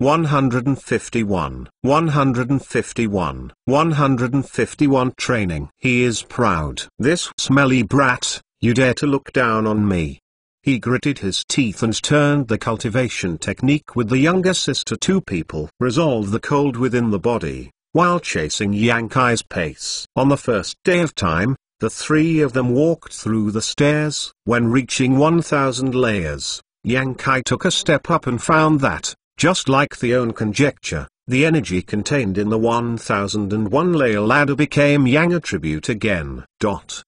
151, 151, 151 training. He is proud. This smelly brat, you dare to look down on me. He gritted his teeth and turned the cultivation technique with the younger sister two people. Resolve the cold within the body, while chasing Yankee's pace. On the first day of time, the three of them walked through the stairs. When reaching 1000 layers, Yankee took a step up and found that, just like the own conjecture, the energy contained in the 1001 layer ladder became yang attribute again. Dot.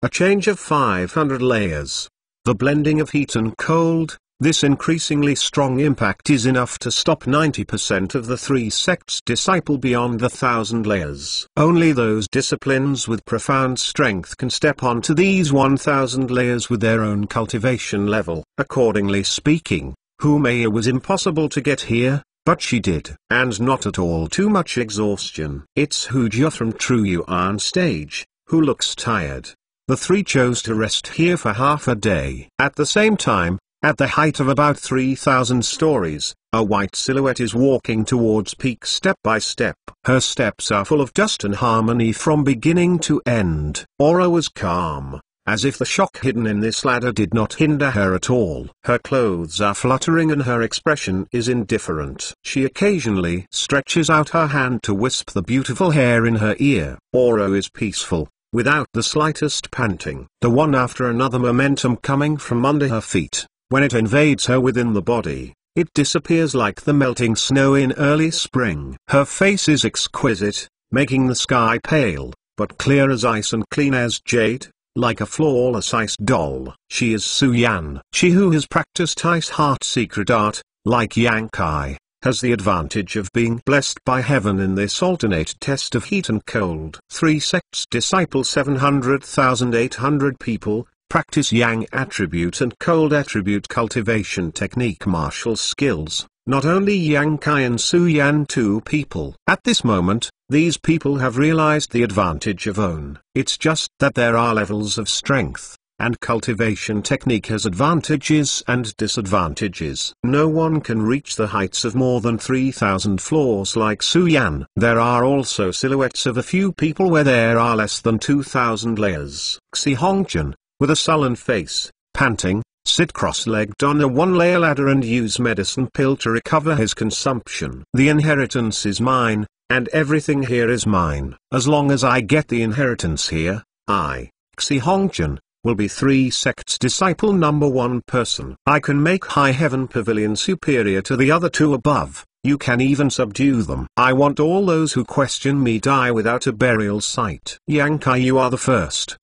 A change of 500 layers. The blending of heat and cold, this increasingly strong impact is enough to stop 90% of the three sects disciple beyond the thousand layers. Only those disciplines with profound strength can step onto these 1000 layers with their own cultivation level. Accordingly speaking, Humea was impossible to get here, but she did, and not at all too much exhaustion. It's Hooja from True You on stage, who looks tired. The three chose to rest here for half a day. At the same time, at the height of about 3,000 stories, a white silhouette is walking towards peak step by step. Her steps are full of dust and harmony from beginning to end. Aura was calm, as if the shock hidden in this ladder did not hinder her at all. Her clothes are fluttering and her expression is indifferent. She occasionally stretches out her hand to wisp the beautiful hair in her ear. Oro is peaceful, without the slightest panting. The one after another momentum coming from under her feet, when it invades her within the body, it disappears like the melting snow in early spring. Her face is exquisite, making the sky pale, but clear as ice and clean as jade, like a flawless ice doll, she is Su Yan. She who has practiced ice heart secret art, like Yang Kai, has the advantage of being blessed by heaven in this alternate test of heat and cold. Three sects disciple 700,800 people, practice Yang attribute and cold attribute cultivation technique martial skills, not only Yang Kai and Su Yan two people. At this moment, these people have realized the advantage of own. It's just that there are levels of strength, and cultivation technique has advantages and disadvantages. No one can reach the heights of more than 3,000 floors like Su Yan. There are also silhouettes of a few people where there are less than 2,000 layers. Xi Hongchen, with a sullen face, panting, sit cross-legged on a one-layer ladder and use medicine pill to recover his consumption. The inheritance is mine, and everything here is mine. As long as I get the inheritance here, I, Xi Hongzhen, will be three sects disciple number one person. I can make High Heaven Pavilion superior to the other two above, you can even subdue them. I want all those who question me die without a burial site. Yang Kai you are the first.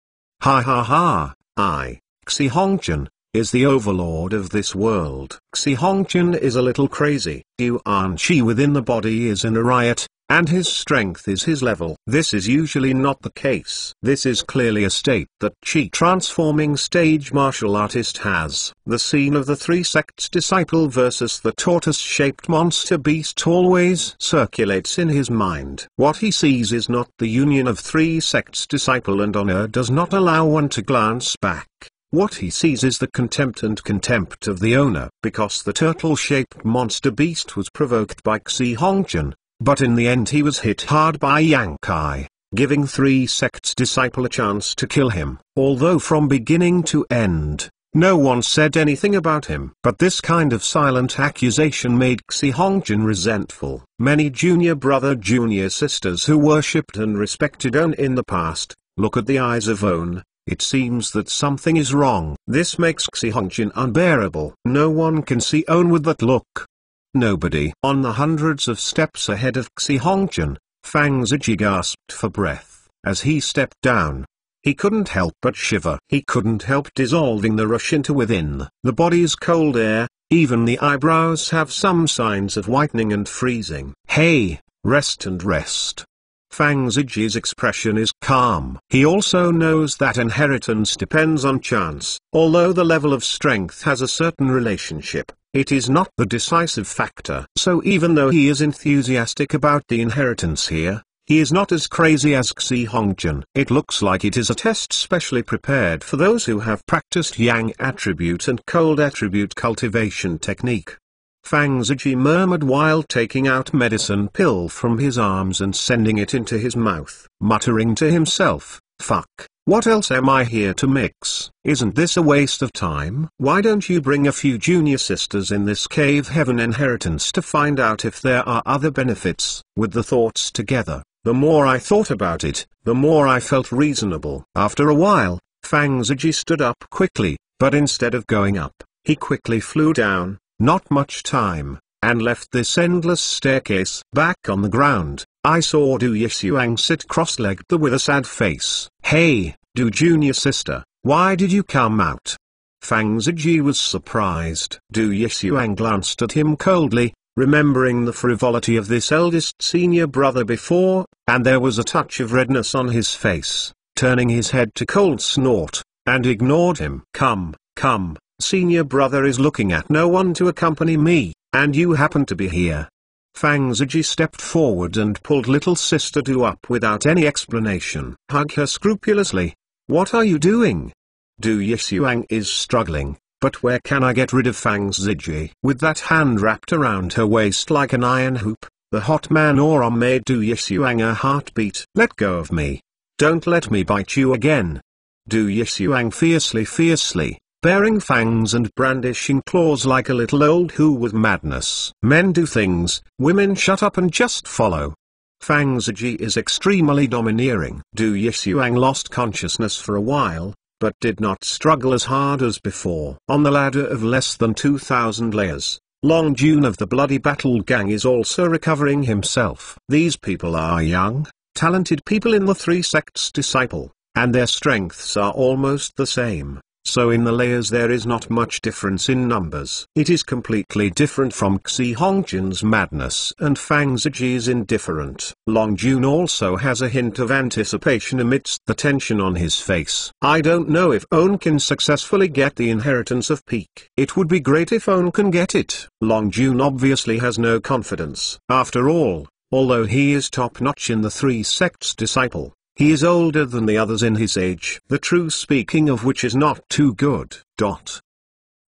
Ha ha ha, I, Xi Hongzhen, is the overlord of this world. Xi Hongchen is a little crazy. Yu Anqi within the body is in a riot, and his strength is his level. This is usually not the case. This is clearly a state that Qi transforming stage martial artist has. The scene of the three sects disciple versus the tortoise-shaped monster beast always circulates in his mind. What he sees is not the union of three sects disciple and honor does not allow one to glance back. What he sees is the contempt and contempt of the owner, because the turtle-shaped monster beast was provoked by Xi Hongjun. but in the end he was hit hard by Yang Kai, giving three sects' disciple a chance to kill him, although from beginning to end, no one said anything about him. But this kind of silent accusation made Xi Hongjin resentful. Many junior brother junior sisters who worshipped and respected On in the past, look at the eyes of On, it seems that something is wrong. This makes Xihongjin unbearable. No one can see onward that look. Nobody. On the hundreds of steps ahead of Xihongjin, Fang Ziji gasped for breath, as he stepped down. He couldn't help but shiver. He couldn't help dissolving the rush into within. The body's cold air, even the eyebrows have some signs of whitening and freezing. Hey, rest and rest. Fang Ziji's expression is calm. He also knows that inheritance depends on chance, although the level of strength has a certain relationship, it is not the decisive factor. So even though he is enthusiastic about the inheritance here, he is not as crazy as Xi Hongjun. It looks like it is a test specially prepared for those who have practiced Yang attribute and cold attribute cultivation technique. Fang Ziji murmured while taking out medicine pill from his arms and sending it into his mouth, muttering to himself, fuck, what else am I here to mix? Isn't this a waste of time? Why don't you bring a few junior sisters in this cave heaven inheritance to find out if there are other benefits? With the thoughts together, the more I thought about it, the more I felt reasonable. After a while, Fang Ziji stood up quickly, but instead of going up, he quickly flew down, not much time, and left this endless staircase. Back on the ground, I saw Du Yisuang sit cross-legged there with a sad face. Hey, Du junior sister, why did you come out? Fang Ziji was surprised. Du Yisuang glanced at him coldly, remembering the frivolity of this eldest senior brother before, and there was a touch of redness on his face, turning his head to cold snort, and ignored him. Come, come, Senior brother is looking at no one to accompany me, and you happen to be here. Fang Ziji stepped forward and pulled little sister Du up without any explanation. Hug her scrupulously. What are you doing? Du Yixuang is struggling, but where can I get rid of Fang Ziji? With that hand wrapped around her waist like an iron hoop, the hot man Oram made Du Yixuang a heartbeat. Let go of me. Don't let me bite you again. Du Yixuang fiercely fiercely, Bearing fangs and brandishing claws like a little old who with madness. Men do things, women shut up and just follow. Fang Ziji is extremely domineering. Du Yishuang lost consciousness for a while, but did not struggle as hard as before. On the ladder of less than 2,000 layers, Long Jun of the Bloody Battle Gang is also recovering himself. These people are young, talented people in the three sects disciple, and their strengths are almost the same. So in the layers there is not much difference in numbers. It is completely different from Xi Hongjin's madness and Fang Ziji's indifferent. Long Jun also has a hint of anticipation amidst the tension on his face. I don't know if On can successfully get the inheritance of Peak. It would be great if On can get it. Long Jun obviously has no confidence. After all, although he is top-notch in the three sects disciple, he is older than the others in his age, the true speaking of which is not too good. Dot.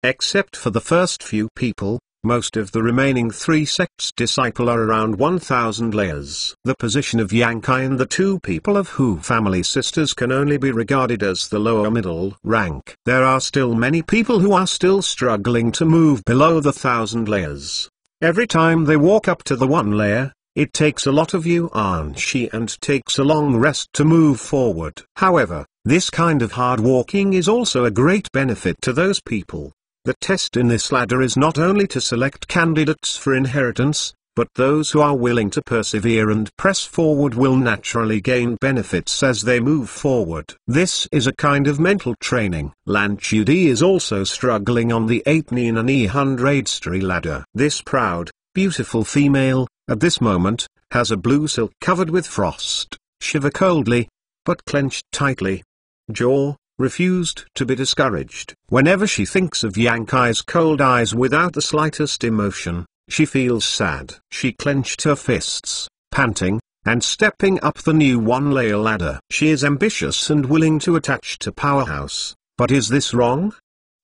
Except for the first few people, most of the remaining three sects disciple are around 1,000 layers. The position of Yankai and the two people of Hu family sisters can only be regarded as the lower middle rank. There are still many people who are still struggling to move below the thousand layers. Every time they walk up to the one layer, it takes a lot of you aren't she and takes a long rest to move forward. However, this kind of hard walking is also a great benefit to those people. The test in this ladder is not only to select candidates for inheritance, but those who are willing to persevere and press forward will naturally gain benefits as they move forward. This is a kind of mental training. Lanchudi is also struggling on the 8 Nina Hundred Street ladder. This proud, beautiful female, at this moment, has a blue silk covered with frost, shiver coldly, but clenched tightly. Jaw, refused to be discouraged. Whenever she thinks of Yankai's cold eyes without the slightest emotion, she feels sad. She clenched her fists, panting, and stepping up the new one-layer ladder. She is ambitious and willing to attach to Powerhouse, but is this wrong?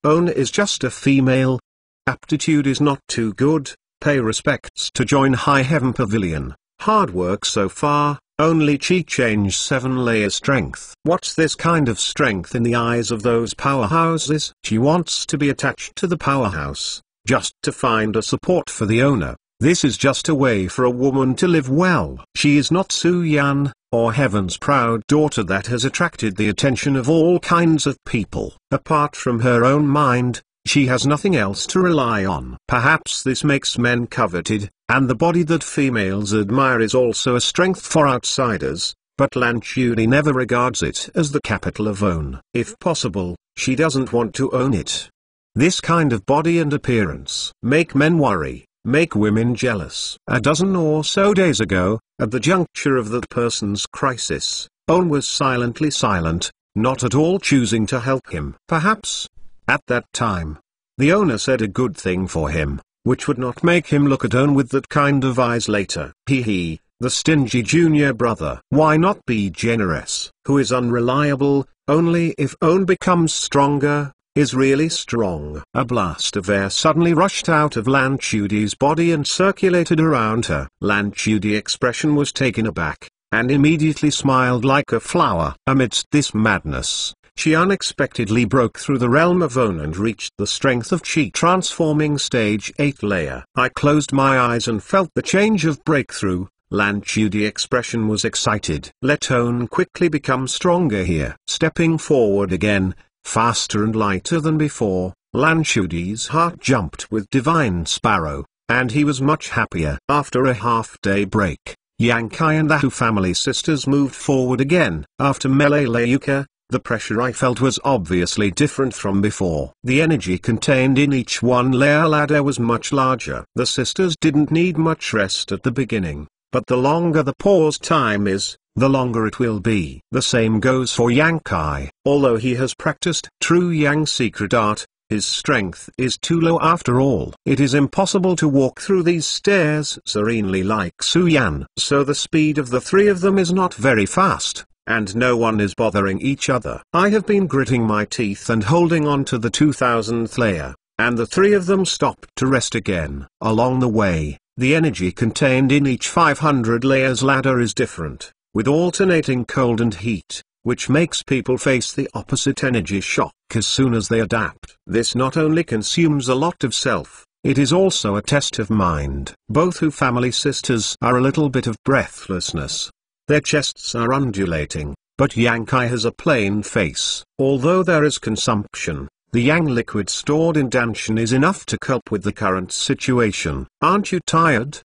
Own is just a female. Aptitude is not too good, Pay respects to join High Heaven Pavilion, hard work so far, only chi change 7 layer strength. What's this kind of strength in the eyes of those powerhouses? She wants to be attached to the powerhouse, just to find a support for the owner. This is just a way for a woman to live well. She is not Su Yan, or Heaven's proud daughter that has attracted the attention of all kinds of people. Apart from her own mind, she has nothing else to rely on. Perhaps this makes men coveted, and the body that females admire is also a strength for outsiders, but Lanchuni never regards it as the capital of own. If possible, she doesn't want to own it. This kind of body and appearance make men worry, make women jealous. A dozen or so days ago, at the juncture of that person's crisis, Owen was silently silent, not at all choosing to help him. Perhaps at that time, the owner said a good thing for him, which would not make him look at own with that kind of eyes later. Hee hee, the stingy junior brother. Why not be generous? Who is unreliable, only if own becomes stronger, is really strong. A blast of air suddenly rushed out of Lanchudi's body and circulated around her. Lanchudi expression was taken aback, and immediately smiled like a flower. Amidst this madness, she unexpectedly broke through the realm of On and reached the strength of Qi transforming stage 8 layer. I closed my eyes and felt the change of breakthrough, Lan Chudi expression was excited. Let On quickly become stronger here. Stepping forward again, faster and lighter than before, Lan Chudi's heart jumped with divine sparrow, and he was much happier. After a half-day break, Kai and the Hu family sisters moved forward again. After Melee Leuka. The pressure I felt was obviously different from before. The energy contained in each one layer ladder was much larger. The sisters didn't need much rest at the beginning, but the longer the pause time is, the longer it will be. The same goes for Yang Kai. Although he has practiced true Yang secret art, his strength is too low after all. It is impossible to walk through these stairs serenely like Su Yan. So the speed of the three of them is not very fast and no one is bothering each other. I have been gritting my teeth and holding on to the 2000th layer, and the three of them stopped to rest again. Along the way, the energy contained in each 500 layers ladder is different, with alternating cold and heat, which makes people face the opposite energy shock as soon as they adapt. This not only consumes a lot of self, it is also a test of mind. Both who family sisters are a little bit of breathlessness. Their chests are undulating, but Yankai has a plain face. Although there is consumption, the yang liquid stored in Danshan is enough to cope with the current situation. Aren't you tired?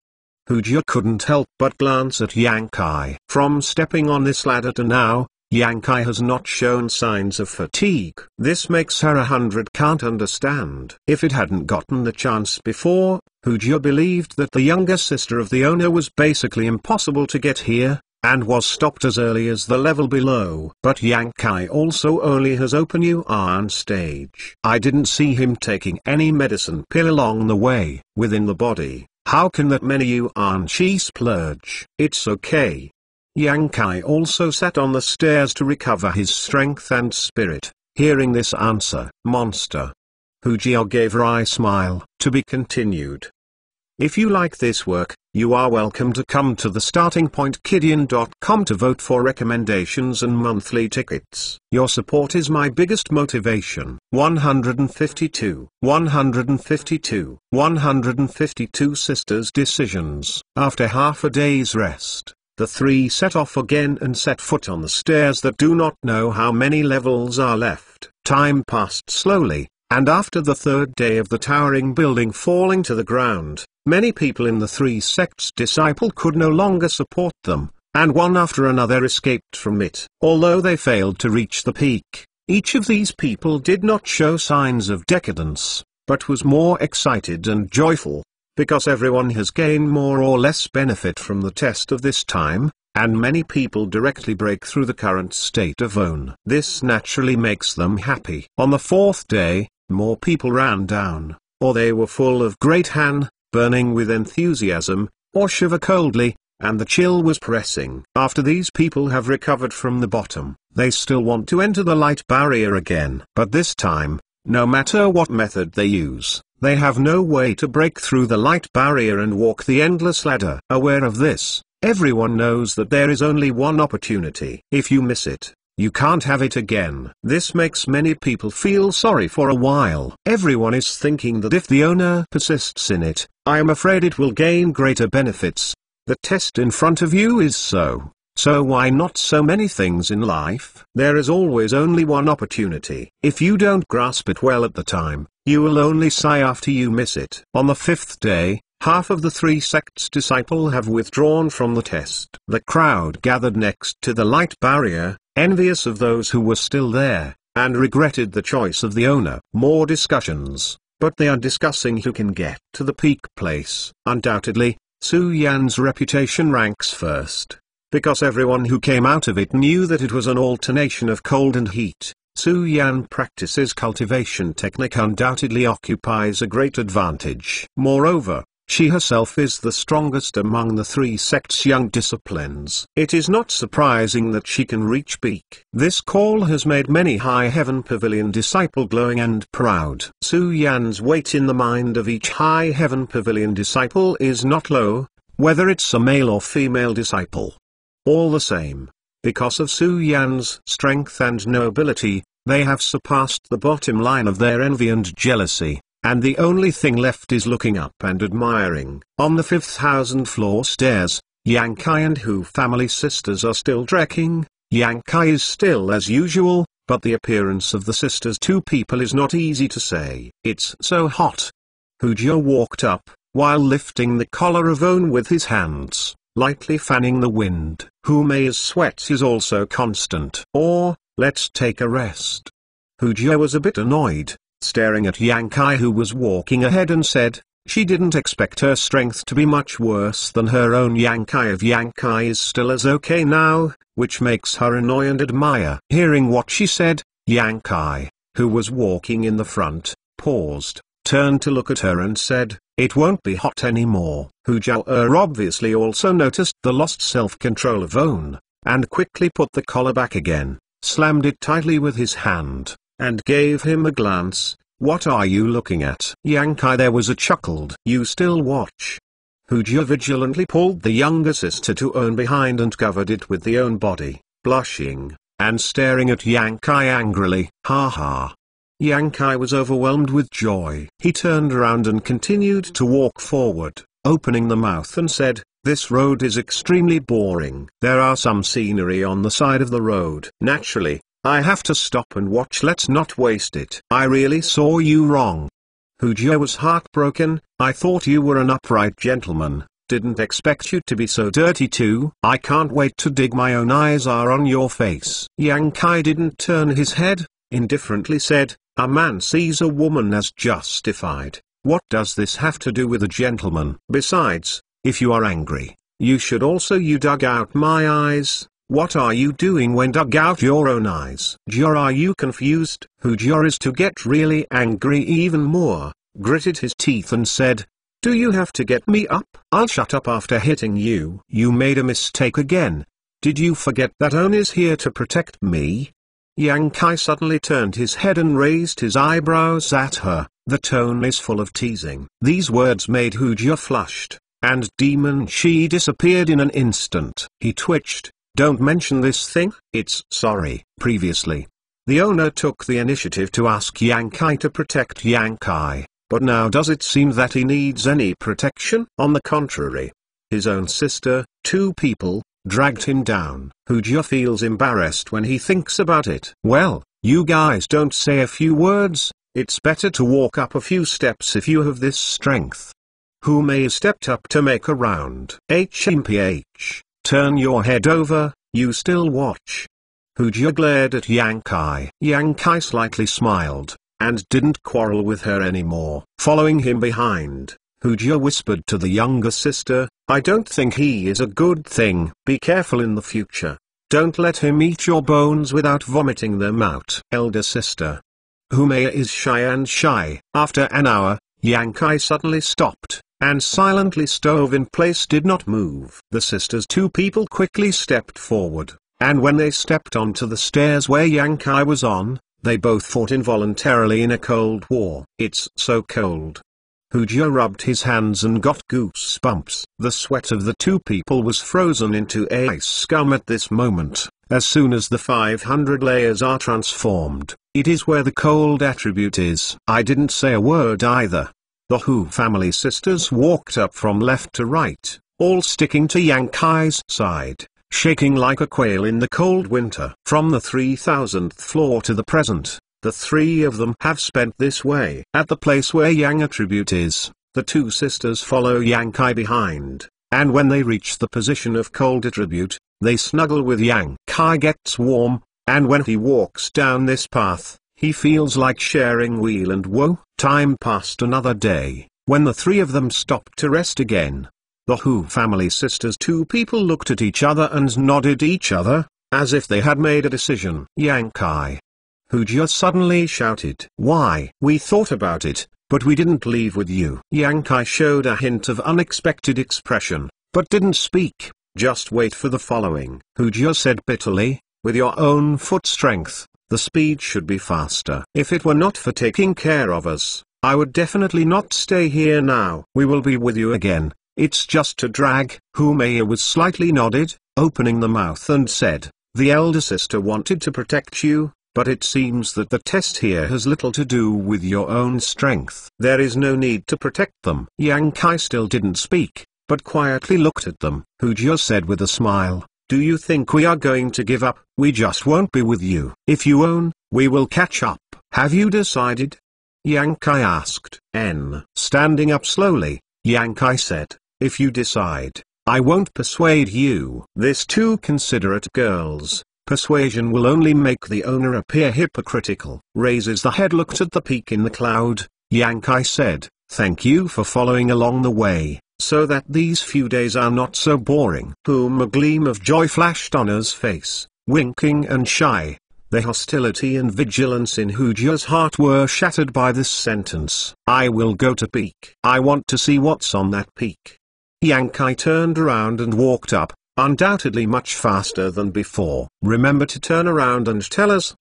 Hujia couldn't help but glance at Yankai. From stepping on this ladder to now, Yankai has not shown signs of fatigue. This makes her a hundred can't understand. If it hadn't gotten the chance before, Hujia believed that the younger sister of the owner was basically impossible to get here, and was stopped as early as the level below. But Yankai also only has open you on stage. I didn't see him taking any medicine pill along the way, within the body. How can that many you on she splurge? It's okay. Yankai also sat on the stairs to recover his strength and spirit, hearing this answer. Monster. Hujio gave wry a smile, to be continued. If you like this work, you are welcome to come to the startingpointkidian.com to vote for recommendations and monthly tickets. Your support is my biggest motivation. 152, 152, 152 Sisters Decisions. After half a day's rest, the three set off again and set foot on the stairs that do not know how many levels are left. Time passed slowly, and after the third day of the towering building falling to the ground, many people in the three sects disciple could no longer support them, and one after another escaped from it. Although they failed to reach the peak, each of these people did not show signs of decadence, but was more excited and joyful, because everyone has gained more or less benefit from the test of this time, and many people directly break through the current state of own. This naturally makes them happy. On the fourth day, more people ran down, or they were full of great Han, burning with enthusiasm, or shiver coldly, and the chill was pressing. After these people have recovered from the bottom, they still want to enter the light barrier again. But this time, no matter what method they use, they have no way to break through the light barrier and walk the endless ladder. Aware of this, everyone knows that there is only one opportunity. If you miss it, you can't have it again. This makes many people feel sorry for a while. Everyone is thinking that if the owner persists in it, I am afraid it will gain greater benefits. The test in front of you is so. So why not so many things in life? There is always only one opportunity. If you don't grasp it well at the time, you will only sigh after you miss it. On the fifth day, Half of the three sects' disciple have withdrawn from the test. The crowd gathered next to the light barrier, envious of those who were still there, and regretted the choice of the owner. More discussions, but they are discussing who can get to the peak place. Undoubtedly, Su Yan's reputation ranks first. Because everyone who came out of it knew that it was an alternation of cold and heat, Su Yan practices cultivation technique undoubtedly occupies a great advantage. Moreover, she herself is the strongest among the three sects' young disciplines. It is not surprising that she can reach peak. This call has made many High Heaven Pavilion disciple glowing and proud. Su Yan's weight in the mind of each High Heaven Pavilion disciple is not low, whether it's a male or female disciple. All the same, because of Su Yan's strength and nobility, they have surpassed the bottom line of their envy and jealousy and the only thing left is looking up and admiring. On the fifth thousand floor stairs, Yankai and Hu family sisters are still trekking, Yankai is still as usual, but the appearance of the sisters two people is not easy to say. It's so hot. Jia walked up, while lifting the collar of Own with his hands, lightly fanning the wind. Hume's sweat is also constant. Or, let's take a rest. Jia was a bit annoyed, staring at Yang Kai who was walking ahead and said, she didn't expect her strength to be much worse than her own Yang Kai of Yang Kai is still as okay now, which makes her annoy and admire. Hearing what she said, Yang Kai, who was walking in the front, paused, turned to look at her and said, it won't be hot anymore. Hu er obviously also noticed the lost self-control of own, and quickly put the collar back again, slammed it tightly with his hand, and gave him a glance. What are you looking at? Yankai there was a chuckled. You still watch. Hujia vigilantly pulled the younger sister to own behind and covered it with the own body, blushing, and staring at Yankai angrily, ha ha. Yankai was overwhelmed with joy. He turned around and continued to walk forward, opening the mouth and said, this road is extremely boring. There are some scenery on the side of the road. Naturally, I have to stop and watch let's not waste it. I really saw you wrong. Jia was heartbroken, I thought you were an upright gentleman, didn't expect you to be so dirty too. I can't wait to dig my own eyes are on your face. Yang Kai didn't turn his head, indifferently said, a man sees a woman as justified. What does this have to do with a gentleman? Besides, if you are angry, you should also you dug out my eyes, what are you doing when dug out your own eyes? Jor are you confused? Who Jor is to get really angry even more, gritted his teeth and said, Do you have to get me up? I'll shut up after hitting you. You made a mistake again. Did you forget that On is here to protect me? Yang Kai suddenly turned his head and raised his eyebrows at her, the tone is full of teasing. These words made Hu Jia flushed, and Demon Shi disappeared in an instant. He twitched, don't mention this thing, it's sorry, previously. The owner took the initiative to ask Yankai to protect Yankai, but now does it seem that he needs any protection? On the contrary, his own sister, two people, dragged him down. Hujia feels embarrassed when he thinks about it. Well, you guys don't say a few words, it's better to walk up a few steps if you have this strength. Hume stepped up to make a round. HMPH. Turn your head over, you still watch. Hooja glared at Yankai. Yankai slightly smiled, and didn't quarrel with her anymore. Following him behind, Hooja whispered to the younger sister, I don't think he is a good thing. Be careful in the future. Don't let him eat your bones without vomiting them out. Elder sister. Humea is shy and shy. After an hour, Yankai suddenly stopped and silently stove in place did not move. The sister's two people quickly stepped forward, and when they stepped onto the stairs where Yankai was on, they both fought involuntarily in a cold war. It's so cold. Hujia rubbed his hands and got goosebumps. The sweat of the two people was frozen into ice scum at this moment. As soon as the 500 layers are transformed, it is where the cold attribute is. I didn't say a word either, the Hu family sisters walked up from left to right, all sticking to Yang Kai's side, shaking like a quail in the cold winter. From the 3000th floor to the present, the three of them have spent this way. At the place where Yang attribute is, the two sisters follow Yang Kai behind, and when they reach the position of cold attribute, they snuggle with Yang. Kai gets warm, and when he walks down this path, he feels like sharing wheel and woe. Time passed another day, when the three of them stopped to rest again. The Hu family sisters two people looked at each other and nodded each other, as if they had made a decision. Yang Kai. Hu Jia suddenly shouted. Why? We thought about it, but we didn't leave with you. Yang Kai showed a hint of unexpected expression, but didn't speak. Just wait for the following. Hu Jia said bitterly, with your own foot strength, the speed should be faster. If it were not for taking care of us, I would definitely not stay here now. We will be with you again, it's just a drag. Humeya was slightly nodded, opening the mouth and said, The elder sister wanted to protect you, but it seems that the test here has little to do with your own strength. There is no need to protect them. Yang Kai still didn't speak, but quietly looked at them. Hujia said with a smile, do you think we are going to give up? We just won't be with you. If you own, we will catch up. Have you decided? Yankai asked. N. Standing up slowly, Yankai said, If you decide, I won't persuade you. This too considerate girls, persuasion will only make the owner appear hypocritical. Raises the head looked at the peak in the cloud, Yankai said, Thank you for following along the way so that these few days are not so boring. Whom a gleam of joy flashed on his face, winking and shy. The hostility and vigilance in Hooja's heart were shattered by this sentence. I will go to peak. I want to see what's on that peak. Yankai turned around and walked up, undoubtedly much faster than before. Remember to turn around and tell us,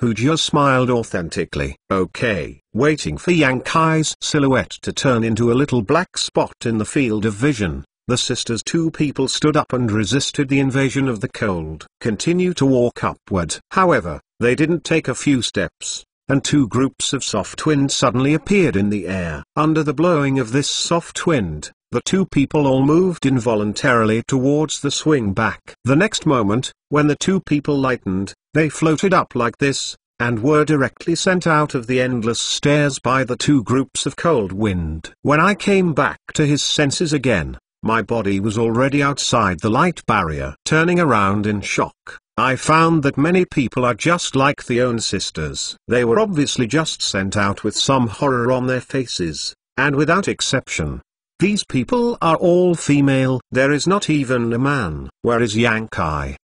who just smiled authentically. Okay, waiting for Kai's silhouette to turn into a little black spot in the field of vision, the sisters two people stood up and resisted the invasion of the cold. Continue to walk upward. However, they didn't take a few steps, and two groups of soft wind suddenly appeared in the air. Under the blowing of this soft wind, the two people all moved involuntarily towards the swing back. The next moment, when the two people lightened, they floated up like this, and were directly sent out of the endless stairs by the two groups of cold wind. When I came back to his senses again, my body was already outside the light barrier. Turning around in shock, I found that many people are just like the own sisters. They were obviously just sent out with some horror on their faces, and without exception. These people are all female. There is not even a man. Where is Yankai?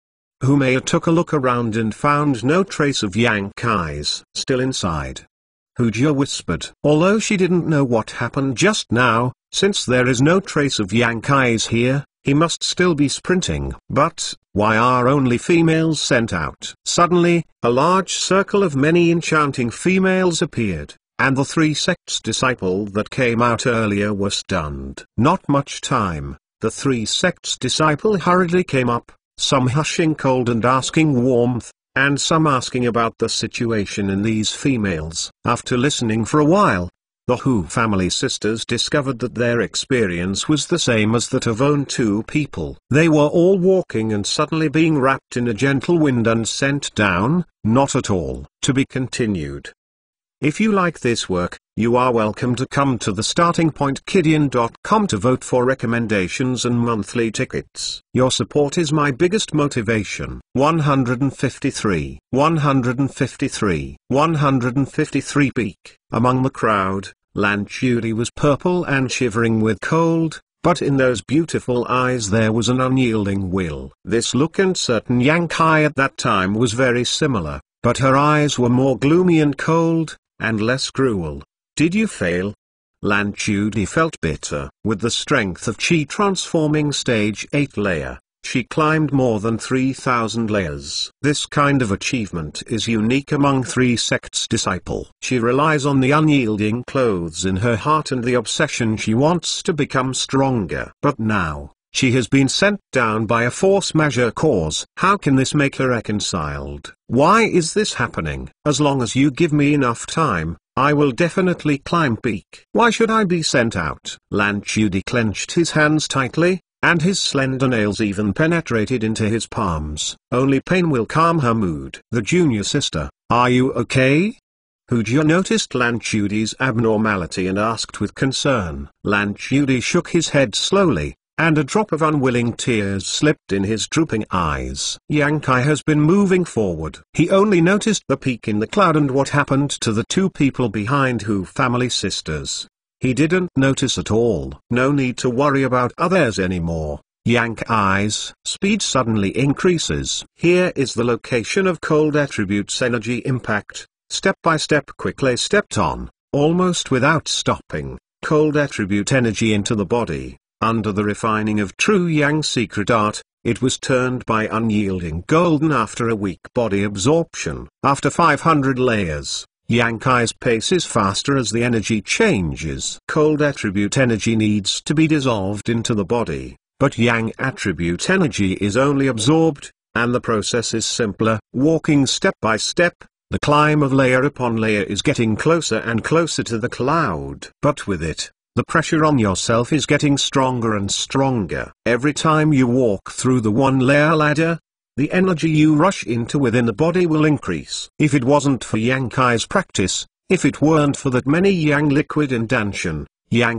Humea took a look around and found no trace of Yang Kai's still inside. Hujia whispered, although she didn't know what happened just now, since there is no trace of Yang Kai's here, he must still be sprinting. But, why are only females sent out? Suddenly, a large circle of many enchanting females appeared, and the three sects disciple that came out earlier were stunned. Not much time, the three sects disciple hurriedly came up, some hushing cold and asking warmth, and some asking about the situation in these females. After listening for a while, the Hu family sisters discovered that their experience was the same as that of own two people. They were all walking and suddenly being wrapped in a gentle wind and sent down, not at all. To be continued. If you like this work, you are welcome to come to the startingpointkidian.com to vote for recommendations and monthly tickets. Your support is my biggest motivation. 153, 153, 153 peak. Among the crowd, Lanchudi was purple and shivering with cold, but in those beautiful eyes there was an unyielding will. This look and certain Yang Kai at that time was very similar, but her eyes were more gloomy and cold, and less cruel. Did you fail? Lanchudi felt bitter. With the strength of chi transforming stage 8 layer, she climbed more than 3,000 layers. This kind of achievement is unique among three sects' disciple. She relies on the unyielding clothes in her heart and the obsession she wants to become stronger. But now, she has been sent down by a force majeure cause. How can this make her reconciled? Why is this happening? As long as you give me enough time, I will definitely climb peak. Why should I be sent out? Lanchudi clenched his hands tightly, and his slender nails even penetrated into his palms. Only pain will calm her mood. The junior sister, are you okay? Hujia noticed Lanchudi's abnormality and asked with concern. Lanchudi shook his head slowly, and a drop of unwilling tears slipped in his drooping eyes. Yankai has been moving forward. He only noticed the peak in the cloud and what happened to the two people behind who family sisters. He didn't notice at all. No need to worry about others anymore. Yankai's speed suddenly increases. Here is the location of cold attributes energy impact, step by step quickly stepped on, almost without stopping, cold attribute energy into the body. Under the refining of true Yang secret art, it was turned by unyielding golden after a weak body absorption. After 500 layers, Yang Kai's pace is faster as the energy changes. Cold attribute energy needs to be dissolved into the body, but Yang attribute energy is only absorbed, and the process is simpler. Walking step by step, the climb of layer upon layer is getting closer and closer to the cloud. But with it, the pressure on yourself is getting stronger and stronger. Every time you walk through the one layer ladder, the energy you rush into within the body will increase. If it wasn't for Kai's practice, if it weren't for that many Yang liquid and Danshan,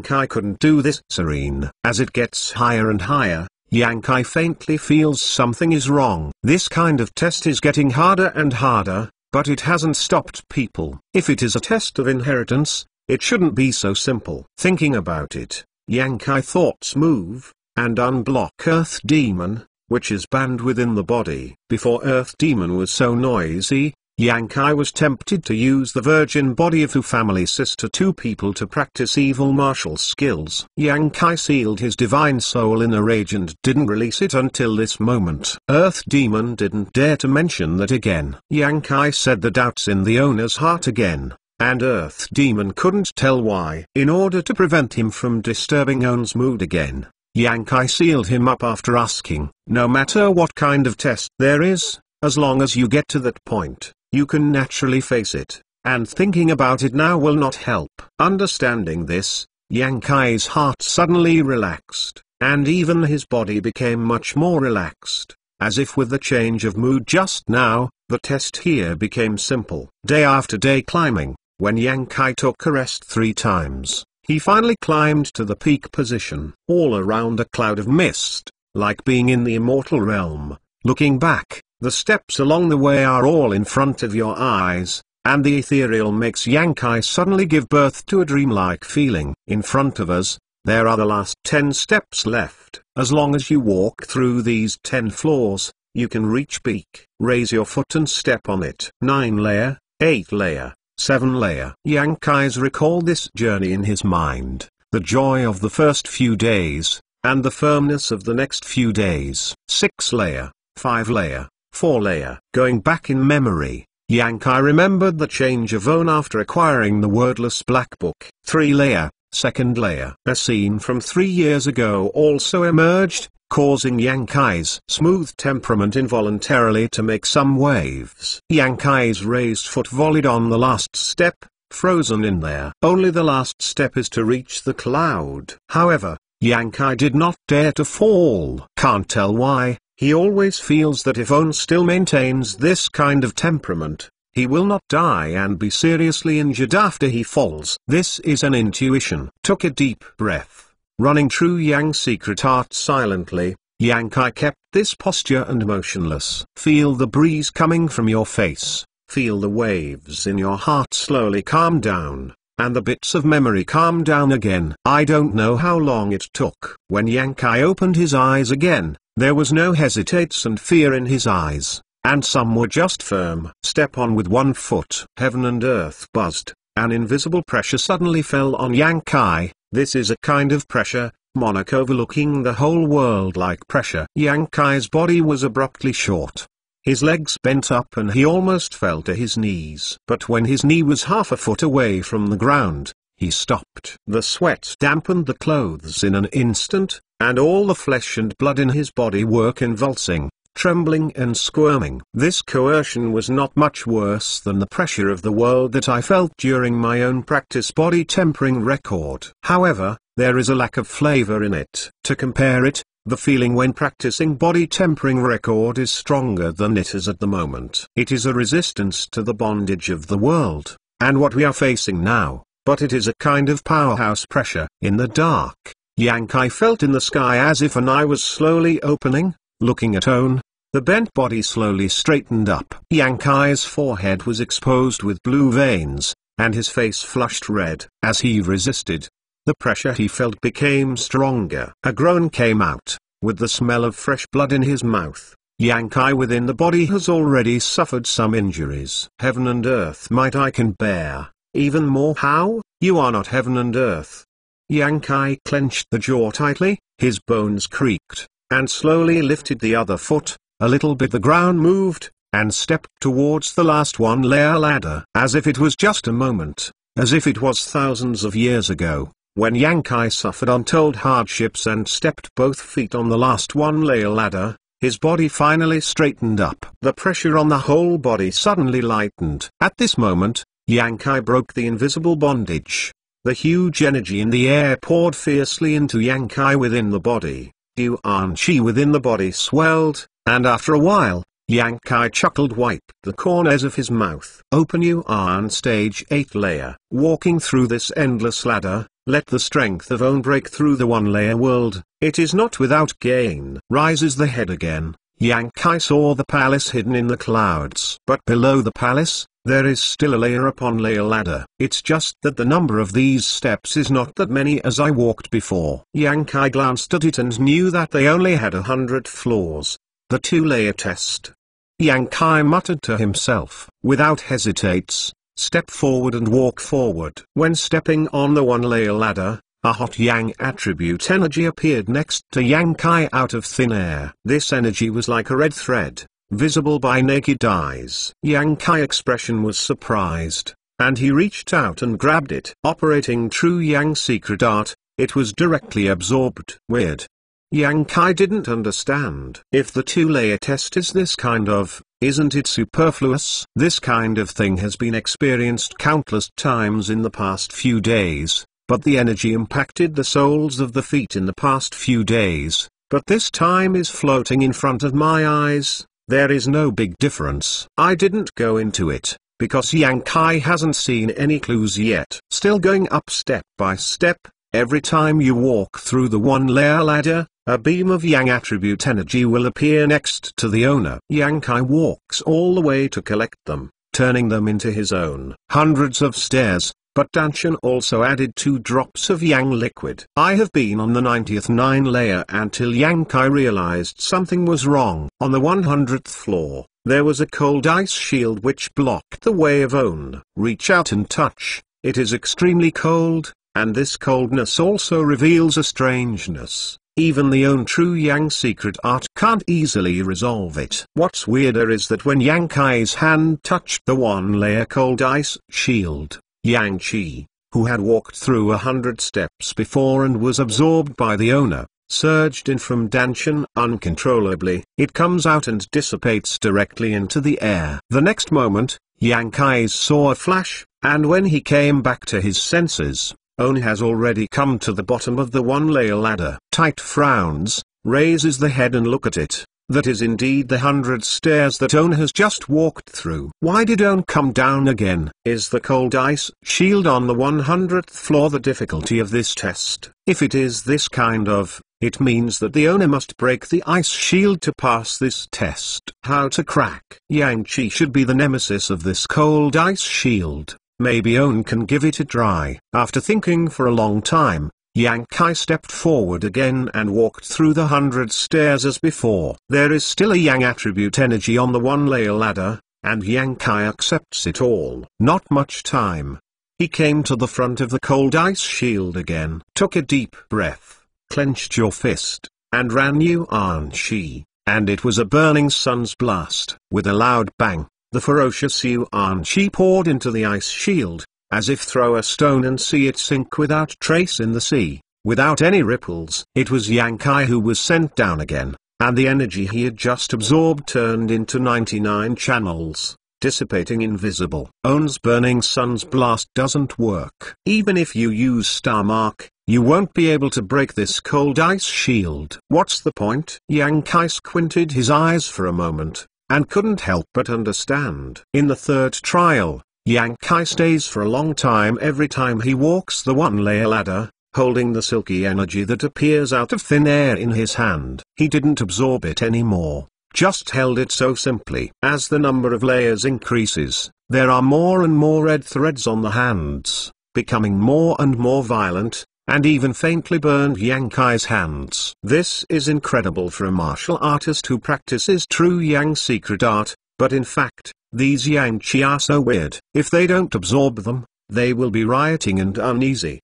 Kai couldn't do this. Serene. As it gets higher and higher, Kai faintly feels something is wrong. This kind of test is getting harder and harder, but it hasn't stopped people. If it is a test of inheritance, it shouldn't be so simple. Thinking about it, Yankai thoughts move, and unblock Earth Demon, which is banned within the body. Before Earth Demon was so noisy, Yankai was tempted to use the virgin body of Hu family sister two people to practice evil martial skills. Yankai sealed his divine soul in a rage and didn't release it until this moment. Earth Demon didn't dare to mention that again. Yankai said the doubts in the owner's heart again and Earth Demon couldn't tell why. In order to prevent him from disturbing On's mood again, Yankai sealed him up after asking, no matter what kind of test there is, as long as you get to that point, you can naturally face it, and thinking about it now will not help. Understanding this, Yankai's heart suddenly relaxed, and even his body became much more relaxed, as if with the change of mood just now, the test here became simple. Day after day climbing, when Yang Kai took a rest three times, he finally climbed to the peak position, all around a cloud of mist, like being in the immortal realm. Looking back, the steps along the way are all in front of your eyes, and the ethereal makes Kai suddenly give birth to a dreamlike feeling. In front of us, there are the last 10 steps left. As long as you walk through these 10 floors, you can reach peak. Raise your foot and step on it. 9 layer, 8 layer, 7 layer. Yang Kai's recalled this journey in his mind, the joy of the first few days, and the firmness of the next few days. 6 layer, 5 layer, 4 layer. Going back in memory, Yang Kai remembered the change of own after acquiring the wordless black book. 3 layer, second layer. A scene from three years ago also emerged, causing Kai's smooth temperament involuntarily to make some waves. Kai's raised foot volleyed on the last step, frozen in there. Only the last step is to reach the cloud. However, Kai did not dare to fall. Can't tell why, he always feels that if On still maintains this kind of temperament, he will not die and be seriously injured after he falls. This is an intuition. Took a deep breath. Running through Yang's secret heart silently, Yang Kai kept this posture and motionless. Feel the breeze coming from your face, feel the waves in your heart slowly calm down, and the bits of memory calm down again. I don't know how long it took. When Yang Kai opened his eyes again, there was no hesitates and fear in his eyes. And some were just firm. Step on with one foot. Heaven and earth buzzed, an invisible pressure suddenly fell on Yang Kai, this is a kind of pressure, monarch overlooking the whole world like pressure. Yang Kai's body was abruptly short. His legs bent up and he almost fell to his knees. But when his knee was half a foot away from the ground, he stopped. The sweat dampened the clothes in an instant, and all the flesh and blood in his body were convulsing trembling and squirming. This coercion was not much worse than the pressure of the world that I felt during my own practice body tempering record. However, there is a lack of flavor in it. To compare it, the feeling when practicing body tempering record is stronger than it is at the moment. It is a resistance to the bondage of the world, and what we are facing now, but it is a kind of powerhouse pressure. In the dark, Yank I felt in the sky as if an eye was slowly opening, looking at own. The bent body slowly straightened up. Yankai's forehead was exposed with blue veins, and his face flushed red. As he resisted, the pressure he felt became stronger. A groan came out, with the smell of fresh blood in his mouth. Yankai within the body has already suffered some injuries. Heaven and earth might I can bear, even more how, you are not heaven and earth. Yankai clenched the jaw tightly, his bones creaked, and slowly lifted the other foot, a little bit the ground moved, and stepped towards the last one layer ladder, as if it was just a moment, as if it was thousands of years ago, when Yankai suffered untold hardships and stepped both feet on the last one layer ladder, his body finally straightened up. The pressure on the whole body suddenly lightened. At this moment, Yankai broke the invisible bondage. The huge energy in the air poured fiercely into Yankai within the body. Yuan Shi within the body swelled, and after a while, Yankai chuckled wiped the corners of his mouth. Open you are on stage 8 layer. Walking through this endless ladder, let the strength of own break through the one layer world, it is not without gain. Rises the head again, Yankai saw the palace hidden in the clouds. But below the palace, there is still a layer upon layer ladder. It's just that the number of these steps is not that many as I walked before. Yankai glanced at it and knew that they only had a hundred floors, the two-layer test. Yang Kai muttered to himself. Without hesitates, step forward and walk forward. When stepping on the one-layer ladder, a hot Yang attribute energy appeared next to Yang Kai out of thin air. This energy was like a red thread, visible by naked eyes. Yang Kai expression was surprised, and he reached out and grabbed it. Operating true Yang secret art, it was directly absorbed. Weird. Yankai didn't understand. If the two-layer test is this kind of, isn't it superfluous? This kind of thing has been experienced countless times in the past few days, but the energy impacted the soles of the feet in the past few days, but this time is floating in front of my eyes, there is no big difference. I didn't go into it, because Yankai hasn't seen any clues yet. Still going up step by step, Every time you walk through the one-layer ladder, a beam of Yang attribute energy will appear next to the owner. Yang Kai walks all the way to collect them, turning them into his own. Hundreds of stairs, but Danchen also added two drops of Yang liquid. I have been on the 90th 9 layer until Yang Kai realized something was wrong. On the 100th floor, there was a cold ice shield which blocked the way of Own. Reach out and touch, it is extremely cold, and this coldness also reveals a strangeness, even the own true Yang secret art can't easily resolve it. What's weirder is that when Yang Kai's hand touched the one-layer cold ice shield, Yang Qi, who had walked through a hundred steps before and was absorbed by the owner, surged in from Danchen uncontrollably, it comes out and dissipates directly into the air. The next moment, Yang Kai saw a flash, and when he came back to his senses, own has already come to the bottom of the one-layer ladder. Tight frowns, raises the head and look at it. That is indeed the hundred stairs that Own has just walked through. Why did Own come down again? Is the cold ice shield on the 100th floor the difficulty of this test? If it is this kind of, it means that the owner must break the ice shield to pass this test. How to crack. Yang Chi should be the nemesis of this cold ice shield. Maybe own can give it a try. After thinking for a long time, Yang Kai stepped forward again and walked through the hundred stairs as before. There is still a Yang attribute energy on the one layer ladder, and Yang Kai accepts it all. Not much time. He came to the front of the cold ice shield again, took a deep breath, clenched your fist, and ran you on Shi, and it was a burning sun's blast. With a loud bang, the ferocious Yuanqi poured into the ice shield, as if throw a stone and see it sink without trace in the sea, without any ripples. It was Yang Kai who was sent down again, and the energy he had just absorbed turned into 99 channels, dissipating invisible. Own's Burning Sun's blast doesn't work. Even if you use Star Mark, you won't be able to break this cold ice shield. What's the point? Yang Kai squinted his eyes for a moment, and couldn't help but understand. In the third trial, Yang Kai stays for a long time every time he walks the one-layer ladder, holding the silky energy that appears out of thin air in his hand. He didn't absorb it anymore, just held it so simply. As the number of layers increases, there are more and more red threads on the hands, becoming more and more violent, and even faintly burned Kai's hands. This is incredible for a martial artist who practices true Yang secret art, but in fact, these Yang Qi are so weird, if they don't absorb them, they will be rioting and uneasy.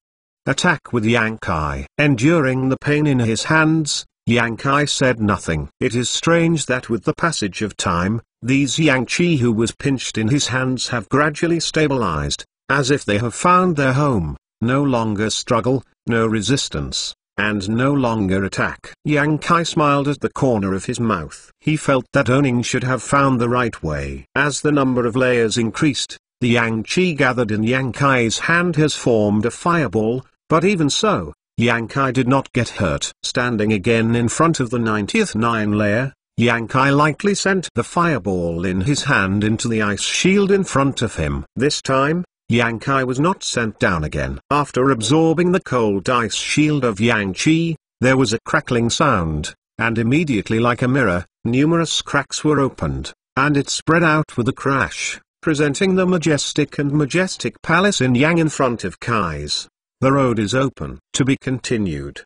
Attack with Kai, Enduring the pain in his hands, Kai said nothing. It is strange that with the passage of time, these Yangqi who was pinched in his hands have gradually stabilized, as if they have found their home no longer struggle, no resistance, and no longer attack. Yang Kai smiled at the corner of his mouth. He felt that Oning should have found the right way. As the number of layers increased, the Yang Qi gathered in Yang Kai's hand has formed a fireball, but even so, Yang Kai did not get hurt. Standing again in front of the 90th nine layer, Yang Kai lightly sent the fireball in his hand into the ice shield in front of him. This time, Yankai was not sent down again. After absorbing the cold ice shield of Yang Qi, there was a crackling sound, and immediately like a mirror, numerous cracks were opened, and it spread out with a crash, presenting the majestic and majestic palace in Yang in front of Kai's. The road is open. To be continued.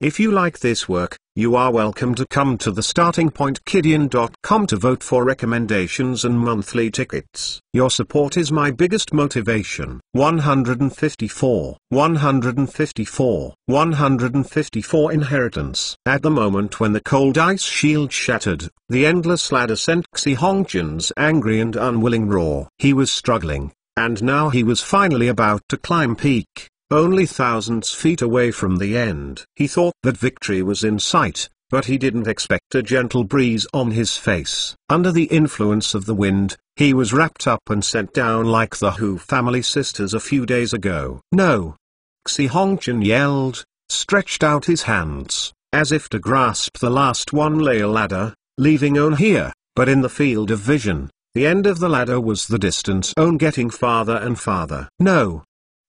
If you like this work, you are welcome to come to the startingpointkidian.com to vote for recommendations and monthly tickets. Your support is my biggest motivation. 154, 154, 154 inheritance. At the moment when the cold ice shield shattered, the endless ladder sent Xi Hongjin's angry and unwilling roar. He was struggling, and now he was finally about to climb peak. Only thousands feet away from the end. He thought that victory was in sight, but he didn't expect a gentle breeze on his face. Under the influence of the wind, he was wrapped up and sent down like the Hu family sisters a few days ago. No! Xi Hongchen yelled, stretched out his hands, as if to grasp the last one lay a ladder, leaving On here, but in the field of vision, the end of the ladder was the distance own getting farther and farther. No!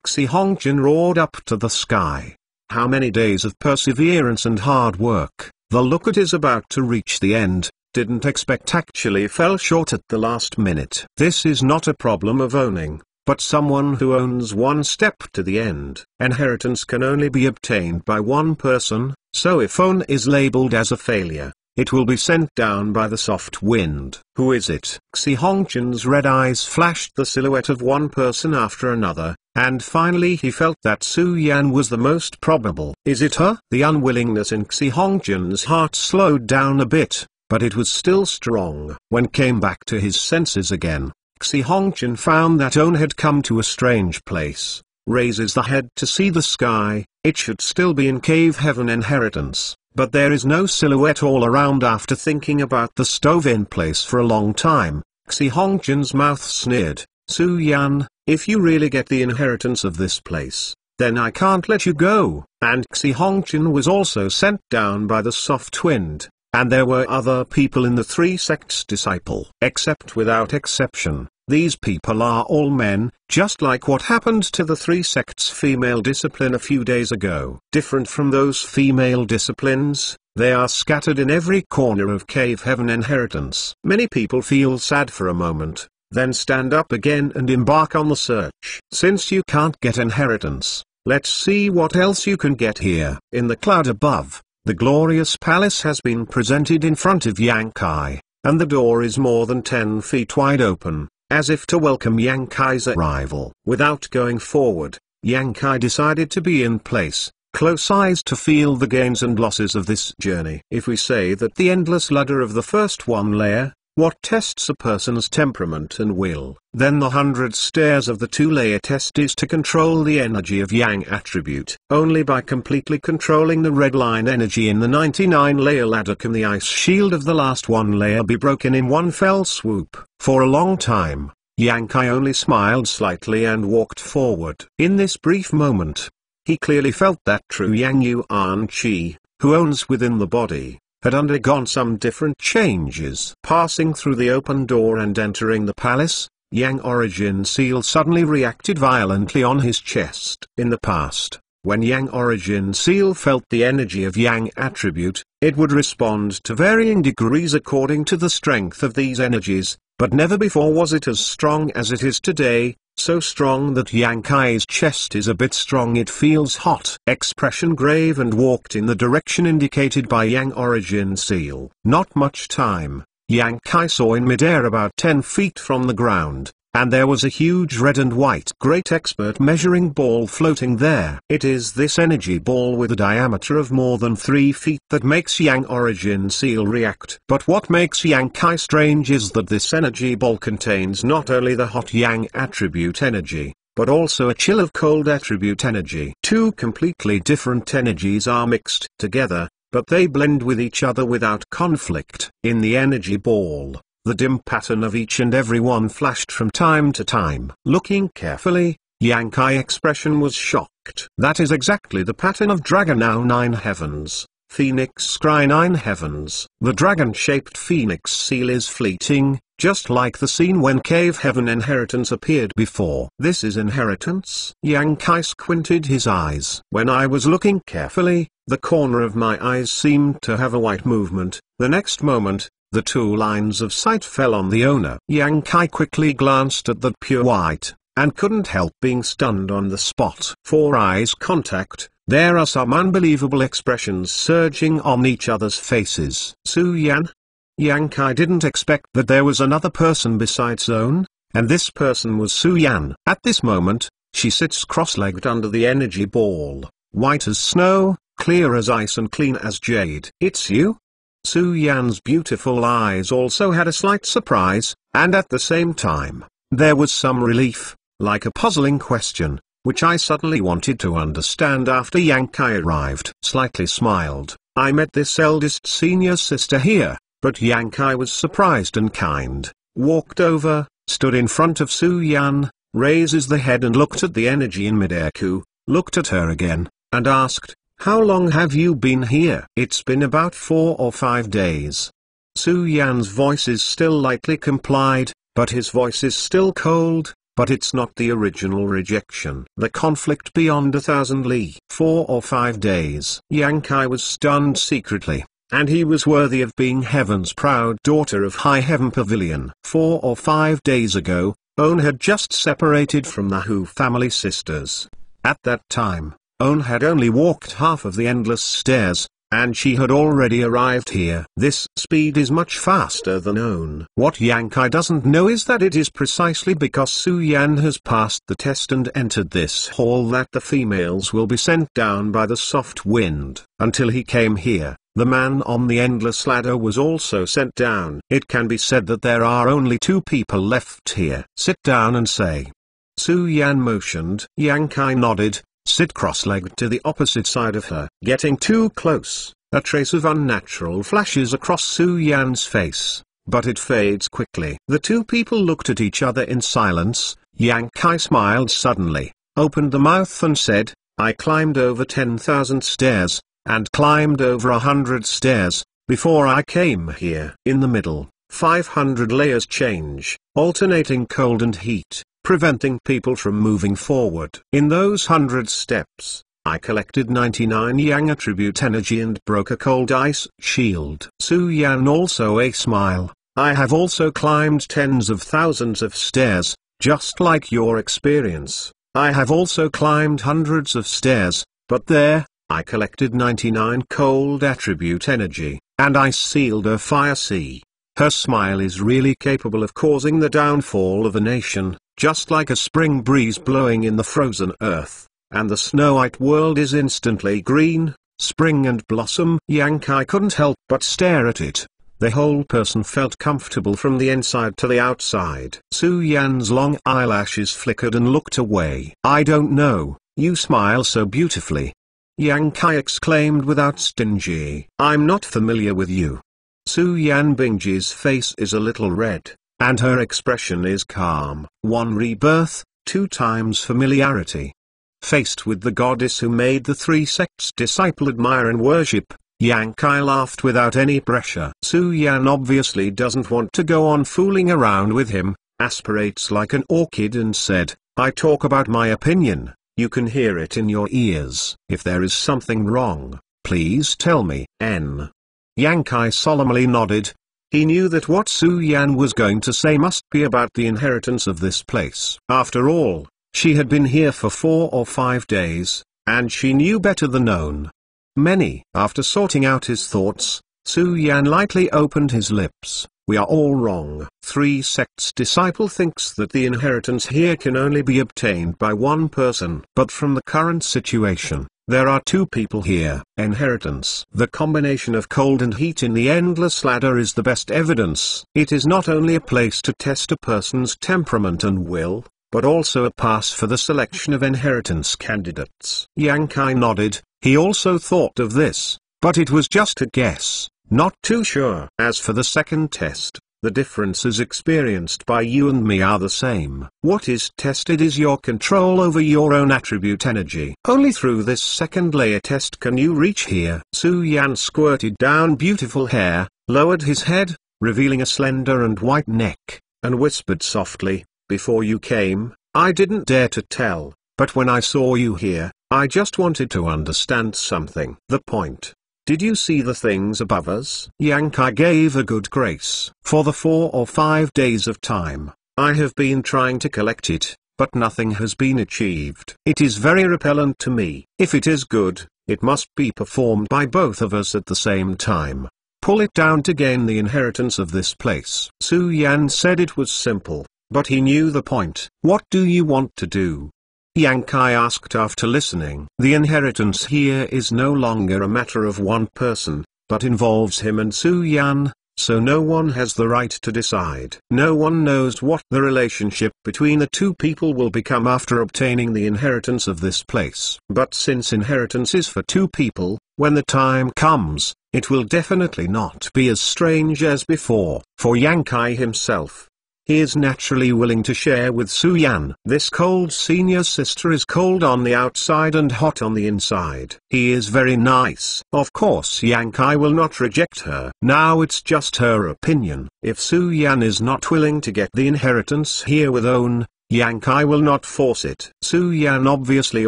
Xi roared up to the sky. How many days of perseverance and hard work, the look at is about to reach the end, didn't expect actually fell short at the last minute. This is not a problem of owning, but someone who owns one step to the end. Inheritance can only be obtained by one person, so if own is labeled as a failure, it will be sent down by the soft wind. Who is it? Xi Hongjin's red eyes flashed the silhouette of one person after another, and finally he felt that Su Yan was the most probable. Is it her? The unwillingness in Xi Hongjun's heart slowed down a bit, but it was still strong. When came back to his senses again, Xi Hongjun found that On had come to a strange place, raises the head to see the sky, it should still be in Cave Heaven Inheritance, but there is no silhouette all around after thinking about the stove-in place for a long time. Xi Hongjun's mouth sneered, Su Yan, if you really get the inheritance of this place, then I can't let you go, and Xi Hongqin was also sent down by the soft wind, and there were other people in the three sects disciple. Except without exception, these people are all men, just like what happened to the three sects female discipline a few days ago. Different from those female disciplines, they are scattered in every corner of Cave Heaven Inheritance. Many people feel sad for a moment, then stand up again and embark on the search. Since you can't get inheritance, let's see what else you can get here. In the cloud above, the glorious palace has been presented in front of Yankai, and the door is more than 10 feet wide open, as if to welcome Yankai's arrival. Without going forward, Yankai decided to be in place, close eyes to feel the gains and losses of this journey. If we say that the endless ladder of the first one layer, what tests a person's temperament and will? Then the hundred stairs of the two-layer test is to control the energy of yang attribute. Only by completely controlling the red line energy in the 99-layer ladder can the ice shield of the last one layer be broken in one fell swoop. For a long time, Yang Kai only smiled slightly and walked forward. In this brief moment, he clearly felt that true Yang Yuan Qi, who owns within the body, had undergone some different changes. Passing through the open door and entering the palace, Yang Origin Seal suddenly reacted violently on his chest. In the past, when Yang Origin Seal felt the energy of Yang attribute, it would respond to varying degrees according to the strength of these energies, but never before was it as strong as it is today, so strong that Yankai's chest is a bit strong it feels hot. Expression grave and walked in the direction indicated by Yang origin seal. Not much time, Yankai saw in midair about 10 feet from the ground, and there was a huge red and white great expert measuring ball floating there. It is this energy ball with a diameter of more than 3 feet that makes Yang Origin Seal react. But what makes Yang Kai strange is that this energy ball contains not only the hot Yang attribute energy, but also a chill of cold attribute energy. Two completely different energies are mixed together, but they blend with each other without conflict. In the energy ball, the dim pattern of each and every one flashed from time to time. Looking carefully, Yankai expression was shocked. That is exactly the pattern of Dragonow Nine Heavens, Phoenix Scry Nine Heavens. The dragon-shaped phoenix seal is fleeting, just like the scene when Cave Heaven Inheritance appeared before. This is Inheritance? Yankai squinted his eyes. When I was looking carefully, the corner of my eyes seemed to have a white movement, the next moment, the two lines of sight fell on the owner. Yang Kai quickly glanced at the pure white, and couldn't help being stunned on the spot. Four eyes contact, there are some unbelievable expressions surging on each other's faces. Su Yan? Yang Kai didn't expect that there was another person besides Own, and this person was Su Yan. At this moment, she sits cross-legged under the energy ball, white as snow, clear as ice and clean as jade. It's you? Su Yan's beautiful eyes also had a slight surprise, and at the same time, there was some relief, like a puzzling question, which I suddenly wanted to understand after Yang Kai arrived. Slightly smiled, I met this eldest senior sister here, but Yang Kai was surprised and kind, walked over, stood in front of Su Yan, raises the head and looked at the energy in midair Ku, looked at her again, and asked, how long have you been here? It's been about four or five days. Su Yan's voice is still lightly complied, but his voice is still cold, but it's not the original rejection. The conflict beyond a thousand li. Four or five days. Yang Kai was stunned secretly, and he was worthy of being heaven's proud daughter of High Heaven Pavilion. Four or five days ago, On had just separated from the Hu family sisters. At that time, on had only walked half of the endless stairs, and she had already arrived here. This speed is much faster than On. What Yang Kai doesn't know is that it is precisely because Su Yan has passed the test and entered this hall that the females will be sent down by the soft wind. Until he came here, the man on the endless ladder was also sent down. It can be said that there are only two people left here. Sit down and say. Su Yan motioned. Yang Kai nodded, sit cross-legged to the opposite side of her. Getting too close, a trace of unnatural flashes across Su Yan's face, but it fades quickly. The two people looked at each other in silence, Yang Kai smiled suddenly, opened the mouth and said, I climbed over 10,000 stairs, and climbed over a hundred stairs, before I came here. In the middle, 500 layers change, alternating cold and heat, preventing people from moving forward. In those hundred steps, I collected 99 Yang attribute energy and broke a cold ice shield. Su Yan also a smile, I have also climbed tens of thousands of stairs, just like your experience. I have also climbed hundreds of stairs, but there, I collected 99 cold attribute energy, and I sealed a fire sea. Her smile is really capable of causing the downfall of a nation, just like a spring breeze blowing in the frozen earth, and the snow-white world is instantly green, spring and blossom. Yank couldn't help but stare at it. The whole person felt comfortable from the inside to the outside. Su Yan's long eyelashes flickered and looked away. I don't know, you smile so beautifully. Yang Kai exclaimed without stingy. I'm not familiar with you. Su Yan Bingji's face is a little red, and her expression is calm. One rebirth, two times familiarity. Faced with the goddess who made the three sects disciple admire and worship, Yang Kai laughed without any pressure. Su Yan obviously doesn't want to go on fooling around with him, aspirates like an orchid and said, I talk about my opinion, you can hear it in your ears. If there is something wrong, please tell me. N. Yang Kai solemnly nodded, he knew that what Su Yan was going to say must be about the inheritance of this place. After all, she had been here for four or five days, and she knew better than known. Many. After sorting out his thoughts, Su Yan lightly opened his lips. We are all wrong. Three sects disciple thinks that the inheritance here can only be obtained by one person. But from the current situation, there are two people here. Inheritance. The combination of cold and heat in the endless ladder is the best evidence. It is not only a place to test a person's temperament and will, but also a pass for the selection of inheritance candidates. Yankai nodded, he also thought of this, but it was just a guess, not too sure. As for the second test, the differences experienced by you and me are the same. What is tested is your control over your own attribute energy. Only through this second layer test can you reach here. Su Yan squirted down beautiful hair, lowered his head, revealing a slender and white neck, and whispered softly, Before you came, I didn't dare to tell, but when I saw you here, I just wanted to understand something. The point did you see the things above us? Yankai gave a good grace. For the four or five days of time, I have been trying to collect it, but nothing has been achieved. It is very repellent to me. If it is good, it must be performed by both of us at the same time. Pull it down to gain the inheritance of this place. Su Yan said it was simple, but he knew the point. What do you want to do? Yankai asked after listening. The inheritance here is no longer a matter of one person, but involves him and Su Yan, so no one has the right to decide. No one knows what the relationship between the two people will become after obtaining the inheritance of this place. But since inheritance is for two people, when the time comes, it will definitely not be as strange as before. For Yankai himself, he is naturally willing to share with Su Yan. This cold senior sister is cold on the outside and hot on the inside. He is very nice. Of course Yang Kai will not reject her. Now it's just her opinion. If Su Yan is not willing to get the inheritance here with Own, Yang Kai will not force it. Su Yan obviously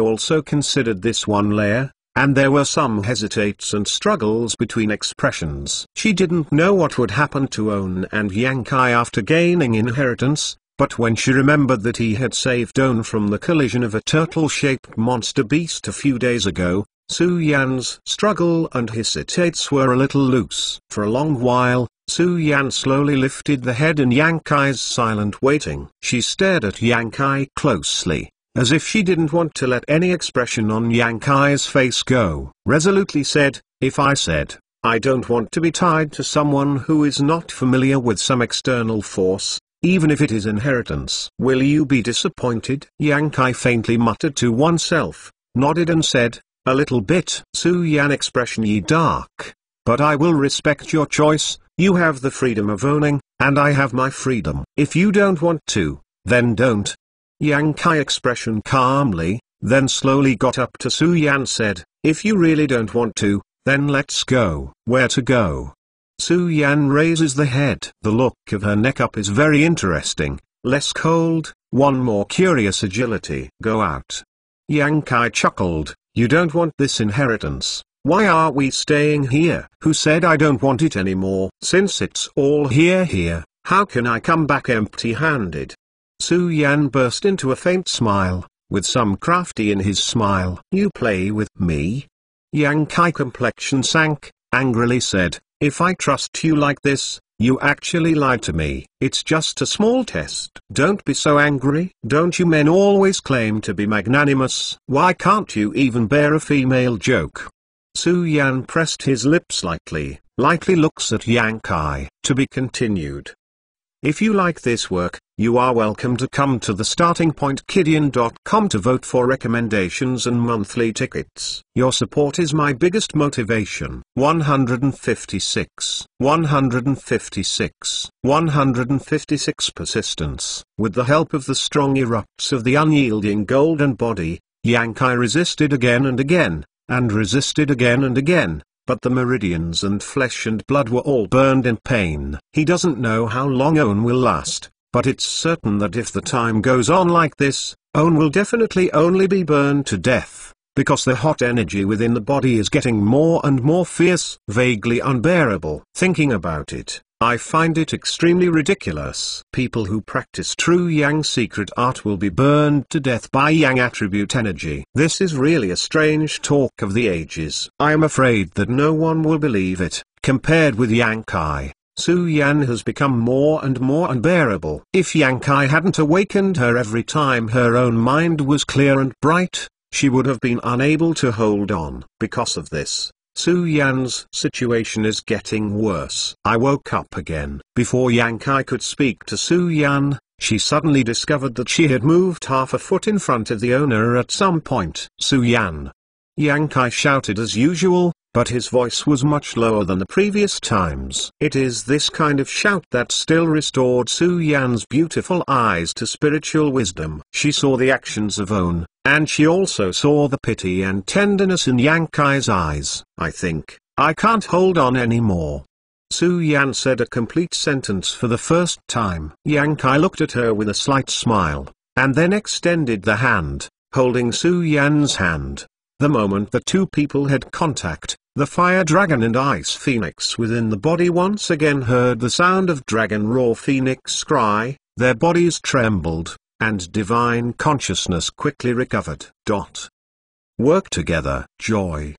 also considered this one layer, and there were some hesitates and struggles between expressions. She didn't know what would happen to On and Yankai after gaining inheritance, but when she remembered that he had saved On from the collision of a turtle-shaped monster beast a few days ago, Su Yan's struggle and hesitates were a little loose. For a long while, Su Yan slowly lifted the head in Yankai's silent waiting. She stared at Yankai closely as if she didn't want to let any expression on Kai's face go, resolutely said, if I said, I don't want to be tied to someone who is not familiar with some external force, even if it is inheritance. Will you be disappointed? Kai faintly muttered to oneself, nodded and said, a little bit. Su Yan expression ye dark, but I will respect your choice, you have the freedom of owning, and I have my freedom. If you don't want to, then don't, Yang Kai expression calmly, then slowly got up to Su Yan said, if you really don't want to, then let's go. Where to go? Su Yan raises the head. The look of her neck up is very interesting, less cold, one more curious agility. Go out. Yang Kai chuckled, you don't want this inheritance. Why are we staying here? Who said I don't want it anymore? Since it's all here here, how can I come back empty handed? Su Yan burst into a faint smile, with some crafty in his smile. You play with me? Yang Kai complexion sank, angrily said, if I trust you like this, you actually lied to me. It's just a small test. Don't be so angry. Don't you men always claim to be magnanimous? Why can't you even bear a female joke? Su Yan pressed his lips lightly, lightly looks at Yang Kai. To be continued. If you like this work, you are welcome to come to the starting point kidian.com to vote for recommendations and monthly tickets. Your support is my biggest motivation. 156, 156, 156 persistence. With the help of the strong erupts of the unyielding golden body, Yankai resisted again and again, and resisted again and again, but the meridians and flesh and blood were all burned in pain. He doesn't know how long Owen will last but it's certain that if the time goes on like this, Own will definitely only be burned to death, because the hot energy within the body is getting more and more fierce, vaguely unbearable. Thinking about it, I find it extremely ridiculous. People who practice true Yang secret art will be burned to death by Yang attribute energy. This is really a strange talk of the ages. I am afraid that no one will believe it, compared with Yang Kai. Su Yan has become more and more unbearable. If Yang Kai hadn't awakened her every time her own mind was clear and bright, she would have been unable to hold on. Because of this, Su Yan's situation is getting worse. I woke up again. Before Yang Kai could speak to Su Yan, she suddenly discovered that she had moved half a foot in front of the owner at some point. Su Yan. Yang Kai shouted as usual, but his voice was much lower than the previous times. It is this kind of shout that still restored Su Yan's beautiful eyes to spiritual wisdom. She saw the actions of On, and she also saw the pity and tenderness in Yang Kai's eyes. I think, I can't hold on anymore. Su Yan said a complete sentence for the first time. Yang Kai looked at her with a slight smile, and then extended the hand, holding Su Yan's hand. The moment the two people had contact, the fire dragon and ice phoenix within the body once again heard the sound of dragon roar phoenix cry, their bodies trembled, and divine consciousness quickly recovered. Dot. Work together, joy.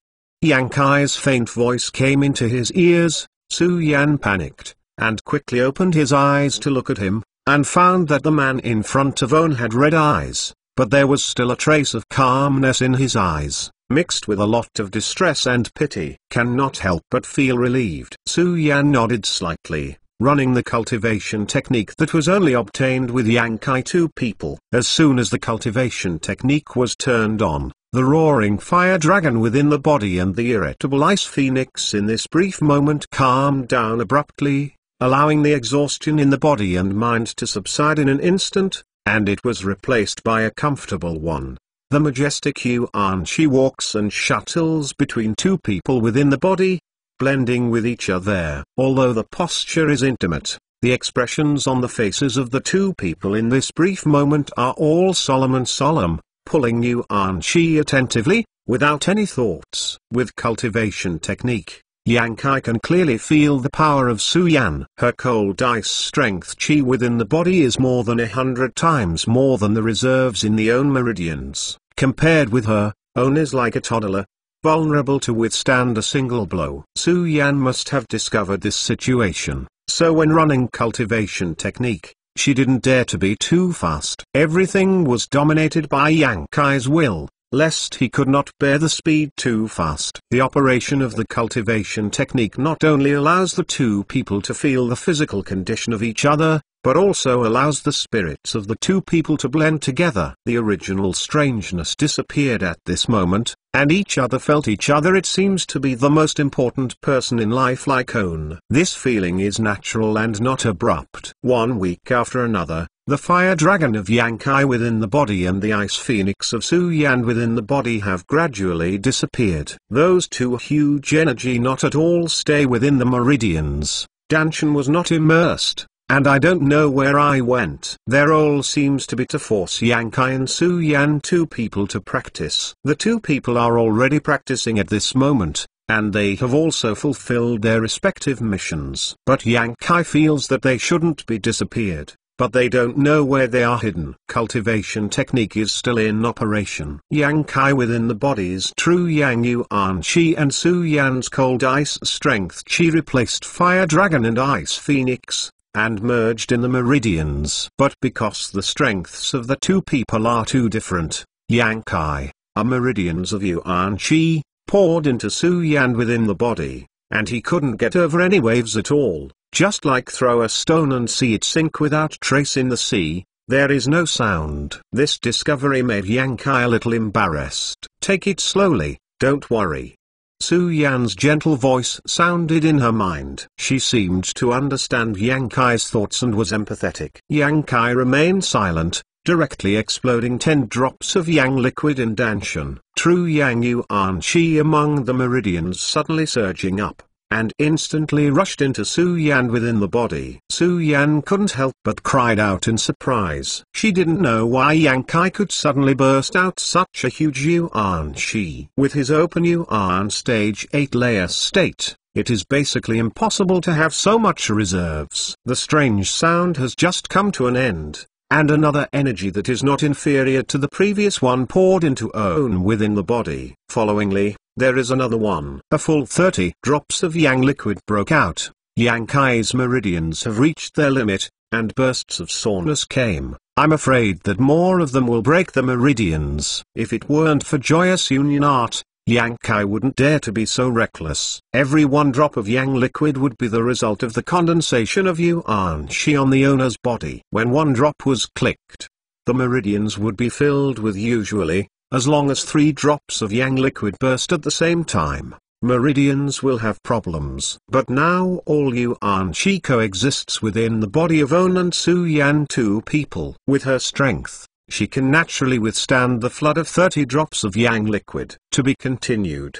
Yankai's faint voice came into his ears, Su Yan panicked, and quickly opened his eyes to look at him, and found that the man in front of On had red eyes, but there was still a trace of calmness in his eyes mixed with a lot of distress and pity, cannot help but feel relieved. Su Yan nodded slightly, running the cultivation technique that was only obtained with Yang Kai two people. As soon as the cultivation technique was turned on, the roaring fire dragon within the body and the irritable ice phoenix in this brief moment calmed down abruptly, allowing the exhaustion in the body and mind to subside in an instant, and it was replaced by a comfortable one the majestic yuan she walks and shuttles between two people within the body, blending with each other. Although the posture is intimate, the expressions on the faces of the two people in this brief moment are all solemn and solemn, pulling you yuan she attentively, without any thoughts. With cultivation technique, Yang Kai can clearly feel the power of Su Yan. Her cold ice strength chi within the body is more than a hundred times more than the reserves in the own meridians. Compared with her, On is like a toddler, vulnerable to withstand a single blow. Su Yan must have discovered this situation, so when running cultivation technique, she didn't dare to be too fast. Everything was dominated by Yang Kai's will, lest he could not bear the speed too fast. The operation of the cultivation technique not only allows the two people to feel the physical condition of each other, but also allows the spirits of the two people to blend together. The original strangeness disappeared at this moment, and each other felt each other it seems to be the most important person in life like own. This feeling is natural and not abrupt. One week after another, the fire dragon of Yankai within the body and the ice phoenix of Su Yan within the body have gradually disappeared. Those two huge energy not at all stay within the meridians. Danshan was not immersed, and I don't know where I went. Their role seems to be to force Yankai and Su Yan two people to practice. The two people are already practicing at this moment, and they have also fulfilled their respective missions. But Yankai feels that they shouldn't be disappeared but they don't know where they are hidden. Cultivation technique is still in operation. Yang Kai within the body's true Yang Yuan Qi and Su Yan's cold ice strength Qi replaced Fire Dragon and Ice Phoenix, and merged in the meridians. But because the strengths of the two people are too different, Yang Kai, are meridians of Yuan Qi, poured into Su Yan within the body, and he couldn't get over any waves at all. Just like throw a stone and see it sink without trace in the sea, there is no sound. This discovery made Kai a little embarrassed. Take it slowly, don't worry. Su Yan's gentle voice sounded in her mind. She seemed to understand Kai's thoughts and was empathetic. Kai remained silent, directly exploding ten drops of Yang liquid in Danshan. True Yang Yuan she among the meridians suddenly surging up and instantly rushed into Su Yan within the body. Su Yan couldn't help but cried out in surprise. She didn't know why Yang Kai could suddenly burst out such a huge Yuan Shi. With his open Yuan stage 8 layer state, it is basically impossible to have so much reserves. The strange sound has just come to an end, and another energy that is not inferior to the previous one poured into Own within the body. Followingly, there is another one. A full 30 drops of yang liquid broke out, yang kai's meridians have reached their limit, and bursts of soreness came. I'm afraid that more of them will break the meridians. If it weren't for joyous union art, Yang Kai wouldn't dare to be so reckless. Every one drop of Yang liquid would be the result of the condensation of Yuan Shi on the owner's body. When one drop was clicked, the meridians would be filled with usually, as long as three drops of yang liquid burst at the same time, meridians will have problems. But now all Yuan Shi coexists within the body of On and Su Yan two people. With her strength, she can naturally withstand the flood of 30 drops of yang liquid. To be continued.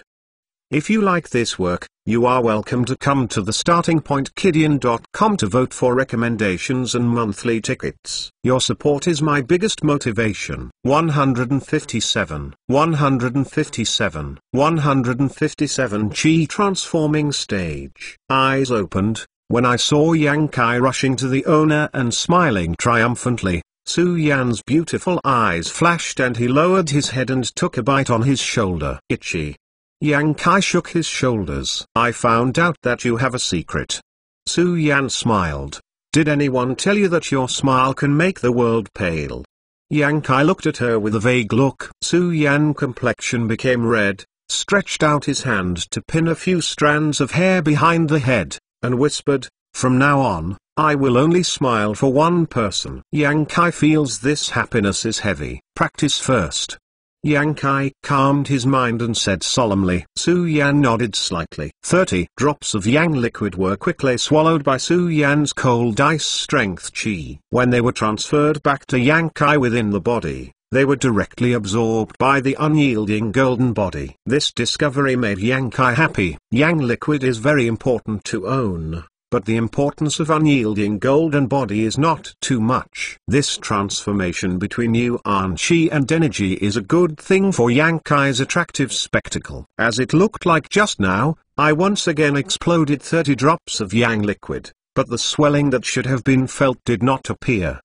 If you like this work, you are welcome to come to the startingpointkidian.com to vote for recommendations and monthly tickets. Your support is my biggest motivation. 157, 157, 157 Chi transforming stage. Eyes opened, when I saw Yang Kai rushing to the owner and smiling triumphantly, Su Yan's beautiful eyes flashed and he lowered his head and took a bite on his shoulder. Itchy. Yang Kai shook his shoulders. I found out that you have a secret. Su Yan smiled. Did anyone tell you that your smile can make the world pale? Yang Kai looked at her with a vague look. Su Yan's complexion became red, stretched out his hand to pin a few strands of hair behind the head, and whispered, From now on, I will only smile for one person. Yang Kai feels this happiness is heavy. Practice first. Yang Kai calmed his mind and said solemnly. Su Yan nodded slightly. Thirty drops of Yang liquid were quickly swallowed by Su Yan's cold ice strength qi. When they were transferred back to Yang Kai within the body, they were directly absorbed by the unyielding golden body. This discovery made Yang Kai happy. Yang liquid is very important to own, but the importance of unyielding golden body is not too much. This transformation between and she and energy is a good thing for Yang Kai's attractive spectacle. As it looked like just now, I once again exploded 30 drops of Yang liquid, but the swelling that should have been felt did not appear.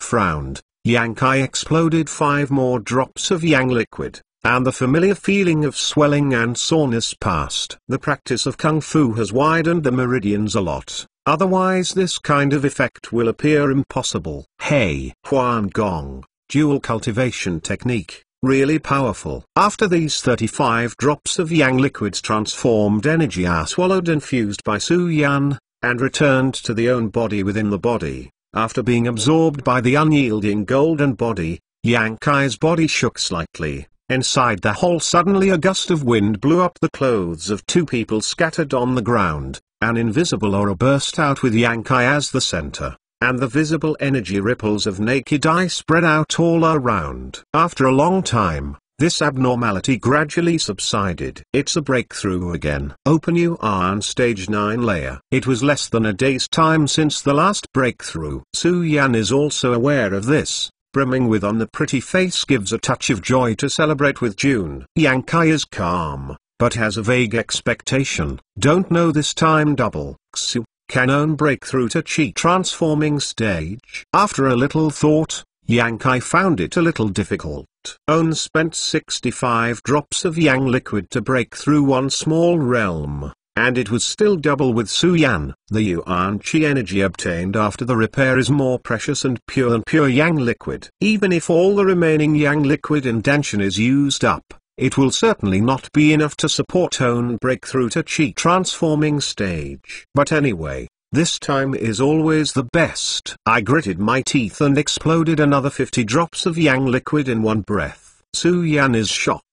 Frowned, Yang Kai exploded 5 more drops of Yang liquid, and the familiar feeling of swelling and soreness passed. The practice of Kung Fu has widened the meridians a lot, otherwise this kind of effect will appear impossible. Hey! Huan Gong, dual cultivation technique, really powerful. After these 35 drops of Yang liquids transformed energy are swallowed and fused by Su Yan, and returned to the own body within the body, after being absorbed by the unyielding golden body, Yang Kai's body shook slightly Inside the hall suddenly a gust of wind blew up the clothes of two people scattered on the ground, an invisible aura burst out with Yankai as the center, and the visible energy ripples of naked eye spread out all around. After a long time, this abnormality gradually subsided. It's a breakthrough again. Open you are on stage 9 layer. It was less than a day's time since the last breakthrough. Su Yan is also aware of this, brimming with on the pretty face gives a touch of joy to celebrate with June. Yankai is calm, but has a vague expectation. Don't know this time double. Xu, Canon breakthrough to Chi transforming stage. After a little thought, Yankai found it a little difficult. Own spent 65 drops of Yang liquid to break through one small realm and it was still double with Su Yan. The Yuan Qi energy obtained after the repair is more precious and pure than pure Yang liquid. Even if all the remaining Yang liquid in Danshan is used up, it will certainly not be enough to support own breakthrough to Qi transforming stage. But anyway, this time is always the best. I gritted my teeth and exploded another 50 drops of Yang liquid in one breath. Su Yan is shocked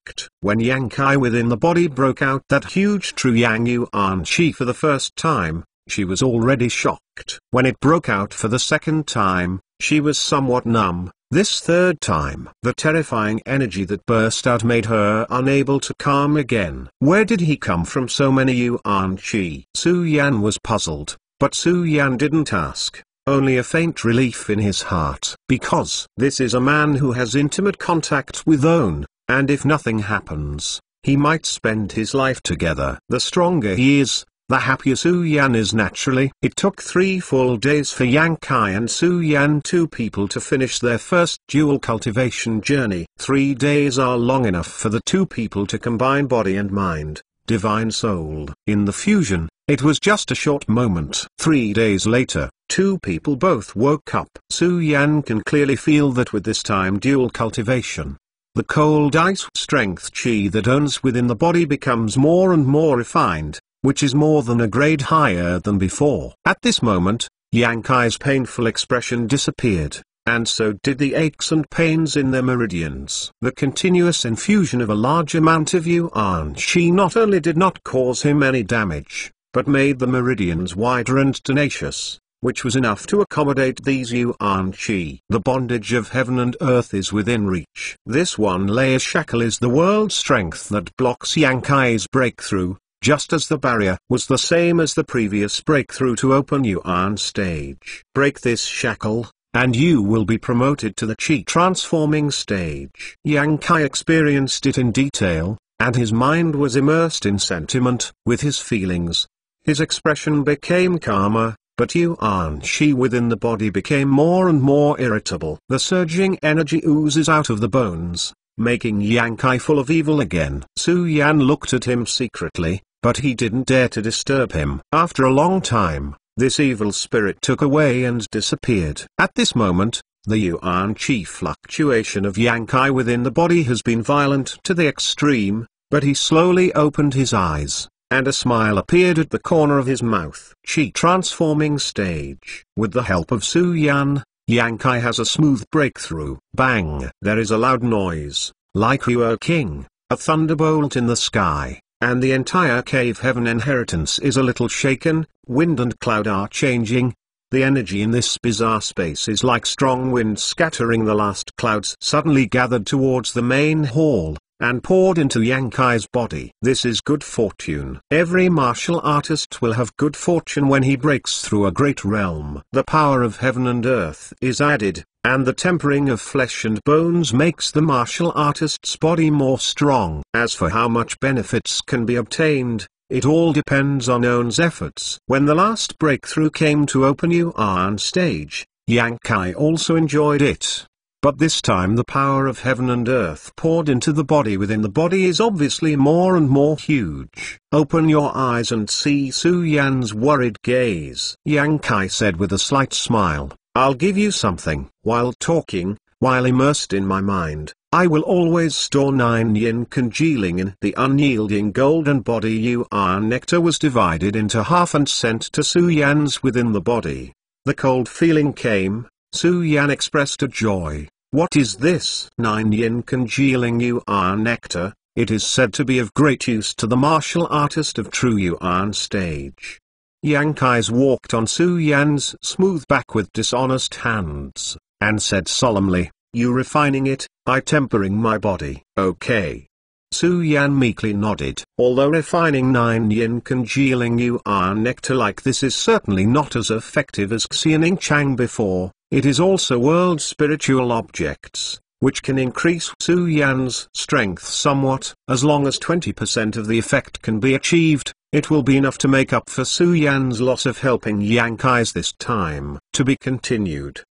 when yang Kai within the body broke out that huge true Yang Yuan Qi for the first time, she was already shocked. When it broke out for the second time, she was somewhat numb, this third time. The terrifying energy that burst out made her unable to calm again. Where did he come from so many Yuan Qi? Su Yan was puzzled, but Su Yan didn't ask, only a faint relief in his heart. Because this is a man who has intimate contact with own, and if nothing happens, he might spend his life together. The stronger he is, the happier Su Yan is naturally. It took three full days for Yang Kai and Su Yan two people to finish their first dual cultivation journey. Three days are long enough for the two people to combine body and mind, divine soul. In the fusion, it was just a short moment. Three days later, two people both woke up. Su Yan can clearly feel that with this time dual cultivation, the cold ice strength chi that owns within the body becomes more and more refined, which is more than a grade higher than before. At this moment, Yang Kai's painful expression disappeared, and so did the aches and pains in their meridians. The continuous infusion of a large amount of Yuan Qi not only did not cause him any damage, but made the meridians wider and tenacious which was enough to accommodate these chi. The bondage of heaven and earth is within reach. This one layer shackle is the world strength that blocks Kai's breakthrough, just as the barrier was the same as the previous breakthrough to open Yuan stage. Break this shackle, and you will be promoted to the Qi transforming stage. Yang Kai experienced it in detail, and his mind was immersed in sentiment, with his feelings. His expression became calmer, but you aren't she within the body became more and more irritable. The surging energy oozes out of the bones, making Yankai full of evil again. Su Yan looked at him secretly, but he didn't dare to disturb him. After a long time, this evil spirit took away and disappeared. At this moment, the Yuan Qi fluctuation of Yankai within the body has been violent to the extreme, but he slowly opened his eyes and a smile appeared at the corner of his mouth. She transforming stage. With the help of Su Yan, Yang Kai has a smooth breakthrough. Bang! There is a loud noise, like Ruo King, a thunderbolt in the sky, and the entire cave heaven inheritance is a little shaken, wind and cloud are changing, the energy in this bizarre space is like strong wind scattering the last clouds suddenly gathered towards the main hall, and poured into Yankai's body. This is good fortune. Every martial artist will have good fortune when he breaks through a great realm. The power of heaven and earth is added, and the tempering of flesh and bones makes the martial artist's body more strong. As for how much benefits can be obtained, it all depends on one's efforts. When the last breakthrough came to open you on stage, Yankai also enjoyed it. But this time the power of heaven and earth poured into the body within the body is obviously more and more huge. Open your eyes and see Su Yan's worried gaze. Yang Kai said with a slight smile, I'll give you something. While talking, while immersed in my mind, I will always store nine yin congealing in the unyielding golden body you are. Nectar was divided into half and sent to Su Yan's within the body. The cold feeling came, Su Yan expressed a joy, What is this? Nine yin congealing yuan ah nectar, it is said to be of great use to the martial artist of true yuan stage. Yang Kai's walked on Su Yan's smooth back with dishonest hands, and said solemnly, You refining it, I tempering my body. Okay. Su Yan meekly nodded. Although refining nine yin congealing are nectar like this is certainly not as effective as Xianing Chang before, it is also world spiritual objects, which can increase Su Yan's strength somewhat, as long as 20% of the effect can be achieved, it will be enough to make up for Su Yan's loss of helping Yang Kai's this time. To be continued.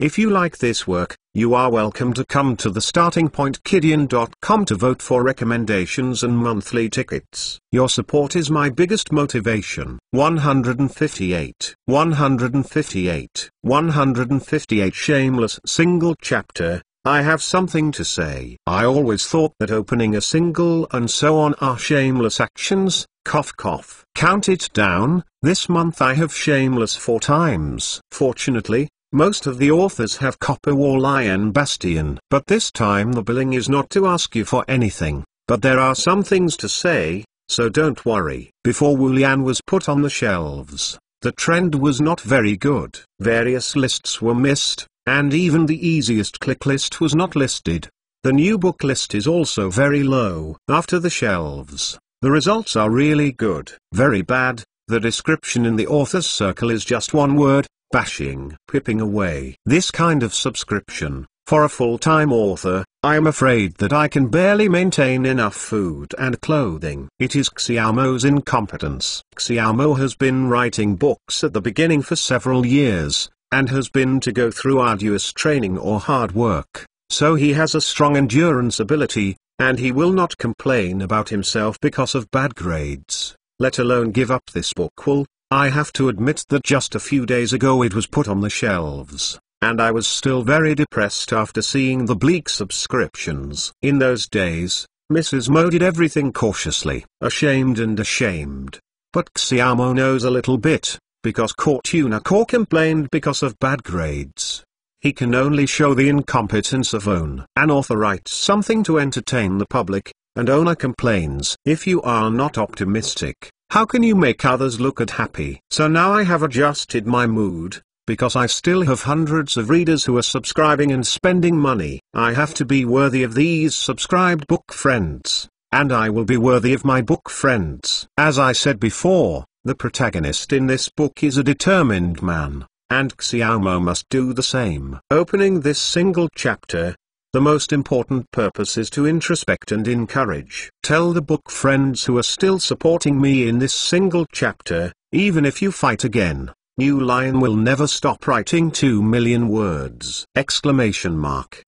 If you like this work, you are welcome to come to the startingpointkidian.com to vote for recommendations and monthly tickets. Your support is my biggest motivation. 158, 158, 158 Shameless Single Chapter, I have something to say. I always thought that opening a single and so on are shameless actions, cough cough. Count it down, this month I have shameless four times. Fortunately, most of the authors have copper wall iron bastion. But this time the billing is not to ask you for anything, but there are some things to say, so don't worry. Before Wulian was put on the shelves, the trend was not very good. Various lists were missed, and even the easiest click list was not listed. The new book list is also very low. After the shelves, the results are really good. Very bad, the description in the author's circle is just one word, bashing, pipping away this kind of subscription. For a full-time author, I am afraid that I can barely maintain enough food and clothing. It is Xiaomo's incompetence. Xiaomo has been writing books at the beginning for several years, and has been to go through arduous training or hard work, so he has a strong endurance ability, and he will not complain about himself because of bad grades, let alone give up this book will, I have to admit that just a few days ago it was put on the shelves, and I was still very depressed after seeing the bleak subscriptions. In those days, Mrs. Mo did everything cautiously, ashamed and ashamed. But Xiamo knows a little bit, because Cortuna Core complained because of bad grades. He can only show the incompetence of own. An author writes something to entertain the public, and owner complains. If you are not optimistic, how can you make others look at happy? So now I have adjusted my mood, because I still have hundreds of readers who are subscribing and spending money. I have to be worthy of these subscribed book friends, and I will be worthy of my book friends. As I said before, the protagonist in this book is a determined man, and Xiaomo must do the same. Opening this single chapter, the most important purpose is to introspect and encourage. Tell the book friends who are still supporting me in this single chapter, even if you fight again, New Lion will never stop writing 2 million words! Exclamation mark.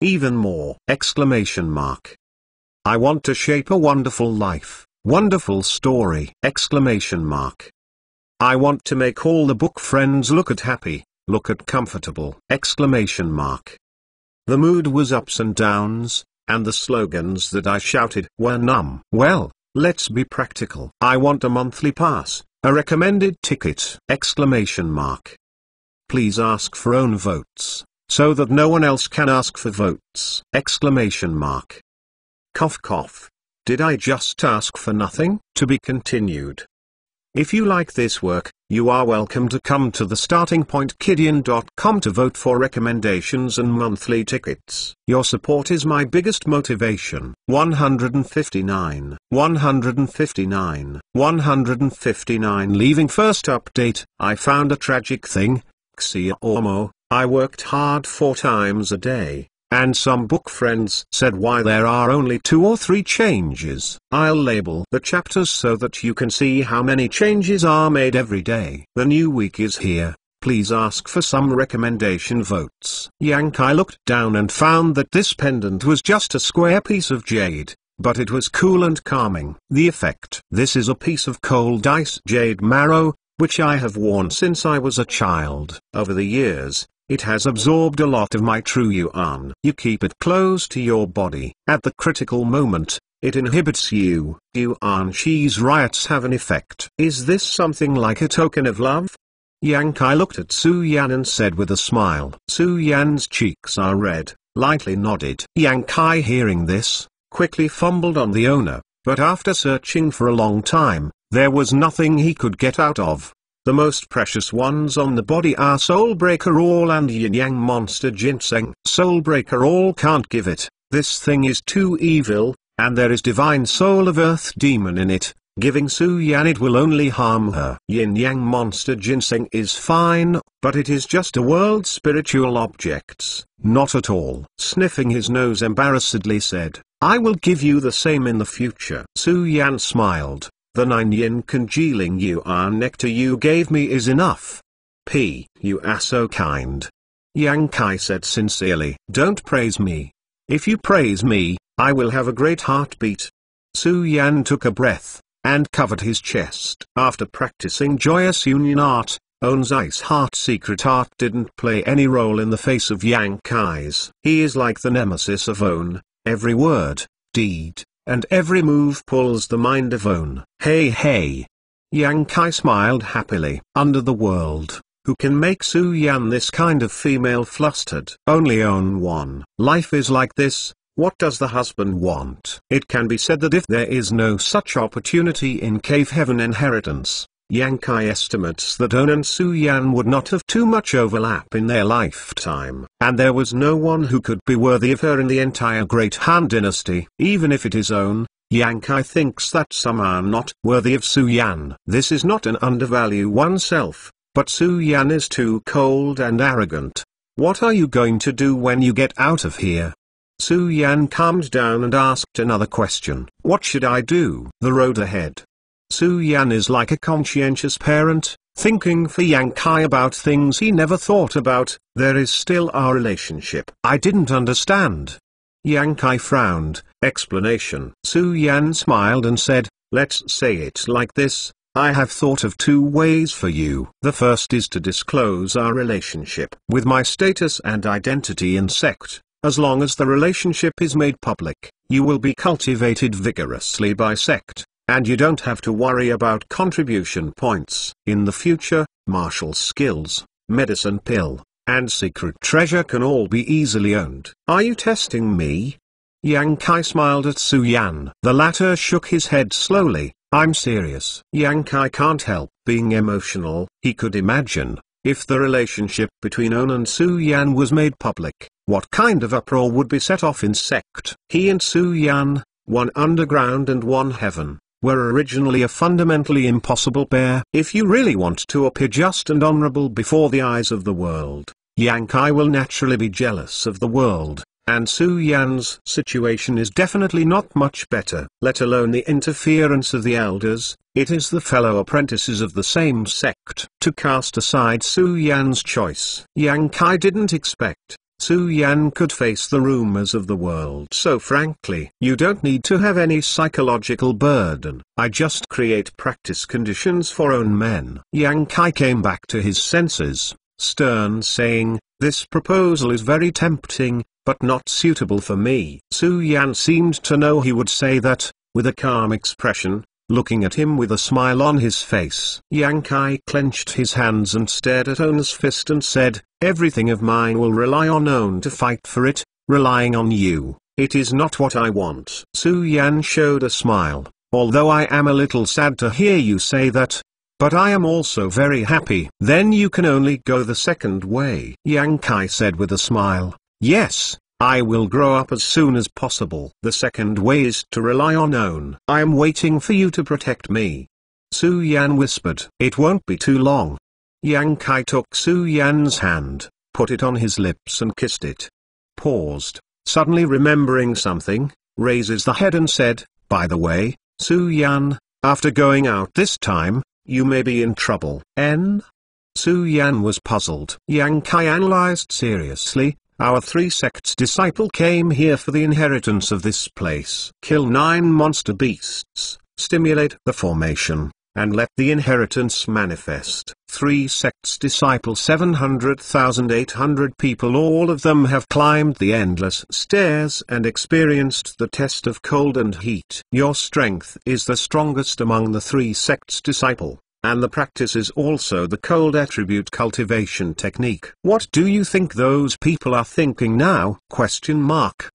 Even more! Exclamation mark. I want to shape a wonderful life, wonderful story! Exclamation mark. I want to make all the book friends look at happy, look at comfortable! Exclamation mark. The mood was ups and downs, and the slogans that I shouted were numb. Well, let's be practical. I want a monthly pass, a recommended ticket! Exclamation mark. Please ask for own votes, so that no one else can ask for votes! Exclamation mark. Cough cough. Did I just ask for nothing? To be continued. If you like this work, you are welcome to come to the startingpointkidian.com to vote for recommendations and monthly tickets. Your support is my biggest motivation. 159, 159, 159 Leaving first update, I found a tragic thing, Xia Ormo, I worked hard four times a day, and some book friends said why there are only two or three changes. I'll label the chapters so that you can see how many changes are made every day. The new week is here. Please ask for some recommendation votes. Yankai looked down and found that this pendant was just a square piece of jade, but it was cool and calming. The effect. This is a piece of cold ice jade marrow, which I have worn since I was a child. Over the years, it has absorbed a lot of my true yuan. You keep it close to your body. At the critical moment, it inhibits you. Yuan Shi's riots have an effect. Is this something like a token of love? Yang Kai looked at Su Yan and said with a smile. Su Yan's cheeks are red, lightly nodded. Yang Kai hearing this, quickly fumbled on the owner, but after searching for a long time, there was nothing he could get out of. The most precious ones on the body are Soulbreaker All and Yin Yang Monster Ginseng. Soulbreaker All can't give it, this thing is too evil, and there is divine soul of earth demon in it, giving Su Yan it will only harm her. Yin Yang Monster Ginseng is fine, but it is just a world spiritual objects, not at all. Sniffing his nose embarrassedly said, I will give you the same in the future. Su Yan smiled, the nine yin congealing you are nectar you gave me is enough. P. You are so kind. Yang Kai said sincerely, Don't praise me. If you praise me, I will have a great heartbeat. Su Yan took a breath, and covered his chest. After practicing joyous union art, Own's Ice heart secret art didn't play any role in the face of Yang Kai's. He is like the nemesis of Own. every word, deed, and every move pulls the mind of own. Hey hey! Yang Kai smiled happily. Under the world, who can make Su Yan this kind of female flustered? Only own one. Life is like this, what does the husband want? It can be said that if there is no such opportunity in cave heaven inheritance, Yankai estimates that On and Su Yan would not have too much overlap in their lifetime, and there was no one who could be worthy of her in the entire Great Han dynasty. Even if it is On, Yankai thinks that some are not worthy of Su Yan. This is not an undervalue oneself, but Su Yan is too cold and arrogant. What are you going to do when you get out of here? Su Yan calmed down and asked another question. What should I do? The road ahead Su Yan is like a conscientious parent, thinking for Yang Kai about things he never thought about, there is still our relationship. I didn't understand. Yang Kai frowned, explanation. Su Yan smiled and said, let's say it like this, I have thought of two ways for you. The first is to disclose our relationship. With my status and identity in sect, as long as the relationship is made public, you will be cultivated vigorously by sect, and you don't have to worry about contribution points. In the future, martial skills, medicine pill, and secret treasure can all be easily owned. Are you testing me? Yang Kai smiled at Su Yan. The latter shook his head slowly. I'm serious. Yang Kai can't help being emotional. He could imagine, if the relationship between On and Su Yan was made public, what kind of uproar would be set off in sect. He and Su Yan, one underground and one heaven, were originally a fundamentally impossible pair. If you really want to appear just and honorable before the eyes of the world, Yang Kai will naturally be jealous of the world, and Su Yan's situation is definitely not much better, let alone the interference of the elders, it is the fellow apprentices of the same sect to cast aside Su Yan's choice. Yang Kai didn't expect Su Yan could face the rumors of the world so frankly. You don't need to have any psychological burden, I just create practice conditions for own men. Yang Kai came back to his senses, stern saying, this proposal is very tempting, but not suitable for me. Su Yan seemed to know he would say that, with a calm expression, looking at him with a smile on his face. Yang Kai clenched his hands and stared at Ona's fist and said, Everything of mine will rely on Own to fight for it, relying on you, it is not what I want. Su Yan showed a smile, although I am a little sad to hear you say that, but I am also very happy. Then you can only go the second way. Yang Kai said with a smile, Yes, I will grow up as soon as possible. The second way is to rely on Own. I am waiting for you to protect me. Su Yan whispered. It won't be too long. Yang Kai took Su Yan's hand, put it on his lips and kissed it. Paused, suddenly remembering something, raises the head and said, By the way, Su Yan, after going out this time, you may be in trouble. N? Su Yan was puzzled. Yang Kai analyzed seriously, our three sects disciple came here for the inheritance of this place. Kill nine monster beasts, stimulate the formation, and let the inheritance manifest. Three sects disciple 700,800 people all of them have climbed the endless stairs and experienced the test of cold and heat. Your strength is the strongest among the three sects disciple and the practice is also the cold attribute cultivation technique. What do you think those people are thinking now? Question mark.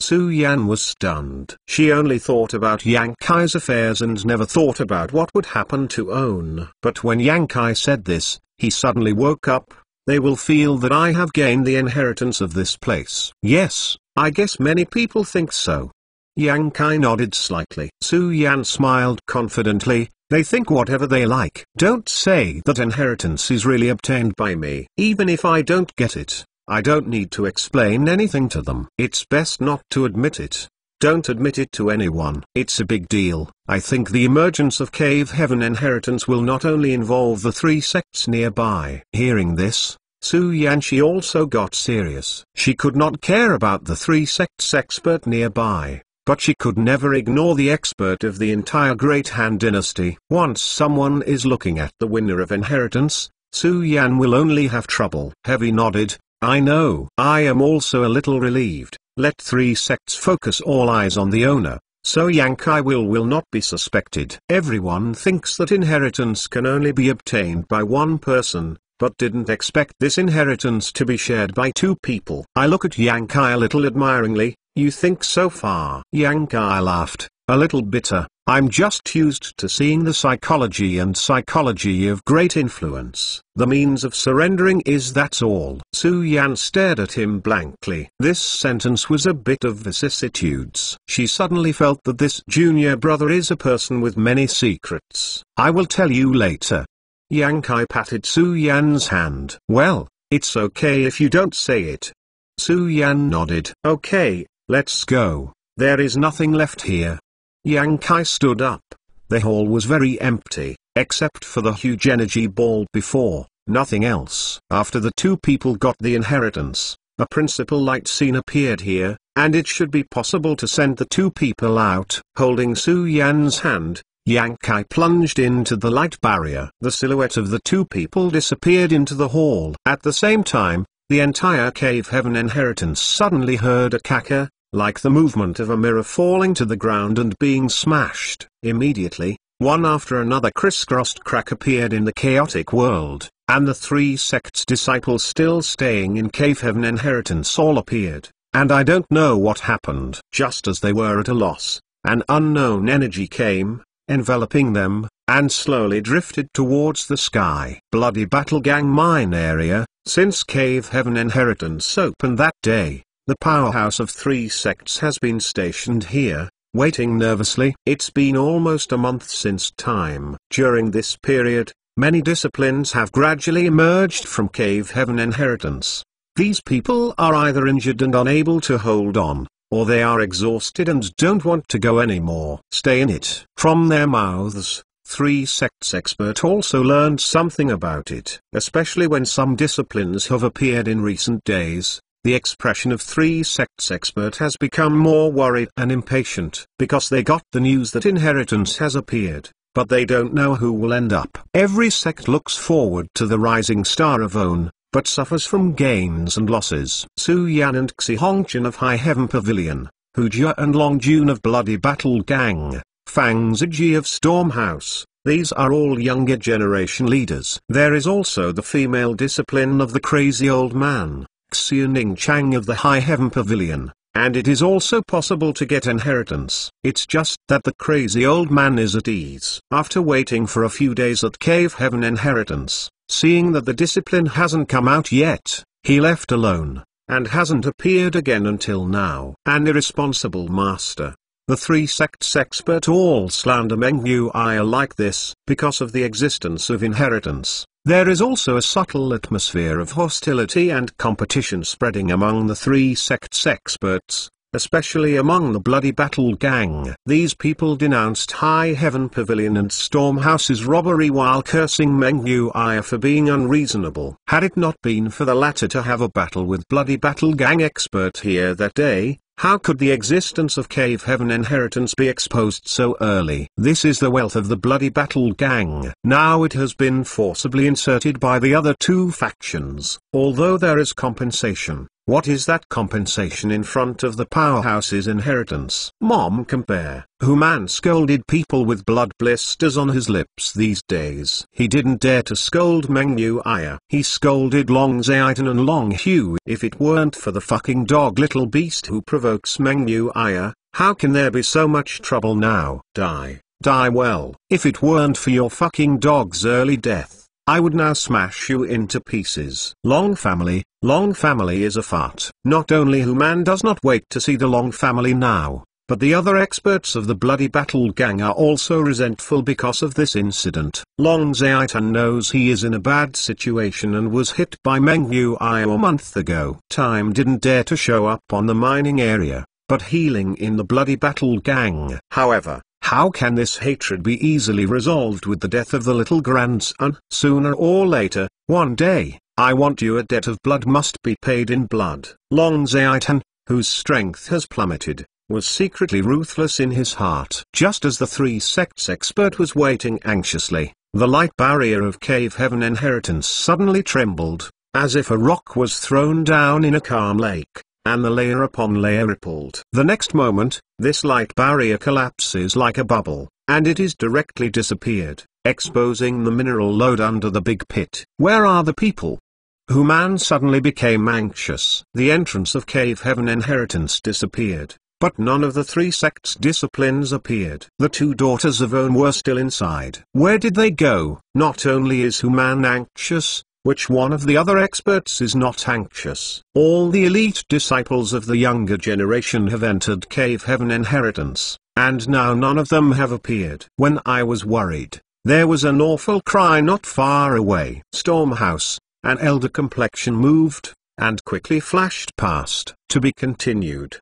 Su Yan was stunned. She only thought about Yang Kai's affairs and never thought about what would happen to Own. But when Yang Kai said this, he suddenly woke up, they will feel that I have gained the inheritance of this place. Yes, I guess many people think so. Yang Kai nodded slightly. Su Yan smiled confidently, they think whatever they like. Don't say that inheritance is really obtained by me. Even if I don't get it, I don't need to explain anything to them. It's best not to admit it. Don't admit it to anyone. It's a big deal. I think the emergence of cave heaven inheritance will not only involve the three sects nearby. Hearing this, Su Yanshi also got serious. She could not care about the three sects expert nearby but she could never ignore the expert of the entire Great Han dynasty. Once someone is looking at the winner of inheritance, Su Yan will only have trouble. Heavy nodded, I know. I am also a little relieved. Let three sects focus all eyes on the owner, so Yang Kai will will not be suspected. Everyone thinks that inheritance can only be obtained by one person, but didn't expect this inheritance to be shared by two people. I look at Yang Kai a little admiringly, you think so far? Yankai laughed, a little bitter, I'm just used to seeing the psychology and psychology of great influence. The means of surrendering is that's all. Su Yan stared at him blankly. This sentence was a bit of vicissitudes. She suddenly felt that this junior brother is a person with many secrets. I will tell you later. Yang Kai patted Su Yan's hand. Well, it's okay if you don't say it. Su Yan nodded. Okay, Let's go, there is nothing left here. Yang Kai stood up. The hall was very empty, except for the huge energy ball before, nothing else. After the two people got the inheritance, a principal light scene appeared here, and it should be possible to send the two people out. Holding Su Yan's hand, Yang Kai plunged into the light barrier. The silhouette of the two people disappeared into the hall. At the same time, the entire cave heaven inheritance suddenly heard a cacker, like the movement of a mirror falling to the ground and being smashed. Immediately, one after another crisscrossed crack appeared in the chaotic world, and the three sects' disciples still staying in Cave Heaven Inheritance all appeared, and I don't know what happened. Just as they were at a loss, an unknown energy came, enveloping them, and slowly drifted towards the sky. Bloody Battle Gang Mine area, since Cave Heaven Inheritance opened that day, the powerhouse of three sects has been stationed here, waiting nervously. It's been almost a month since time. During this period, many disciplines have gradually emerged from cave heaven inheritance. These people are either injured and unable to hold on, or they are exhausted and don't want to go anymore. Stay in it. From their mouths, three sects expert also learned something about it. Especially when some disciplines have appeared in recent days, the expression of three sects expert has become more worried and impatient, because they got the news that inheritance has appeared, but they don't know who will end up. Every sect looks forward to the rising star of OWN, but suffers from gains and losses. Su Yan and Xi Hongchen of High Heaven Pavilion, Hu Jia and Long Jun of Bloody Battle Gang, Fang Ziji of Storm House, these are all younger generation leaders. There is also the female discipline of the crazy old man, Xianing Chang of the High Heaven Pavilion, and it is also possible to get inheritance. It's just that the crazy old man is at ease. After waiting for a few days at Cave Heaven Inheritance, seeing that the discipline hasn't come out yet, he left alone, and hasn't appeared again until now. An irresponsible master. The three sects expert all slander Meng Yu I like this, because of the existence of inheritance. There is also a subtle atmosphere of hostility and competition spreading among the three sects experts, especially among the Bloody Battle Gang. These people denounced High Heaven Pavilion and Stormhouse's robbery while cursing Meng Yuaya for being unreasonable. Had it not been for the latter to have a battle with Bloody Battle Gang expert here that day, how could the existence of cave heaven inheritance be exposed so early? This is the wealth of the bloody battle gang. Now it has been forcibly inserted by the other two factions, although there is compensation. What is that compensation in front of the powerhouse's inheritance? Mom compare. Who man scolded people with blood blisters on his lips these days. He didn't dare to scold Mengyu Aya. He scolded Long Zaitan and Long Hu. If it weren't for the fucking dog little beast who provokes Mengyu Aya, how can there be so much trouble now? Die. Die well. If it weren't for your fucking dog's early death. I would now smash you into pieces. Long family, long family is a fart. Not only Hu man does not wait to see the long family now, but the other experts of the bloody battle gang are also resentful because of this incident. Long Zaitan knows he is in a bad situation and was hit by Meng Yu a month ago. Time didn't dare to show up on the mining area, but healing in the bloody battle gang. However, how can this hatred be easily resolved with the death of the little grandson? Sooner or later, one day, I want you a debt of blood must be paid in blood. Long Zaitan, whose strength has plummeted, was secretly ruthless in his heart. Just as the three sects expert was waiting anxiously, the light barrier of cave heaven inheritance suddenly trembled, as if a rock was thrown down in a calm lake and the layer upon layer rippled. The next moment, this light barrier collapses like a bubble, and it is directly disappeared, exposing the mineral load under the big pit. Where are the people? Human suddenly became anxious. The entrance of cave heaven inheritance disappeared, but none of the three sects' disciplines appeared. The two daughters of On were still inside. Where did they go? Not only is Human anxious, which one of the other experts is not anxious? All the elite disciples of the younger generation have entered cave heaven inheritance, and now none of them have appeared. When I was worried, there was an awful cry not far away. Stormhouse, an elder complexion moved, and quickly flashed past. To be continued.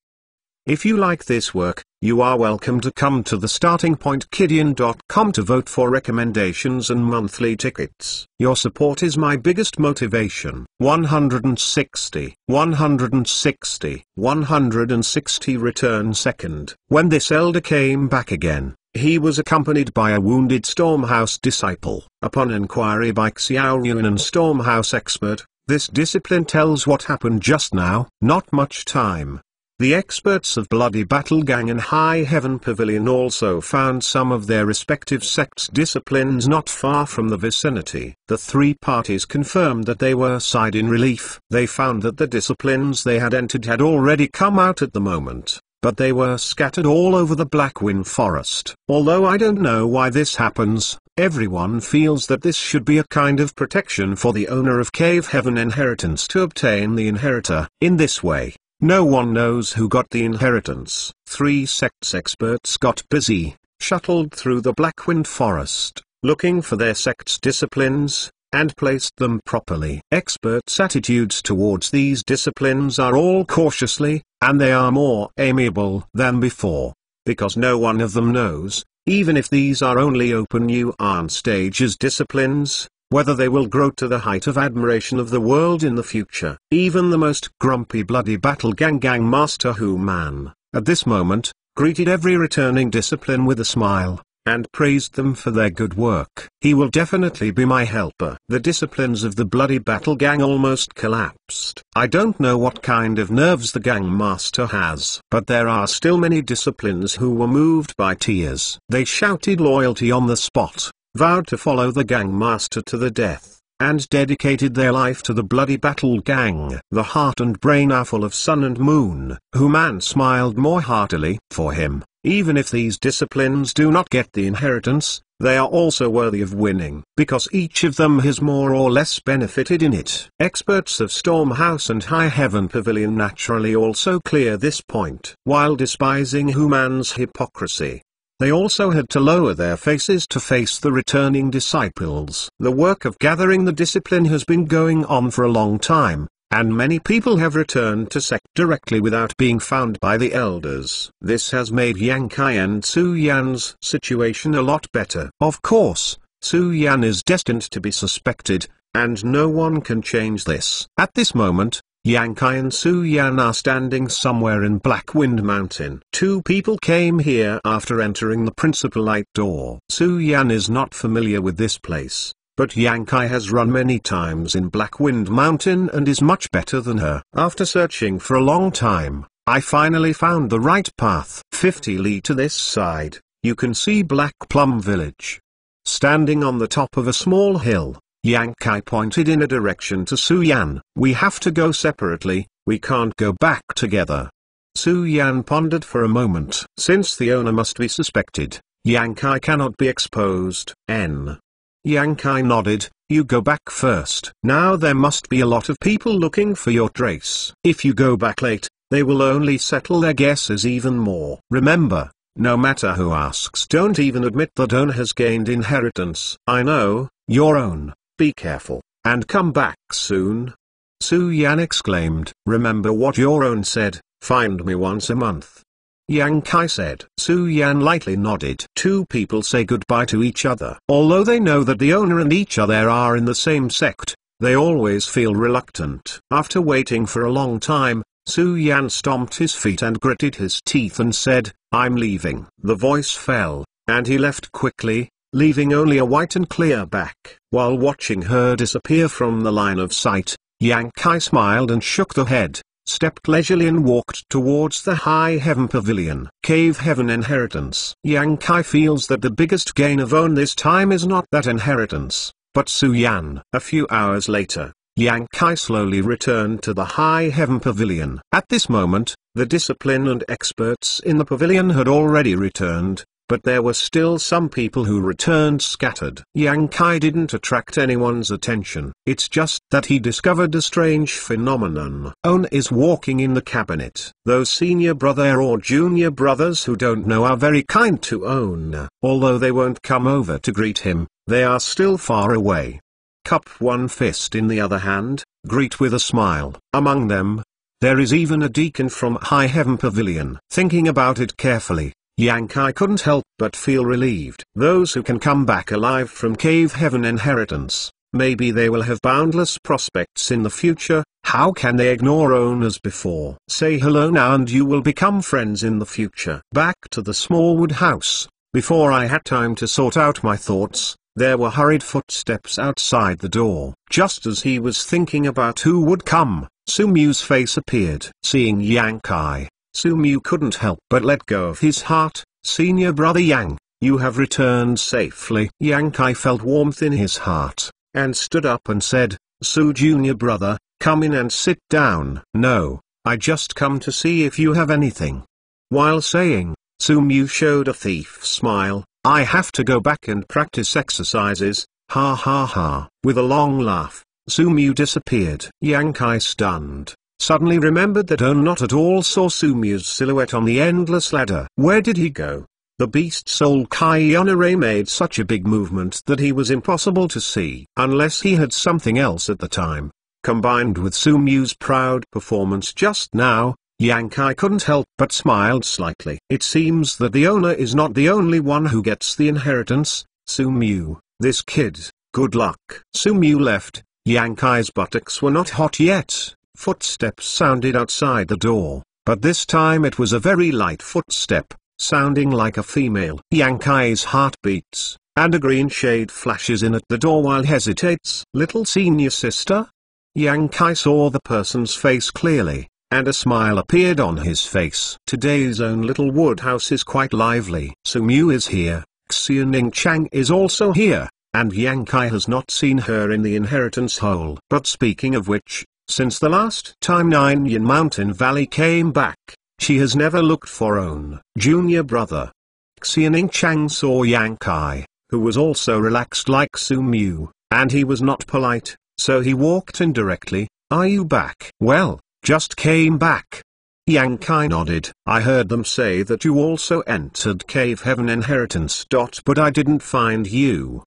If you like this work, you are welcome to come to the startingpointkidian.com to vote for recommendations and monthly tickets. Your support is my biggest motivation. 160, 160, 160 return second. When this elder came back again, he was accompanied by a wounded Stormhouse disciple. Upon inquiry by Xiao Yun and Stormhouse expert, this discipline tells what happened just now. Not much time, the experts of Bloody Battle Gang and High Heaven Pavilion also found some of their respective sects' disciplines not far from the vicinity. The three parties confirmed that they were side in relief. They found that the disciplines they had entered had already come out at the moment but they were scattered all over the Blackwin forest. Although I don't know why this happens, everyone feels that this should be a kind of protection for the owner of Cave Heaven Inheritance to obtain the inheritor. In this way, no one knows who got the inheritance. Three sects experts got busy, shuttled through the Blackwind Forest, looking for their sect's disciplines, and placed them properly. Experts' attitudes towards these disciplines are all cautiously, and they are more amiable than before, because no one of them knows, even if these are only open new iron stages disciplines, whether they will grow to the height of admiration of the world in the future. Even the most grumpy bloody battle gang gang master Hu Man, at this moment, greeted every returning discipline with a smile, and praised them for their good work. He will definitely be my helper. The disciplines of the bloody battle gang almost collapsed. I don't know what kind of nerves the gang master has. But there are still many disciplines who were moved by tears. They shouted loyalty on the spot, vowed to follow the gang master to the death, and dedicated their life to the bloody battle gang. The heart and brain are full of sun and moon, who man smiled more heartily for him, even if these disciplines do not get the inheritance, they are also worthy of winning, because each of them has more or less benefited in it. Experts of Stormhouse and High Heaven Pavilion naturally also clear this point, while despising Human's hypocrisy, they also had to lower their faces to face the returning disciples. The work of gathering the discipline has been going on for a long time, and many people have returned to sect directly without being found by the elders. This has made Yang Kai and Su Yan's situation a lot better. Of course, Su Yan is destined to be suspected, and no one can change this. At this moment, Yang Kai and Su Yan are standing somewhere in Black Wind Mountain. Two people came here after entering the principal light door. Su Yan is not familiar with this place, but Yang Kai has run many times in Black Wind Mountain and is much better than her. After searching for a long time, I finally found the right path. 50 li to this side, you can see Black Plum Village. Standing on the top of a small hill, Yang Kai pointed in a direction to Su Yan. We have to go separately, we can't go back together. Su Yan pondered for a moment. Since the owner must be suspected, Yang Kai cannot be exposed, N. Yang Kai nodded, you go back first. Now there must be a lot of people looking for your trace. If you go back late, they will only settle their guesses even more. Remember, no matter who asks don't even admit that owner has gained inheritance. I know, your own. Be careful, and come back soon. Su Yan exclaimed, remember what your own said, find me once a month. Yang Kai said. Su Yan lightly nodded. Two people say goodbye to each other. Although they know that the owner and each other are in the same sect, they always feel reluctant. After waiting for a long time, Su Yan stomped his feet and gritted his teeth and said, I'm leaving. The voice fell, and he left quickly, leaving only a white and clear back. While watching her disappear from the line of sight, Yang Kai smiled and shook the head, stepped leisurely and walked towards the High Heaven Pavilion. Cave Heaven Inheritance Yang Kai feels that the biggest gain of own this time is not that inheritance, but Su Yan. A few hours later, Yang Kai slowly returned to the High Heaven Pavilion. At this moment, the discipline and experts in the pavilion had already returned, but there were still some people who returned scattered. Yang Kai didn't attract anyone's attention, it's just that he discovered a strange phenomenon. On is walking in the cabinet. Those senior brother or junior brothers who don't know are very kind to On, although they won't come over to greet him, they are still far away. Cup one fist in the other hand, greet with a smile. Among them, there is even a deacon from High Heaven Pavilion. Thinking about it carefully, Yankai couldn't help but feel relieved. Those who can come back alive from Cave Heaven Inheritance, maybe they will have boundless prospects in the future, how can they ignore owners before? Say hello now and you will become friends in the future. Back to the Smallwood house, before I had time to sort out my thoughts, there were hurried footsteps outside the door. Just as he was thinking about who would come, Sumu's face appeared. Seeing Yankai, Sumu couldn't help but let go of his heart, senior brother Yang, you have returned safely. Yang Kai felt warmth in his heart, and stood up and said, Su junior brother, come in and sit down. No, I just come to see if you have anything. While saying, Sumu showed a thief smile, I have to go back and practice exercises, ha ha ha. With a long laugh, Sumu disappeared. Yang Kai stunned, suddenly remembered that Oh not at all saw Sumu's silhouette on the endless ladder. Where did he go? The beast soul Kayonare made such a big movement that he was impossible to see, unless he had something else at the time. Combined with Sumu's proud performance just now, Yankai couldn't help but smiled slightly. It seems that the owner is not the only one who gets the inheritance, Sumu, this kid, good luck. Sumu left, Yankai's buttocks were not hot yet, footsteps sounded outside the door, but this time it was a very light footstep, sounding like a female. Yankee's heart beats, and a green shade flashes in at the door while hesitates. Little senior sister? Yankee saw the person's face clearly, and a smile appeared on his face. Today's own little woodhouse is quite lively. Sumu is here, Xianing Chang is also here, and Yankai has not seen her in the inheritance hole. But speaking of which, since the last time Nianyan Mountain Valley came back, she has never looked for own junior brother. Xianing Chang saw Yang Kai, who was also relaxed like Su Mu, and he was not polite, so he walked in directly, are you back? Well, just came back. Yang Kai nodded. I heard them say that you also entered Cave Heaven Inheritance. But I didn't find you.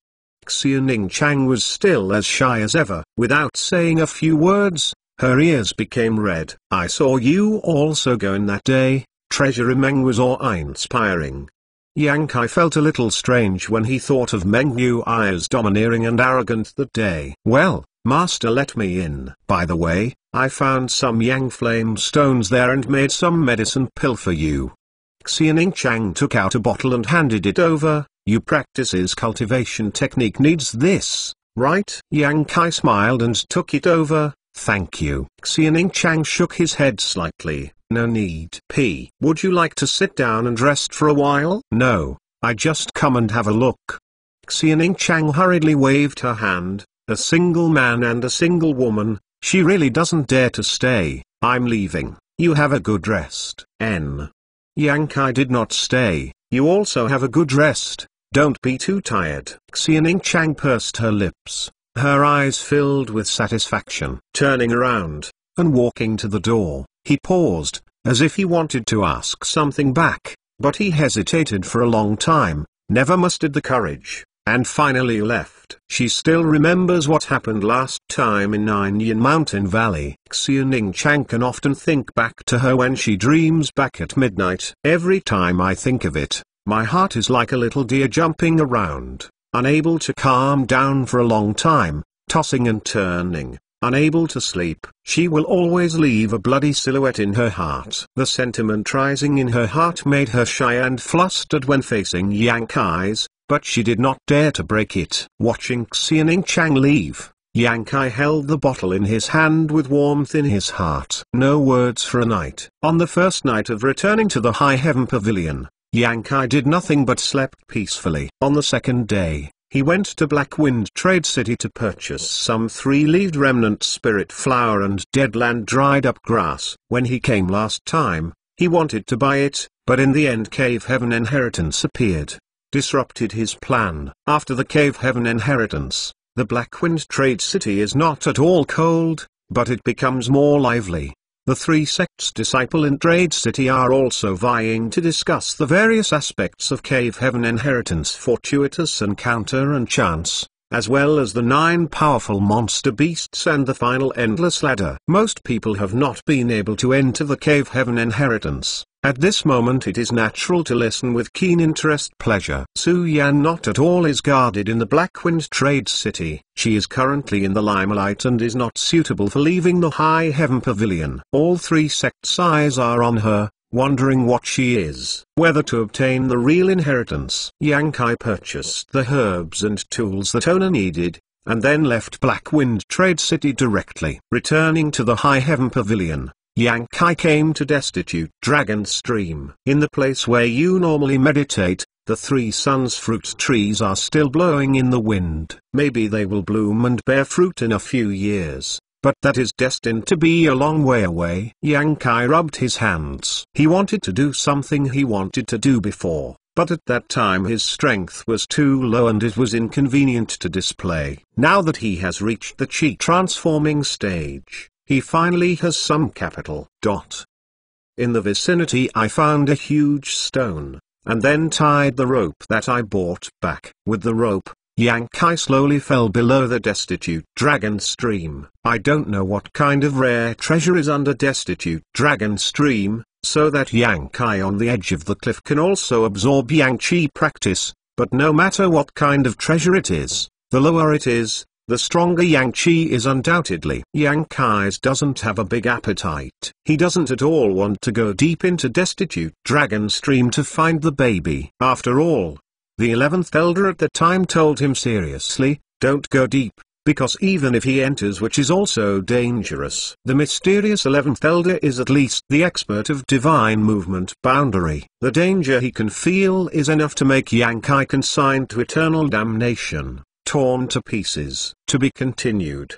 Xia Ning Chang was still as shy as ever. Without saying a few words, her ears became red. I saw you also go in that day, Treasury Meng was awe-inspiring. Yang Kai felt a little strange when he thought of Meng Yui as domineering and arrogant that day. Well, Master let me in. By the way, I found some Yang Flame stones there and made some medicine pill for you. Xianing Chang took out a bottle and handed it over, you practices cultivation technique needs this, right? Yang Kai smiled and took it over, thank you. Xianing Chang shook his head slightly, no need. P. Would you like to sit down and rest for a while? No, I just come and have a look. Xianing Chang hurriedly waved her hand, a single man and a single woman, she really doesn't dare to stay, I'm leaving, you have a good rest. N. Yang Kai did not stay, you also have a good rest, don't be too tired. Xianing Chang pursed her lips, her eyes filled with satisfaction. Turning around, and walking to the door, he paused, as if he wanted to ask something back, but he hesitated for a long time, never mustered the courage, and finally left. She still remembers what happened last time in Nanyan Mountain Valley. Xianing Chang can often think back to her when she dreams back at midnight. Every time I think of it, my heart is like a little deer jumping around, unable to calm down for a long time, tossing and turning, unable to sleep. She will always leave a bloody silhouette in her heart. The sentiment rising in her heart made her shy and flustered when facing Yang Kai's, but she did not dare to break it. Watching Xianing Chang leave, Yang Kai held the bottle in his hand with warmth in his heart. No words for a night. On the first night of returning to the High Heaven Pavilion, Yankai did nothing but slept peacefully. On the second day, he went to Blackwind Trade City to purchase some three-leaved remnant spirit flower and deadland dried-up grass. When he came last time, he wanted to buy it, but in the end Cave Heaven Inheritance appeared, disrupted his plan. After the Cave Heaven Inheritance, the Blackwind Trade City is not at all cold, but it becomes more lively. The three sects disciple in Trade City are also vying to discuss the various aspects of cave heaven inheritance fortuitous encounter and chance as well as the nine powerful monster beasts and the final endless ladder. Most people have not been able to enter the Cave Heaven inheritance. At this moment it is natural to listen with keen interest pleasure. Su Yan not at all is guarded in the Blackwind Trade City. She is currently in the limelight and is not suitable for leaving the High Heaven Pavilion. All three sects' eyes are on her, wondering what she is, whether to obtain the real inheritance. Yankai purchased the herbs and tools that Ona needed, and then left Blackwind Trade City directly. Returning to the High Heaven Pavilion, Yankai came to destitute Dragon Stream. In the place where you normally meditate, the three sun's fruit trees are still blowing in the wind. Maybe they will bloom and bear fruit in a few years but that is destined to be a long way away. Yang Kai rubbed his hands. He wanted to do something he wanted to do before, but at that time his strength was too low and it was inconvenient to display. Now that he has reached the Qi transforming stage, he finally has some capital. Dot. In the vicinity I found a huge stone, and then tied the rope that I bought back. With the rope, Kai slowly fell below the destitute dragon stream. I don't know what kind of rare treasure is under destitute dragon stream, so that Kai on the edge of the cliff can also absorb Yangqi practice, but no matter what kind of treasure it is, the lower it is, the stronger Yangqi is undoubtedly. Yankai's doesn't have a big appetite. He doesn't at all want to go deep into destitute dragon stream to find the baby. After all, the eleventh elder at the time told him seriously, don't go deep, because even if he enters which is also dangerous, the mysterious eleventh elder is at least the expert of divine movement boundary. The danger he can feel is enough to make Yankai consigned to eternal damnation, torn to pieces, to be continued.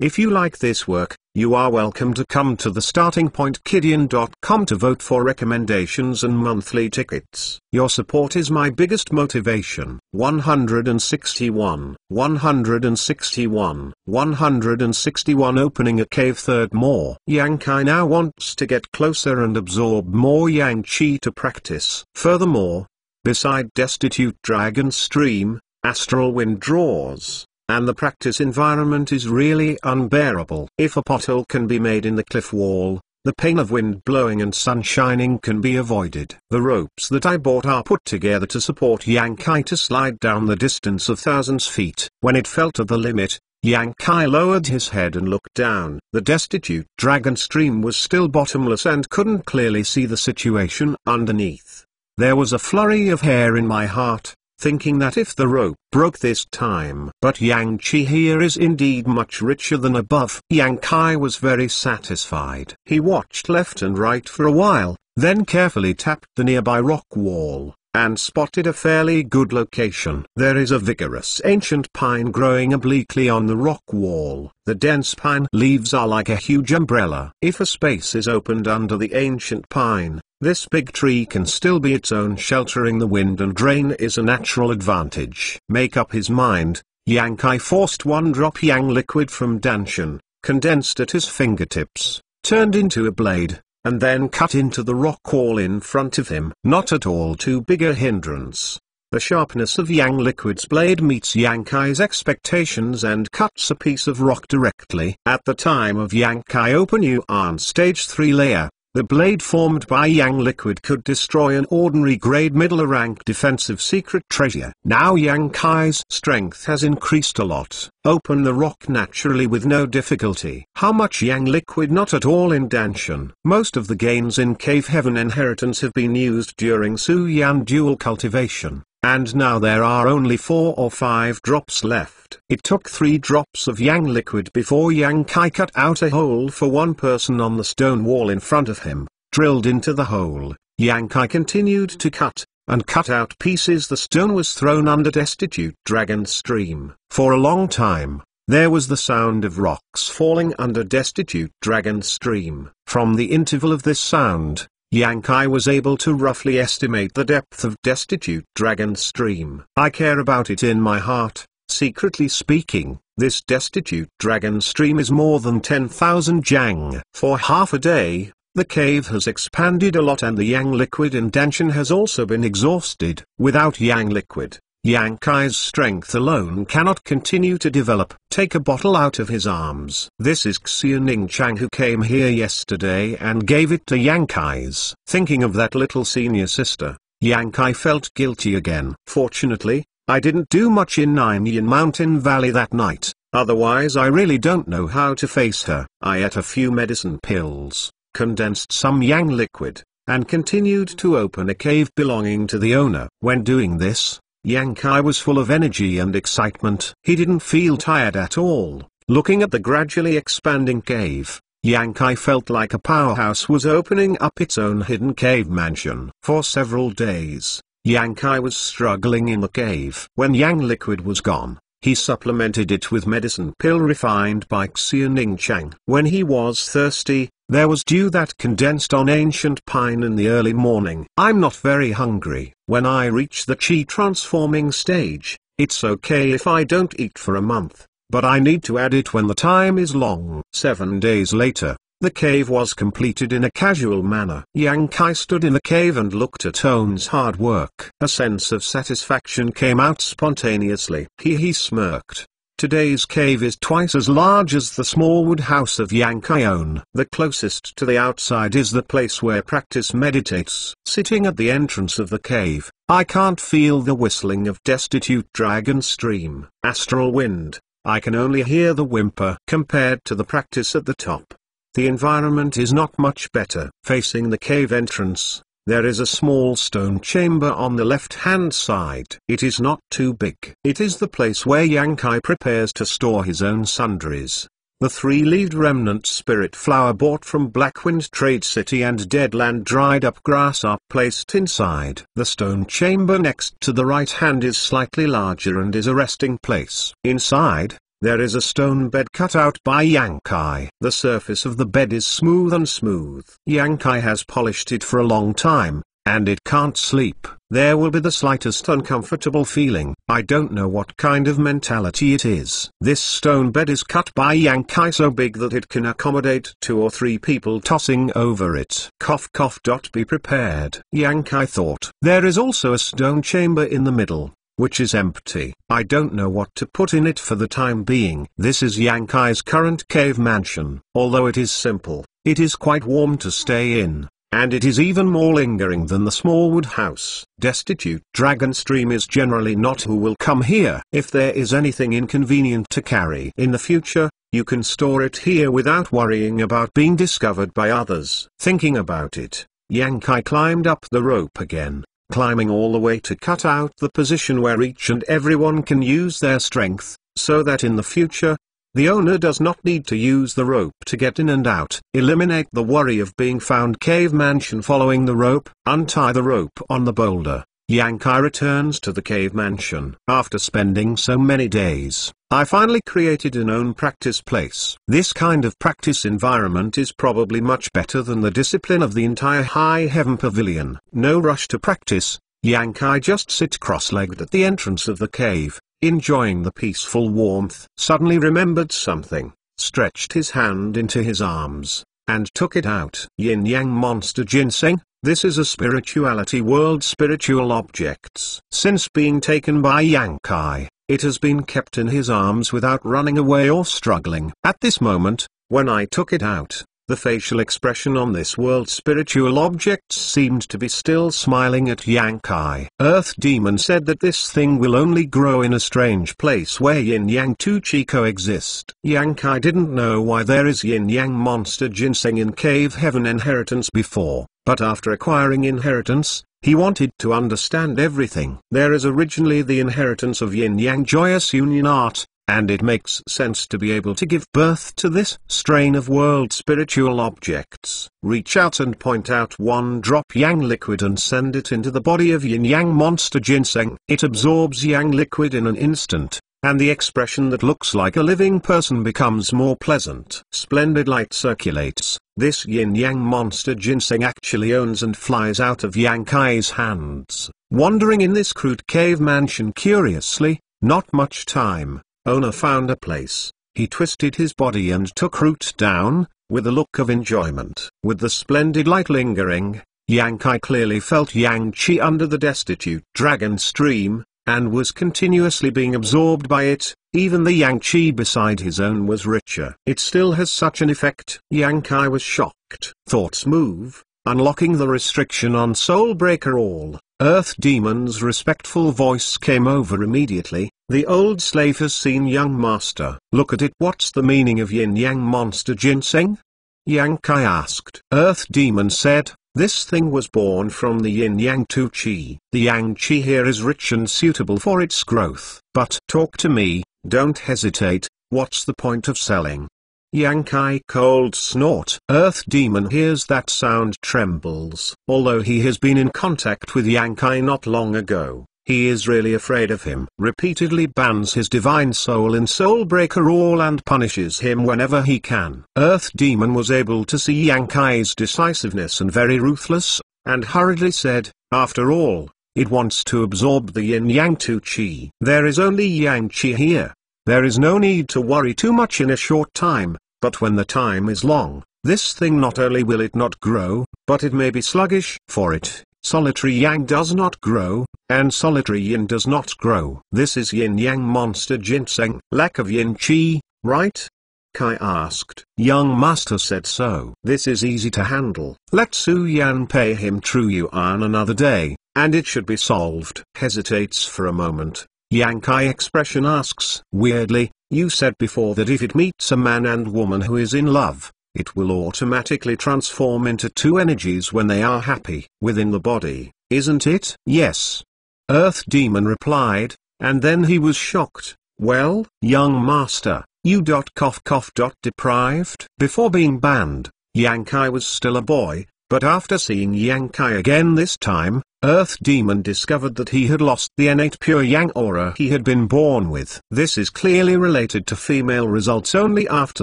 If you like this work, you are welcome to come to the starting point kidian.com to vote for recommendations and monthly tickets. Your support is my biggest motivation. 161, 161, 161 opening a cave third more. Yang Kai now wants to get closer and absorb more Yang Qi to practice. Furthermore, beside destitute dragon stream, astral wind draws and the practice environment is really unbearable. If a pothole can be made in the cliff wall, the pain of wind blowing and sun shining can be avoided. The ropes that I bought are put together to support Yankai to slide down the distance of thousands feet. When it fell to the limit, Yankai lowered his head and looked down. The destitute dragon stream was still bottomless and couldn't clearly see the situation underneath. There was a flurry of hair in my heart, thinking that if the rope broke this time. But Yang Chi here is indeed much richer than above. Yang Kai was very satisfied. He watched left and right for a while, then carefully tapped the nearby rock wall, and spotted a fairly good location. There is a vigorous ancient pine growing obliquely on the rock wall. The dense pine leaves are like a huge umbrella. If a space is opened under the ancient pine, this big tree can still be its own sheltering. the wind and rain is a natural advantage. Make up his mind, Yang Kai forced one drop Yang liquid from Danshan, condensed at his fingertips, turned into a blade, and then cut into the rock wall in front of him. Not at all too big a hindrance. The sharpness of Yang Liquid's blade meets Yankai's expectations and cuts a piece of rock directly. At the time of Yankai Open You on stage 3 layer, the blade formed by Yang Liquid could destroy an ordinary grade middle rank defensive secret treasure. Now Yang Kai's strength has increased a lot. Open the rock naturally with no difficulty. How much Yang Liquid not at all in Danshan. Most of the gains in Cave Heaven inheritance have been used during Su Yan dual cultivation. And now there are only four or five drops left. It took three drops of Yang liquid before Yang Kai cut out a hole for one person on the stone wall in front of him, drilled into the hole, Yang Kai continued to cut, and cut out pieces the stone was thrown under destitute dragon stream. For a long time, there was the sound of rocks falling under destitute dragon stream. From the interval of this sound, Yankai was able to roughly estimate the depth of destitute dragon stream. I care about it in my heart, secretly speaking, this destitute dragon stream is more than 10,000 yang. For half a day, the cave has expanded a lot and the yang liquid in Danshan has also been exhausted. Without yang liquid, Yankai's strength alone cannot continue to develop. Take a bottle out of his arms. This is Xiu Ning Chang who came here yesterday and gave it to Yankai's. Thinking of that little senior sister, Yankai felt guilty again. Fortunately, I didn't do much in Naimian Mountain Valley that night, otherwise I really don't know how to face her. I ate a few medicine pills, condensed some yang liquid, and continued to open a cave belonging to the owner. When doing this, Yankai was full of energy and excitement. He didn't feel tired at all. Looking at the gradually expanding cave, Yankai felt like a powerhouse was opening up its own hidden cave mansion. For several days, Yankai was struggling in the cave. When Yang liquid was gone, he supplemented it with medicine pill refined by Xiaoning Chang. When he was thirsty, there was dew that condensed on ancient pine in the early morning. I'm not very hungry. When I reach the chi transforming stage, it's okay if I don't eat for a month, but I need to add it when the time is long. Seven days later, the cave was completed in a casual manner. Yang Kai stood in the cave and looked at Owen's hard work. A sense of satisfaction came out spontaneously. He he smirked. Today's cave is twice as large as the small wood house of Yankion. The closest to the outside is the place where practice meditates. Sitting at the entrance of the cave, I can't feel the whistling of destitute dragon stream, astral wind, I can only hear the whimper compared to the practice at the top. The environment is not much better. Facing the cave entrance, there is a small stone chamber on the left-hand side. It is not too big. It is the place where Yankai prepares to store his own sundries. The three-leaved remnant spirit flower bought from Blackwind Trade City and Deadland dried up grass are placed inside. The stone chamber next to the right hand is slightly larger and is a resting place. Inside, there is a stone bed cut out by Yankai. The surface of the bed is smooth and smooth. Yankai has polished it for a long time, and it can't sleep. There will be the slightest uncomfortable feeling. I don't know what kind of mentality it is. This stone bed is cut by Yankai so big that it can accommodate two or three people tossing over it. Cough cough. Dot. Be prepared. Yankai thought. There is also a stone chamber in the middle which is empty. I don't know what to put in it for the time being. This is Yankai's current cave mansion. Although it is simple, it is quite warm to stay in, and it is even more lingering than the Smallwood house. Destitute Dragonstream is generally not who will come here. If there is anything inconvenient to carry in the future, you can store it here without worrying about being discovered by others. Thinking about it, Yankai climbed up the rope again climbing all the way to cut out the position where each and everyone can use their strength, so that in the future, the owner does not need to use the rope to get in and out. Eliminate the worry of being found cave mansion following the rope, untie the rope on the boulder, Yankai returns to the cave mansion. After spending so many days, I finally created an own practice place. This kind of practice environment is probably much better than the discipline of the entire High Heaven Pavilion. No rush to practice, Yankai just sits cross-legged at the entrance of the cave, enjoying the peaceful warmth. Suddenly remembered something, stretched his hand into his arms, and took it out. Yin Yang Monster Ginseng? This is a spirituality world spiritual objects. Since being taken by Yankai, it has been kept in his arms without running away or struggling. At this moment, when I took it out, the facial expression on this world spiritual objects seemed to be still smiling at Yankai. Earth Demon said that this thing will only grow in a strange place where yin-yang two chi coexist. Yankai didn't know why there is yin-yang monster ginseng in Cave Heaven Inheritance before. But after acquiring inheritance, he wanted to understand everything. There is originally the inheritance of yin-yang joyous union art, and it makes sense to be able to give birth to this strain of world spiritual objects. Reach out and point out one drop yang liquid and send it into the body of yin-yang monster ginseng. It absorbs yang liquid in an instant, and the expression that looks like a living person becomes more pleasant. Splendid light circulates, this yin-yang monster ginseng actually owns and flies out of Yang Kai's hands, wandering in this crude cave mansion curiously, not much time, owner found a place, he twisted his body and took root down, with a look of enjoyment. With the splendid light lingering, Yang Kai clearly felt Yang Qi under the destitute dragon stream, and was continuously being absorbed by it, even the Yang Chi beside his own was richer. It still has such an effect. Yang Kai was shocked. Thoughts move, unlocking the restriction on Soul Breaker. All. Earth Demon's respectful voice came over immediately, the old slave has seen young master. Look at it what's the meaning of yin yang monster ginseng? Yang Kai asked. Earth Demon said, this thing was born from the yin-yang tu chi. The yang chi here is rich and suitable for its growth. But talk to me, don't hesitate, what's the point of selling? Yankai cold snort. Earth demon hears that sound trembles. Although he has been in contact with Yankai not long ago, he is really afraid of him, repeatedly bans his divine soul in Soulbreaker All and punishes him whenever he can. Earth Demon was able to see Kai's decisiveness and very ruthless, and hurriedly said, after all, it wants to absorb the yin-yang two Qi. There is only yang Qi here. There is no need to worry too much in a short time, but when the time is long, this thing not only will it not grow, but it may be sluggish, for it Solitary yang does not grow, and solitary yin does not grow. This is yin-yang monster ginseng. Lack of yin qi, right? Kai asked. Young master said so. This is easy to handle. Let Su Yan pay him true yuan another day, and it should be solved. Hesitates for a moment. Yang Kai expression asks. Weirdly, you said before that if it meets a man and woman who is in love, it will automatically transform into two energies when they are happy, within the body, isn't it? Yes. Earth Demon replied, and then he was shocked, well, young master, you dot cough cough dot deprived. Before being banned, Yankai was still a boy, but after seeing Yankai again this time, Earth Demon discovered that he had lost the innate pure Yang aura he had been born with. This is clearly related to female results only after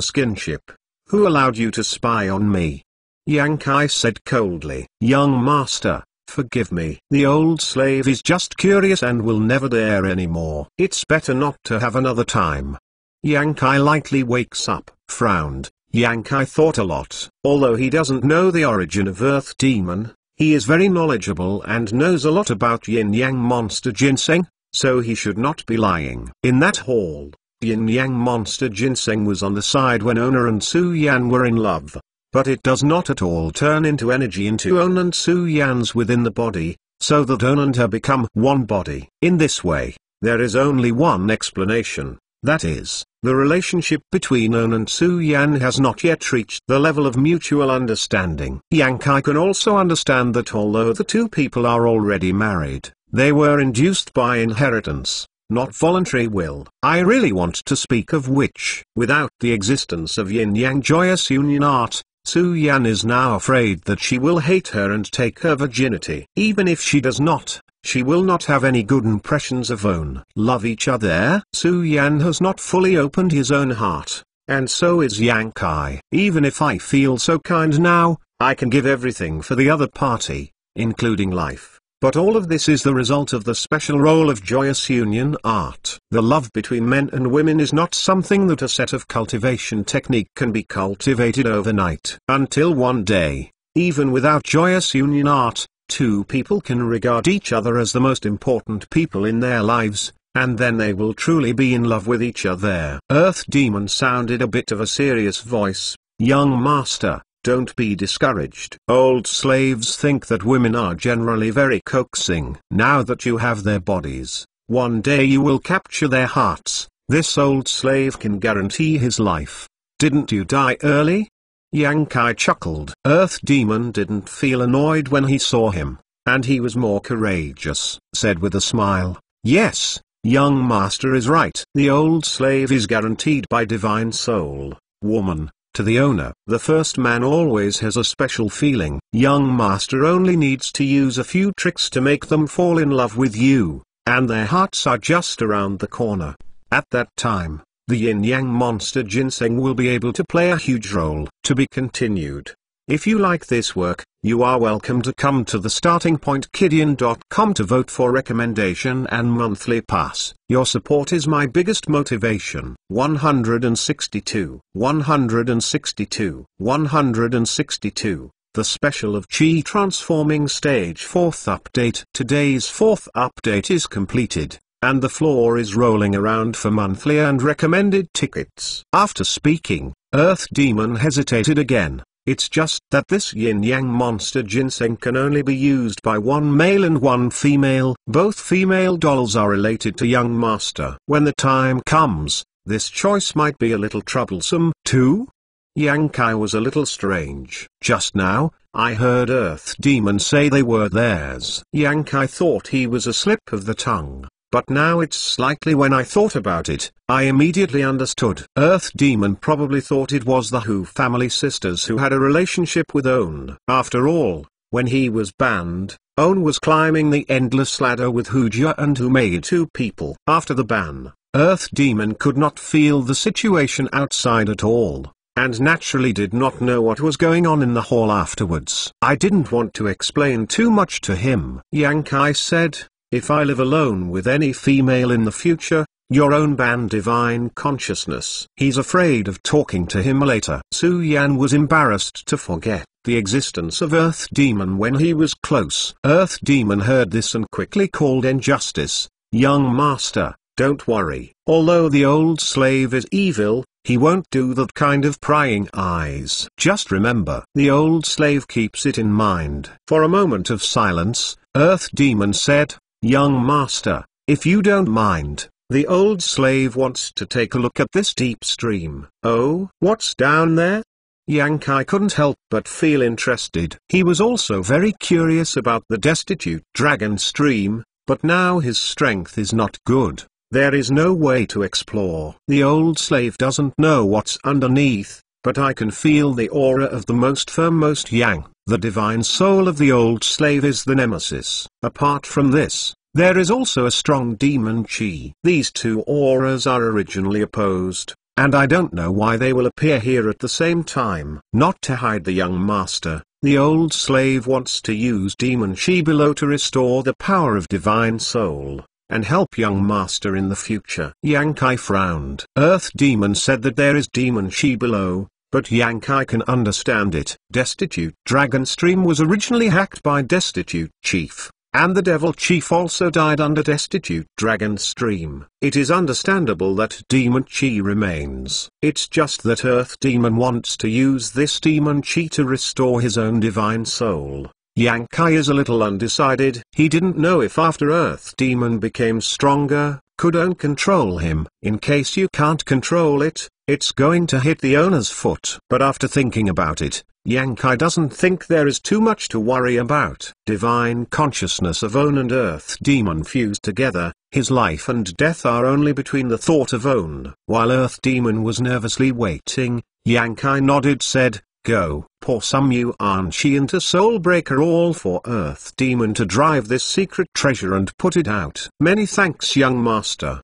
skinship. Who allowed you to spy on me? Yang Kai said coldly. Young master, forgive me. The old slave is just curious and will never dare anymore. It's better not to have another time. Yang Kai lightly wakes up, frowned. Yang Kai thought a lot. Although he doesn't know the origin of Earth Demon, he is very knowledgeable and knows a lot about yin-yang monster ginseng, so he should not be lying. In that hall, Yin Yang Monster Ginseng was on the side when Ona and Su Yan were in love, but it does not at all turn into energy into Ona and Su Yan's within the body, so that Ona and her become one body. In this way, there is only one explanation, that is, the relationship between On and Su Yan has not yet reached the level of mutual understanding. Yang Kai can also understand that although the two people are already married, they were induced by inheritance not voluntary will. I really want to speak of which, without the existence of yin-yang joyous union art, Su Yan is now afraid that she will hate her and take her virginity. Even if she does not, she will not have any good impressions of own. Love each other. Su Yan has not fully opened his own heart, and so is Yang Kai. Even if I feel so kind now, I can give everything for the other party, including life. But all of this is the result of the special role of joyous union art. The love between men and women is not something that a set of cultivation technique can be cultivated overnight. Until one day, even without joyous union art, two people can regard each other as the most important people in their lives, and then they will truly be in love with each other. Earth Demon sounded a bit of a serious voice, young master, don't be discouraged. Old slaves think that women are generally very coaxing. Now that you have their bodies, one day you will capture their hearts. This old slave can guarantee his life. Didn't you die early? Kai chuckled. Earth Demon didn't feel annoyed when he saw him, and he was more courageous, said with a smile, Yes, young master is right. The old slave is guaranteed by divine soul, woman, to the owner. The first man always has a special feeling. Young master only needs to use a few tricks to make them fall in love with you, and their hearts are just around the corner. At that time, the yin-yang monster ginseng will be able to play a huge role. To be continued. If you like this work, you are welcome to come to the startingpointkidian.com to vote for recommendation and monthly pass. Your support is my biggest motivation. 162, 162, 162. The special of Chi transforming stage 4th update. Today's 4th update is completed and the floor is rolling around for monthly and recommended tickets. After speaking, Earth Demon hesitated again, it's just that this yin-yang monster ginseng can only be used by one male and one female. Both female dolls are related to young master. When the time comes, this choice might be a little troublesome, too. Yang Kai was a little strange. Just now, I heard Earth Demon say they were theirs. Yang Kai thought he was a slip of the tongue. But now it's slightly when I thought about it, I immediately understood. Earth Demon probably thought it was the Who family sisters who had a relationship with Own. After all, when he was banned, Own was climbing the endless ladder with Hooja and who made two people. After the ban, Earth Demon could not feel the situation outside at all, and naturally did not know what was going on in the hall afterwards. I didn't want to explain too much to him. Yankai said, if I live alone with any female in the future, your own ban divine consciousness. He's afraid of talking to him later. Su Yan was embarrassed to forget the existence of Earth Demon when he was close. Earth Demon heard this and quickly called injustice. Young master, don't worry. Although the old slave is evil, he won't do that kind of prying eyes. Just remember. The old slave keeps it in mind. For a moment of silence, Earth Demon said, Young master, if you don't mind, the old slave wants to take a look at this deep stream. Oh, what's down there? Yankai couldn't help but feel interested. He was also very curious about the destitute dragon stream, but now his strength is not good. There is no way to explore. The old slave doesn't know what's underneath, but I can feel the aura of the most firm most yang. The divine soul of the old slave is the nemesis. Apart from this, there is also a strong demon chi. These two auras are originally opposed, and I don't know why they will appear here at the same time. Not to hide the young master, the old slave wants to use demon chi below to restore the power of divine soul, and help young master in the future. Yankai frowned. Earth demon said that there is demon chi below, but Yankai can understand it. Destitute Dragon Stream was originally hacked by Destitute Chief, and the Devil Chief also died under Destitute Dragon Stream. It is understandable that Demon Chi remains. It's just that Earth Demon wants to use this Demon Chi to restore his own divine soul. Yankai is a little undecided, he didn't know if after Earth Demon became stronger, could own control him. In case you can't control it, it's going to hit the owner's foot. But after thinking about it, Yankai doesn't think there is too much to worry about. Divine consciousness of Own and Earth Demon fused together, his life and death are only between the thought of Own. While Earth Demon was nervously waiting, Yankai nodded said, Go, pour some you she into soul breaker all for Earth Demon to drive this secret treasure and put it out. Many thanks young master.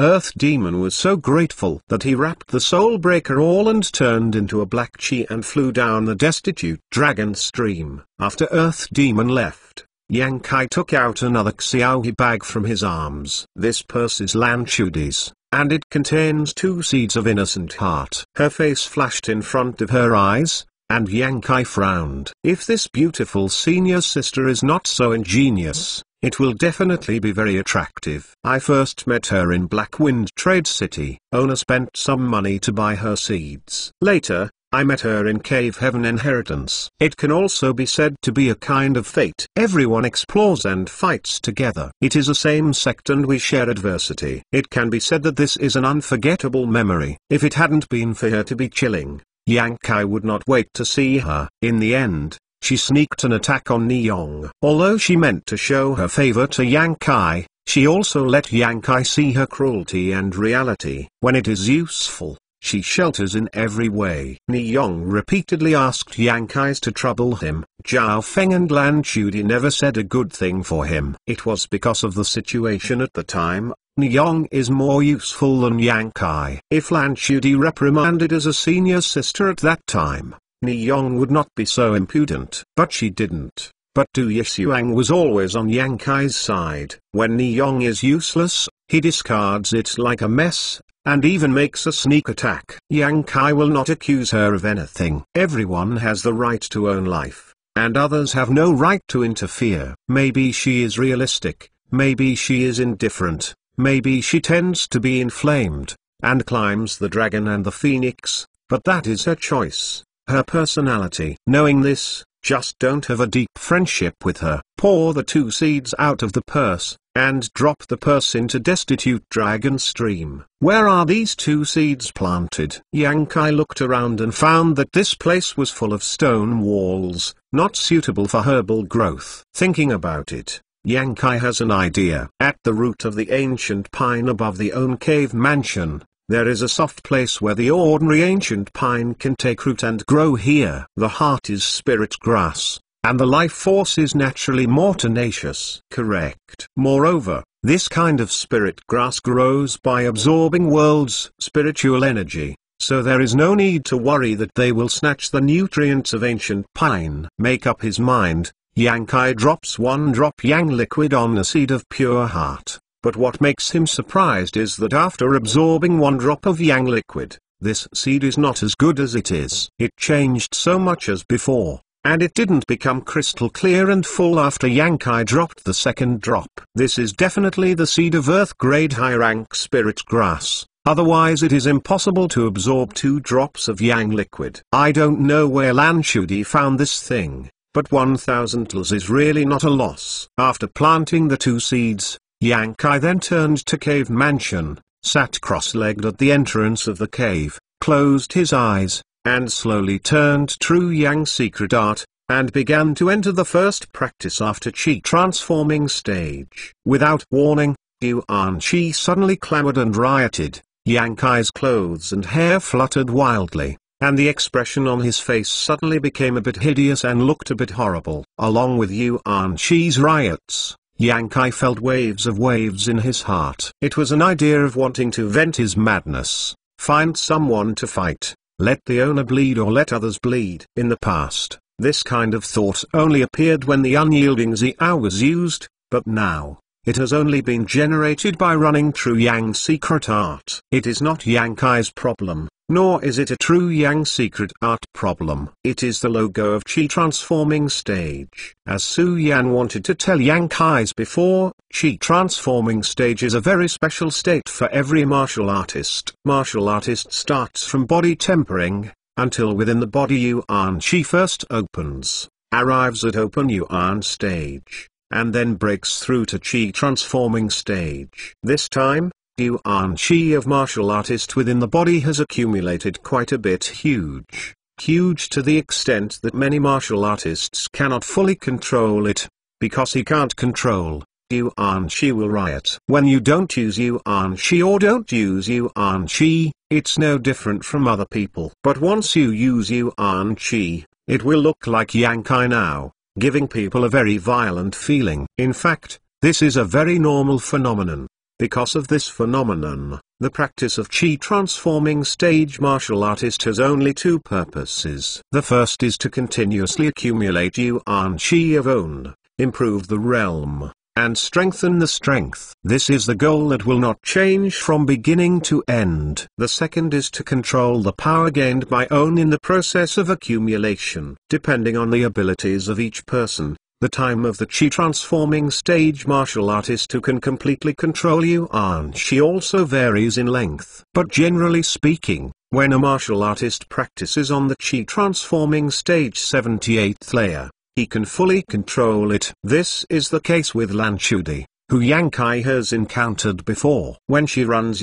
Earth Demon was so grateful that he wrapped the Soul Breaker all and turned into a black chi and flew down the destitute dragon stream. After Earth Demon left, Yang Kai took out another Xiaohi bag from his arms. This purse is Lanchudi's, and it contains two seeds of innocent heart. Her face flashed in front of her eyes, and Yang Kai frowned. If this beautiful senior sister is not so ingenious, it will definitely be very attractive. I first met her in Blackwind Trade City. Owner spent some money to buy her seeds. Later, I met her in Cave Heaven Inheritance. It can also be said to be a kind of fate. Everyone explores and fights together. It is a same sect and we share adversity. It can be said that this is an unforgettable memory. If it hadn't been for her to be chilling, Yankai would not wait to see her. In the end, she sneaked an attack on Neong. Although she meant to show her favor to Yang Kai, she also let Yang Kai see her cruelty and reality. When it is useful, she shelters in every way. Neong repeatedly asked Yang Kai's to trouble him. Zhao Feng and Lan Chudi never said a good thing for him. It was because of the situation at the time, Nyong is more useful than Yang Kai. If Lan Chudi reprimanded as a senior sister at that time, Yong would not be so impudent. But she didn't. But Du Yishuang was always on Yang Kai's side. When Yong is useless, he discards it like a mess, and even makes a sneak attack. Yang Kai will not accuse her of anything. Everyone has the right to own life, and others have no right to interfere. Maybe she is realistic, maybe she is indifferent, maybe she tends to be inflamed, and climbs the dragon and the phoenix, but that is her choice her personality. Knowing this, just don't have a deep friendship with her. Pour the two seeds out of the purse, and drop the purse into destitute dragon stream. Where are these two seeds planted? Yankai looked around and found that this place was full of stone walls, not suitable for herbal growth. Thinking about it, Yankai has an idea. At the root of the ancient pine above the own cave mansion, there is a soft place where the ordinary ancient pine can take root and grow here. The heart is spirit grass, and the life force is naturally more tenacious. Correct. Moreover, this kind of spirit grass grows by absorbing world's spiritual energy, so there is no need to worry that they will snatch the nutrients of ancient pine. Make up his mind, Yang Kai drops one drop Yang liquid on the seed of pure heart. But what makes him surprised is that after absorbing one drop of yang liquid, this seed is not as good as it is. It changed so much as before, and it didn't become crystal clear and full after Yankai dropped the second drop. This is definitely the seed of earth grade high rank spirit grass, otherwise it is impossible to absorb two drops of yang liquid. I don't know where Lanshudi found this thing but 1000 tls is really not a loss. After planting the two seeds, Yankai then turned to Cave Mansion, sat cross-legged at the entrance of the cave, closed his eyes, and slowly turned True Yang Secret Art, and began to enter the first practice after Qi transforming stage. Without warning, Yuan Qi suddenly clamored and rioted, Yang Kai's clothes and hair fluttered wildly, and the expression on his face suddenly became a bit hideous and looked a bit horrible. Along with Yuan Qi's riots, Kai felt waves of waves in his heart. It was an idea of wanting to vent his madness, find someone to fight, let the owner bleed or let others bleed. In the past, this kind of thought only appeared when the unyielding Xiao was used, but now, it has only been generated by running true Yang secret art. It is not Yang Kai's problem, nor is it a true Yang secret art problem. It is the logo of Qi transforming stage. As Su Yan wanted to tell Yang Kai's before, Qi transforming stage is a very special state for every martial artist. Martial artist starts from body tempering, until within the body Yuan Qi first opens, arrives at open Yuan stage and then breaks through to Qi transforming stage. This time, Yuan Qi of martial artist within the body has accumulated quite a bit huge, huge to the extent that many martial artists cannot fully control it, because he can't control, Yuan Qi will riot. When you don't use Yuan Qi or don't use Yuan Qi, it's no different from other people. But once you use Yuan Qi, it will look like Yankai now giving people a very violent feeling. In fact, this is a very normal phenomenon. Because of this phenomenon, the practice of chi transforming stage martial artist has only two purposes. The first is to continuously accumulate yuan chi of own, improve the realm, and strengthen the strength. This is the goal that will not change from beginning to end. The second is to control the power gained by own in the process of accumulation. Depending on the abilities of each person, the time of the chi transforming stage martial artist who can completely control you and she also varies in length. But generally speaking, when a martial artist practices on the chi transforming stage 78th layer, he can fully control it. This is the case with Lanchudi, who Yankai has encountered before. When she runs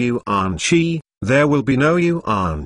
she. there will be no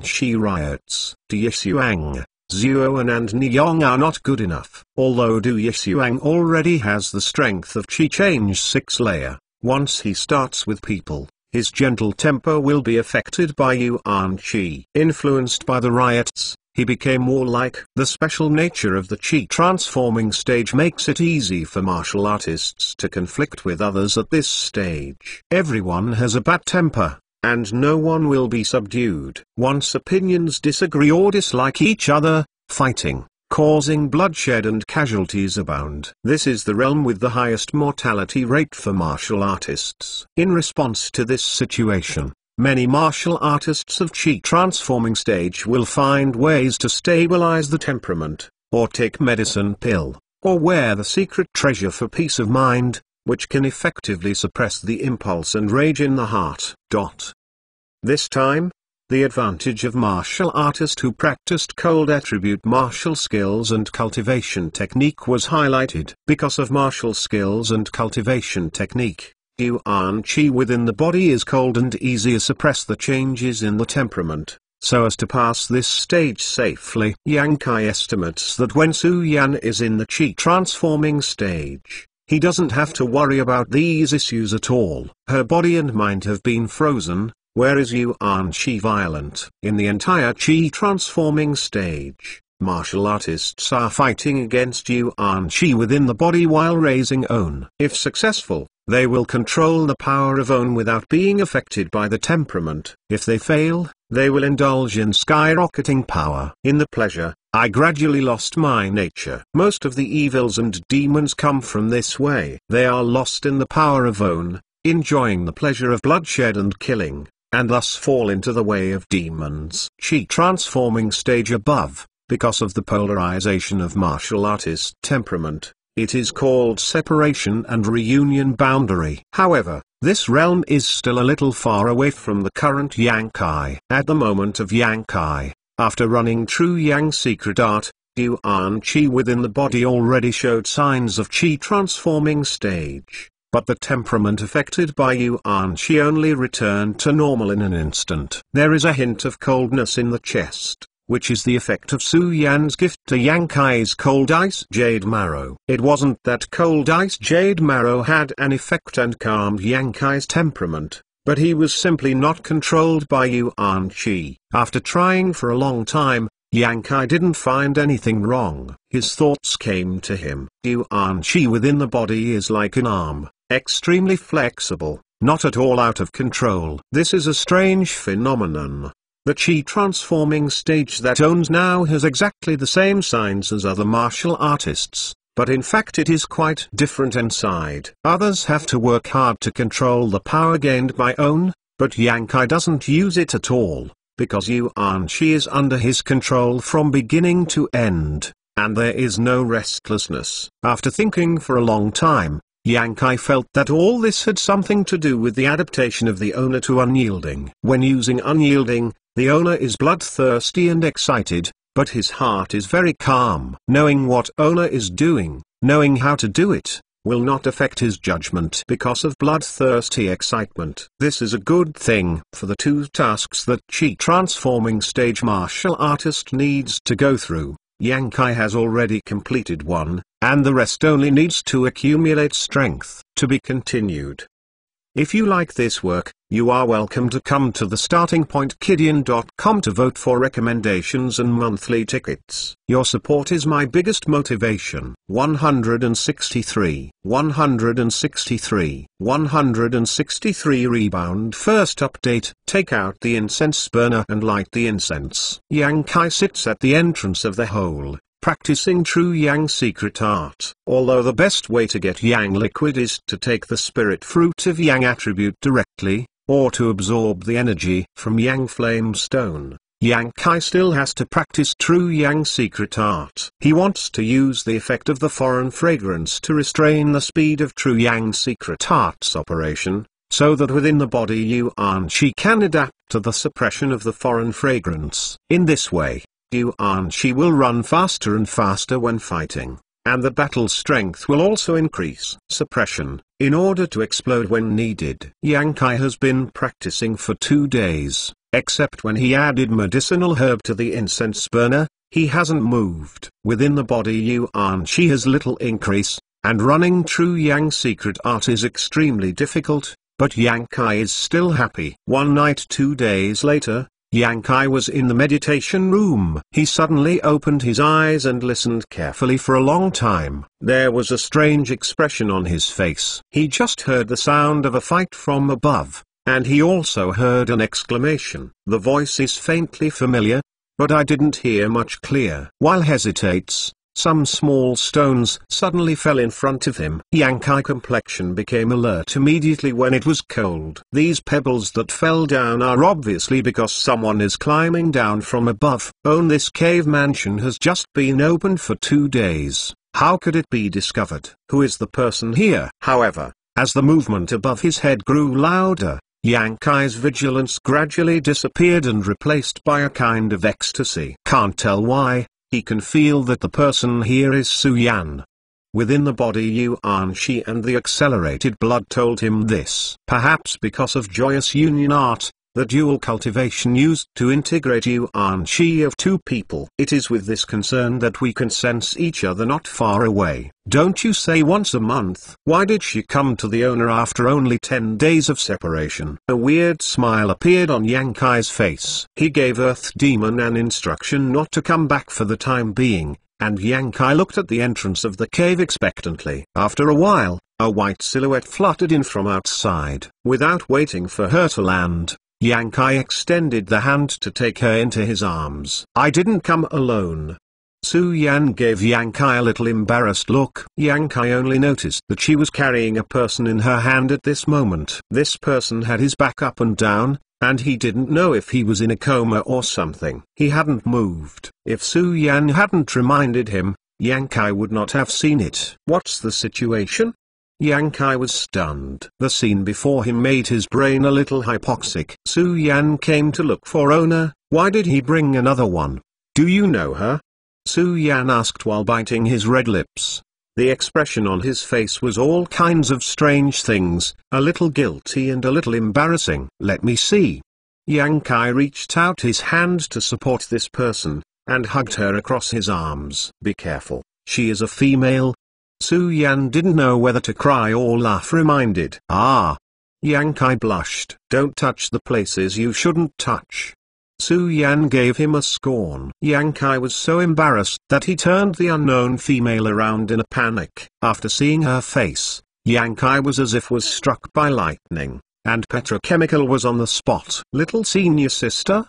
she riots. Du Yisuang, Zhuoan and Niyong are not good enough. Although Du Yisuang already has the strength of Qi Change 6 layer, once he starts with people, his gentle temper will be affected by Yuan Qi. Influenced by the riots, he became like The special nature of the chi transforming stage makes it easy for martial artists to conflict with others at this stage. Everyone has a bad temper, and no one will be subdued. Once opinions disagree or dislike each other, fighting, causing bloodshed and casualties abound. This is the realm with the highest mortality rate for martial artists. In response to this situation, Many martial artists of chi transforming stage will find ways to stabilize the temperament, or take medicine pill, or wear the secret treasure for peace of mind, which can effectively suppress the impulse and rage in the heart. Dot. This time, the advantage of martial artist who practiced cold attribute martial skills and cultivation technique was highlighted. Because of martial skills and cultivation technique, Yuan qi within the body is cold and easier suppress the changes in the temperament, so as to pass this stage safely. Yang Kai estimates that when Su Yan is in the qi transforming stage, he doesn't have to worry about these issues at all. Her body and mind have been frozen, whereas Yuan qi violent. In the entire qi transforming stage, martial artists are fighting against Yuan Qi within the body while raising own. If successful, they will control the power of own without being affected by the temperament. If they fail, they will indulge in skyrocketing power. In the pleasure, I gradually lost my nature. Most of the evils and demons come from this way. They are lost in the power of own, enjoying the pleasure of bloodshed and killing, and thus fall into the way of demons. Chi transforming stage above, because of the polarization of martial artist temperament, it is called separation and reunion boundary. However, this realm is still a little far away from the current Yankai. At the moment of Yankai, after running true Yang secret art, Yuan Qi within the body already showed signs of Qi transforming stage, but the temperament affected by Yuan Qi only returned to normal in an instant. There is a hint of coldness in the chest, which is the effect of Su Yan's gift to Yang Kai's cold ice jade marrow. It wasn't that cold ice jade marrow had an effect and calmed Yang Kai's temperament, but he was simply not controlled by Yuan Qi. After trying for a long time, Yang Kai didn't find anything wrong. His thoughts came to him. Yuan Qi within the body is like an arm, extremely flexible, not at all out of control. This is a strange phenomenon, the chi transforming stage that owns now has exactly the same signs as other martial artists, but in fact it is quite different inside. Others have to work hard to control the power gained by own, but Yankai doesn't use it at all, because Yuan Shi is under his control from beginning to end, and there is no restlessness. After thinking for a long time, Yankai felt that all this had something to do with the adaptation of the owner to unyielding. When using unyielding, the owner is bloodthirsty and excited, but his heart is very calm. Knowing what owner is doing, knowing how to do it, will not affect his judgment because of bloodthirsty excitement. This is a good thing for the two tasks that Chi transforming stage martial artist needs to go through. Yankai has already completed one, and the rest only needs to accumulate strength. To be continued. If you like this work, you are welcome to come to the startingpointkidian.com to vote for recommendations and monthly tickets. Your support is my biggest motivation. 163, 163, 163 rebound first update. Take out the incense burner and light the incense. Yang Kai sits at the entrance of the hole practicing true yang secret art. Although the best way to get yang liquid is to take the spirit fruit of yang attribute directly, or to absorb the energy from yang flame stone. Yang Kai still has to practice true Yang secret art. He wants to use the effect of the foreign fragrance to restrain the speed of true Yang secret art's operation, so that within the body Yuan Qi can adapt to the suppression of the foreign fragrance. In this way, you on she will run faster and faster when fighting, and the battle strength will also increase. Suppression, in order to explode when needed. Kai has been practicing for two days, except when he added medicinal herb to the incense burner, he hasn't moved. Within the body Yuan Shi has little increase, and running true Yang secret art is extremely difficult, but Yang Kai is still happy. One night two days later, Kai was in the meditation room. He suddenly opened his eyes and listened carefully for a long time. There was a strange expression on his face. He just heard the sound of a fight from above, and he also heard an exclamation. The voice is faintly familiar, but I didn't hear much clear. While hesitates, some small stones suddenly fell in front of him. Yankee complexion became alert immediately when it was cold. These pebbles that fell down are obviously because someone is climbing down from above. Own this cave mansion has just been opened for two days. How could it be discovered? Who is the person here? However, as the movement above his head grew louder, Yankee's vigilance gradually disappeared and replaced by a kind of ecstasy. Can't tell why, he can feel that the person here is Su Yan. Within the body Yu Shi and the accelerated blood told him this. Perhaps because of joyous union art, the dual cultivation used to integrate you and she of two people. It is with this concern that we can sense each other not far away. Don't you say once a month? Why did she come to the owner after only 10 days of separation? A weird smile appeared on Kai's face. He gave Earth Demon an instruction not to come back for the time being, and Kai looked at the entrance of the cave expectantly. After a while, a white silhouette fluttered in from outside. Without waiting for her to land, Yankai extended the hand to take her into his arms. I didn't come alone. Su Yan gave Yankai a little embarrassed look. Yankai only noticed that she was carrying a person in her hand at this moment. This person had his back up and down, and he didn't know if he was in a coma or something. He hadn't moved. If Su Yan hadn't reminded him, Yankai would not have seen it. What's the situation? Yankai was stunned. The scene before him made his brain a little hypoxic. Su Yan came to look for Ona, why did he bring another one? Do you know her? Su Yan asked while biting his red lips. The expression on his face was all kinds of strange things, a little guilty and a little embarrassing. Let me see. Yankai reached out his hand to support this person, and hugged her across his arms. Be careful, she is a female, Su Yan didn't know whether to cry or laugh reminded. Ah! Yang Kai blushed. Don't touch the places you shouldn't touch. Su Yan gave him a scorn. Yang Kai was so embarrassed that he turned the unknown female around in a panic. After seeing her face, Yang Kai was as if was struck by lightning, and petrochemical was on the spot. Little senior sister?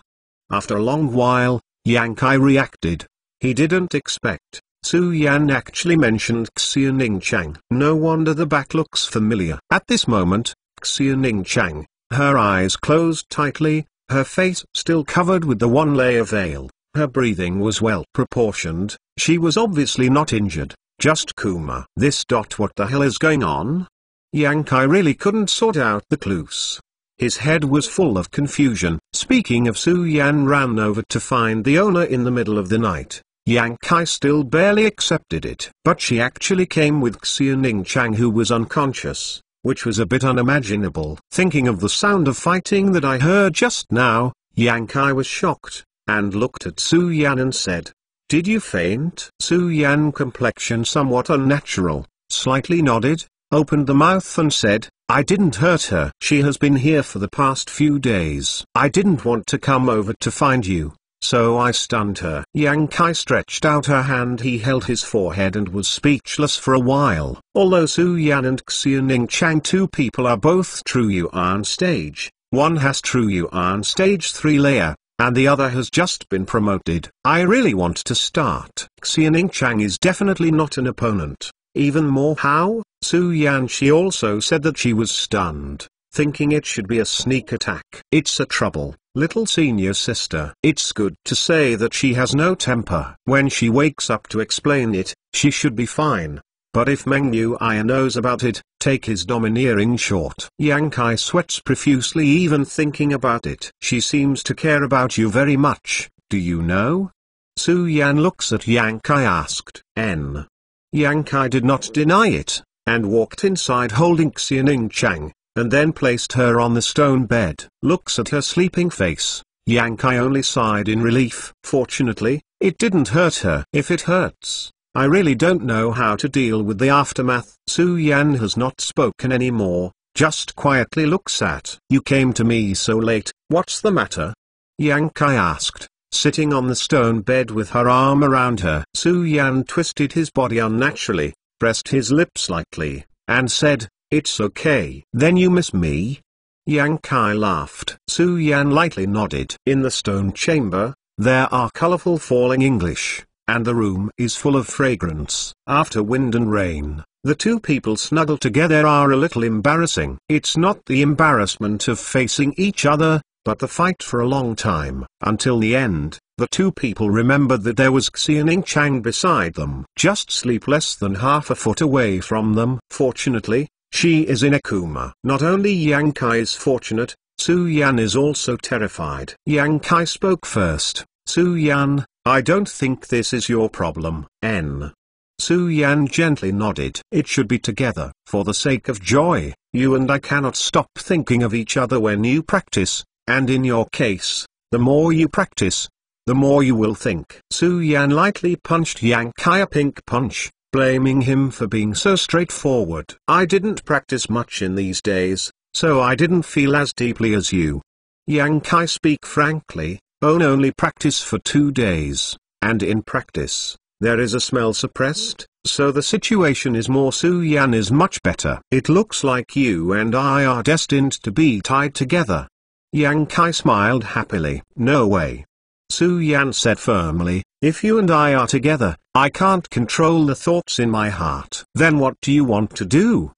After a long while, Yang Kai reacted. He didn't expect Su Yan actually mentioned Xia Ningchang. No wonder the back looks familiar. At this moment, Xia Ningchang, her eyes closed tightly, her face still covered with the one layer veil, her breathing was well proportioned, she was obviously not injured, just Kuma. This dot what the hell is going on? Yang Kai really couldn't sort out the clues. His head was full of confusion. Speaking of Su Yan ran over to find the owner in the middle of the night. Yankai still barely accepted it. But she actually came with Xianing Chang, who was unconscious, which was a bit unimaginable. Thinking of the sound of fighting that I heard just now, Yankai was shocked, and looked at Su Yan and said, Did you faint? Su Yan complexion somewhat unnatural, slightly nodded, opened the mouth and said, I didn't hurt her. She has been here for the past few days. I didn't want to come over to find you, so I stunned her. Yang Kai stretched out her hand he held his forehead and was speechless for a while. Although Su Yan and Xian Ning Chang two people are both true Yuan stage, one has true Yuan stage 3 layer, and the other has just been promoted. I really want to start. Xianing Chang is definitely not an opponent. Even more how, Su Yan she also said that she was stunned thinking it should be a sneak attack. It's a trouble, little senior sister. It's good to say that she has no temper. When she wakes up to explain it, she should be fine. But if Meng Yu Aya knows about it, take his domineering short. Yang Kai sweats profusely even thinking about it. She seems to care about you very much, do you know? Su Yan looks at Yang Kai asked. N. Yang Kai did not deny it, and walked inside holding Xianing Chang, and then placed her on the stone bed. Looks at her sleeping face, Yankai only sighed in relief. Fortunately, it didn't hurt her. If it hurts, I really don't know how to deal with the aftermath. Su Yan has not spoken anymore, just quietly looks at. You came to me so late, what's the matter? Yankai asked, sitting on the stone bed with her arm around her. Su Yan twisted his body unnaturally, pressed his lips lightly, and said, it's okay. Then you miss me? Yang Kai laughed. Su Yan lightly nodded. In the stone chamber, there are colorful falling English, and the room is full of fragrance. After wind and rain, the two people snuggled together are a little embarrassing. It's not the embarrassment of facing each other, but the fight for a long time. Until the end, the two people remembered that there was Xian Chang beside them. Just sleep less than half a foot away from them. Fortunately, she is in a coma. Not only Yang Kai is fortunate, Su Yan is also terrified. Yang Kai spoke first. Su Yan, I don't think this is your problem. N. Su Yan gently nodded. It should be together. For the sake of joy, you and I cannot stop thinking of each other when you practice, and in your case, the more you practice, the more you will think. Su Yan lightly punched Yang Kai a pink punch, blaming him for being so straightforward. I didn't practice much in these days, so I didn't feel as deeply as you. Yang Kai speak frankly, Own only practice for two days, and in practice, there is a smell suppressed, so the situation is more Su Yan is much better. It looks like you and I are destined to be tied together. Yang Kai smiled happily. No way. Su Yan said firmly, if you and I are together, I can't control the thoughts in my heart. Then what do you want to do?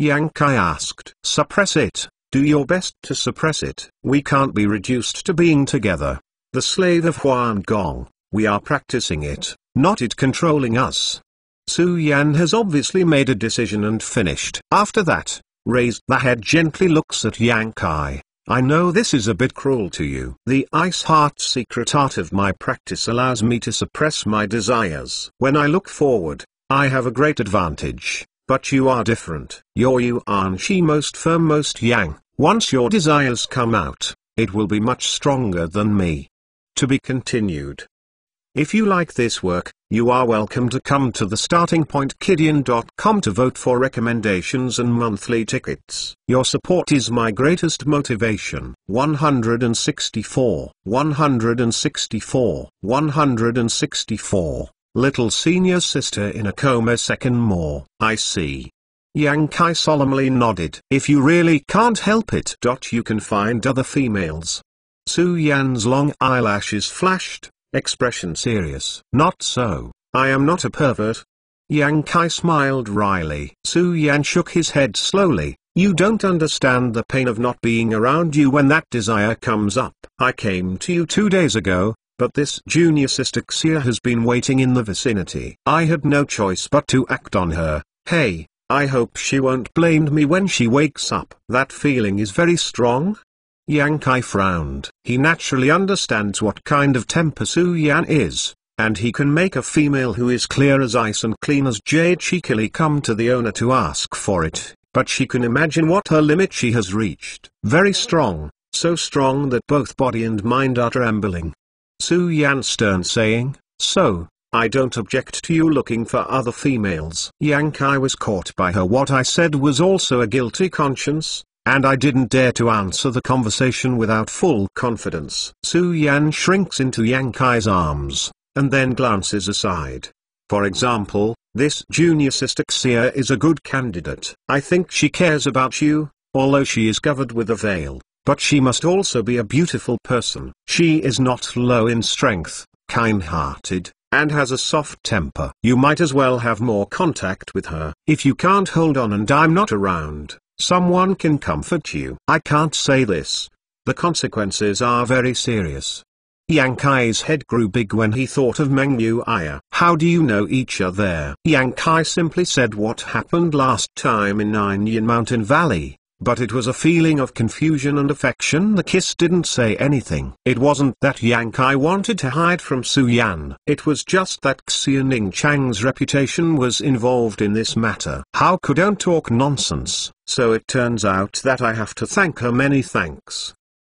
Yankai asked. Suppress it, do your best to suppress it. We can't be reduced to being together. The slave of Huan Gong, we are practicing it, not it controlling us. Su Yan has obviously made a decision and finished. After that, raised the head gently looks at Yang Kai, I know this is a bit cruel to you. The ice heart secret art of my practice allows me to suppress my desires. When I look forward, I have a great advantage, but you are different. You're you are she most firm most yang. Once your desires come out, it will be much stronger than me. To be continued. If you like this work, you are welcome to come to the startingpointkidian.com to vote for recommendations and monthly tickets. Your support is my greatest motivation. 164, 164, 164. Little senior sister in a coma second more. I see. Yang Kai solemnly nodded. If you really can't help it. You can find other females. Su Yan's long eyelashes flashed, Expression serious. Not so, I am not a pervert. Yang Kai smiled wryly. Su Yan shook his head slowly. You don't understand the pain of not being around you when that desire comes up. I came to you two days ago, but this junior sister Xia has been waiting in the vicinity. I had no choice but to act on her. Hey, I hope she won't blame me when she wakes up. That feeling is very strong, Yankai frowned. He naturally understands what kind of temper Su Yan is, and he can make a female who is clear as ice and clean as jade cheekily come to the owner to ask for it, but she can imagine what her limit she has reached. Very strong, so strong that both body and mind are trembling. Su Yan stern saying, So, I don't object to you looking for other females. Yang Kai was caught by her what I said was also a guilty conscience, and I didn't dare to answer the conversation without full confidence. Su Yan shrinks into Yang Kai's arms, and then glances aside. For example, this junior cystixia is a good candidate. I think she cares about you, although she is covered with a veil, but she must also be a beautiful person. She is not low in strength, kind-hearted, and has a soft temper. You might as well have more contact with her. If you can't hold on and I'm not around, Someone can comfort you. I can't say this. The consequences are very serious. Yang Kai's head grew big when he thought of Meng Aya. How do you know each other? Yang Kai simply said what happened last time in Nianyan Mountain Valley. But it was a feeling of confusion and affection the kiss didn't say anything. It wasn't that Yang Kai wanted to hide from Su Yan. It was just that Xia Ning Chang's reputation was involved in this matter. How could not talk nonsense? So it turns out that I have to thank her many thanks.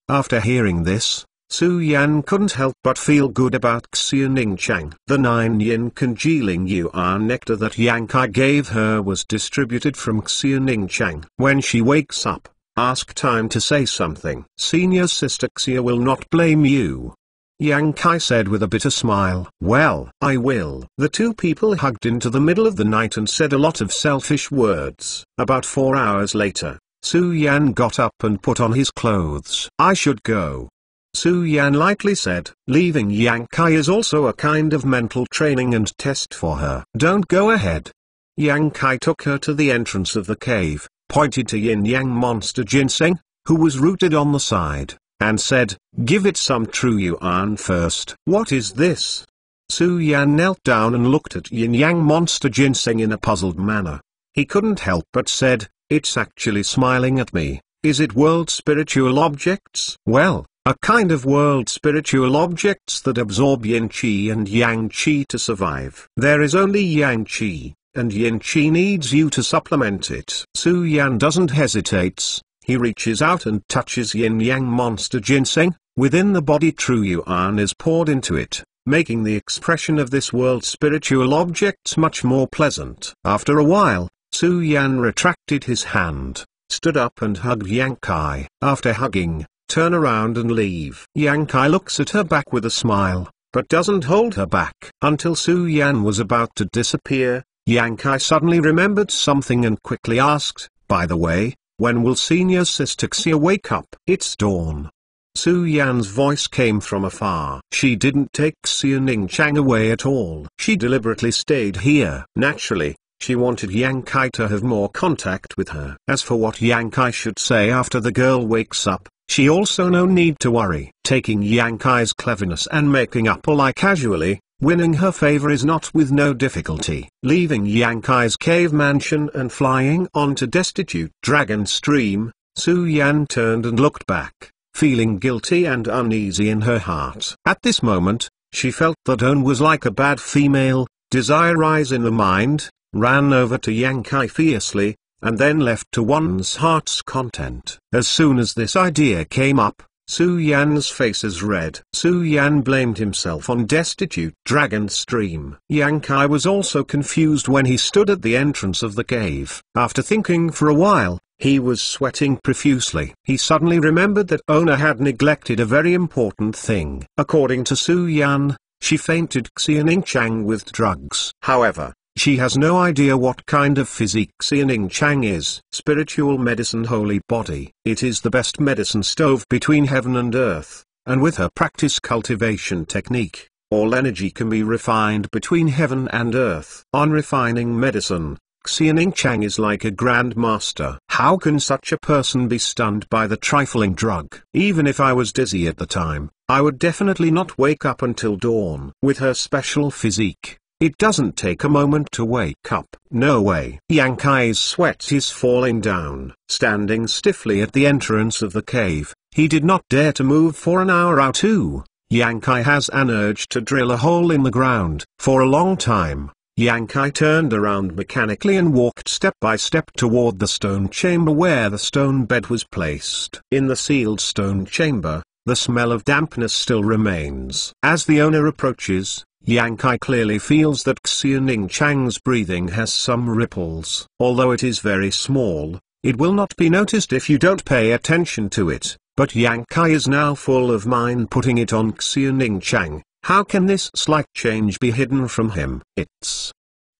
After hearing this, Su Yan couldn't help but feel good about Xiu Ningchang. The nine yin congealing yuan nectar that Yang Kai gave her was distributed from Xiu Ningchang. When she wakes up, ask time to say something. Senior sister Xia will not blame you. Yang Kai said with a bitter smile. Well, I will. The two people hugged into the middle of the night and said a lot of selfish words. About four hours later, Su Yan got up and put on his clothes. I should go. Su Yan lightly said. Leaving Yang Kai is also a kind of mental training and test for her. Don't go ahead. Yang Kai took her to the entrance of the cave, pointed to Yin Yang monster ginseng, who was rooted on the side, and said, Give it some true yuan first. What is this? Su Yan knelt down and looked at Yin Yang monster ginseng in a puzzled manner. He couldn't help but said, It's actually smiling at me. Is it world spiritual objects? Well, a kind of world spiritual objects that absorb yin qi and yang qi to survive. There is only yang qi, and yin qi needs you to supplement it. Su Yan doesn't hesitate, he reaches out and touches yin yang monster ginseng, within the body true yuan is poured into it, making the expression of this world spiritual objects much more pleasant. After a while, Su Yan retracted his hand, stood up and hugged Yang Kai. After hugging, Turn around and leave. Yang Kai looks at her back with a smile, but doesn't hold her back. Until Su Yan was about to disappear, Yang Kai suddenly remembered something and quickly asked, By the way, when will senior sister Xia wake up? It's dawn. Su Yan's voice came from afar. She didn't take Xia Ning Chang away at all. She deliberately stayed here. Naturally, she wanted Yang Kai to have more contact with her. As for what Yang Kai should say after the girl wakes up, she also no need to worry. Taking Yankai's cleverness and making up a lie casually, winning her favor is not with no difficulty. Leaving Yankai's cave mansion and flying onto destitute Dragon Stream, Su Yan turned and looked back, feeling guilty and uneasy in her heart. At this moment, she felt that Own was like a bad female, desire rise in the mind, ran over to Yankai fiercely, and then left to one's heart's content. As soon as this idea came up, Su Yan's face is red. Su Yan blamed himself on destitute dragon stream. Yang Kai was also confused when he stood at the entrance of the cave. After thinking for a while, he was sweating profusely. He suddenly remembered that Ona had neglected a very important thing. According to Su Yan, she fainted Xianingchang Chang with drugs. However, she has no idea what kind of physique Xianing Chang is. Spiritual medicine holy body. It is the best medicine stove between heaven and earth, and with her practice cultivation technique, all energy can be refined between heaven and earth. On refining medicine, Xianing Chang is like a grand master. How can such a person be stunned by the trifling drug? Even if I was dizzy at the time, I would definitely not wake up until dawn. With her special physique, it doesn't take a moment to wake up. No way. Yankai's sweat is falling down. Standing stiffly at the entrance of the cave, he did not dare to move for an hour or two. Yankai has an urge to drill a hole in the ground. For a long time, Yankai turned around mechanically and walked step by step toward the stone chamber where the stone bed was placed. In the sealed stone chamber, the smell of dampness still remains. As the owner approaches, Yankai clearly feels that Xia Ning Chang's breathing has some ripples. Although it is very small, it will not be noticed if you don't pay attention to it, but Yankai is now full of mind putting it on Xia Ning Chang. How can this slight change be hidden from him? It's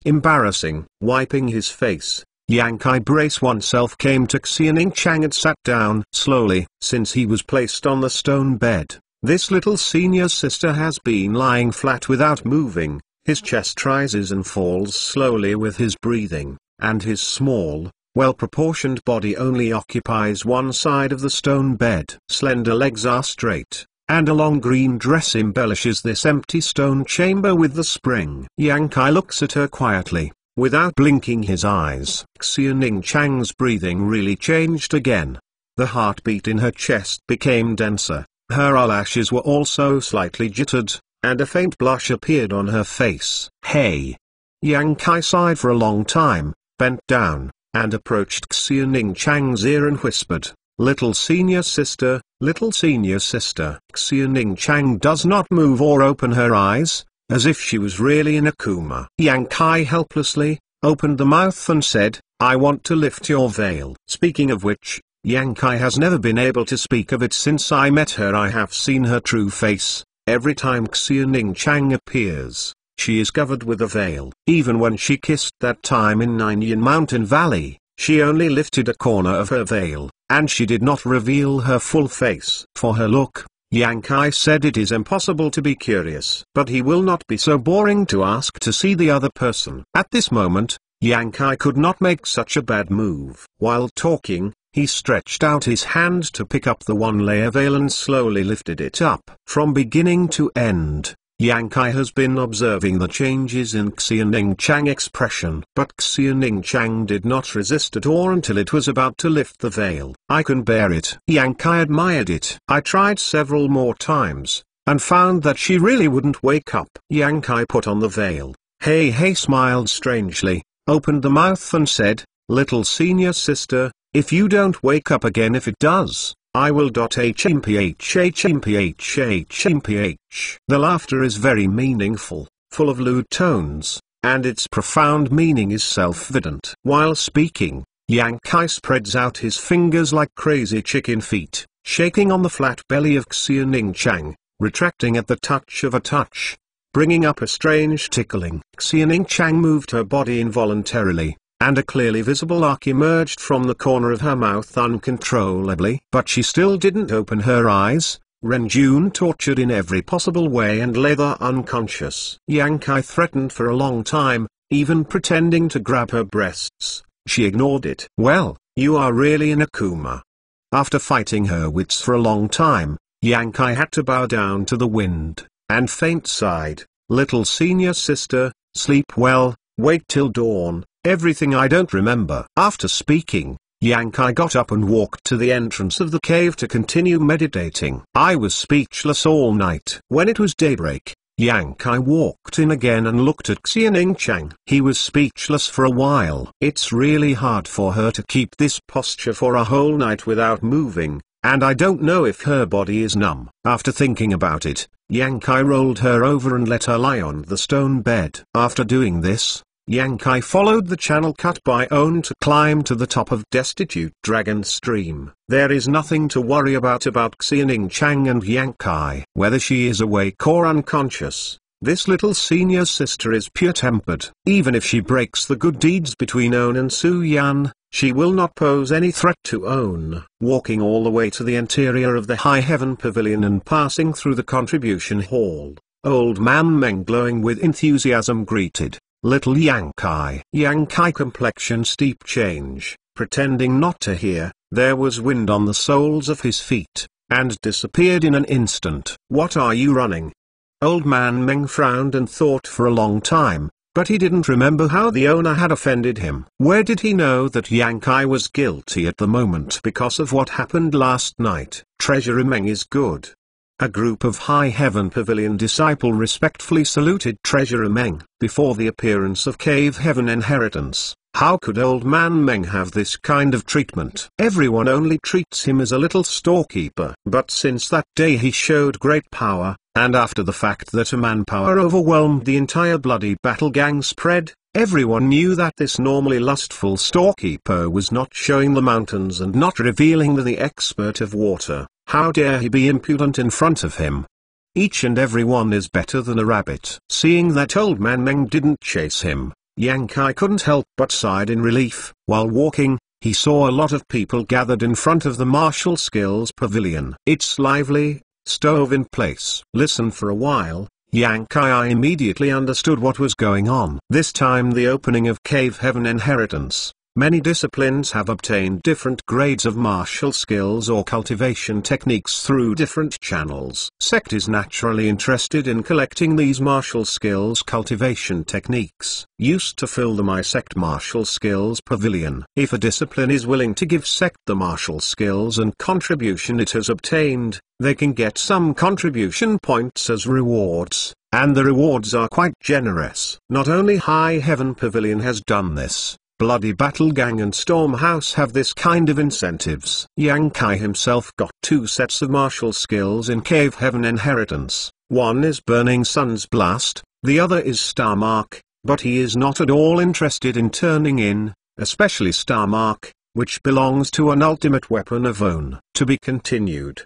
embarrassing. Wiping his face, Yankai brace oneself came to Xianing Chang and sat down slowly, since he was placed on the stone bed. This little senior sister has been lying flat without moving, his chest rises and falls slowly with his breathing, and his small, well-proportioned body only occupies one side of the stone bed. Slender legs are straight, and a long green dress embellishes this empty stone chamber with the spring. Yankai looks at her quietly, without blinking his eyes. Xianing Chang's breathing really changed again. The heartbeat in her chest became denser, her eyelashes were also slightly jittered, and a faint blush appeared on her face. Hey! Yang Kai sighed for a long time, bent down, and approached Xia Ning Chang's ear and whispered, Little senior sister, little senior sister. Xia Ning Chang does not move or open her eyes, as if she was really in a coma. Yang Kai helplessly, opened the mouth and said, I want to lift your veil. Speaking of which, Yankai has never been able to speak of it since I met her I have seen her true face, every time Xia Ning Chang appears, she is covered with a veil. Even when she kissed that time in Nanyan Mountain Valley, she only lifted a corner of her veil, and she did not reveal her full face. For her look, Yankai said it is impossible to be curious. But he will not be so boring to ask to see the other person. At this moment, Yankai could not make such a bad move. While talking, he stretched out his hand to pick up the one-layer veil and slowly lifted it up. From beginning to end, Yang Kai has been observing the changes in Xian Ning Chang expression. But Xian Ning Chang did not resist at all until it was about to lift the veil. I can bear it. Yang Kai admired it. I tried several more times, and found that she really wouldn't wake up. Yang Kai put on the veil. Hei Hei smiled strangely, opened the mouth and said, Little senior sister, if you don't wake up again if it does, I will. HMPHHMPHHMPH. The laughter is very meaningful, full of lewd tones, and its profound meaning is self-evident. While speaking, Yankai spreads out his fingers like crazy chicken feet, shaking on the flat belly of Xianing Chang, retracting at the touch of a touch, bringing up a strange tickling. Xianing Chang moved her body involuntarily, and a clearly visible arc emerged from the corner of her mouth uncontrollably. But she still didn't open her eyes, Renjun tortured in every possible way and lay there unconscious. Yankai threatened for a long time, even pretending to grab her breasts. She ignored it. Well, you are really an Akuma. After fighting her wits for a long time, Yankai had to bow down to the wind, and faint sighed, Little senior sister, sleep well, wait till dawn, Everything I don't remember. After speaking, Yankai got up and walked to the entrance of the cave to continue meditating. I was speechless all night. When it was daybreak, Yankai walked in again and looked at Xianing Chang. He was speechless for a while. It's really hard for her to keep this posture for a whole night without moving, and I don't know if her body is numb. After thinking about it, Yankai rolled her over and let her lie on the stone bed. After doing this, Yankai followed the channel cut by Own to climb to the top of Destitute Dragon Stream. There is nothing to worry about about Xianing Chang and Yankai. Whether she is awake or unconscious, this little senior sister is pure-tempered. Even if she breaks the good deeds between Own and Su Yan, she will not pose any threat to Own. Walking all the way to the interior of the High Heaven Pavilion and passing through the Contribution Hall, Old Man Meng glowing with enthusiasm greeted Little Yankai. Yankai complexion steep change, pretending not to hear, there was wind on the soles of his feet, and disappeared in an instant. What are you running? Old man Meng frowned and thought for a long time, but he didn't remember how the owner had offended him. Where did he know that Yankai was guilty at the moment because of what happened last night? Treasurer Meng is good, a group of High Heaven Pavilion disciple respectfully saluted Treasurer Meng, before the appearance of Cave Heaven Inheritance. How could old man Meng have this kind of treatment? Everyone only treats him as a little storekeeper. But since that day he showed great power, and after the fact that a manpower overwhelmed the entire bloody battle gang spread, Everyone knew that this normally lustful storekeeper was not showing the mountains and not revealing the expert of water, how dare he be impudent in front of him? Each and every one is better than a rabbit. Seeing that old man Meng didn't chase him, Yang Kai couldn't help but sighed in relief. While walking, he saw a lot of people gathered in front of the martial skills pavilion. It's lively, stove in place. Listen for a while, Yang Kai immediately understood what was going on. This time the opening of Cave Heaven Inheritance Many disciplines have obtained different grades of martial skills or cultivation techniques through different channels. SECT is naturally interested in collecting these martial skills cultivation techniques, used to fill the My Sect martial skills pavilion. If a discipline is willing to give SECT the martial skills and contribution it has obtained, they can get some contribution points as rewards and the rewards are quite generous. Not only High Heaven Pavilion has done this, Bloody Battle Gang and Stormhouse have this kind of incentives. Yang Kai himself got two sets of martial skills in Cave Heaven Inheritance, one is Burning Sun's Blast, the other is Star Mark, but he is not at all interested in turning in, especially Star Mark, which belongs to an ultimate weapon of own. To be continued.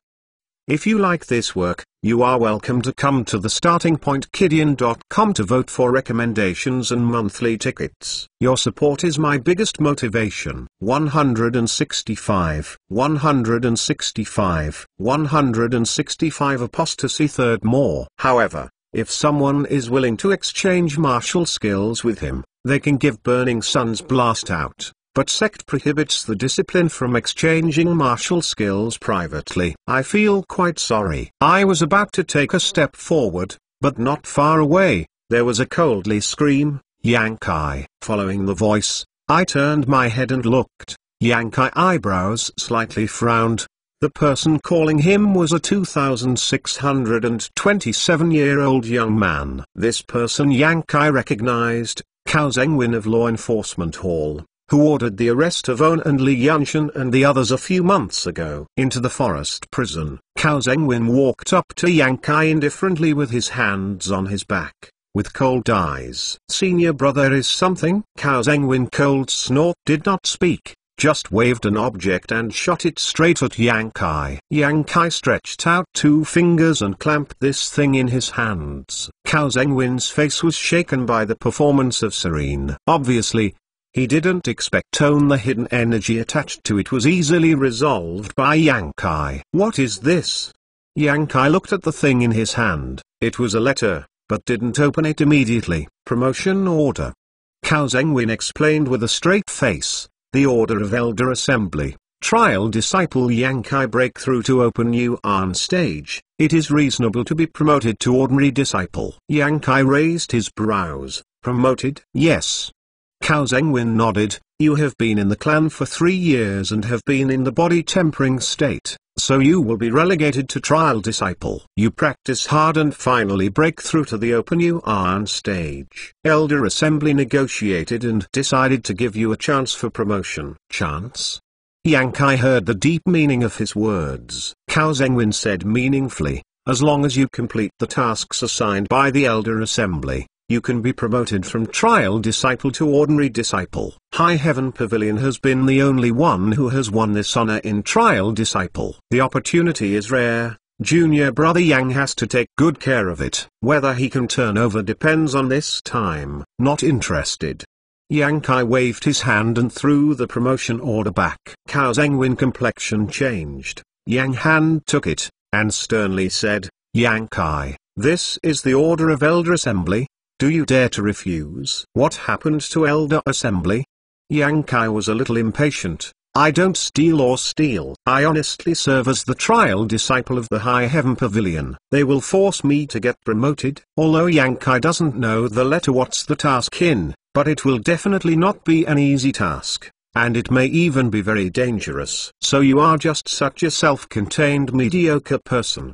If you like this work, you are welcome to come to the startingpointkidian.com to vote for recommendations and monthly tickets. Your support is my biggest motivation. 165, 165, 165 apostasy third more. However, if someone is willing to exchange martial skills with him, they can give Burning Sun's blast out but sect prohibits the discipline from exchanging martial skills privately. I feel quite sorry. I was about to take a step forward, but not far away, there was a coldly scream, Yankai. Following the voice, I turned my head and looked, Yankai eyebrows slightly frowned, the person calling him was a 2,627-year-old young man. This person Yankai recognized, Cao Zengwin of Law Enforcement Hall who ordered the arrest of On and Li Yanshan and the others a few months ago. Into the forest prison, Cao Zengwen walked up to Yang Kai indifferently with his hands on his back, with cold eyes. Senior brother is something? Cao Zengwen cold snort did not speak, just waved an object and shot it straight at Yang Kai. Yang Kai stretched out two fingers and clamped this thing in his hands. Cao Zengwin's face was shaken by the performance of Serene. Obviously, he didn't expect tone the hidden energy attached to it was easily resolved by Yankai. What is this? Yankai looked at the thing in his hand, it was a letter, but didn't open it immediately. Promotion order. Cao Zengwin explained with a straight face, the order of Elder Assembly. Trial disciple Yankai breakthrough to open you on stage, it is reasonable to be promoted to ordinary disciple. Yankai raised his brows, promoted? Yes, Cao Zengwin nodded, you have been in the clan for three years and have been in the body tempering state, so you will be relegated to trial disciple. You practice hard and finally break through to the open you are on stage. Elder Assembly negotiated and decided to give you a chance for promotion. Chance? Yang Kai heard the deep meaning of his words. Cao Zengwin said meaningfully, as long as you complete the tasks assigned by the Elder Assembly, you can be promoted from trial disciple to ordinary disciple. High Heaven Pavilion has been the only one who has won this honor in trial disciple. The opportunity is rare, Junior brother Yang has to take good care of it. Whether he can turn over depends on this time. Not interested. Yang Kai waved his hand and threw the promotion order back. Cao Zhengwin complexion changed. Yang Han took it, and sternly said, Yang Kai, this is the order of Elder Assembly, do you dare to refuse? What happened to Elder Assembly? Kai was a little impatient. I don't steal or steal. I honestly serve as the trial disciple of the High Heaven Pavilion. They will force me to get promoted, although Kai doesn't know the letter what's the task in, but it will definitely not be an easy task, and it may even be very dangerous. So you are just such a self-contained mediocre person.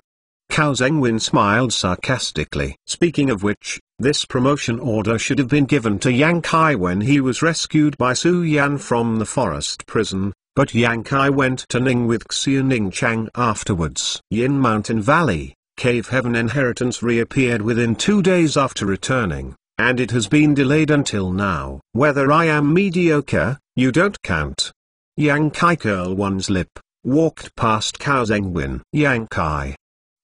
Cao Zengwin smiled sarcastically. Speaking of which, this promotion order should have been given to Yang Kai when he was rescued by Su Yan from the forest prison, but Yang Kai went to Ning with Xia Ning Chang afterwards. Yin Mountain Valley, Cave Heaven Inheritance reappeared within two days after returning, and it has been delayed until now. Whether I am mediocre, you don't count. Yang Kai curled one's lip, walked past Cao Zengwin. Yang Kai,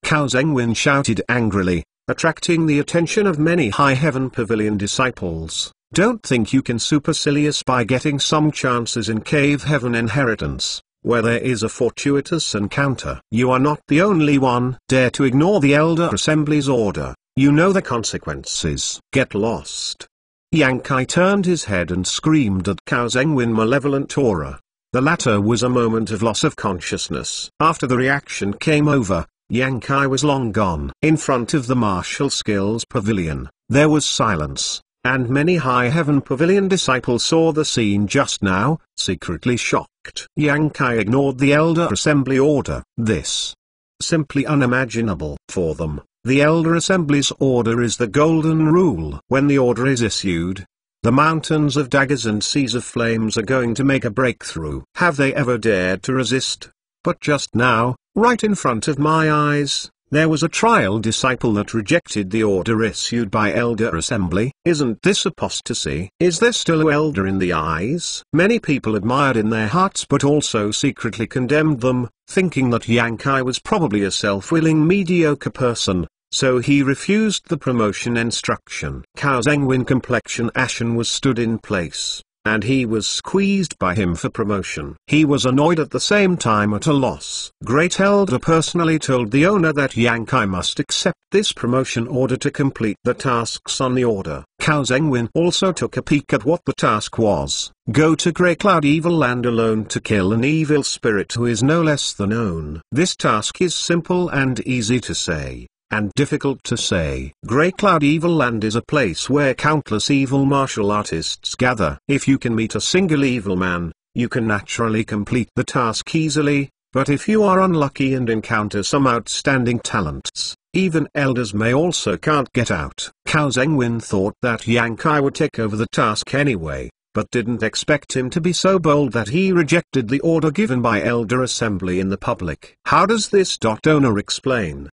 Cao Zengwen shouted angrily, attracting the attention of many High Heaven Pavilion disciples. Don't think you can supercilious by getting some chances in Cave Heaven Inheritance, where there is a fortuitous encounter. You are not the only one. Dare to ignore the Elder Assembly's order, you know the consequences. Get lost. Yang Kai turned his head and screamed at Cao Zengwin malevolent aura. The latter was a moment of loss of consciousness. After the reaction came over, Yankai was long gone. In front of the martial skills pavilion, there was silence, and many High Heaven Pavilion disciples saw the scene just now, secretly shocked. Yankai ignored the Elder Assembly order. This simply unimaginable for them. The Elder Assembly's order is the golden rule. When the order is issued, the mountains of daggers and seas of flames are going to make a breakthrough. Have they ever dared to resist? But just now, Right in front of my eyes, there was a trial disciple that rejected the order issued by Elder Assembly. Isn't this apostasy? Is there still a Elder in the eyes? Many people admired in their hearts but also secretly condemned them, thinking that Yankai was probably a self-willing mediocre person, so he refused the promotion instruction. Cao Zengwin complexion ashen was stood in place and he was squeezed by him for promotion. He was annoyed at the same time at a loss. Great Elder personally told the owner that Yankai must accept this promotion order to complete the tasks on the order. Cao Zengwin also took a peek at what the task was. Go to Grey Cloud Evil Land alone to kill an evil spirit who is no less than known. This task is simple and easy to say, and difficult to say. Grey Cloud Evil Land is a place where countless evil martial artists gather. If you can meet a single evil man, you can naturally complete the task easily, but if you are unlucky and encounter some outstanding talents, even elders may also can't get out. Cao Zengwin thought that Yang Kai would take over the task anyway, but didn't expect him to be so bold that he rejected the order given by Elder Assembly in the public. How does this. Dot Owner explain?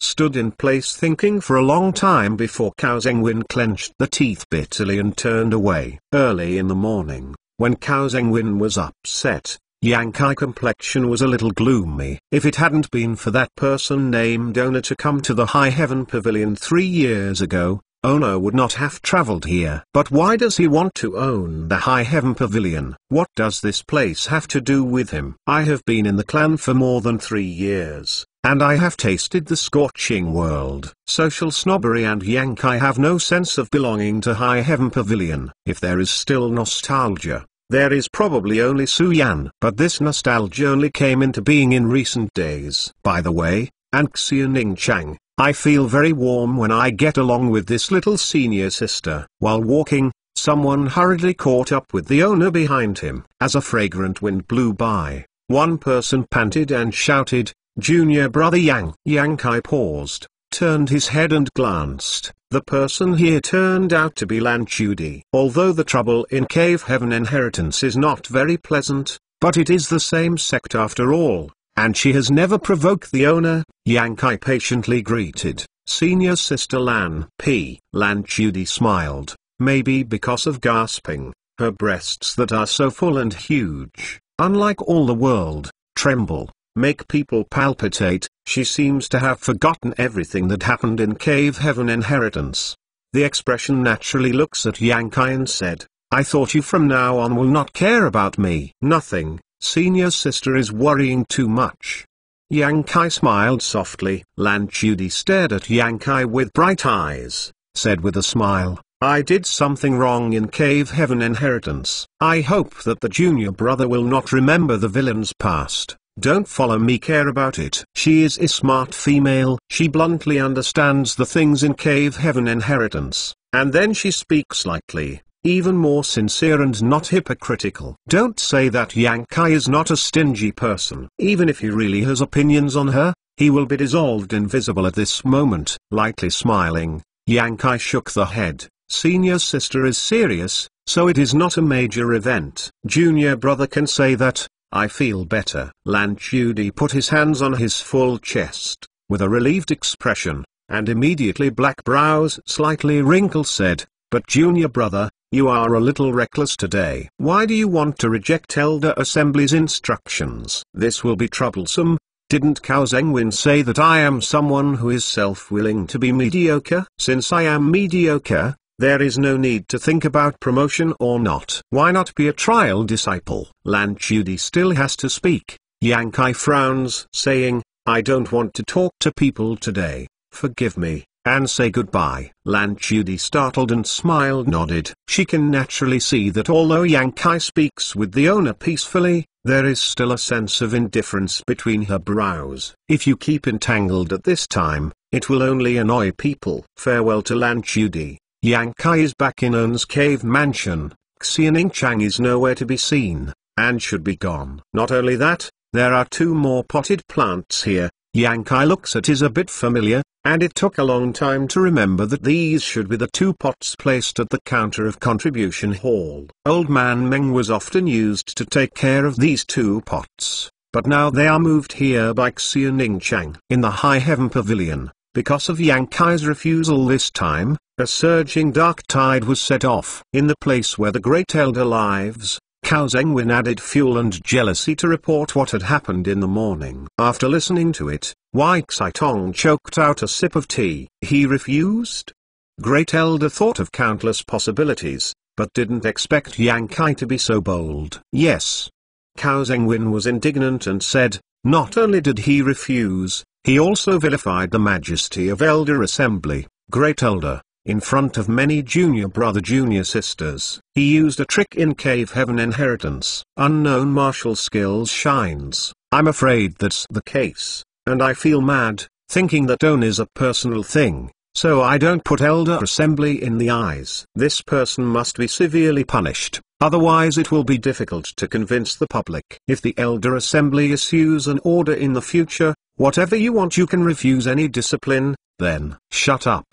stood in place thinking for a long time before Cao Zengwin clenched the teeth bitterly and turned away. Early in the morning, when Cao Zengwin was upset, Yang Kai complexion was a little gloomy. If it hadn't been for that person named Ona to come to the High Heaven Pavilion three years ago, Ona would not have traveled here. But why does he want to own the High Heaven Pavilion? What does this place have to do with him? I have been in the clan for more than three years. And I have tasted the scorching world. Social snobbery and yank I have no sense of belonging to High Heaven Pavilion. If there is still nostalgia, there is probably only Suyan. But this nostalgia only came into being in recent days. By the way, Anxia Ning Chang, I feel very warm when I get along with this little senior sister. While walking, someone hurriedly caught up with the owner behind him. As a fragrant wind blew by, one person panted and shouted, Junior brother Yang. Yang Kai paused, turned his head and glanced. The person here turned out to be Lan Chudi. Although the trouble in Cave Heaven inheritance is not very pleasant, but it is the same sect after all, and she has never provoked the owner, Yang Kai patiently greeted, senior sister Lan. P. Lan Chudi smiled, maybe because of gasping, her breasts that are so full and huge, unlike all the world, tremble make people palpitate, she seems to have forgotten everything that happened in Cave Heaven Inheritance. The expression naturally looks at Yankai and said, I thought you from now on will not care about me. Nothing, senior sister is worrying too much. Yankai smiled softly. Lan Chudi stared at Yankai with bright eyes, said with a smile, I did something wrong in Cave Heaven Inheritance. I hope that the junior brother will not remember the villain's past. Don't follow me care about it. She is a smart female. She bluntly understands the things in Cave Heaven Inheritance, and then she speaks lightly, even more sincere and not hypocritical. Don't say that Yankai is not a stingy person. Even if he really has opinions on her, he will be dissolved invisible at this moment. Lightly smiling, Yankai shook the head. Senior sister is serious, so it is not a major event. Junior brother can say that, I feel better. Lanchudi put his hands on his full chest, with a relieved expression, and immediately black brows slightly wrinkled said, But junior brother, you are a little reckless today. Why do you want to reject Elder Assembly's instructions? This will be troublesome, didn't Cao Zengwin say that I am someone who is self-willing to be mediocre? Since I am mediocre, there is no need to think about promotion or not. Why not be a trial disciple? Lanchudi still has to speak. Yankai frowns, saying, I don't want to talk to people today, forgive me, and say goodbye. Lanchudi startled and smiled nodded. She can naturally see that although Yankai speaks with the owner peacefully, there is still a sense of indifference between her brows. If you keep entangled at this time, it will only annoy people. Farewell to Lanchudi. Yang Kai is back in Ern's cave mansion, Xianing Chang is nowhere to be seen, and should be gone. Not only that, there are two more potted plants here, Yang Kai looks at is a bit familiar, and it took a long time to remember that these should be the two pots placed at the counter of contribution hall. Old man Meng was often used to take care of these two pots, but now they are moved here by Xianing Chang. In the High Heaven Pavilion, because of Yankai's refusal this time, a surging dark tide was set off. In the place where the great elder lives, Cao Zengwin added fuel and jealousy to report what had happened in the morning. After listening to it, Wai Tong choked out a sip of tea. He refused? Great Elder thought of countless possibilities, but didn't expect Yang Kai to be so bold. Yes. Cao Zengwin was indignant and said, not only did he refuse, he also vilified the majesty of elder assembly, great elder, in front of many junior brother junior sisters. He used a trick in Cave Heaven Inheritance. Unknown martial skills shines. I'm afraid that's the case, and I feel mad, thinking that Don is a personal thing, so I don't put elder assembly in the eyes. This person must be severely punished, otherwise it will be difficult to convince the public. If the elder assembly issues an order in the future, Whatever you want you can refuse any discipline, then. Shut up.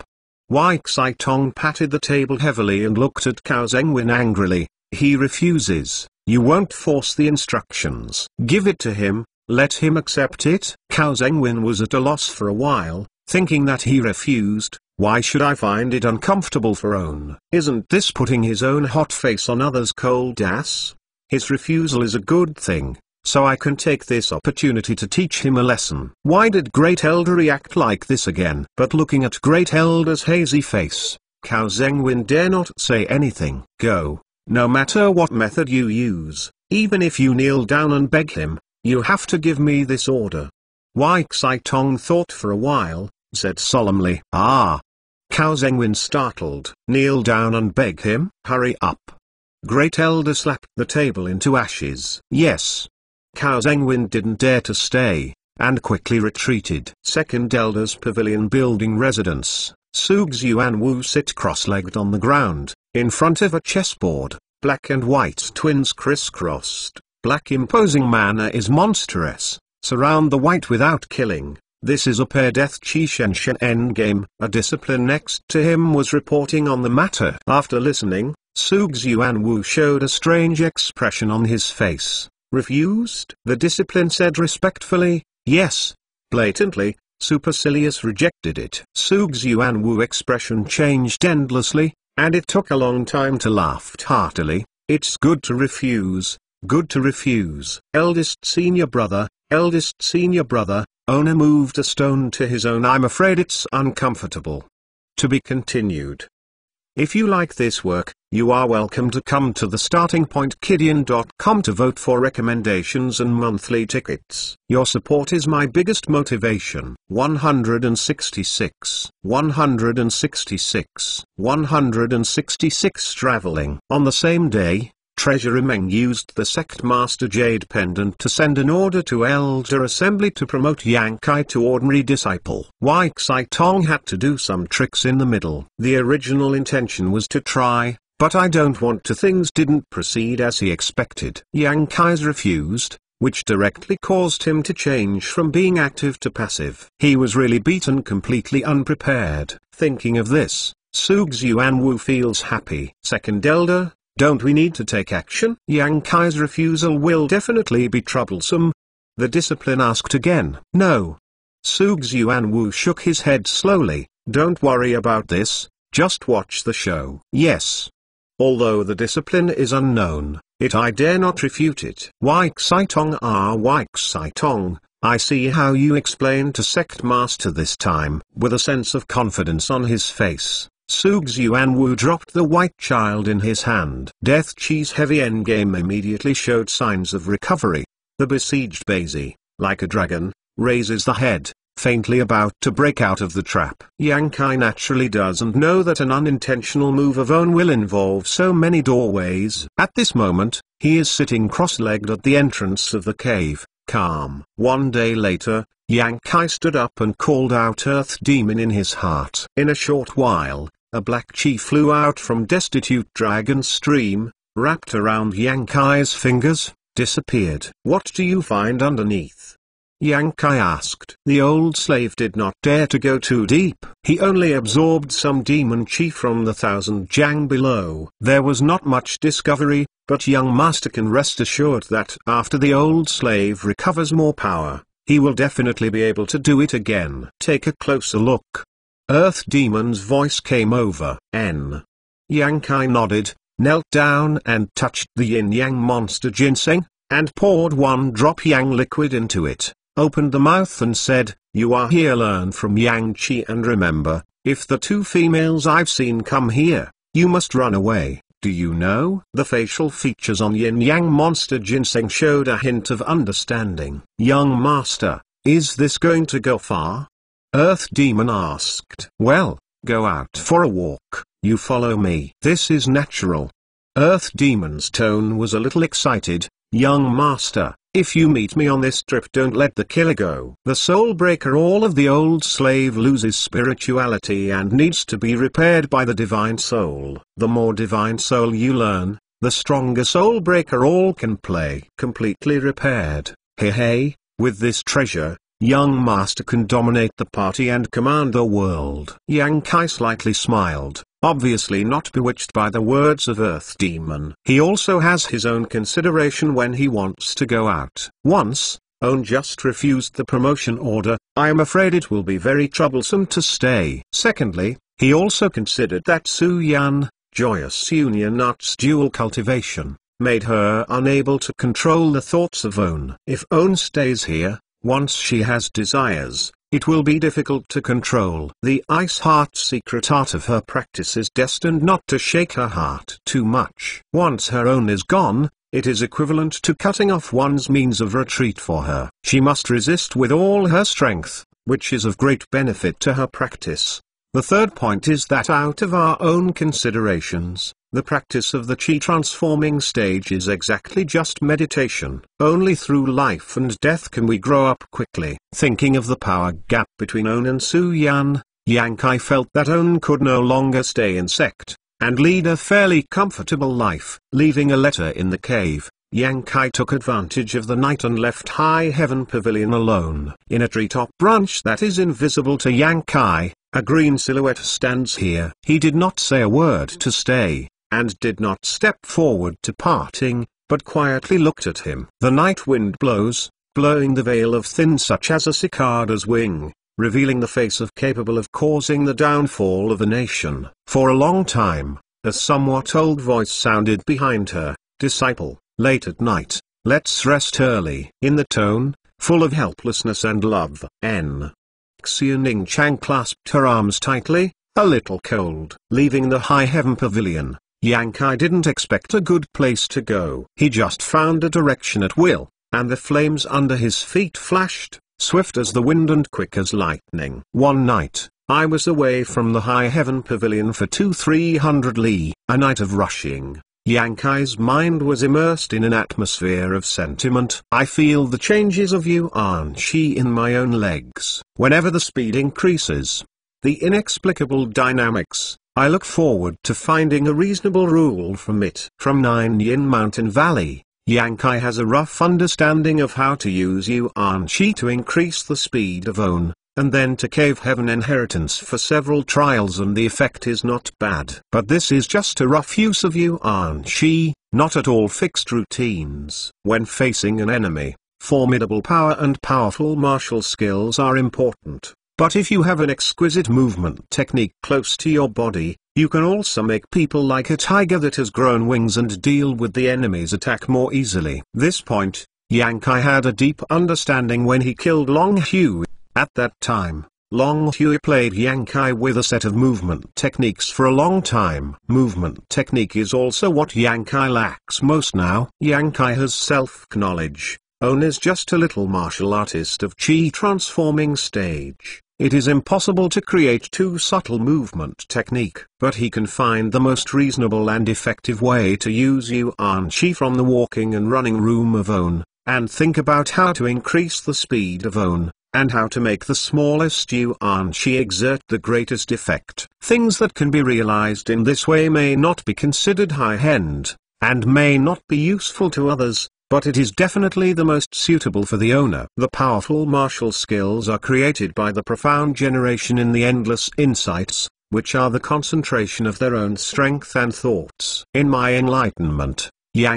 Wei Xi Tong patted the table heavily and looked at Cao Zengwin angrily. He refuses. You won't force the instructions. Give it to him, let him accept it. Cao Zengwin was at a loss for a while, thinking that he refused, why should I find it uncomfortable for own? Isn't this putting his own hot face on others' cold ass? His refusal is a good thing, so I can take this opportunity to teach him a lesson. Why did Great Elder react like this again? But looking at Great Elder's hazy face, Cao Zengwin dare not say anything. Go, no matter what method you use, even if you kneel down and beg him, you have to give me this order. Wei Xai Tong thought for a while, said solemnly, Ah! Cao Zengwin startled. Kneel down and beg him, hurry up. Great Elder slapped the table into ashes. Yes, Cao Zengwin didn't dare to stay, and quickly retreated. Second Elder's Pavilion Building Residence, Su Xuan Wu sit cross-legged on the ground, in front of a chessboard, black and white twins crisscrossed, black imposing manner is monstrous, surround the white without killing, this is a pair death Qishan Shen endgame, a discipline next to him was reporting on the matter. After listening, Su Xuan Wu showed a strange expression on his face refused. The discipline said respectfully, yes, blatantly, supercilious rejected it. Su Yuan Wu expression changed endlessly, and it took a long time to laugh heartily, it's good to refuse, good to refuse. Eldest senior brother, eldest senior brother, Owner moved a stone to his own I'm afraid it's uncomfortable. To be continued. If you like this work, you are welcome to come to the startingpointkidian.com to vote for recommendations and monthly tickets. Your support is my biggest motivation. 166, 166, 166 traveling. On the same day, Treasurer Meng used the sect master jade pendant to send an order to Elder Assembly to promote Yang Kai to ordinary disciple. Wai Xi Tong had to do some tricks in the middle. The original intention was to try, but I don't want to things didn't proceed as he expected. Yang Kai's refused, which directly caused him to change from being active to passive. He was really beaten completely unprepared. Thinking of this, Su Xuan Wu feels happy. Second Elder, don't we need to take action? Yang Kai's refusal will definitely be troublesome. The discipline asked again. No. Su Xuan Wu shook his head slowly, don't worry about this, just watch the show. Yes. Although the discipline is unknown, it I dare not refute it. Wai Xitong ah Wai Xitong, I see how you explained to sect master this time, with a sense of confidence on his face. Su Wu dropped the white child in his hand. Death Chi's heavy endgame immediately showed signs of recovery. The besieged Bazi, like a dragon, raises the head, faintly about to break out of the trap. Yang Kai naturally doesn't know that an unintentional move of own will involve so many doorways. At this moment, he is sitting cross-legged at the entrance of the cave, calm. One day later, Yankai stood up and called out Earth Demon in his heart. In a short while, a black chi flew out from destitute dragon stream, wrapped around Yankai's fingers, disappeared. What do you find underneath? Yankai asked. The old slave did not dare to go too deep. He only absorbed some demon chi from the thousand jiang below. There was not much discovery, but young master can rest assured that after the old slave recovers more power, he will definitely be able to do it again. Take a closer look. Earth Demon's voice came over. N. Yankai nodded, knelt down and touched the yin-yang monster ginseng, and poured one drop yang liquid into it, opened the mouth and said, You are here learn from Yang Qi and remember, if the two females I've seen come here, you must run away. Do you know? The facial features on Yin Yang Monster Ginseng showed a hint of understanding. Young master, is this going to go far? Earth Demon asked. Well, go out for a walk, you follow me. This is natural. Earth Demon's tone was a little excited, Young master, if you meet me on this trip don't let the killer go. The soul breaker all of the old slave loses spirituality and needs to be repaired by the divine soul. The more divine soul you learn, the stronger soul breaker all can play. Completely repaired, hey hey, with this treasure, young master can dominate the party and command the world. Yang Kai slightly smiled obviously not bewitched by the words of Earth Demon. He also has his own consideration when he wants to go out. Once, Own just refused the promotion order, I am afraid it will be very troublesome to stay. Secondly, he also considered that Su Yan, Joyous Union Art's dual cultivation, made her unable to control the thoughts of Own. If Own stays here, once she has desires, it will be difficult to control. The ice heart secret art of her practice is destined not to shake her heart too much. Once her own is gone, it is equivalent to cutting off one's means of retreat for her. She must resist with all her strength, which is of great benefit to her practice. The third point is that out of our own considerations, the practice of the chi transforming stage is exactly just meditation. Only through life and death can we grow up quickly. Thinking of the power gap between On and Su Yan, Yang Kai felt that On could no longer stay in sect and lead a fairly comfortable life. Leaving a letter in the cave, Yang Kai took advantage of the night and left High Heaven Pavilion alone. In a treetop branch that is invisible to Yang Kai, a green silhouette stands here. He did not say a word to stay, and did not step forward to parting, but quietly looked at him. The night wind blows, blowing the veil of thin such as a cicada's wing, revealing the face of capable of causing the downfall of a nation. For a long time, a somewhat old voice sounded behind her, Disciple, late at night, let's rest early. In the tone, full of helplessness and love, N. Xian Chang clasped her arms tightly, a little cold. Leaving the High Heaven Pavilion, Yang Kai didn't expect a good place to go. He just found a direction at will, and the flames under his feet flashed, swift as the wind and quick as lightning. One night, I was away from the High Heaven Pavilion for two three hundred li, a night of rushing, Yankai's mind was immersed in an atmosphere of sentiment. I feel the changes of you Yuan Shi in my own legs. Whenever the speed increases, the inexplicable dynamics, I look forward to finding a reasonable rule from it. From Nine Yin Mountain Valley, Yankai has a rough understanding of how to use Yuan Shi to increase the speed of own and then to cave heaven inheritance for several trials and the effect is not bad. But this is just a rough use of you aren't she, not at all fixed routines. When facing an enemy, formidable power and powerful martial skills are important, but if you have an exquisite movement technique close to your body, you can also make people like a tiger that has grown wings and deal with the enemy's attack more easily. This point, Yankai had a deep understanding when he killed Long Hugh at that time, Long Hui played Yankai with a set of movement techniques for a long time. Movement technique is also what Yankai lacks most now. Yankai has self-knowledge, Own is just a little martial artist of chi transforming stage. It is impossible to create too subtle movement technique, but he can find the most reasonable and effective way to use Yuan Qi from the walking and running room of Own, and think about how to increase the speed of Own and how to make the smallest uanchi exert the greatest effect. Things that can be realized in this way may not be considered high-end, and may not be useful to others, but it is definitely the most suitable for the owner. The powerful martial skills are created by the profound generation in the endless insights, which are the concentration of their own strength and thoughts. In my enlightenment,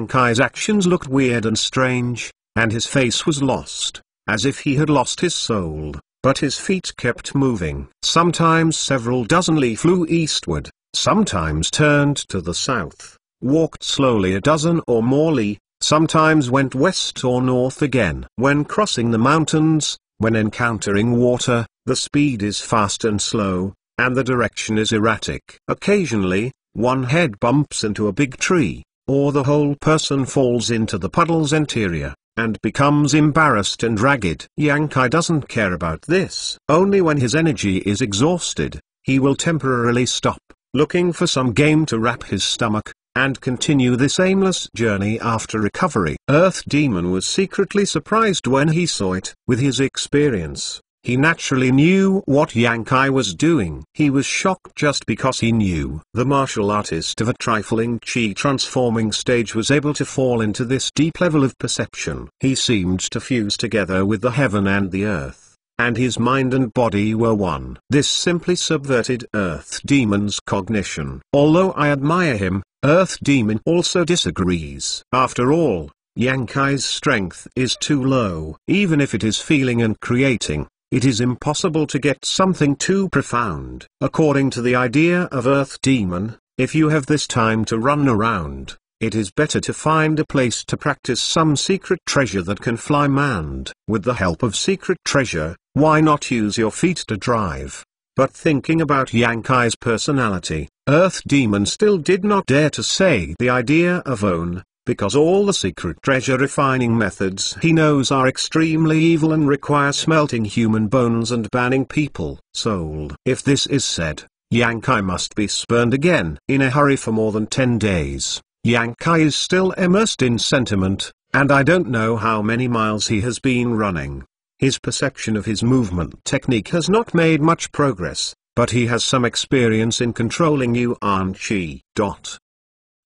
Kai's actions looked weird and strange, and his face was lost as if he had lost his soul, but his feet kept moving. Sometimes several dozen Li flew eastward, sometimes turned to the south, walked slowly a dozen or more Li, sometimes went west or north again. When crossing the mountains, when encountering water, the speed is fast and slow, and the direction is erratic. Occasionally, one head bumps into a big tree, or the whole person falls into the puddle's interior and becomes embarrassed and ragged. Yankai doesn't care about this. Only when his energy is exhausted, he will temporarily stop, looking for some game to wrap his stomach, and continue this aimless journey after recovery. Earth Demon was secretly surprised when he saw it. With his experience, he naturally knew what Yankai was doing. He was shocked just because he knew. The martial artist of a trifling chi transforming stage was able to fall into this deep level of perception. He seemed to fuse together with the heaven and the earth, and his mind and body were one. This simply subverted Earth Demon's cognition. Although I admire him, Earth Demon also disagrees. After all, Yankai's strength is too low. Even if it is feeling and creating, it is impossible to get something too profound, according to the idea of Earth Demon, if you have this time to run around, it is better to find a place to practice some secret treasure that can fly manned. With the help of secret treasure, why not use your feet to drive? But thinking about Yankai's personality, Earth Demon still did not dare to say the idea of own, because all the secret treasure refining methods he knows are extremely evil and require smelting human bones and banning people, sold. If this is said, Yankai must be spurned again. In a hurry for more than 10 days, Yankai is still immersed in sentiment, and I don't know how many miles he has been running. His perception of his movement technique has not made much progress, but he has some experience in controlling Yuan Chi. Dot.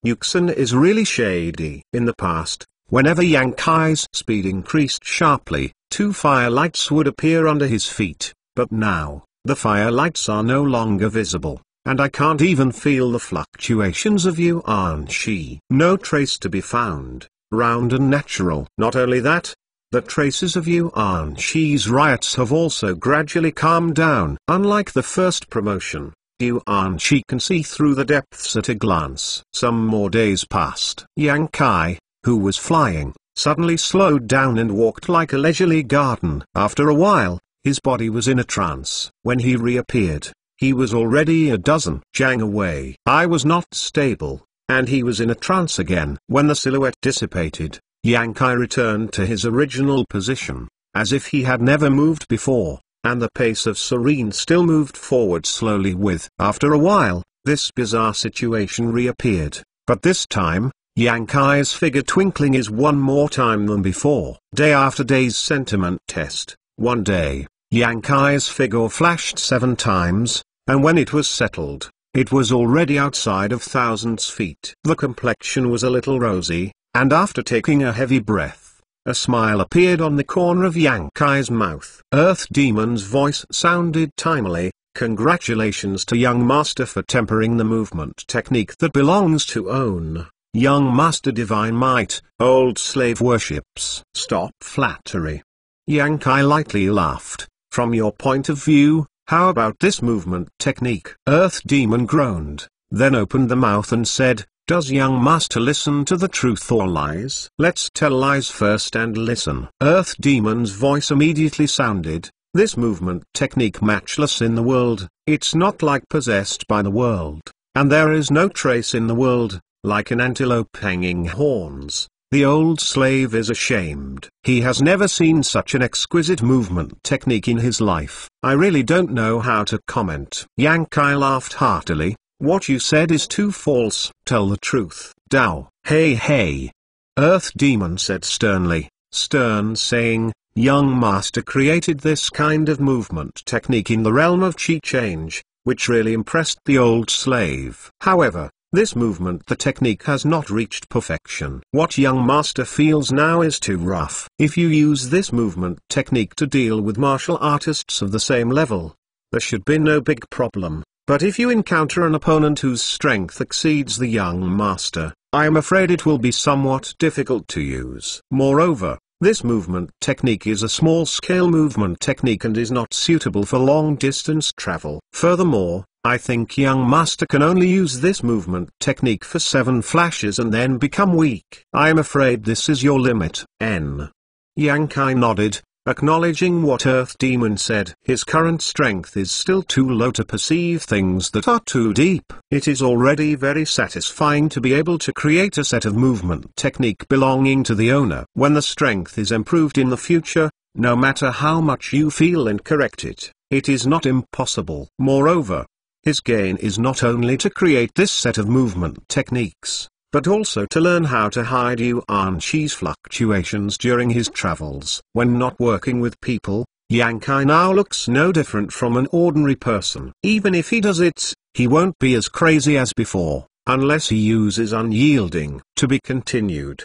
Nixon is really shady. In the past, whenever Yankee's speed increased sharply, two firelights would appear under his feet, but now, the firelights are no longer visible, and I can't even feel the fluctuations of you aren't she. No trace to be found, round and natural. Not only that, the traces of Yuan Shi's riots have also gradually calmed down. Unlike the first promotion, Yuan she can see through the depths at a glance. Some more days passed. Yang Kai, who was flying, suddenly slowed down and walked like a leisurely garden. After a while, his body was in a trance. When he reappeared, he was already a dozen. Jang away. I was not stable, and he was in a trance again. When the silhouette dissipated, Yang Kai returned to his original position, as if he had never moved before and the pace of Serene still moved forward slowly with. After a while, this bizarre situation reappeared, but this time, Kai's figure twinkling is one more time than before. Day after day's sentiment test, one day, Kai's figure flashed seven times, and when it was settled, it was already outside of thousands feet. The complexion was a little rosy, and after taking a heavy breath, a smile appeared on the corner of Kai's mouth. Earth Demon's voice sounded timely, congratulations to young master for tempering the movement technique that belongs to own. Young master divine might, old slave worships. Stop flattery. Kai lightly laughed, from your point of view, how about this movement technique? Earth Demon groaned, then opened the mouth and said, does young master listen to the truth or lies? Let's tell lies first and listen. Earth Demon's voice immediately sounded, this movement technique matchless in the world, it's not like possessed by the world, and there is no trace in the world, like an antelope hanging horns. The old slave is ashamed. He has never seen such an exquisite movement technique in his life. I really don't know how to comment. Yankai laughed heartily, what you said is too false, tell the truth, Dao, hey hey. Earth Demon said sternly, stern saying, Young Master created this kind of movement technique in the realm of Qi change, which really impressed the old slave. However, this movement the technique has not reached perfection. What Young Master feels now is too rough. If you use this movement technique to deal with martial artists of the same level, there should be no big problem. But if you encounter an opponent whose strength exceeds the young master, I am afraid it will be somewhat difficult to use. Moreover, this movement technique is a small-scale movement technique and is not suitable for long-distance travel. Furthermore, I think Young Master can only use this movement technique for 7 flashes and then become weak. I am afraid this is your limit. N. Yankai nodded, Acknowledging what Earth Demon said, his current strength is still too low to perceive things that are too deep. It is already very satisfying to be able to create a set of movement technique belonging to the owner. When the strength is improved in the future, no matter how much you feel and correct it, it is not impossible. Moreover, his gain is not only to create this set of movement techniques, but also to learn how to hide Yuan Shi's fluctuations during his travels. When not working with people, Yang Kai now looks no different from an ordinary person. Even if he does it, he won't be as crazy as before, unless he uses unyielding. To be continued.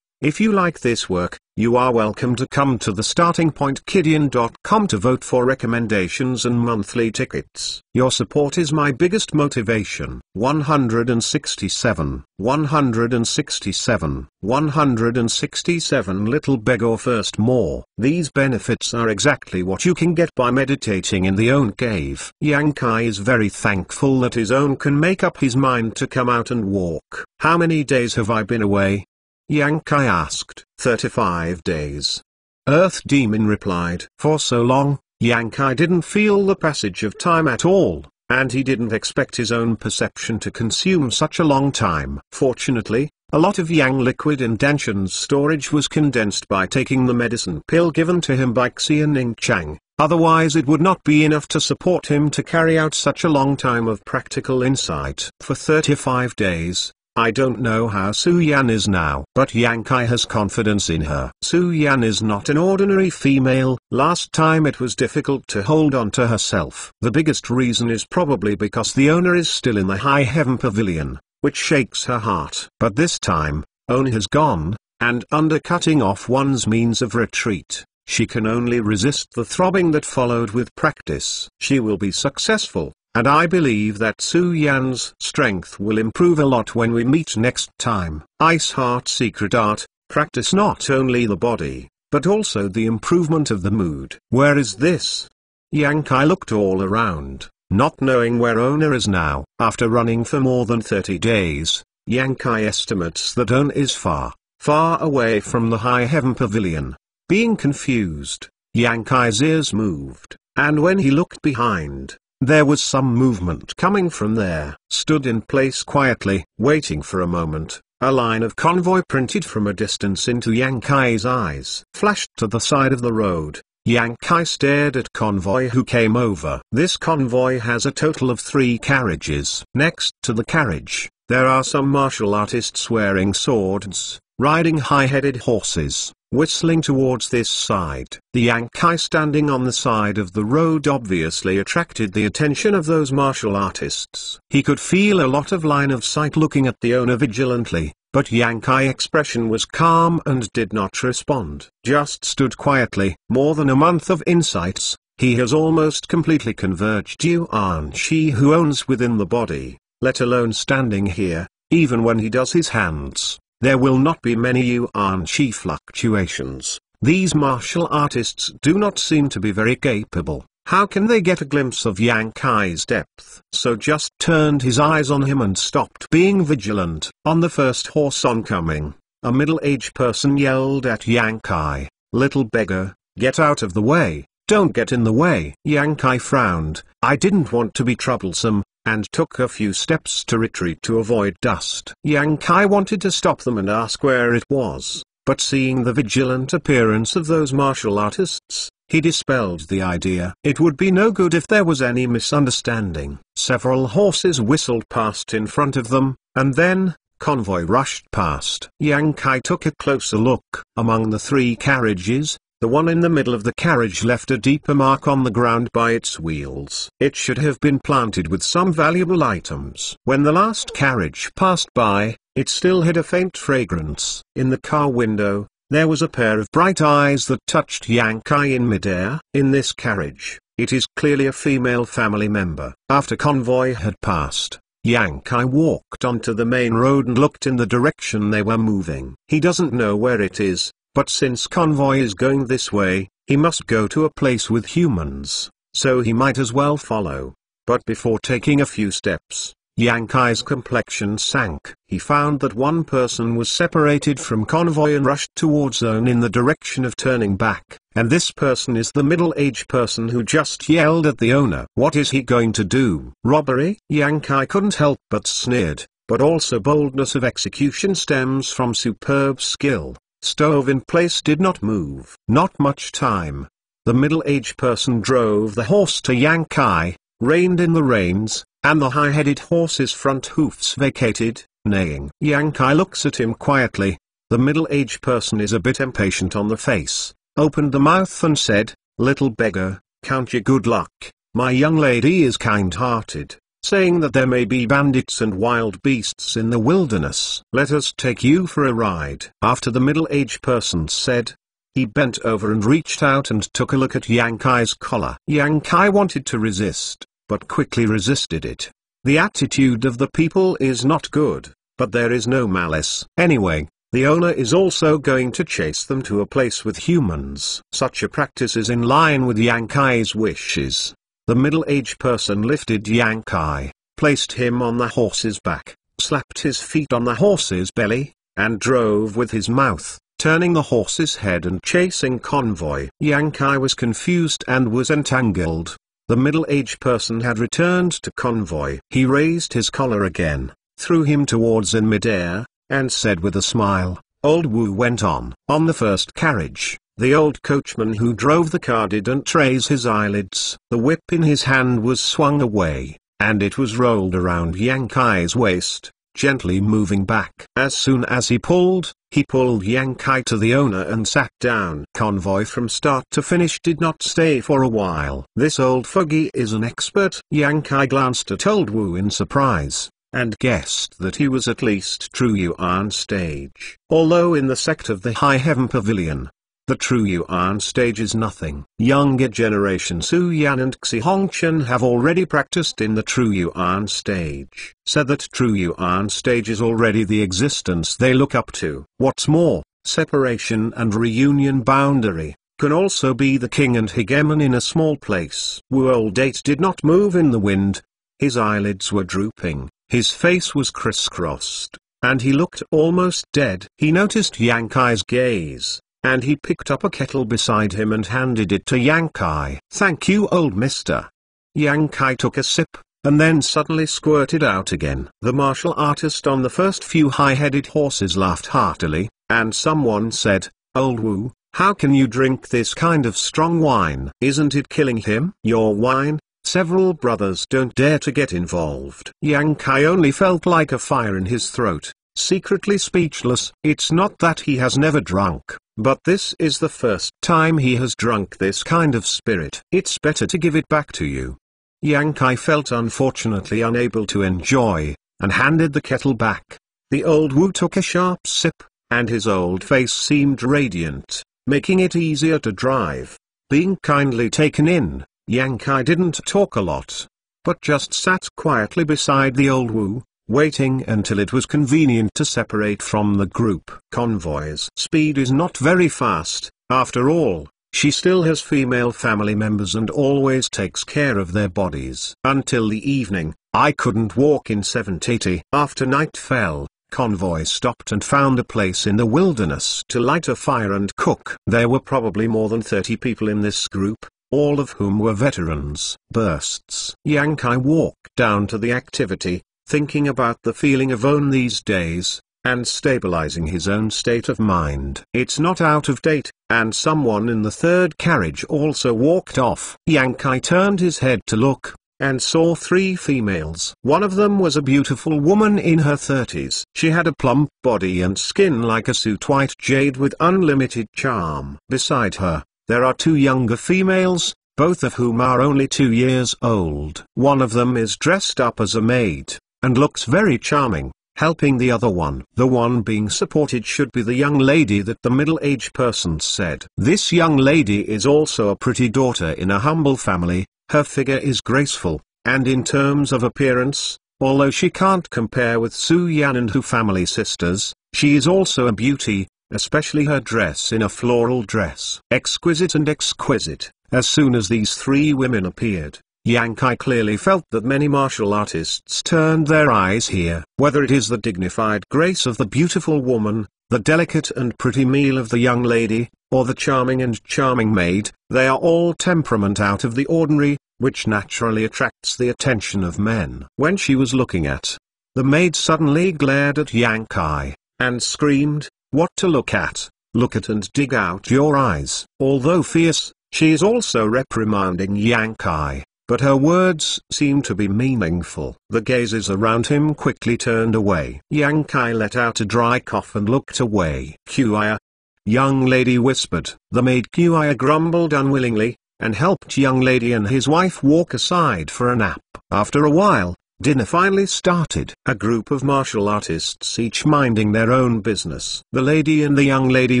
If you like this work, you are welcome to come to the startingpointkidian.com to vote for recommendations and monthly tickets. Your support is my biggest motivation. 167, 167, 167 little beggar, first more. These benefits are exactly what you can get by meditating in the own cave. Yang Kai is very thankful that his own can make up his mind to come out and walk. How many days have I been away? Yankai asked. 35 days. Earth Demon replied. For so long, Yankai didn't feel the passage of time at all, and he didn't expect his own perception to consume such a long time. Fortunately, a lot of Yang liquid in Danchen's storage was condensed by taking the medicine pill given to him by Xian Ning Chang, otherwise it would not be enough to support him to carry out such a long time of practical insight. For 35 days, I don't know how Su Yan is now. But Yang Kai has confidence in her. Su Yan is not an ordinary female, last time it was difficult to hold on to herself. The biggest reason is probably because the owner is still in the High Heaven Pavilion, which shakes her heart. But this time, owner has gone, and under cutting off one's means of retreat, she can only resist the throbbing that followed with practice. She will be successful, and I believe that Su Yan's strength will improve a lot when we meet next time. Ice Heart Secret Art, practice not only the body, but also the improvement of the mood. Where is this? Yang Kai looked all around, not knowing where Ona is now. After running for more than 30 days, Yang Kai estimates that Ona is far, far away from the High Heaven Pavilion. Being confused, Yang Kai's ears moved, and when he looked behind, there was some movement coming from there. Stood in place quietly, waiting for a moment, a line of convoy printed from a distance into Yankai's eyes. Flashed to the side of the road, Yankai stared at convoy who came over. This convoy has a total of three carriages. Next to the carriage, there are some martial artists wearing swords, riding high-headed horses, whistling towards this side. The Yankai standing on the side of the road obviously attracted the attention of those martial artists. He could feel a lot of line of sight looking at the owner vigilantly, but Yankai expression was calm and did not respond. Just stood quietly. More than a month of insights, he has almost completely converged you aren't she who owns within the body, let alone standing here, even when he does his hands. There will not be many yuan-chi fluctuations. These martial artists do not seem to be very capable. How can they get a glimpse of Yang Kai's depth? So just turned his eyes on him and stopped being vigilant. On the first horse oncoming, a middle-aged person yelled at Yang Kai, Little beggar, get out of the way, don't get in the way. Yang Kai frowned, I didn't want to be troublesome, and took a few steps to retreat to avoid dust. Yang Kai wanted to stop them and ask where it was, but seeing the vigilant appearance of those martial artists, he dispelled the idea. It would be no good if there was any misunderstanding. Several horses whistled past in front of them, and then, convoy rushed past. Yang Kai took a closer look. Among the three carriages, the one in the middle of the carriage left a deeper mark on the ground by its wheels. It should have been planted with some valuable items. When the last carriage passed by, it still had a faint fragrance. In the car window, there was a pair of bright eyes that touched Yankai in midair. In this carriage, it is clearly a female family member. After convoy had passed, Yankai walked onto the main road and looked in the direction they were moving. He doesn't know where it is, but since Convoy is going this way, he must go to a place with humans, so he might as well follow. But before taking a few steps, Yankai's complexion sank. He found that one person was separated from convoy and rushed toward zone in the direction of turning back, and this person is the middle-aged person who just yelled at the owner. What is he going to do? Robbery? Yankai couldn't help but sneered, but also boldness of execution stems from superb skill. Stove in place did not move. Not much time. The middle-aged person drove the horse to Yankai, reined in the reins, and the high-headed horse's front hoofs vacated, neighing. Yankai looks at him quietly. The middle-aged person is a bit impatient on the face, opened the mouth and said, Little beggar, count your good luck, my young lady is kind-hearted saying that there may be bandits and wild beasts in the wilderness. Let us take you for a ride. After the middle-aged person said, he bent over and reached out and took a look at Yankai's collar. Yankai wanted to resist, but quickly resisted it. The attitude of the people is not good, but there is no malice. Anyway, the owner is also going to chase them to a place with humans. Such a practice is in line with Yankai's wishes. The middle-aged person lifted Kai, placed him on the horse's back, slapped his feet on the horse's belly, and drove with his mouth, turning the horse's head and chasing convoy. Kai was confused and was entangled. The middle-aged person had returned to convoy. He raised his collar again, threw him towards in midair, and said with a smile, Old Wu went on. On the first carriage, the old coachman who drove the car didn't raise his eyelids. The whip in his hand was swung away, and it was rolled around Yankai's waist, gently moving back. As soon as he pulled, he pulled Yankai to the owner and sat down. Convoy from start to finish did not stay for a while. This old fogy is an expert. Yankai glanced at old Wu in surprise, and guessed that he was at least True Yuan stage. Although in the sect of the High Heaven Pavilion, the true Yuan stage is nothing. Younger generation Su Yan and Xi Hongchen have already practiced in the true Yuan stage. Said that true Yuan stage is already the existence they look up to. What's more, separation and reunion boundary can also be the king and hegemon in a small place. Wu old date did not move in the wind. His eyelids were drooping, his face was crisscrossed, and he looked almost dead. He noticed Yang Kai's gaze and he picked up a kettle beside him and handed it to Yankai. Thank you old mister. Yankai took a sip, and then suddenly squirted out again. The martial artist on the first few high-headed horses laughed heartily, and someone said, Old Wu, how can you drink this kind of strong wine? Isn't it killing him? Your wine? Several brothers don't dare to get involved. Yang Kai only felt like a fire in his throat secretly speechless. It's not that he has never drunk, but this is the first time he has drunk this kind of spirit. It's better to give it back to you. Yankai felt unfortunately unable to enjoy, and handed the kettle back. The old Wu took a sharp sip, and his old face seemed radiant, making it easier to drive. Being kindly taken in, Yankai didn't talk a lot, but just sat quietly beside the old Wu, waiting until it was convenient to separate from the group. Convoy's speed is not very fast, after all, she still has female family members and always takes care of their bodies. Until the evening, I couldn't walk in 780. After night fell, convoy stopped and found a place in the wilderness to light a fire and cook. There were probably more than 30 people in this group, all of whom were veterans. Bursts. Yank I walked down to the activity, thinking about the feeling of own these days, and stabilizing his own state of mind. It's not out of date, and someone in the third carriage also walked off. Yankai turned his head to look, and saw three females. One of them was a beautiful woman in her thirties. She had a plump body and skin like a suit white jade with unlimited charm. Beside her, there are two younger females, both of whom are only two years old. One of them is dressed up as a maid, and looks very charming, helping the other one. The one being supported should be the young lady that the middle-aged person said. This young lady is also a pretty daughter in a humble family, her figure is graceful, and in terms of appearance, although she can't compare with Su Yan and her family sisters, she is also a beauty, especially her dress in a floral dress. Exquisite and exquisite. As soon as these three women appeared, Yankai clearly felt that many martial artists turned their eyes here. Whether it is the dignified grace of the beautiful woman, the delicate and pretty meal of the young lady, or the charming and charming maid, they are all temperament out of the ordinary, which naturally attracts the attention of men. When she was looking at, the maid suddenly glared at Yankai and screamed, What to look at, look at and dig out your eyes. Although fierce, she is also reprimanding Yankai. But her words seemed to be meaningful. The gazes around him quickly turned away. Yang Kai let out a dry cough and looked away. Kuia. Young lady whispered. The maid Kuia grumbled unwillingly, and helped young lady and his wife walk aside for a nap. After a while, dinner finally started. A group of martial artists each minding their own business. The lady and the young lady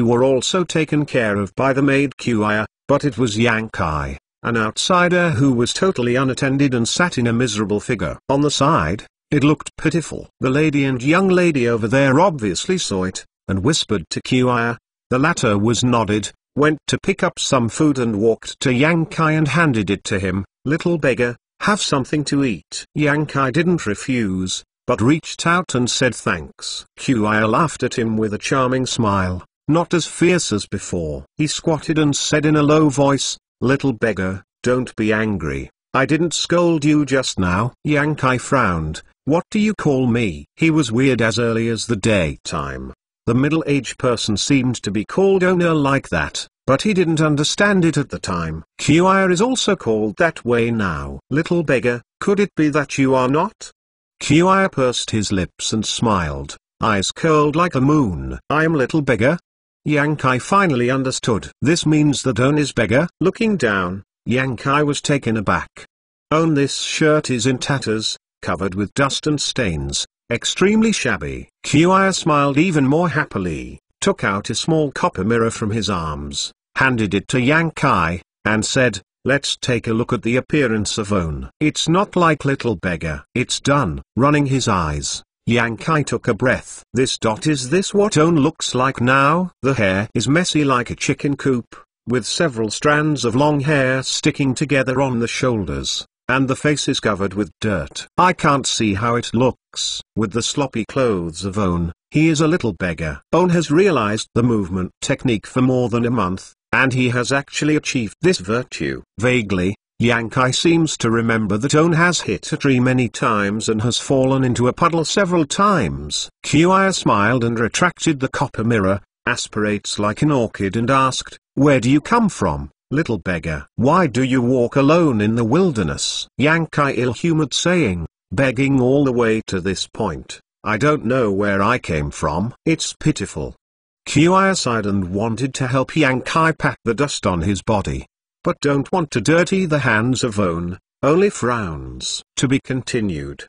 were also taken care of by the maid Kuia, but it was Yang Kai an outsider who was totally unattended and sat in a miserable figure. On the side, it looked pitiful. The lady and young lady over there obviously saw it, and whispered to Kiwire. The latter was nodded, went to pick up some food and walked to Kai and handed it to him. Little beggar, have something to eat. Kai didn't refuse, but reached out and said thanks. Qi laughed at him with a charming smile, not as fierce as before. He squatted and said in a low voice, Little beggar, don't be angry, I didn't scold you just now. Yankai frowned, what do you call me? He was weird as early as the daytime. The middle-aged person seemed to be called owner like that, but he didn't understand it at the time. Qir is also called that way now. Little beggar, could it be that you are not? Qir pursed his lips and smiled, eyes curled like a moon. I'm little beggar, Yankai finally understood. This means that Own is beggar. Looking down, Yankai was taken aback. Own this shirt is in tatters, covered with dust and stains, extremely shabby. Kiwire smiled even more happily, took out a small copper mirror from his arms, handed it to Yankai, and said, Let's take a look at the appearance of Own. It's not like little beggar. It's done. Running his eyes Yankai took a breath. This dot is this what Own looks like now? The hair is messy like a chicken coop, with several strands of long hair sticking together on the shoulders, and the face is covered with dirt. I can't see how it looks. With the sloppy clothes of Own, he is a little beggar. Own has realized the movement technique for more than a month, and he has actually achieved this virtue. Vaguely, Yankai seems to remember that On has hit a tree many times and has fallen into a puddle several times. Qia smiled and retracted the copper mirror, aspirates like an orchid and asked, Where do you come from, little beggar? Why do you walk alone in the wilderness? Yankai ill-humored saying, begging all the way to this point, I don't know where I came from. It's pitiful. Qia sighed and wanted to help Yankai pat the dust on his body but don't want to dirty the hands of own, only frowns. To be continued.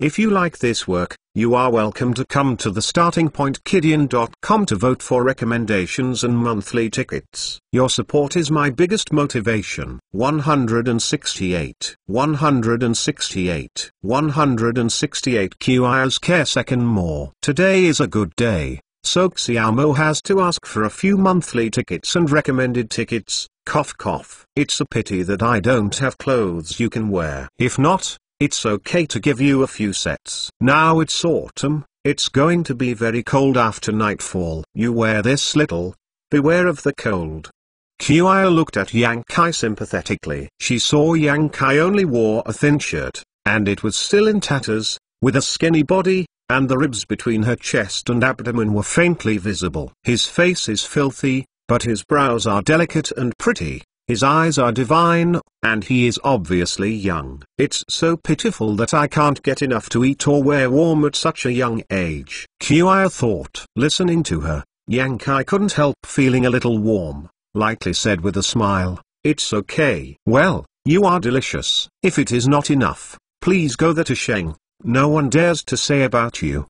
If you like this work, you are welcome to come to the starting point kidian.com to vote for recommendations and monthly tickets. Your support is my biggest motivation. 168, 168, 168 QIs care second more. Today is a good day. So Xiaomo has to ask for a few monthly tickets and recommended tickets, Cough cough. It's a pity that I don't have clothes you can wear. If not, it's okay to give you a few sets. Now it's autumn, it's going to be very cold after nightfall. You wear this little, beware of the cold. Qiao looked at Yang Kai sympathetically. She saw Yang Kai only wore a thin shirt, and it was still in tatters, with a skinny body, and the ribs between her chest and abdomen were faintly visible. His face is filthy, but his brows are delicate and pretty, his eyes are divine, and he is obviously young. It's so pitiful that I can't get enough to eat or wear warm at such a young age. Qia thought. Listening to her, Yankai couldn't help feeling a little warm, lightly said with a smile, It's okay. Well, you are delicious. If it is not enough, please go there to Sheng, no one dares to say about you.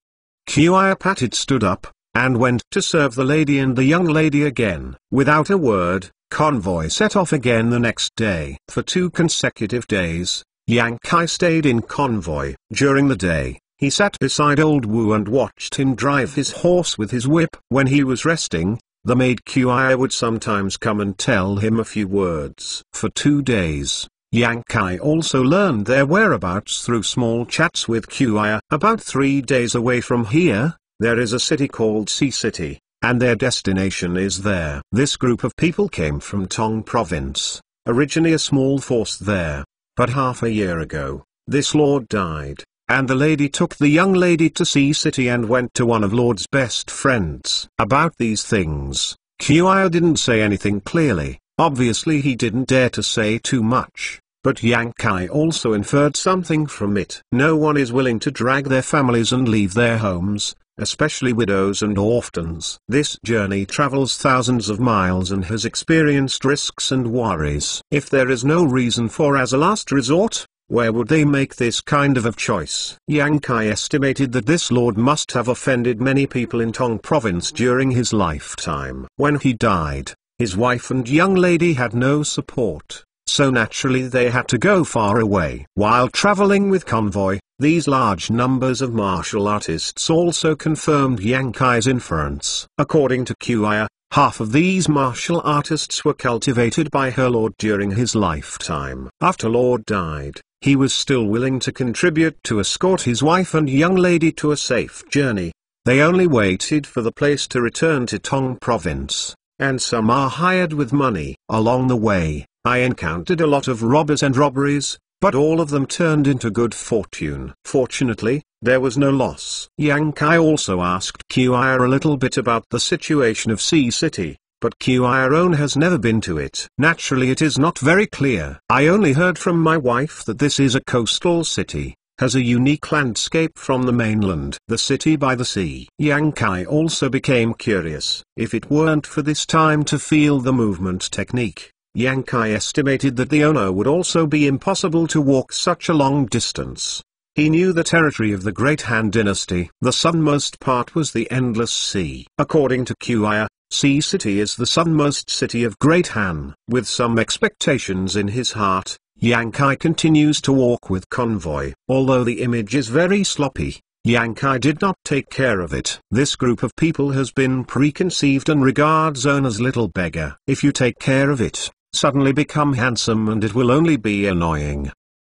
Qia patted stood up, and went to serve the lady and the young lady again. Without a word, convoy set off again the next day. For two consecutive days, Yang Kai stayed in convoy. During the day, he sat beside old Wu and watched him drive his horse with his whip. When he was resting, the maid Qi would sometimes come and tell him a few words. For two days, Yang Kai also learned their whereabouts through small chats with Qi. About three days away from here, there is a city called Sea City, and their destination is there. This group of people came from Tong province, originally a small force there, but half a year ago, this lord died, and the lady took the young lady to Sea City and went to one of Lord's best friends. About these things, Qiao didn't say anything clearly, obviously he didn't dare to say too much, but Yang Kai also inferred something from it. No one is willing to drag their families and leave their homes, especially widows and orphans. This journey travels thousands of miles and has experienced risks and worries. If there is no reason for as a last resort, where would they make this kind of a choice? Yang Kai estimated that this lord must have offended many people in Tong province during his lifetime. When he died, his wife and young lady had no support so naturally they had to go far away. While traveling with convoy, these large numbers of martial artists also confirmed Yankai's inference. According to Qia, half of these martial artists were cultivated by her lord during his lifetime. After Lord died, he was still willing to contribute to escort his wife and young lady to a safe journey. They only waited for the place to return to Tong province, and some are hired with money. Along the way, I encountered a lot of robbers and robberies, but all of them turned into good fortune. Fortunately, there was no loss. Yang Kai also asked Qir a little bit about the situation of Sea City, but Qir has never been to it. Naturally it is not very clear. I only heard from my wife that this is a coastal city, has a unique landscape from the mainland. The city by the sea. Yang Kai also became curious. If it weren't for this time to feel the movement technique, Yankai estimated that the owner would also be impossible to walk such a long distance. He knew the territory of the Great Han dynasty. The southernmost part was the Endless Sea. According to Qia, Sea City is the southernmost city of Great Han. With some expectations in his heart, Yankai continues to walk with convoy. Although the image is very sloppy, Yankai did not take care of it. This group of people has been preconceived and regards owners as little beggar. If you take care of it, suddenly become handsome and it will only be annoying.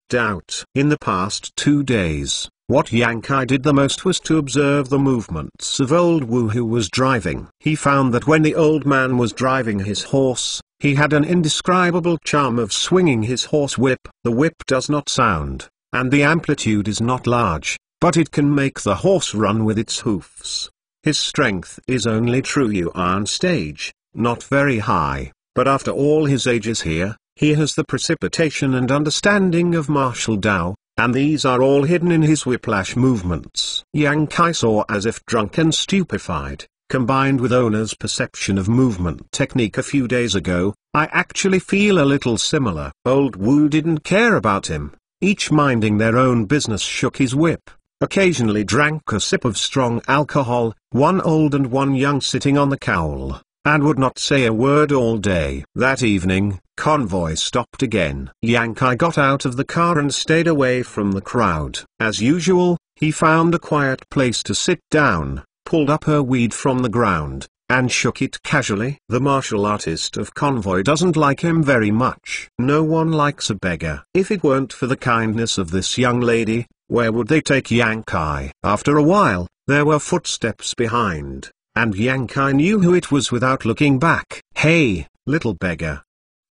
Doubt. In the past two days, what Yankai did the most was to observe the movements of old Wu who was driving. He found that when the old man was driving his horse, he had an indescribable charm of swinging his horse whip. The whip does not sound, and the amplitude is not large, but it can make the horse run with its hoofs. His strength is only true you on stage, not very high. But after all his ages here, he has the precipitation and understanding of martial Tao, and these are all hidden in his whiplash movements. Yang Kai saw as if drunk and stupefied, combined with Ona's perception of movement technique a few days ago, I actually feel a little similar. Old Wu didn't care about him, each minding their own business shook his whip, occasionally drank a sip of strong alcohol, one old and one young sitting on the cowl and would not say a word all day. That evening, convoy stopped again. Yankai got out of the car and stayed away from the crowd. As usual, he found a quiet place to sit down, pulled up her weed from the ground, and shook it casually. The martial artist of Convoy doesn't like him very much. No one likes a beggar. If it weren't for the kindness of this young lady, where would they take Yankai? After a while, there were footsteps behind. And Yankai knew who it was without looking back. Hey, little beggar.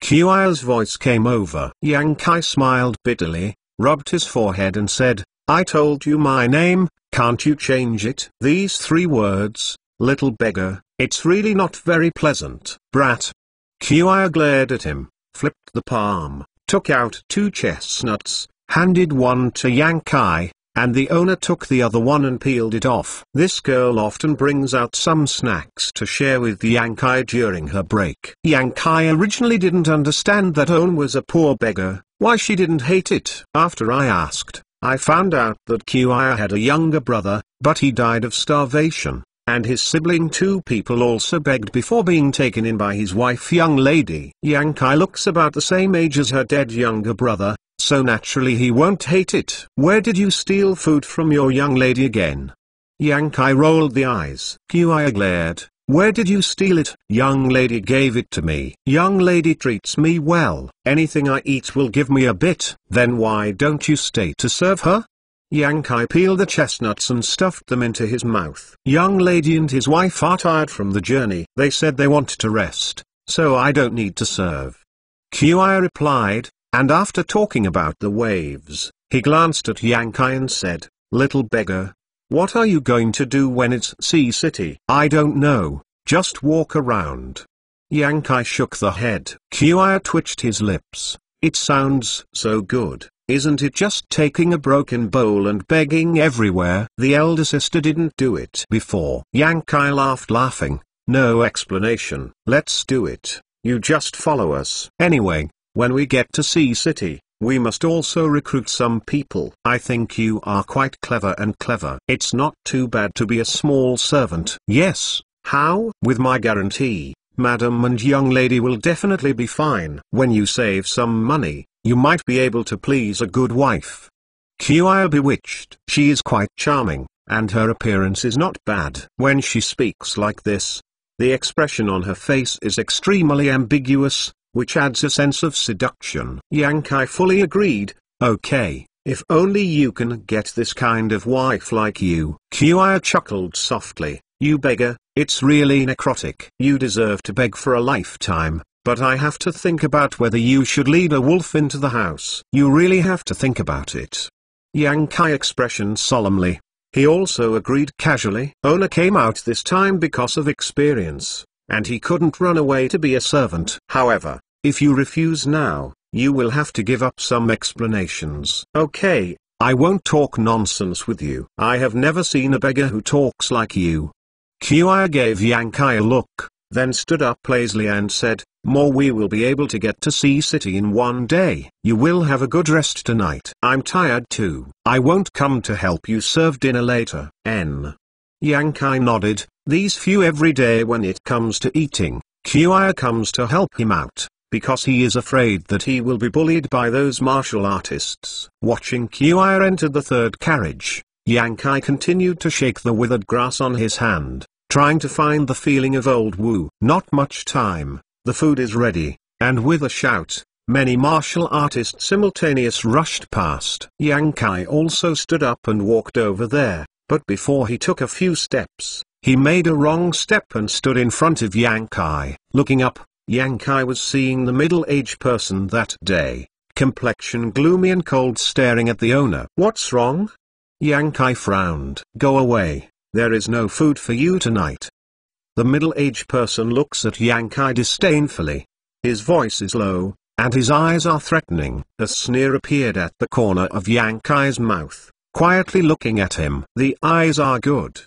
Qiao's voice came over. Yankai smiled bitterly, rubbed his forehead and said, I told you my name, can't you change it? These three words, little beggar, it's really not very pleasant. Brat. Qiao glared at him, flipped the palm, took out two chestnuts, handed one to Yankai, and the owner took the other one and peeled it off. This girl often brings out some snacks to share with Yankai during her break. Yankai originally didn't understand that Owen was a poor beggar, why she didn't hate it. After I asked, I found out that Qia had a younger brother, but he died of starvation and his sibling two people also begged before being taken in by his wife young lady. Yang Kai looks about the same age as her dead younger brother, so naturally he won't hate it. Where did you steal food from your young lady again? Yang Kai rolled the eyes. Qi glared, where did you steal it? Young lady gave it to me. Young lady treats me well. Anything I eat will give me a bit. Then why don't you stay to serve her? Yankai peeled the chestnuts and stuffed them into his mouth. Young lady and his wife are tired from the journey. They said they want to rest, so I don't need to serve. Qi replied, and after talking about the waves, he glanced at Yankai and said, Little beggar, what are you going to do when it's Sea City? I don't know, just walk around. Yankai shook the head. Qi twitched his lips. It sounds so good. Isn't it just taking a broken bowl and begging everywhere? The elder sister didn't do it before. Yankai laughed laughing. No explanation. Let's do it. You just follow us. Anyway, when we get to Sea City, we must also recruit some people. I think you are quite clever and clever. It's not too bad to be a small servant. Yes. How? With my guarantee, madam and young lady will definitely be fine. When you save some money, you might be able to please a good wife. Qi bewitched. She is quite charming, and her appearance is not bad. When she speaks like this, the expression on her face is extremely ambiguous, which adds a sense of seduction. Yang Kai fully agreed, okay, if only you can get this kind of wife like you. Qi chuckled softly, you beggar, it's really necrotic. You deserve to beg for a lifetime. But I have to think about whether you should lead a wolf into the house. You really have to think about it. Yang Kai expressioned solemnly. He also agreed casually. Ona came out this time because of experience, and he couldn't run away to be a servant. However, if you refuse now, you will have to give up some explanations. Okay, I won't talk nonsense with you. I have never seen a beggar who talks like you. Qi gave Yang Kai a look, then stood up lazily and said, More we will be able to get to sea city in one day. You will have a good rest tonight. I'm tired too. I won't come to help you serve dinner later. N. Yankai nodded, these few every day when it comes to eating, Qia comes to help him out, because he is afraid that he will be bullied by those martial artists. Watching Qia enter the third carriage, Yankai continued to shake the withered grass on his hand, Trying to find the feeling of old Wu. Not much time, the food is ready, and with a shout, many martial artists simultaneous rushed past. Yang Kai also stood up and walked over there, but before he took a few steps, he made a wrong step and stood in front of Yang Kai. Looking up, Yang Kai was seeing the middle-aged person that day, complexion gloomy and cold staring at the owner. What's wrong? Yang Kai frowned. Go away, there is no food for you tonight. The middle-aged person looks at Yankai disdainfully. His voice is low, and his eyes are threatening. A sneer appeared at the corner of Yankai's mouth, quietly looking at him. The eyes are good.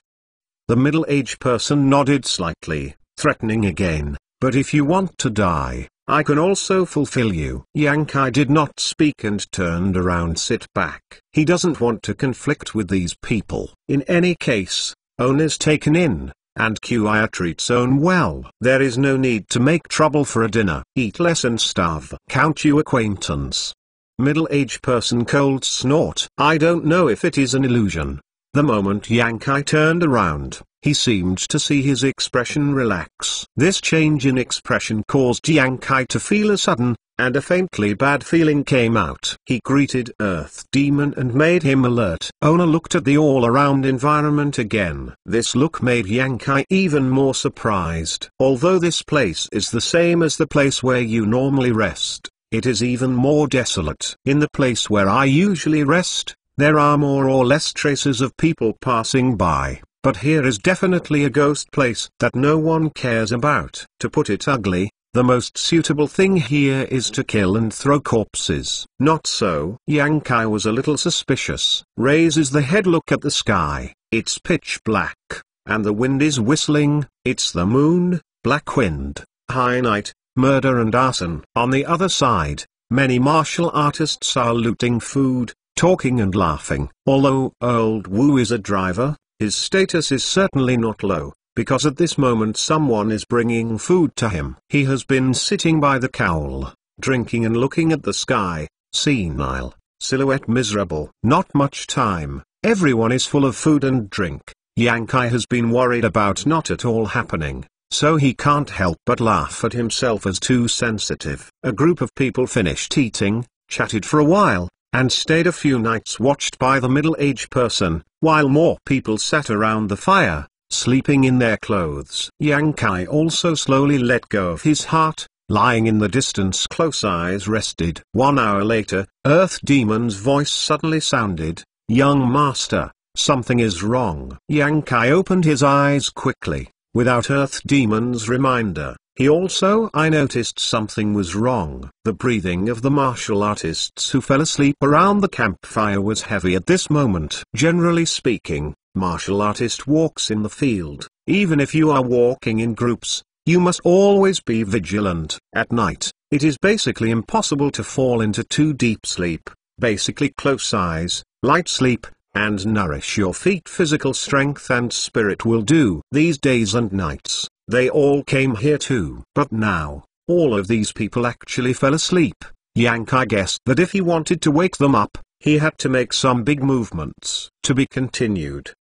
The middle-aged person nodded slightly, threatening again, but if you want to die, I can also fulfill you. Yankai did not speak and turned around sit back. He doesn't want to conflict with these people. In any case, own is taken in, and Qia treats own well. There is no need to make trouble for a dinner. Eat less and starve. Count you acquaintance. Middle-aged person cold snort. I don't know if it is an illusion, the moment Yankai turned around, he seemed to see his expression relax. This change in expression caused Yankai to feel a sudden, and a faintly bad feeling came out. He greeted Earth Demon and made him alert. Ona looked at the all-around environment again. This look made Yankai even more surprised. Although this place is the same as the place where you normally rest, it is even more desolate. In the place where I usually rest, there are more or less traces of people passing by, but here is definitely a ghost place that no one cares about. To put it ugly, the most suitable thing here is to kill and throw corpses. Not so. Yankai was a little suspicious. Raises the head look at the sky, it's pitch black, and the wind is whistling, it's the moon, black wind, high night, murder and arson. On the other side, many martial artists are looting food, talking and laughing. Although old Wu is a driver, his status is certainly not low, because at this moment someone is bringing food to him. He has been sitting by the cowl, drinking and looking at the sky, senile, silhouette miserable. Not much time, everyone is full of food and drink. Yankai has been worried about not at all happening, so he can't help but laugh at himself as too sensitive. A group of people finished eating, chatted for a while, and stayed a few nights watched by the middle-aged person, while more people sat around the fire, sleeping in their clothes. Yang Kai also slowly let go of his heart, lying in the distance close eyes rested. One hour later, Earth Demon's voice suddenly sounded, Young Master, something is wrong. Yang Kai opened his eyes quickly, without Earth Demon's reminder. He also I noticed something was wrong. The breathing of the martial artists who fell asleep around the campfire was heavy at this moment. Generally speaking, martial artist walks in the field, even if you are walking in groups, you must always be vigilant. At night, it is basically impossible to fall into too deep sleep, basically close eyes, light sleep, and nourish your feet physical strength and spirit will do these days and nights. They all came here too. But now, all of these people actually fell asleep. Yankai guessed that if he wanted to wake them up, he had to make some big movements. To be continued.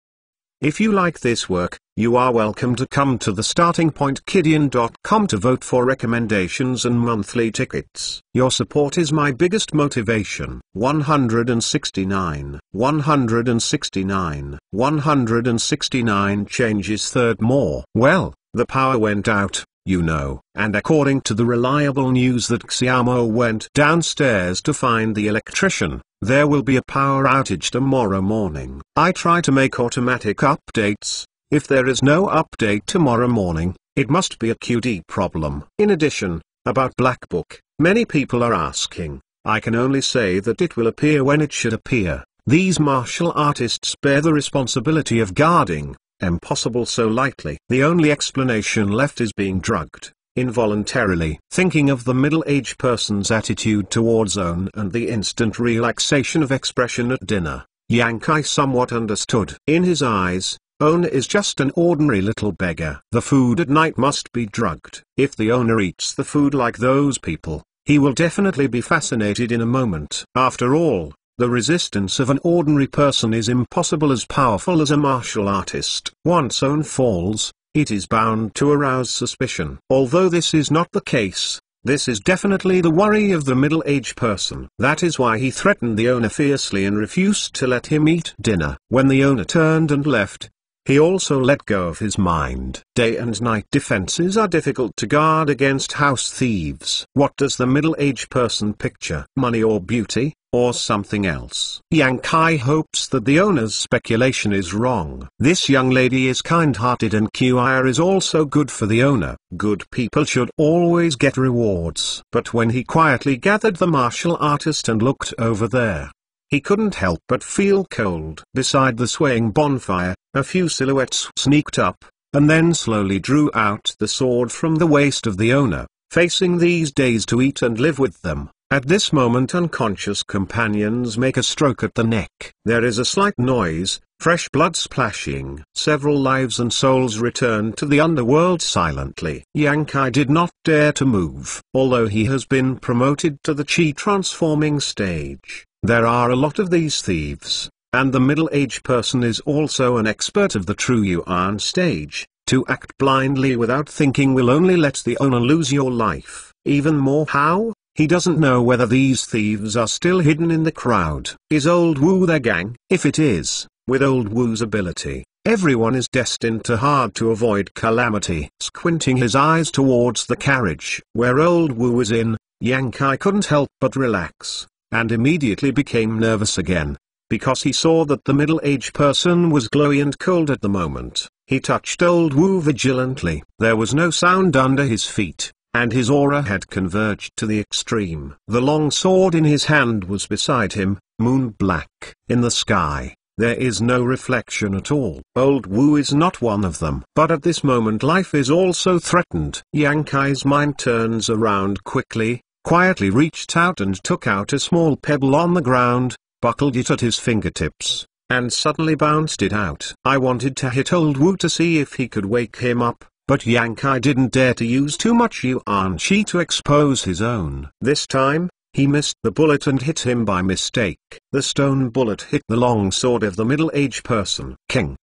If you like this work, you are welcome to come to the startingpointkidian.com to vote for recommendations and monthly tickets. Your support is my biggest motivation. 169, 169, 169 changes third more. Well, the power went out, you know, and according to the reliable news that Xiamo went downstairs to find the electrician, there will be a power outage tomorrow morning. I try to make automatic updates, if there is no update tomorrow morning, it must be a QD problem. In addition, about Black Book, many people are asking, I can only say that it will appear when it should appear. These martial artists bear the responsibility of guarding, impossible so lightly. The only explanation left is being drugged, involuntarily. Thinking of the middle-aged person's attitude towards own and the instant relaxation of expression at dinner, Yankai somewhat understood. In his eyes, Own is just an ordinary little beggar. The food at night must be drugged. If the owner eats the food like those people, he will definitely be fascinated in a moment. After all, the resistance of an ordinary person is impossible as powerful as a martial artist. Once own falls, it is bound to arouse suspicion. Although this is not the case, this is definitely the worry of the middle-aged person. That is why he threatened the owner fiercely and refused to let him eat dinner. When the owner turned and left, he also let go of his mind. Day and night defenses are difficult to guard against house thieves. What does the middle-aged person picture? Money or beauty, or something else? Yang Kai hopes that the owner's speculation is wrong. This young lady is kind-hearted and Qir is also good for the owner. Good people should always get rewards. But when he quietly gathered the martial artist and looked over there, he couldn't help but feel cold. Beside the swaying bonfire, a few silhouettes sneaked up, and then slowly drew out the sword from the waist of the owner, facing these days to eat and live with them. At this moment unconscious companions make a stroke at the neck. There is a slight noise, fresh blood splashing. Several lives and souls return to the underworld silently. Yankai did not dare to move. Although he has been promoted to the chi-transforming stage, there are a lot of these thieves, and the middle-aged person is also an expert of the true you on stage, to act blindly without thinking will only let the owner lose your life. Even more how, he doesn't know whether these thieves are still hidden in the crowd. Is Old Wu their gang? If it is, with Old Wu's ability, everyone is destined to hard to avoid calamity. Squinting his eyes towards the carriage where Old Wu is in, Yang Kai couldn't help but relax and immediately became nervous again, because he saw that the middle-aged person was glowy and cold at the moment. He touched old Wu vigilantly. There was no sound under his feet, and his aura had converged to the extreme. The long sword in his hand was beside him, moon black. In the sky, there is no reflection at all. Old Wu is not one of them. But at this moment life is also threatened. Yang Kai's mind turns around quickly, quietly reached out and took out a small pebble on the ground, buckled it at his fingertips, and suddenly bounced it out. I wanted to hit old Wu to see if he could wake him up, but Yankai didn't dare to use too much yuan Chi to expose his own. This time, he missed the bullet and hit him by mistake. The stone bullet hit the long sword of the middle-aged person. King!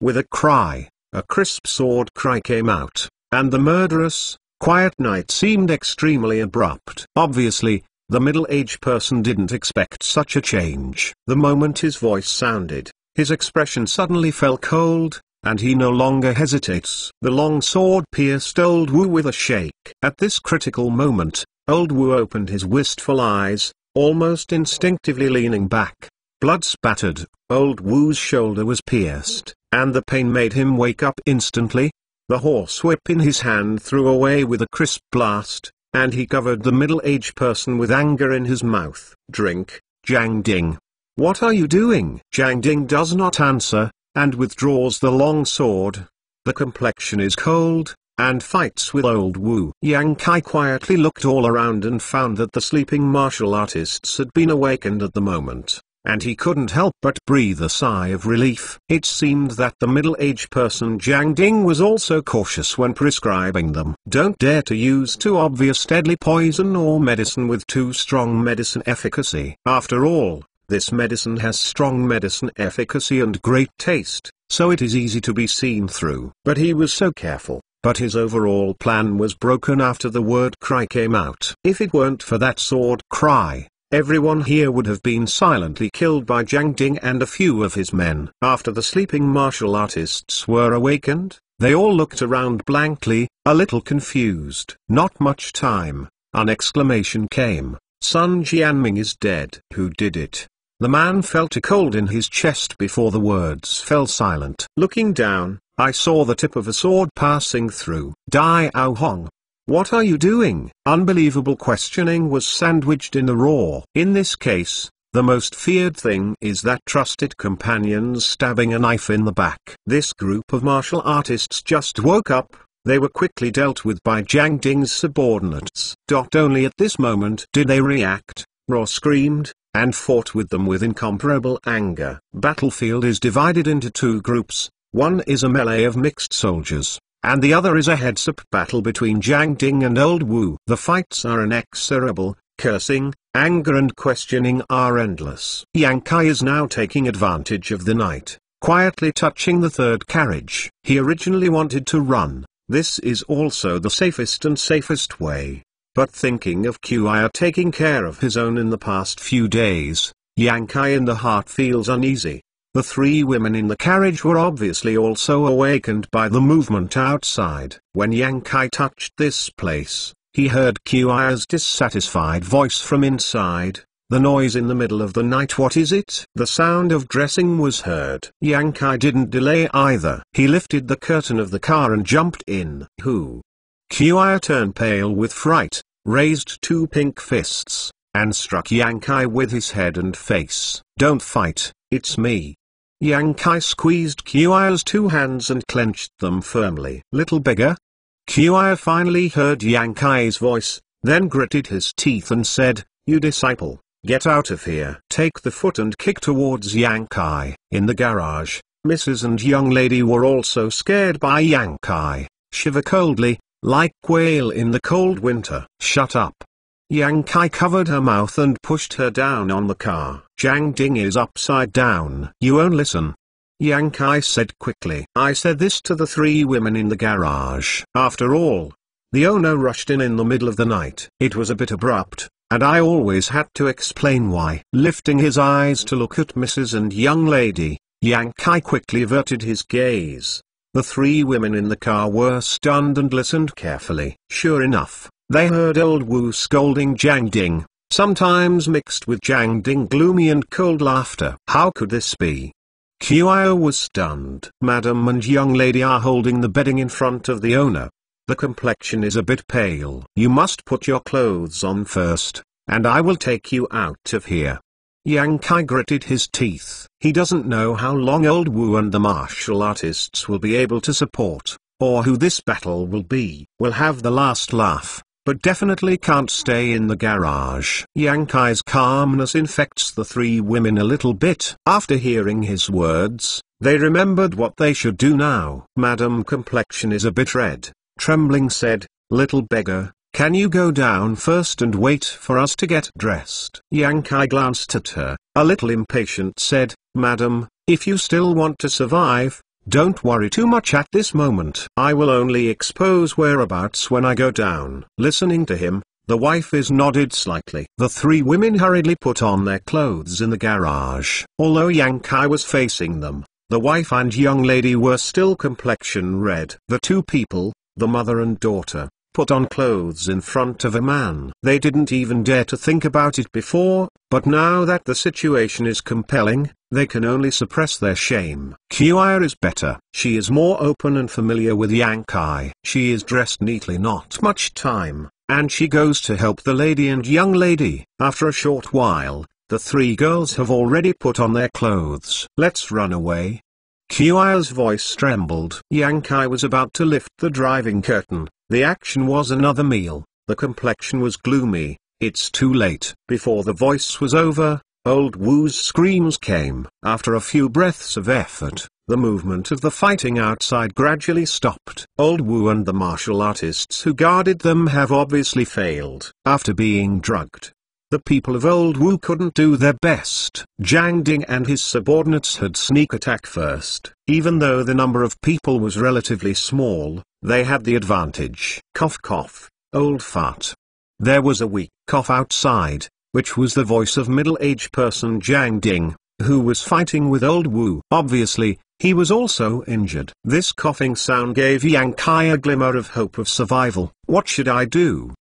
With a cry, a crisp sword cry came out, and the murderess, quiet night seemed extremely abrupt. Obviously, the middle-aged person didn't expect such a change. The moment his voice sounded, his expression suddenly fell cold, and he no longer hesitates. The long sword pierced Old Wu with a shake. At this critical moment, Old Wu opened his wistful eyes, almost instinctively leaning back. Blood spattered, Old Wu's shoulder was pierced, and the pain made him wake up instantly, the horsewhip in his hand threw away with a crisp blast, and he covered the middle-aged person with anger in his mouth. Drink, Jiang Ding. What are you doing? Jiang Ding does not answer, and withdraws the long sword. The complexion is cold, and fights with old Wu. Yang Kai quietly looked all around and found that the sleeping martial artists had been awakened at the moment and he couldn't help but breathe a sigh of relief. It seemed that the middle-aged person Jiang Ding was also cautious when prescribing them. Don't dare to use too obvious deadly poison or medicine with too strong medicine efficacy. After all, this medicine has strong medicine efficacy and great taste, so it is easy to be seen through. But he was so careful but his overall plan was broken after the word cry came out. If it weren't for that sword cry, Everyone here would have been silently killed by Jiang Ding and a few of his men. After the sleeping martial artists were awakened, they all looked around blankly, a little confused. Not much time, an exclamation came, Sun Jianming is dead. Who did it? The man felt a cold in his chest before the words fell silent. Looking down, I saw the tip of a sword passing through. Dai Ao Hong, what are you doing? Unbelievable questioning was sandwiched in the roar. In this case, the most feared thing is that trusted companion's stabbing a knife in the back. This group of martial artists just woke up, they were quickly dealt with by Jiang Ding's subordinates. Dot only at this moment did they react, Raw screamed, and fought with them with incomparable anger. Battlefield is divided into two groups, one is a melee of mixed soldiers, and the other is a heads-up battle between Jiang Ding and Old Wu. The fights are inexorable, cursing, anger and questioning are endless. Yang Kai is now taking advantage of the night, quietly touching the third carriage. He originally wanted to run, this is also the safest and safest way. But thinking of Qia taking care of his own in the past few days, Yang Kai in the heart feels uneasy. The three women in the carriage were obviously also awakened by the movement outside. When Yang Kai touched this place, he heard Qiao's dissatisfied voice from inside, the noise in the middle of the night what is it? The sound of dressing was heard. Yang Kai didn't delay either. He lifted the curtain of the car and jumped in. Who? Qiao turned pale with fright, raised two pink fists, and struck Yang Kai with his head and face. Don't fight, it's me. Yang Kai squeezed Qiao's two hands and clenched them firmly. Little bigger. Qiao finally heard Yang Kai's voice, then gritted his teeth and said, You disciple, get out of here. Take the foot and kick towards Yang Kai. In the garage, Mrs. and young lady were also scared by Yang Kai, shiver coldly, like quail in the cold winter. Shut up. Yang Kai covered her mouth and pushed her down on the car. Zhang Ding is upside down. You won't listen. Yang Kai said quickly. I said this to the three women in the garage. After all, the owner rushed in in the middle of the night. It was a bit abrupt, and I always had to explain why. Lifting his eyes to look at Mrs. and young lady, Yang Kai quickly averted his gaze. The three women in the car were stunned and listened carefully. Sure enough, they heard old Wu scolding Jiang Ding, sometimes mixed with Jiang Ding gloomy and cold laughter. How could this be? Qiao was stunned. Madam and young lady are holding the bedding in front of the owner. The complexion is a bit pale. You must put your clothes on first, and I will take you out of here. Yang Kai gritted his teeth. He doesn't know how long old Wu and the martial artists will be able to support, or who this battle will be. Will have the last laugh but definitely can't stay in the garage. Yankai's calmness infects the three women a little bit. After hearing his words, they remembered what they should do now. Madam complexion is a bit red, trembling said, Little beggar, can you go down first and wait for us to get dressed? Yankai glanced at her, a little impatient said, Madam, if you still want to survive, don't worry too much at this moment. I will only expose whereabouts when I go down. Listening to him, the wife is nodded slightly. The three women hurriedly put on their clothes in the garage. Although Yang Kai was facing them, the wife and young lady were still complexion red. The two people, the mother and daughter, put on clothes in front of a man. They didn't even dare to think about it before, but now that the situation is compelling, they can only suppress their shame. Qi is better. She is more open and familiar with Yang Kai. She is dressed neatly not much time, and she goes to help the lady and young lady. After a short while, the three girls have already put on their clothes. Let's run away. Qiao's voice trembled. Yang Kai was about to lift the driving curtain. The action was another meal. The complexion was gloomy. It's too late. Before the voice was over, Old Wu's screams came. After a few breaths of effort, the movement of the fighting outside gradually stopped. Old Wu and the martial artists who guarded them have obviously failed. After being drugged, the people of Old Wu couldn't do their best. Zhang Ding and his subordinates had sneak attack first. Even though the number of people was relatively small, they had the advantage. Cough cough, old fart. There was a weak cough outside, which was the voice of middle-aged person Jiang Ding, who was fighting with old Wu. Obviously, he was also injured. This coughing sound gave Yang Kai a glimmer of hope of survival. What should I do?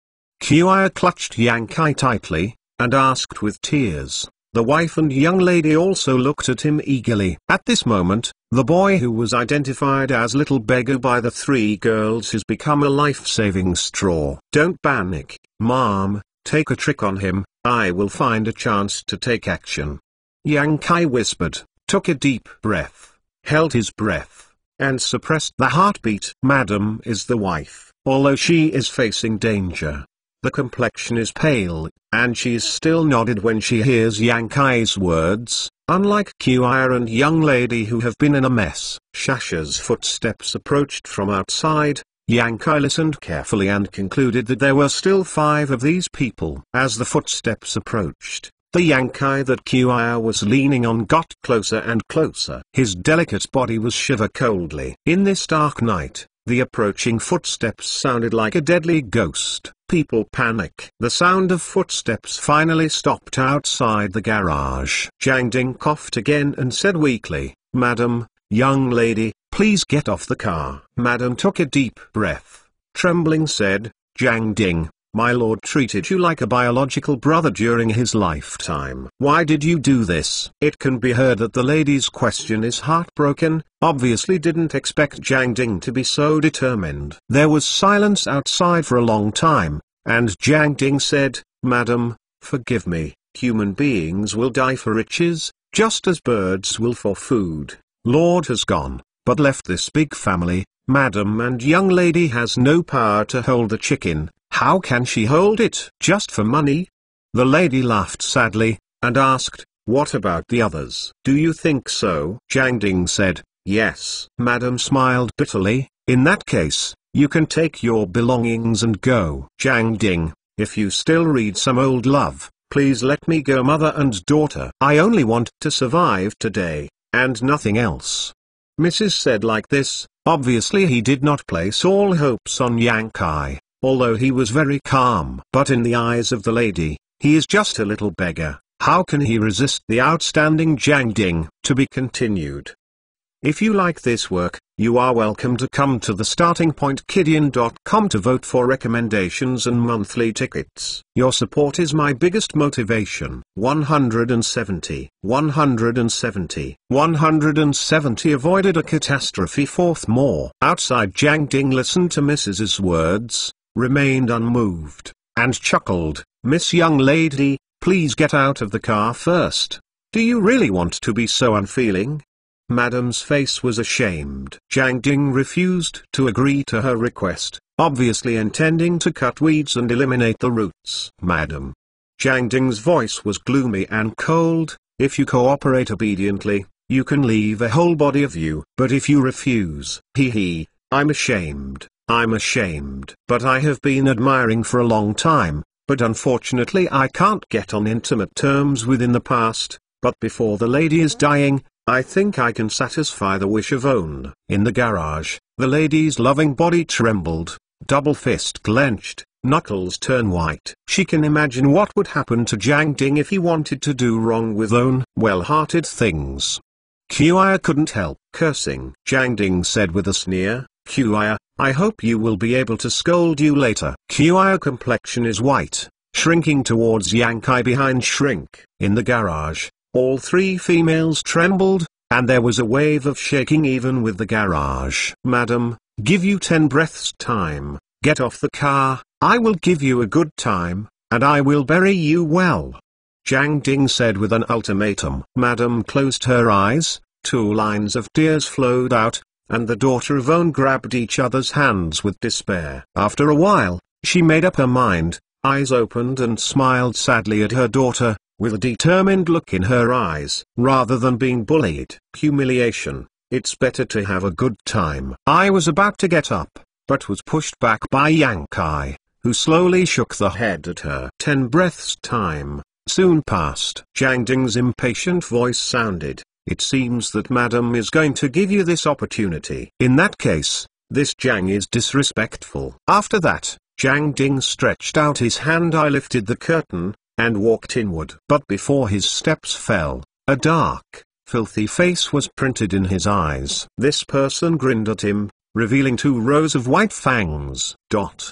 Qiya clutched Yang Kai tightly, and asked with tears. The wife and young lady also looked at him eagerly. At this moment, the boy who was identified as Little Beggar by the three girls has become a life-saving straw. Don't panic, Mom, take a trick on him, I will find a chance to take action. Yang Kai whispered, took a deep breath, held his breath, and suppressed the heartbeat. Madam is the wife, although she is facing danger. The complexion is pale, and she is still nodded when she hears Yang Kai's words, unlike Qir and young lady who have been in a mess. Shasha's footsteps approached from outside, Yankai listened carefully and concluded that there were still five of these people. As the footsteps approached, the Yankai that Qiya was leaning on got closer and closer. His delicate body was shiver coldly. In this dark night, the approaching footsteps sounded like a deadly ghost. People panic. The sound of footsteps finally stopped outside the garage. Zhang Ding coughed again and said weakly, Madam, young lady, Please get off the car. Madame took a deep breath, trembling said, Jiang Ding, my lord treated you like a biological brother during his lifetime. Why did you do this? It can be heard that the lady's question is heartbroken, obviously didn't expect Jiang Ding to be so determined. There was silence outside for a long time, and Jiang Ding said, Madam, forgive me, human beings will die for riches, just as birds will for food. Lord has gone but left this big family, madam and young lady has no power to hold the chicken, how can she hold it just for money? The lady laughed sadly, and asked, what about the others? Do you think so? Zhang Ding said, yes. Madam smiled bitterly, in that case, you can take your belongings and go. Zhang Ding, if you still read some old love, please let me go mother and daughter. I only want to survive today, and nothing else. Mrs. said like this, obviously he did not place all hopes on Yankai, although he was very calm. But in the eyes of the lady, he is just a little beggar, how can he resist the outstanding Jiang Ding? To be continued. If you like this work, you are welcome to come to the startingpointkidian.com to vote for recommendations and monthly tickets. Your support is my biggest motivation. 170, 170, 170 avoided a catastrophe fourth more. Outside Jiang Ding listened to Mrs.'s words, remained unmoved, and chuckled, Miss young lady, please get out of the car first. Do you really want to be so unfeeling? Madam's face was ashamed. Zhang Ding refused to agree to her request, obviously intending to cut weeds and eliminate the roots. Madam. Zhang Ding's voice was gloomy and cold, if you cooperate obediently, you can leave a whole body of you. But if you refuse, hee hee, I'm ashamed, I'm ashamed. But I have been admiring for a long time, but unfortunately I can't get on intimate terms within the past, but before the lady is dying, I think I can satisfy the wish of own. In the garage, the lady's loving body trembled, double fist clenched, knuckles turn white. She can imagine what would happen to Jiang Ding if he wanted to do wrong with own well-hearted things. Qia couldn't help cursing. Jiang Ding said with a sneer, Qia, I hope you will be able to scold you later. Qia complexion is white, shrinking towards Yang Kai behind shrink. In the garage, all three females trembled, and there was a wave of shaking even with the garage. Madam, give you ten breaths time, get off the car, I will give you a good time, and I will bury you well. Jiang Ding said with an ultimatum. Madam closed her eyes, two lines of tears flowed out, and the daughter of own grabbed each other's hands with despair. After a while, she made up her mind, eyes opened and smiled sadly at her daughter, with a determined look in her eyes. Rather than being bullied, humiliation, it's better to have a good time. I was about to get up, but was pushed back by Yankai, who slowly shook the head at her. Ten breaths time, soon passed. Zhang Ding's impatient voice sounded, it seems that madam is going to give you this opportunity. In that case, this Jiang is disrespectful. After that, Zhang Ding stretched out his hand I lifted the curtain, and walked inward. But before his steps fell, a dark, filthy face was printed in his eyes. This person grinned at him, revealing two rows of white fangs. Dot.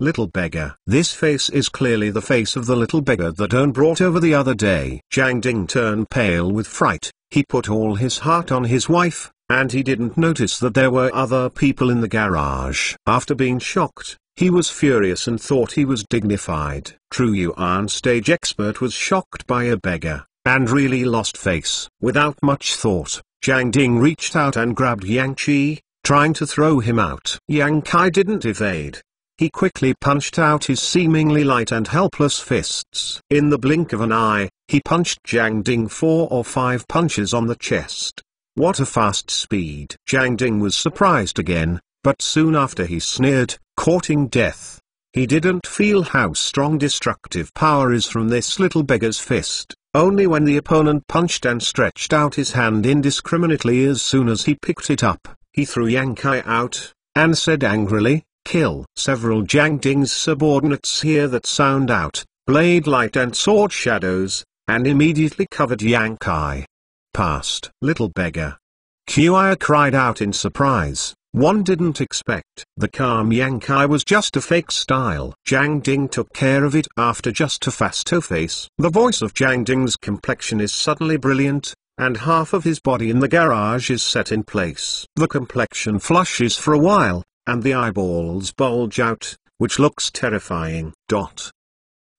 Little beggar. This face is clearly the face of the little beggar that Owen brought over the other day. Zhang Ding turned pale with fright, he put all his heart on his wife, and he didn't notice that there were other people in the garage. After being shocked, he was furious and thought he was dignified. True Yuan stage expert was shocked by a beggar, and really lost face. Without much thought, Zhang Ding reached out and grabbed Yang Qi, trying to throw him out. Yang Kai didn't evade. He quickly punched out his seemingly light and helpless fists. In the blink of an eye, he punched Zhang Ding four or five punches on the chest. What a fast speed. Zhang Ding was surprised again, but soon after he sneered, courting death. He didn't feel how strong destructive power is from this little beggar's fist, only when the opponent punched and stretched out his hand indiscriminately as soon as he picked it up, he threw Yankai out, and said angrily, kill. Several Jiang Ding's subordinates here that sound out, blade light and sword shadows, and immediately covered Yankai. Past, little beggar. Qiya cried out in surprise, one didn't expect. The calm Yankai was just a fake style. Zhang Ding took care of it after just a fasto face. The voice of Zhang Ding's complexion is suddenly brilliant, and half of his body in the garage is set in place. The complexion flushes for a while, and the eyeballs bulge out, which looks terrifying. Dot.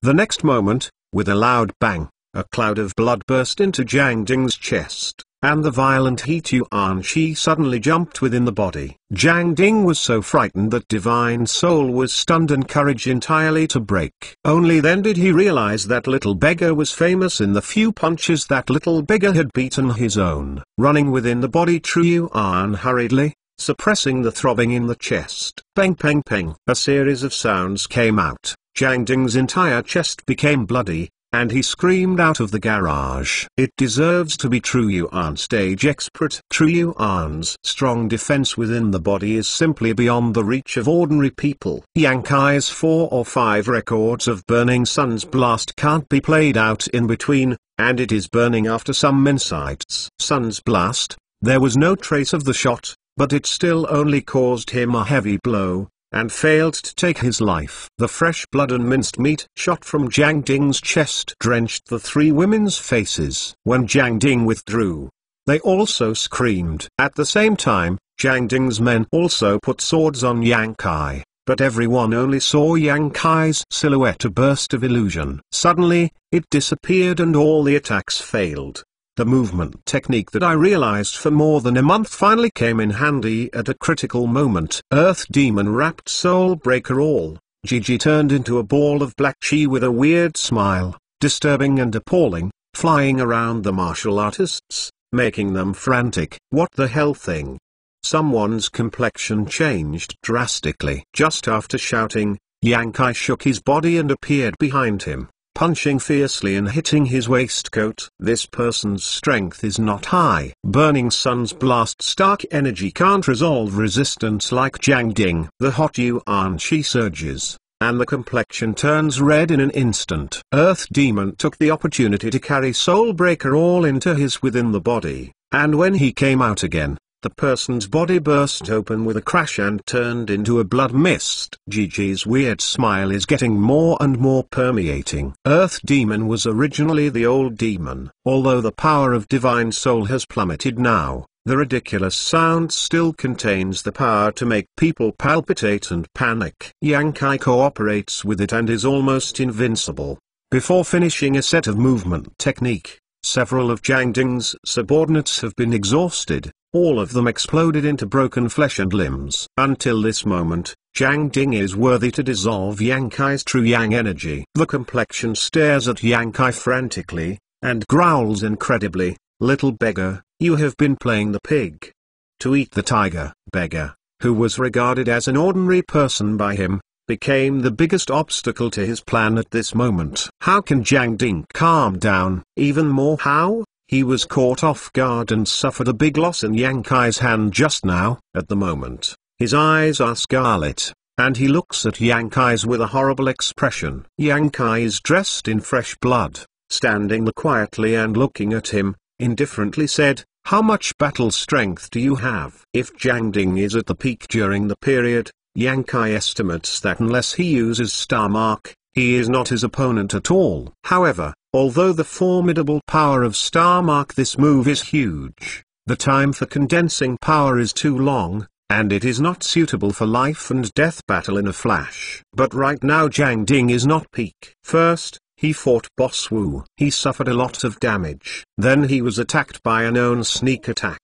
The next moment, with a loud bang, a cloud of blood burst into Zhang Ding's chest and the violent heat Yuan Shi suddenly jumped within the body. Jiang Ding was so frightened that divine soul was stunned and courage entirely to break. Only then did he realize that little beggar was famous in the few punches that little beggar had beaten his own. Running within the body True Yuan hurriedly, suppressing the throbbing in the chest. Peng peng peng. A series of sounds came out. Jiang Ding's entire chest became bloody, and he screamed out of the garage. It deserves to be true you aren't stage expert. True you aren't. Strong defense within the body is simply beyond the reach of ordinary people. Yankees 4 or 5 records of Burning Sun's blast can't be played out in between, and it is burning after some insights. Sun's blast, there was no trace of the shot, but it still only caused him a heavy blow, and failed to take his life. The fresh blood and minced meat shot from Jiang Ding's chest drenched the three women's faces. When Jiang Ding withdrew, they also screamed. At the same time, Jiang Ding's men also put swords on Yang Kai, but everyone only saw Yang Kai's silhouette a burst of illusion. Suddenly, it disappeared and all the attacks failed. The movement technique that I realized for more than a month finally came in handy at a critical moment. Earth Demon wrapped Soul Breaker all, Gigi turned into a ball of black chi with a weird smile, disturbing and appalling, flying around the martial artists, making them frantic. What the hell thing? Someone's complexion changed drastically. Just after shouting, Yankai shook his body and appeared behind him punching fiercely and hitting his waistcoat. This person's strength is not high. Burning Sun's blast stark energy can't resolve resistance like Jiang Ding. The hot Yuan Shi surges, and the complexion turns red in an instant. Earth Demon took the opportunity to carry Soul Breaker all into his within the body, and when he came out again, the person's body burst open with a crash and turned into a blood mist. Gigi's weird smile is getting more and more permeating. Earth Demon was originally the old demon. Although the power of Divine Soul has plummeted now, the ridiculous sound still contains the power to make people palpitate and panic. Yankai cooperates with it and is almost invincible. Before finishing a set of movement technique, several of Jiang Ding's subordinates have been exhausted, all of them exploded into broken flesh and limbs. Until this moment, Zhang Ding is worthy to dissolve Yang Kai's true Yang energy. The complexion stares at Yang Kai frantically, and growls incredibly, Little beggar, you have been playing the pig. To eat the tiger, beggar, who was regarded as an ordinary person by him, became the biggest obstacle to his plan at this moment. How can Jiang Ding calm down? Even more how? He was caught off guard and suffered a big loss in Yankai's hand just now. At the moment, his eyes are scarlet, and he looks at Yankai's with a horrible expression. Yankai is dressed in fresh blood, standing there quietly and looking at him, indifferently said, How much battle strength do you have? If Jiang Ding is at the peak during the period, Yankai estimates that unless he uses Star Mark, he is not his opponent at all. However, Although the formidable power of star mark this move is huge, the time for condensing power is too long, and it is not suitable for life and death battle in a flash. But right now Jiang Ding is not peak. First, he fought Boss Wu. He suffered a lot of damage. Then he was attacked by a known sneak attack.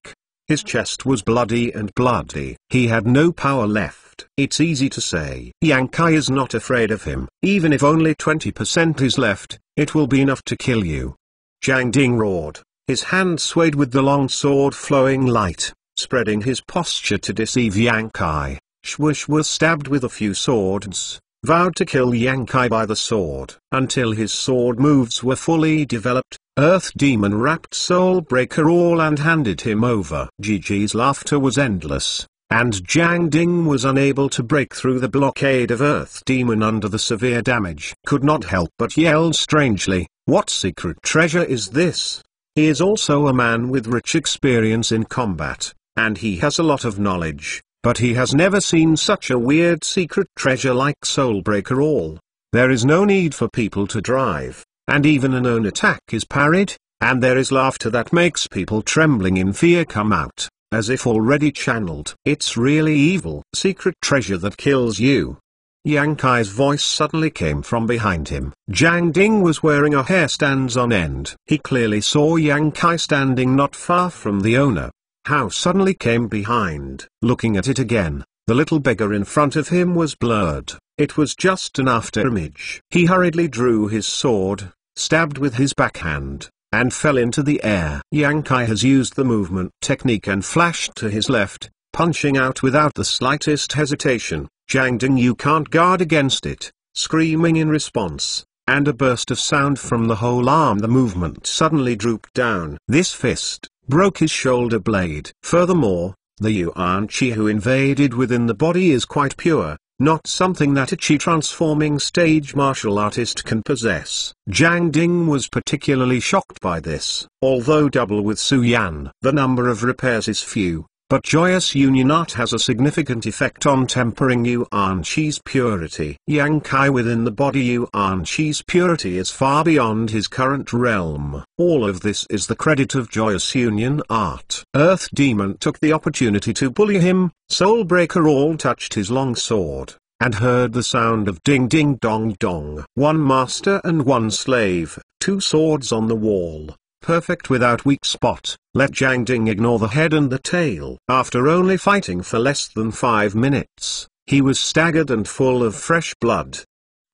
His chest was bloody and bloody. He had no power left. It's easy to say. Yang Kai is not afraid of him. Even if only 20% is left, it will be enough to kill you. Zhang Ding roared, his hand swayed with the long sword flowing light, spreading his posture to deceive Yang Kai. Shuish was stabbed with a few swords, vowed to kill Yang Kai by the sword. Until his sword moves were fully developed, Earth Demon wrapped Soul Breaker all and handed him over. Gigi's laughter was endless and Jiang Ding was unable to break through the blockade of Earth Demon under the severe damage, could not help but yell strangely, what secret treasure is this? He is also a man with rich experience in combat, and he has a lot of knowledge, but he has never seen such a weird secret treasure like Soulbreaker all. There is no need for people to drive, and even a known attack is parried, and there is laughter that makes people trembling in fear come out as if already channeled. It's really evil, secret treasure that kills you. Yang Kai's voice suddenly came from behind him. Jiang Ding was wearing a hair stands on end. He clearly saw Yang Kai standing not far from the owner. How suddenly came behind. Looking at it again, the little beggar in front of him was blurred. It was just an afterimage. He hurriedly drew his sword, stabbed with his backhand and fell into the air. Kai has used the movement technique and flashed to his left, punching out without the slightest hesitation. Zhang you can't guard against it, screaming in response, and a burst of sound from the whole arm the movement suddenly drooped down. This fist, broke his shoulder blade. Furthermore, the Yuan Qi who invaded within the body is quite pure, not something that a chi-transforming stage martial artist can possess. Zhang Ding was particularly shocked by this. Although double with Su Yan, the number of repairs is few, but joyous union art has a significant effect on tempering Yuan Qi's purity. Yang Kai within the body Yuan Qi's purity is far beyond his current realm. All of this is the credit of joyous union art. Earth Demon took the opportunity to bully him, Soulbreaker all touched his long sword, and heard the sound of ding ding dong dong. One master and one slave, two swords on the wall, perfect without weak spot, let Zhang Ding ignore the head and the tail. After only fighting for less than five minutes, he was staggered and full of fresh blood.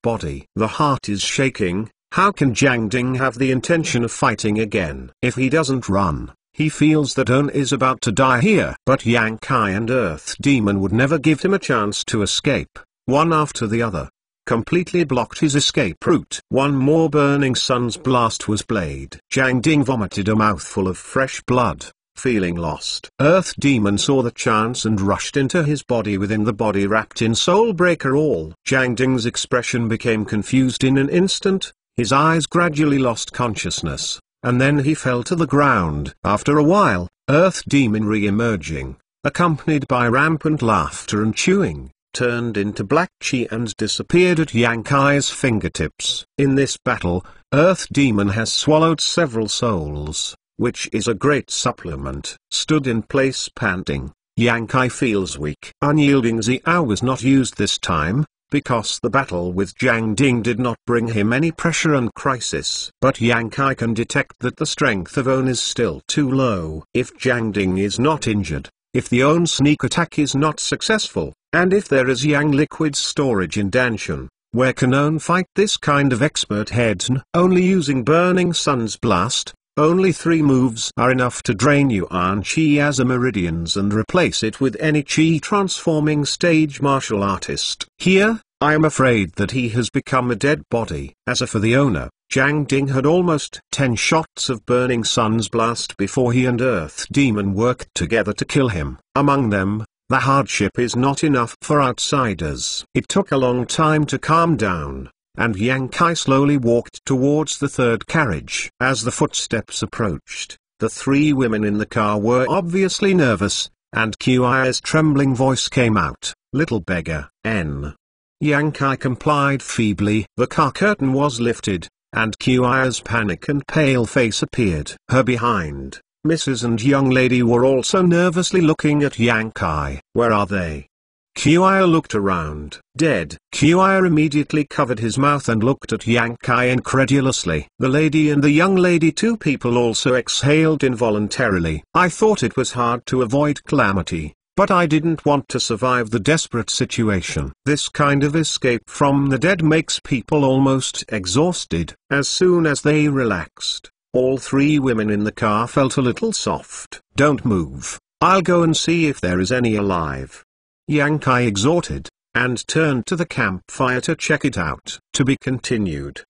Body. The heart is shaking, how can Zhang Ding have the intention of fighting again? If he doesn't run, he feels that On is about to die here. But Yang Kai and Earth Demon would never give him a chance to escape, one after the other, completely blocked his escape route. One more burning sun's blast was blade. Zhang Ding vomited a mouthful of fresh blood, feeling lost. Earth Demon saw the chance and rushed into his body within the body wrapped in Soul Breaker All. Zhang Ding's expression became confused in an instant, his eyes gradually lost consciousness, and then he fell to the ground. After a while, Earth Demon re-emerging, accompanied by rampant laughter and chewing, turned into black chi and disappeared at Yankai's fingertips. In this battle, Earth Demon has swallowed several souls, which is a great supplement. Stood in place panting, Yankai feels weak. Unyielding Xiao was not used this time, because the battle with Jiang Ding did not bring him any pressure and crisis. But Yang Kai can detect that the strength of On is still too low. If Jiang Ding is not injured, if the own sneak attack is not successful, and if there is Yang Liquid's storage in Danshan, where can own fight this kind of expert head? only using Burning Sun's Blast, only three moves are enough to drain you Yuan Chi as a Meridians and replace it with any Chi transforming stage martial artist. Here, I am afraid that he has become a dead body. As a for the owner, Zhang Ding had almost 10 shots of Burning Sun's blast before he and Earth Demon worked together to kill him. Among them, the hardship is not enough for outsiders. It took a long time to calm down, and Yang Kai slowly walked towards the third carriage. As the footsteps approached, the three women in the car were obviously nervous, and Qi's trembling voice came out, Little beggar, N. Yang Kai complied feebly. The car curtain was lifted, and Qiao's panic and pale face appeared. Her behind, Mrs. and young lady were also nervously looking at Yang Kai. Where are they? Qiao looked around. Dead. Qiao immediately covered his mouth and looked at Yang Kai incredulously. The lady and the young lady two people also exhaled involuntarily. I thought it was hard to avoid calamity. But I didn't want to survive the desperate situation. This kind of escape from the dead makes people almost exhausted. As soon as they relaxed, all three women in the car felt a little soft. Don't move, I'll go and see if there is any alive. Yankai exhorted, and turned to the campfire to check it out. To be continued.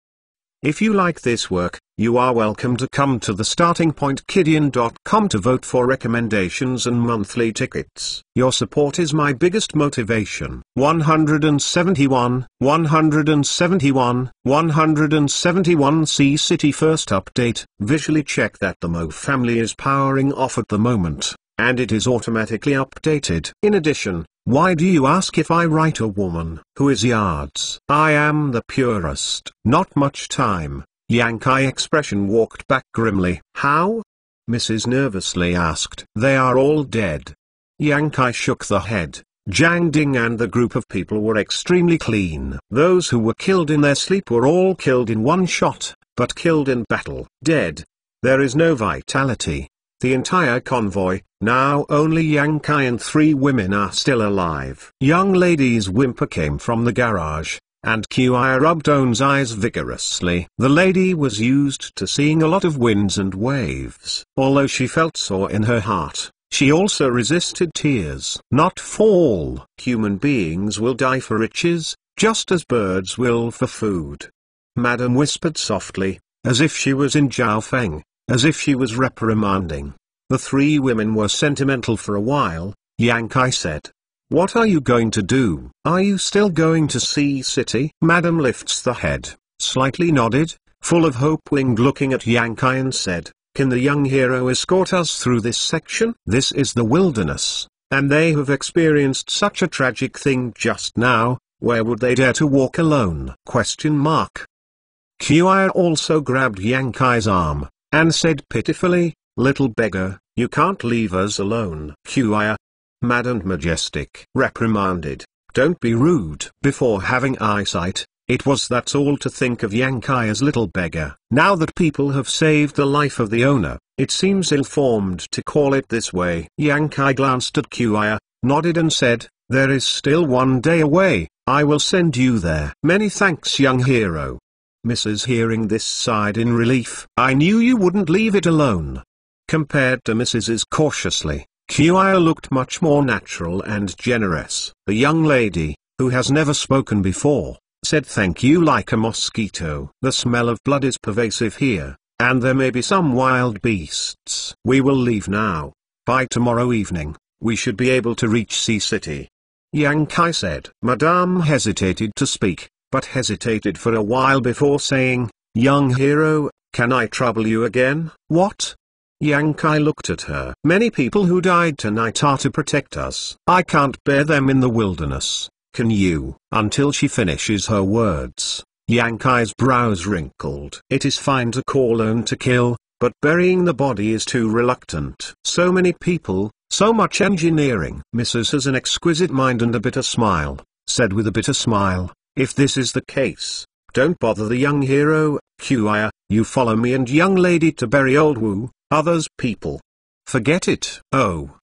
If you like this work, you are welcome to come to the starting point kidian.com to vote for recommendations and monthly tickets. Your support is my biggest motivation. 171, 171, 171 C City First Update. Visually check that the Mo family is powering off at the moment, and it is automatically updated. In addition, why do you ask if I write a woman who is yards? I am the purest. Not much time. Yankai expression walked back grimly. How? Mrs. nervously asked. They are all dead. Yankai shook the head. Jiang Ding and the group of people were extremely clean. Those who were killed in their sleep were all killed in one shot, but killed in battle. Dead. There is no vitality. The entire convoy, now only Yang Kai and three women are still alive. Young lady's whimper came from the garage and Qi rubbed Owen's eyes vigorously. The lady was used to seeing a lot of winds and waves. Although she felt sore in her heart, she also resisted tears. Not fall. human beings will die for riches, just as birds will for food. Madame whispered softly, as if she was in Zhao Feng, as if she was reprimanding. The three women were sentimental for a while, Yang Kai said. What are you going to do? Are you still going to see City? Madam lifts the head, slightly nodded, full of hope winged looking at Yankai and said, Can the young hero escort us through this section? This is the wilderness, and they have experienced such a tragic thing just now, where would they dare to walk alone? Question mark. Qi also grabbed Yankai's arm, and said pitifully, Little beggar, you can't leave us alone. Qi mad and majestic. Reprimanded, don't be rude. Before having eyesight, it was that's all to think of as little beggar. Now that people have saved the life of the owner, it seems ill-formed to call it this way. Yankai glanced at Qia, nodded and said, there is still one day away, I will send you there. Many thanks young hero. Mrs. Hearing this sighed in relief. I knew you wouldn't leave it alone. Compared to Mrs.'s cautiously, Qiao looked much more natural and generous. The young lady, who has never spoken before, said thank you like a mosquito. The smell of blood is pervasive here, and there may be some wild beasts. We will leave now. By tomorrow evening, we should be able to reach Sea City. Yang Kai said. Madame hesitated to speak, but hesitated for a while before saying, Young hero, can I trouble you again? What? Yang Kai looked at her. Many people who died tonight are to protect us. I can't bear them in the wilderness, can you? Until she finishes her words, Yang Kai's brows wrinkled. It is fine to call on to kill, but burying the body is too reluctant. So many people, so much engineering. Mrs. has an exquisite mind and a bitter smile, said with a bitter smile, if this is the case, don't bother the young hero, Qia, you follow me and young lady to bury old Wu, Others people. Forget it, oh.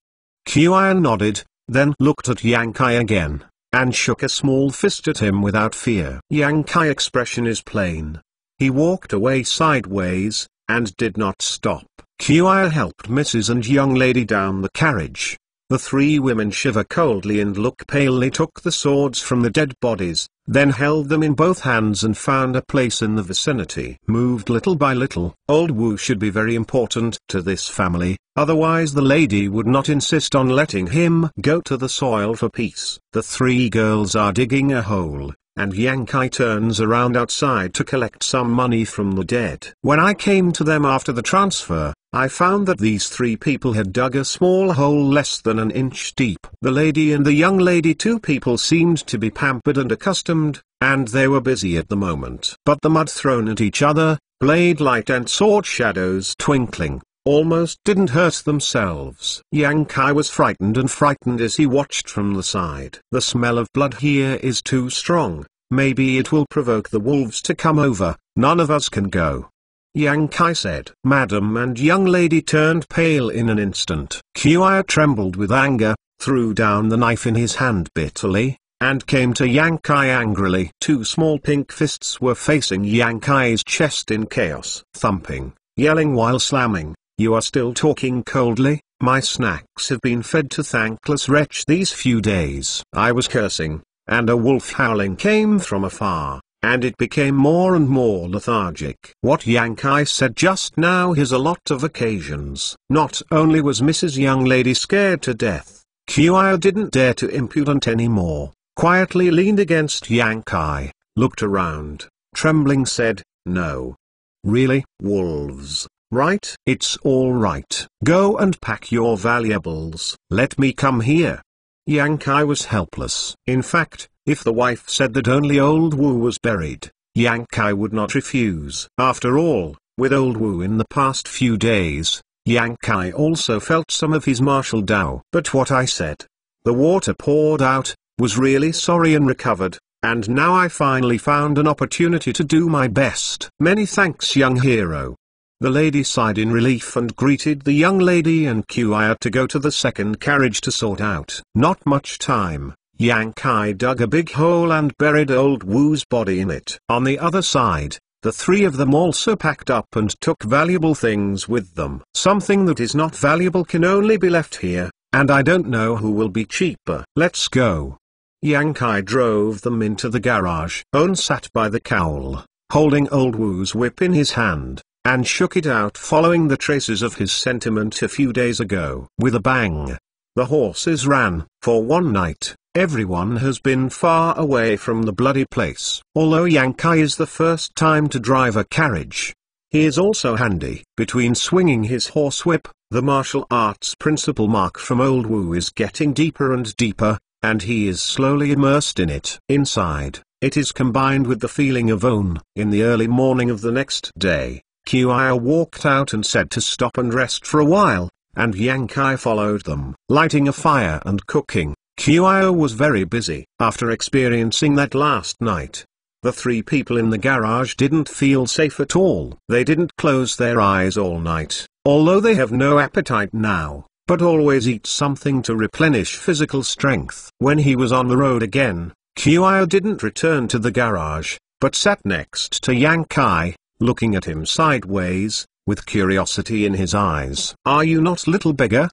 Qian nodded, then looked at Yang Kai again, and shook a small fist at him without fear. Yang Kai expression is plain. He walked away sideways, and did not stop. Qian helped Mrs. and young lady down the carriage. The three women shiver coldly and look palely took the swords from the dead bodies, then held them in both hands and found a place in the vicinity. Moved little by little, old Wu should be very important to this family, otherwise the lady would not insist on letting him go to the soil for peace. The three girls are digging a hole, and Yankai turns around outside to collect some money from the dead. When I came to them after the transfer, I found that these three people had dug a small hole less than an inch deep. The lady and the young lady two people seemed to be pampered and accustomed, and they were busy at the moment. But the mud thrown at each other, blade light and sword shadows twinkling, almost didn't hurt themselves. Yang Kai was frightened and frightened as he watched from the side. The smell of blood here is too strong, maybe it will provoke the wolves to come over, none of us can go. Yang Kai said. Madam and young lady turned pale in an instant. Qiya trembled with anger, threw down the knife in his hand bitterly, and came to Yang Kai angrily. Two small pink fists were facing Yang Kai's chest in chaos. Thumping, yelling while slamming, you are still talking coldly, my snacks have been fed to thankless wretch these few days. I was cursing, and a wolf howling came from afar, and it became more and more lethargic. What Yankai said just now is a lot of occasions. Not only was Mrs. Young Lady scared to death, Qi didn't dare to impudent anymore, quietly leaned against Yankai, looked around, trembling said, no. Really, wolves. Right? It's all right. Go and pack your valuables. Let me come here. Yankai was helpless. In fact, if the wife said that only old Wu was buried, Yankai would not refuse. After all, with old Wu in the past few days, Yankai also felt some of his martial Dao. But what I said, the water poured out, was really sorry and recovered, and now I finally found an opportunity to do my best. Many thanks young hero. The lady sighed in relief and greeted the young lady and Qia to go to the second carriage to sort out. Not much time, Yang Kai dug a big hole and buried old Wu's body in it. On the other side, the three of them also packed up and took valuable things with them. Something that is not valuable can only be left here, and I don't know who will be cheaper. Let's go. Yang Kai drove them into the garage. On sat by the cowl, holding old Wu's whip in his hand and shook it out following the traces of his sentiment a few days ago. With a bang, the horses ran. For one night, everyone has been far away from the bloody place. Although Yankai is the first time to drive a carriage, he is also handy. Between swinging his horsewhip, the martial arts principle mark from Old Wu is getting deeper and deeper, and he is slowly immersed in it. Inside, it is combined with the feeling of own. In the early morning of the next day, Qiao walked out and said to stop and rest for a while, and Yankai followed them. Lighting a fire and cooking, Qiao was very busy. After experiencing that last night, the three people in the garage didn't feel safe at all. They didn't close their eyes all night, although they have no appetite now, but always eat something to replenish physical strength. When he was on the road again, Qiao didn't return to the garage, but sat next to Yankai, looking at him sideways, with curiosity in his eyes. Are you not little beggar?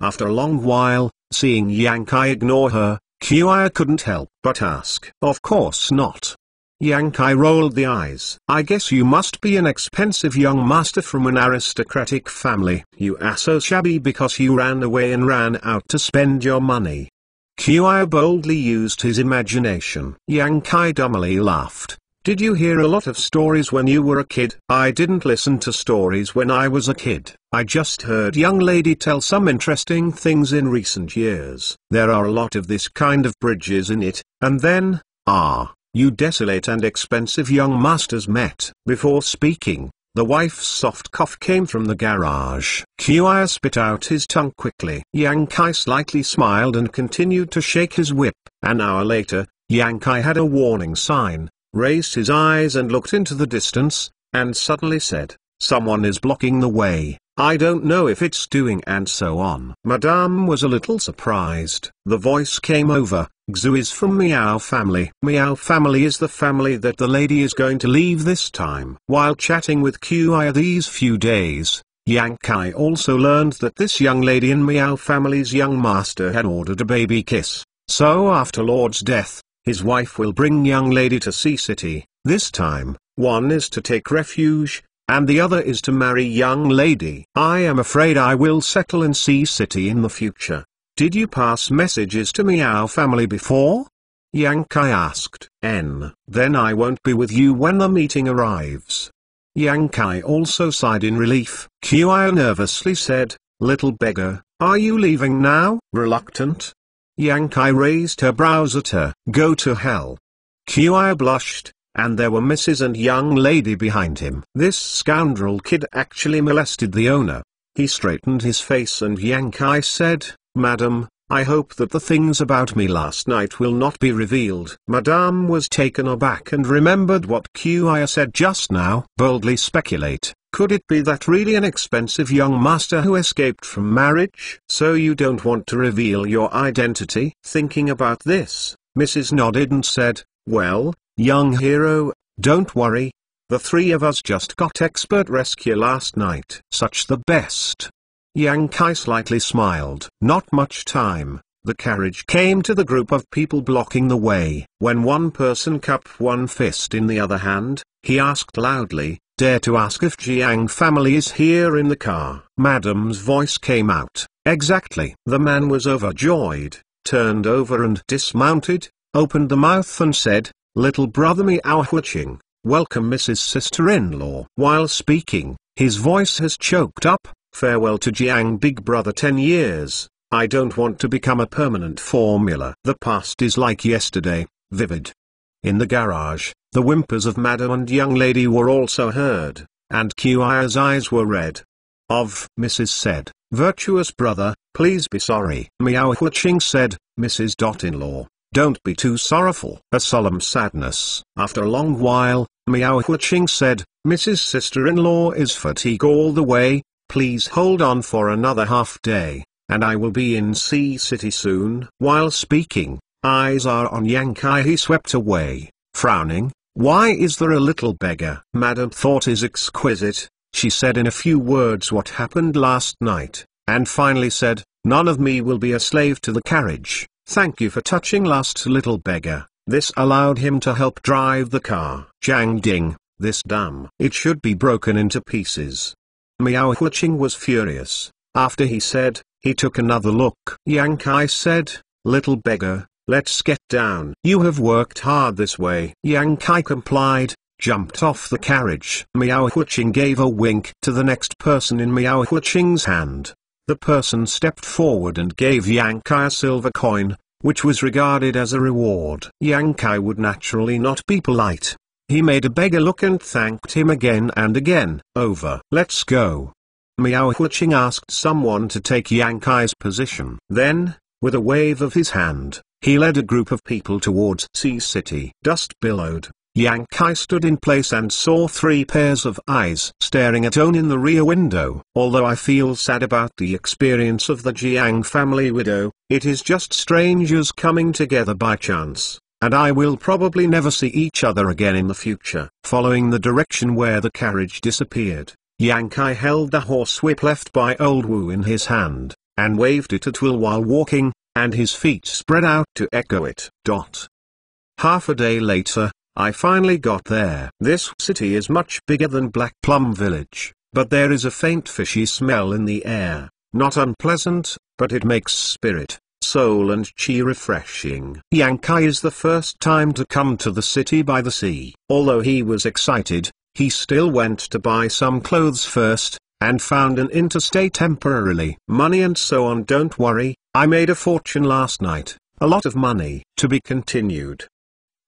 After a long while, seeing Kai ignore her, Kiwire couldn't help but ask. Of course not. Kai rolled the eyes. I guess you must be an expensive young master from an aristocratic family. You are so shabby because you ran away and ran out to spend your money. Kiwire boldly used his imagination. Kai dumbly laughed. Did you hear a lot of stories when you were a kid? I didn't listen to stories when I was a kid. I just heard young lady tell some interesting things in recent years. There are a lot of this kind of bridges in it, and then, ah, you desolate and expensive young masters met. Before speaking, the wife's soft cough came from the garage. Qi spit out his tongue quickly. Yang Kai slightly smiled and continued to shake his whip. An hour later, Yang Kai had a warning sign, raised his eyes and looked into the distance, and suddenly said, Someone is blocking the way, I don't know if it's doing and so on. Madame was a little surprised. The voice came over, Xu is from Meow family. Meow family is the family that the lady is going to leave this time. While chatting with QI these few days, Yang Kai also learned that this young lady in Miao family's young master had ordered a baby kiss. So after Lord's death, his wife will bring young lady to sea city, this time, one is to take refuge, and the other is to marry young lady. I am afraid I will settle in sea city in the future. Did you pass messages to me our family before? Kai asked. N. Then I won't be with you when the meeting arrives. Kai also sighed in relief. Qi nervously said, Little beggar, are you leaving now? Reluctant, Yankai raised her brows at her. Go to hell. Qi blushed, and there were Mrs. and young lady behind him. This scoundrel kid actually molested the owner. He straightened his face and Yankai said, Madam, I hope that the things about me last night will not be revealed. Madame was taken aback and remembered what Qia said just now. Boldly speculate, could it be that really an expensive young master who escaped from marriage? So you don't want to reveal your identity? Thinking about this, Mrs. nodded and said, Well, young hero, don't worry. The three of us just got expert rescue last night. Such the best. Yang Kai slightly smiled. Not much time, the carriage came to the group of people blocking the way. When one person cupped one fist in the other hand, he asked loudly, Dare to ask if Jiang family is here in the car. Madam's voice came out. Exactly. The man was overjoyed, turned over and dismounted, opened the mouth and said, Little brother Miao Huiching, welcome Mrs. Sister-in-law. While speaking, his voice has choked up, Farewell to Jiang Big Brother 10 years, I don't want to become a permanent formula. The past is like yesterday, vivid. In the garage, the whimpers of madam and young lady were also heard, and Qia's eyes were red. Of, Mrs. said, virtuous brother, please be sorry. Miao Huaching said, Mrs. Dot-in-law, don't be too sorrowful. A solemn sadness. After a long while, Miao Huaching said, Mrs. sister-in-law is fatigue all the way, Please hold on for another half day, and I will be in Sea City soon. While speaking, eyes are on Yankai he swept away, frowning, why is there a little beggar? Madam thought is exquisite, she said in a few words what happened last night, and finally said, none of me will be a slave to the carriage, thank you for touching last little beggar, this allowed him to help drive the car. Jiang Ding, this dam. It should be broken into pieces. Miao Huqing was furious. After he said, he took another look. Yang Kai said, Little beggar, let's get down. You have worked hard this way. Yang Kai complied, jumped off the carriage. Miao Huqing gave a wink to the next person in Miao Huqing's hand. The person stepped forward and gave Yang Kai a silver coin, which was regarded as a reward. Yang Kai would naturally not be polite, he made a beggar look and thanked him again and again. Over. Let's go. Miao Huqing asked someone to take Yang Kai's position. Then, with a wave of his hand, he led a group of people towards Sea City. Dust billowed. Yang Kai stood in place and saw three pairs of eyes staring at On in the rear window. Although I feel sad about the experience of the Jiang family widow, it is just strangers coming together by chance and I will probably never see each other again in the future. Following the direction where the carriage disappeared, Yankai held the horsewhip left by Old Wu in his hand, and waved it at Will while walking, and his feet spread out to echo it. Dot. Half a day later, I finally got there. This city is much bigger than Black Plum Village, but there is a faint fishy smell in the air, not unpleasant, but it makes spirit soul and chi refreshing. Yankai is the first time to come to the city by the sea. Although he was excited, he still went to buy some clothes first, and found an interstate temporarily. Money and so on don't worry, I made a fortune last night, a lot of money. To be continued.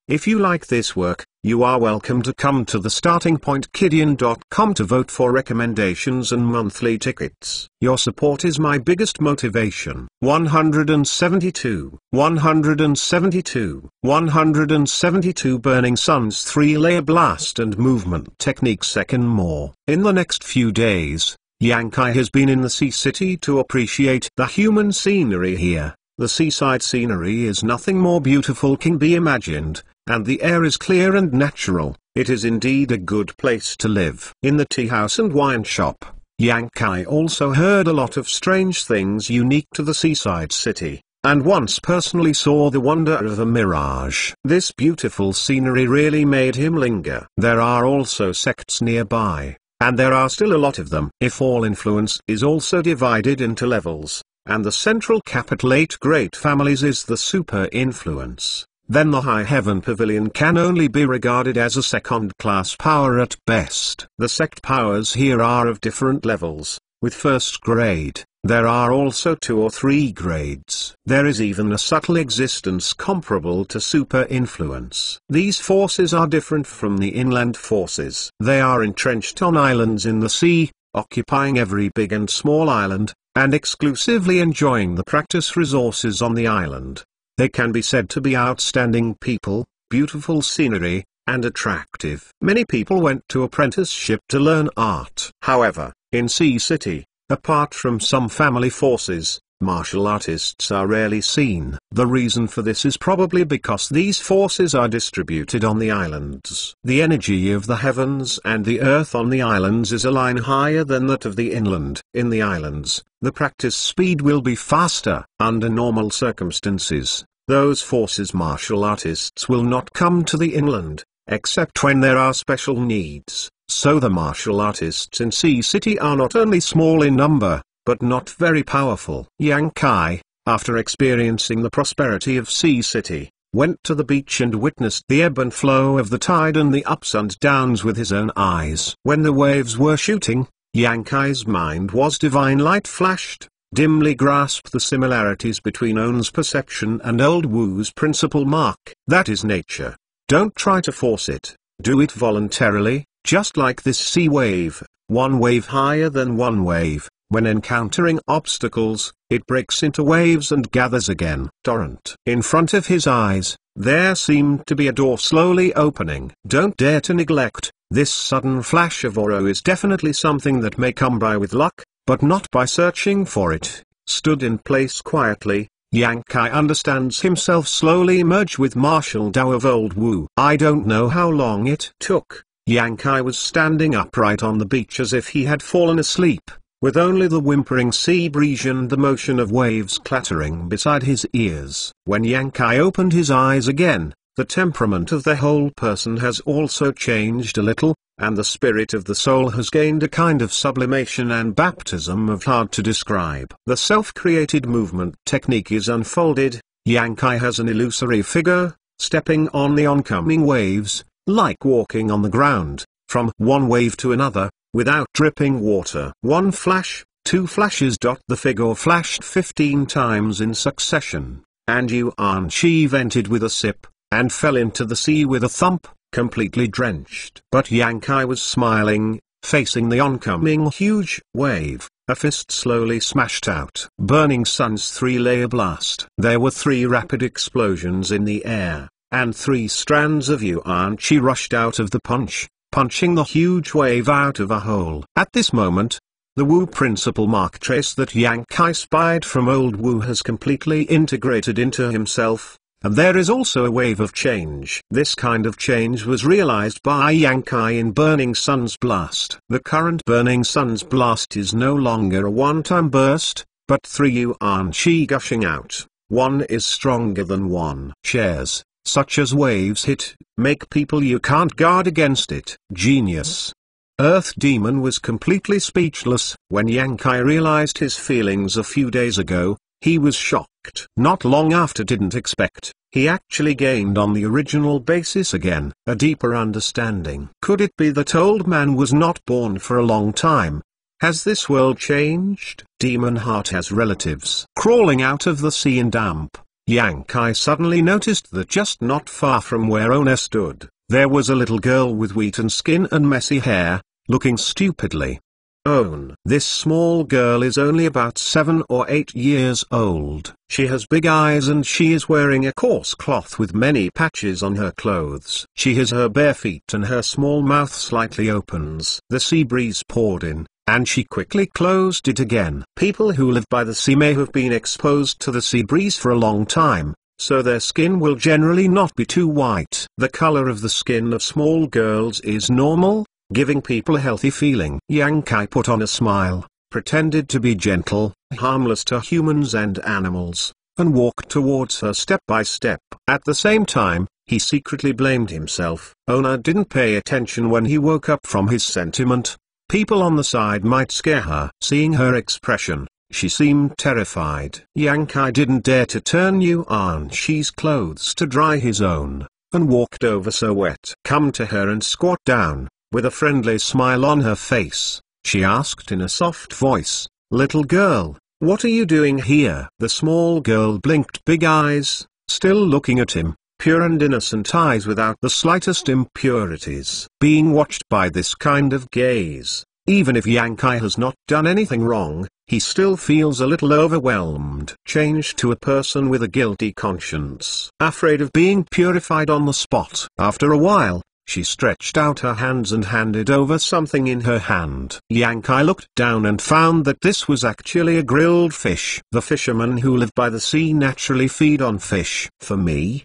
If you like this work, you are welcome to come to the startingpointkidian.com to vote for recommendations and monthly tickets. Your support is my biggest motivation. 172, 172, 172 Burning Sun's three-layer blast and movement technique second more. In the next few days, Yankai has been in the Sea City to appreciate the human scenery here. The seaside scenery is nothing more beautiful can be imagined and the air is clear and natural, it is indeed a good place to live. In the tea house and wine shop, Yankai also heard a lot of strange things unique to the seaside city, and once personally saw the wonder of the mirage. This beautiful scenery really made him linger. There are also sects nearby, and there are still a lot of them. If all influence is also divided into levels, and the central capital eight great families is the super influence then the High Heaven Pavilion can only be regarded as a second-class power at best. The sect powers here are of different levels, with first grade, there are also two or three grades. There is even a subtle existence comparable to super-influence. These forces are different from the inland forces. They are entrenched on islands in the sea, occupying every big and small island, and exclusively enjoying the practice resources on the island. They can be said to be outstanding people, beautiful scenery, and attractive. Many people went to apprenticeship to learn art. However, in Sea City, apart from some family forces, martial artists are rarely seen. The reason for this is probably because these forces are distributed on the islands. The energy of the heavens and the earth on the islands is a line higher than that of the inland. In the islands, the practice speed will be faster. Under normal circumstances, those forces martial artists will not come to the inland, except when there are special needs. So the martial artists in Sea City are not only small in number, but not very powerful. Yang Kai, after experiencing the prosperity of Sea City, went to the beach and witnessed the ebb and flow of the tide and the ups and downs with his own eyes. When the waves were shooting, Yang Kai's mind was divine light flashed, dimly grasped the similarities between Owen's perception and old Wu's principal mark. That is nature. Don't try to force it, do it voluntarily, just like this sea wave, one wave higher than one wave, when encountering obstacles, it breaks into waves and gathers again. Torrent. In front of his eyes, there seemed to be a door slowly opening. Don't dare to neglect, this sudden flash of oro is definitely something that may come by with luck, but not by searching for it. Stood in place quietly, Yankai understands himself slowly merge with Marshal Dao of Old Wu. I don't know how long it took. Yankai was standing upright on the beach as if he had fallen asleep with only the whimpering sea breeze and the motion of waves clattering beside his ears. When Yankai opened his eyes again, the temperament of the whole person has also changed a little, and the spirit of the soul has gained a kind of sublimation and baptism of hard to describe. The self-created movement technique is unfolded, Yankai has an illusory figure, stepping on the oncoming waves, like walking on the ground, from one wave to another, without dripping water. One flash, two flashes. The figure flashed 15 times in succession, and Yuan Shi vented with a sip, and fell into the sea with a thump, completely drenched. But Yang Kai was smiling, facing the oncoming huge wave, a fist slowly smashed out. Burning Sun's three-layer blast. There were three rapid explosions in the air, and three strands of Yuan Chi rushed out of the punch, punching the huge wave out of a hole. At this moment, the Wu principal mark trace that Yang Kai spied from old Wu has completely integrated into himself, and there is also a wave of change. This kind of change was realized by Yang Kai in Burning Sun's Blast. The current Burning Sun's Blast is no longer a one-time burst, but three Yuan Qi gushing out. One is stronger than one. Shares such as waves hit, make people you can't guard against it. Genius. Earth Demon was completely speechless, when Yankai realized his feelings a few days ago, he was shocked. Not long after didn't expect, he actually gained on the original basis again, a deeper understanding. Could it be that old man was not born for a long time? Has this world changed? Demon Heart has relatives. Crawling out of the sea and damp, Yang Kai suddenly noticed that just not far from where Ona stood, there was a little girl with wheaten skin and messy hair, looking stupidly. Own. This small girl is only about seven or eight years old. She has big eyes and she is wearing a coarse cloth with many patches on her clothes. She has her bare feet and her small mouth slightly opens. The sea breeze poured in, and she quickly closed it again. People who live by the sea may have been exposed to the sea breeze for a long time, so their skin will generally not be too white. The color of the skin of small girls is normal, giving people a healthy feeling. Yang Kai put on a smile, pretended to be gentle, harmless to humans and animals, and walked towards her step by step. At the same time, he secretly blamed himself. Ona didn't pay attention when he woke up from his sentiment, People on the side might scare her. Seeing her expression, she seemed terrified. Yankai didn't dare to turn Yu She's clothes to dry his own, and walked over so wet. Come to her and squat down, with a friendly smile on her face. She asked in a soft voice, Little girl, what are you doing here? The small girl blinked big eyes, still looking at him pure and innocent eyes without the slightest impurities. Being watched by this kind of gaze, even if Yankai has not done anything wrong, he still feels a little overwhelmed. Change to a person with a guilty conscience, afraid of being purified on the spot. After a while, she stretched out her hands and handed over something in her hand. Yankai looked down and found that this was actually a grilled fish. The fishermen who live by the sea naturally feed on fish. For me,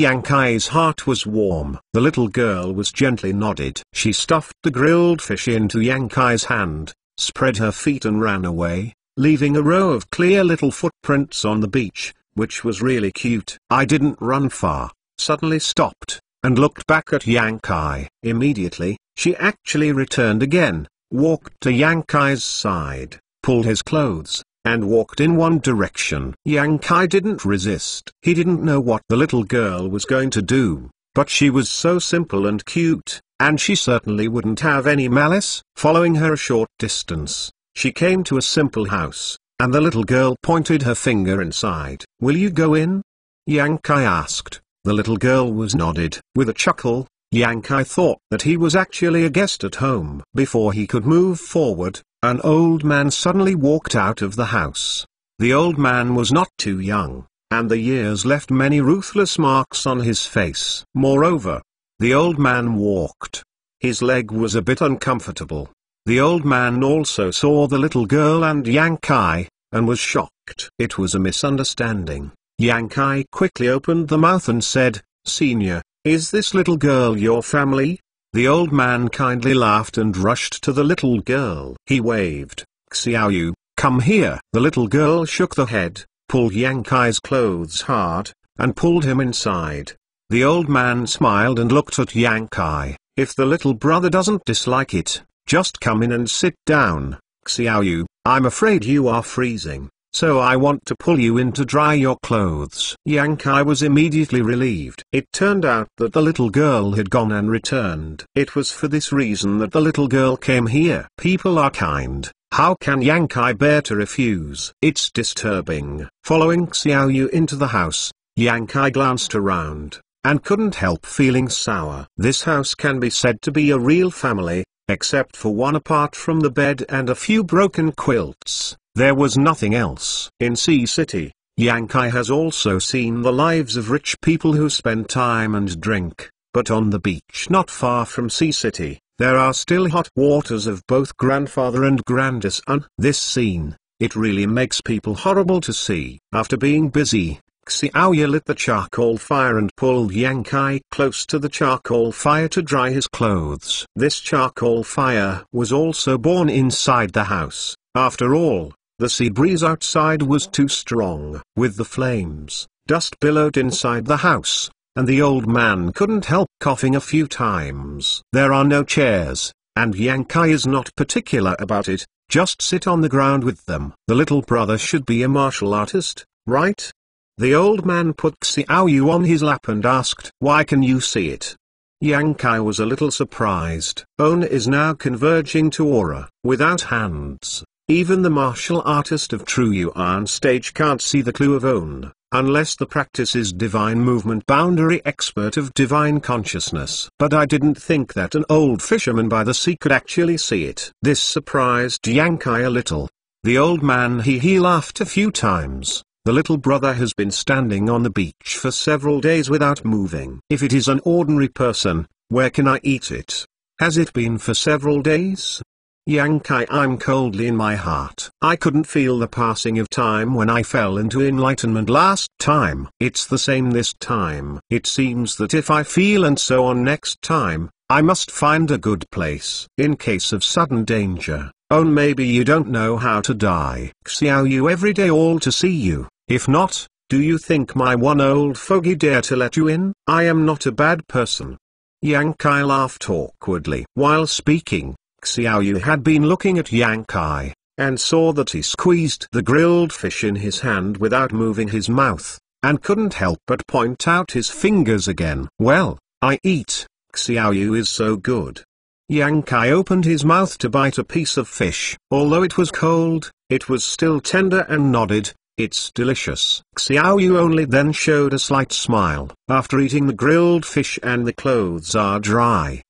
Yankai's heart was warm. The little girl was gently nodded. She stuffed the grilled fish into Yankai's hand, spread her feet and ran away, leaving a row of clear little footprints on the beach, which was really cute. I didn't run far, suddenly stopped, and looked back at Yankai. Immediately, she actually returned again, walked to Yankai's side, pulled his clothes, and walked in one direction. Yang Kai didn't resist. He didn't know what the little girl was going to do, but she was so simple and cute, and she certainly wouldn't have any malice. Following her a short distance, she came to a simple house, and the little girl pointed her finger inside. Will you go in? Yang Kai asked. The little girl was nodded. With a chuckle, Yang Kai thought that he was actually a guest at home. Before he could move forward, an old man suddenly walked out of the house. The old man was not too young, and the years left many ruthless marks on his face. Moreover, the old man walked. His leg was a bit uncomfortable. The old man also saw the little girl and Yankai, and was shocked. It was a misunderstanding. Yankai quickly opened the mouth and said, Senior, is this little girl your family? The old man kindly laughed and rushed to the little girl. He waved, Xiaoyu, come here. The little girl shook the head, pulled Yang Kai's clothes hard, and pulled him inside. The old man smiled and looked at Yang Kai, if the little brother doesn't dislike it, just come in and sit down, Xiaoyu, I'm afraid you are freezing. So I want to pull you in to dry your clothes. Yankai was immediately relieved. It turned out that the little girl had gone and returned. It was for this reason that the little girl came here. People are kind. How can Yankai bear to refuse? It's disturbing. Following Xiaoyu into the house, Yankai glanced around, and couldn't help feeling sour. This house can be said to be a real family, except for one apart from the bed and a few broken quilts. There was nothing else. In Sea City, Yankai has also seen the lives of rich people who spend time and drink, but on the beach not far from Sea City, there are still hot waters of both grandfather and grandison. This scene, it really makes people horrible to see. After being busy, Xiaoya lit the charcoal fire and pulled Yankai close to the charcoal fire to dry his clothes. This charcoal fire was also born inside the house, after all, the sea breeze outside was too strong, with the flames, dust billowed inside the house, and the old man couldn't help coughing a few times. There are no chairs, and Yankai is not particular about it, just sit on the ground with them. The little brother should be a martial artist, right? The old man put Xiaoyu on his lap and asked, Why can you see it? Yankai was a little surprised. Own is now converging to Aura. Without hands, even the martial artist of true Yuan stage can't see the clue of Own, unless the practice is divine movement boundary expert of divine consciousness. But I didn't think that an old fisherman by the sea could actually see it. This surprised Yankai a little. The old man he he laughed a few times. The little brother has been standing on the beach for several days without moving. If it is an ordinary person, where can I eat it? Has it been for several days? Yankai I'm coldly in my heart. I couldn't feel the passing of time when I fell into enlightenment last time. It's the same this time. It seems that if I feel and so on next time, I must find a good place. In case of sudden danger, oh maybe you don't know how to die. Xiao you every day all to see you, if not, do you think my one old fogey dare to let you in? I am not a bad person. Yankai laughed awkwardly. While speaking, Xiaoyu had been looking at Yang Kai, and saw that he squeezed the grilled fish in his hand without moving his mouth, and couldn't help but point out his fingers again. Well, I eat, Xiaoyu is so good. Yang Kai opened his mouth to bite a piece of fish. Although it was cold, it was still tender and nodded, it's delicious. Xiaoyu only then showed a slight smile. After eating the grilled fish and the clothes are dry,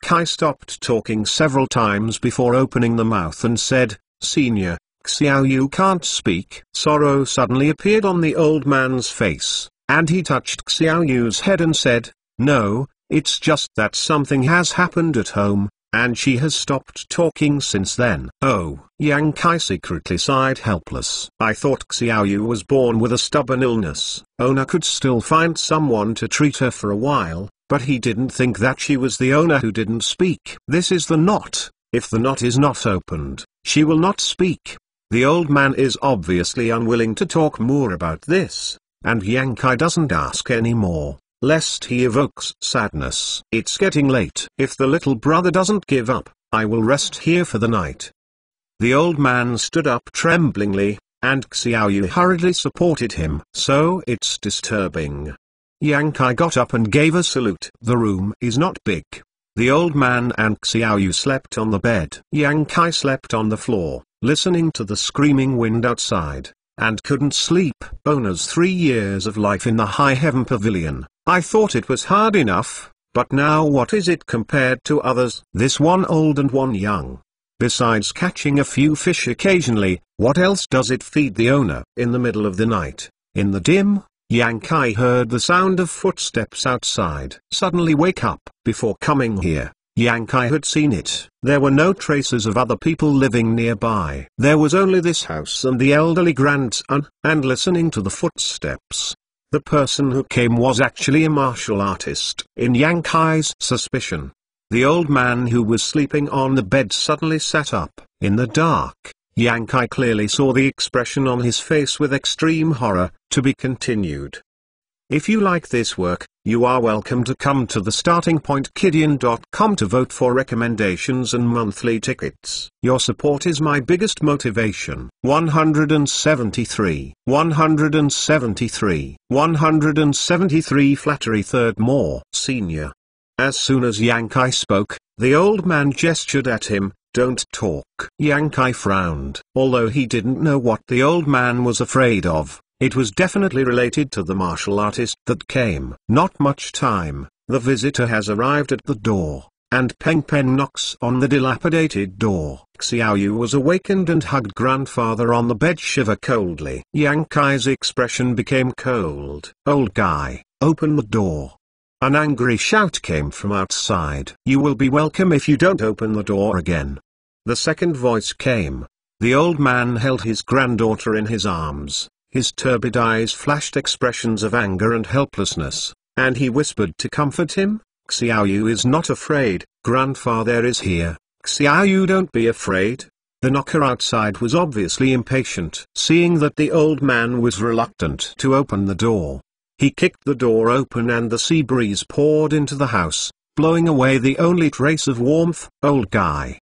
Kai stopped talking several times before opening the mouth and said, Senior, Xiao Yu can't speak. Sorrow suddenly appeared on the old man's face, and he touched Xiao Yu's head and said, No, it's just that something has happened at home, and she has stopped talking since then. Oh, Yang Kai secretly sighed helpless. I thought Xiao Yu was born with a stubborn illness. Ona could still find someone to treat her for a while, but he didn't think that she was the owner who didn't speak. This is the knot, if the knot is not opened, she will not speak. The old man is obviously unwilling to talk more about this, and Yankai doesn't ask any more, lest he evokes sadness. It's getting late. If the little brother doesn't give up, I will rest here for the night. The old man stood up tremblingly, and Xiaoyu hurriedly supported him. So it's disturbing, Kai got up and gave a salute. The room is not big. The old man and Xiaoyu slept on the bed. Kai slept on the floor, listening to the screaming wind outside, and couldn't sleep. Bona's three years of life in the high heaven pavilion, I thought it was hard enough, but now what is it compared to others? This one old and one young. Besides catching a few fish occasionally, what else does it feed the owner? In the middle of the night, in the dim, Yankai heard the sound of footsteps outside. Suddenly wake up. Before coming here, Yankai had seen it. There were no traces of other people living nearby. There was only this house and the elderly grandson, and listening to the footsteps. The person who came was actually a martial artist. In Yankai's suspicion, the old man who was sleeping on the bed suddenly sat up. In the dark, Yankai clearly saw the expression on his face with extreme horror, to be continued. If you like this work, you are welcome to come to the starting point kidian.com to vote for recommendations and monthly tickets. Your support is my biggest motivation. 173, 173, 173 Flattery Third More Senior. As soon as Yankai spoke, the old man gestured at him, don't talk. Yankai frowned. Although he didn't know what the old man was afraid of, it was definitely related to the martial artist that came. Not much time, the visitor has arrived at the door, and Peng Peng knocks on the dilapidated door. Xiaoyu was awakened and hugged grandfather on the bed shiver coldly. Yankai's expression became cold. Old guy, open the door. An angry shout came from outside. You will be welcome if you don't open the door again. The second voice came. The old man held his granddaughter in his arms, his turbid eyes flashed expressions of anger and helplessness, and he whispered to comfort him, Xiaoyu is not afraid, grandfather is here, Xiaoyu don't be afraid. The knocker outside was obviously impatient, seeing that the old man was reluctant to open the door. He kicked the door open and the sea breeze poured into the house, blowing away the only trace of warmth. Old guy,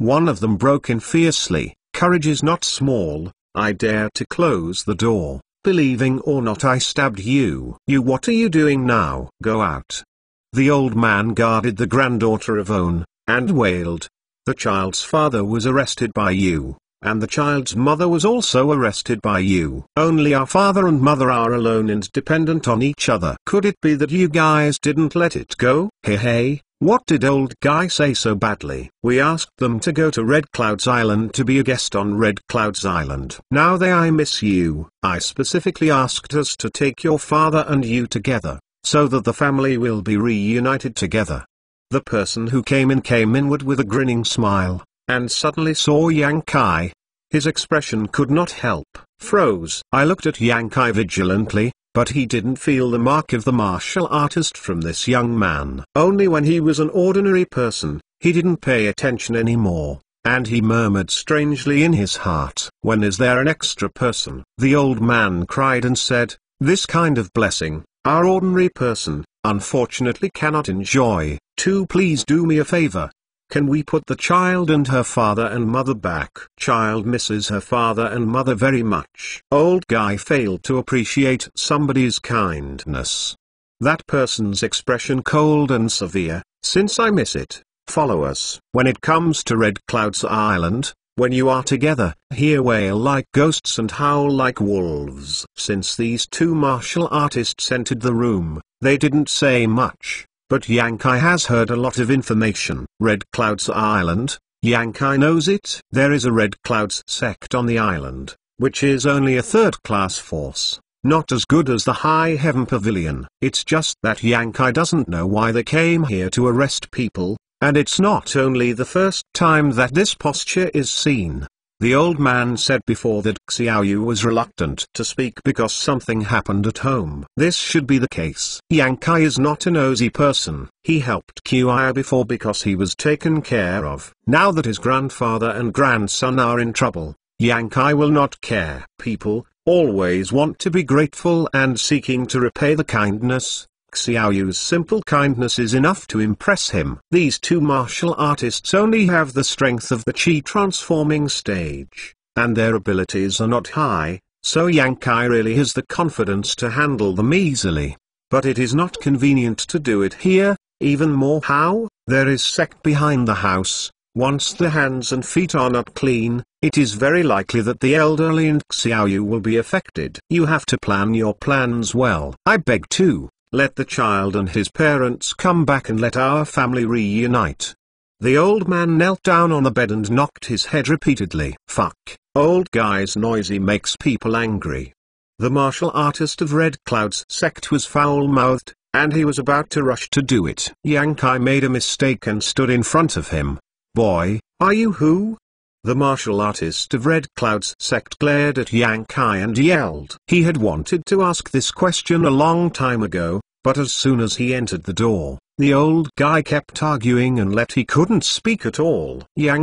one of them broke in fiercely, courage is not small, I dare to close the door, believing or not I stabbed you. You what are you doing now? Go out. The old man guarded the granddaughter of own and wailed. The child's father was arrested by you, and the child's mother was also arrested by you. Only our father and mother are alone and dependent on each other. Could it be that you guys didn't let it go? Hey hey, what did old guy say so badly? We asked them to go to Red Clouds Island to be a guest on Red Clouds Island. Now they I miss you. I specifically asked us to take your father and you together, so that the family will be reunited together. The person who came in came inward with a grinning smile, and suddenly saw Yang Kai. His expression could not help, froze. I looked at Yang Kai vigilantly, but he didn't feel the mark of the martial artist from this young man. Only when he was an ordinary person, he didn't pay attention anymore, and he murmured strangely in his heart, When is there an extra person? The old man cried and said, This kind of blessing, our ordinary person, unfortunately cannot enjoy, too please do me a favor, can we put the child and her father and mother back? Child misses her father and mother very much. Old guy failed to appreciate somebody's kindness. That person's expression cold and severe, since I miss it, follow us. When it comes to Red Cloud's Island, when you are together, hear wail like ghosts and howl like wolves. Since these two martial artists entered the room, they didn't say much. But Yankai has heard a lot of information. Red Clouds Island, Yankai knows it. There is a Red Clouds sect on the island, which is only a third-class force, not as good as the High Heaven Pavilion. It's just that Yankai doesn't know why they came here to arrest people, and it's not only the first time that this posture is seen. The old man said before that Xiaoyu was reluctant to speak because something happened at home. This should be the case. Yang Kai is not a nosy person. He helped Qiya before because he was taken care of. Now that his grandfather and grandson are in trouble, Yang Kai will not care. People always want to be grateful and seeking to repay the kindness, Xiaoyu's simple kindness is enough to impress him. These two martial artists only have the strength of the Qi transforming stage, and their abilities are not high, so Yang Kai really has the confidence to handle them easily. But it is not convenient to do it here, even more how, there is sect behind the house, once the hands and feet are not clean, it is very likely that the elderly and Xiaoyu will be affected. You have to plan your plans well. I beg to let the child and his parents come back and let our family reunite. The old man knelt down on the bed and knocked his head repeatedly. Fuck, old guy's noisy makes people angry. The martial artist of Red Cloud's sect was foul-mouthed, and he was about to rush to do it. Yankai made a mistake and stood in front of him. Boy, are you who? The martial artist of Red Cloud's sect glared at Kai and yelled. He had wanted to ask this question a long time ago, but as soon as he entered the door, the old guy kept arguing and let he couldn't speak at all.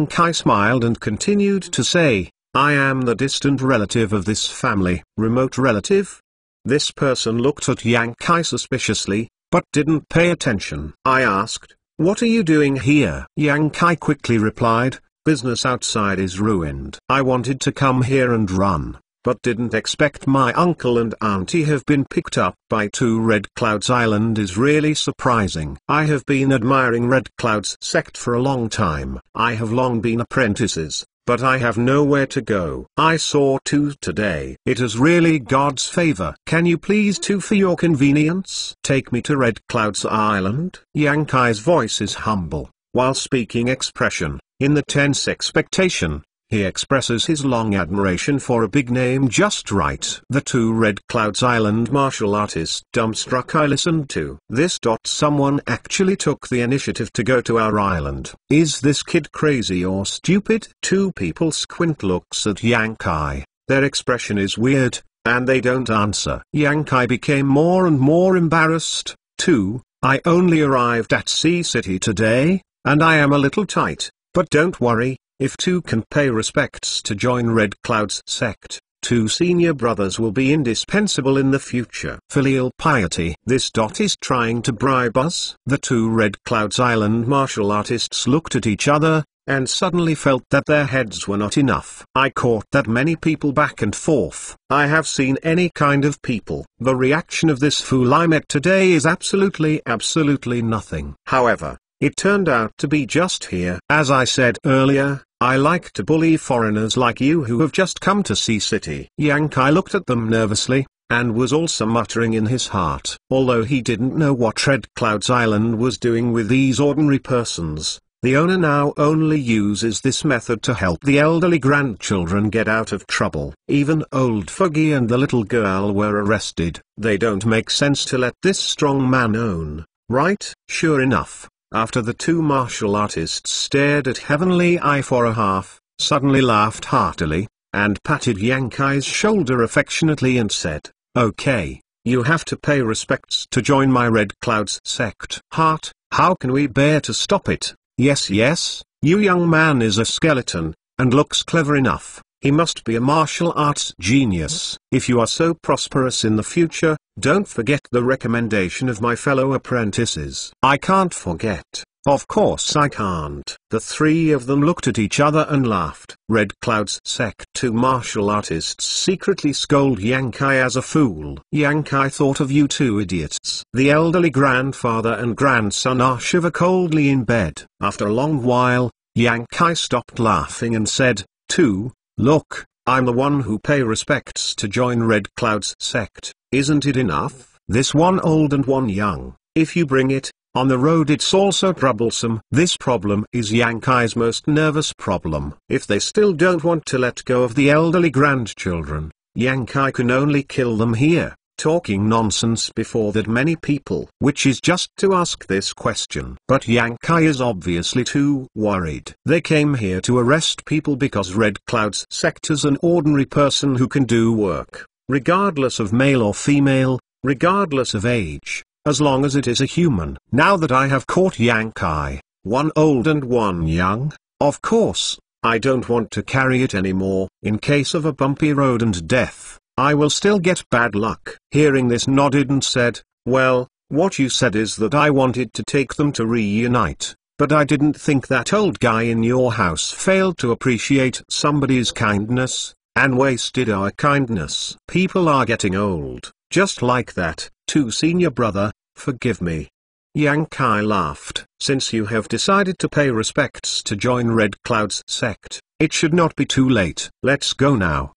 Kai smiled and continued to say, I am the distant relative of this family. Remote relative? This person looked at Kai suspiciously, but didn't pay attention. I asked, what are you doing here? Kai quickly replied, Business outside is ruined. I wanted to come here and run, but didn't expect my uncle and auntie have been picked up by two Red Clouds Island is really surprising. I have been admiring Red Clouds sect for a long time. I have long been apprentices, but I have nowhere to go. I saw two today. It is really God's favor. Can you please two for your convenience? Take me to Red Clouds Island. Yankai's voice is humble, while speaking expression. In the tense expectation, he expresses his long admiration for a big name just right. The two Red Clouds Island martial artists dumbstruck I listened to. This dot someone actually took the initiative to go to our island. Is this kid crazy or stupid? Two people squint looks at Yankai, their expression is weird, and they don't answer. Yankai became more and more embarrassed, too. I only arrived at Sea City today, and I am a little tight. But don't worry, if two can pay respects to join Red Cloud's sect, two senior brothers will be indispensable in the future. Filial piety. This dot is trying to bribe us. The two Red Clouds Island martial artists looked at each other, and suddenly felt that their heads were not enough. I caught that many people back and forth. I have seen any kind of people. The reaction of this fool I met today is absolutely absolutely nothing. However, it turned out to be just here. As I said earlier, I like to bully foreigners like you who have just come to see city. Yankai looked at them nervously, and was also muttering in his heart. Although he didn't know what Red Clouds Island was doing with these ordinary persons, the owner now only uses this method to help the elderly grandchildren get out of trouble. Even old Foggy and the little girl were arrested. They don't make sense to let this strong man own, right? Sure enough, after the two martial artists stared at Heavenly Eye for a half, suddenly laughed heartily, and patted Yankai's shoulder affectionately and said, Okay, you have to pay respects to join my Red Clouds sect. Heart, how can we bear to stop it? Yes yes, you young man is a skeleton, and looks clever enough. He must be a martial arts genius. If you are so prosperous in the future, don't forget the recommendation of my fellow apprentices. I can't forget. Of course I can't. The three of them looked at each other and laughed. Red Cloud's sect two martial artists secretly scold Yankai as a fool. Yankai thought of you two idiots. The elderly grandfather and grandson are shiver coldly in bed. After a long while, Yankai stopped laughing and said, Two, Look, I'm the one who pay respects to join Red Cloud's sect, isn't it enough? This one old and one young, if you bring it, on the road it's also troublesome. This problem is Yankai's most nervous problem. If they still don't want to let go of the elderly grandchildren, Yankai can only kill them here talking nonsense before that many people, which is just to ask this question. But Yankai is obviously too worried. They came here to arrest people because Red Cloud's sector's an ordinary person who can do work, regardless of male or female, regardless of age, as long as it is a human. Now that I have caught Yankai, one old and one young, of course, I don't want to carry it anymore, in case of a bumpy road and death. I will still get bad luck. Hearing this nodded and said, well, what you said is that I wanted to take them to reunite, but I didn't think that old guy in your house failed to appreciate somebody's kindness, and wasted our kindness. People are getting old, just like that, too senior brother, forgive me. Yang Kai laughed. Since you have decided to pay respects to join Red Cloud's sect, it should not be too late. Let's go now.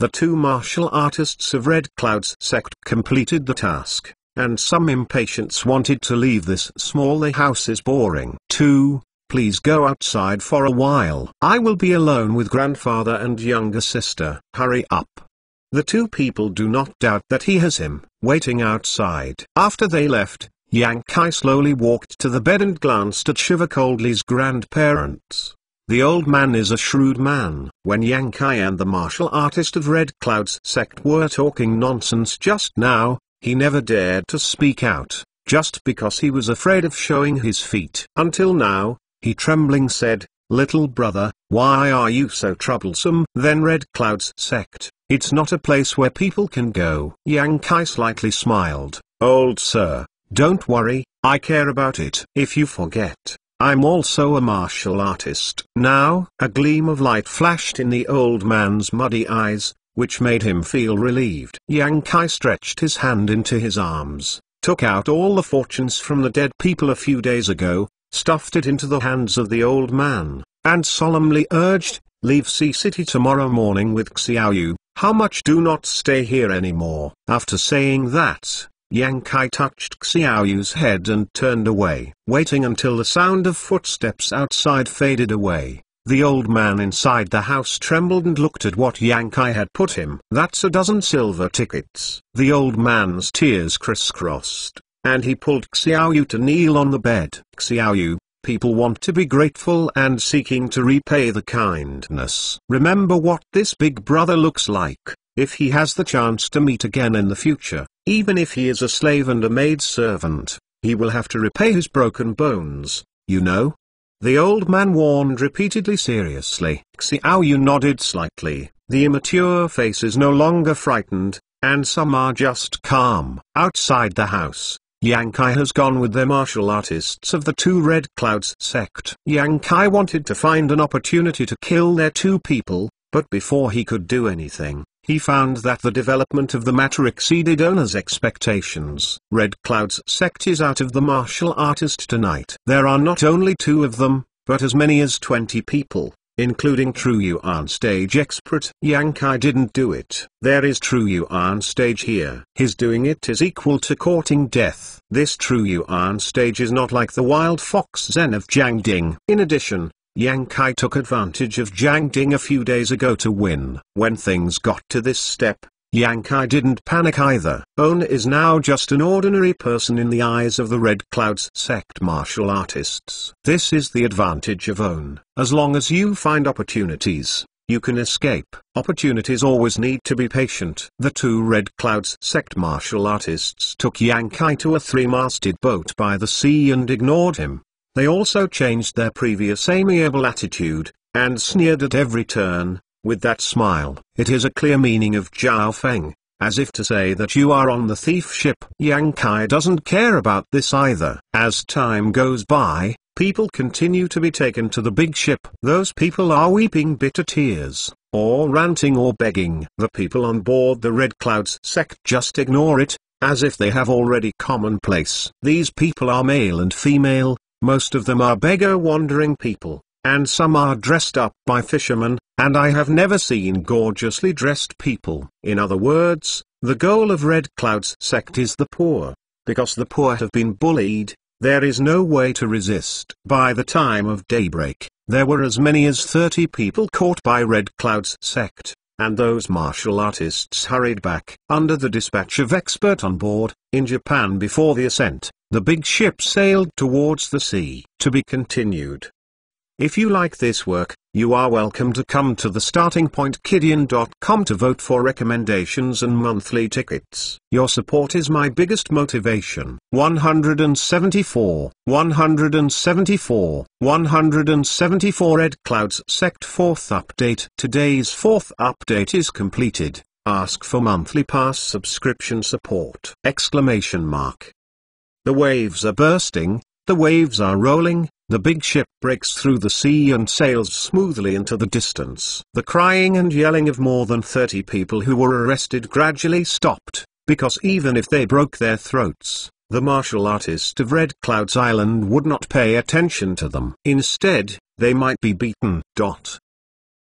The two martial artists of Red Cloud's sect completed the task, and some impatience wanted to leave this small the house is boring. 2. Please go outside for a while. I will be alone with grandfather and younger sister. Hurry up. The two people do not doubt that he has him, waiting outside. After they left, Yang Kai slowly walked to the bed and glanced at Shiva Coldly's grandparents. The old man is a shrewd man. When Kai and the martial artist of Red Cloud's sect were talking nonsense just now, he never dared to speak out, just because he was afraid of showing his feet. Until now, he trembling said, Little brother, why are you so troublesome? Then Red Cloud's sect, it's not a place where people can go. Kai slightly smiled, Old sir, don't worry, I care about it. If you forget, I'm also a martial artist. Now, a gleam of light flashed in the old man's muddy eyes, which made him feel relieved. Yang Kai stretched his hand into his arms, took out all the fortunes from the dead people a few days ago, stuffed it into the hands of the old man, and solemnly urged, leave Sea City tomorrow morning with Xiaoyu, how much do not stay here anymore. After saying that, Yang Kai touched Xiaoyu's head and turned away. Waiting until the sound of footsteps outside faded away, the old man inside the house trembled and looked at what Yang Kai had put him. That's a dozen silver tickets. The old man's tears crisscrossed, and he pulled Xiaoyu to kneel on the bed. Xiaoyu, people want to be grateful and seeking to repay the kindness. Remember what this big brother looks like, if he has the chance to meet again in the future. Even if he is a slave and a servant, he will have to repay his broken bones, you know. The old man warned repeatedly seriously. Xiao Yu nodded slightly, the immature face is no longer frightened, and some are just calm. Outside the house, Yang Kai has gone with their martial artists of the two Red Clouds sect. Yang Kai wanted to find an opportunity to kill their two people, but before he could do anything, he found that the development of the matter exceeded owner's expectations. Red Cloud's sect is out of the martial artist tonight. There are not only two of them, but as many as 20 people, including True You on stage expert. Yankai didn't do it. There is True You on stage here. His doing it is equal to courting death. This True You on stage is not like the wild fox Zen of Jiangding. In addition, Yang Kai took advantage of Jiang Ding a few days ago to win. When things got to this step, Yang Kai didn't panic either. On is now just an ordinary person in the eyes of the Red Clouds sect martial artists. This is the advantage of On. As long as you find opportunities, you can escape. Opportunities always need to be patient. The two Red Clouds sect martial artists took Yang Kai to a three-masted boat by the sea and ignored him. They also changed their previous amiable attitude, and sneered at every turn, with that smile. It is a clear meaning of Zhao Feng, as if to say that you are on the thief ship. Yang Kai doesn't care about this either. As time goes by, people continue to be taken to the big ship. Those people are weeping bitter tears, or ranting or begging. The people on board the Red Clouds sect just ignore it, as if they have already commonplace. These people are male and female, most of them are beggar wandering people, and some are dressed up by fishermen, and I have never seen gorgeously dressed people. In other words, the goal of Red Cloud's sect is the poor. Because the poor have been bullied, there is no way to resist. By the time of daybreak, there were as many as 30 people caught by Red Cloud's sect and those martial artists hurried back. Under the dispatch of expert on board, in Japan before the ascent, the big ship sailed towards the sea. To be continued. If you like this work, you are welcome to come to the startingpointkidian.com to vote for recommendations and monthly tickets. Your support is my biggest motivation. 174, 174, 174 Clouds Sect 4th Update Today's 4th update is completed. Ask for monthly pass subscription support! Exclamation mark. The waves are bursting, the waves are rolling, the big ship breaks through the sea and sails smoothly into the distance. The crying and yelling of more than 30 people who were arrested gradually stopped, because even if they broke their throats, the martial artist of Red Clouds Island would not pay attention to them. Instead, they might be beaten. Dot.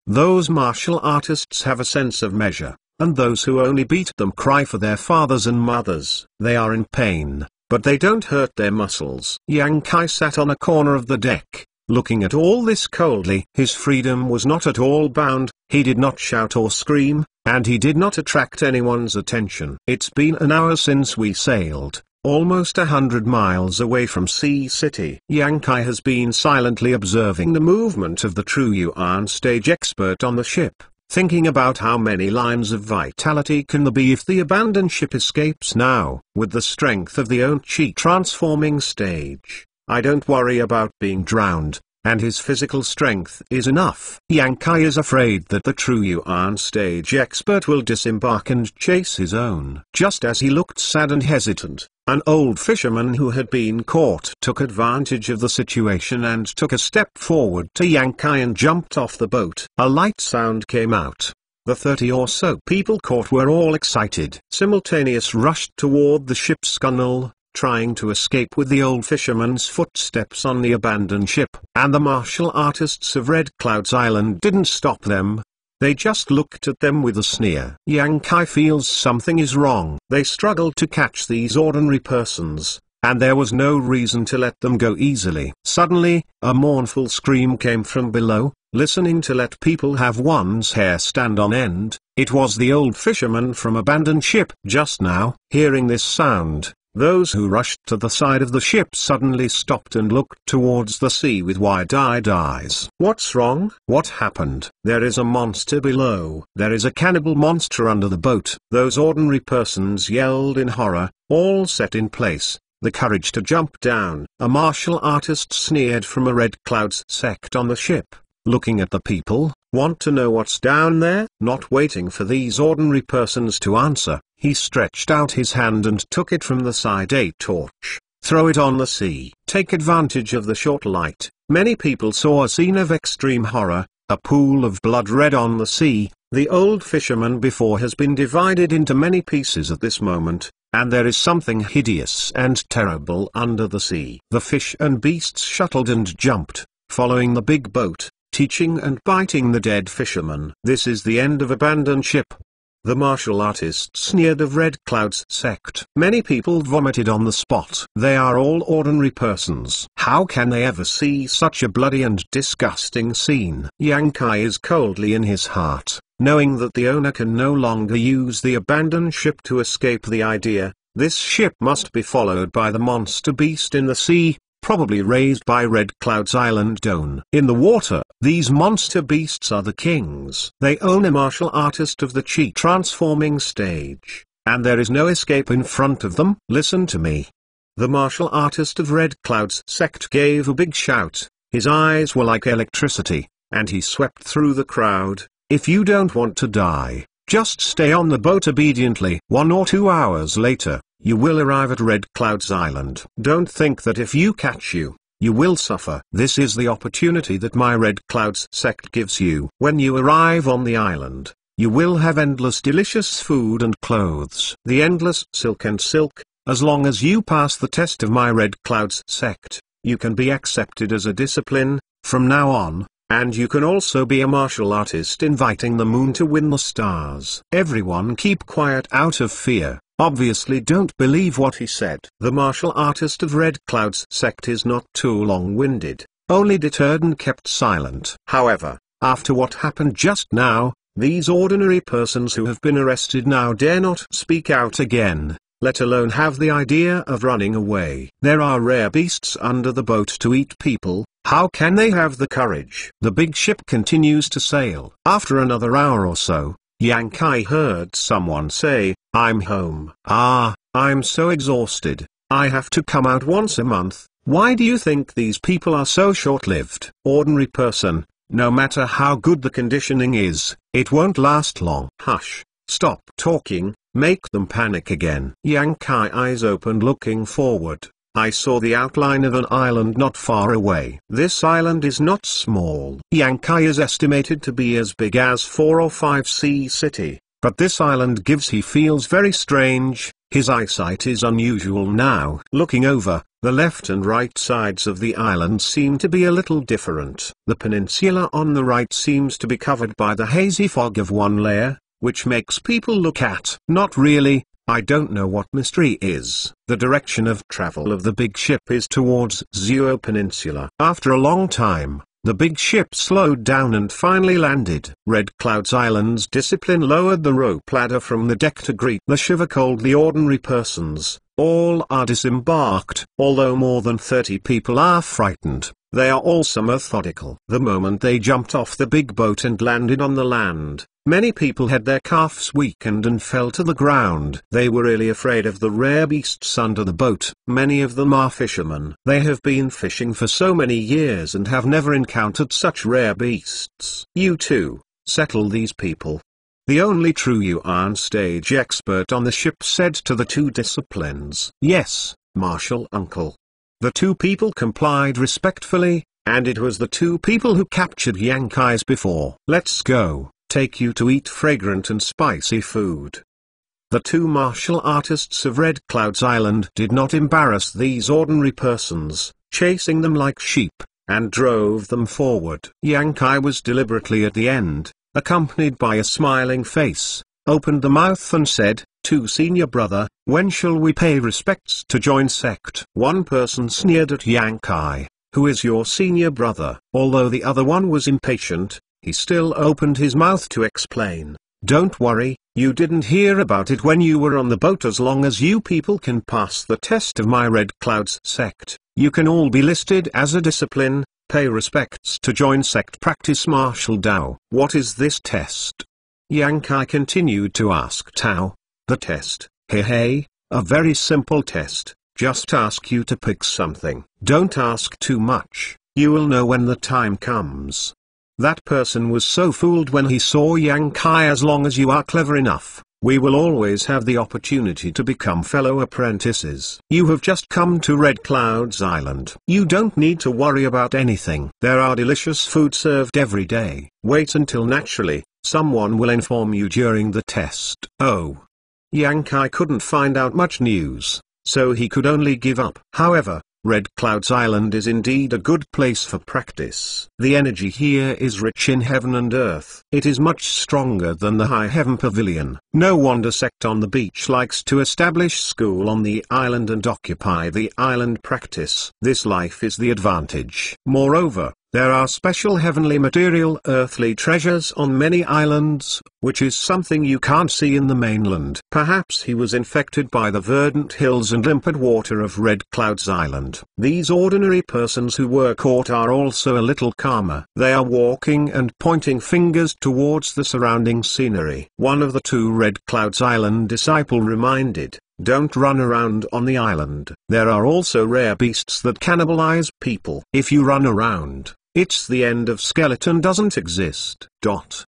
Those martial artists have a sense of measure, and those who only beat them cry for their fathers and mothers. They are in pain, but they don't hurt their muscles. Yang Kai sat on a corner of the deck, looking at all this coldly. His freedom was not at all bound, he did not shout or scream, and he did not attract anyone's attention. It's been an hour since we sailed, almost a hundred miles away from Sea City. Yang Kai has been silently observing the movement of the true Yuan stage expert on the ship thinking about how many lines of vitality can there be if the abandoned ship escapes now, with the strength of the Onchi transforming stage, I don't worry about being drowned, and his physical strength is enough. Yankai is afraid that the true Yuan stage expert will disembark and chase his own. Just as he looked sad and hesitant, an old fisherman who had been caught took advantage of the situation and took a step forward to Yankai and jumped off the boat. A light sound came out. The thirty or so people caught were all excited. Simultaneous rushed toward the ship's gunwale, trying to escape with the old fisherman's footsteps on the abandoned ship. And the martial artists of Red Cloud's Island didn't stop them, they just looked at them with a sneer. Yang Kai feels something is wrong. They struggled to catch these ordinary persons, and there was no reason to let them go easily. Suddenly, a mournful scream came from below, listening to let people have one's hair stand on end, it was the old fisherman from abandoned ship. Just now, hearing this sound, those who rushed to the side of the ship suddenly stopped and looked towards the sea with wide-eyed eyes. What's wrong? What happened? There is a monster below. There is a cannibal monster under the boat. Those ordinary persons yelled in horror, all set in place, the courage to jump down. A martial artist sneered from a red clouds sect on the ship, looking at the people, want to know what's down there? Not waiting for these ordinary persons to answer, he stretched out his hand and took it from the side a torch, throw it on the sea. Take advantage of the short light. Many people saw a scene of extreme horror, a pool of blood red on the sea, the old fisherman before has been divided into many pieces at this moment, and there is something hideous and terrible under the sea. The fish and beasts shuttled and jumped, following the big boat, teaching and biting the dead fisherman. This is the end of abandoned ship. The martial artists sneered of Red Cloud's sect. Many people vomited on the spot. They are all ordinary persons. How can they ever see such a bloody and disgusting scene? Yang Kai is coldly in his heart, knowing that the owner can no longer use the abandoned ship to escape the idea, this ship must be followed by the monster beast in the sea, probably raised by Red Cloud's island Doan. In the water, these monster beasts are the kings. They own a martial artist of the chi transforming stage, and there is no escape in front of them. Listen to me. The martial artist of Red Cloud's sect gave a big shout, his eyes were like electricity, and he swept through the crowd, if you don't want to die, just stay on the boat obediently. One or two hours later, you will arrive at Red Cloud's Island. Don't think that if you catch you, you will suffer. This is the opportunity that my Red Clouds sect gives you. When you arrive on the island, you will have endless delicious food and clothes. The endless silk and silk, as long as you pass the test of my Red Clouds sect, you can be accepted as a discipline, from now on, and you can also be a martial artist inviting the moon to win the stars. Everyone keep quiet out of fear obviously don't believe what he said. The martial artist of Red Cloud's sect is not too long-winded, only deterred and kept silent. However, after what happened just now, these ordinary persons who have been arrested now dare not speak out again, let alone have the idea of running away. There are rare beasts under the boat to eat people, how can they have the courage? The big ship continues to sail. After another hour or so, Kai heard someone say, I'm home. Ah, I'm so exhausted, I have to come out once a month, why do you think these people are so short-lived? Ordinary person, no matter how good the conditioning is, it won't last long. Hush, stop talking, make them panic again. Kai eyes open looking forward. I saw the outline of an island not far away. This island is not small. Yankai is estimated to be as big as 4 or 5 sea city, but this island gives he feels very strange, his eyesight is unusual now. Looking over, the left and right sides of the island seem to be a little different. The peninsula on the right seems to be covered by the hazy fog of one layer, which makes people look at. Not really, I don't know what mystery is. The direction of travel of the big ship is towards Zuo Peninsula. After a long time, the big ship slowed down and finally landed. Red Cloud's Island's discipline lowered the rope ladder from the deck to greet the shiver cold the ordinary persons. All are disembarked, although more than 30 people are frightened. They are also methodical. The moment they jumped off the big boat and landed on the land, many people had their calves weakened and fell to the ground. They were really afraid of the rare beasts under the boat. Many of them are fishermen. They have been fishing for so many years and have never encountered such rare beasts. You too, settle these people. The only true you stage expert on the ship said to the two disciplines. Yes, Marshal Uncle. The two people complied respectfully, and it was the two people who captured Yankai's before. Let's go, take you to eat fragrant and spicy food. The two martial artists of Red Cloud's Island did not embarrass these ordinary persons, chasing them like sheep, and drove them forward. Yankai was deliberately at the end, accompanied by a smiling face, opened the mouth and said, 2 Senior brother, when shall we pay respects to join sect? One person sneered at Yankai, who is your senior brother. Although the other one was impatient, he still opened his mouth to explain. Don't worry, you didn't hear about it when you were on the boat as long as you people can pass the test of my Red Clouds sect, you can all be listed as a discipline, pay respects to join sect practice martial Tao. What is this test? Yankai continued to ask Tao. The test, hey hey, a very simple test, just ask you to pick something. Don't ask too much, you will know when the time comes. That person was so fooled when he saw Yang Kai as long as you are clever enough, we will always have the opportunity to become fellow apprentices. You have just come to Red Clouds Island. You don't need to worry about anything. There are delicious food served every day. Wait until naturally, someone will inform you during the test. Oh, Kai couldn't find out much news, so he could only give up. However, Red Cloud's island is indeed a good place for practice. The energy here is rich in heaven and earth. It is much stronger than the High Heaven Pavilion. No wonder sect on the beach likes to establish school on the island and occupy the island practice. This life is the advantage. Moreover, there are special heavenly material earthly treasures on many islands, which is something you can't see in the mainland. Perhaps he was infected by the verdant hills and limpid water of Red Clouds Island. These ordinary persons who were caught are also a little calmer. They are walking and pointing fingers towards the surrounding scenery. One of the two Red Clouds Island disciple reminded, don't run around on the island. There are also rare beasts that cannibalize people. If you run around, it's the end of skeleton doesn't exist. Dot.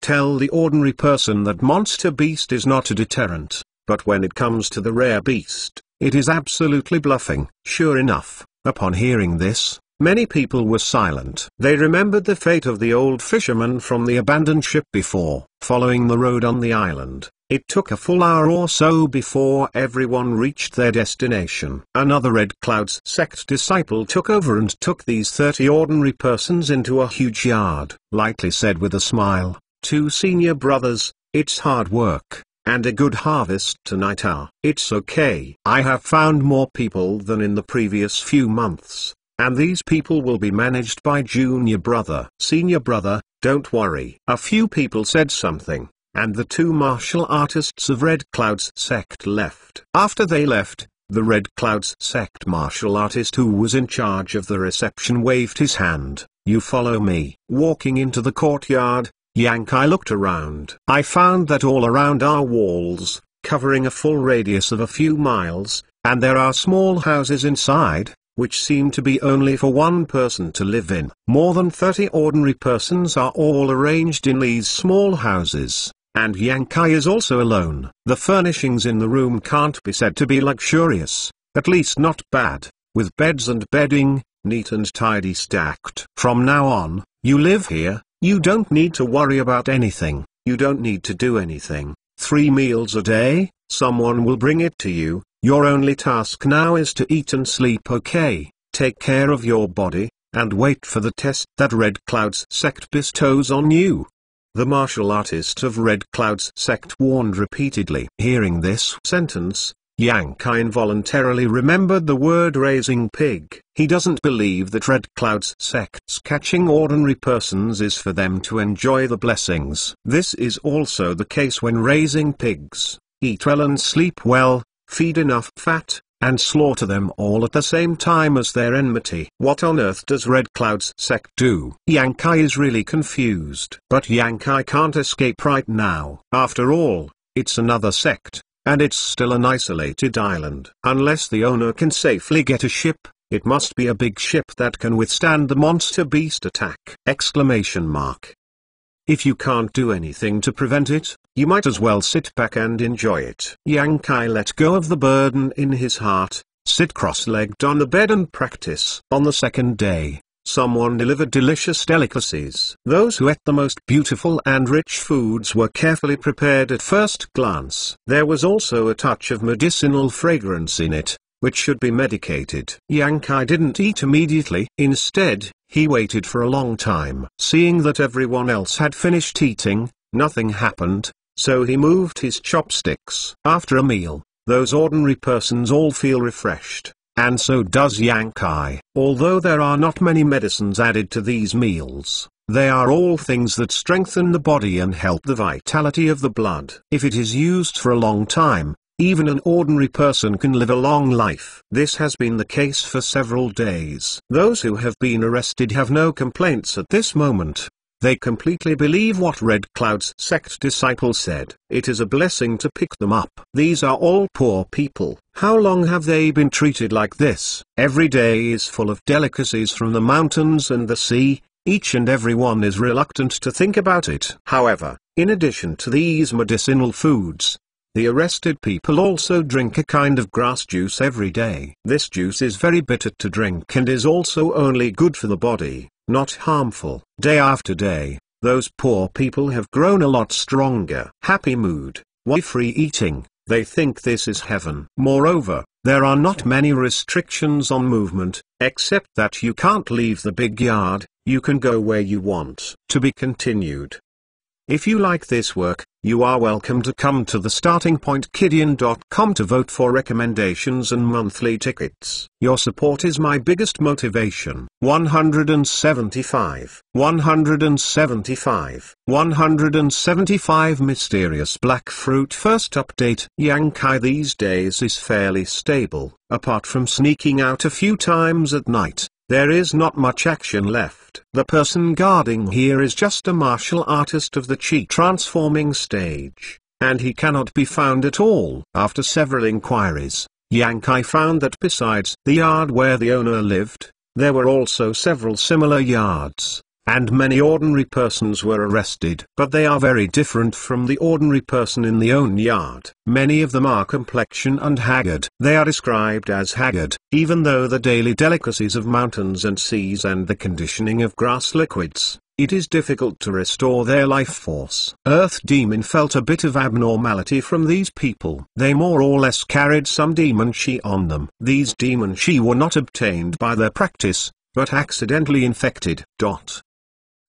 Tell the ordinary person that Monster Beast is not a deterrent, but when it comes to the rare beast, it is absolutely bluffing. Sure enough, upon hearing this, Many people were silent. They remembered the fate of the old fisherman from the abandoned ship before, following the road on the island. It took a full hour or so before everyone reached their destination. Another Red Cloud's sect disciple took over and took these 30 ordinary persons into a huge yard. Lightly said with a smile, two senior brothers, it's hard work, and a good harvest tonight are. Ah. It's okay. I have found more people than in the previous few months, and these people will be managed by junior brother. Senior brother, don't worry. A few people said something and the two martial artists of Red Cloud's sect left. After they left, the Red Cloud's sect martial artist who was in charge of the reception waved his hand, you follow me. Walking into the courtyard, Yankai looked around. I found that all around our walls, covering a full radius of a few miles, and there are small houses inside, which seem to be only for one person to live in. More than 30 ordinary persons are all arranged in these small houses. And Yankai is also alone. The furnishings in the room can't be said to be luxurious, at least not bad, with beds and bedding, neat and tidy stacked. From now on, you live here, you don't need to worry about anything, you don't need to do anything. Three meals a day, someone will bring it to you, your only task now is to eat and sleep okay, take care of your body, and wait for the test that Red Cloud's sect bestows on you. The martial artist of Red Cloud's sect warned repeatedly. Hearing this sentence, Yankai involuntarily remembered the word raising pig. He doesn't believe that Red Cloud's sects catching ordinary persons is for them to enjoy the blessings. This is also the case when raising pigs. Eat well and sleep well, feed enough fat, and slaughter them all at the same time as their enmity. What on earth does Red Cloud's sect do? Yankai is really confused. But Yankai can't escape right now. After all, it's another sect, and it's still an isolated island. Unless the owner can safely get a ship, it must be a big ship that can withstand the monster beast attack! Exclamation mark. If you can't do anything to prevent it, you might as well sit back and enjoy it. Yang Kai let go of the burden in his heart, sit cross-legged on the bed and practice. On the second day, someone delivered delicious delicacies. Those who ate the most beautiful and rich foods were carefully prepared at first glance. There was also a touch of medicinal fragrance in it, which should be medicated. Yang Kai didn't eat immediately. Instead, he waited for a long time. Seeing that everyone else had finished eating, nothing happened, so he moved his chopsticks. After a meal, those ordinary persons all feel refreshed, and so does Yankai. Although there are not many medicines added to these meals, they are all things that strengthen the body and help the vitality of the blood. If it is used for a long time, even an ordinary person can live a long life. This has been the case for several days. Those who have been arrested have no complaints at this moment. They completely believe what Red Cloud's sect disciple said, it is a blessing to pick them up. These are all poor people. How long have they been treated like this? Every day is full of delicacies from the mountains and the sea, each and every one is reluctant to think about it. However, in addition to these medicinal foods, the arrested people also drink a kind of grass juice every day. This juice is very bitter to drink and is also only good for the body, not harmful. Day after day, those poor people have grown a lot stronger. Happy mood, why free eating, they think this is heaven. Moreover, there are not many restrictions on movement, except that you can't leave the big yard, you can go where you want. To be continued. If you like this work, you are welcome to come to the startingpointkidian.com to vote for recommendations and monthly tickets. Your support is my biggest motivation. 175, 175, 175 Mysterious Black Fruit First Update Yankai these days is fairly stable, apart from sneaking out a few times at night. There is not much action left. The person guarding here is just a martial artist of the chi transforming stage, and he cannot be found at all. After several inquiries, Yang Kai found that besides the yard where the owner lived, there were also several similar yards and many ordinary persons were arrested. But they are very different from the ordinary person in the own yard. Many of them are complexion and haggard. They are described as haggard, even though the daily delicacies of mountains and seas and the conditioning of grass liquids, it is difficult to restore their life force. Earth Demon felt a bit of abnormality from these people. They more or less carried some demon she on them. These demon she were not obtained by their practice, but accidentally infected. Dot.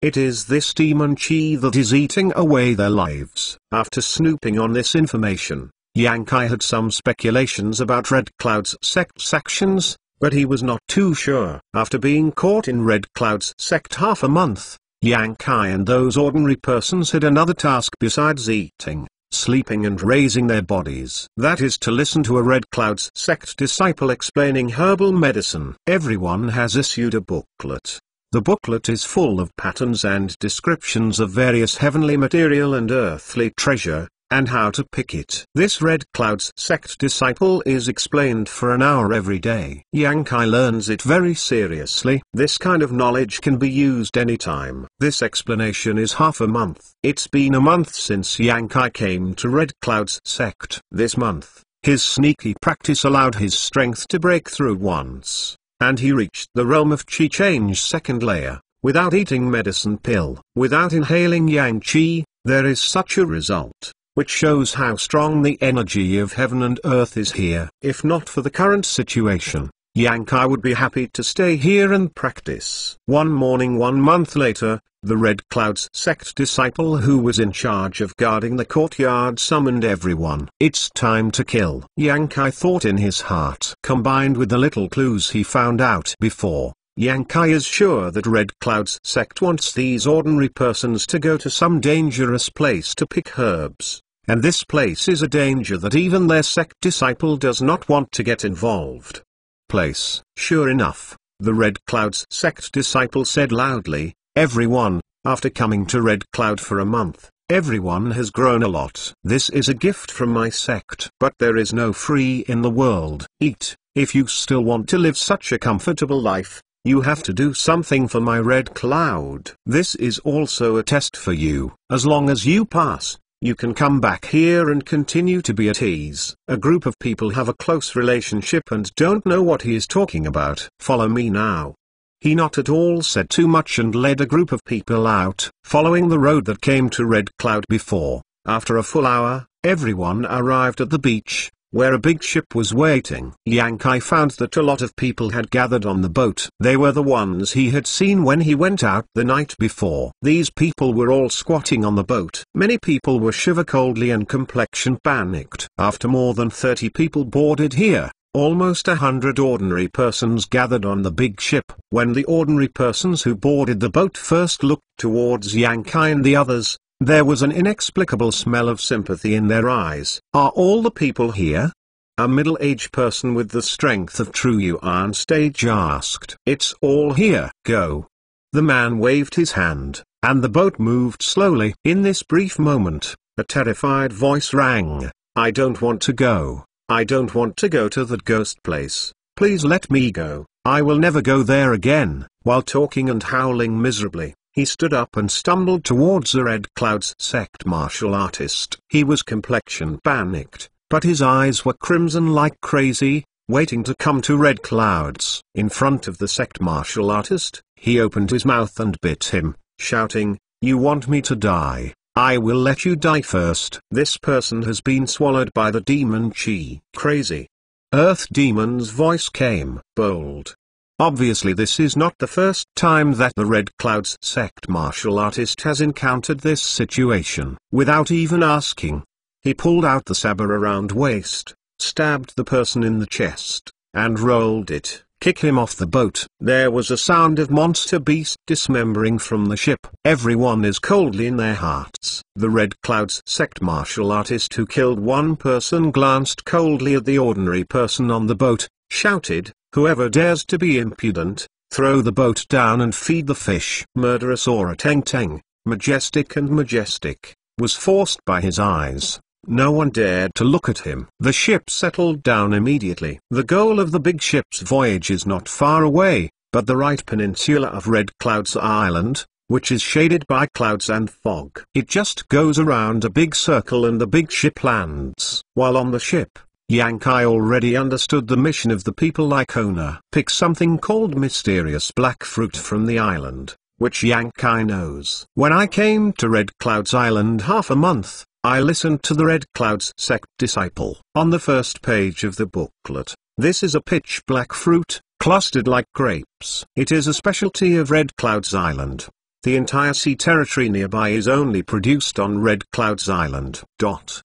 It is this demon chi that is eating away their lives. After snooping on this information, Yankai had some speculations about Red Cloud's sect's actions, but he was not too sure. After being caught in Red Cloud's sect half a month, Yankai and those ordinary persons had another task besides eating, sleeping and raising their bodies. That is to listen to a Red Cloud's sect disciple explaining herbal medicine. Everyone has issued a booklet the booklet is full of patterns and descriptions of various heavenly material and earthly treasure, and how to pick it. This Red Cloud's sect disciple is explained for an hour every day. Yang Kai learns it very seriously. This kind of knowledge can be used anytime. This explanation is half a month. It's been a month since Yang Kai came to Red Cloud's sect. This month, his sneaky practice allowed his strength to break through once and he reached the realm of Qi Change second layer, without eating medicine pill, without inhaling Yang Qi, there is such a result, which shows how strong the energy of heaven and earth is here. If not for the current situation, Yang Kai would be happy to stay here and practice. One morning one month later, the Red Cloud's sect disciple who was in charge of guarding the courtyard summoned everyone. It's time to kill, Yankai thought in his heart. Combined with the little clues he found out before, Yankai is sure that Red Cloud's sect wants these ordinary persons to go to some dangerous place to pick herbs, and this place is a danger that even their sect disciple does not want to get involved. Place, sure enough, the Red Cloud's sect disciple said loudly, Everyone, after coming to Red Cloud for a month, everyone has grown a lot. This is a gift from my sect. But there is no free in the world. Eat, if you still want to live such a comfortable life, you have to do something for my Red Cloud. This is also a test for you. As long as you pass, you can come back here and continue to be at ease. A group of people have a close relationship and don't know what he is talking about. Follow me now. He not at all said too much and led a group of people out, following the road that came to Red Cloud before. After a full hour, everyone arrived at the beach, where a big ship was waiting. Yang Kai found that a lot of people had gathered on the boat. They were the ones he had seen when he went out the night before. These people were all squatting on the boat. Many people were shiver coldly and complexion panicked. After more than 30 people boarded here, Almost a hundred ordinary persons gathered on the big ship. When the ordinary persons who boarded the boat first looked towards Yankai and the others, there was an inexplicable smell of sympathy in their eyes. Are all the people here? A middle-aged person with the strength of true Yuan stage asked. It's all here. Go. The man waved his hand, and the boat moved slowly. In this brief moment, a terrified voice rang, I don't want to go. I don't want to go to that ghost place, please let me go, I will never go there again. While talking and howling miserably, he stood up and stumbled towards the Red Cloud's sect martial artist. He was complexion panicked, but his eyes were crimson like crazy, waiting to come to Red Cloud's. In front of the sect martial artist, he opened his mouth and bit him, shouting, You want me to die? I will let you die first. This person has been swallowed by the demon chi. Crazy. Earth Demon's voice came, bold. Obviously this is not the first time that the Red Clouds sect martial artist has encountered this situation. Without even asking, he pulled out the saber around waist, stabbed the person in the chest, and rolled it. Kick him off the boat. There was a sound of monster beast dismembering from the ship. Everyone is coldly in their hearts. The Red Clouds sect martial artist who killed one person glanced coldly at the ordinary person on the boat, shouted, whoever dares to be impudent, throw the boat down and feed the fish. Murderous Aura Teng Teng, majestic and majestic, was forced by his eyes. No one dared to look at him. The ship settled down immediately. The goal of the big ship's voyage is not far away, but the right peninsula of Red Clouds Island, which is shaded by clouds and fog. It just goes around a big circle and the big ship lands. While on the ship, Yankai already understood the mission of the people like Ona. Pick something called mysterious black fruit from the island, which Yankai knows. When I came to Red Clouds Island half a month I listened to the Red Cloud's sect disciple. On the first page of the booklet, this is a pitch black fruit, clustered like grapes. It is a specialty of Red Cloud's Island. The entire sea territory nearby is only produced on Red Cloud's Island. Dot.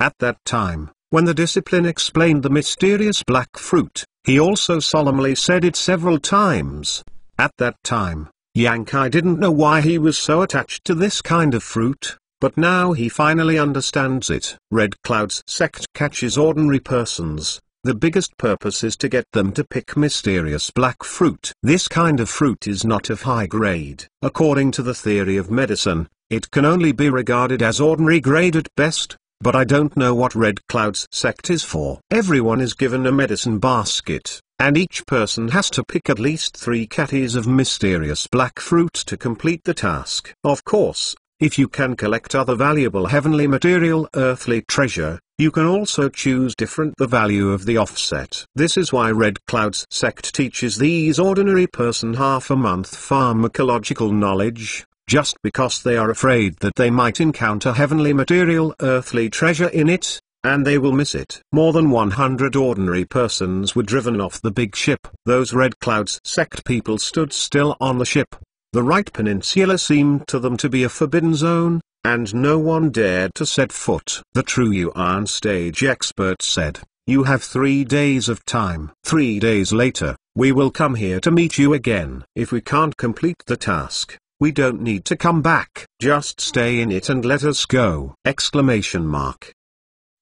At that time, when the discipline explained the mysterious black fruit, he also solemnly said it several times. At that time, Yankai didn't know why he was so attached to this kind of fruit, but now he finally understands it. Red Cloud's sect catches ordinary persons, the biggest purpose is to get them to pick mysterious black fruit. This kind of fruit is not of high grade. According to the theory of medicine, it can only be regarded as ordinary grade at best, but I don't know what Red Cloud's sect is for. Everyone is given a medicine basket, and each person has to pick at least three catties of mysterious black fruit to complete the task. Of course, if you can collect other valuable heavenly material earthly treasure, you can also choose different the value of the offset. This is why Red Cloud's sect teaches these ordinary person half a month pharmacological knowledge, just because they are afraid that they might encounter heavenly material earthly treasure in it, and they will miss it. More than 100 ordinary persons were driven off the big ship. Those Red Cloud's sect people stood still on the ship, the right peninsula seemed to them to be a forbidden zone, and no one dared to set foot. The true Yuan stage expert said, You have three days of time. Three days later, we will come here to meet you again. If we can't complete the task, we don't need to come back. Just stay in it and let us go! Exclamation mark.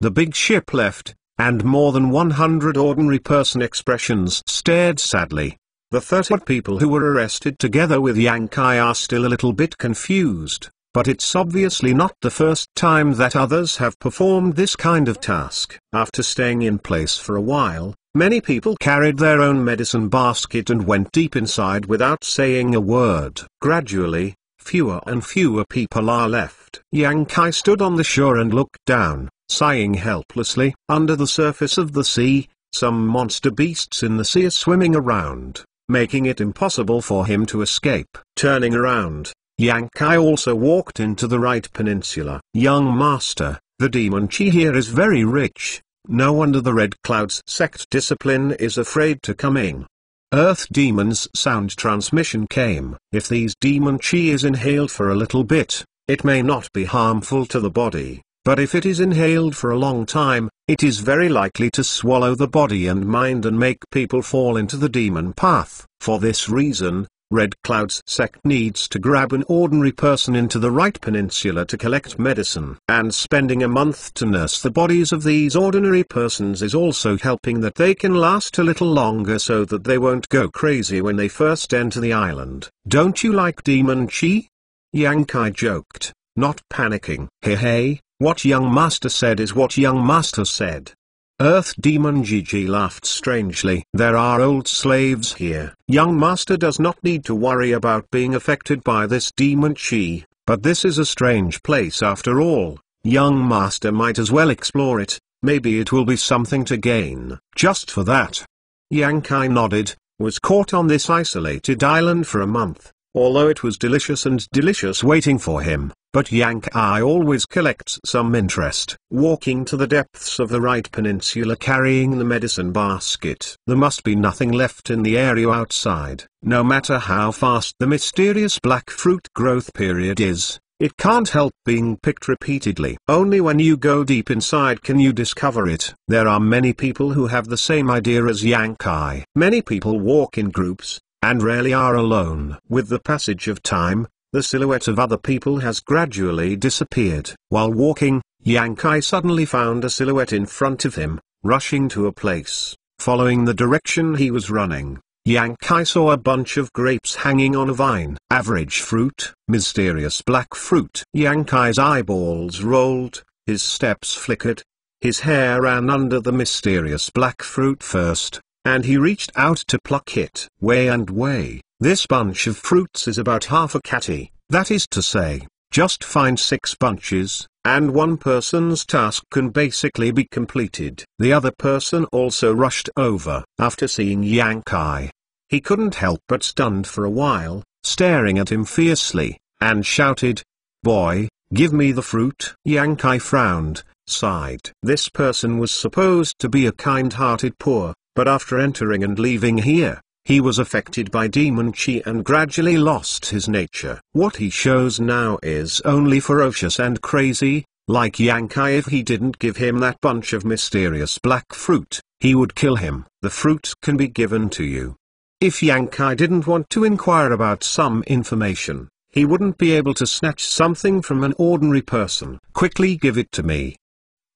The big ship left, and more than 100 ordinary person expressions stared sadly. The 30 people who were arrested together with Yankai are still a little bit confused, but it's obviously not the first time that others have performed this kind of task. After staying in place for a while, many people carried their own medicine basket and went deep inside without saying a word. Gradually, fewer and fewer people are left. Yankai stood on the shore and looked down, sighing helplessly. Under the surface of the sea, some monster beasts in the sea are swimming around making it impossible for him to escape. Turning around, Yankai also walked into the right peninsula. Young master, the demon chi here is very rich, no wonder the Red Cloud's sect discipline is afraid to come in. Earth Demon's sound transmission came. If these demon chi is inhaled for a little bit, it may not be harmful to the body, but if it is inhaled for a long time, it is very likely to swallow the body and mind and make people fall into the demon path. For this reason, Red Cloud's sect needs to grab an ordinary person into the right peninsula to collect medicine. And spending a month to nurse the bodies of these ordinary persons is also helping that they can last a little longer so that they won't go crazy when they first enter the island. Don't you like demon chi? Kai joked, not panicking. Hey hey, what young master said is what young master said. Earth Demon Gigi laughed strangely. There are old slaves here. Young master does not need to worry about being affected by this demon chi, but this is a strange place after all. Young master might as well explore it, maybe it will be something to gain, just for that. Kai nodded, was caught on this isolated island for a month, although it was delicious and delicious waiting for him, but Yank always collects some interest. Walking to the depths of the right peninsula carrying the medicine basket. There must be nothing left in the area outside. No matter how fast the mysterious black fruit growth period is, it can't help being picked repeatedly. Only when you go deep inside can you discover it. There are many people who have the same idea as Yankai. Many people walk in groups, and rarely are alone. With the passage of time, the silhouette of other people has gradually disappeared. While walking, Yang Kai suddenly found a silhouette in front of him, rushing to a place, following the direction he was running. Yang Kai saw a bunch of grapes hanging on a vine. Average fruit, mysterious black fruit. Yang Kai's eyeballs rolled, his steps flickered, his hair ran under the mysterious black fruit first, and he reached out to pluck it. Way and way, this bunch of fruits is about half a catty, that is to say, just find six bunches, and one person's task can basically be completed. The other person also rushed over. After seeing Yankai, he couldn't help but stunned for a while, staring at him fiercely, and shouted, Boy, give me the fruit. Yankai frowned, sighed. This person was supposed to be a kind-hearted poor, but after entering and leaving here, he was affected by demon chi and gradually lost his nature. What he shows now is only ferocious and crazy, like Yankai if he didn't give him that bunch of mysterious black fruit, he would kill him. The fruit can be given to you. If Yankai didn't want to inquire about some information, he wouldn't be able to snatch something from an ordinary person. Quickly give it to me.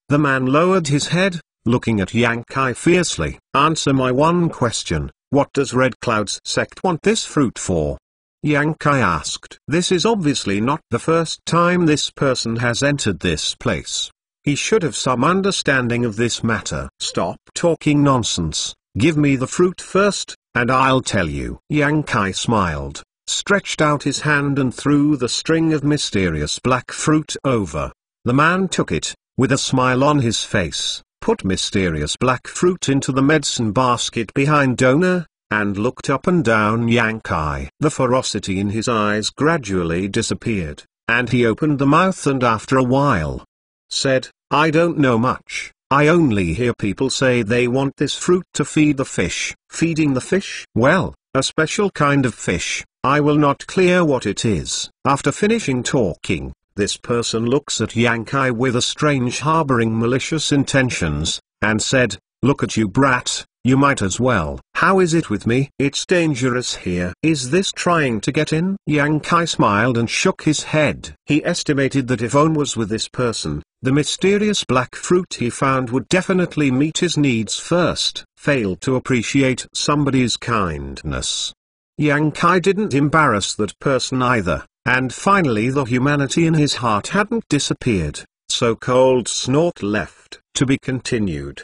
The man lowered his head, looking at Kai fiercely. Answer my one question, what does Red Cloud's sect want this fruit for? Kai asked. This is obviously not the first time this person has entered this place. He should have some understanding of this matter. Stop talking nonsense, give me the fruit first, and I'll tell you. Kai smiled, stretched out his hand and threw the string of mysterious black fruit over. The man took it, with a smile on his face put mysterious black fruit into the medicine basket behind Dona, and looked up and down Yankai. The ferocity in his eyes gradually disappeared, and he opened the mouth and after a while said, I don't know much, I only hear people say they want this fruit to feed the fish. Feeding the fish? Well, a special kind of fish, I will not clear what it is. After finishing talking, this person looks at Yankai with a strange harboring malicious intentions, and said, Look at you brat, you might as well. How is it with me? It's dangerous here. Is this trying to get in? Yang Kai smiled and shook his head. He estimated that if On was with this person, the mysterious black fruit he found would definitely meet his needs first. Failed to appreciate somebody's kindness. Yang Kai didn't embarrass that person either. And finally the humanity in his heart hadn't disappeared, so Cold Snort left, to be continued.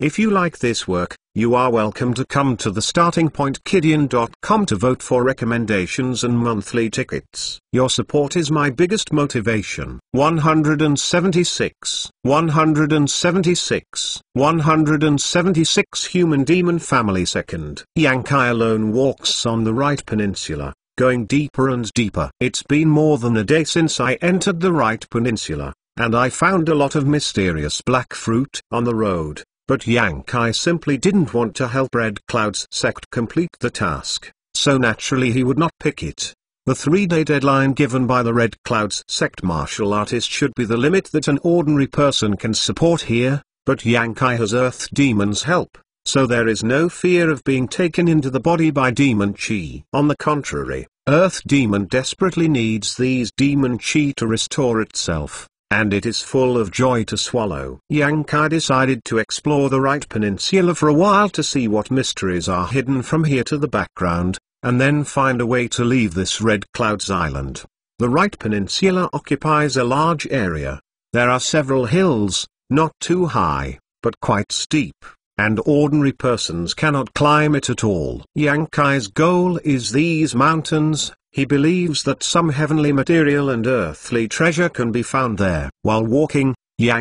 If you like this work, you are welcome to come to the startingpointkidian.com to vote for recommendations and monthly tickets. Your support is my biggest motivation. 176, 176, 176 Human Demon Family 2nd. Yankai alone walks on the right peninsula going deeper and deeper. It's been more than a day since I entered the right peninsula, and I found a lot of mysterious black fruit on the road, but Yankai simply didn't want to help Red Cloud's sect complete the task, so naturally he would not pick it. The three-day deadline given by the Red Cloud's sect martial artist should be the limit that an ordinary person can support here, but Yankai has Earth Demon's help, so there is no fear of being taken into the body by demon chi. On the contrary, Earth Demon desperately needs these demon chi to restore itself, and it is full of joy to swallow. Yang Kai decided to explore the right peninsula for a while to see what mysteries are hidden from here to the background, and then find a way to leave this Red Clouds Island. The right peninsula occupies a large area. There are several hills, not too high, but quite steep and ordinary persons cannot climb it at all. Kai's goal is these mountains, he believes that some heavenly material and earthly treasure can be found there. While walking,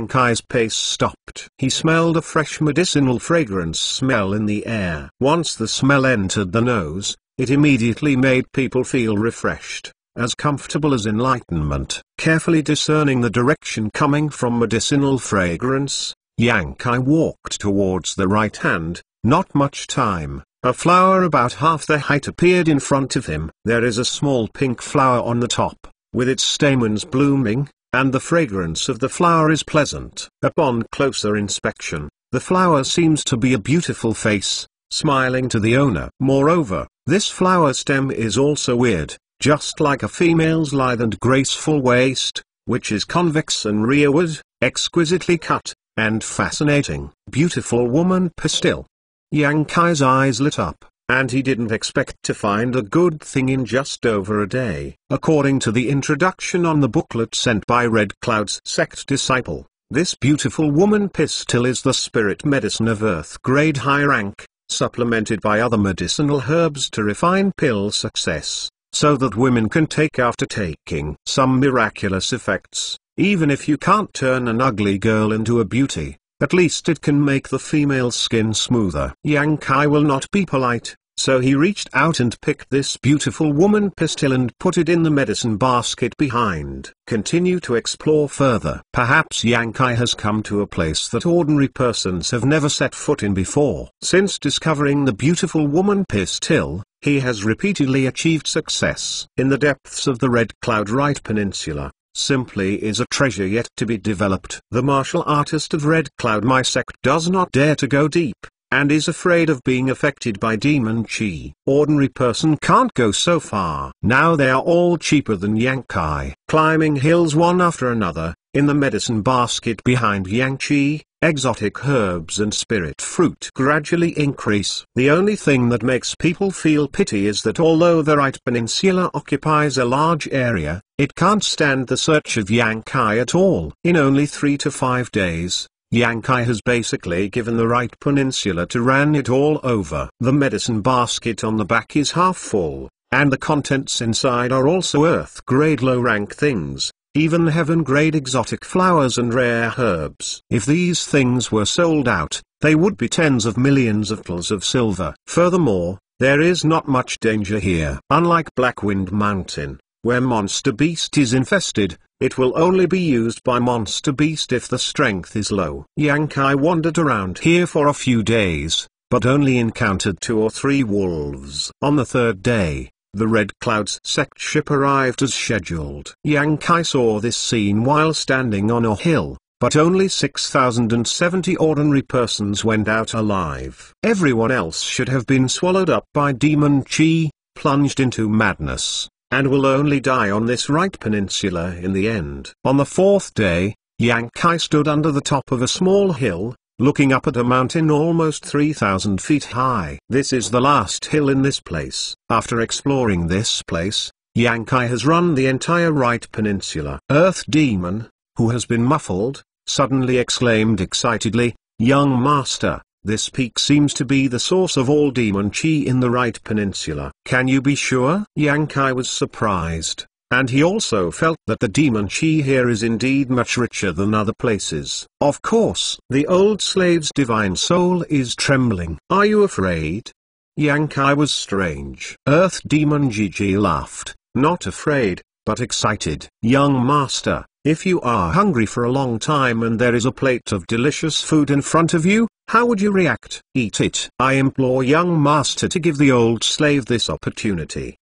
Kai's pace stopped. He smelled a fresh medicinal fragrance smell in the air. Once the smell entered the nose, it immediately made people feel refreshed, as comfortable as enlightenment. Carefully discerning the direction coming from medicinal fragrance, Yankai walked towards the right hand, not much time, a flower about half the height appeared in front of him. There is a small pink flower on the top, with its stamens blooming, and the fragrance of the flower is pleasant. Upon closer inspection, the flower seems to be a beautiful face, smiling to the owner. Moreover, this flower stem is also weird, just like a female's lithe and graceful waist, which is convex and rearward, exquisitely cut, and fascinating, beautiful woman Pastil. Yang Kai's eyes lit up, and he didn't expect to find a good thing in just over a day. According to the introduction on the booklet sent by Red Cloud's sect disciple, this beautiful woman Pistil is the spirit medicine of earth grade high rank, supplemented by other medicinal herbs to refine pill success, so that women can take after taking some miraculous effects. Even if you can't turn an ugly girl into a beauty, at least it can make the female skin smoother. Yang Kai will not be polite, so he reached out and picked this beautiful woman pistol and put it in the medicine basket behind. Continue to explore further. Perhaps Yang Kai has come to a place that ordinary persons have never set foot in before. Since discovering the beautiful woman pistol, he has repeatedly achieved success. In the depths of the Red Cloud Right Peninsula, simply is a treasure yet to be developed. The martial artist of Red Cloud my sect does not dare to go deep, and is afraid of being affected by demon chi. Ordinary person can't go so far. Now they are all cheaper than Yankai. Climbing hills one after another, in the medicine basket behind Yangchi, exotic herbs and spirit fruit gradually increase. The only thing that makes people feel pity is that although the right peninsula occupies a large area, it can't stand the search of Yankai at all. In only three to five days, Yankai has basically given the right peninsula to ran it all over. The medicine basket on the back is half full, and the contents inside are also earth grade low rank things, even heaven-grade exotic flowers and rare herbs. If these things were sold out, they would be tens of millions of tls of silver. Furthermore, there is not much danger here. Unlike Blackwind Mountain, where Monster Beast is infested, it will only be used by Monster Beast if the strength is low. Yankai wandered around here for a few days, but only encountered two or three wolves. On the third day, the Red Cloud's sect ship arrived as scheduled. Yang Kai saw this scene while standing on a hill, but only 6,070 ordinary persons went out alive. Everyone else should have been swallowed up by demon chi, plunged into madness, and will only die on this right peninsula in the end. On the fourth day, Yang Kai stood under the top of a small hill, looking up at a mountain almost 3,000 feet high. This is the last hill in this place. After exploring this place, Yankai has run the entire right peninsula. Earth Demon, who has been muffled, suddenly exclaimed excitedly, Young Master, this peak seems to be the source of all demon chi in the right peninsula. Can you be sure? Yankai was surprised. And he also felt that the demon chi here is indeed much richer than other places. Of course, the old slave's divine soul is trembling. Are you afraid? Yankai was strange. Earth demon Gigi laughed, not afraid, but excited. Young master, if you are hungry for a long time and there is a plate of delicious food in front of you, how would you react? Eat it. I implore young master to give the old slave this opportunity.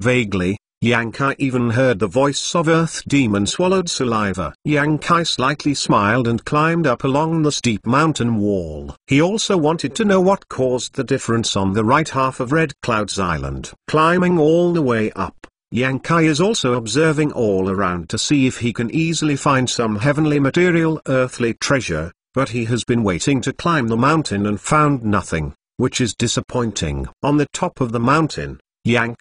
Vaguely, Yankai even heard the voice of Earth Demon swallowed saliva. Yankai slightly smiled and climbed up along the steep mountain wall. He also wanted to know what caused the difference on the right half of Red Cloud's island. Climbing all the way up, Yankai is also observing all around to see if he can easily find some heavenly material earthly treasure, but he has been waiting to climb the mountain and found nothing, which is disappointing. On the top of the mountain,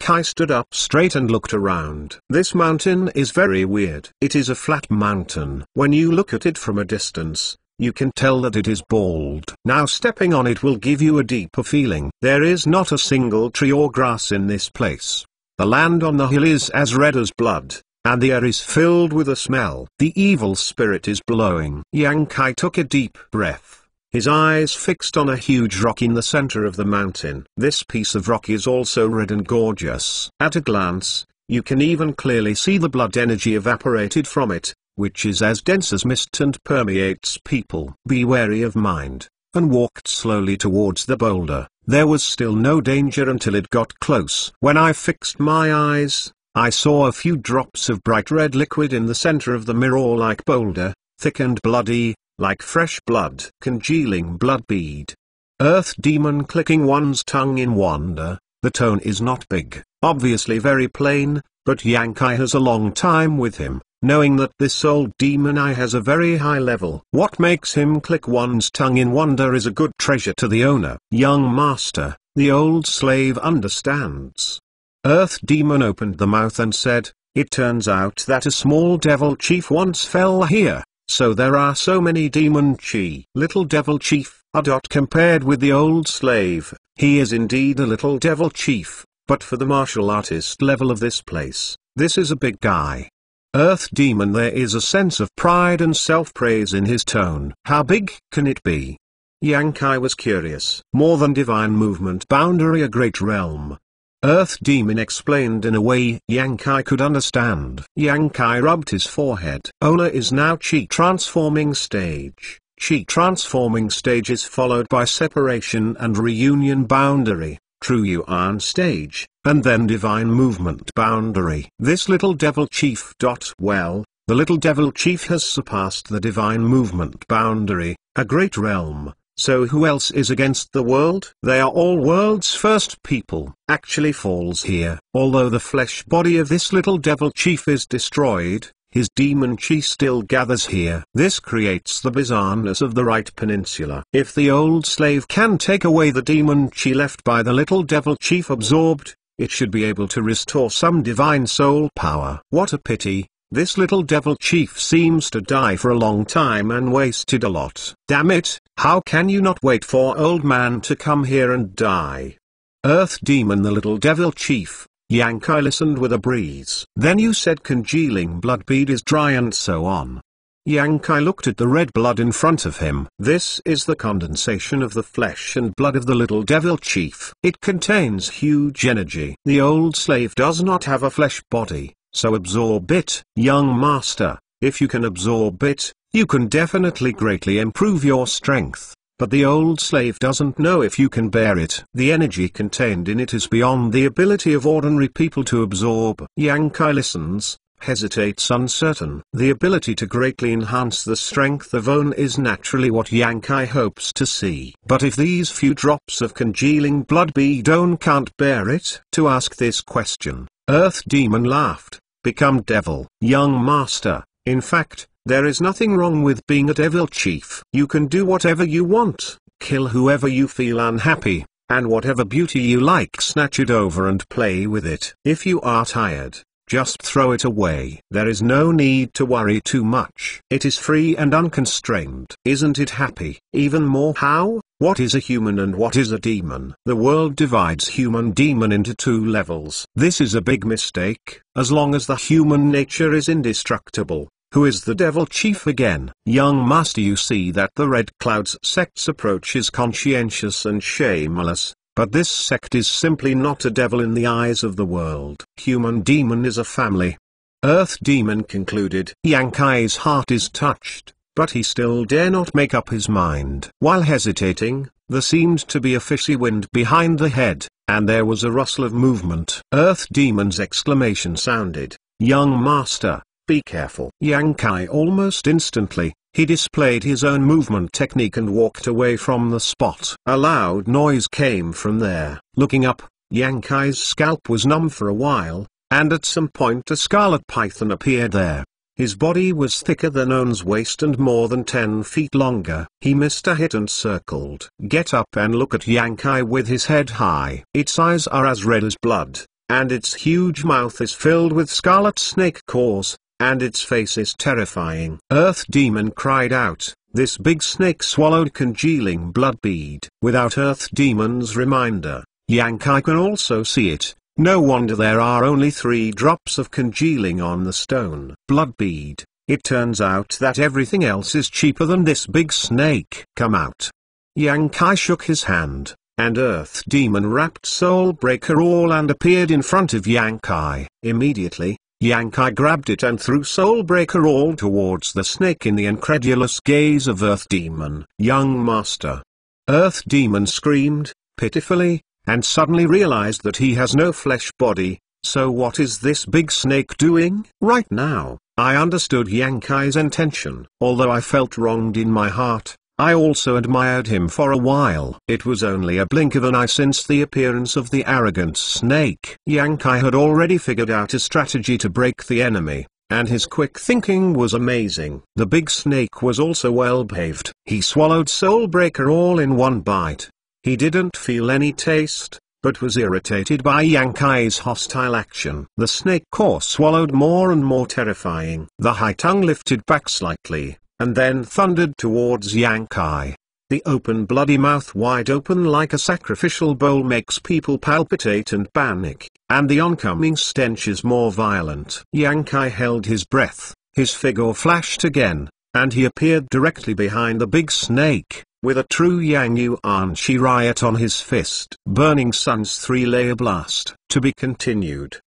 Kai stood up straight and looked around. This mountain is very weird. It is a flat mountain. When you look at it from a distance, you can tell that it is bald. Now stepping on it will give you a deeper feeling. There is not a single tree or grass in this place. The land on the hill is as red as blood, and the air is filled with a smell. The evil spirit is blowing. Kai took a deep breath his eyes fixed on a huge rock in the center of the mountain. This piece of rock is also red and gorgeous. At a glance, you can even clearly see the blood energy evaporated from it, which is as dense as mist and permeates people. Be wary of mind, and walked slowly towards the boulder. There was still no danger until it got close. When I fixed my eyes, I saw a few drops of bright red liquid in the center of the mirror-like boulder, thick and bloody, like fresh blood, congealing blood bead. Earth demon clicking one's tongue in wonder, the tone is not big, obviously very plain, but Yankai has a long time with him, knowing that this old demon eye has a very high level. What makes him click one's tongue in wonder is a good treasure to the owner. Young master, the old slave understands. Earth demon opened the mouth and said, It turns out that a small devil chief once fell here, so there are so many demon chi. Little devil chief, a dot compared with the old slave, he is indeed a little devil chief, but for the martial artist level of this place, this is a big guy. Earth Demon there is a sense of pride and self-praise in his tone. How big can it be? Kai was curious. More than divine movement boundary a great realm, Earth Demon explained in a way Yankai could understand. Yankai rubbed his forehead. Ona is now Chi transforming stage. Chi transforming stage is followed by separation and reunion boundary, true Yuan stage, and then divine movement boundary. This little devil chief. Dot well, the little devil chief has surpassed the divine movement boundary, a great realm, so who else is against the world? They are all world's first people. Actually falls here. Although the flesh body of this little devil chief is destroyed, his demon chi still gathers here. This creates the bizarreness of the right peninsula. If the old slave can take away the demon chi left by the little devil chief absorbed, it should be able to restore some divine soul power. What a pity, this little devil chief seems to die for a long time and wasted a lot. Damn it, how can you not wait for old man to come here and die? Earth demon the little devil chief, Yankai listened with a breeze. Then you said congealing blood bead is dry and so on. Yankai looked at the red blood in front of him. This is the condensation of the flesh and blood of the little devil chief. It contains huge energy. The old slave does not have a flesh body. So absorb it, young master, if you can absorb it, you can definitely greatly improve your strength, but the old slave doesn't know if you can bear it. The energy contained in it is beyond the ability of ordinary people to absorb. Yankai listens, hesitates uncertain. The ability to greatly enhance the strength of Own is naturally what Yankai hopes to see. But if these few drops of congealing blood be don't can't bear it? To ask this question, Earth Demon laughed become devil. Young master, in fact, there is nothing wrong with being a devil chief. You can do whatever you want, kill whoever you feel unhappy, and whatever beauty you like snatch it over and play with it. If you are tired, just throw it away. There is no need to worry too much. It is free and unconstrained. Isn't it happy? Even more how? What is a human and what is a demon? The world divides human-demon into two levels. This is a big mistake, as long as the human nature is indestructible. Who is the devil chief again? Young master you see that the Red Cloud's sect's approach is conscientious and shameless, but this sect is simply not a devil in the eyes of the world. Human-demon is a family. Earth Demon concluded. Yankai's heart is touched but he still dare not make up his mind. While hesitating, there seemed to be a fishy wind behind the head, and there was a rustle of movement. Earth Demon's exclamation sounded, Young master, be careful. Yang Kai almost instantly, he displayed his own movement technique and walked away from the spot. A loud noise came from there. Looking up, Yang Kai's scalp was numb for a while, and at some point a scarlet python appeared there. His body was thicker than Owen's waist and more than 10 feet longer. He missed a hit and circled. Get up and look at Yankai with his head high. Its eyes are as red as blood, and its huge mouth is filled with scarlet snake cores. and its face is terrifying. Earth Demon cried out, this big snake swallowed congealing blood bead. Without Earth Demon's reminder, Yankai can also see it, no wonder there are only three drops of congealing on the stone. Blood bead, it turns out that everything else is cheaper than this big snake. Come out. Yang Kai shook his hand, and Earth Demon wrapped Soul Breaker all and appeared in front of Yang Kai. Immediately, Yang Kai grabbed it and threw Soul Breaker all towards the snake in the incredulous gaze of Earth Demon. Young Master. Earth Demon screamed, pitifully, and suddenly realized that he has no flesh body, so what is this big snake doing? Right now, I understood Yankai's intention. Although I felt wronged in my heart, I also admired him for a while. It was only a blink of an eye since the appearance of the arrogant snake. Yankai had already figured out a strategy to break the enemy, and his quick thinking was amazing. The big snake was also well behaved. He swallowed Soul Breaker all in one bite, he didn't feel any taste, but was irritated by Yankai's hostile action. The snake core swallowed more and more terrifying. The high tongue lifted back slightly, and then thundered towards Yankai. The open bloody mouth wide open like a sacrificial bowl makes people palpitate and panic, and the oncoming stench is more violent. Yankai held his breath, his figure flashed again, and he appeared directly behind the big snake. With a true Yang Yuan Shi riot on his fist. Burning Sun's three-layer blast. To be continued.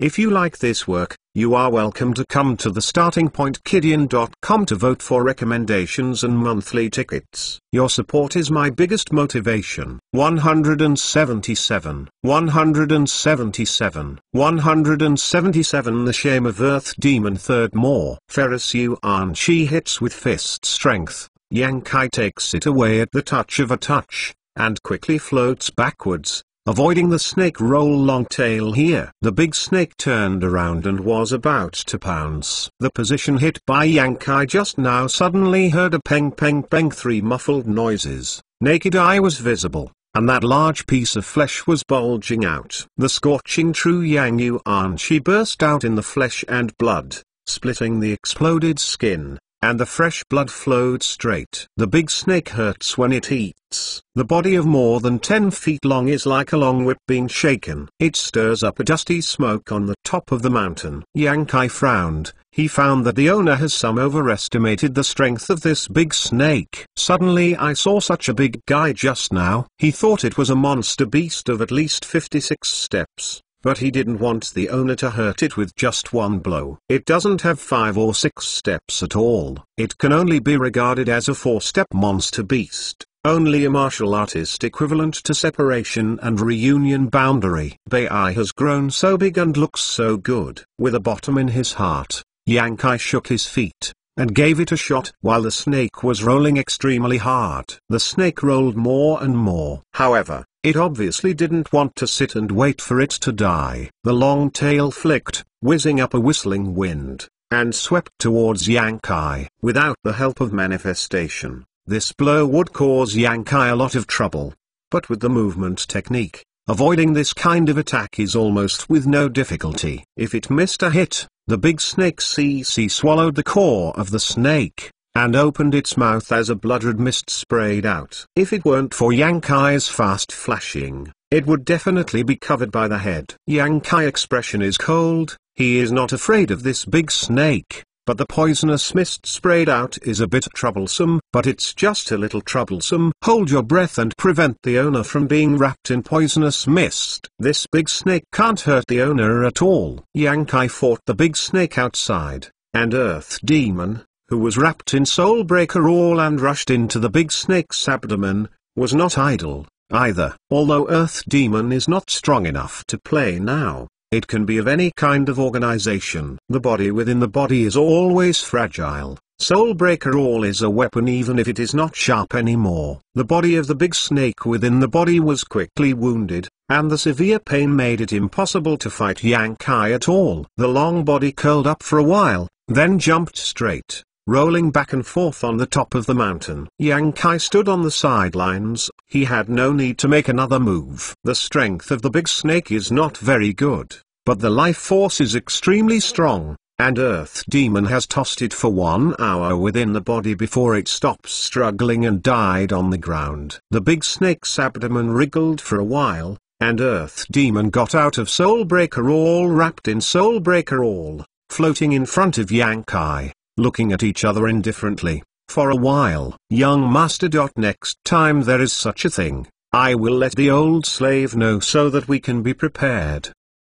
If you like this work, you are welcome to come to the starting point kidian.com to vote for recommendations and monthly tickets. Your support is my biggest motivation. 177, 177, 177 The Shame of Earth Demon Third More. Ferris Yuan She hits with fist strength. Yankai takes it away at the touch of a touch, and quickly floats backwards, avoiding the snake roll long tail here. The big snake turned around and was about to pounce. The position hit by Yankai just now suddenly heard a peng peng peng three muffled noises, naked eye was visible, and that large piece of flesh was bulging out. The scorching true Yang Yuan she burst out in the flesh and blood, splitting the exploded skin, and the fresh blood flowed straight. The big snake hurts when it eats. The body of more than 10 feet long is like a long whip being shaken. It stirs up a dusty smoke on the top of the mountain. Yankai frowned, he found that the owner has some overestimated the strength of this big snake. Suddenly I saw such a big guy just now. He thought it was a monster beast of at least 56 steps but he didn't want the owner to hurt it with just one blow. It doesn't have five or six steps at all. It can only be regarded as a four-step monster beast, only a martial artist equivalent to separation and reunion boundary. Bei has grown so big and looks so good. With a bottom in his heart, Yankai shook his feet and gave it a shot while the snake was rolling extremely hard. The snake rolled more and more. However, it obviously didn't want to sit and wait for it to die. The long tail flicked, whizzing up a whistling wind, and swept towards Yankai. Without the help of manifestation, this blow would cause Yankai a lot of trouble. But with the movement technique, avoiding this kind of attack is almost with no difficulty. If it missed a hit, the big snake CC swallowed the core of the snake, and opened its mouth as a blood-red mist sprayed out. If it weren't for Yankee's fast flashing, it would definitely be covered by the head. Yankee expression is cold, he is not afraid of this big snake, but the poisonous mist sprayed out is a bit troublesome, but it's just a little troublesome. Hold your breath and prevent the owner from being wrapped in poisonous mist. This big snake can't hurt the owner at all. Yankee fought the big snake outside, and Earth Demon, who was wrapped in Soulbreaker all and rushed into the big snake's abdomen, was not idle, either. Although Earth Demon is not strong enough to play now, it can be of any kind of organization. The body within the body is always fragile. Soulbreaker All is a weapon even if it is not sharp anymore. The body of the big snake within the body was quickly wounded, and the severe pain made it impossible to fight Kai at all. The long body curled up for a while, then jumped straight rolling back and forth on the top of the mountain. Yang Kai stood on the sidelines, he had no need to make another move. The strength of the big snake is not very good, but the life force is extremely strong, and Earth Demon has tossed it for one hour within the body before it stopped struggling and died on the ground. The big snake's abdomen wriggled for a while, and Earth Demon got out of Soulbreaker all wrapped in Soulbreaker all, floating in front of Kai looking at each other indifferently, for a while. Young master. Next time there is such a thing, I will let the old slave know so that we can be prepared.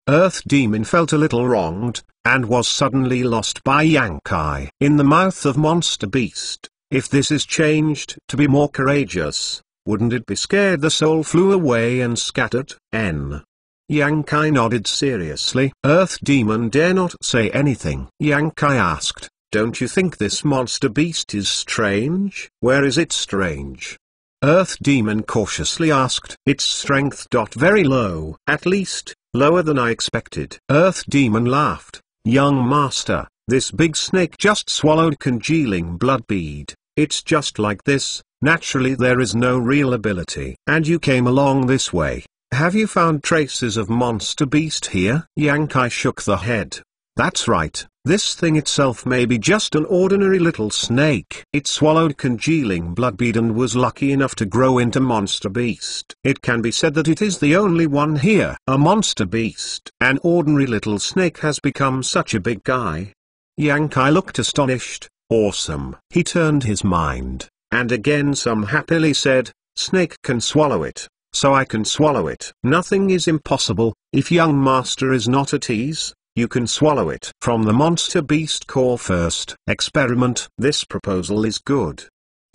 Earth Demon felt a little wronged, and was suddenly lost by Yankai. In the mouth of Monster Beast, if this is changed to be more courageous, wouldn't it be scared the soul flew away and scattered? N. Yankai nodded seriously. Earth Demon dare not say anything. Yankai asked, don't you think this monster beast is strange? Where is it strange? Earth Demon cautiously asked. Its strength. Very low, at least, lower than I expected. Earth Demon laughed. Young master, this big snake just swallowed congealing blood bead. It's just like this, naturally there is no real ability. And you came along this way. Have you found traces of monster beast here? Yankai shook the head. That's right, this thing itself may be just an ordinary little snake. It swallowed congealing bloodbead and was lucky enough to grow into monster beast. It can be said that it is the only one here. A monster beast. An ordinary little snake has become such a big guy. Yankai looked astonished, awesome. He turned his mind, and again some happily said, snake can swallow it, so I can swallow it. Nothing is impossible, if young master is not at ease. You can swallow it. From the Monster Beast Core First Experiment This proposal is good.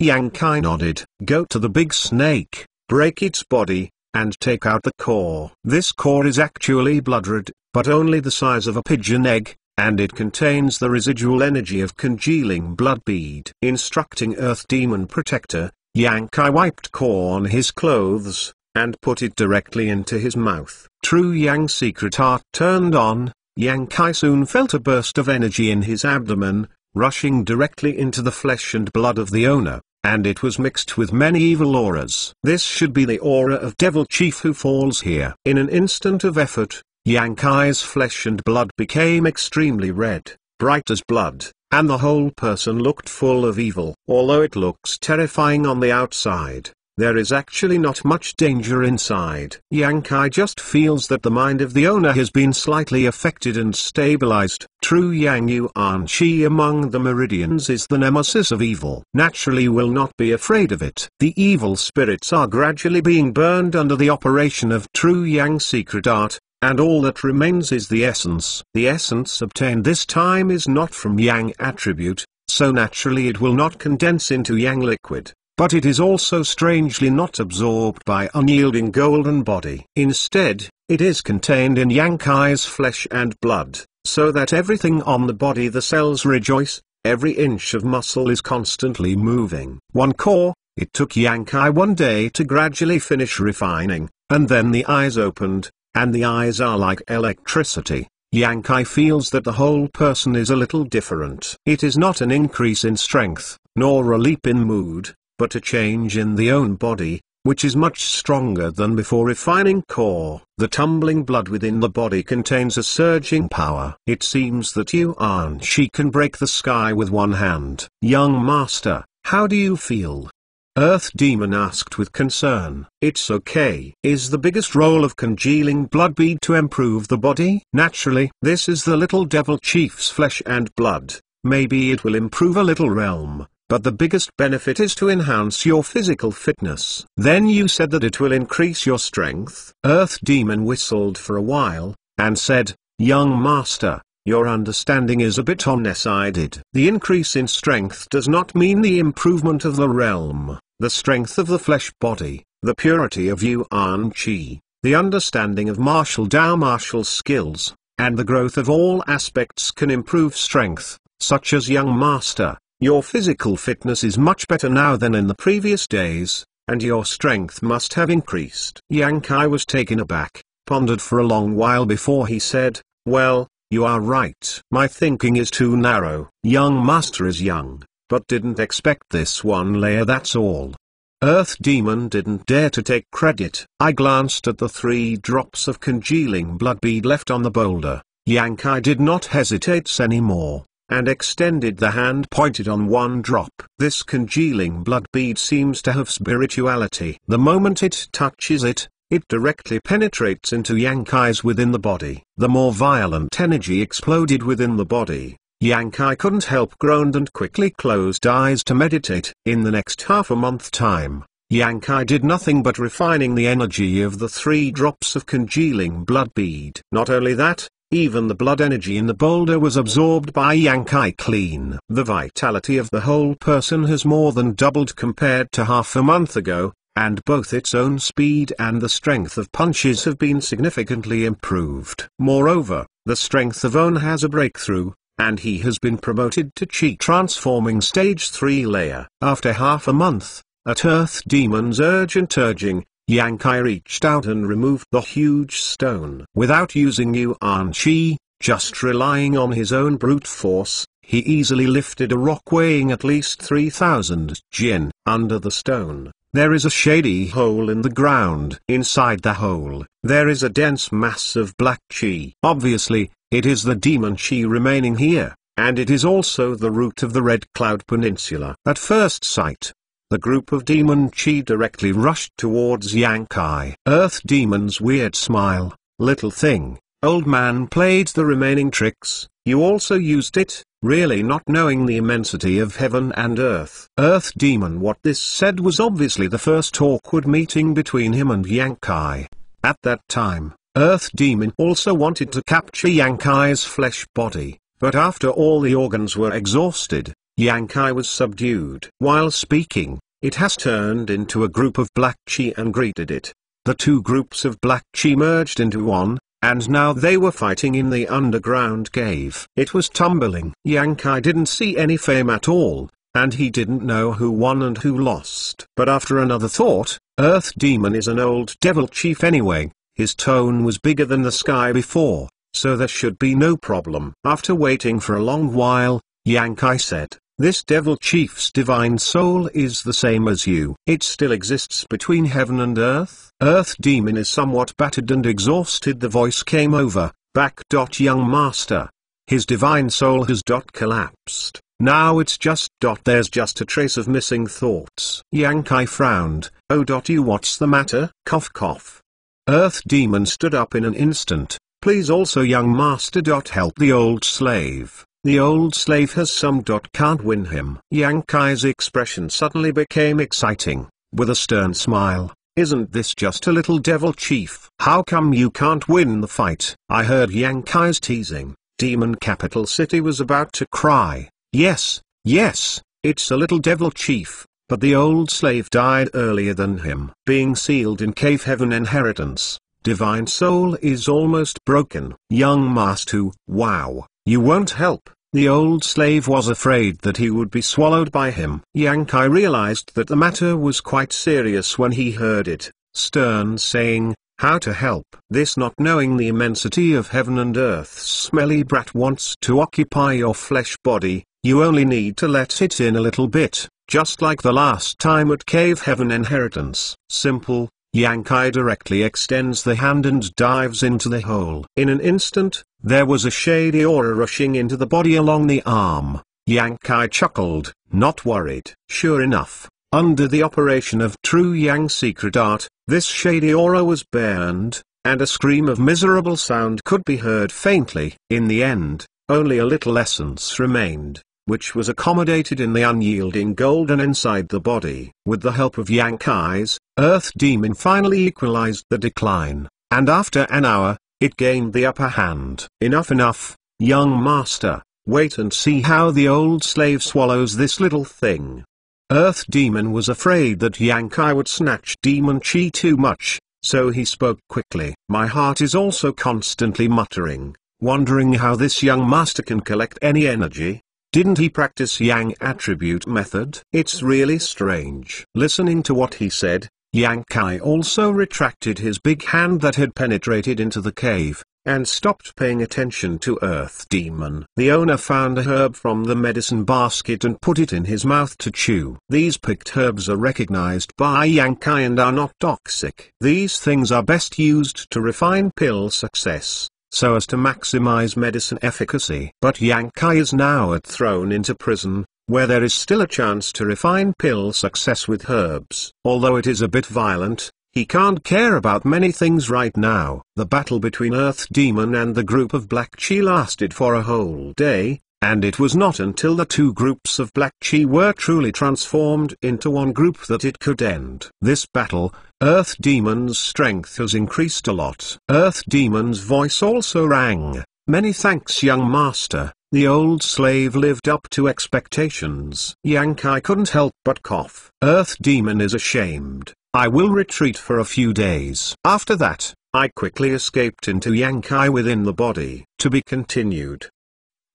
Yankai nodded. Go to the big snake, break its body, and take out the core. This core is actually blood red, but only the size of a pigeon egg, and it contains the residual energy of congealing blood bead. Instructing Earth Demon Protector, Yankai wiped core on his clothes, and put it directly into his mouth. True Yang secret art turned on, Yang Kai soon felt a burst of energy in his abdomen, rushing directly into the flesh and blood of the owner, and it was mixed with many evil auras. This should be the aura of Devil Chief who falls here. In an instant of effort, Yang Kai's flesh and blood became extremely red, bright as blood, and the whole person looked full of evil. Although it looks terrifying on the outside, there is actually not much danger inside. Yankai just feels that the mind of the owner has been slightly affected and stabilized. True Yang Yuan Qi among the meridians is the nemesis of evil. Naturally will not be afraid of it. The evil spirits are gradually being burned under the operation of True Yang secret art, and all that remains is the essence. The essence obtained this time is not from Yang attribute, so naturally it will not condense into Yang liquid but it is also strangely not absorbed by unyielding golden body. Instead, it is contained in Yankai's flesh and blood, so that everything on the body the cells rejoice, every inch of muscle is constantly moving. One core, it took Yankai one day to gradually finish refining, and then the eyes opened, and the eyes are like electricity. Yankai feels that the whole person is a little different. It is not an increase in strength, nor a leap in mood, but a change in the own body, which is much stronger than before refining core. The tumbling blood within the body contains a surging power. It seems that you and she can break the sky with one hand. Young master, how do you feel? Earth Demon asked with concern. It's okay. Is the biggest role of congealing blood bead to improve the body? Naturally, this is the little devil chief's flesh and blood. Maybe it will improve a little realm. But the biggest benefit is to enhance your physical fitness. Then you said that it will increase your strength. Earth Demon whistled for a while, and said, Young Master, your understanding is a bit on-sided. The increase in strength does not mean the improvement of the realm, the strength of the flesh body, the purity of Yuan Qi, the understanding of martial Dao martial skills, and the growth of all aspects can improve strength, such as Young Master your physical fitness is much better now than in the previous days, and your strength must have increased. Yang Kai was taken aback, pondered for a long while before he said, Well, you are right. My thinking is too narrow. Young master is young, but didn't expect this one layer that's all. Earth Demon didn't dare to take credit. I glanced at the three drops of congealing blood bead left on the boulder. Yang Kai did not hesitate anymore and extended the hand pointed on one drop. This congealing blood bead seems to have spirituality. The moment it touches it, it directly penetrates into Yankai's within the body. The more violent energy exploded within the body. Yankai couldn't help groaned and quickly closed eyes to meditate. In the next half a month time, Yankai did nothing but refining the energy of the three drops of congealing blood bead. Not only that, even the blood energy in the boulder was absorbed by Yankai Clean. The vitality of the whole person has more than doubled compared to half a month ago, and both its own speed and the strength of punches have been significantly improved. Moreover, the strength of Own has a breakthrough, and he has been promoted to Chi transforming stage 3 layer. After half a month, at Earth Demon's urgent urging, Yankai reached out and removed the huge stone. Without using Yuan Shi, just relying on his own brute force, he easily lifted a rock weighing at least 3,000 jin. Under the stone, there is a shady hole in the ground. Inside the hole, there is a dense mass of black chi. Obviously, it is the demon chi remaining here, and it is also the root of the Red Cloud Peninsula. At first sight, the group of demon chi directly rushed towards Yankai. Earth Demon's weird smile, little thing, old man played the remaining tricks, you also used it, really not knowing the immensity of heaven and earth. Earth Demon what this said was obviously the first awkward meeting between him and Yankai. At that time, Earth Demon also wanted to capture Yankai's flesh body, but after all the organs were exhausted, Yankai was subdued. While speaking, it has turned into a group of black chi and greeted it. The two groups of black chi merged into one, and now they were fighting in the underground cave. It was tumbling. Yankai didn't see any fame at all, and he didn't know who won and who lost. But after another thought, Earth Demon is an old devil chief anyway, his tone was bigger than the sky before, so there should be no problem. After waiting for a long while, Yankai said, this devil chief's divine soul is the same as you. It still exists between heaven and earth. Earth demon is somewhat battered and exhausted the voice came over, back. Dot Young master. His divine soul has. Dot collapsed. Now it's just. Dot there's just a trace of missing thoughts. Yankai frowned. Oh. Dot you what's the matter? Cough cough. Earth demon stood up in an instant. Please also young master. Dot help the old slave. The old slave has some. dot Can't win him. Kai's expression suddenly became exciting, with a stern smile. Isn't this just a little devil chief? How come you can't win the fight? I heard Kai's teasing. Demon Capital City was about to cry. Yes, yes, it's a little devil chief, but the old slave died earlier than him. Being sealed in cave heaven inheritance, divine soul is almost broken. Young master, wow. You won't help. The old slave was afraid that he would be swallowed by him. Yankai realized that the matter was quite serious when he heard it, Stern saying, how to help. This not knowing the immensity of heaven and earth smelly brat wants to occupy your flesh body, you only need to let it in a little bit, just like the last time at Cave Heaven Inheritance. Simple, Yankai directly extends the hand and dives into the hole. In an instant, there was a shady aura rushing into the body along the arm. Yankai chuckled, not worried. Sure enough, under the operation of True Yang secret art, this shady aura was burned, and a scream of miserable sound could be heard faintly. In the end, only a little essence remained, which was accommodated in the unyielding golden inside the body. With the help of Yankai's, Earth Demon finally equalized the decline, and after an hour, it gained the upper hand. Enough enough, young master, wait and see how the old slave swallows this little thing. Earth Demon was afraid that Yankai would snatch Demon Chi too much, so he spoke quickly. My heart is also constantly muttering, wondering how this young master can collect any energy. Didn't he practice Yang attribute method? It's really strange. Listening to what he said, Yankai also retracted his big hand that had penetrated into the cave, and stopped paying attention to Earth Demon. The owner found a herb from the medicine basket and put it in his mouth to chew. These picked herbs are recognized by Yankai and are not toxic. These things are best used to refine pill success so as to maximize medicine efficacy. But Yankai is now at thrown into prison, where there is still a chance to refine pill success with herbs. Although it is a bit violent, he can't care about many things right now. The battle between Earth Demon and the group of Black Chi lasted for a whole day, and it was not until the two groups of Black Chi were truly transformed into one group that it could end. This battle, Earth Demon's strength has increased a lot. Earth Demon's voice also rang. Many thanks young master. The old slave lived up to expectations. Yankai couldn't help but cough. Earth Demon is ashamed. I will retreat for a few days. After that, I quickly escaped into Yankai within the body. To be continued.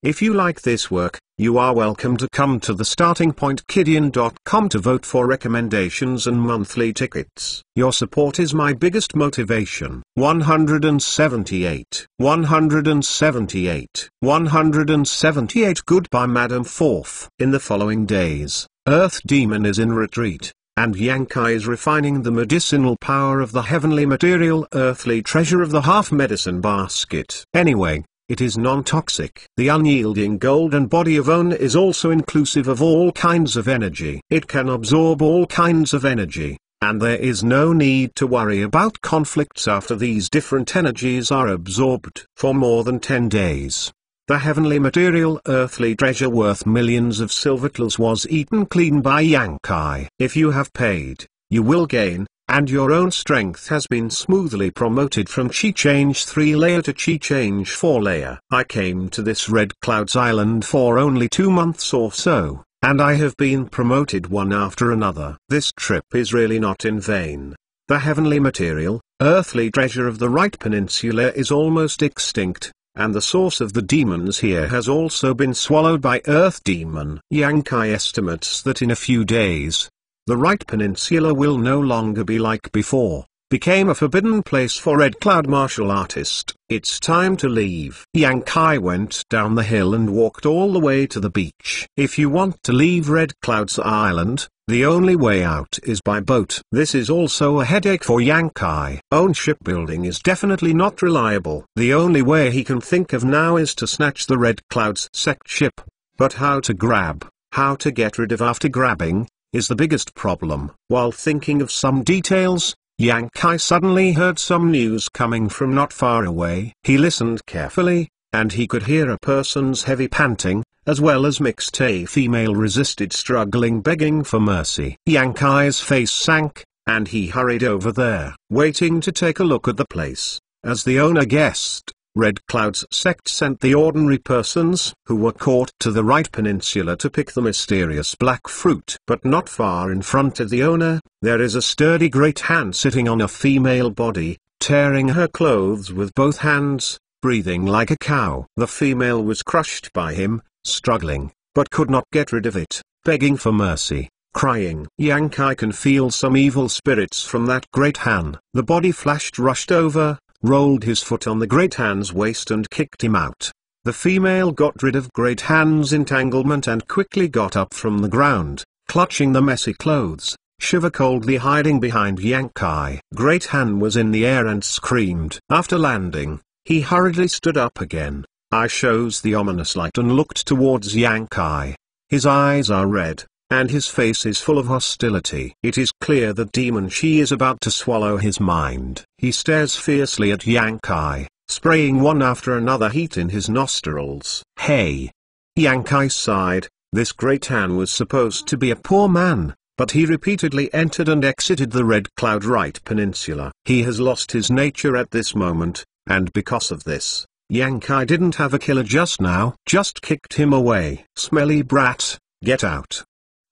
If you like this work, you are welcome to come to the startingpointkidian.com to vote for recommendations and monthly tickets. Your support is my biggest motivation. 178, 178, 178 Goodbye Madam Fourth. In the following days, Earth Demon is in retreat, and Yankai is refining the medicinal power of the heavenly material earthly treasure of the half medicine basket. Anyway, it is non-toxic. The unyielding golden body of On is also inclusive of all kinds of energy. It can absorb all kinds of energy, and there is no need to worry about conflicts after these different energies are absorbed. For more than 10 days, the heavenly material earthly treasure worth millions of silvercles was eaten clean by Yankai. If you have paid, you will gain, and your own strength has been smoothly promoted from Chi Change 3 layer to Chi Change 4 layer. I came to this Red Clouds Island for only two months or so, and I have been promoted one after another. This trip is really not in vain. The heavenly material, earthly treasure of the right peninsula is almost extinct, and the source of the demons here has also been swallowed by Earth Demon. Yankai estimates that in a few days, the right peninsula will no longer be like before, became a forbidden place for Red Cloud martial artist, it's time to leave. Yang Kai went down the hill and walked all the way to the beach. If you want to leave Red Cloud's island, the only way out is by boat. This is also a headache for Yang Kai. Own shipbuilding is definitely not reliable. The only way he can think of now is to snatch the Red Cloud's sect ship. But how to grab, how to get rid of after grabbing, is the biggest problem. While thinking of some details, Yang Kai suddenly heard some news coming from not far away. He listened carefully, and he could hear a person's heavy panting, as well as mixed a female resisted struggling begging for mercy. Yang Kai's face sank, and he hurried over there. Waiting to take a look at the place, as the owner guessed, Red Cloud's sect sent the ordinary persons who were caught to the right peninsula to pick the mysterious black fruit. But not far in front of the owner, there is a sturdy great hand sitting on a female body, tearing her clothes with both hands, breathing like a cow. The female was crushed by him, struggling, but could not get rid of it, begging for mercy crying. Yank I can feel some evil spirits from that great hand. The body flashed rushed over, rolled his foot on the great hand's waist and kicked him out. The female got rid of great hand's entanglement and quickly got up from the ground, clutching the messy clothes, Shiva coldly hiding behind Yankai. Great hand was in the air and screamed. After landing, he hurriedly stood up again. I shows the ominous light and looked towards Yankai. His eyes are red, and his face is full of hostility. It is clear that Demon She is about to swallow his mind. He stares fiercely at Yankai, spraying one after another heat in his nostrils. Hey! Yankai sighed, this great Han was supposed to be a poor man, but he repeatedly entered and exited the Red Cloud Right Peninsula. He has lost his nature at this moment, and because of this, Yankai didn't have a killer just now. Just kicked him away. Smelly brat, get out.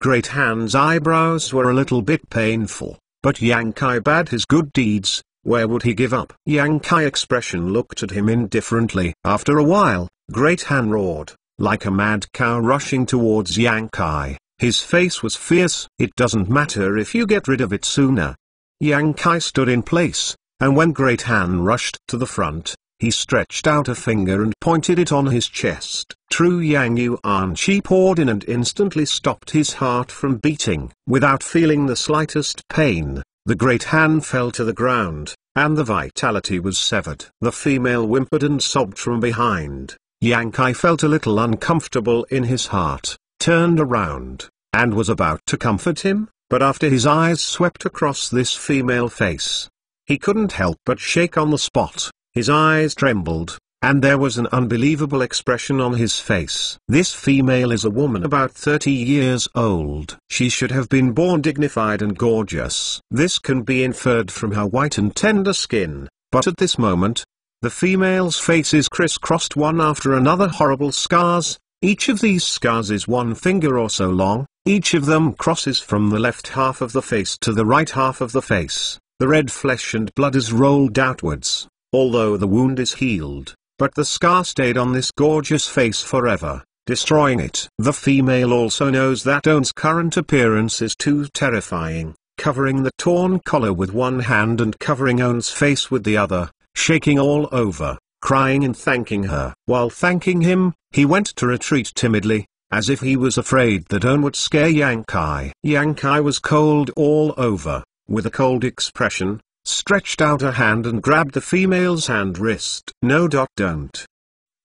Great Han's eyebrows were a little bit painful, but Yang Kai bade his good deeds, where would he give up? Yang Kai expression looked at him indifferently. After a while, Great Han roared, like a mad cow rushing towards Yang Kai. His face was fierce. It doesn't matter if you get rid of it sooner. Yang Kai stood in place, and when Great Han rushed to the front, he stretched out a finger and pointed it on his chest. True Yang Yuan she poured in and instantly stopped his heart from beating. Without feeling the slightest pain, the great hand fell to the ground, and the vitality was severed. The female whimpered and sobbed from behind. Yang Kai felt a little uncomfortable in his heart, turned around, and was about to comfort him, but after his eyes swept across this female face, he couldn't help but shake on the spot. His eyes trembled, and there was an unbelievable expression on his face. This female is a woman about 30 years old. She should have been born dignified and gorgeous. This can be inferred from her white and tender skin, but at this moment, the female's face is crisscrossed one after another horrible scars, each of these scars is one finger or so long, each of them crosses from the left half of the face to the right half of the face. The red flesh and blood is rolled outwards although the wound is healed, but the scar stayed on this gorgeous face forever, destroying it. The female also knows that Owen's current appearance is too terrifying, covering the torn collar with one hand and covering Owen's face with the other, shaking all over, crying and thanking her. While thanking him, he went to retreat timidly, as if he was afraid that Owen would scare Yankai. Yankai was cold all over, with a cold expression, stretched out a hand and grabbed the female's hand wrist. No dot don't.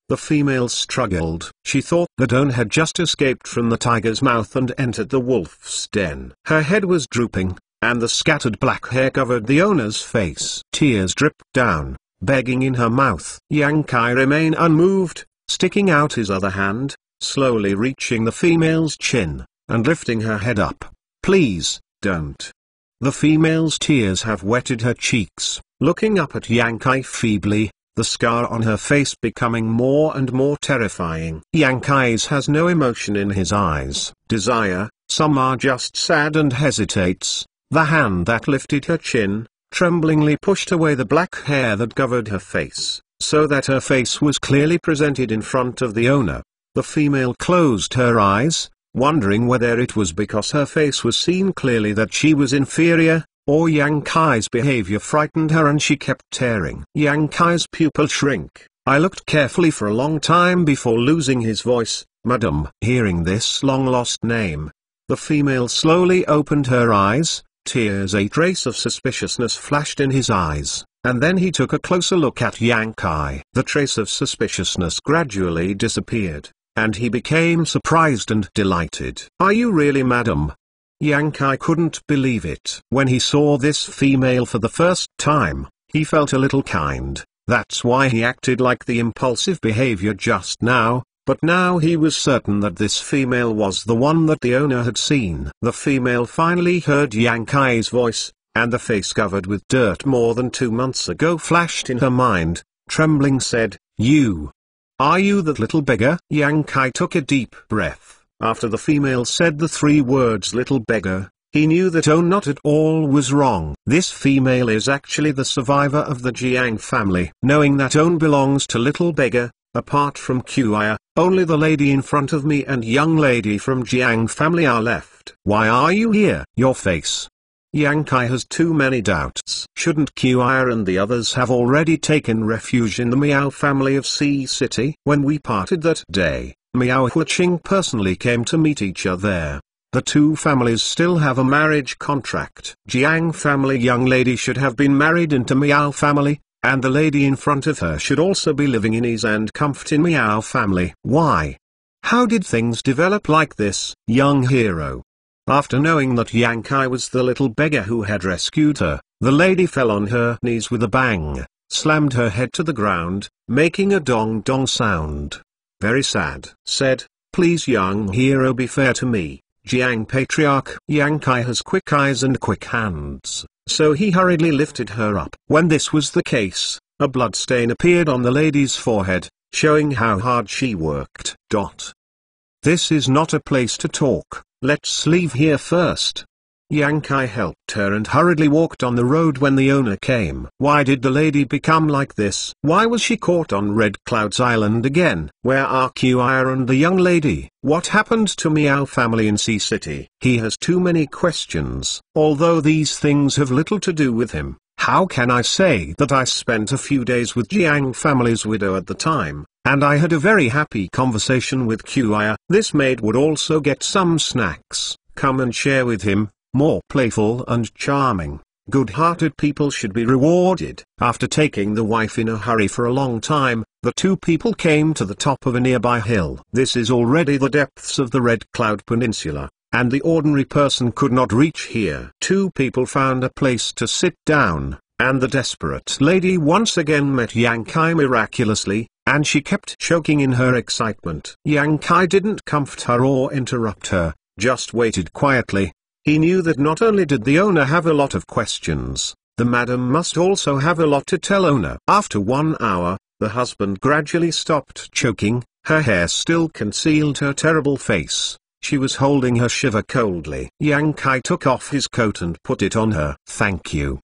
The female struggled. She thought the don had just escaped from the tiger's mouth and entered the wolf's den. Her head was drooping, and the scattered black hair covered the owner's face. Tears dripped down, begging in her mouth. Yang Kai remained unmoved, sticking out his other hand, slowly reaching the female's chin, and lifting her head up. Please, don't. The female's tears have wetted her cheeks, looking up at Yankai feebly, the scar on her face becoming more and more terrifying. Yankai's has no emotion in his eyes. Desire, some are just sad and hesitates, the hand that lifted her chin, tremblingly pushed away the black hair that covered her face, so that her face was clearly presented in front of the owner. The female closed her eyes, wondering whether it was because her face was seen clearly that she was inferior, or Yang Kai's behavior frightened her and she kept tearing. Yang Kai's pupil shrink. I looked carefully for a long time before losing his voice, Madam. Hearing this long-lost name, the female slowly opened her eyes, tears a trace of suspiciousness flashed in his eyes, and then he took a closer look at Yang Kai. The trace of suspiciousness gradually disappeared. And he became surprised and delighted. Are you really madam? Yankai couldn't believe it. When he saw this female for the first time, he felt a little kind, that's why he acted like the impulsive behavior just now, but now he was certain that this female was the one that the owner had seen. The female finally heard Yankai's voice, and the face covered with dirt more than two months ago flashed in her mind, trembling said, You, are you that little beggar? Yang Kai took a deep breath. After the female said the three words little beggar, he knew that oh not at all was wrong. This female is actually the survivor of the Jiang family. Knowing that Own belongs to little beggar, apart from Qia, only the lady in front of me and young lady from Jiang family are left. Why are you here? Your face. Yankai has too many doubts. Shouldn't Qi and the others have already taken refuge in the Miao family of Sea City? When we parted that day, Miao Huaqing personally came to meet each other there. The two families still have a marriage contract. Jiang family young lady should have been married into Miao family, and the lady in front of her should also be living in ease and comfort in Miao family. Why? How did things develop like this? Young hero, after knowing that Yankai was the little beggar who had rescued her, the lady fell on her knees with a bang, slammed her head to the ground, making a dong-dong sound. Very sad, said, Please young hero be fair to me, Jiang Patriarch. Yankai has quick eyes and quick hands, so he hurriedly lifted her up. When this was the case, a blood stain appeared on the lady's forehead, showing how hard she worked. Dot. This is not a place to talk. Let's leave here first. Yankai helped her and hurriedly walked on the road when the owner came. Why did the lady become like this? Why was she caught on Red Clouds Island again? Where are Qira and the young lady? What happened to Meow family in Sea City? He has too many questions, although these things have little to do with him. How can I say that I spent a few days with Jiang family's widow at the time, and I had a very happy conversation with Qia. This maid would also get some snacks, come and share with him, more playful and charming. Good-hearted people should be rewarded. After taking the wife in a hurry for a long time, the two people came to the top of a nearby hill. This is already the depths of the Red Cloud Peninsula, and the ordinary person could not reach here. Two people found a place to sit down, and the desperate lady once again met Yankai miraculously, and she kept choking in her excitement. Yang Kai didn't comfort her or interrupt her, just waited quietly. He knew that not only did the owner have a lot of questions, the madam must also have a lot to tell owner. After one hour, the husband gradually stopped choking, her hair still concealed her terrible face. She was holding her shiver coldly. Yang Kai took off his coat and put it on her. Thank you.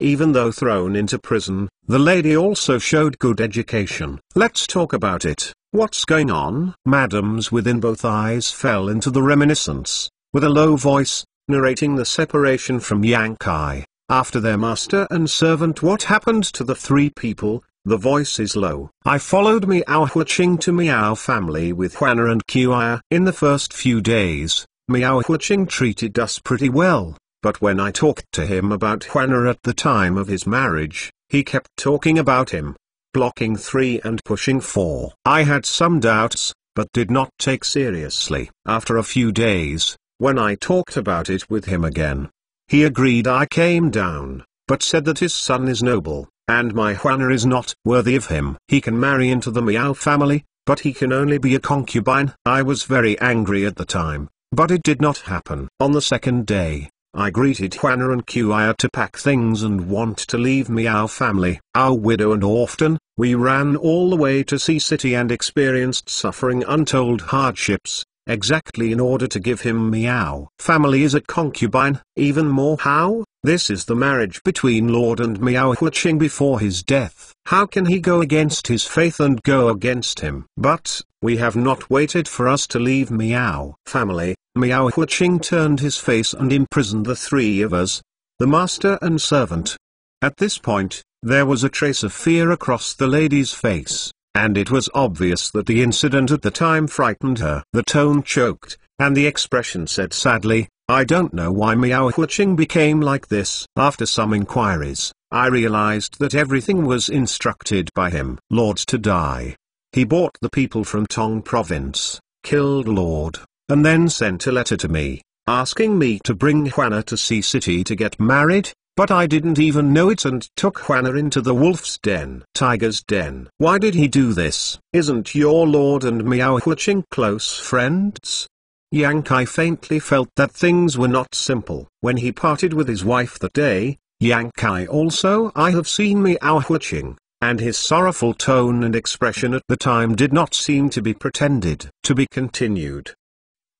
Even though thrown into prison, the lady also showed good education. Let's talk about it. What's going on? Madams within both eyes fell into the reminiscence, with a low voice, narrating the separation from Yankai. After their master and servant what happened to the three people, the voice is low. I followed Miao Huaching to Miao family with Huana and Qiao. In the first few days, Miao Huaching treated us pretty well but when I talked to him about Juana at the time of his marriage, he kept talking about him, blocking 3 and pushing 4. I had some doubts, but did not take seriously. After a few days, when I talked about it with him again, he agreed I came down, but said that his son is noble, and my Juana is not worthy of him. He can marry into the Miao family, but he can only be a concubine. I was very angry at the time, but it did not happen. On the second day, I greeted Juana and Qia to pack things and want to leave me our family, our widow and orphan, we ran all the way to Sea City and experienced suffering untold hardships, exactly in order to give him Meow. Family is a concubine, even more how? This is the marriage between Lord and Meow Huaching before his death. How can he go against his faith and go against him? But, we have not waited for us to leave Meow. Family, Miao Huqing turned his face and imprisoned the three of us, the master and servant. At this point, there was a trace of fear across the lady's face, and it was obvious that the incident at the time frightened her. The tone choked, and the expression said sadly, I don't know why Miao Huqing became like this. After some inquiries, I realized that everything was instructed by him. Lord to die. He bought the people from Tong province, killed Lord and then sent a letter to me, asking me to bring Juana to Sea City to get married, but I didn't even know it and took Juana into the wolf's den, tiger's den. Why did he do this? Isn't your lord and Miao Huaching close friends? Yankai faintly felt that things were not simple. When he parted with his wife that day, Yankai also I have seen Miao Huaching, and his sorrowful tone and expression at the time did not seem to be pretended. To be continued.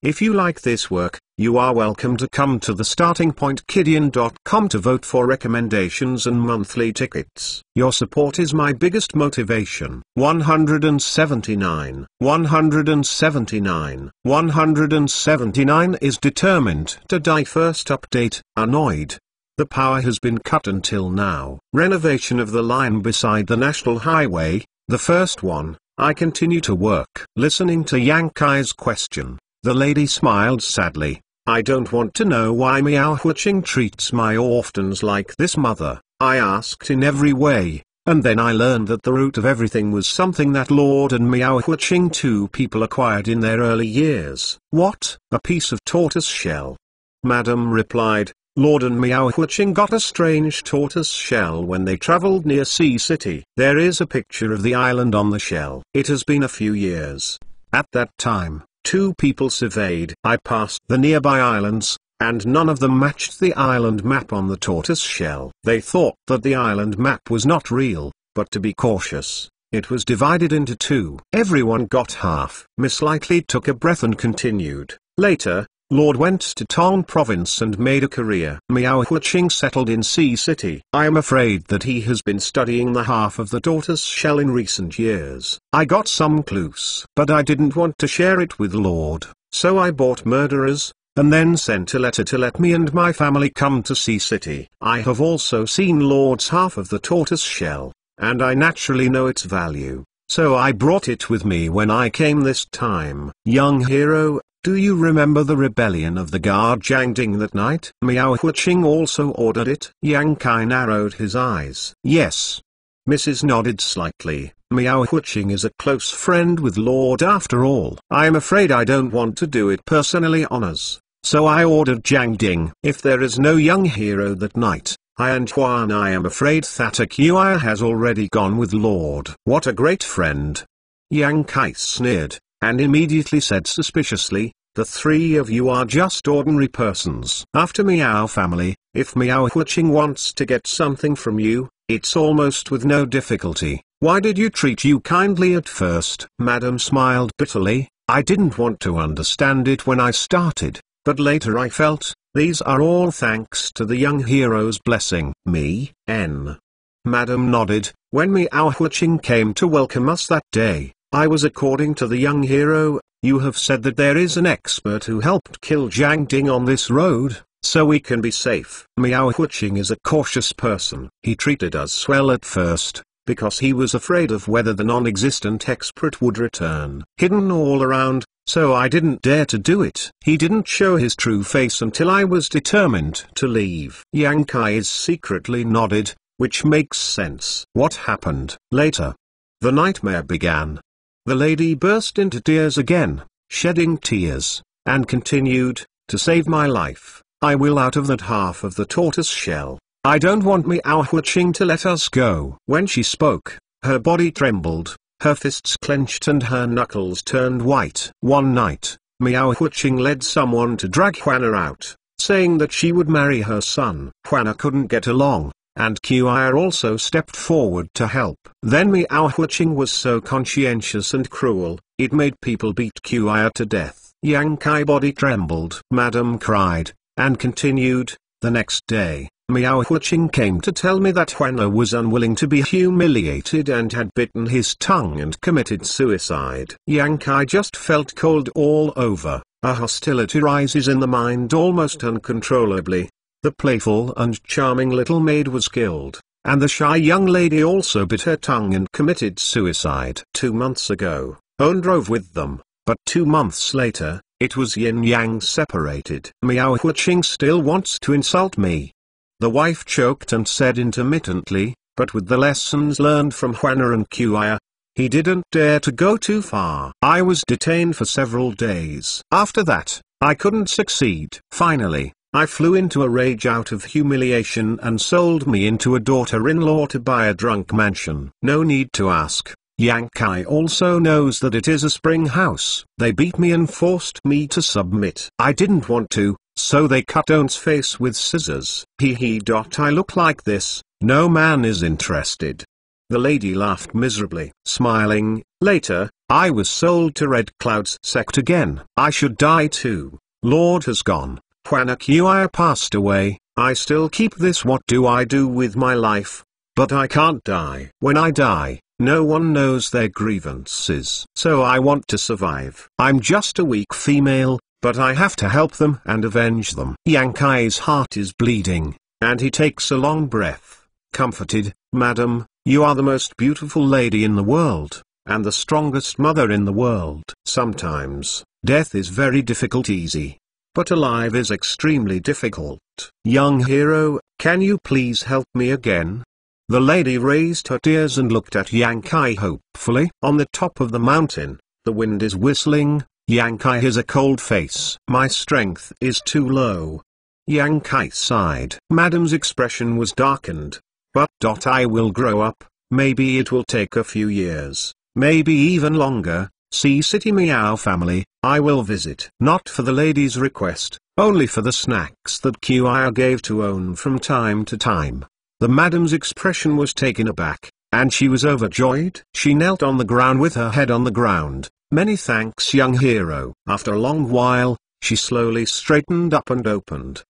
If you like this work, you are welcome to come to the startingpointkidian.com to vote for recommendations and monthly tickets. Your support is my biggest motivation. 179, 179, 179 is determined to die first update, annoyed. The power has been cut until now. Renovation of the line beside the National Highway, the first one, I continue to work. Listening to Yankai's question, the lady smiled sadly. I don't want to know why Miao Huching treats my orphans like this mother, I asked in every way, and then I learned that the root of everything was something that Lord and Miao Huching two people acquired in their early years. What? A piece of tortoise shell. Madam replied, Lord and Miao Huching got a strange tortoise shell when they traveled near Sea City. There is a picture of the island on the shell. It has been a few years. At that time, Two people surveyed. I passed the nearby islands, and none of them matched the island map on the tortoise shell. They thought that the island map was not real, but to be cautious, it was divided into two. Everyone got half. Miss Lightly took a breath and continued. Later, Lord went to Tong province and made a career. Miao Huaqing settled in Sea city. I am afraid that he has been studying the half of the tortoise shell in recent years. I got some clues, but I didn't want to share it with Lord, so I bought murderers, and then sent a letter to let me and my family come to Sea City. I have also seen Lord's half of the tortoise shell, and I naturally know its value, so I brought it with me when I came this time. Young hero, do you remember the rebellion of the guard Jiang Ding that night? Miao Huqing also ordered it. Yang Kai narrowed his eyes. Yes. Mrs. nodded slightly. Miao Huqing is a close friend with Lord after all. I'm afraid I don't want to do it personally on us, so I ordered Jiang Ding. If there is no young hero that night, I and Huan I am afraid that a Akui has already gone with Lord. What a great friend. Yang Kai sneered, and immediately said suspiciously, the three of you are just ordinary persons. After Meow Family, if Meow Witching wants to get something from you, it's almost with no difficulty. Why did you treat you kindly at first? Madam smiled bitterly, I didn't want to understand it when I started, but later I felt, these are all thanks to the young hero's blessing. Me, N. Madam nodded, when Meow Witching came to welcome us that day, I was according to the young hero you have said that there is an expert who helped kill Zhang Ding on this road, so we can be safe. Miao Huqing is a cautious person. He treated us well at first, because he was afraid of whether the non-existent expert would return. Hidden all around, so I didn't dare to do it. He didn't show his true face until I was determined to leave. Yang Kai is secretly nodded, which makes sense. What happened? Later. The nightmare began. The lady burst into tears again, shedding tears, and continued, To save my life, I will out of that half of the tortoise shell. I don't want Miao Huaching to let us go. When she spoke, her body trembled, her fists clenched and her knuckles turned white. One night, Miao Huaching led someone to drag Huana out, saying that she would marry her son. Huana couldn't get along, and Qi also stepped forward to help. Then Miao Huqing was so conscientious and cruel, it made people beat Qi to death. Yang Kai body trembled. Madam cried, and continued, the next day, Miao Huqing came to tell me that Huan'er was unwilling to be humiliated and had bitten his tongue and committed suicide. Yang Kai just felt cold all over. A hostility rises in the mind almost uncontrollably, the playful and charming little maid was killed, and the shy young lady also bit her tongue and committed suicide. Two months ago, Owen drove with them, but two months later, it was yin-yang separated. Miao Ching still wants to insult me. The wife choked and said intermittently, but with the lessons learned from Huana and Qia, he didn't dare to go too far. I was detained for several days. After that, I couldn't succeed. Finally, I flew into a rage out of humiliation and sold me into a daughter-in-law to buy a drunk mansion. No need to ask. Yankai also knows that it is a spring house. They beat me and forced me to submit. I didn't want to, so they cut Don's face with scissors. Hee hee. I look like this, no man is interested. The lady laughed miserably. Smiling, later, I was sold to Red Cloud's sect again. I should die too. Lord has gone. When Akuya passed away, I still keep this what do I do with my life, but I can't die. When I die, no one knows their grievances. So I want to survive. I'm just a weak female, but I have to help them and avenge them. Yankai's heart is bleeding, and he takes a long breath, comforted, Madam, you are the most beautiful lady in the world, and the strongest mother in the world. Sometimes, death is very difficult easy but alive is extremely difficult. Young hero, can you please help me again? The lady raised her tears and looked at Kai hopefully. On the top of the mountain, the wind is whistling, Kai has a cold face. My strength is too low. Kai sighed. Madam's expression was darkened. But dot I will grow up, maybe it will take a few years, maybe even longer, See City Meow family, I will visit. Not for the lady's request, only for the snacks that Qir gave to Own from time to time. The madam's expression was taken aback, and she was overjoyed. She knelt on the ground with her head on the ground. Many thanks young hero. After a long while, she slowly straightened up and opened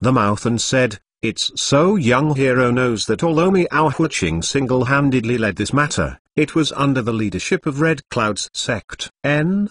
the mouth and said, It's so young hero knows that although Miao Huching single-handedly led this matter, it was under the leadership of Red Cloud's sect. N.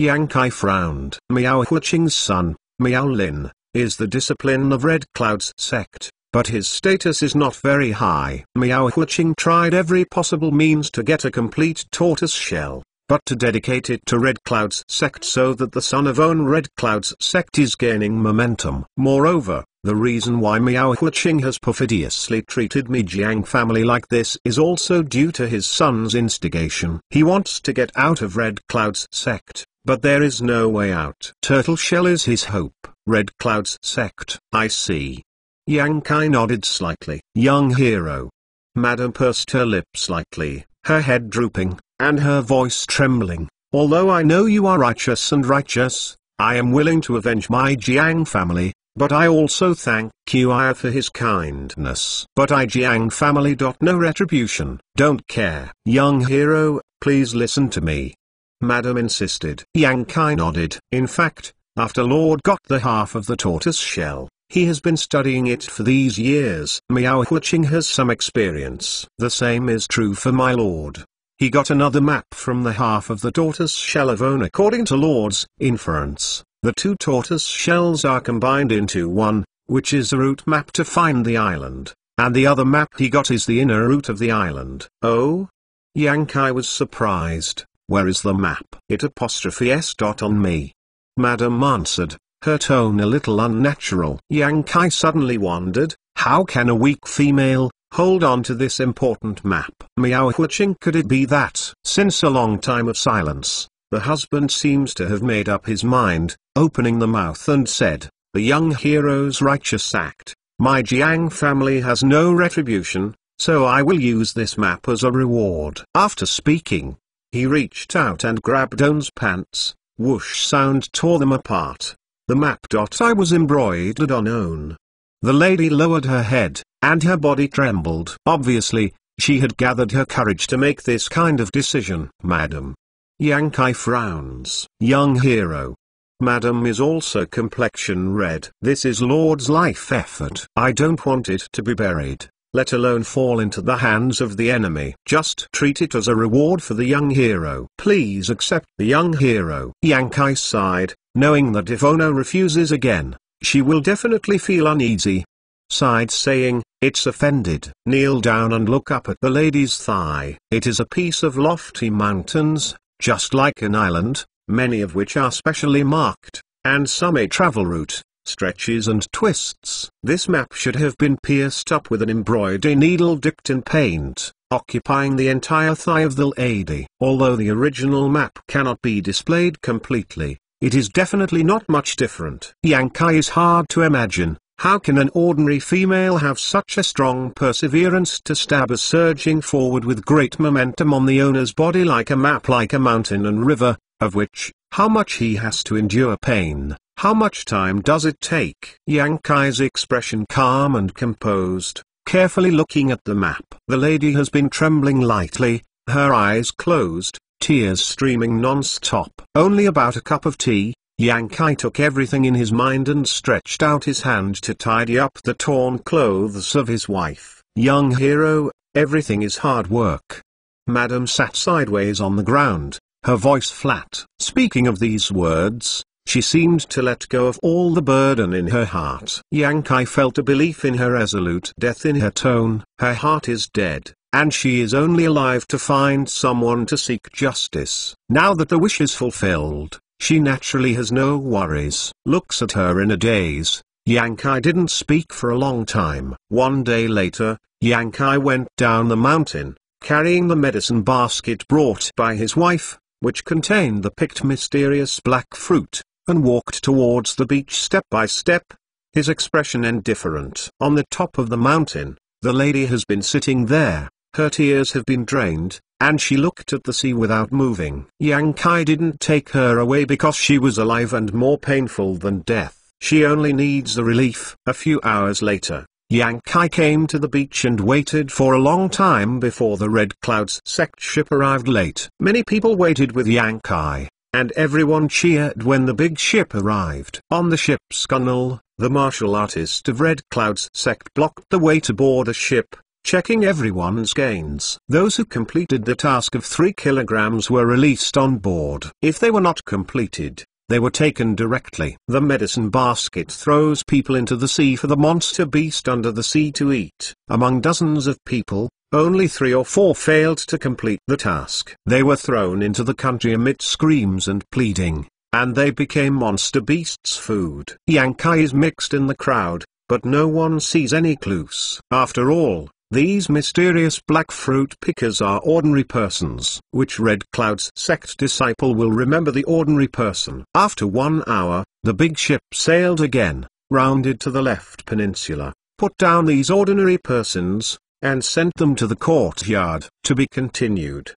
Kai frowned. Miao Huqing's son, Miao Lin, is the discipline of Red Cloud's sect, but his status is not very high. Miao Huqing tried every possible means to get a complete tortoise shell, but to dedicate it to Red Cloud's sect so that the son of own Red Cloud's sect is gaining momentum. Moreover, the reason why Miao Huqing has perfidiously treated Mi Jiang family like this is also due to his son's instigation. He wants to get out of Red Cloud's sect, but there is no way out. Turtle Shell is his hope. Red Cloud's sect. I see. Yang Kai nodded slightly. Young hero. Madame pursed her lips slightly, her head drooping and her voice trembling, Although I know you are righteous and righteous, I am willing to avenge my Jiang family, but I also thank Qi'er for his kindness. But I Jiang family. No retribution. Don't care. Young hero, please listen to me. Madam insisted. Yang Kai nodded. In fact, after Lord got the half of the tortoise shell, he has been studying it for these years. Miao Huqing has some experience. The same is true for my lord he got another map from the half of the tortoise shell of own according to Lord's inference, the two tortoise shells are combined into one, which is a route map to find the island, and the other map he got is the inner route of the island. Oh? Yankai was surprised, where is the map? It apostrophe s dot on me. Madam answered, her tone a little unnatural. Yankai suddenly wondered, how can a weak female, Hold on to this important map. Meow could it be that, since a long time of silence, the husband seems to have made up his mind, opening the mouth and said, the young hero's righteous act, my Jiang family has no retribution, so I will use this map as a reward. After speaking, he reached out and grabbed On's pants, whoosh sound tore them apart. The map. I was embroidered on Own. The lady lowered her head, and her body trembled. Obviously, she had gathered her courage to make this kind of decision. Madam. Yang Kai frowns. Young hero. Madam is also complexion red. This is Lord's life effort. I don't want it to be buried, let alone fall into the hands of the enemy. Just treat it as a reward for the young hero. Please accept the young hero. Yang Kai sighed, knowing that if Ono refuses again, she will definitely feel uneasy. Sighed saying, it's offended. Kneel down and look up at the lady's thigh. It is a piece of lofty mountains, just like an island, many of which are specially marked, and some a travel route, stretches and twists. This map should have been pierced up with an embroidery needle dipped in paint, occupying the entire thigh of the lady. Although the original map cannot be displayed completely, it is definitely not much different. Yankai is hard to imagine, how can an ordinary female have such a strong perseverance to stab a surging forward with great momentum on the owner's body like a map like a mountain and river, of which, how much he has to endure pain, how much time does it take? Yankai's expression calm and composed, carefully looking at the map. The lady has been trembling lightly, her eyes closed, tears streaming non-stop. Only about a cup of tea, Yankai took everything in his mind and stretched out his hand to tidy up the torn clothes of his wife. Young hero, everything is hard work. Madame sat sideways on the ground, her voice flat. Speaking of these words, she seemed to let go of all the burden in her heart. Yankai felt a belief in her resolute death in her tone. Her heart is dead, and she is only alive to find someone to seek justice. Now that the wish is fulfilled, she naturally has no worries. Looks at her in a daze. Yankai didn't speak for a long time. One day later, Yankai went down the mountain, carrying the medicine basket brought by his wife, which contained the picked mysterious black fruit, and walked towards the beach step by step, his expression indifferent. On the top of the mountain, the lady has been sitting there, her tears have been drained, and she looked at the sea without moving. Yang Kai didn't take her away because she was alive and more painful than death. She only needs the relief. A few hours later, Yang Kai came to the beach and waited for a long time before the Red Clouds sect ship arrived late. Many people waited with Yang Kai, and everyone cheered when the big ship arrived. On the ship's gunnel, the martial artist of Red Clouds sect blocked the way to board the ship, checking everyone's gains. Those who completed the task of 3 kilograms were released on board. If they were not completed, they were taken directly. The medicine basket throws people into the sea for the monster beast under the sea to eat. Among dozens of people, only three or four failed to complete the task. They were thrown into the country amid screams and pleading, and they became monster beast's food. Yankai is mixed in the crowd, but no one sees any clues. After all, these mysterious black fruit pickers are ordinary persons, which Red Cloud's sect disciple will remember the ordinary person. After one hour, the big ship sailed again, rounded to the left peninsula, put down these ordinary persons, and sent them to the courtyard, to be continued.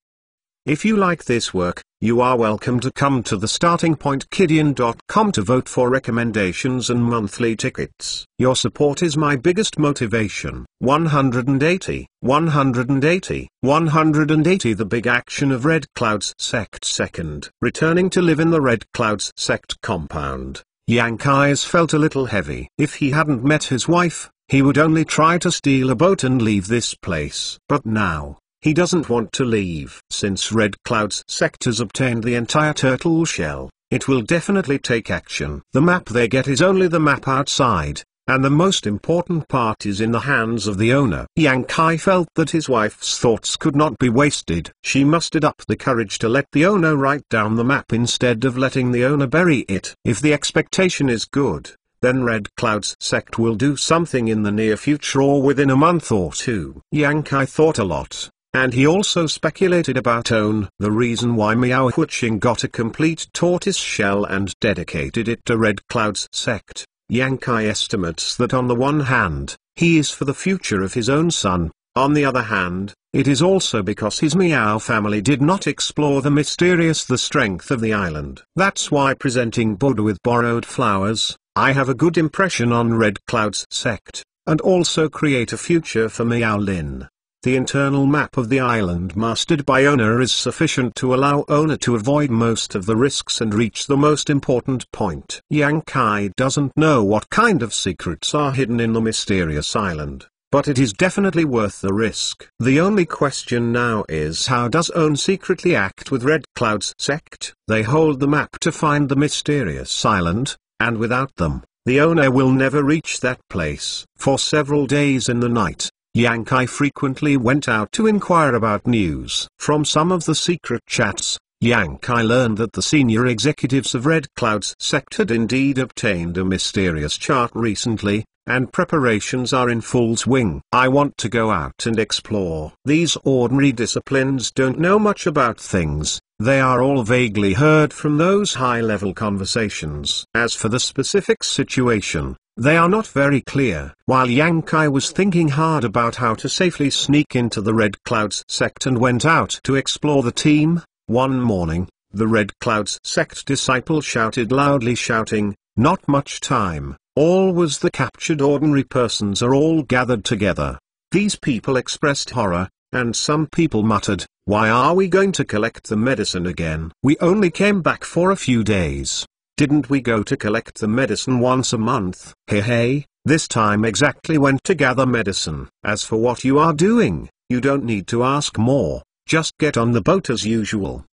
If you like this work, you are welcome to come to the starting point kidian.com to vote for recommendations and monthly tickets. Your support is my biggest motivation. 180, 180, 180 The big action of Red Clouds sect second. Returning to live in the Red Clouds sect compound, Yank eyes felt a little heavy. If he hadn't met his wife, he would only try to steal a boat and leave this place. But now, he doesn't want to leave. Since Red Cloud's sectors obtained the entire turtle shell, it will definitely take action. The map they get is only the map outside, and the most important part is in the hands of the owner. Yang Kai felt that his wife's thoughts could not be wasted. She mustered up the courage to let the owner write down the map instead of letting the owner bury it. If the expectation is good, then Red Cloud's sect will do something in the near future or within a month or two. Yang Kai thought a lot. And he also speculated about own the reason why Miao Huqing got a complete tortoise shell and dedicated it to Red Cloud's sect. Yang Kai estimates that on the one hand, he is for the future of his own son, on the other hand, it is also because his Miao family did not explore the mysterious the strength of the island. That's why presenting Buddha with borrowed flowers, I have a good impression on Red Cloud's sect, and also create a future for Miao Lin. The internal map of the island mastered by owner is sufficient to allow owner to avoid most of the risks and reach the most important point. Kai doesn't know what kind of secrets are hidden in the mysterious island, but it is definitely worth the risk. The only question now is how does Own secretly act with Red Cloud's sect? They hold the map to find the mysterious island, and without them, the owner will never reach that place. For several days in the night, Yang Kai frequently went out to inquire about news. From some of the secret chats, Yang Kai learned that the senior executives of Red Cloud's sect had indeed obtained a mysterious chart recently, and preparations are in full swing. I want to go out and explore. These ordinary disciplines don't know much about things, they are all vaguely heard from those high-level conversations. As for the specific situation, they are not very clear. While Yang Kai was thinking hard about how to safely sneak into the Red Clouds sect and went out to explore the team, one morning, the Red Clouds sect disciple shouted loudly shouting, not much time, All was the captured ordinary persons are all gathered together. These people expressed horror, and some people muttered, why are we going to collect the medicine again? We only came back for a few days. Didn't we go to collect the medicine once a month? Hey hey, this time exactly went to gather medicine. As for what you are doing, you don't need to ask more, just get on the boat as usual.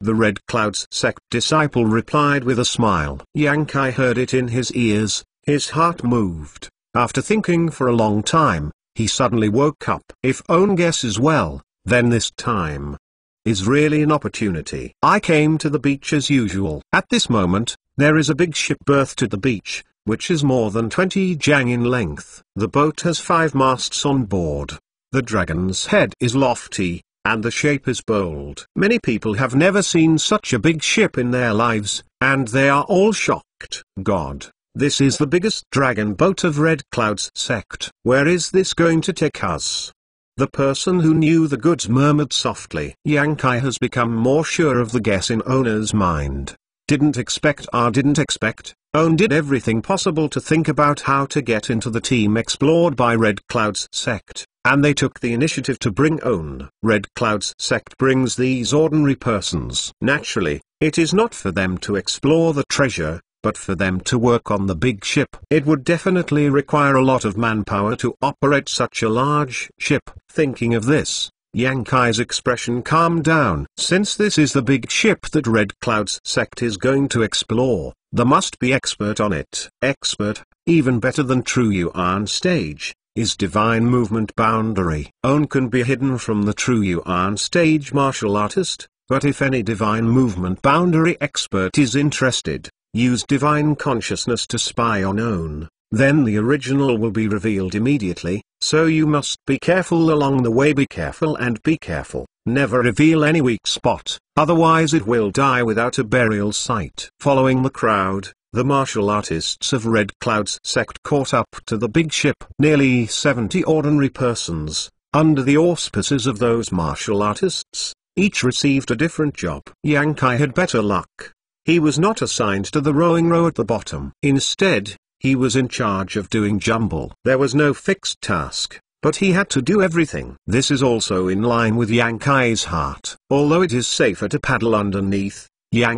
The Red Cloud's sect disciple replied with a smile. Kai heard it in his ears, his heart moved. After thinking for a long time, he suddenly woke up. If own guesses well, then this time is really an opportunity. I came to the beach as usual. At this moment, there is a big ship berth to the beach, which is more than 20 jang in length. The boat has five masts on board. The dragon's head is lofty, and the shape is bold. Many people have never seen such a big ship in their lives, and they are all shocked. God, this is the biggest dragon boat of Red Cloud's sect. Where is this going to take us? The person who knew the goods murmured softly. Yankai has become more sure of the guess in owner's mind didn't expect R ah, didn't expect, own did everything possible to think about how to get into the team explored by Red Cloud's sect, and they took the initiative to bring own. Red Cloud's sect brings these ordinary persons. Naturally, it is not for them to explore the treasure, but for them to work on the big ship. It would definitely require a lot of manpower to operate such a large ship. Thinking of this, Yankai's expression calmed down. Since this is the big ship that Red Cloud's sect is going to explore, there must be expert on it. Expert, even better than true you on stage, is divine movement boundary. Own can be hidden from the true you on stage martial artist, but if any divine movement boundary expert is interested, use divine consciousness to spy on Own, then the original will be revealed immediately, so you must be careful along the way be careful and be careful, never reveal any weak spot, otherwise it will die without a burial site. Following the crowd, the martial artists of Red Cloud's sect caught up to the big ship. Nearly 70 ordinary persons, under the auspices of those martial artists, each received a different job. Yankai had better luck. He was not assigned to the rowing row at the bottom. Instead, he was in charge of doing Jumble. There was no fixed task, but he had to do everything. This is also in line with Kai's heart. Although it is safer to paddle underneath,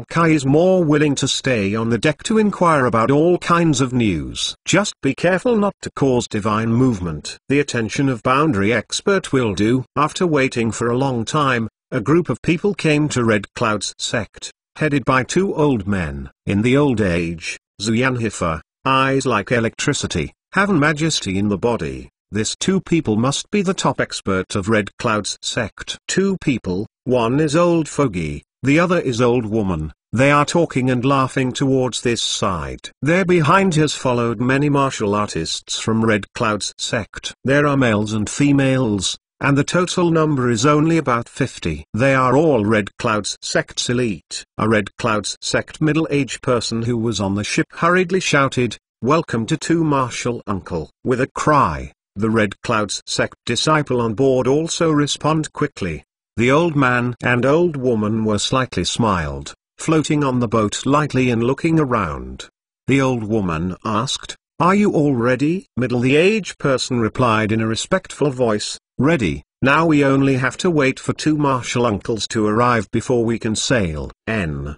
Kai is more willing to stay on the deck to inquire about all kinds of news. Just be careful not to cause divine movement. The attention of boundary expert will do. After waiting for a long time, a group of people came to Red Cloud's sect, headed by two old men. In the old age, Yanhifa eyes like electricity, have majesty in the body, this two people must be the top expert of Red Cloud's sect. Two people, one is old fogey, the other is old woman, they are talking and laughing towards this side. There behind has followed many martial artists from Red Cloud's sect. There are males and females, and the total number is only about 50. They are all Red Cloud's sect's elite. A Red Cloud's sect middle-aged person who was on the ship hurriedly shouted, Welcome to Two Marshal Uncle. With a cry, the Red Cloud's sect disciple on board also respond quickly. The old man and old woman were slightly smiled, floating on the boat lightly and looking around. The old woman asked, are you all ready? Middle-aged person replied in a respectful voice, ready, now we only have to wait for two marshal uncles to arrive before we can sail. N.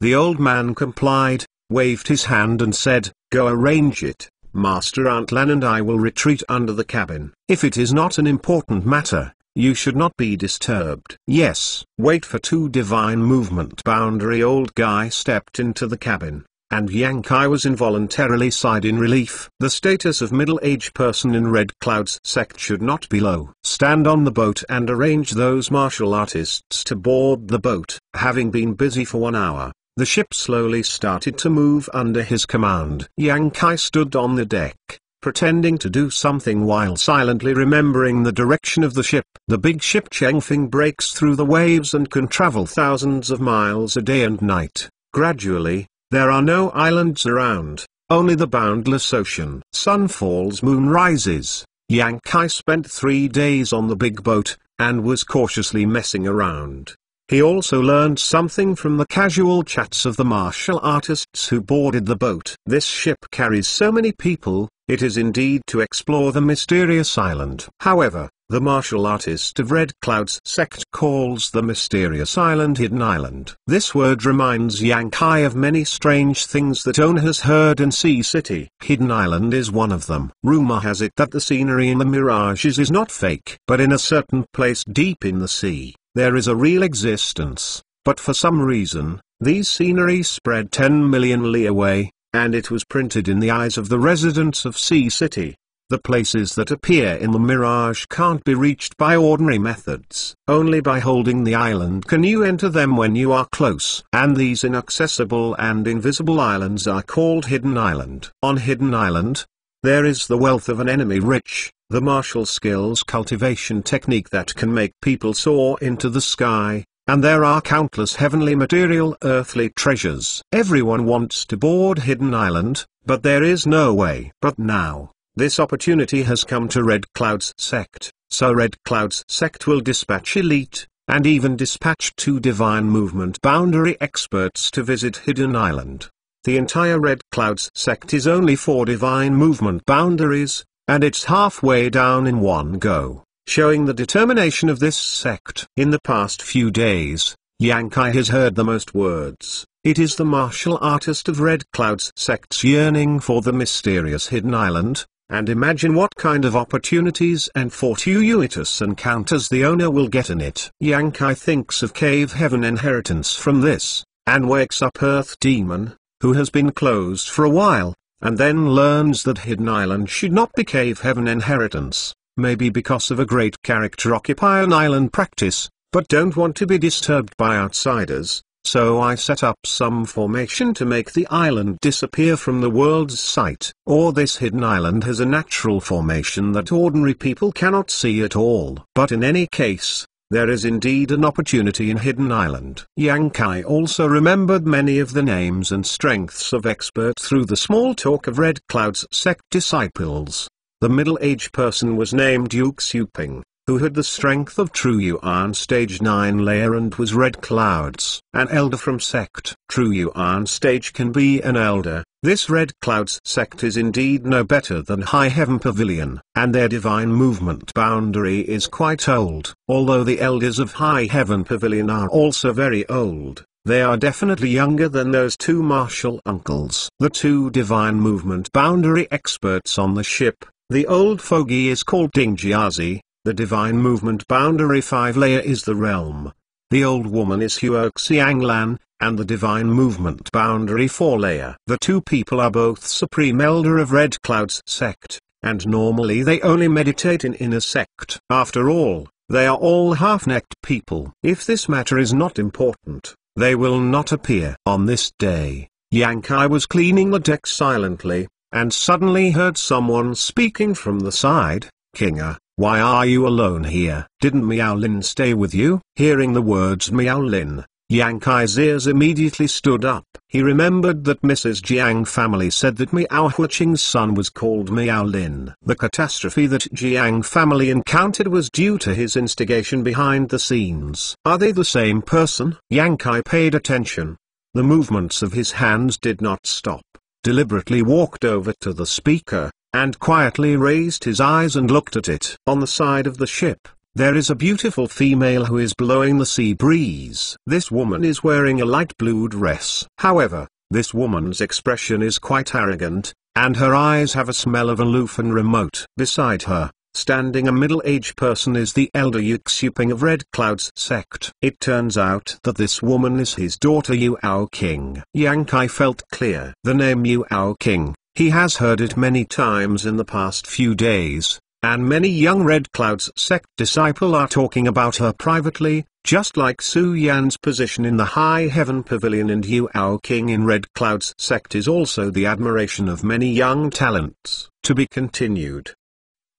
The old man complied, waved his hand and said, go arrange it, Master Aunt Lan." and I will retreat under the cabin. If it is not an important matter, you should not be disturbed. Yes. Wait for two divine movement boundary old guy stepped into the cabin and Yankai was involuntarily sighed in relief. The status of middle-aged person in Red Cloud's sect should not be low. Stand on the boat and arrange those martial artists to board the boat. Having been busy for one hour, the ship slowly started to move under his command. Yankai stood on the deck, pretending to do something while silently remembering the direction of the ship. The big ship Chengfeng breaks through the waves and can travel thousands of miles a day and night. Gradually, there are no islands around, only the boundless ocean. Sun falls moon rises. Kai spent three days on the big boat, and was cautiously messing around. He also learned something from the casual chats of the martial artists who boarded the boat. This ship carries so many people, it is indeed to explore the mysterious island. However, the martial artist of Red Cloud's sect calls the mysterious island Hidden Island. This word reminds Kai of many strange things that Ona has heard in Sea City. Hidden Island is one of them. Rumor has it that the scenery in the mirages is not fake. But in a certain place deep in the sea, there is a real existence. But for some reason, these scenery spread 10 million li away, and it was printed in the eyes of the residents of Sea City. The places that appear in the mirage can't be reached by ordinary methods. Only by holding the island can you enter them when you are close. And these inaccessible and invisible islands are called Hidden Island. On Hidden Island, there is the wealth of an enemy rich, the martial skills cultivation technique that can make people soar into the sky, and there are countless heavenly material earthly treasures. Everyone wants to board Hidden Island, but there is no way. But now, this opportunity has come to Red Cloud's sect, so Red Cloud's sect will dispatch elite, and even dispatch two divine movement boundary experts to visit Hidden Island. The entire Red Cloud's sect is only four divine movement boundaries, and it's halfway down in one go, showing the determination of this sect. In the past few days, Yankai has heard the most words. It is the martial artist of Red Cloud's sect's yearning for the mysterious hidden island, and imagine what kind of opportunities and fortuitous encounters the owner will get in it. Yankai thinks of cave heaven inheritance from this, and wakes up Earth Demon, who has been closed for a while, and then learns that Hidden Island should not be cave heaven inheritance, maybe because of a great character occupy an island practice, but don't want to be disturbed by outsiders, so I set up some formation to make the island disappear from the world's sight, or this hidden island has a natural formation that ordinary people cannot see at all. But in any case, there is indeed an opportunity in Hidden Island. Yang Kai also remembered many of the names and strengths of experts through the small talk of Red Cloud's sect disciples. The middle-aged person was named Yu Xueping who had the strength of True Yuan Stage 9 layer and was Red Clouds. An elder from sect. True Yuan Stage can be an elder, this Red Clouds sect is indeed no better than High Heaven Pavilion, and their divine movement boundary is quite old. Although the elders of High Heaven Pavilion are also very old, they are definitely younger than those two martial uncles. The two divine movement boundary experts on the ship, the old fogey is called Ding Dingjiazi, the divine movement boundary five layer is the realm. The old woman is Huoxiang Lan, and the divine movement boundary four layer. The two people are both supreme elder of Red Cloud's sect, and normally they only meditate in inner sect. After all, they are all half-necked people. If this matter is not important, they will not appear. On this day, Yang Kai was cleaning the deck silently, and suddenly heard someone speaking from the side, Kinga, why are you alone here? Didn't Miao Lin stay with you? Hearing the words Miao Lin, Yang Kai's ears immediately stood up. He remembered that Mrs. Jiang family said that Miao Huaqing's son was called Miao Lin. The catastrophe that Jiang family encountered was due to his instigation behind the scenes. Are they the same person? Yang Kai paid attention. The movements of his hands did not stop, deliberately walked over to the speaker, and quietly raised his eyes and looked at it. On the side of the ship, there is a beautiful female who is blowing the sea breeze. This woman is wearing a light blue dress. However, this woman's expression is quite arrogant, and her eyes have a smell of aloof and remote. Beside her, standing a middle-aged person is the elder Yuxuping of Red Cloud's sect. It turns out that this woman is his daughter Yu Ao King. Yang Kai felt clear. The name Yu Ao King he has heard it many times in the past few days, and many young Red Cloud's sect disciple are talking about her privately, just like Su Yan's position in the High Heaven Pavilion and Yu Ao King in Red Cloud's sect is also the admiration of many young talents. To be continued.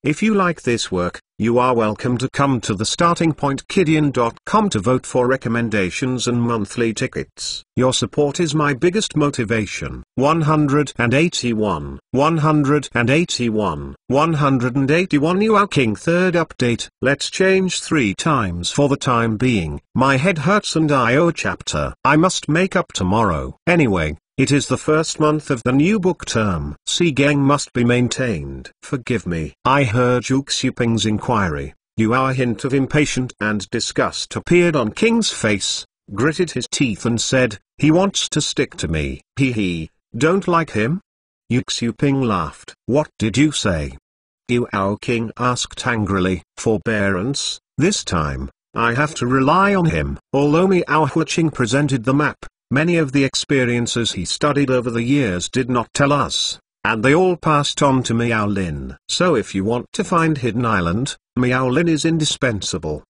If you like this work, you are welcome to come to the startingpointkidian.com to vote for recommendations and monthly tickets. Your support is my biggest motivation. 181, 181, 181 You are king third update. Let's change three times for the time being. My head hurts and I owe a chapter. I must make up tomorrow. Anyway, it is the first month of the new book term. gang must be maintained. Forgive me. I heard Zhu Xuping's inquiry. You are a hint of impatient and disgust appeared on King's face, gritted his teeth and said, He wants to stick to me. He he. Don't like him? Yu Xuping laughed. What did you say? Yu Ao King asked angrily. Forbearance, this time, I have to rely on him. Although Miao Huaching presented the map, Many of the experiences he studied over the years did not tell us, and they all passed on to Miao Lin. So if you want to find Hidden Island, Miao Lin is indispensable.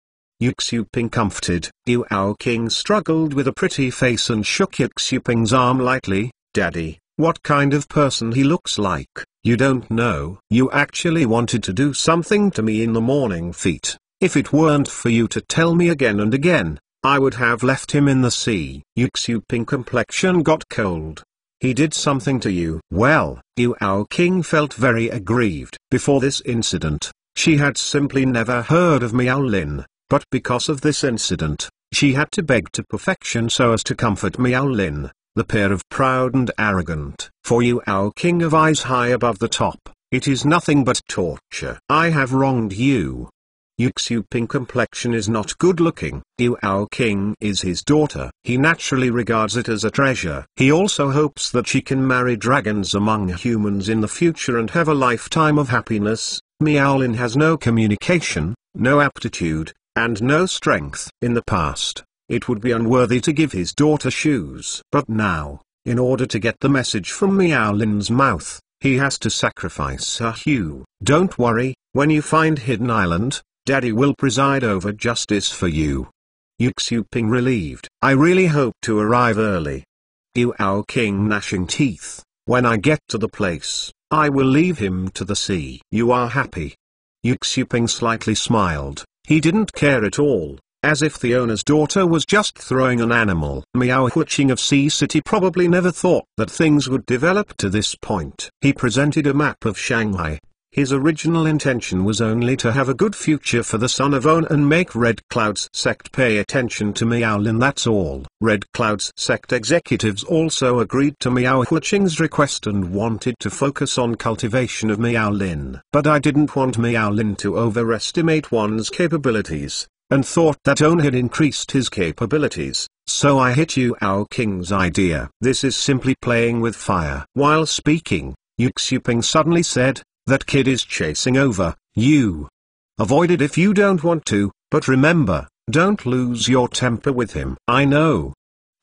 Yuxuping comforted, Yuao King struggled with a pretty face and shook Yuxuping's arm lightly, Daddy, what kind of person he looks like, you don't know. You actually wanted to do something to me in the morning feet, if it weren't for you to tell me again and again, I would have left him in the sea. Yuxu pink complexion got cold. He did something to you. Well, Yu Ao King felt very aggrieved. Before this incident, she had simply never heard of Miao Lin, but because of this incident, she had to beg to perfection so as to comfort Miao Lin, the pair of proud and arrogant. For Yu Ao King of eyes high above the top, it is nothing but torture. I have wronged you, Yuxiu Ping complexion is not good looking. Yuao King is his daughter. He naturally regards it as a treasure. He also hopes that she can marry dragons among humans in the future and have a lifetime of happiness. Miaolin has no communication, no aptitude, and no strength. In the past, it would be unworthy to give his daughter shoes. But now, in order to get the message from Miaolin's mouth, he has to sacrifice her hue. Don't worry, when you find Hidden Island, Daddy will preside over justice for you. Yuxuping relieved. I really hope to arrive early. Yu Ao King gnashing teeth. When I get to the place, I will leave him to the sea. You are happy. Yuxuping slightly smiled. He didn't care at all, as if the owner's daughter was just throwing an animal. Miao Huching of Sea City probably never thought that things would develop to this point. He presented a map of Shanghai. His original intention was only to have a good future for the son of Own and make Red Cloud's sect pay attention to Meowlin that's all. Red Cloud's sect executives also agreed to Meow Huiching's request and wanted to focus on cultivation of Meowlin. But I didn't want Meowlin to overestimate one's capabilities, and thought that Own had increased his capabilities, so I hit you, Ao King's idea. This is simply playing with fire. While speaking, Yuxuping suddenly said, that kid is chasing over you. Avoid it if you don't want to, but remember, don't lose your temper with him. I know.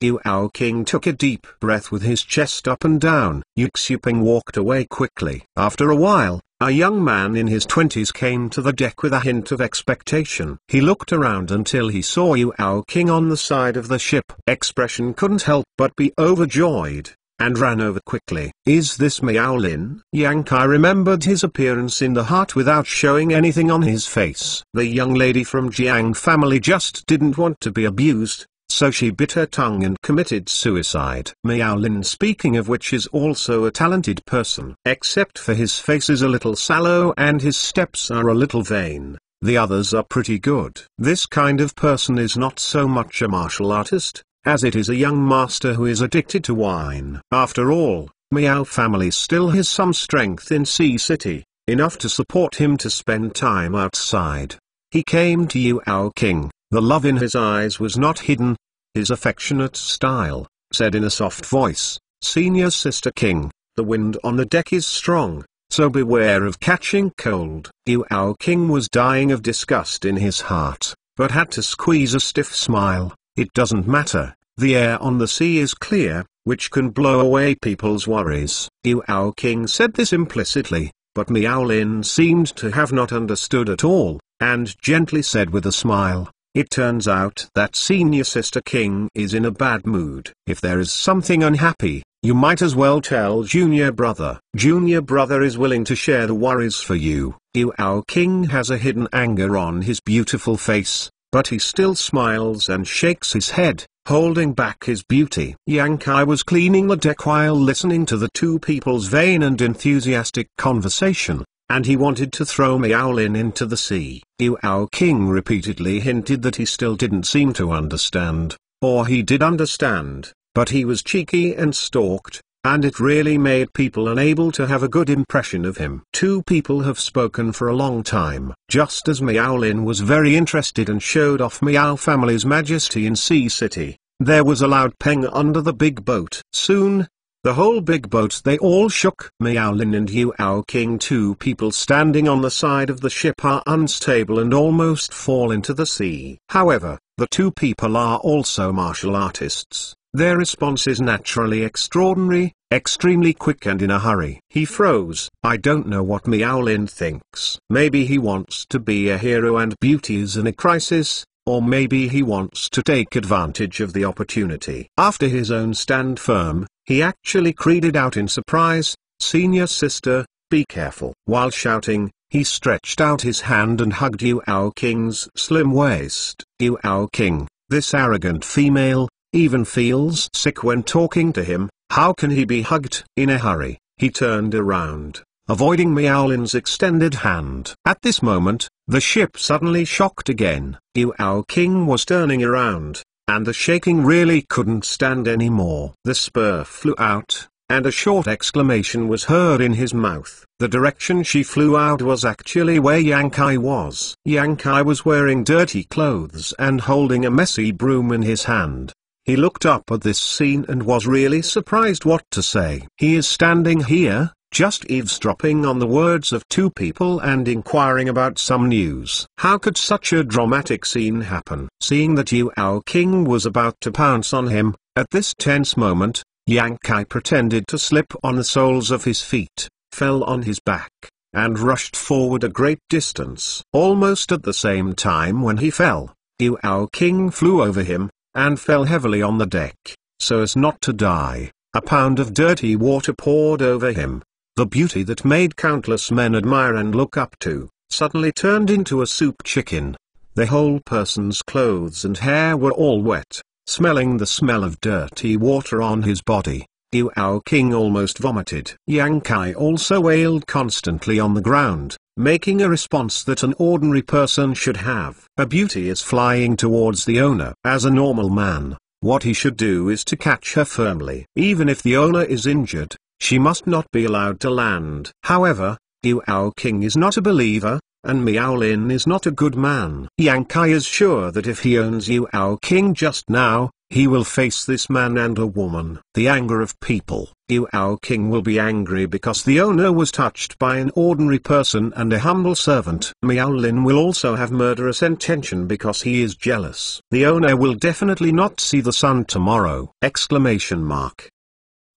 Yu Ao King took a deep breath with his chest up and down. Yu Xuping walked away quickly. After a while, a young man in his twenties came to the deck with a hint of expectation. He looked around until he saw Yu Ao King on the side of the ship. Expression couldn't help but be overjoyed and ran over quickly. Is this Yang Yankai remembered his appearance in the hut without showing anything on his face. The young lady from Jiang family just didn't want to be abused, so she bit her tongue and committed suicide. Lin, speaking of which is also a talented person. Except for his face is a little sallow and his steps are a little vain. The others are pretty good. This kind of person is not so much a martial artist, as it is a young master who is addicted to wine. After all, Miao family still has some strength in Sea City, enough to support him to spend time outside. He came to you, Ao King, the love in his eyes was not hidden, his affectionate style, said in a soft voice, Senior Sister King, the wind on the deck is strong, so beware of catching cold. Ao King was dying of disgust in his heart, but had to squeeze a stiff smile, it doesn't matter, the air on the sea is clear, which can blow away people's worries. Yao King said this implicitly, but Miao Lin seemed to have not understood at all, and gently said with a smile, It turns out that senior sister King is in a bad mood. If there is something unhappy, you might as well tell junior brother. Junior brother is willing to share the worries for you. Yao King has a hidden anger on his beautiful face, but he still smiles and shakes his head, holding back his beauty. Yankai was cleaning the deck while listening to the two people's vain and enthusiastic conversation, and he wanted to throw Miaolin into the sea. Yu Ao King repeatedly hinted that he still didn't seem to understand, or he did understand, but he was cheeky and stalked and it really made people unable to have a good impression of him. Two people have spoken for a long time, just as Lin was very interested and showed off Miao family's majesty in Sea City, there was a loud peng under the big boat. Soon, the whole big boat they all shook. Lin and Yuao King two people standing on the side of the ship are unstable and almost fall into the sea. However, the two people are also martial artists, their response is naturally extraordinary, extremely quick and in a hurry. He froze. I don't know what Meowlin thinks. Maybe he wants to be a hero and beauty is in a crisis, or maybe he wants to take advantage of the opportunity. After his own stand firm, he actually creeded out in surprise, Senior sister, be careful. While shouting, he stretched out his hand and hugged Yu Ao King's slim waist. Yu Ao King, this arrogant female, even feels sick when talking to him, how can he be hugged? In a hurry, he turned around, avoiding Miaolin's extended hand. At this moment, the ship suddenly shocked again. Yu King was turning around, and the shaking really couldn't stand anymore. The spur flew out, and a short exclamation was heard in his mouth. The direction she flew out was actually where Yang Kai was. Yang Kai was wearing dirty clothes and holding a messy broom in his hand. He looked up at this scene and was really surprised what to say. He is standing here, just eavesdropping on the words of two people and inquiring about some news. How could such a dramatic scene happen? Seeing that Yu Ao King was about to pounce on him, at this tense moment, Yang Kai pretended to slip on the soles of his feet, fell on his back, and rushed forward a great distance. Almost at the same time when he fell, Yu Ao King flew over him, and fell heavily on the deck, so as not to die. A pound of dirty water poured over him. The beauty that made countless men admire and look up to, suddenly turned into a soup chicken. The whole person's clothes and hair were all wet, smelling the smell of dirty water on his body. Yu Ao King almost vomited. Yang Kai also wailed constantly on the ground, making a response that an ordinary person should have. A beauty is flying towards the owner. As a normal man, what he should do is to catch her firmly. Even if the owner is injured, she must not be allowed to land. However, You Ao King is not a believer, and Miao Lin is not a good man. Yang Kai is sure that if he owns You Ao King just now, he will face this man and a woman. The anger of people, Yu Ao King will be angry because the owner was touched by an ordinary person and a humble servant. Miao Lin will also have murderous intention because he is jealous. The owner will definitely not see the sun tomorrow! Exclamation mark.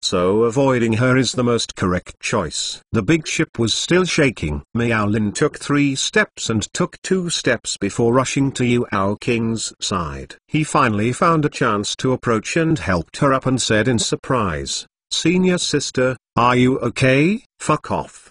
So avoiding her is the most correct choice. The big ship was still shaking. Miao Lin took three steps and took two steps before rushing to Yu Ao King's side. He finally found a chance to approach and helped her up and said in surprise, Senior sister, are you okay? Fuck off.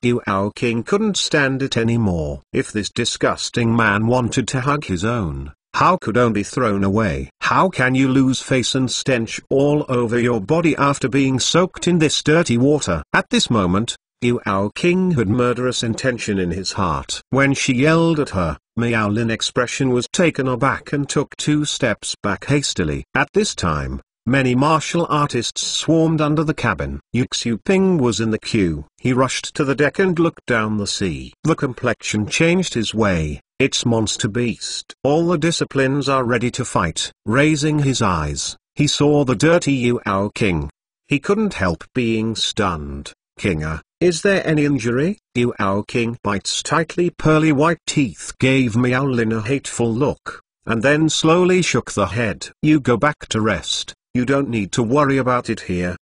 Yu Ao King couldn't stand it anymore. If this disgusting man wanted to hug his own, how could own be thrown away? How can you lose face and stench all over your body after being soaked in this dirty water? At this moment, Yu Ao King had murderous intention in his heart. When she yelled at her, Miao Lin expression was taken aback and took two steps back hastily. At this time, Many martial artists swarmed under the cabin. Yu Ping was in the queue. He rushed to the deck and looked down the sea. The complexion changed his way, it's monster beast. All the disciplines are ready to fight. Raising his eyes, he saw the dirty Yu Ao King. He couldn't help being stunned. Kinga, is there any injury? Yu Ao King bites tightly pearly white teeth gave Miao Lin a hateful look, and then slowly shook the head. You go back to rest. You don't need to worry about it here.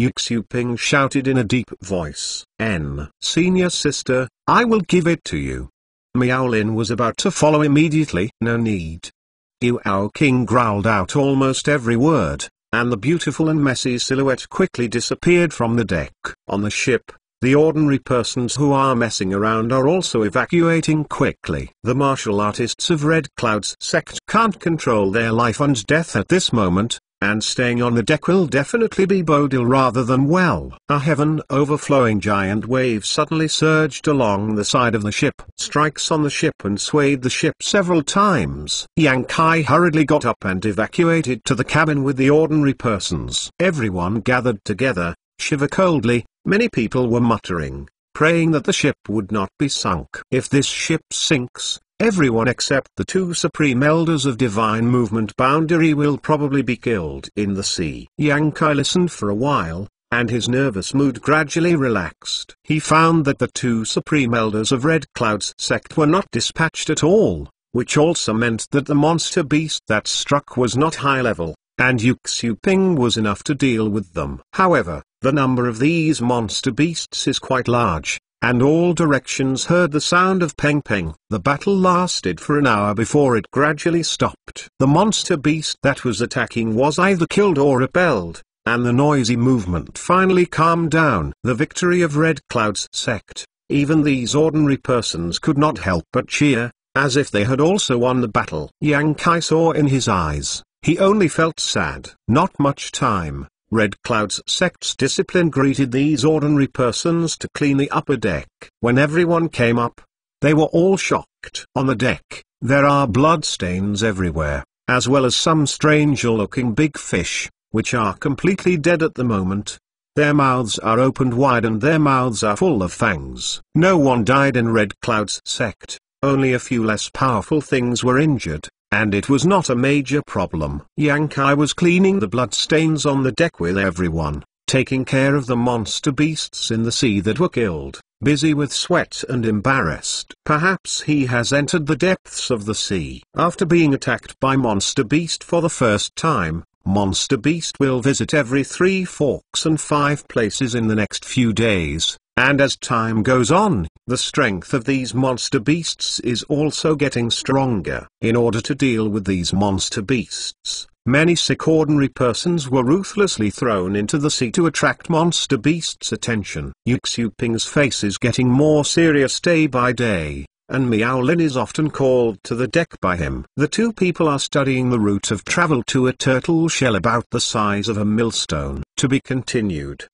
Yuxiu Ping shouted in a deep voice. N. Senior sister, I will give it to you. Miaolin was about to follow immediately. No need. Yu King growled out almost every word, and the beautiful and messy silhouette quickly disappeared from the deck. On the ship, the ordinary persons who are messing around are also evacuating quickly. The martial artists of Red Cloud's sect can't control their life and death at this moment, and staying on the deck will definitely be Bodil rather than well. A heaven overflowing giant wave suddenly surged along the side of the ship, strikes on the ship and swayed the ship several times. Yang Kai hurriedly got up and evacuated to the cabin with the ordinary persons. Everyone gathered together, shiver coldly, many people were muttering, praying that the ship would not be sunk. If this ship sinks, Everyone except the two supreme elders of divine movement boundary will probably be killed in the sea. Yang Kai listened for a while, and his nervous mood gradually relaxed. He found that the two supreme elders of Red Cloud's sect were not dispatched at all, which also meant that the monster beast that struck was not high level, and Yu Xiu Ping was enough to deal with them. However, the number of these monster beasts is quite large, and all directions heard the sound of peng peng. The battle lasted for an hour before it gradually stopped. The monster beast that was attacking was either killed or repelled, and the noisy movement finally calmed down. The victory of Red Cloud's sect, even these ordinary persons could not help but cheer, as if they had also won the battle. Yang Kai saw in his eyes, he only felt sad. Not much time, Red Cloud's sect's discipline greeted these ordinary persons to clean the upper deck. When everyone came up, they were all shocked. On the deck, there are bloodstains everywhere, as well as some strange-looking big fish, which are completely dead at the moment. Their mouths are opened wide and their mouths are full of fangs. No one died in Red Cloud's sect, only a few less powerful things were injured and it was not a major problem. Yankai was cleaning the bloodstains on the deck with everyone, taking care of the monster beasts in the sea that were killed, busy with sweat and embarrassed. Perhaps he has entered the depths of the sea. After being attacked by monster beast for the first time, Monster Beast will visit every three forks and five places in the next few days, and as time goes on, the strength of these monster beasts is also getting stronger. In order to deal with these monster beasts, many sick ordinary persons were ruthlessly thrown into the sea to attract monster beasts' attention. Yuxu Ping's face is getting more serious day by day, and Miao Lin is often called to the deck by him. The two people are studying the route of travel to a turtle shell about the size of a millstone. To be continued.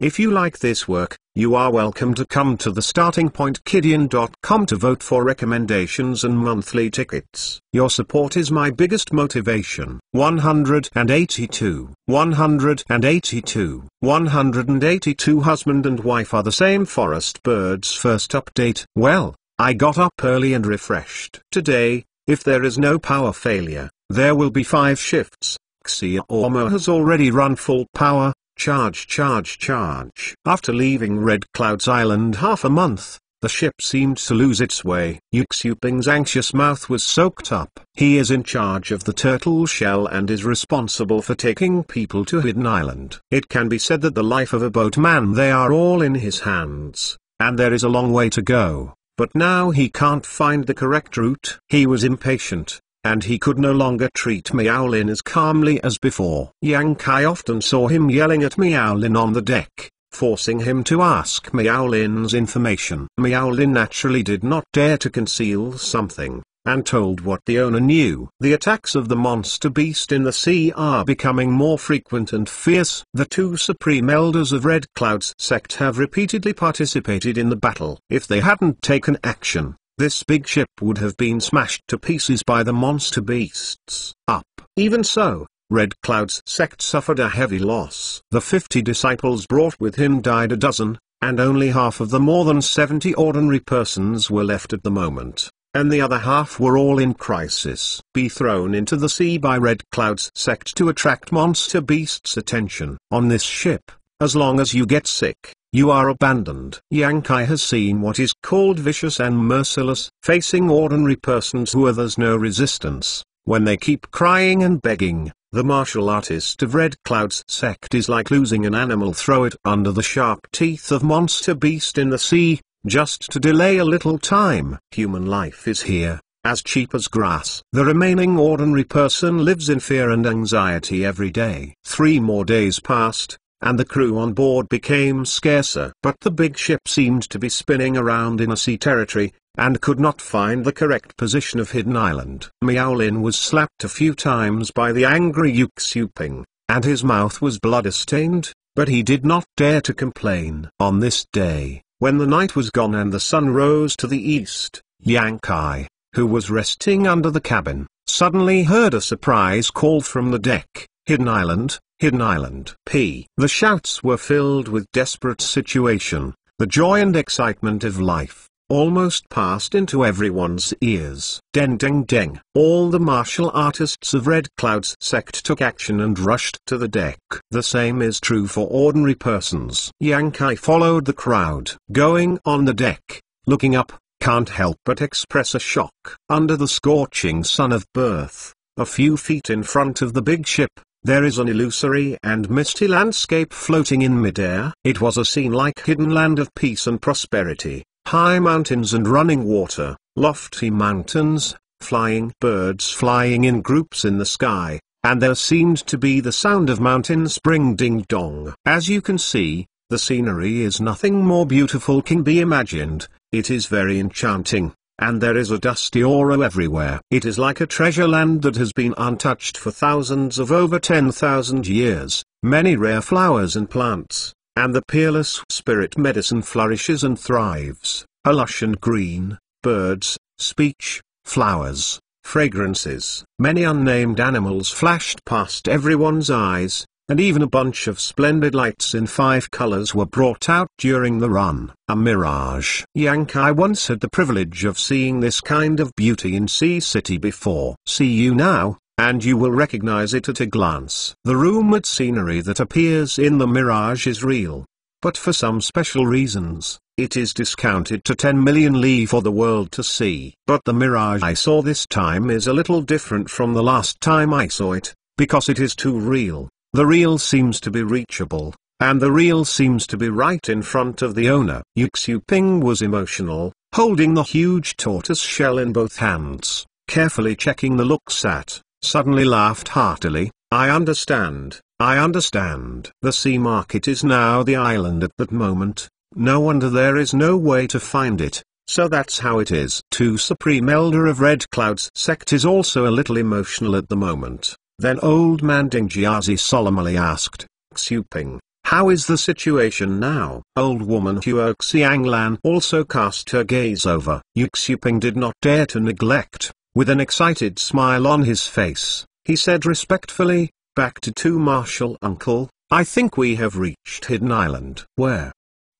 If you like this work, you are welcome to come to the startingpointkidian.com to vote for recommendations and monthly tickets. Your support is my biggest motivation. 182, 182, 182 husband and wife are the same forest birds first update. Well, I got up early and refreshed. Today, if there is no power failure, there will be five shifts. Xia Ormo has already run full power, Charge charge charge. After leaving Red Cloud's island half a month, the ship seemed to lose its way. Yuxuping's anxious mouth was soaked up. He is in charge of the turtle shell and is responsible for taking people to Hidden Island. It can be said that the life of a boatman they are all in his hands, and there is a long way to go, but now he can't find the correct route. He was impatient, and he could no longer treat Miaolin as calmly as before. Yang Kai often saw him yelling at Miaolin on the deck, forcing him to ask Miaolin's information. Miaolin naturally did not dare to conceal something, and told what the owner knew. The attacks of the monster beast in the sea are becoming more frequent and fierce. The two supreme elders of Red Cloud's sect have repeatedly participated in the battle. If they hadn't taken action, this big ship would have been smashed to pieces by the monster beasts. Up. Even so, Red Cloud's sect suffered a heavy loss. The fifty disciples brought with him died a dozen, and only half of the more than seventy ordinary persons were left at the moment, and the other half were all in crisis. Be thrown into the sea by Red Cloud's sect to attract monster beasts' attention. On this ship, as long as you get sick, you are abandoned. Yankai has seen what is called vicious and merciless, facing ordinary persons who there's no resistance, when they keep crying and begging. The martial artist of Red Cloud's sect is like losing an animal throw it under the sharp teeth of monster beast in the sea, just to delay a little time. Human life is here, as cheap as grass. The remaining ordinary person lives in fear and anxiety every day. Three more days passed, and the crew on board became scarcer. But the big ship seemed to be spinning around in a sea territory, and could not find the correct position of Hidden Island. Miaolin was slapped a few times by the angry Yuxuping, and his mouth was blood-stained, but he did not dare to complain. On this day, when the night was gone and the sun rose to the east, Yang Kai, who was resting under the cabin, suddenly heard a surprise call from the deck, Hidden Island, Hidden Island. P. The shouts were filled with desperate situation, the joy and excitement of life, almost passed into everyone's ears. Ding deng deng. All the martial artists of Red Cloud's sect took action and rushed to the deck. The same is true for ordinary persons. Yang Kai followed the crowd. Going on the deck, looking up, can't help but express a shock. Under the scorching sun of birth, a few feet in front of the big ship, there is an illusory and misty landscape floating in midair. It was a scene like hidden land of peace and prosperity, high mountains and running water, lofty mountains, flying birds flying in groups in the sky, and there seemed to be the sound of mountain spring ding-dong. As you can see, the scenery is nothing more beautiful can be imagined, it is very enchanting and there is a dusty aura everywhere. It is like a treasure land that has been untouched for thousands of over 10,000 years, many rare flowers and plants, and the peerless spirit medicine flourishes and thrives, a lush and green, birds, speech, flowers, fragrances. Many unnamed animals flashed past everyone's eyes, and even a bunch of splendid lights in five colors were brought out during the run. A mirage. Yankai once had the privilege of seeing this kind of beauty in Sea City before. See you now, and you will recognize it at a glance. The rumored scenery that appears in the mirage is real, but for some special reasons, it is discounted to 10 million li for the world to see. But the mirage I saw this time is a little different from the last time I saw it, because it is too real. The real seems to be reachable, and the real seems to be right in front of the owner. Yuxuping was emotional, holding the huge tortoise shell in both hands, carefully checking the looks at, suddenly laughed heartily, I understand, I understand. The sea market is now the island at that moment, no wonder there is no way to find it, so that's how it is. Two Supreme Elder of Red Cloud's sect is also a little emotional at the moment. Then old man Dingjiazi solemnly asked, Xuping, how is the situation now? Old woman Huo Xianglan also cast her gaze over. Yu Xuping did not dare to neglect, with an excited smile on his face, he said respectfully, back to two martial uncle, I think we have reached Hidden Island. Where?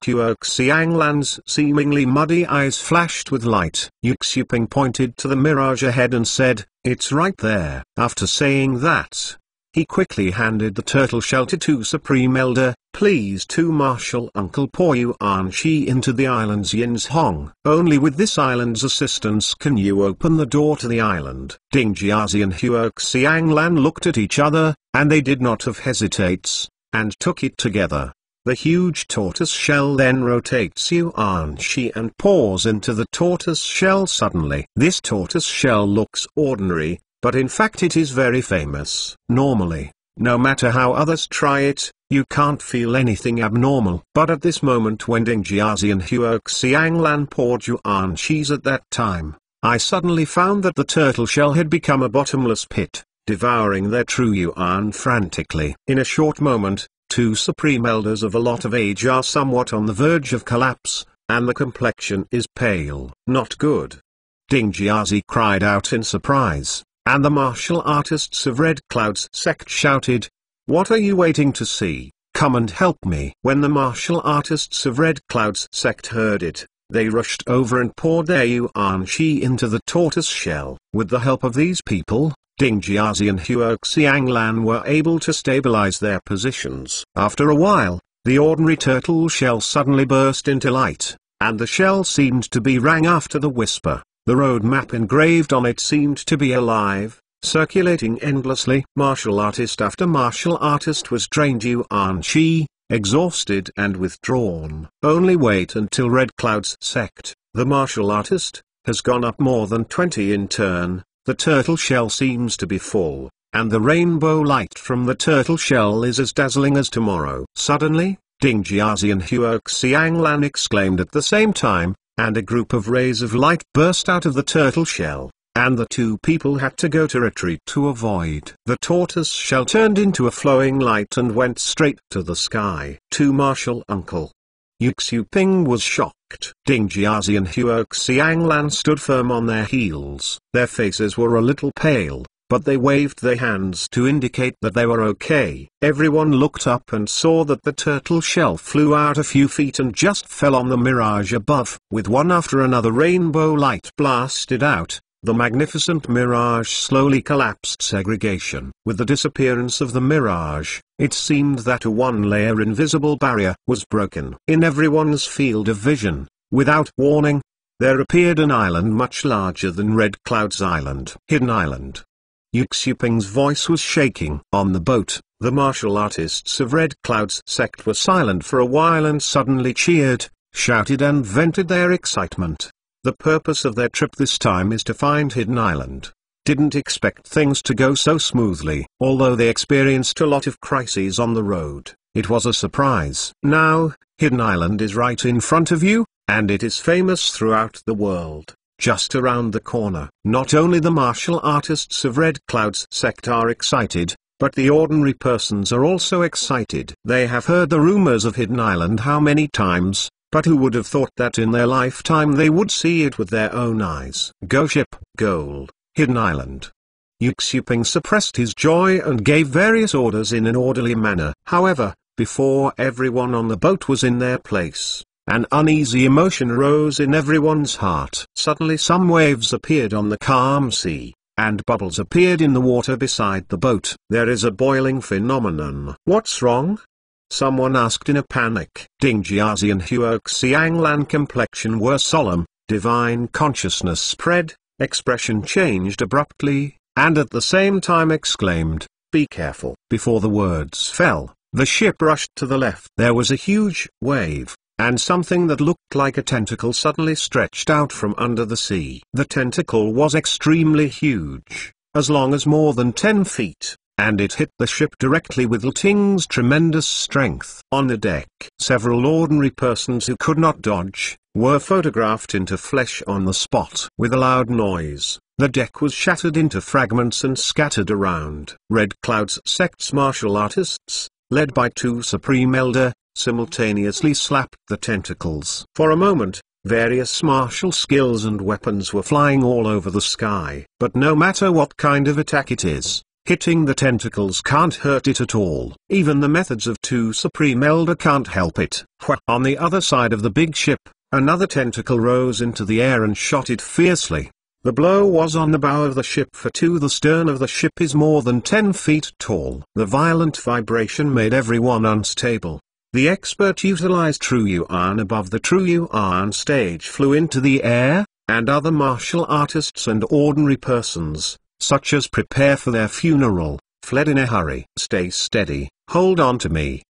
Xiang Lan's seemingly muddy eyes flashed with light. Yuxiuping pointed to the mirage ahead and said, It's right there. After saying that, he quickly handed the turtle shelter to Supreme Elder, please to marshal Uncle Poyu Anshi into the island's Yin's Hong. Only with this island's assistance can you open the door to the island. Ding Jiazi and Huo Xianglan looked at each other, and they did not have hesitates, and took it together. The huge tortoise shell then rotates you she and pours into the tortoise shell suddenly. This tortoise shell looks ordinary, but in fact it is very famous. Normally, no matter how others try it, you can't feel anything abnormal. But at this moment when Ding Jiazi and Huo Xianglan poured you she's at that time, I suddenly found that the turtle shell had become a bottomless pit, devouring their true yuan frantically. In a short moment, two supreme elders of a lot of age are somewhat on the verge of collapse, and the complexion is pale, not good. Ding Jiazi cried out in surprise, and the martial artists of Red Cloud's sect shouted, What are you waiting to see? Come and help me. When the martial artists of Red Cloud's sect heard it, they rushed over and poured their yuan shi into the tortoise shell. With the help of these people, Ding Jiazi and Huo Xianglan were able to stabilize their positions. After a while, the ordinary turtle shell suddenly burst into light, and the shell seemed to be rang after the whisper. The road map engraved on it seemed to be alive, circulating endlessly. Martial artist after martial artist was drained not she exhausted and withdrawn. Only wait until Red Cloud's sect, the martial artist, has gone up more than 20 in turn, the turtle shell seems to be full, and the rainbow light from the turtle shell is as dazzling as tomorrow. Suddenly, Ding Jiazi and Huo Xianglan exclaimed at the same time, and a group of rays of light burst out of the turtle shell, and the two people had to go to retreat to avoid. The tortoise shell turned into a flowing light and went straight to the sky. To Marshal Uncle. Yuxu Ping was shocked act. Ding Jiazi and Huo Xianglan stood firm on their heels. Their faces were a little pale, but they waved their hands to indicate that they were okay. Everyone looked up and saw that the turtle shell flew out a few feet and just fell on the mirage above. With one after another rainbow light blasted out, the magnificent mirage slowly collapsed segregation. With the disappearance of the mirage, it seemed that a one-layer invisible barrier was broken. In everyone's field of vision, without warning, there appeared an island much larger than Red Cloud's island. Hidden Island. Yuxuping's voice was shaking. On the boat, the martial artists of Red Cloud's sect were silent for a while and suddenly cheered, shouted and vented their excitement. The purpose of their trip this time is to find Hidden Island. Didn't expect things to go so smoothly, although they experienced a lot of crises on the road, it was a surprise. Now, Hidden Island is right in front of you, and it is famous throughout the world, just around the corner. Not only the martial artists of Red Cloud's sect are excited, but the ordinary persons are also excited. They have heard the rumors of Hidden Island how many times, but who would have thought that in their lifetime they would see it with their own eyes? Go ship, gold, hidden island. Yuxuping suppressed his joy and gave various orders in an orderly manner. However, before everyone on the boat was in their place, an uneasy emotion rose in everyone's heart. Suddenly some waves appeared on the calm sea, and bubbles appeared in the water beside the boat. There is a boiling phenomenon. What's wrong? Someone asked in a panic. Ding Jiazi and Huo Xianglan complexion were solemn, divine consciousness spread, expression changed abruptly, and at the same time exclaimed, Be careful. Before the words fell, the ship rushed to the left. There was a huge wave, and something that looked like a tentacle suddenly stretched out from under the sea. The tentacle was extremely huge, as long as more than 10 feet, and it hit the ship directly with Lting's tremendous strength. On the deck, several ordinary persons who could not dodge, were photographed into flesh on the spot. With a loud noise, the deck was shattered into fragments and scattered around. Red Cloud's sect's martial artists, led by two Supreme Elder, simultaneously slapped the tentacles. For a moment, Various martial skills and weapons were flying all over the sky. But no matter what kind of attack it is, Hitting the tentacles can't hurt it at all. Even the methods of two Supreme Elder can't help it. On the other side of the big ship, another tentacle rose into the air and shot it fiercely. The blow was on the bow of the ship for two the stern of the ship is more than 10 feet tall. The violent vibration made everyone unstable. The expert utilized True yuan. above the True yuan stage flew into the air, and other martial artists and ordinary persons, such as prepare for their funeral, fled in a hurry. Stay steady, hold on to me.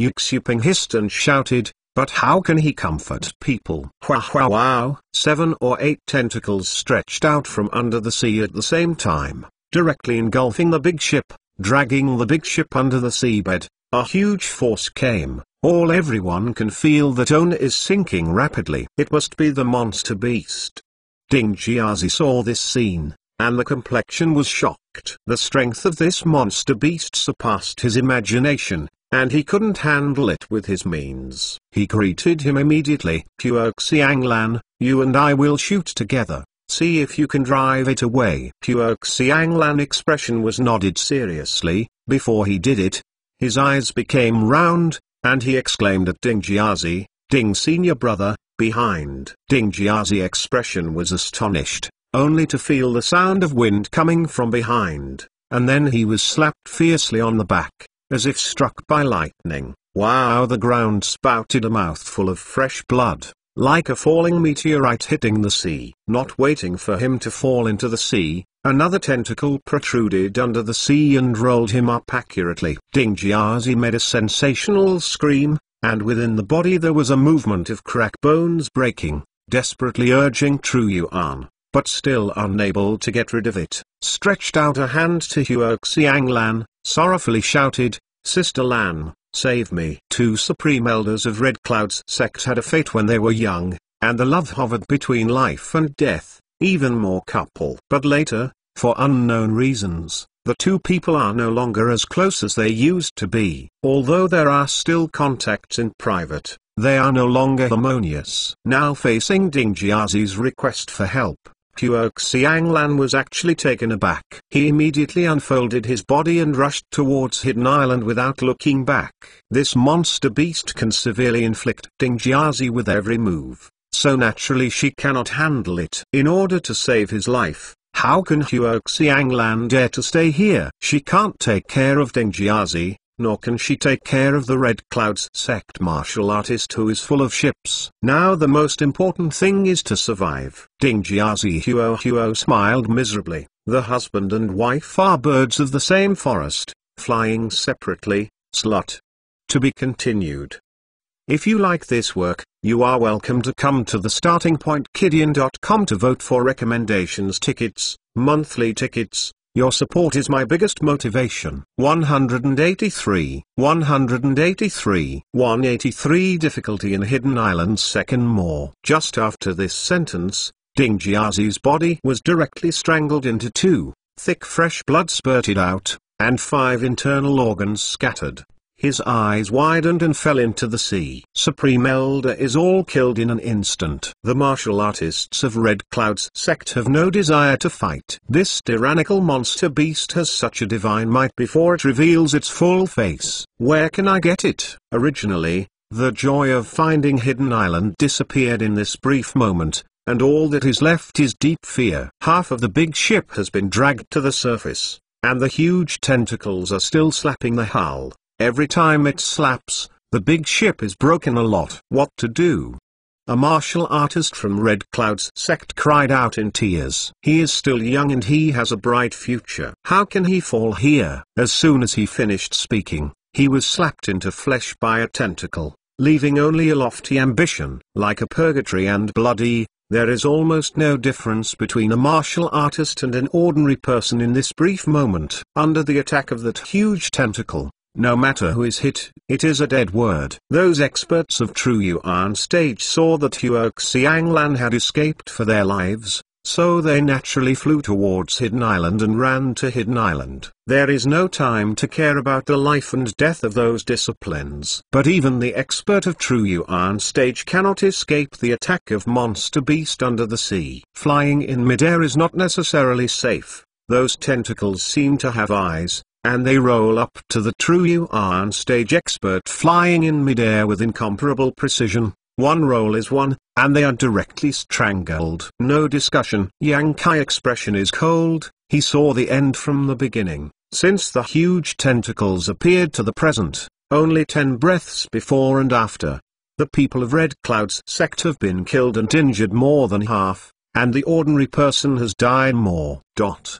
Yuxuping hissed and shouted, but how can he comfort people? Wow wow wow! Seven or eight tentacles stretched out from under the sea at the same time, directly engulfing the big ship, dragging the big ship under the seabed. A huge force came, all everyone can feel that Ona is sinking rapidly. It must be the monster beast. Ding Jiazi saw this scene, and the complexion was shocked. The strength of this monster beast surpassed his imagination, and he couldn't handle it with his means. He greeted him immediately. Puer Xianglan, you and I will shoot together, see if you can drive it away. Puer Xianglan expression was nodded seriously, before he did it, his eyes became round, and he exclaimed at Ding Jiazi, Ding senior brother, behind. Ding Jiazi expression was astonished, only to feel the sound of wind coming from behind, and then he was slapped fiercely on the back, as if struck by lightning. Wow the ground spouted a mouthful of fresh blood, like a falling meteorite hitting the sea. Not waiting for him to fall into the sea, another tentacle protruded under the sea and rolled him up accurately. Ding Jiazi made a sensational scream, and within the body there was a movement of crack bones breaking, desperately urging True Yuan, but still unable to get rid of it, stretched out a hand to Huo Xianglan, sorrowfully shouted, Sister Lan, save me. Two supreme elders of Red Cloud's sect had a fate when they were young, and the love hovered between life and death, even more couple. But later, for unknown reasons, the two people are no longer as close as they used to be. Although there are still contacts in private, they are no longer harmonious. Now facing Ding Jiazi's request for help, Huo Xianglan was actually taken aback. He immediately unfolded his body and rushed towards Hidden Island without looking back. This monster beast can severely inflict Ding Jiazi with every move, so naturally she cannot handle it. In order to save his life, how can Huo Xianglan dare to stay here? She can't take care of Ding Jiazi, nor can she take care of the Red Cloud's sect martial artist who is full of ships. Now the most important thing is to survive. Ding Jiazi Huo Huo smiled miserably. The husband and wife are birds of the same forest, flying separately, Slut. To be continued. If you like this work, you are welcome to come to the starting point kidian.com to vote for recommendations tickets, monthly tickets, your support is my biggest motivation. 183, 183, 183 Difficulty in Hidden Island Second more. Just after this sentence, Ding Jiazi's body was directly strangled into two, thick fresh blood spurted out, and five internal organs scattered. His eyes widened and fell into the sea. Supreme Elder is all killed in an instant. The martial artists of Red Cloud's sect have no desire to fight. This tyrannical monster beast has such a divine might before it reveals its full face. Where can I get it? Originally, the joy of finding Hidden Island disappeared in this brief moment, and all that is left is deep fear. Half of the big ship has been dragged to the surface, and the huge tentacles are still slapping the hull. Every time it slaps, the big ship is broken a lot. What to do? A martial artist from Red Cloud's sect cried out in tears. He is still young and he has a bright future. How can he fall here? As soon as he finished speaking, he was slapped into flesh by a tentacle, leaving only a lofty ambition. Like a purgatory and bloody, there is almost no difference between a martial artist and an ordinary person in this brief moment. Under the attack of that huge tentacle, no matter who is hit, it is a dead word. Those experts of True Yuan stage saw that Huo Xianglan had escaped for their lives, so they naturally flew towards Hidden Island and ran to Hidden Island. There is no time to care about the life and death of those disciplines. But even the expert of True Yuan stage cannot escape the attack of monster beast under the sea. Flying in midair is not necessarily safe. Those tentacles seem to have eyes, and they roll up to the true on stage expert flying in midair with incomparable precision, one roll is one, and they are directly strangled. No discussion. Yang Kai expression is cold, he saw the end from the beginning, since the huge tentacles appeared to the present, only ten breaths before and after. The people of Red Cloud's sect have been killed and injured more than half, and the ordinary person has died more. Dot.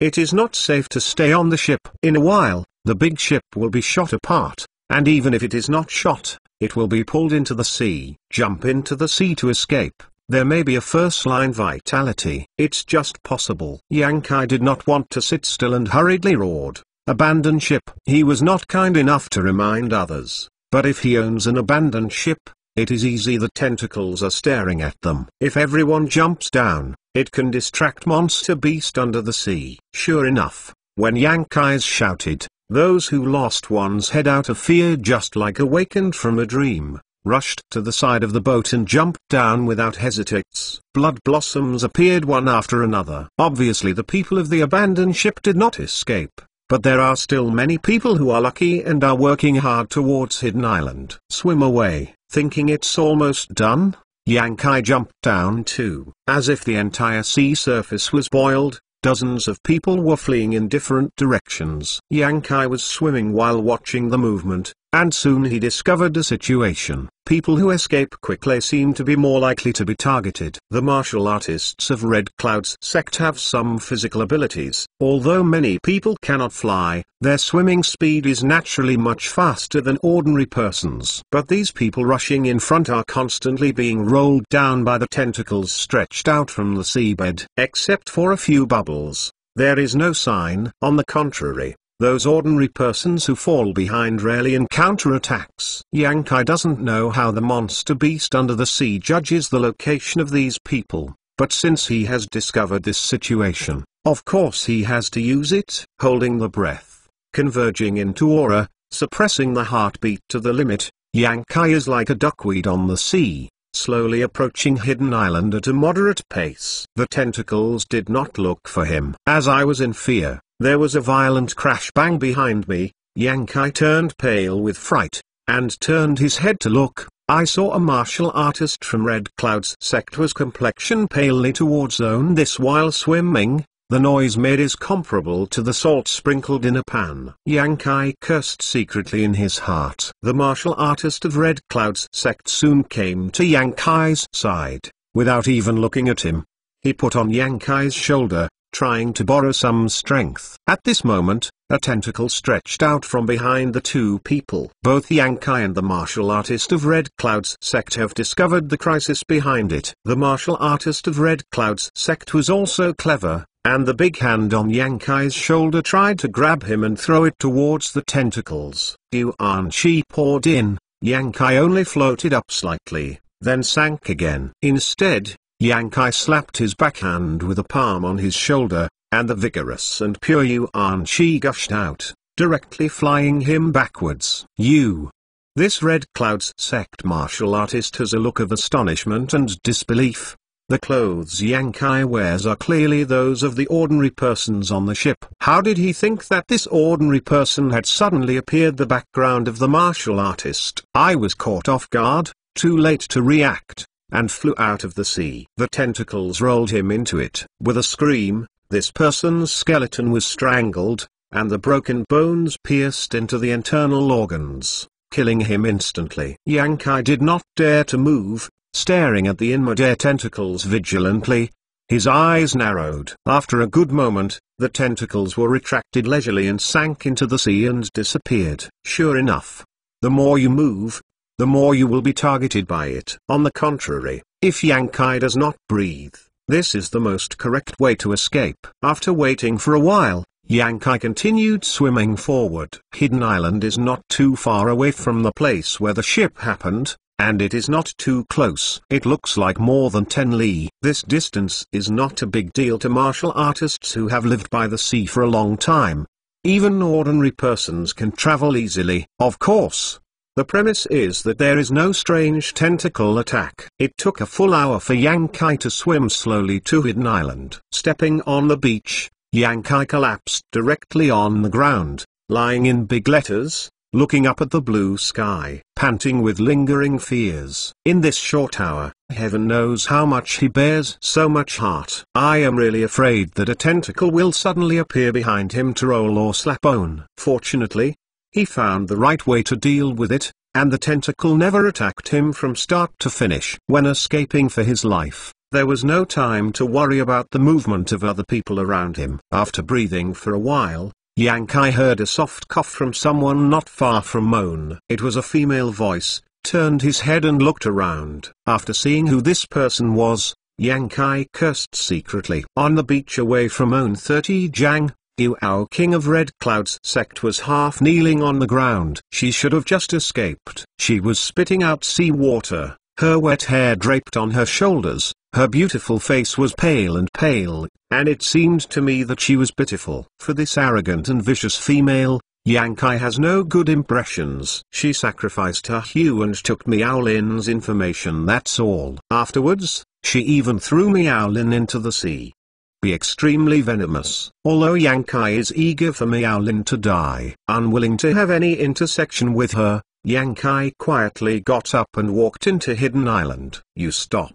It is not safe to stay on the ship. In a while, the big ship will be shot apart, and even if it is not shot, it will be pulled into the sea. Jump into the sea to escape. There may be a first line vitality. It's just possible. Yankai did not want to sit still and hurriedly roared, Abandon ship. He was not kind enough to remind others, but if he owns an abandoned ship, it is easy the tentacles are staring at them. If everyone jumps down, it can distract monster beast under the sea. Sure enough, when Yankai's shouted, those who lost one's head out of fear just like awakened from a dream, rushed to the side of the boat and jumped down without hesitates. Blood blossoms appeared one after another. Obviously the people of the abandoned ship did not escape, but there are still many people who are lucky and are working hard towards Hidden Island. Swim away, thinking it's almost done, Yankai jumped down too. As if the entire sea surface was boiled, dozens of people were fleeing in different directions. Yankai was swimming while watching the movement, and soon he discovered the situation. People who escape quickly seem to be more likely to be targeted. The martial artists of Red Cloud's sect have some physical abilities. Although many people cannot fly, their swimming speed is naturally much faster than ordinary persons. But these people rushing in front are constantly being rolled down by the tentacles stretched out from the seabed. Except for a few bubbles, there is no sign. On the contrary, those ordinary persons who fall behind rarely encounter attacks. Yankai doesn't know how the monster beast under the sea judges the location of these people, but since he has discovered this situation, of course he has to use it, holding the breath, converging into aura, suppressing the heartbeat to the limit, Yankai is like a duckweed on the sea, slowly approaching Hidden Island at a moderate pace. The tentacles did not look for him. As I was in fear, there was a violent crash bang behind me, Yankai turned pale with fright, and turned his head to look, I saw a martial artist from Red Cloud's Sect was complexion palely towards zone this while swimming, the noise made is comparable to the salt sprinkled in a pan. Yankai cursed secretly in his heart. The martial artist of Red Cloud's sect soon came to Yankai's side, without even looking at him. He put on Yankai's shoulder, trying to borrow some strength. At this moment, a tentacle stretched out from behind the two people. Both Yankai and the martial artist of Red Cloud's sect have discovered the crisis behind it. The martial artist of Red Cloud's sect was also clever, and the big hand on Yankai's shoulder tried to grab him and throw it towards the tentacles. Yuan Chi poured in, Yankai only floated up slightly, then sank again. Instead, Yankai slapped his backhand with a palm on his shoulder, and the vigorous and pure Yuan Chi gushed out, directly flying him backwards. You! This Red Clouds sect martial artist has a look of astonishment and disbelief. The clothes Yankai wears are clearly those of the ordinary persons on the ship. How did he think that this ordinary person had suddenly appeared the background of the martial artist? I was caught off guard, too late to react and flew out of the sea. The tentacles rolled him into it. With a scream, this person's skeleton was strangled, and the broken bones pierced into the internal organs, killing him instantly. Yankai did not dare to move, staring at the inward air tentacles vigilantly, his eyes narrowed. After a good moment, the tentacles were retracted leisurely and sank into the sea and disappeared. Sure enough, the more you move, the more you will be targeted by it. On the contrary, if Yankai does not breathe, this is the most correct way to escape. After waiting for a while, Yankai continued swimming forward. Hidden Island is not too far away from the place where the ship happened, and it is not too close. It looks like more than 10 li. This distance is not a big deal to martial artists who have lived by the sea for a long time. Even ordinary persons can travel easily. Of course, the premise is that there is no strange tentacle attack. It took a full hour for Yankai to swim slowly to Hidden Island. Stepping on the beach, Yankai collapsed directly on the ground, lying in big letters, looking up at the blue sky, panting with lingering fears. In this short hour, heaven knows how much he bears so much heart. I am really afraid that a tentacle will suddenly appear behind him to roll or slap on. Fortunately, he found the right way to deal with it, and the tentacle never attacked him from start to finish. When escaping for his life, there was no time to worry about the movement of other people around him. After breathing for a while, Kai heard a soft cough from someone not far from Moan. It was a female voice, turned his head and looked around. After seeing who this person was, Kai cursed secretly. On the beach away from Own 30 Jiang. Yu Ao King of Red Cloud's sect was half kneeling on the ground. She should have just escaped. She was spitting out sea water, her wet hair draped on her shoulders, her beautiful face was pale and pale, and it seemed to me that she was pitiful. For this arrogant and vicious female, Yang Kai has no good impressions. She sacrificed her hue and took Miao Lin's information that's all. Afterwards, she even threw Miao Lin into the sea be extremely venomous. Although Yankai is eager for Miaolin to die, unwilling to have any intersection with her, Yankai quietly got up and walked into Hidden Island. You stop.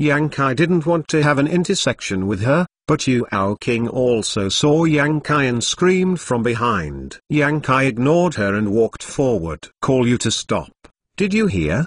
Yankai didn't want to have an intersection with her, but Yu Ao King also saw Yankai and screamed from behind. Yankai ignored her and walked forward. Call you to stop. Did you hear?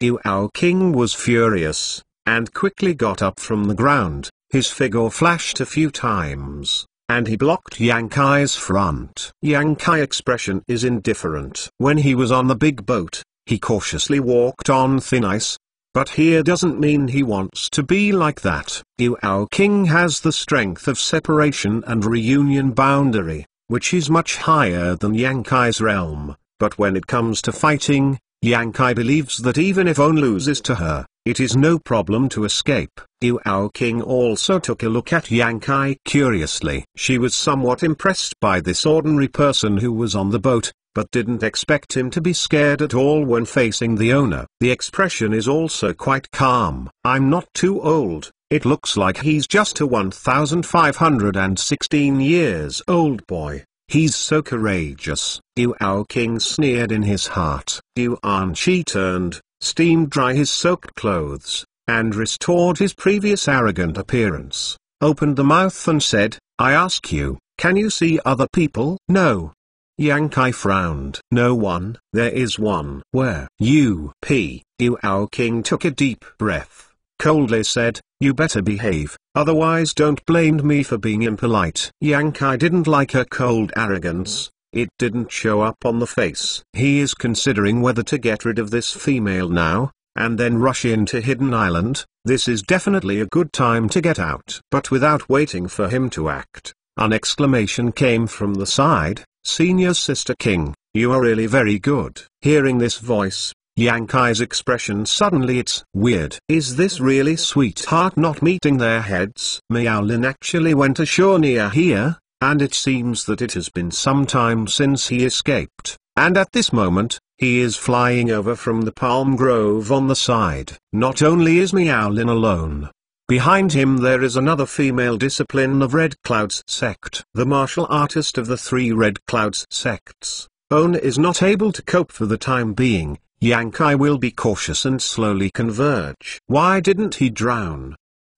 Yu Ao King was furious, and quickly got up from the ground, his figure flashed a few times, and he blocked Yankai's front. Yankai expression is indifferent. When he was on the big boat, he cautiously walked on thin ice, but here doesn't mean he wants to be like that. Yu Ao King has the strength of separation and reunion boundary, which is much higher than Yankai's realm, but when it comes to fighting, Yankai believes that even if On loses to her, it is no problem to escape. Yu King also took a look at Yang Kai curiously. She was somewhat impressed by this ordinary person who was on the boat, but didn't expect him to be scared at all when facing the owner. The expression is also quite calm. I'm not too old, it looks like he's just a 1,516 years old boy. He's so courageous. Yu King sneered in his heart. Yu An turned, steamed dry his soaked clothes, and restored his previous arrogant appearance, opened the mouth and said, I ask you, can you see other people? No. Yankai frowned. No one, there is one. Where? You, P. You our king took a deep breath, coldly said, you better behave, otherwise don't blame me for being impolite. Yankai didn't like her cold arrogance, it didn't show up on the face. He is considering whether to get rid of this female now, and then rush into Hidden Island, this is definitely a good time to get out. But without waiting for him to act, an exclamation came from the side, Senior Sister King, you are really very good. Hearing this voice, Yankai's expression suddenly it's weird. Is this really sweetheart not meeting their heads? Lin actually went ashore near here, and it seems that it has been some time since he escaped, and at this moment, he is flying over from the palm grove on the side. Not only is Lin alone, behind him there is another female discipline of Red Cloud's sect. The martial artist of the three Red Cloud's sects, Own is not able to cope for the time being, Yankai will be cautious and slowly converge. Why didn't he drown?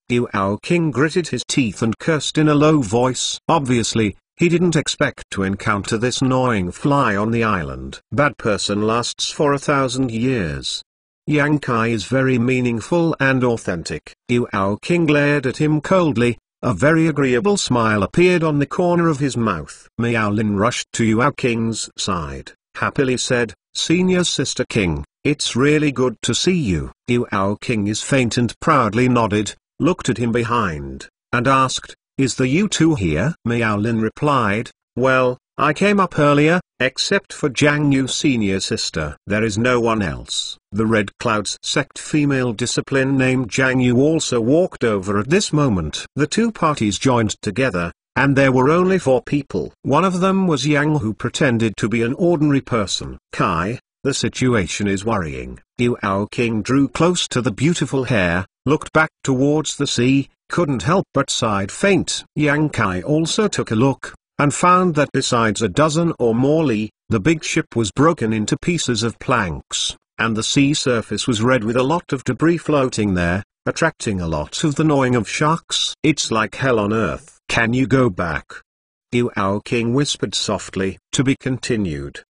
Yu Ao King gritted his teeth and cursed in a low voice. Obviously, he didn't expect to encounter this gnawing fly on the island. Bad person lasts for a thousand years. Yang Kai is very meaningful and authentic. Yu Ao King glared at him coldly, a very agreeable smile appeared on the corner of his mouth. Miao Lin rushed to Yu Ao King's side, happily said, Senior Sister King, it's really good to see you. Yu Ao King is faint and proudly nodded, looked at him behind, and asked, Is the you two here? Miao Lin replied, Well, I came up earlier, except for Jiang Yu senior sister. There is no one else. The Red Clouds sect female discipline named Jiang Yu also walked over at this moment. The two parties joined together, and there were only four people. One of them was Yang who pretended to be an ordinary person. Kai, the situation is worrying. Yu Ao King drew close to the beautiful hair, looked back towards the sea, couldn't help but side faint. Yang Kai also took a look, and found that besides a dozen or more li, the big ship was broken into pieces of planks, and the sea surface was red with a lot of debris floating there, attracting a lot of the gnawing of sharks. It's like hell on earth. Can you go back? Yu Ao King whispered softly, to be continued.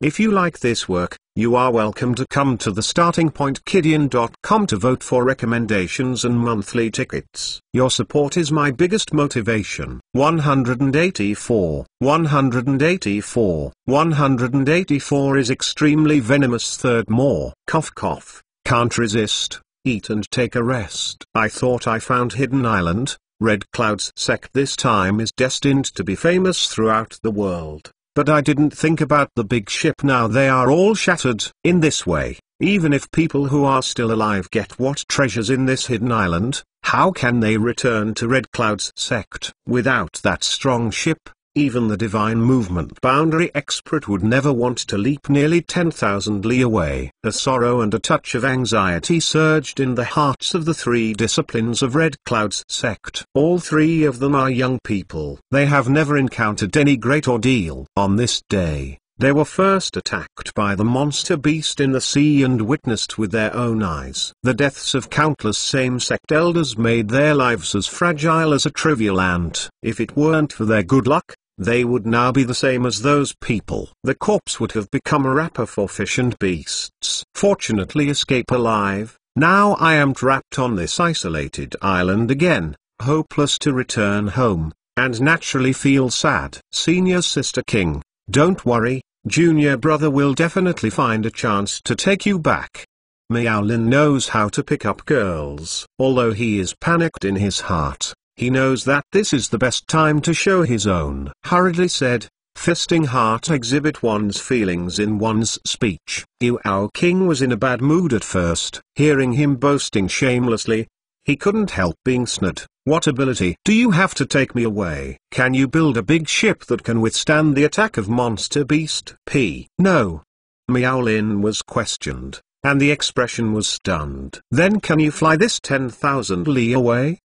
If you like this work, you are welcome to come to the startingpointkidian.com to vote for recommendations and monthly tickets. Your support is my biggest motivation. 184, 184, 184 is extremely venomous third more. Cough cough, can't resist, eat and take a rest. I thought I found Hidden Island, Red Cloud's sect this time is destined to be famous throughout the world. But I didn't think about the big ship now they are all shattered, in this way, even if people who are still alive get what treasures in this hidden island, how can they return to Red Cloud's sect? Without that strong ship, even the divine movement boundary expert would never want to leap nearly 10,000 li away. A sorrow and a touch of anxiety surged in the hearts of the three disciplines of Red Cloud's sect. All three of them are young people. They have never encountered any great ordeal. On this day, they were first attacked by the monster beast in the sea and witnessed with their own eyes. The deaths of countless same-sect elders made their lives as fragile as a trivial ant. If it weren't for their good luck, they would now be the same as those people. The corpse would have become a wrapper for fish and beasts. Fortunately escape alive, now I am trapped on this isolated island again, hopeless to return home, and naturally feel sad. Senior Sister King, don't worry, Junior Brother will definitely find a chance to take you back. Lin knows how to pick up girls, although he is panicked in his heart. He knows that this is the best time to show his own, hurriedly said, fisting heart exhibit one's feelings in one's speech. Yu our King was in a bad mood at first, hearing him boasting shamelessly. He couldn't help being snut. What ability do you have to take me away? Can you build a big ship that can withstand the attack of monster beast? P. No. Miao Lin was questioned, and the expression was stunned. Then can you fly this 10,000 li away?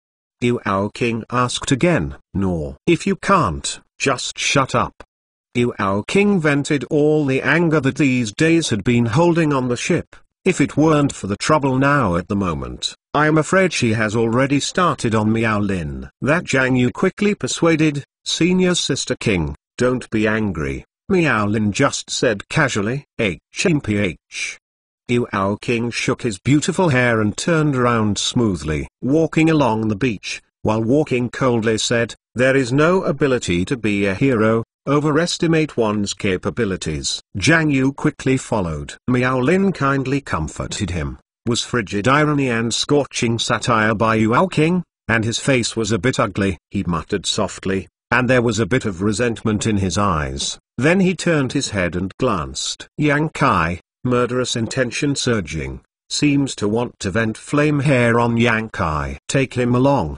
you Ao King asked again, nor if you can't, just shut up. Yu Ao King vented all the anger that these days had been holding on the ship. If it weren't for the trouble now at the moment, I'm afraid she has already started on Miao Lin. That Jiang Yu quickly persuaded, Senior Sister King, don't be angry. Miao Lin just said casually, HMPH, Yuao King shook his beautiful hair and turned around smoothly, walking along the beach, while walking coldly said, There is no ability to be a hero, overestimate one's capabilities. Zhang Yu quickly followed. Miao Lin kindly comforted him, was frigid irony and scorching satire by Yuao King, and his face was a bit ugly, he muttered softly, and there was a bit of resentment in his eyes. Then he turned his head and glanced. Yang Kai, murderous intention surging, seems to want to vent flame hair on Yankai. Take him along.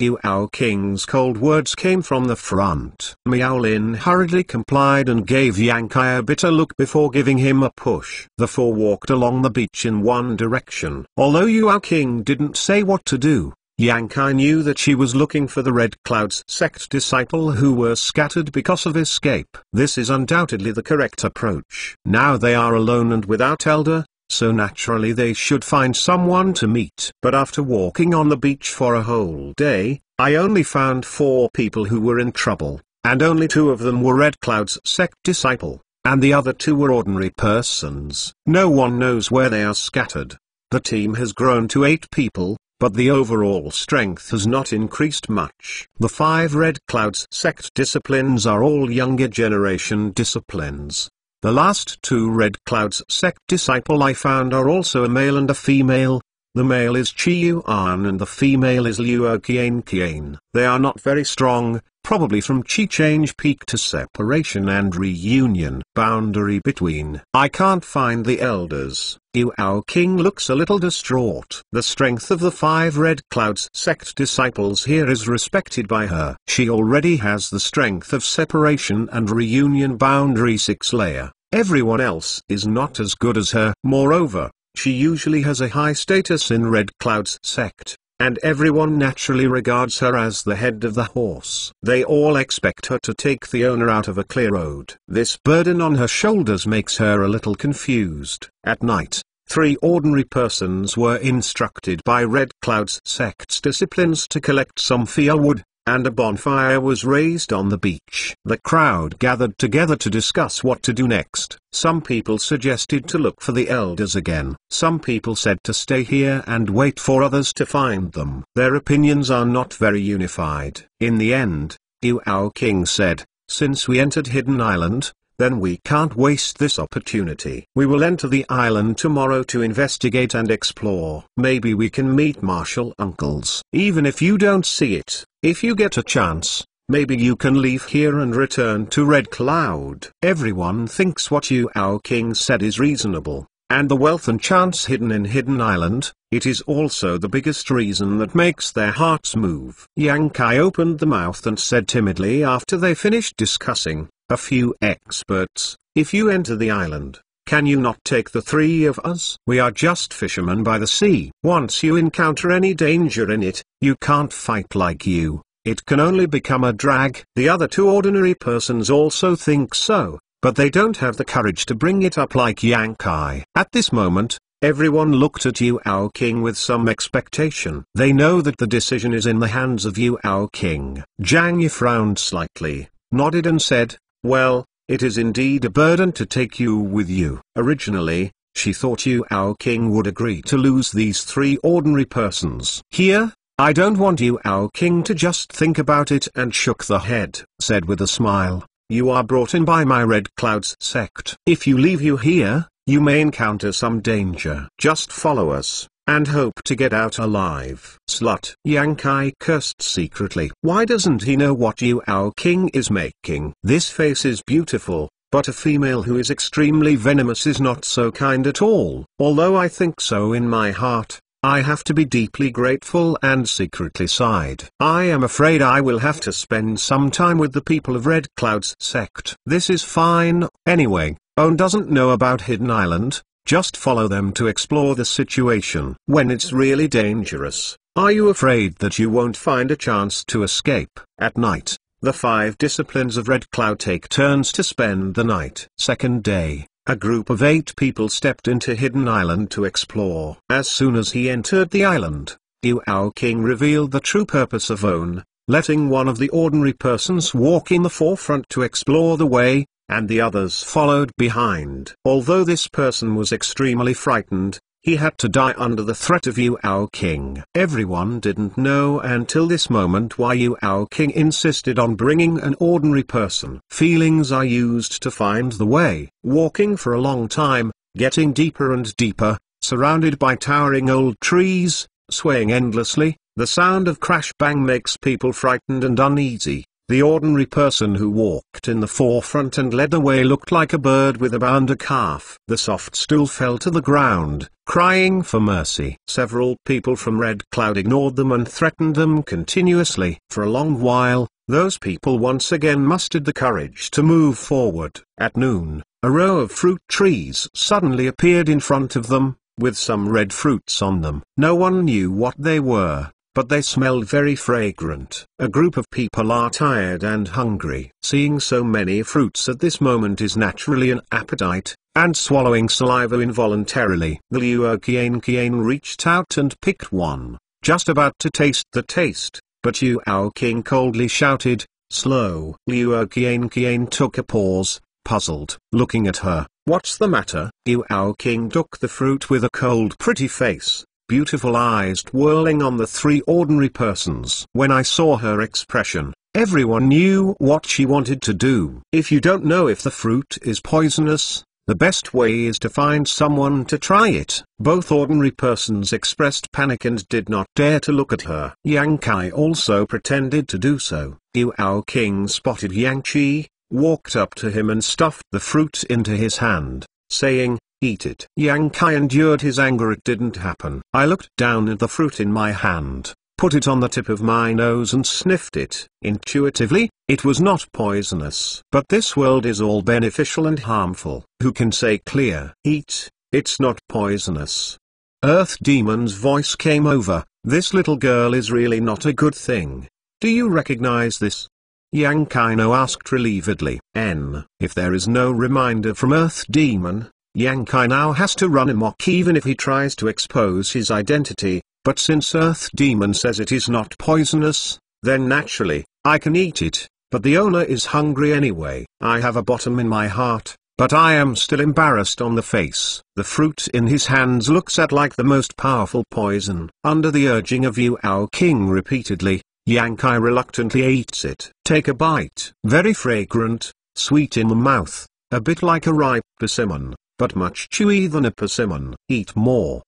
Yu Ao King's cold words came from the front. Miao Lin hurriedly complied and gave Yankai a bitter look before giving him a push. The four walked along the beach in one direction. Although Yu Ao King didn't say what to do, Yankai knew that she was looking for the Red Cloud's sect disciple who were scattered because of escape. This is undoubtedly the correct approach. Now they are alone and without elder, so naturally they should find someone to meet. But after walking on the beach for a whole day, I only found four people who were in trouble, and only two of them were Red Cloud's sect disciple, and the other two were ordinary persons. No one knows where they are scattered. The team has grown to eight people, but the overall strength has not increased much. The five Red Clouds sect disciplines are all younger generation disciplines. The last two Red Clouds sect disciple I found are also a male and a female. The male is Chi Yuan and the female is Liu Qian Qian. They are not very strong, probably from Change Peak to separation and reunion. Boundary between. I can't find the elders. Yu Ao King looks a little distraught. The strength of the five Red Clouds sect disciples here is respected by her. She already has the strength of separation and reunion boundary six layer. Everyone else is not as good as her. Moreover, she usually has a high status in Red Cloud's sect and everyone naturally regards her as the head of the horse. They all expect her to take the owner out of a clear road. This burden on her shoulders makes her a little confused. At night, three ordinary persons were instructed by Red Cloud's sect's disciplines to collect some firewood, and a bonfire was raised on the beach. The crowd gathered together to discuss what to do next. Some people suggested to look for the elders again. Some people said to stay here and wait for others to find them. Their opinions are not very unified. In the end, Yu Ao King said, Since we entered Hidden Island, then we can't waste this opportunity. We will enter the island tomorrow to investigate and explore. Maybe we can meet Marshall Uncles. Even if you don't see it, if you get a chance, Maybe you can leave here and return to Red Cloud. Everyone thinks what you our king said is reasonable, and the wealth and chance hidden in Hidden Island, it is also the biggest reason that makes their hearts move. Yang Kai opened the mouth and said timidly after they finished discussing, a few experts, if you enter the island, can you not take the three of us? We are just fishermen by the sea. Once you encounter any danger in it, you can't fight like you, it can only become a drag. The other two ordinary persons also think so, but they don't have the courage to bring it up like Yankai. At this moment, everyone looked at you, our King with some expectation. They know that the decision is in the hands of you, our King. Zhang Yi frowned slightly, nodded and said, well, it is indeed a burden to take you with you. Originally, she thought you our king would agree to lose these three ordinary persons. Here, I don't want you our king to just think about it and shook the head, said with a smile, you are brought in by my Red Clouds sect. If you leave you here, you may encounter some danger. Just follow us. And hope to get out alive. Slut. Yankai cursed secretly. Why doesn't he know what you, our King is making? This face is beautiful, but a female who is extremely venomous is not so kind at all. Although I think so in my heart, I have to be deeply grateful and secretly sighed. I am afraid I will have to spend some time with the people of Red Cloud's sect. This is fine, anyway. Own doesn't know about Hidden Island, just follow them to explore the situation. When it's really dangerous, are you afraid that you won't find a chance to escape? At night, the five disciplines of Red Cloud take turns to spend the night. Second day, a group of eight people stepped into Hidden Island to explore. As soon as he entered the island, Yu Ao King revealed the true purpose of Own, letting one of the ordinary persons walk in the forefront to explore the way, and the others followed behind. Although this person was extremely frightened, he had to die under the threat of you, Ao King. Everyone didn't know until this moment why you, Ao King insisted on bringing an ordinary person. Feelings are used to find the way. Walking for a long time, getting deeper and deeper, surrounded by towering old trees, swaying endlessly, the sound of crash bang makes people frightened and uneasy. The ordinary person who walked in the forefront and led the way looked like a bird with a bounder calf. The soft stool fell to the ground, crying for mercy. Several people from Red Cloud ignored them and threatened them continuously. For a long while, those people once again mustered the courage to move forward. At noon, a row of fruit trees suddenly appeared in front of them, with some red fruits on them. No one knew what they were, but they smelled very fragrant. A group of people are tired and hungry. Seeing so many fruits at this moment is naturally an appetite, and swallowing saliva involuntarily. The Liu Qian Qian reached out and picked one, just about to taste the taste, but Yu Ao King coldly shouted, Slow. Liu Qian Qian took a pause, puzzled, looking at her. What's the matter? Yu Ao King took the fruit with a cold pretty face, beautiful eyes twirling on the three ordinary persons. When I saw her expression, everyone knew what she wanted to do. If you don't know if the fruit is poisonous, the best way is to find someone to try it. Both ordinary persons expressed panic and did not dare to look at her. Yang Kai also pretended to do so. Yuao Ao King spotted Yang Qi, walked up to him and stuffed the fruit into his hand saying, Eat it. Yang Kai endured his anger it didn't happen. I looked down at the fruit in my hand, put it on the tip of my nose and sniffed it. Intuitively, it was not poisonous. But this world is all beneficial and harmful. Who can say clear? Eat, it's not poisonous. Earth Demon's voice came over, this little girl is really not a good thing. Do you recognize this? Yang Kaino asked relievedly. N. If there is no reminder from Earth Demon, Yang Kaino has to run amok even if he tries to expose his identity, but since Earth Demon says it is not poisonous, then naturally, I can eat it, but the owner is hungry anyway. I have a bottom in my heart, but I am still embarrassed on the face. The fruit in his hands looks at like the most powerful poison. Under the urging of Yu Ao King repeatedly, Yankai reluctantly eats it. Take a bite. Very fragrant, sweet in the mouth, a bit like a ripe persimmon, but much chewy than a persimmon. Eat more.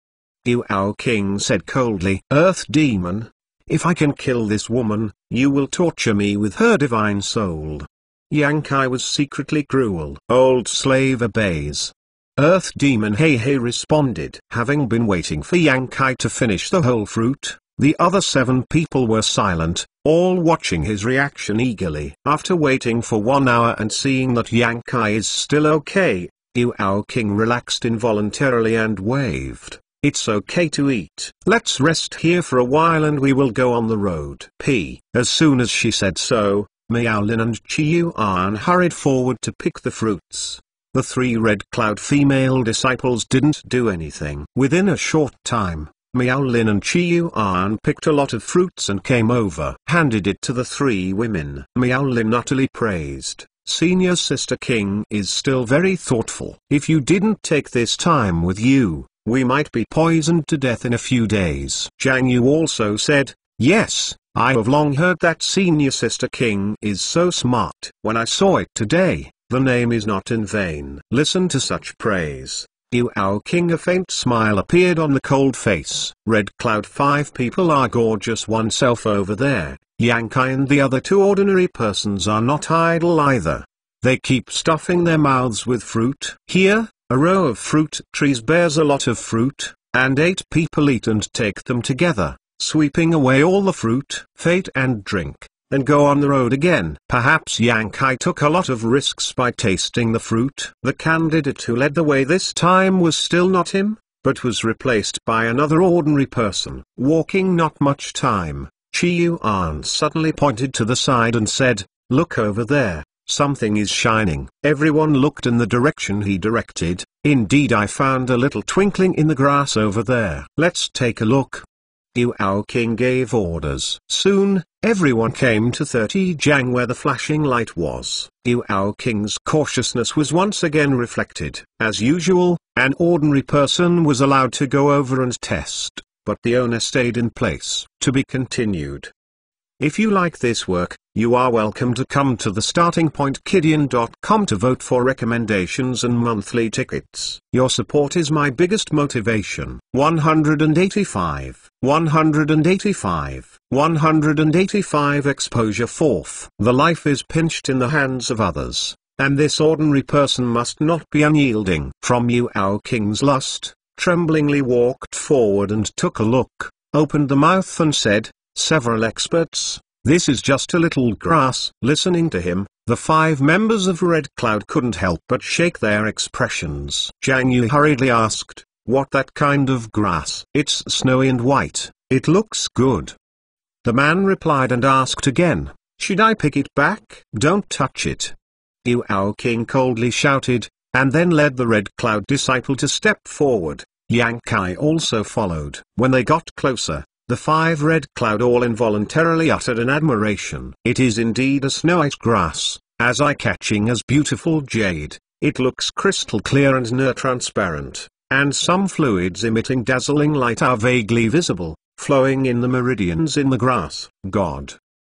You, our King said coldly. Earth Demon. If I can kill this woman, you will torture me with her divine soul. Yankai was secretly cruel. Old slave obeys. Earth Demon Heihei responded. Having been waiting for Yankai to finish the whole fruit, the other seven people were silent, all watching his reaction eagerly. After waiting for one hour and seeing that Yankai is still okay, Yu Ao King relaxed involuntarily and waved. It's okay to eat. Let's rest here for a while and we will go on the road. P. As soon as she said so, Miao Lin and Chiyu Yuan hurried forward to pick the fruits. The three Red Cloud female disciples didn't do anything. Within a short time, Miao Lin and Chi Yu An picked a lot of fruits and came over, handed it to the three women. Miao Lin utterly praised, Senior Sister King is still very thoughtful. If you didn't take this time with you, we might be poisoned to death in a few days. Zhang Yu also said, Yes, I have long heard that Senior Sister King is so smart. When I saw it today, the name is not in vain. Listen to such praise. You King a faint smile appeared on the cold face. Red Cloud five people are gorgeous oneself over there, Yankai and the other two ordinary persons are not idle either. They keep stuffing their mouths with fruit. Here, a row of fruit trees bears a lot of fruit, and eight people eat and take them together, sweeping away all the fruit. Fate and drink and go on the road again. Perhaps Yankai took a lot of risks by tasting the fruit. The candidate who led the way this time was still not him, but was replaced by another ordinary person. Walking not much time, Chi Yuan suddenly pointed to the side and said, Look over there, something is shining. Everyone looked in the direction he directed, indeed I found a little twinkling in the grass over there. Let's take a look. Yu Ao King gave orders. Soon, Everyone came to 30 Jiang where the flashing light was. Yu Ao King's cautiousness was once again reflected. As usual, an ordinary person was allowed to go over and test, but the owner stayed in place. To be continued. If you like this work, you are welcome to come to the startingpointkidian.com to vote for recommendations and monthly tickets. Your support is my biggest motivation. 185, 185, 185 Exposure 4th. The life is pinched in the hands of others, and this ordinary person must not be unyielding. From you our king's lust, tremblingly walked forward and took a look, opened the mouth and said, several experts, this is just a little grass. Listening to him, the five members of Red Cloud couldn't help but shake their expressions. Zhang Yu hurriedly asked, what that kind of grass? It's snowy and white, it looks good. The man replied and asked again, should I pick it back? Don't touch it. Yu Ao King coldly shouted, and then led the Red Cloud disciple to step forward. Yang Kai also followed. When they got closer, the five red cloud all involuntarily uttered an admiration. It is indeed a snow-white grass, as eye-catching as beautiful jade, it looks crystal clear and near-transparent, and some fluids emitting dazzling light are vaguely visible, flowing in the meridians in the grass. God!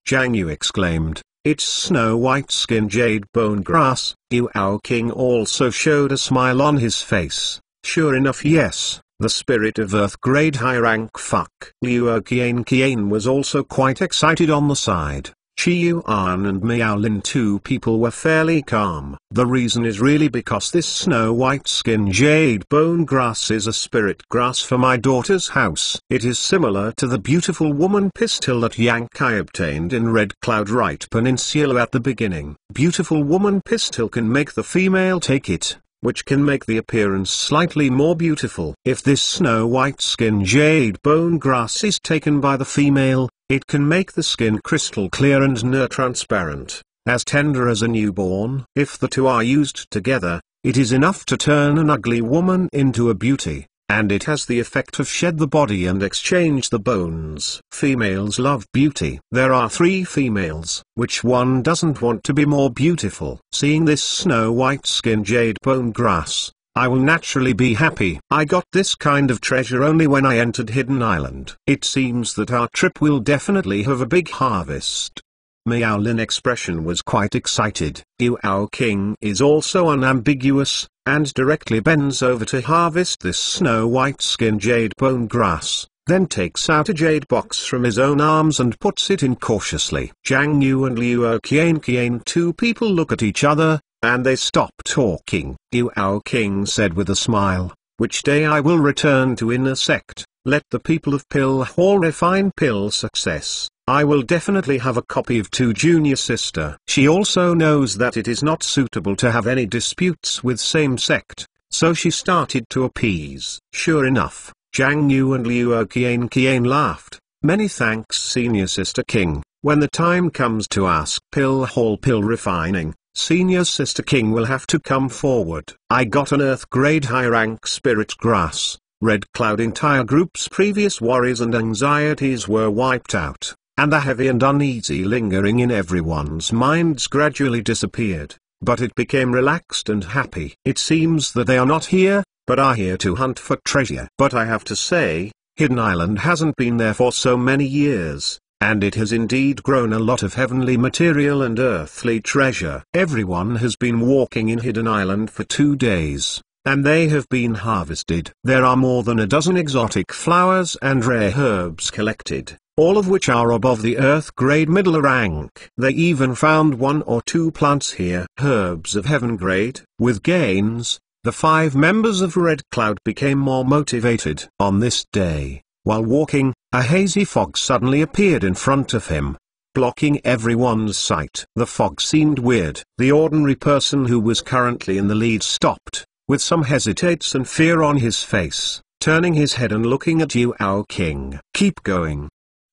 Zhang Yu exclaimed, its snow-white skin jade bone grass, Yu Ao King also showed a smile on his face, sure enough yes, the spirit of Earth grade high rank fuck. Liu Qian Qian was also quite excited on the side. Chi Yuan and Miao Lin two people were fairly calm. The reason is really because this snow white skin jade bone grass is a spirit grass for my daughter's house. It is similar to the beautiful woman pistol that Yank I obtained in Red Cloud Right Peninsula at the beginning. Beautiful woman pistol can make the female take it which can make the appearance slightly more beautiful. If this snow-white skin jade bone grass is taken by the female, it can make the skin crystal clear and near-transparent, as tender as a newborn. If the two are used together, it is enough to turn an ugly woman into a beauty and it has the effect of shed the body and exchange the bones. Females love beauty. There are three females, which one doesn't want to be more beautiful? Seeing this snow white skin jade bone grass, I will naturally be happy. I got this kind of treasure only when I entered Hidden Island. It seems that our trip will definitely have a big harvest. Lin expression was quite excited. Guao King is also unambiguous, and directly bends over to harvest this snow-white skin jade bone grass, then takes out a jade box from his own arms and puts it in cautiously. Zhang Yu and Liu Qian Qian two people look at each other, and they stop talking. Guao King said with a smile, which day I will return to Inner Sect." Let the people of Pill Hall refine Pill success. I will definitely have a copy of 2 Junior Sister. She also knows that it is not suitable to have any disputes with same sect, so she started to appease. Sure enough, Jiang Yu and Liu Qian Qian laughed. Many thanks Senior Sister King. When the time comes to ask Pill Hall Pill Refining, Senior Sister King will have to come forward. I got an Earth Grade High Rank Spirit Grass. Red Cloud entire group's previous worries and anxieties were wiped out, and the heavy and uneasy lingering in everyone's minds gradually disappeared, but it became relaxed and happy. It seems that they are not here, but are here to hunt for treasure. But I have to say, Hidden Island hasn't been there for so many years, and it has indeed grown a lot of heavenly material and earthly treasure. Everyone has been walking in Hidden Island for two days, and they have been harvested. There are more than a dozen exotic flowers and rare herbs collected, all of which are above the earth grade middle rank. They even found one or two plants here. Herbs of heaven grade. With gains, the five members of Red Cloud became more motivated. On this day, while walking, a hazy fog suddenly appeared in front of him blocking everyone's sight. The fog seemed weird. The ordinary person who was currently in the lead stopped, with some hesitates and fear on his face, turning his head and looking at you, Ao King. Keep going.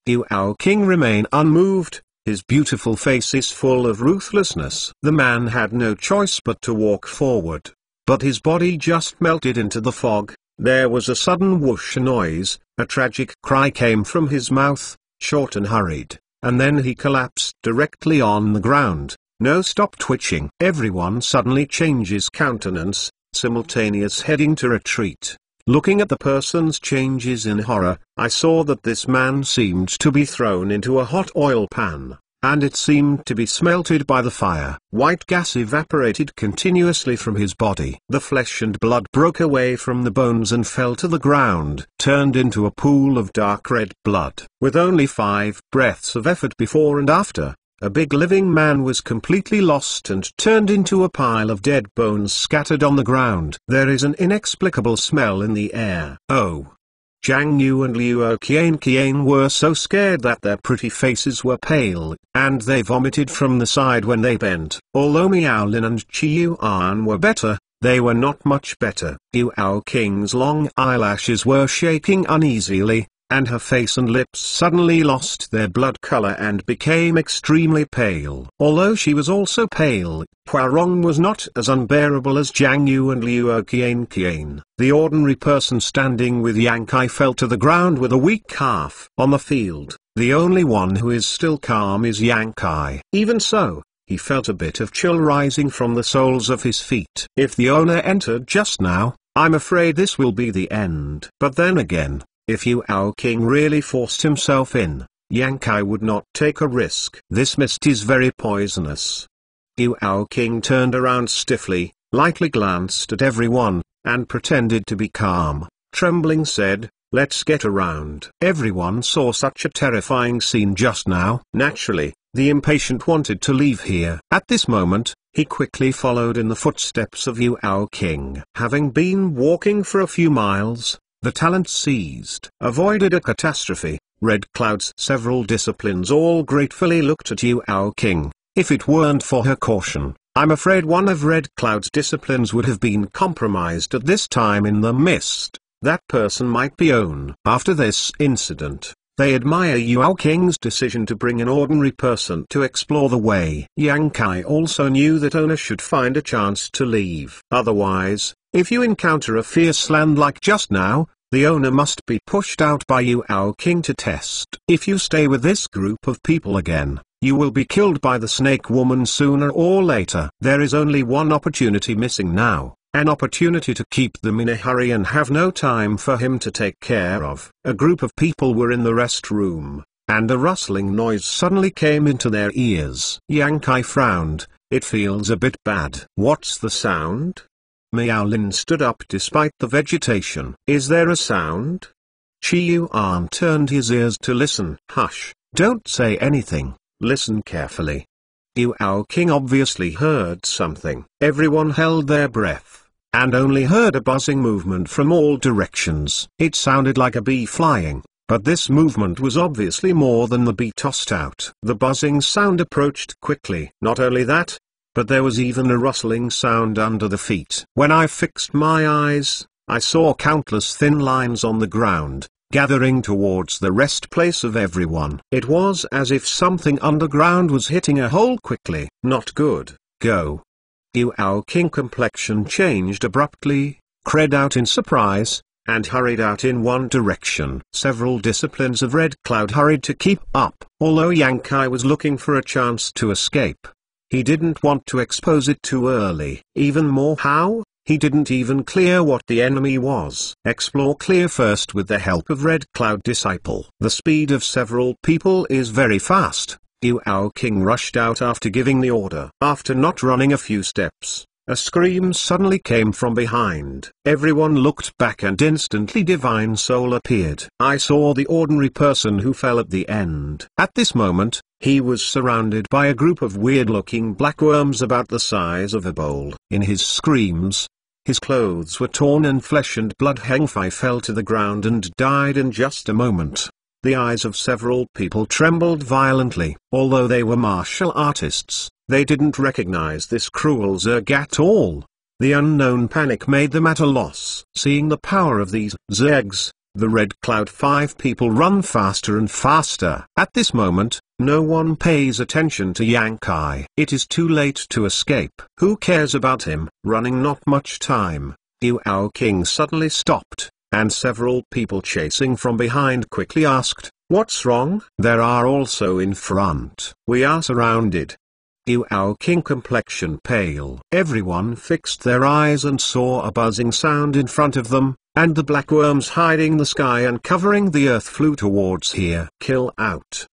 You, Ao King remain unmoved, his beautiful face is full of ruthlessness. The man had no choice but to walk forward, but his body just melted into the fog, there was a sudden whoosh noise, a tragic cry came from his mouth, short and hurried, and then he collapsed directly on the ground, no stop twitching. Everyone suddenly changes countenance, simultaneous heading to retreat. Looking at the person's changes in horror, I saw that this man seemed to be thrown into a hot oil pan, and it seemed to be smelted by the fire. White gas evaporated continuously from his body. The flesh and blood broke away from the bones and fell to the ground, turned into a pool of dark red blood. With only five breaths of effort before and after, a big living man was completely lost and turned into a pile of dead bones scattered on the ground. There is an inexplicable smell in the air. Oh! Zhang Yu and Liu Qian Qian were so scared that their pretty faces were pale, and they vomited from the side when they bent. Although Miao Lin and Yu An were better, they were not much better. Yu Ao King's long eyelashes were shaking uneasily, and her face and lips suddenly lost their blood color and became extremely pale. Although she was also pale, Huarong was not as unbearable as Jiang Yu and Liu Qianqian. The ordinary person standing with Yang Kai fell to the ground with a weak calf. On the field, the only one who is still calm is Yang Kai. Even so, he felt a bit of chill rising from the soles of his feet. If the owner entered just now, I'm afraid this will be the end. But then again, if Yu Ao King really forced himself in, Yang Kai would not take a risk. This mist is very poisonous. Yu Ao King turned around stiffly, lightly glanced at everyone, and pretended to be calm, trembling said, Let's get around. Everyone saw such a terrifying scene just now. Naturally, the impatient wanted to leave here. At this moment, he quickly followed in the footsteps of Yu Ao King. Having been walking for a few miles, the talent seized avoided a catastrophe. Red Cloud's several disciplines all gratefully looked at you, our King. If it weren't for her caution, I'm afraid one of Red Cloud's disciplines would have been compromised at this time in the mist. That person might be Own. After this incident, they admire Yao King's decision to bring an ordinary person to explore the way. Yang Kai also knew that Ona should find a chance to leave. Otherwise, if you encounter a fierce land like just now, the owner must be pushed out by you our king to test. If you stay with this group of people again, you will be killed by the snake woman sooner or later. There is only one opportunity missing now, an opportunity to keep them in a hurry and have no time for him to take care of. A group of people were in the rest room, and a rustling noise suddenly came into their ears. Yankai frowned, it feels a bit bad. What's the sound? Miaolin stood up despite the vegetation. Is there a sound? Chi Yuan turned his ears to listen. Hush, don't say anything, listen carefully. Yu Ao King obviously heard something. Everyone held their breath, and only heard a buzzing movement from all directions. It sounded like a bee flying, but this movement was obviously more than the bee tossed out. The buzzing sound approached quickly. Not only that, but there was even a rustling sound under the feet. When I fixed my eyes, I saw countless thin lines on the ground, gathering towards the rest place of everyone. It was as if something underground was hitting a hole quickly. Not good, go. Yu Ao King complexion changed abruptly, cried out in surprise, and hurried out in one direction. Several disciplines of Red Cloud hurried to keep up. Although Yang Kai was looking for a chance to escape, he didn't want to expose it too early. Even more how, he didn't even clear what the enemy was. Explore clear first with the help of Red Cloud Disciple. The speed of several people is very fast. Yu Ao King rushed out after giving the order. After not running a few steps, a scream suddenly came from behind. Everyone looked back and instantly divine soul appeared. I saw the ordinary person who fell at the end. At this moment, he was surrounded by a group of weird-looking black worms about the size of a bowl. In his screams, his clothes were torn and flesh and blood Hengfei fell to the ground and died in just a moment. The eyes of several people trembled violently. Although they were martial artists, they didn't recognize this cruel Zerg at all. The unknown panic made them at a loss. Seeing the power of these Zergs, the Red Cloud 5 people run faster and faster. At this moment, no one pays attention to Yankai. It is too late to escape. Who cares about him? Running not much time, Yu Ao King suddenly stopped, and several people chasing from behind quickly asked, What's wrong? There are also in front. We are surrounded. Yu Ao King complexion pale. Everyone fixed their eyes and saw a buzzing sound in front of them, and the black worms hiding the sky and covering the earth flew towards here. Kill out.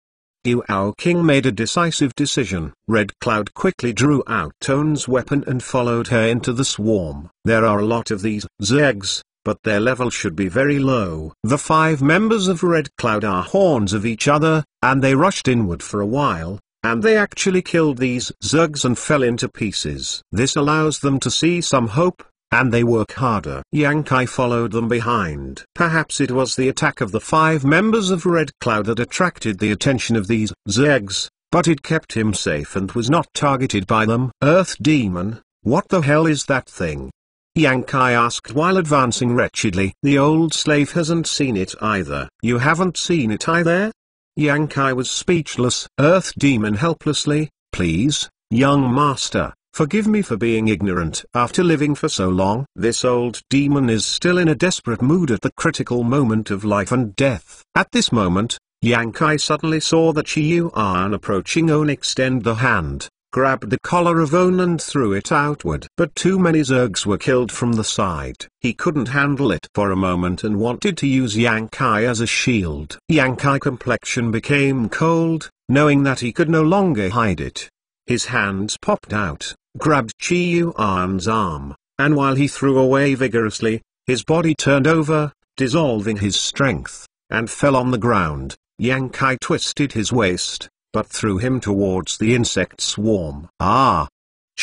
Guao King made a decisive decision. Red Cloud quickly drew out Tone's weapon and followed her into the swarm. There are a lot of these Zegs, but their level should be very low. The five members of Red Cloud are horns of each other, and they rushed inward for a while, and they actually killed these Zergs and fell into pieces. This allows them to see some hope, and they work harder. Yankai followed them behind. Perhaps it was the attack of the five members of Red Cloud that attracted the attention of these Zegs, but it kept him safe and was not targeted by them. Earth Demon, what the hell is that thing? Yankai asked while advancing wretchedly. The old slave hasn't seen it either. You haven't seen it either? Yankai was speechless. Earth Demon helplessly, please, young master, Forgive me for being ignorant. After living for so long, this old demon is still in a desperate mood at the critical moment of life and death. At this moment, Yang Kai suddenly saw that Shi Yuan approaching On extend the hand, grabbed the collar of On and threw it outward. But too many Zergs were killed from the side. He couldn't handle it for a moment and wanted to use Yang Kai as a shield. Yang complexion became cold, knowing that he could no longer hide it. His hands popped out, grabbed Yu An's arm, and while he threw away vigorously, his body turned over, dissolving his strength, and fell on the ground. Yang Kai twisted his waist, but threw him towards the insect swarm. Ah!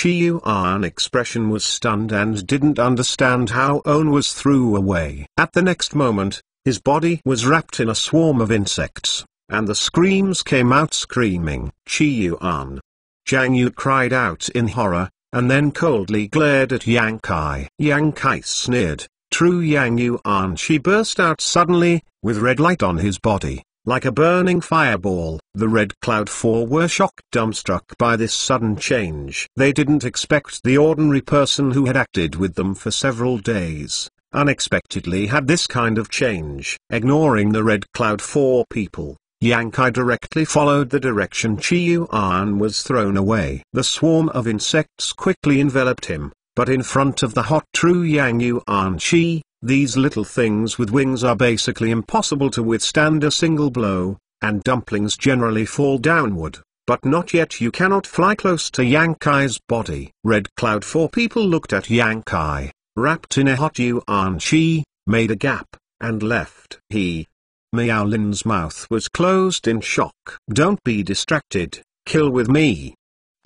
Yu An's expression was stunned and didn't understand how Owen was threw away. At the next moment, his body was wrapped in a swarm of insects, and the screams came out screaming. Yu An, Zhang Yu cried out in horror, and then coldly glared at Yang Kai. Yang Kai sneered, True Yang Yu aren't She burst out suddenly, with red light on his body, like a burning fireball. The Red Cloud Four were shocked dumbstruck by this sudden change. They didn't expect the ordinary person who had acted with them for several days, unexpectedly had this kind of change. Ignoring the Red Cloud Four people, Yankai directly followed the direction Chiyuan was thrown away. The swarm of insects quickly enveloped him, but in front of the hot true Yang Yuan Qi, these little things with wings are basically impossible to withstand a single blow, and dumplings generally fall downward, but not yet you cannot fly close to Yankai's body. Red Cloud Four people looked at Yankai, wrapped in a hot Yuan Qi, made a gap, and left. He, Miaolin's mouth was closed in shock. Don't be distracted, kill with me.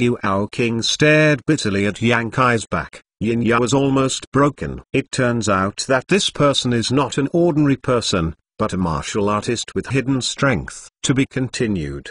Yu Ao King stared bitterly at Yang Kai's back. Yin Yao was almost broken. It turns out that this person is not an ordinary person, but a martial artist with hidden strength. To be continued.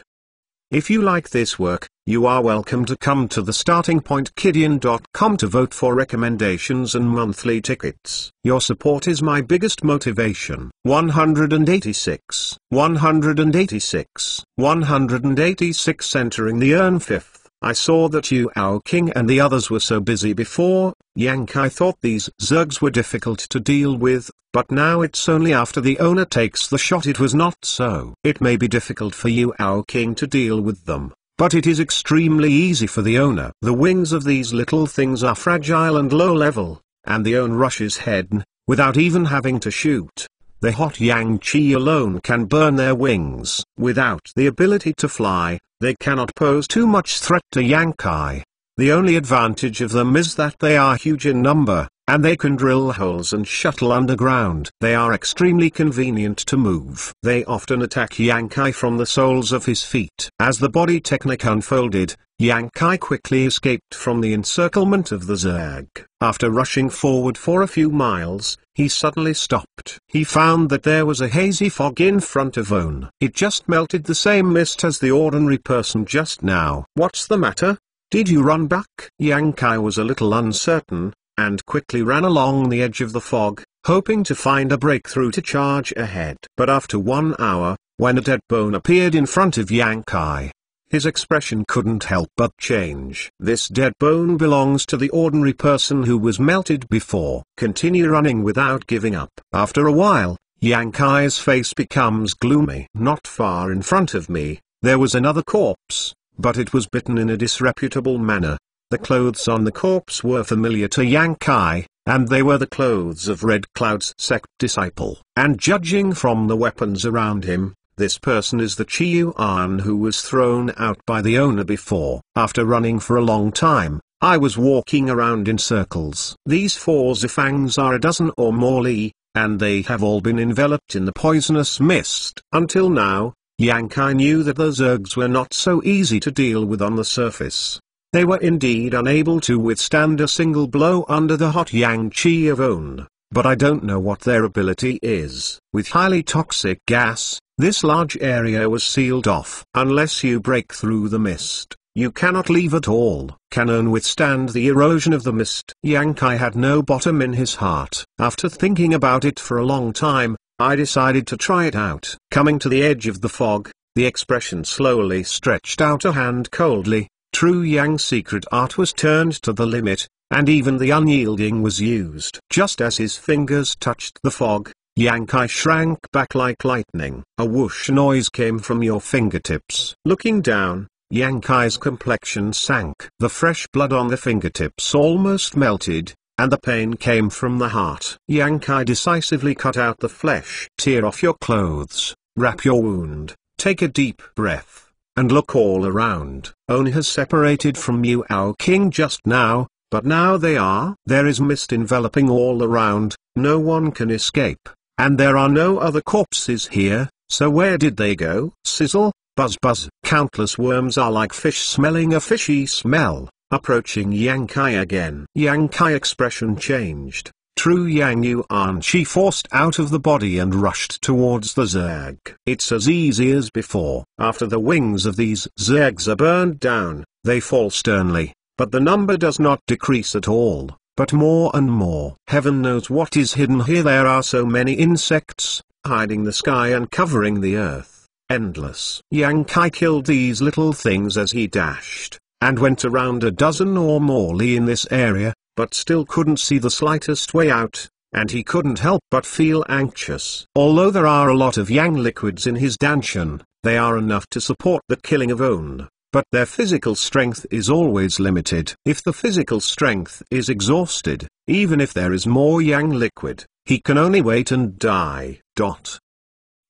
If you like this work, you are welcome to come to the startingpointkidian.com to vote for recommendations and monthly tickets. Your support is my biggest motivation. 186, 186, 186 entering the urn fifth. I saw that you, our King and the others were so busy before, Yang Kai thought these Zergs were difficult to deal with, but now it's only after the owner takes the shot it was not so. It may be difficult for you, our King to deal with them, but it is extremely easy for the owner. The wings of these little things are fragile and low level, and the owner rushes head, without even having to shoot. The hot yang qi alone can burn their wings. Without the ability to fly, they cannot pose too much threat to Yankai. The only advantage of them is that they are huge in number, and they can drill holes and shuttle underground. They are extremely convenient to move. They often attack Yankai from the soles of his feet. As the body technique unfolded, Yankai quickly escaped from the encirclement of the Zerg. After rushing forward for a few miles, he suddenly stopped. He found that there was a hazy fog in front of own. It just melted the same mist as the ordinary person just now. What's the matter? Did you run back? Yankai was a little uncertain, and quickly ran along the edge of the fog, hoping to find a breakthrough to charge ahead. But after one hour, when a dead bone appeared in front of Yankai, his expression couldn't help but change. This dead bone belongs to the ordinary person who was melted before. Continue running without giving up. After a while, Kai's face becomes gloomy. Not far in front of me, there was another corpse, but it was bitten in a disreputable manner. The clothes on the corpse were familiar to Kai, and they were the clothes of Red Cloud's sect disciple. And judging from the weapons around him, this person is the An who was thrown out by the owner before. After running for a long time, I was walking around in circles. These four Zifangs are a dozen or more Li, and they have all been enveloped in the poisonous mist. Until now, Kai knew that the Zergs were not so easy to deal with on the surface. They were indeed unable to withstand a single blow under the hot Yang chi of On, but I don't know what their ability is. With highly toxic gas, this large area was sealed off. Unless you break through the mist, you cannot leave at all. Cannon withstand the erosion of the mist. Yankai had no bottom in his heart. After thinking about it for a long time, I decided to try it out. Coming to the edge of the fog, the expression slowly stretched out a hand coldly. True Yang secret art was turned to the limit, and even the unyielding was used. Just as his fingers touched the fog, Yankai shrank back like lightning. A whoosh noise came from your fingertips. Looking down, Yankai's complexion sank. The fresh blood on the fingertips almost melted, and the pain came from the heart. Yankai decisively cut out the flesh. Tear off your clothes, wrap your wound, take a deep breath, and look all around. Oni has separated from you our king just now, but now they are. There is mist enveloping all around, no one can escape. And there are no other corpses here, so where did they go? Sizzle, buzz buzz, countless worms are like fish smelling a fishy smell, approaching Kai again. Kai' expression changed. True Yang Yuan she forced out of the body and rushed towards the Zerg. It's as easy as before. After the wings of these Zergs are burned down, they fall sternly, but the number does not decrease at all but more and more. Heaven knows what is hidden here there are so many insects, hiding the sky and covering the earth, endless. Yang Kai killed these little things as he dashed, and went around a dozen or more Li in this area, but still couldn't see the slightest way out, and he couldn't help but feel anxious. Although there are a lot of Yang liquids in his dungeon, they are enough to support the killing of own but their physical strength is always limited. If the physical strength is exhausted, even if there is more yang liquid, he can only wait and die. Dot.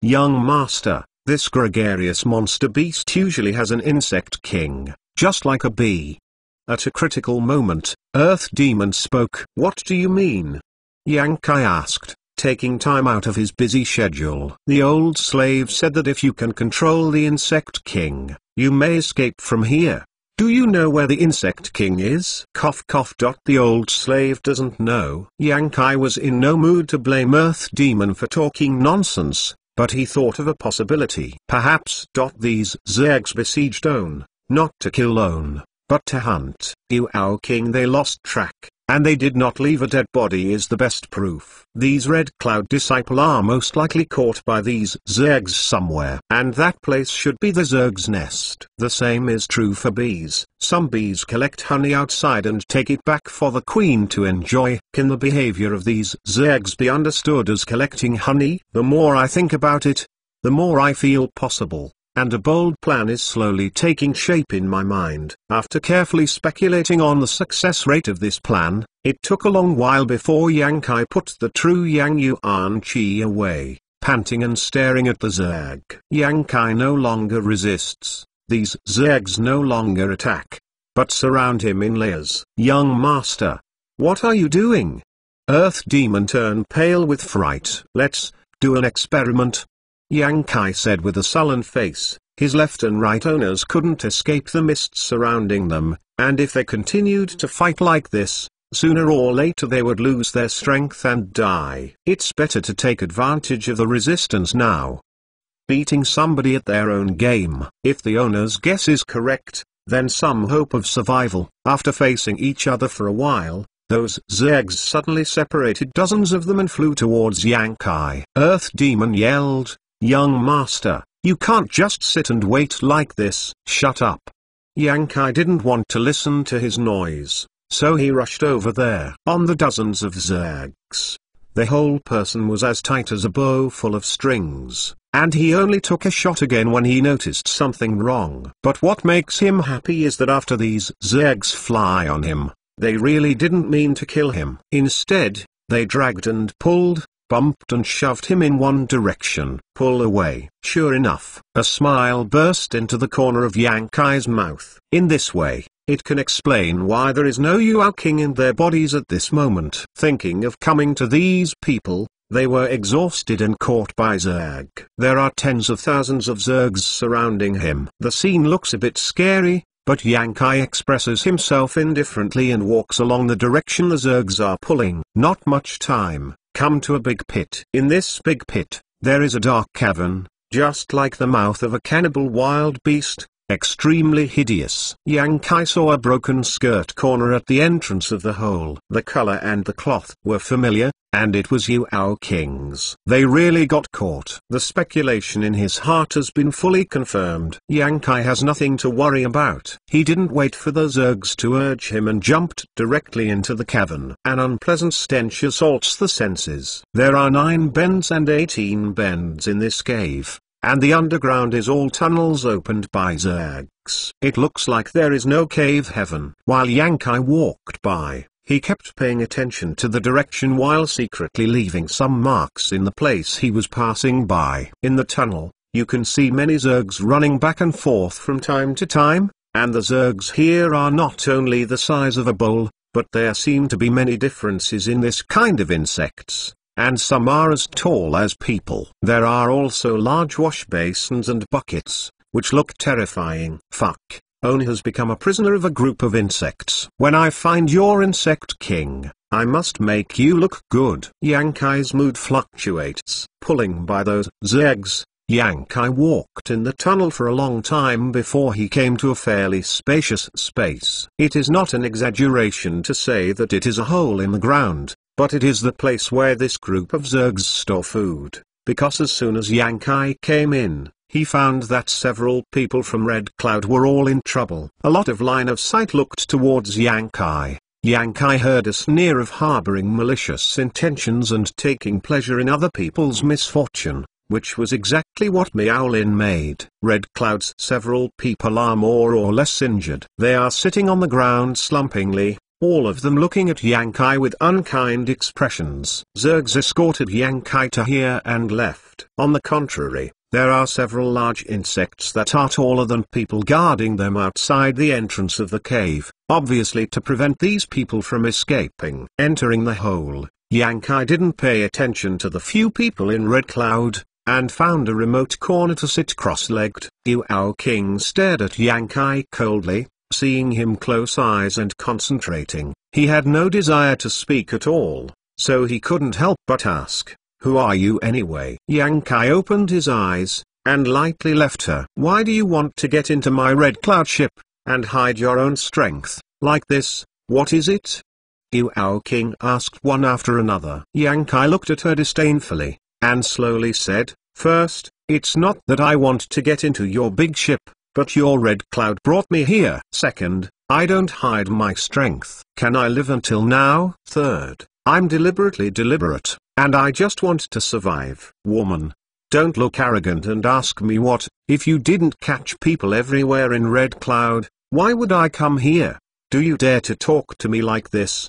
Young master, this gregarious monster beast usually has an insect king, just like a bee. At a critical moment, Earth Demon spoke. What do you mean? Yang Kai asked, taking time out of his busy schedule. The old slave said that if you can control the insect king, you may escape from here. Do you know where the Insect King is? Cough cough. Dot. The old slave doesn't know. Yankai was in no mood to blame Earth Demon for talking nonsense, but he thought of a possibility. Perhaps. Dot. These Zergs besieged own not to kill own, but to hunt. You Ao King they lost track and they did not leave a dead body is the best proof. These Red Cloud disciple are most likely caught by these Zergs somewhere, and that place should be the Zerg's nest. The same is true for bees, some bees collect honey outside and take it back for the queen to enjoy. Can the behavior of these Zergs be understood as collecting honey? The more I think about it, the more I feel possible and a bold plan is slowly taking shape in my mind. After carefully speculating on the success rate of this plan, it took a long while before Yang Kai put the true Yang Yuan Qi away, panting and staring at the Zerg. Yang Kai no longer resists, these Zergs no longer attack, but surround him in layers. Young master, what are you doing? Earth demon turned pale with fright. Let's do an experiment, Yang Kai said with a sullen face, his left and right owners couldn't escape the mist surrounding them, and if they continued to fight like this, sooner or later they would lose their strength and die. It's better to take advantage of the resistance now. Beating somebody at their own game. If the owner's guess is correct, then some hope of survival. After facing each other for a while, those Zergs suddenly separated dozens of them and flew towards Yankai. Earth Demon yelled, Young master, you can't just sit and wait like this, shut up. Yankai didn't want to listen to his noise, so he rushed over there. On the dozens of zags, the whole person was as tight as a bow full of strings, and he only took a shot again when he noticed something wrong. But what makes him happy is that after these zags fly on him, they really didn't mean to kill him. Instead, they dragged and pulled, bumped and shoved him in one direction. Pull away. Sure enough, a smile burst into the corner of Yankai's mouth. In this way, it can explain why there is no King in their bodies at this moment. Thinking of coming to these people, they were exhausted and caught by Zerg. There are tens of thousands of Zergs surrounding him. The scene looks a bit scary, but Yankai expresses himself indifferently and walks along the direction the Zergs are pulling. Not much time, come to a big pit. In this big pit, there is a dark cavern, just like the mouth of a cannibal wild beast, Extremely hideous. Yankai saw a broken skirt corner at the entrance of the hole. The color and the cloth were familiar, and it was Yu Ao King's. They really got caught. The speculation in his heart has been fully confirmed. Yankai has nothing to worry about. He didn't wait for the Zergs to urge him and jumped directly into the cavern. An unpleasant stench assaults the senses. There are nine bends and eighteen bends in this cave and the underground is all tunnels opened by Zergs. It looks like there is no cave heaven. While Yankai walked by, he kept paying attention to the direction while secretly leaving some marks in the place he was passing by. In the tunnel, you can see many Zergs running back and forth from time to time, and the Zergs here are not only the size of a bowl, but there seem to be many differences in this kind of insects and some are as tall as people. There are also large wash basins and buckets, which look terrifying. Fuck. Own has become a prisoner of a group of insects. When I find your insect king, I must make you look good. Yankai's mood fluctuates. Pulling by those zegs, Yankai walked in the tunnel for a long time before he came to a fairly spacious space. It is not an exaggeration to say that it is a hole in the ground, but it is the place where this group of Zergs store food, because as soon as Yankai came in, he found that several people from Red Cloud were all in trouble. A lot of line of sight looked towards Yankai. Yankai heard a sneer of harboring malicious intentions and taking pleasure in other people's misfortune, which was exactly what Miaolin made. Red Cloud's several people are more or less injured. They are sitting on the ground slumpingly, all of them looking at Yankai with unkind expressions. Zergs escorted Yankai to here and left. On the contrary, there are several large insects that are taller than people guarding them outside the entrance of the cave, obviously to prevent these people from escaping. Entering the hole, Yankai didn't pay attention to the few people in Red Cloud, and found a remote corner to sit cross-legged. Yu Ao King stared at Yankai coldly, Seeing him close eyes and concentrating, he had no desire to speak at all, so he couldn't help but ask, Who are you anyway? Yang Kai opened his eyes, and lightly left her. Why do you want to get into my red cloud ship, and hide your own strength, like this, what is it? Yu Ao King asked one after another. Yang Kai looked at her disdainfully, and slowly said, First, it's not that I want to get into your big ship, but your red cloud brought me here. Second, I don't hide my strength. Can I live until now? Third, I'm deliberately deliberate, and I just want to survive. Woman, don't look arrogant and ask me what, if you didn't catch people everywhere in Red Cloud, why would I come here? Do you dare to talk to me like this?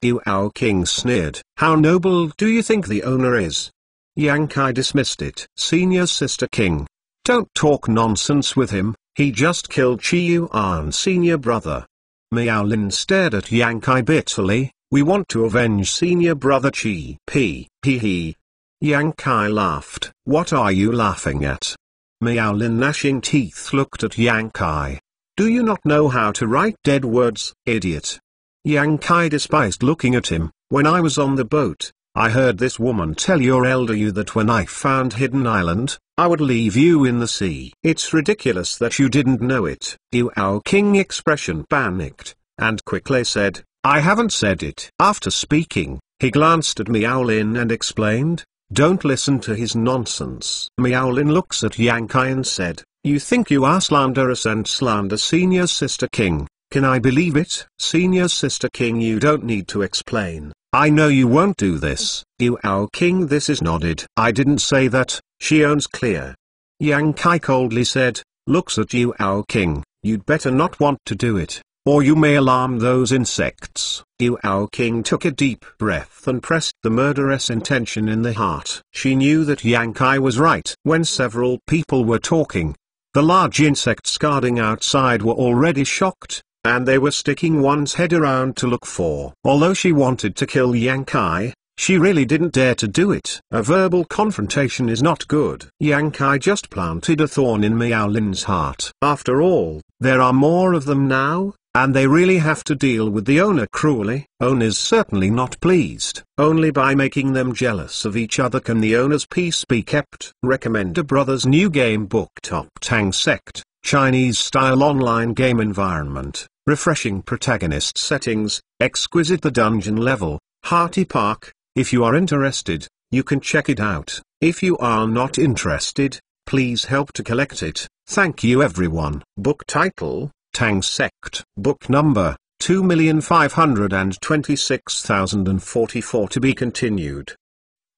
Yu Ao King sneered. How noble do you think the owner is? Yang Kai dismissed it. Senior Sister King. Don't talk nonsense with him, he just killed Chi Yu'an's senior brother. Miao Lin stared at Yang Kai bitterly, we want to avenge senior brother Chi P, p he. Yang Kai laughed. What are you laughing at? Miao Lin gnashing teeth looked at Yang Kai. Do you not know how to write dead words, idiot? Yang Kai despised looking at him, when I was on the boat, I heard this woman tell your elder you that when I found Hidden Island, I would leave you in the sea. It's ridiculous that you didn't know it. You our king expression panicked, and quickly said, I haven't said it. After speaking, he glanced at Miaolin and explained, don't listen to his nonsense. Miaolin looks at Yankai and said, You think you are slanderous and slander Senior Sister King, can I believe it? Senior Sister King you don't need to explain. I know you won't do this, you Ao King this is nodded. I didn't say that, she owns clear. Yang Kai coldly said, looks at you Ao King, you'd better not want to do it, or you may alarm those insects. Yu Ao King took a deep breath and pressed the murderous intention in the heart. She knew that Yang Kai was right. When several people were talking, the large insects guarding outside were already shocked, and they were sticking one's head around to look for. Although she wanted to kill Yang Kai, she really didn't dare to do it. A verbal confrontation is not good. Yang Kai just planted a thorn in Miao Lin's heart. After all, there are more of them now, and they really have to deal with the owner cruelly. Owner is certainly not pleased. Only by making them jealous of each other can the owner's peace be kept. Recommend a brother's new game book Top Tang Sect. Chinese-style online game environment, refreshing protagonist settings, exquisite the dungeon level, hearty park, if you are interested, you can check it out, if you are not interested, please help to collect it, thank you everyone. Book title, Tang Sect. Book number, 2,526,044 to be continued.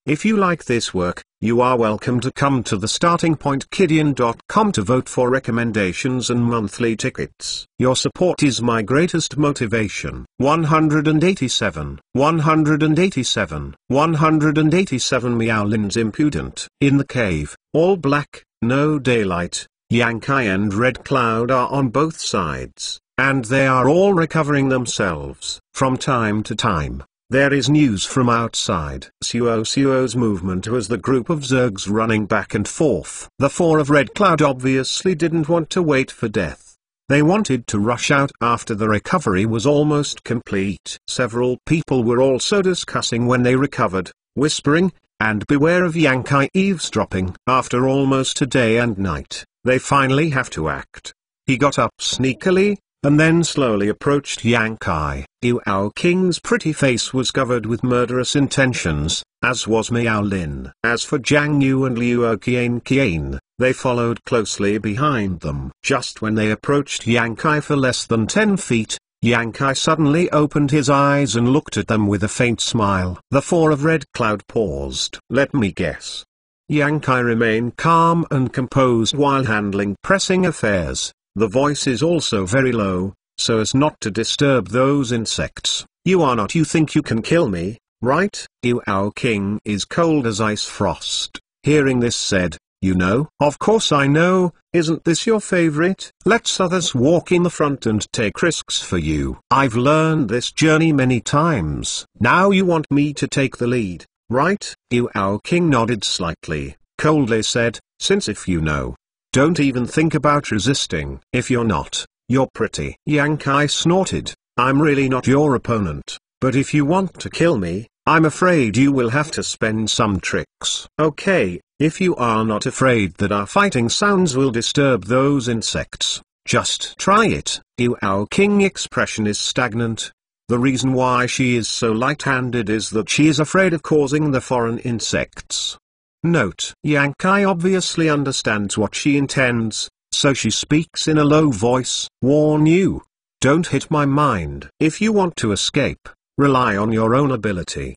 If you like this work, you are welcome to come to the starting point kidian.com to vote for recommendations and monthly tickets. Your support is my greatest motivation. 187, 187, 187 Meowlin's impudent. In the cave, all black, no daylight, Yankee and Red Cloud are on both sides, and they are all recovering themselves. From time to time, there is news from outside. Suo Suo's movement was the group of Zergs running back and forth. The four of Red Cloud obviously didn't want to wait for death. They wanted to rush out after the recovery was almost complete. Several people were also discussing when they recovered, whispering, and beware of Yankai eavesdropping. After almost a day and night, they finally have to act. He got up sneakily, and then slowly approached Yankai. Yu Ao King's pretty face was covered with murderous intentions, as was Miao Lin. As for Jiang Yu and Liu Qian Qian, they followed closely behind them. Just when they approached Yankai for less than ten feet, Yankai suddenly opened his eyes and looked at them with a faint smile. The four of Red Cloud paused. Let me guess. Yankai remained calm and composed while handling pressing affairs. The voice is also very low, so as not to disturb those insects. You are not you think you can kill me, right? You our king is cold as ice frost. Hearing this said, you know. Of course I know, isn't this your favorite? Let's others walk in the front and take risks for you. I've learned this journey many times. Now you want me to take the lead, right? You our king nodded slightly, coldly said, since if you know, don't even think about resisting. If you're not, you're pretty. Yang Kai snorted, I'm really not your opponent, but if you want to kill me, I'm afraid you will have to spend some tricks. Okay, if you are not afraid that our fighting sounds will disturb those insects, just try it. Ew our king expression is stagnant. The reason why she is so light-handed is that she is afraid of causing the foreign insects Note. Yankai obviously understands what she intends, so she speaks in a low voice. Warn you. Don't hit my mind. If you want to escape, rely on your own ability.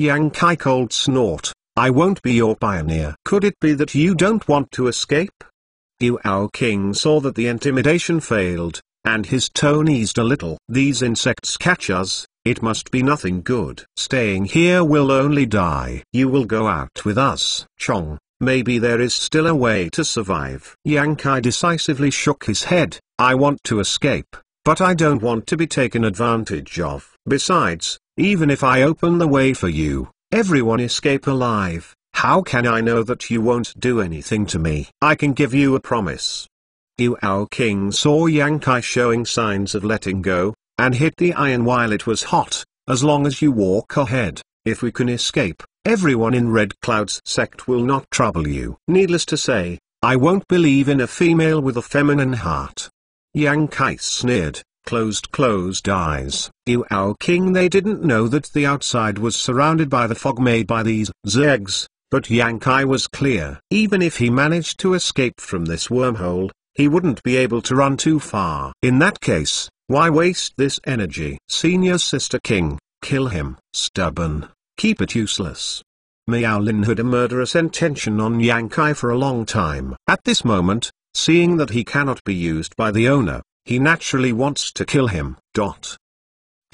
Yankai cold snort. I won't be your pioneer. Could it be that you don't want to escape? Yu Ao King saw that the intimidation failed, and his tone eased a little. These insects catch us, it must be nothing good. Staying here will only die. You will go out with us. Chong, maybe there is still a way to survive. Yang Kai decisively shook his head, I want to escape, but I don't want to be taken advantage of. Besides, even if I open the way for you, everyone escape alive. How can I know that you won't do anything to me? I can give you a promise. Yu Ao King saw Yang Kai showing signs of letting go, and hit the iron while it was hot, as long as you walk ahead, if we can escape, everyone in Red Cloud's sect will not trouble you. Needless to say, I won't believe in a female with a feminine heart. Yang Kai sneered, closed closed eyes. You our king they didn't know that the outside was surrounded by the fog made by these zergs, but Yang Kai was clear. Even if he managed to escape from this wormhole, he wouldn't be able to run too far. In that case, why waste this energy? Senior Sister King, kill him. Stubborn, keep it useless. Miao Lin had a murderous intention on Yang Kai for a long time. At this moment, seeing that he cannot be used by the owner, he naturally wants to kill him. Dot.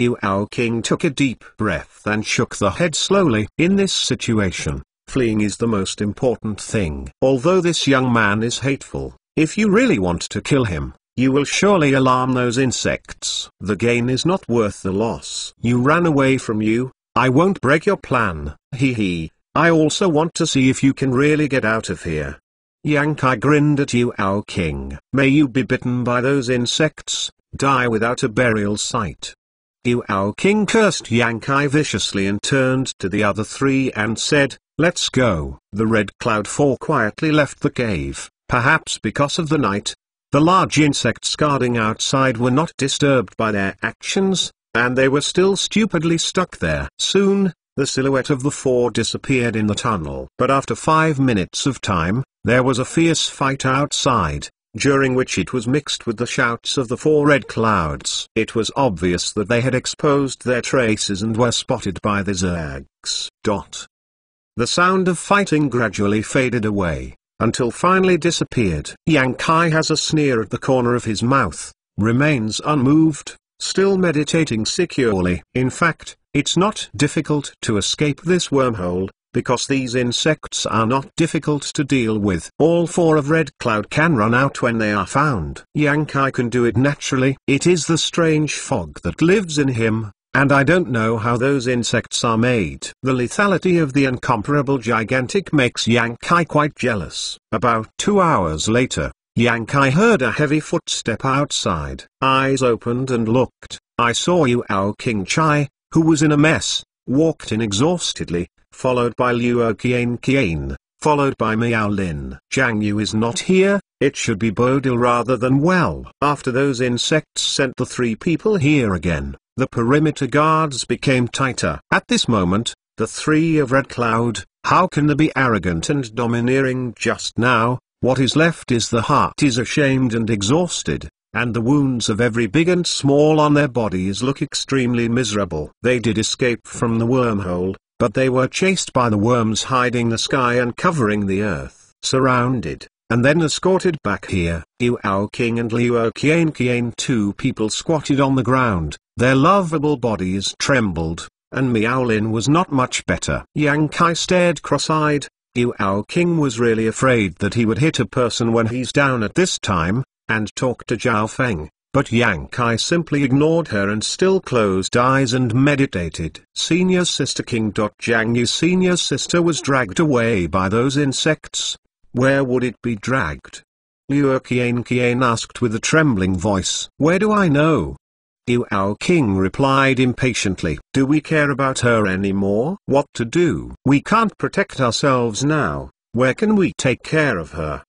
Yuao King took a deep breath and shook the head slowly. In this situation, fleeing is the most important thing. Although this young man is hateful, if you really want to kill him, you will surely alarm those insects. The gain is not worth the loss. You ran away from you, I won't break your plan, hee hee. I also want to see if you can really get out of here. Yankai grinned at you our King. May you be bitten by those insects, die without a burial site. You Ao King cursed Yankai viciously and turned to the other three and said, Let's go. The Red Cloud 4 quietly left the cave, perhaps because of the night, the large insects guarding outside were not disturbed by their actions, and they were still stupidly stuck there. Soon, the silhouette of the four disappeared in the tunnel. But after five minutes of time, there was a fierce fight outside, during which it was mixed with the shouts of the four red clouds. It was obvious that they had exposed their traces and were spotted by the Zergs. Dot. The sound of fighting gradually faded away, until finally disappeared. Yang Kai has a sneer at the corner of his mouth, remains unmoved, still meditating securely. In fact, it's not difficult to escape this wormhole, because these insects are not difficult to deal with. All four of Red Cloud can run out when they are found. Yang Kai can do it naturally. It is the strange fog that lives in him, and I don't know how those insects are made. The lethality of the incomparable gigantic makes Yankai quite jealous. About two hours later, Yankai heard a heavy footstep outside. Eyes opened and looked, I saw Ao King Chai, who was in a mess, walked in exhaustedly, followed by Liu Qian Qian, followed by Miao Lin. Zhang Yu is not here, it should be Bodil rather than well. After those insects sent the three people here again. The perimeter guards became tighter. At this moment, the three of Red Cloud, how can they be arrogant and domineering just now, what is left is the heart is ashamed and exhausted, and the wounds of every big and small on their bodies look extremely miserable. They did escape from the wormhole, but they were chased by the worms hiding the sky and covering the earth. Surrounded, and then escorted back here. Yu Ao King and Liu Qian Qian two people squatted on the ground, their lovable bodies trembled, and Miao Lin was not much better. Yang Kai stared cross-eyed, Yu Ao King was really afraid that he would hit a person when he's down at this time, and talked to Zhao Feng, but Yang Kai simply ignored her and still closed eyes and meditated. Senior Sister King. Zhang Yu Senior Sister was dragged away by those insects, where would it be dragged? Liu Qianqian asked with a trembling voice. Where do I know? Liu Ao King replied impatiently. Do we care about her anymore? What to do? We can't protect ourselves now, where can we take care of her?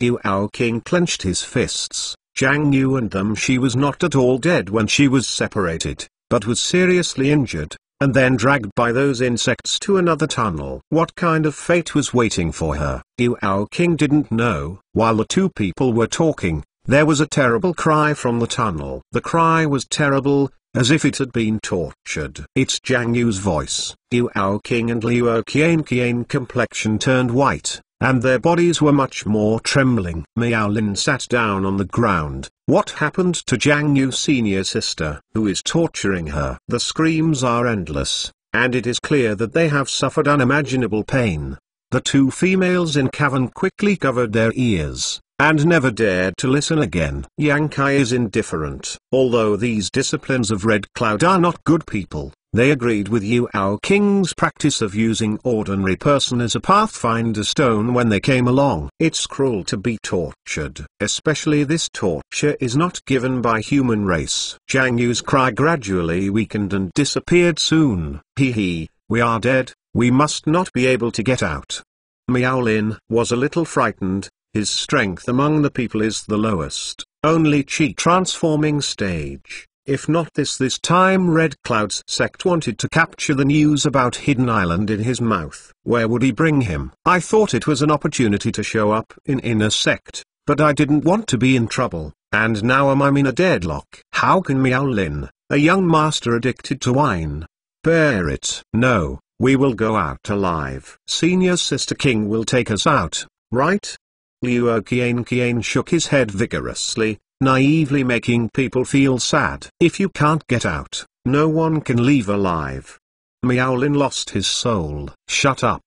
Liu Ao King clenched his fists. Zhang Yu and them she was not at all dead when she was separated, but was seriously injured and then dragged by those insects to another tunnel. What kind of fate was waiting for her? Yu Ao King didn't know. While the two people were talking, there was a terrible cry from the tunnel. The cry was terrible, as if it had been tortured. It's Jiang Yu's voice. Yu Ao King and Liu Qian Qian complexion turned white, and their bodies were much more trembling. Miao Lin sat down on the ground. What happened to Jiang Yu senior sister, who is torturing her? The screams are endless, and it is clear that they have suffered unimaginable pain. The two females in cavern quickly covered their ears, and never dared to listen again. Yang Kai is indifferent, although these disciplines of Red Cloud are not good people. They agreed with you, our King's practice of using ordinary person as a pathfinder stone when they came along. It's cruel to be tortured, especially this torture is not given by human race. Zhang Yu's cry gradually weakened and disappeared soon. Hee hee, we are dead, we must not be able to get out. Miao Lin was a little frightened, his strength among the people is the lowest, only Qi transforming stage. If not this this time Red Cloud's sect wanted to capture the news about Hidden Island in his mouth. Where would he bring him? I thought it was an opportunity to show up in inner sect, but I didn't want to be in trouble, and now am I in a deadlock. How can Miao Lin, a young master addicted to wine, bear it? No, we will go out alive. Senior Sister King will take us out, right? Liu Qian Qian shook his head vigorously, naively making people feel sad. If you can't get out, no one can leave alive. Miaolin lost his soul. Shut up.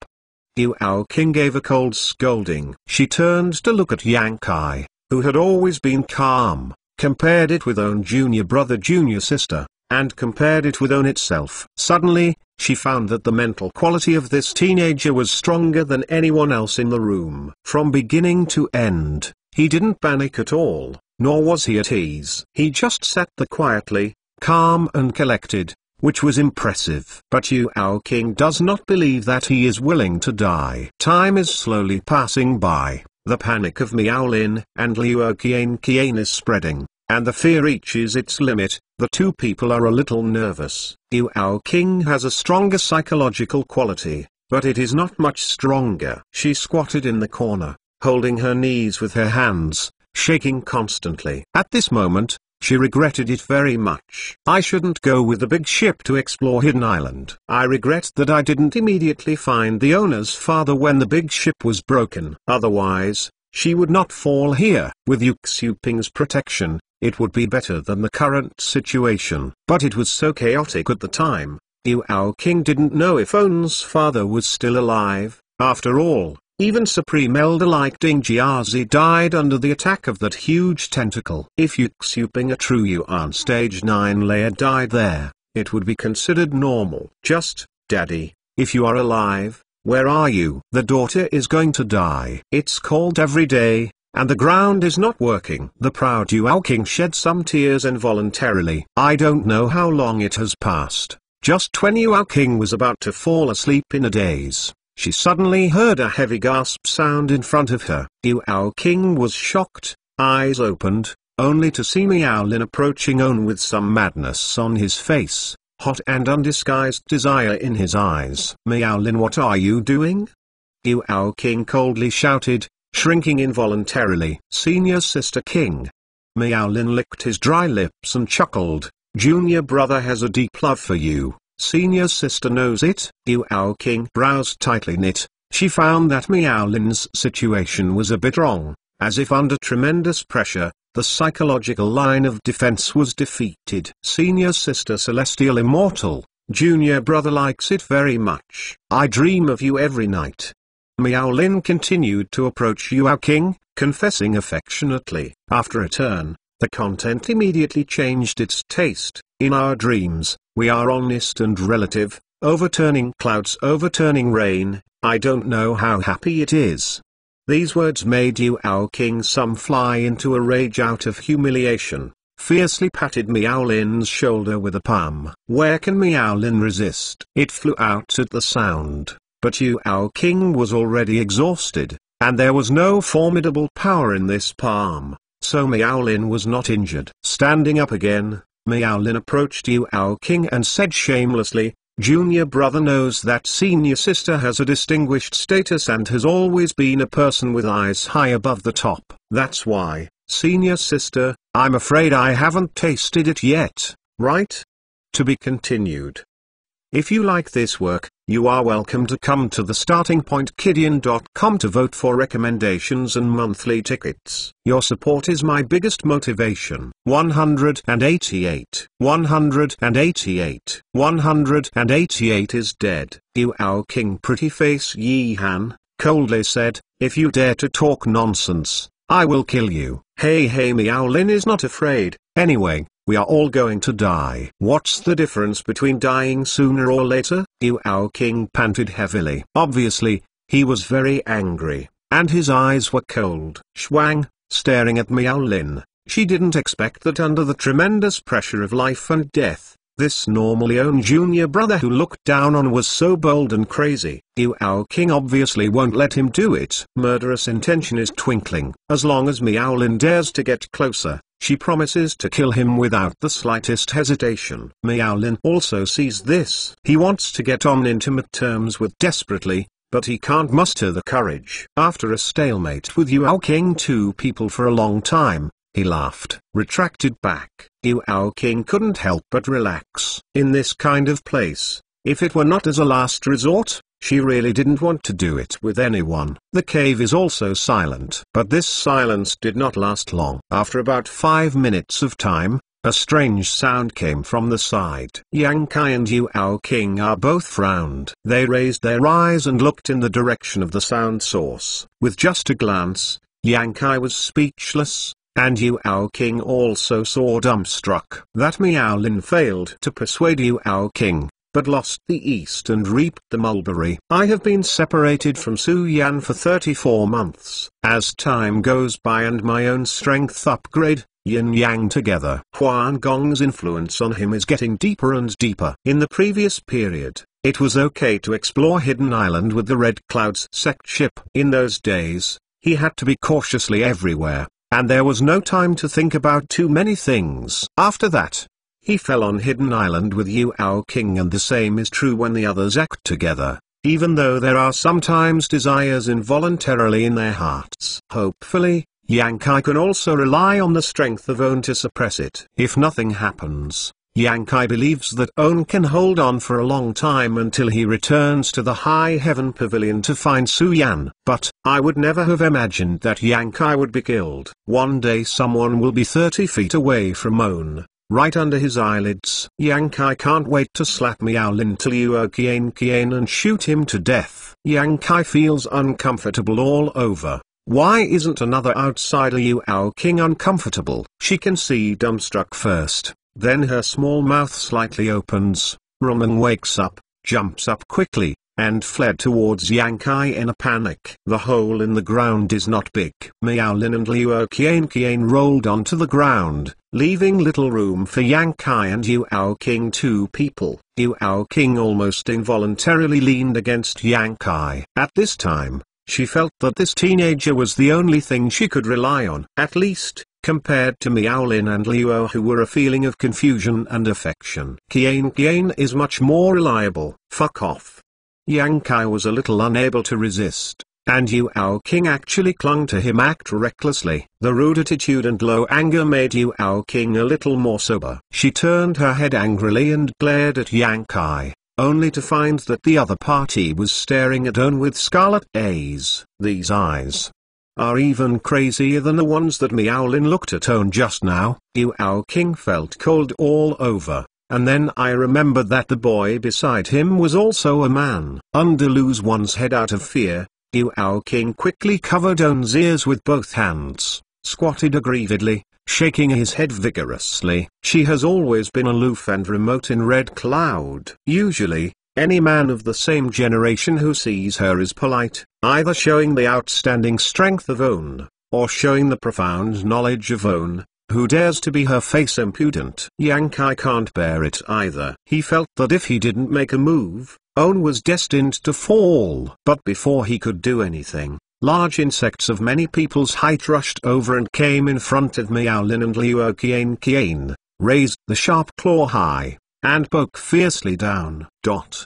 Yu King gave a cold scolding. She turned to look at Yang Kai, who had always been calm, compared it with own junior brother junior sister, and compared it with own itself. Suddenly, she found that the mental quality of this teenager was stronger than anyone else in the room. From beginning to end, he didn't panic at all, nor was he at ease. He just sat there quietly, calm and collected, which was impressive. But Yu Ao King does not believe that he is willing to die. Time is slowly passing by, the panic of Miao Lin and Liu Qian Qian is spreading, and the fear reaches its limit, the two people are a little nervous. Yu Ao King has a stronger psychological quality, but it is not much stronger. She squatted in the corner, holding her knees with her hands, shaking constantly. At this moment, she regretted it very much. I shouldn't go with the big ship to explore Hidden Island. I regret that I didn't immediately find the owner's father when the big ship was broken. Otherwise, she would not fall here. With Yuxuping's protection, it would be better than the current situation. But it was so chaotic at the time, Yu King didn't know if On's father was still alive. After all, even Supreme Elder like Dingjiazi died under the attack of that huge tentacle. If Yuxuping a true Yuan stage 9 layer died there, it would be considered normal. Just, daddy, if you are alive, where are you? The daughter is going to die. It's cold every day, and the ground is not working. The proud Yuao King shed some tears involuntarily. I don't know how long it has passed. Just when Yuao King was about to fall asleep in a daze, she suddenly heard a heavy gasp sound in front of her. Yu Ao King was shocked, eyes opened, only to see Miao Lin approaching On with some madness on his face, hot and undisguised desire in his eyes. Miao Lin what are you doing? Yu Ao King coldly shouted, shrinking involuntarily. Senior Sister King. Miao Lin licked his dry lips and chuckled, Junior brother has a deep love for you. Senior sister knows it, Yu Ao King brows tightly knit, she found that Miao Lin's situation was a bit wrong, as if under tremendous pressure, the psychological line of defense was defeated. Senior sister Celestial Immortal, junior brother likes it very much. I dream of you every night. Miao Lin continued to approach Yuao King, confessing affectionately. After a turn, the content immediately changed its taste. In our dreams, we are honest and relative, overturning clouds overturning rain, I don't know how happy it is. These words made you our king some fly into a rage out of humiliation, fiercely patted Miao Lin's shoulder with a palm. Where can Miao Lin resist? It flew out at the sound, but you our king was already exhausted, and there was no formidable power in this palm, so Miao Lin was not injured. Standing up again, Lin approached Yu Ao King and said shamelessly, Junior brother knows that senior sister has a distinguished status and has always been a person with eyes high above the top. That's why, senior sister, I'm afraid I haven't tasted it yet, right? To be continued. If you like this work, you are welcome to come to the startingpointkidian.com to vote for recommendations and monthly tickets. Your support is my biggest motivation. 188. 188. 188 is dead. You our king pretty face Yi Han, coldly said, if you dare to talk nonsense, I will kill you. Hey hey Miao Lin is not afraid, anyway, we are all going to die. What's the difference between dying sooner or later? Yu King panted heavily. Obviously, he was very angry, and his eyes were cold. Shuang, staring at Miao Lin, she didn't expect that under the tremendous pressure of life and death, this normally own junior brother who looked down on was so bold and crazy, Yu Ao King obviously won't let him do it. Murderous intention is twinkling. As long as Meowlin dares to get closer, she promises to kill him without the slightest hesitation. Meowlin also sees this. He wants to get on intimate terms with desperately, but he can't muster the courage. After a stalemate with Yuao King two people for a long time, he laughed, retracted back. Yu Ao king couldn't help but relax. In this kind of place, if it were not as a last resort, she really didn't want to do it with anyone. The cave is also silent. But this silence did not last long. After about five minutes of time, a strange sound came from the side. Yang Kai and Yu Ao King are both frowned. They raised their eyes and looked in the direction of the sound source. With just a glance, Yang Kai was speechless, and you, Ao King also saw dumbstruck that Miao Lin failed to persuade you, Ao King, but lost the east and reaped the mulberry. I have been separated from Su Yan for 34 months. As time goes by and my own strength upgrade, yin yang together. Huan Gong's influence on him is getting deeper and deeper. In the previous period, it was okay to explore Hidden Island with the Red Clouds sect ship. In those days, he had to be cautiously everywhere and there was no time to think about too many things. After that, he fell on Hidden Island with Yu Ao King and the same is true when the others act together, even though there are sometimes desires involuntarily in their hearts. Hopefully, Yang Kai can also rely on the strength of Own to suppress it. If nothing happens, Yankai believes that On can hold on for a long time until he returns to the High Heaven Pavilion to find Su Yan. But, I would never have imagined that Yankai would be killed. One day someone will be 30 feet away from On, right under his eyelids. Yankai can't wait to slap Miao Lin till are Kien Kien and shoot him to death. Yankai feels uncomfortable all over. Why isn't another outsider Yu Ao King uncomfortable? She can see dumbstruck first. Then her small mouth slightly opens, Roman wakes up, jumps up quickly, and fled towards Yankai in a panic. The hole in the ground is not big. Miaolin and Liu Qian rolled onto the ground, leaving little room for Yankai and Yuao King two people. Yuao King almost involuntarily leaned against Yankai. At this time, she felt that this teenager was the only thing she could rely on. At least, compared to Miaolin and Liuo who were a feeling of confusion and affection. Qian Qian is much more reliable, fuck off. Yang Kai was a little unable to resist, and Yu Ao King actually clung to him act recklessly. The rude attitude and low anger made Yu Ao King a little more sober. She turned her head angrily and glared at Yang Kai only to find that the other party was staring at her with scarlet eyes. These eyes, are even crazier than the ones that Meowlin looked at on just now. You Owl King felt cold all over, and then I remembered that the boy beside him was also a man. Under lose one's head out of fear, you Owl King quickly covered Own's ears with both hands, squatted aggrievedly, shaking his head vigorously. She has always been aloof and remote in Red Cloud. Usually, any man of the same generation who sees her is polite, either showing the outstanding strength of own, or showing the profound knowledge of own, who dares to be her face impudent. Yank I can't bear it either. He felt that if he didn't make a move, own was destined to fall. But before he could do anything, large insects of many people's height rushed over and came in front of Miaolin and Liu Qian Qian, raised the sharp claw high, and poke fiercely down. Dot.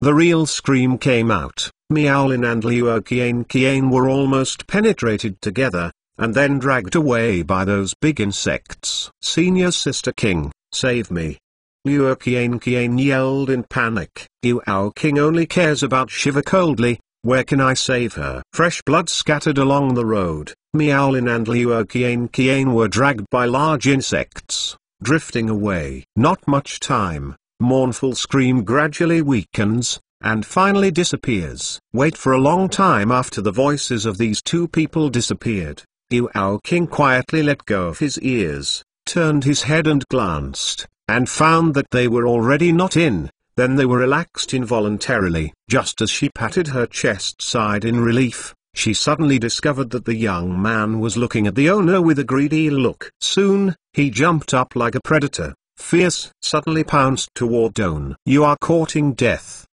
The real scream came out. Miaolin and Liu Qian Qian were almost penetrated together, and then dragged away by those big insects. Senior Sister King, save me. Liu Qian Qian yelled in panic. Yu King only cares about Shiva coldly, where can I save her? Fresh blood scattered along the road. Miaolin and Liu Qian Qian were dragged by large insects drifting away. Not much time, mournful scream gradually weakens, and finally disappears. Wait for a long time after the voices of these two people disappeared. Yu Ao King quietly let go of his ears, turned his head and glanced, and found that they were already not in, then they were relaxed involuntarily, just as she patted her chest side in relief. She suddenly discovered that the young man was looking at the owner with a greedy look. Soon, he jumped up like a predator, fierce, suddenly pounced toward Don. You are courting death.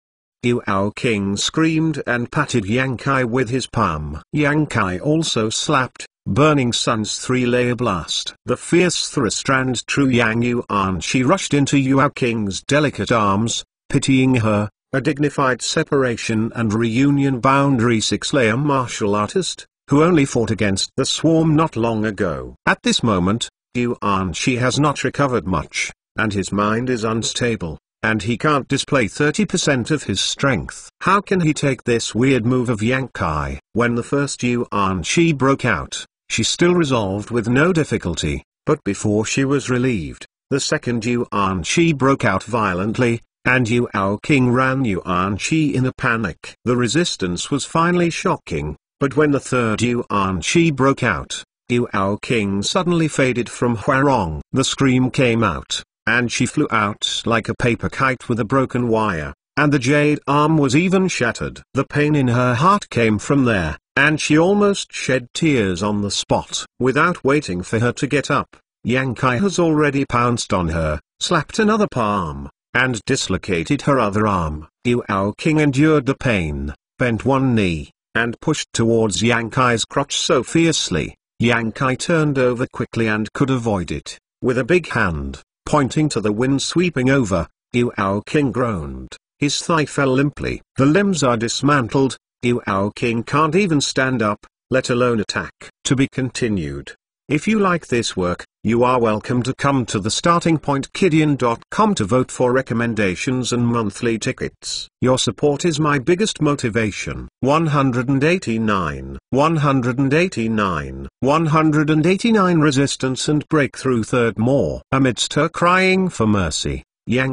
Yuao King screamed and patted Yankai with his palm. Yankai also slapped, Burning Sun's three-layer blast. The fierce thrust and true Yang Yuan she rushed into Yuao King's delicate arms, pitying her, a dignified separation and reunion boundary six-layer martial artist, who only fought against the swarm not long ago. At this moment, Yuan Shi has not recovered much, and his mind is unstable, and he can't display 30% of his strength. How can he take this weird move of Yang Kai? When the first Yuan Shi broke out, she still resolved with no difficulty, but before she was relieved, the second Yuan Shi broke out violently, and you, Ao King ran Yuan Qi in a panic. The resistance was finally shocking, but when the third Yuan Qi broke out, you Ao King suddenly faded from Huarong. The scream came out, and she flew out like a paper kite with a broken wire, and the jade arm was even shattered. The pain in her heart came from there, and she almost shed tears on the spot. Without waiting for her to get up, Yang Kai has already pounced on her, slapped another palm, and dislocated her other arm. Yu Ao King endured the pain, bent one knee, and pushed towards Yang Kai's crotch so fiercely, Yang Kai turned over quickly and could avoid it, with a big hand, pointing to the wind sweeping over, Yu Ao King groaned, his thigh fell limply. The limbs are dismantled, Yu Ao King can't even stand up, let alone attack. To be continued. If you like this work, you are welcome to come to the startingpointkidian.com to vote for recommendations and monthly tickets. Your support is my biggest motivation. 189, 189, 189 Resistance and Breakthrough Third More. Amidst her crying for mercy,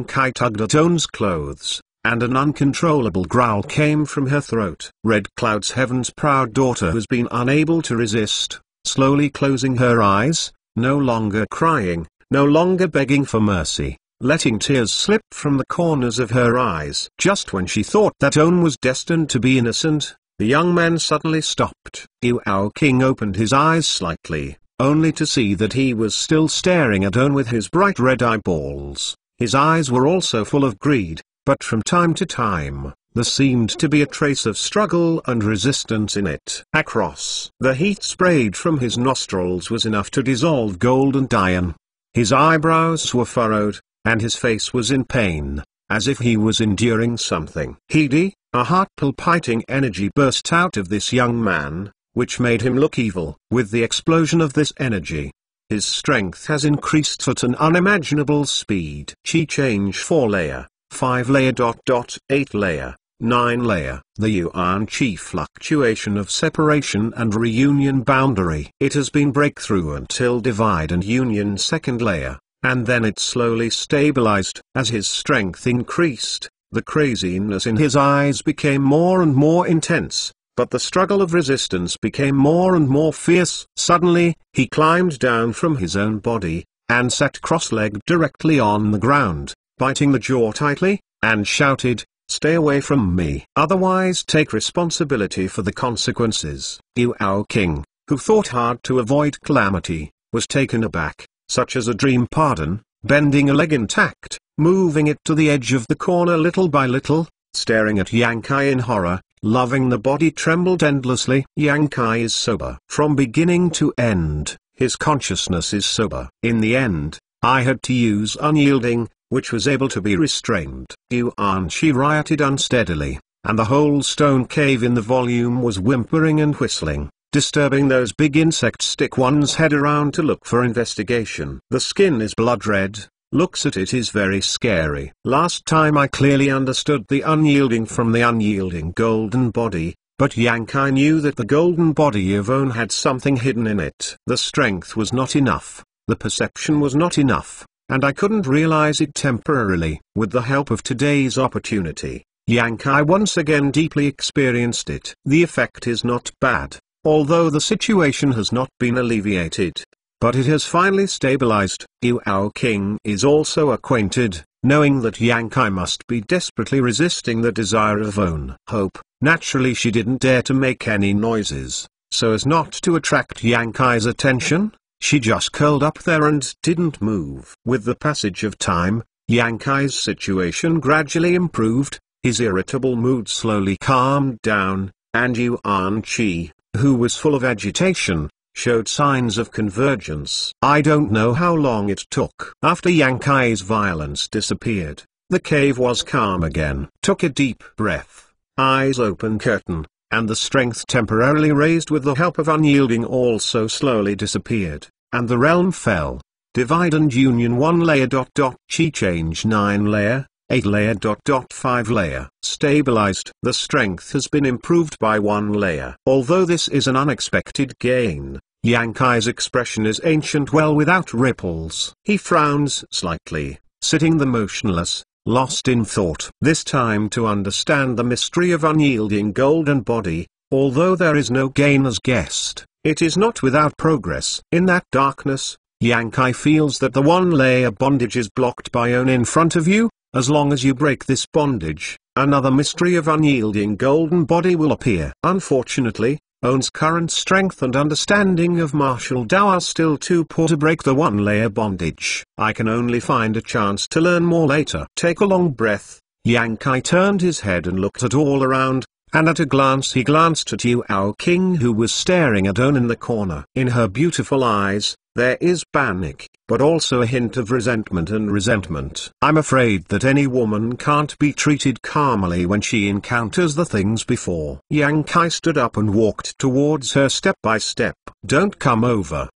Kai tugged at On's clothes, and an uncontrollable growl came from her throat. Red Cloud's heaven's proud daughter has been unable to resist, slowly closing her eyes, no longer crying, no longer begging for mercy, letting tears slip from the corners of her eyes. Just when she thought that Own was destined to be innocent, the young man suddenly stopped. Yu King opened his eyes slightly, only to see that he was still staring at Own with his bright red eyeballs. His eyes were also full of greed, but from time to time, there seemed to be a trace of struggle and resistance in it. Across. The heat sprayed from his nostrils was enough to dissolve gold and iron. His eyebrows were furrowed, and his face was in pain, as if he was enduring something. Hedi, a heart-palpiting energy burst out of this young man, which made him look evil. With the explosion of this energy, his strength has increased at an unimaginable speed. Chi change 4 layer, 5 layer dot dot, 8 layer. 9 layer. The Yuan Qi fluctuation of separation and reunion boundary. It has been breakthrough until divide and union second layer, and then it slowly stabilized. As his strength increased, the craziness in his eyes became more and more intense, but the struggle of resistance became more and more fierce. Suddenly, he climbed down from his own body, and sat cross-legged directly on the ground, biting the jaw tightly, and shouted, Stay away from me. Otherwise take responsibility for the consequences. Yu Ao King, who thought hard to avoid calamity, was taken aback, such as a dream pardon, bending a leg intact, moving it to the edge of the corner little by little, staring at Yang Kai in horror, loving the body trembled endlessly. Yang Kai is sober. From beginning to end, his consciousness is sober. In the end, I had to use unyielding, which was able to be restrained. Yuan Shi rioted unsteadily, and the whole stone cave in the volume was whimpering and whistling, disturbing those big insects stick one's head around to look for investigation. The skin is blood red, looks at it is very scary. Last time I clearly understood the unyielding from the unyielding golden body, but Yankai knew that the golden body of own had something hidden in it. The strength was not enough, the perception was not enough, and I couldn't realize it temporarily. With the help of today's opportunity, Yankai once again deeply experienced it. The effect is not bad, although the situation has not been alleviated. But it has finally stabilized. Yu Ao King is also acquainted, knowing that Yankai must be desperately resisting the desire of own hope. Naturally she didn't dare to make any noises, so as not to attract Yankai's attention, she just curled up there and didn't move. With the passage of time, Yankai's situation gradually improved, his irritable mood slowly calmed down, and Yuan Chi, who was full of agitation, showed signs of convergence. I don't know how long it took. After Yankai's violence disappeared, the cave was calm again. Took a deep breath, eyes open curtain, and the strength temporarily raised with the help of unyielding also slowly disappeared and the realm fell. Divide and union 1 layer dot dot chi change 9 layer, 8 layer dot dot 5 layer. Stabilized. The strength has been improved by 1 layer. Although this is an unexpected gain, Yankai's expression is ancient well without ripples. He frowns slightly, sitting the motionless, lost in thought. This time to understand the mystery of unyielding golden body, although there is no gain as guessed, it is not without progress. In that darkness, Yankai feels that the one layer bondage is blocked by own in front of you, as long as you break this bondage, another mystery of unyielding golden body will appear. Unfortunately, Own's current strength and understanding of martial Dao are still too poor to break the one layer bondage. I can only find a chance to learn more later. Take a long breath, Yankai turned his head and looked at all around, and at a glance he glanced at Yu Ao King who was staring at On in the corner. In her beautiful eyes, there is panic, but also a hint of resentment and resentment. I'm afraid that any woman can't be treated calmly when she encounters the things before. Yang Kai stood up and walked towards her step by step. Don't come over.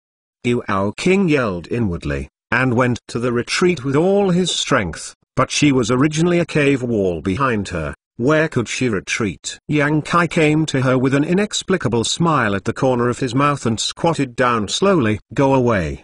Yu Ao King yelled inwardly, and went to the retreat with all his strength, but she was originally a cave wall behind her. Where could she retreat? Yang Kai came to her with an inexplicable smile at the corner of his mouth and squatted down slowly. Go away.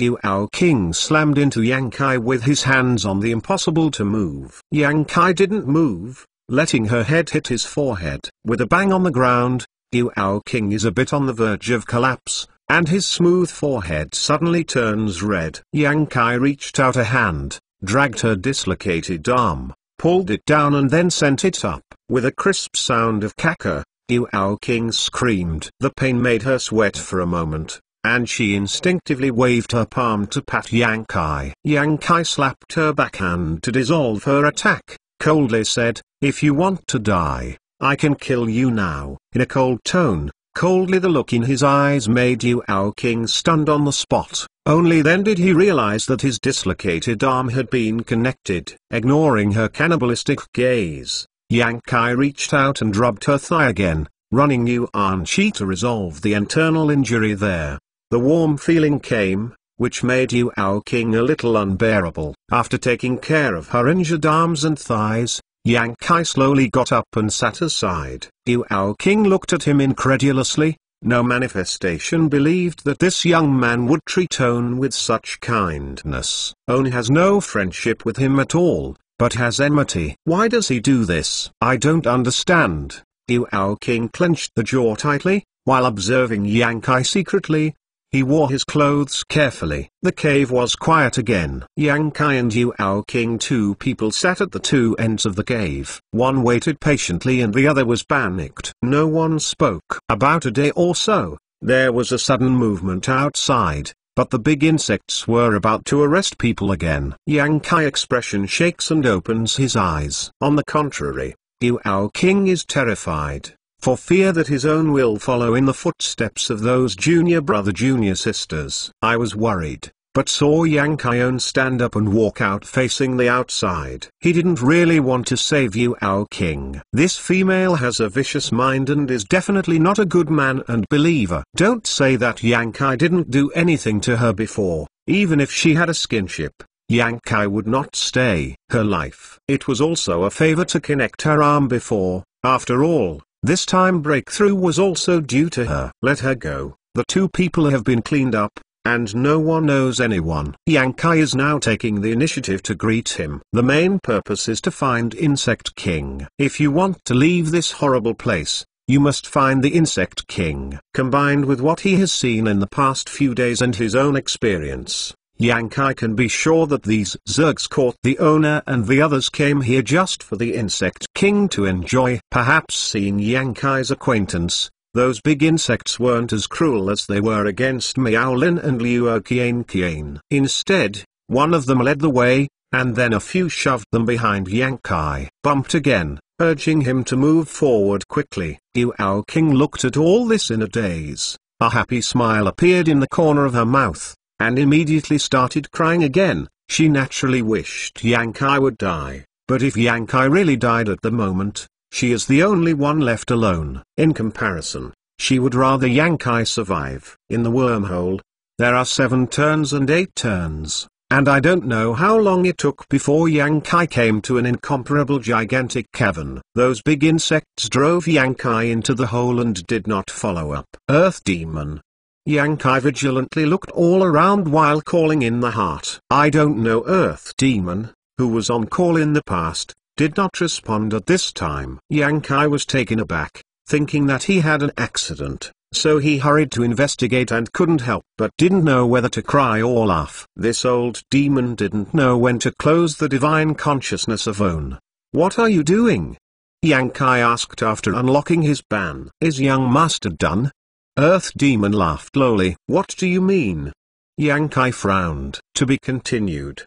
Yu Ao King slammed into Yang Kai with his hands on the impossible to move. Yang Kai didn't move, letting her head hit his forehead. With a bang on the ground, Yu Ao King is a bit on the verge of collapse, and his smooth forehead suddenly turns red. Yang Kai reached out a hand, dragged her dislocated arm, pulled it down and then sent it up. With a crisp sound of cacker, Yu Ao King screamed. The pain made her sweat for a moment, and she instinctively waved her palm to pat Yang Kai. Yang Kai slapped her backhand to dissolve her attack, coldly said, If you want to die, I can kill you now. In a cold tone, coldly the look in his eyes made Yu Ao King stunned on the spot. Only then did he realize that his dislocated arm had been connected. Ignoring her cannibalistic gaze, Yankai reached out and rubbed her thigh again, running An Anchi to resolve the internal injury there. The warm feeling came, which made Yu Ao King a little unbearable. After taking care of her injured arms and thighs, Yang Kai slowly got up and sat aside. Yu Ao King looked at him incredulously, no manifestation believed that this young man would treat Tone with such kindness. Owen has no friendship with him at all, but has enmity. Why does he do this? I don't understand. Yu Ao King clenched the jaw tightly, while observing Yang Kai secretly, he wore his clothes carefully. The cave was quiet again. Yang Kai and Yu Ao King two people sat at the two ends of the cave. One waited patiently and the other was panicked. No one spoke. About a day or so, there was a sudden movement outside, but the big insects were about to arrest people again. Yang Kai expression shakes and opens his eyes. On the contrary, Yu Ao King is terrified for fear that his own will follow in the footsteps of those junior brother junior sisters. I was worried, but saw Yang Kyone stand up and walk out facing the outside. He didn't really want to save you, our King. This female has a vicious mind and is definitely not a good man and believer. Don't say that Yang Kai didn't do anything to her before, even if she had a skinship. Yang Kai would not stay her life. It was also a favor to connect her arm before, after all, this time breakthrough was also due to her. Let her go, the two people have been cleaned up, and no one knows anyone. Yankai is now taking the initiative to greet him. The main purpose is to find Insect King. If you want to leave this horrible place, you must find the Insect King. Combined with what he has seen in the past few days and his own experience, Yankai can be sure that these Zergs caught the owner and the others came here just for the Insect King to enjoy. Perhaps seeing Yankai's acquaintance, those big insects weren't as cruel as they were against Miaolin and Kien. Instead, one of them led the way, and then a few shoved them behind Yankai. Bumped again, urging him to move forward quickly. Yuao King looked at all this in a daze. A happy smile appeared in the corner of her mouth and immediately started crying again, she naturally wished Yankai would die, but if Yankai really died at the moment, she is the only one left alone. In comparison, she would rather Yankai survive. In the wormhole, there are seven turns and eight turns, and I don't know how long it took before Yankai came to an incomparable gigantic cavern. Those big insects drove Yankai into the hole and did not follow up. Earth Demon, Yankai vigilantly looked all around while calling in the heart. I don't know Earth Demon, who was on call in the past, did not respond at this time. Yankai was taken aback, thinking that he had an accident, so he hurried to investigate and couldn't help but didn't know whether to cry or laugh. This old demon didn't know when to close the divine consciousness of own. What are you doing? Yankai asked after unlocking his ban. Is young master done? Earth Demon laughed lowly. What do you mean? Yankai frowned. To be continued.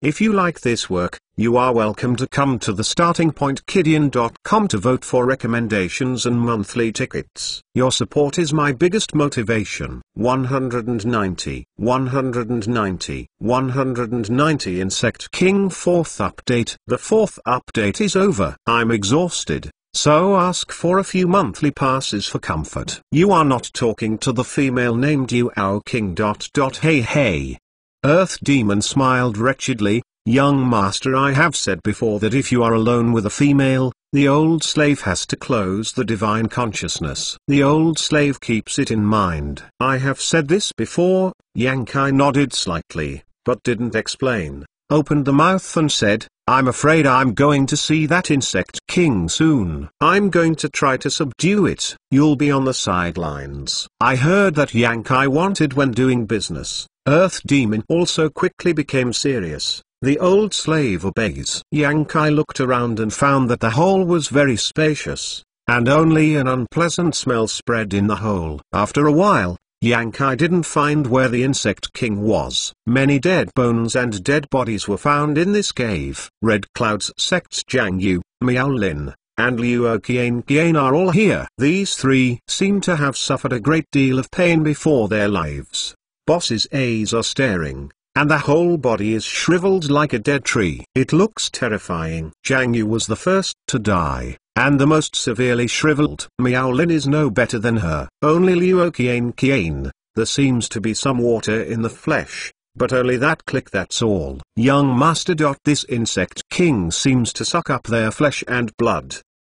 If you like this work, you are welcome to come to the starting point kidian.com to vote for recommendations and monthly tickets. Your support is my biggest motivation. 190, 190, 190 Insect King 4th update. The 4th update is over. I'm exhausted. So ask for a few monthly passes for comfort. You are not talking to the female named you Ao King. Dot dot hey hey. Earth Demon smiled wretchedly, Young master I have said before that if you are alone with a female, the old slave has to close the divine consciousness. The old slave keeps it in mind. I have said this before, Yankai nodded slightly, but didn't explain opened the mouth and said, I'm afraid I'm going to see that insect king soon. I'm going to try to subdue it. You'll be on the sidelines. I heard that Yankai wanted when doing business. Earth Demon also quickly became serious. The old slave obeys. Yankai looked around and found that the hole was very spacious, and only an unpleasant smell spread in the hole. After a while, Yankai didn't find where the Insect King was. Many dead bones and dead bodies were found in this cave. Red Cloud's sects Jiang Yu, Miao Lin, and Liu Qian Qian are all here. These three seem to have suffered a great deal of pain before their lives. Boss's eyes are staring, and the whole body is shriveled like a dead tree. It looks terrifying. Jiang Yu was the first to die and the most severely shriveled Miaolin is no better than her. Only Liu Luokian there seems to be some water in the flesh, but only that click that's all. Young master. This insect king seems to suck up their flesh and blood.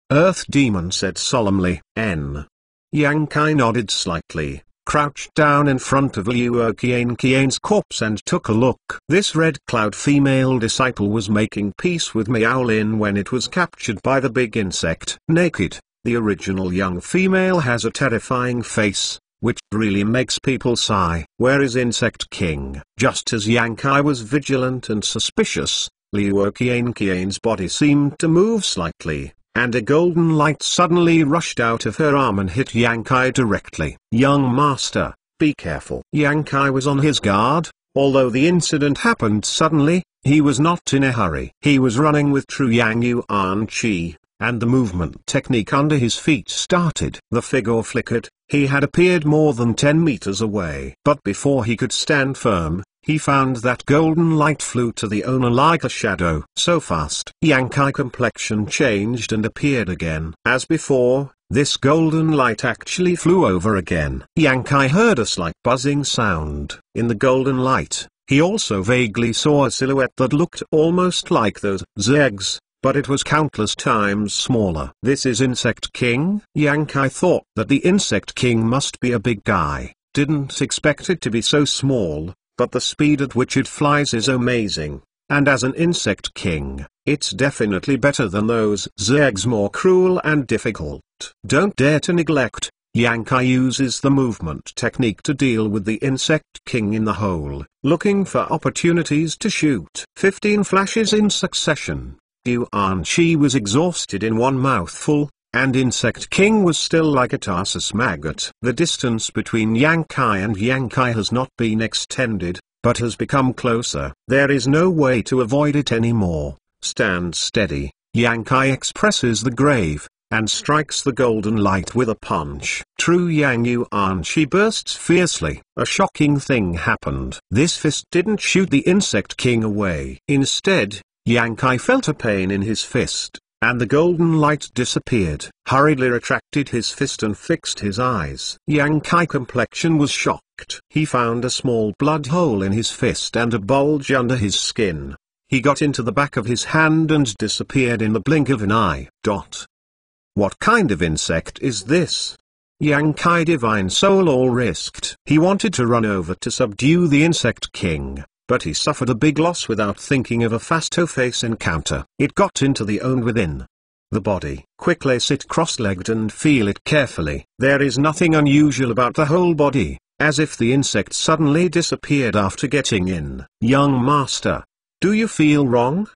Earth demon said solemnly, N. Yang Kai nodded slightly crouched down in front of Liu Qianqian's corpse and took a look. This red cloud female disciple was making peace with Miao Lin when it was captured by the big insect. Naked, the original young female has a terrifying face, which really makes people sigh. Where is Insect King? Just as Yang Kai was vigilant and suspicious, Liu Qianqian's body seemed to move slightly and a golden light suddenly rushed out of her arm and hit Yankai directly. Young master, be careful. Yankai was on his guard, although the incident happened suddenly, he was not in a hurry. He was running with true Yang Yuan Chi, and the movement technique under his feet started. The figure flickered, he had appeared more than 10 meters away. But before he could stand firm, he found that golden light flew to the owner like a shadow. So fast, Yankee complexion changed and appeared again. As before, this golden light actually flew over again. Yankee heard a slight buzzing sound. In the golden light, he also vaguely saw a silhouette that looked almost like those zags, but it was countless times smaller. This is Insect King? Yankee thought that the Insect King must be a big guy, didn't expect it to be so small, but the speed at which it flies is amazing, and as an insect king, it's definitely better than those zergs. more cruel and difficult. Don't dare to neglect, Yankai uses the movement technique to deal with the insect king in the hole, looking for opportunities to shoot. 15 flashes in succession. Yuan Shi was exhausted in one mouthful, and Insect King was still like a Tarsus maggot. The distance between Yankai and Yankai has not been extended, but has become closer. There is no way to avoid it anymore. Stand steady, Yankai expresses the grave, and strikes the golden light with a punch. True Yang Yuan she bursts fiercely. A shocking thing happened. This fist didn't shoot the Insect King away. Instead, Yankai felt a pain in his fist and the golden light disappeared. Hurriedly retracted his fist and fixed his eyes. Yang Kai complexion was shocked. He found a small blood hole in his fist and a bulge under his skin. He got into the back of his hand and disappeared in the blink of an eye. Dot. What kind of insect is this? Yang Kai divine soul all risked. He wanted to run over to subdue the insect king, but he suffered a big loss without thinking of a fasto-face encounter. It got into the own within the body. Quickly sit cross-legged and feel it carefully. There is nothing unusual about the whole body, as if the insect suddenly disappeared after getting in. Young master, do you feel wrong?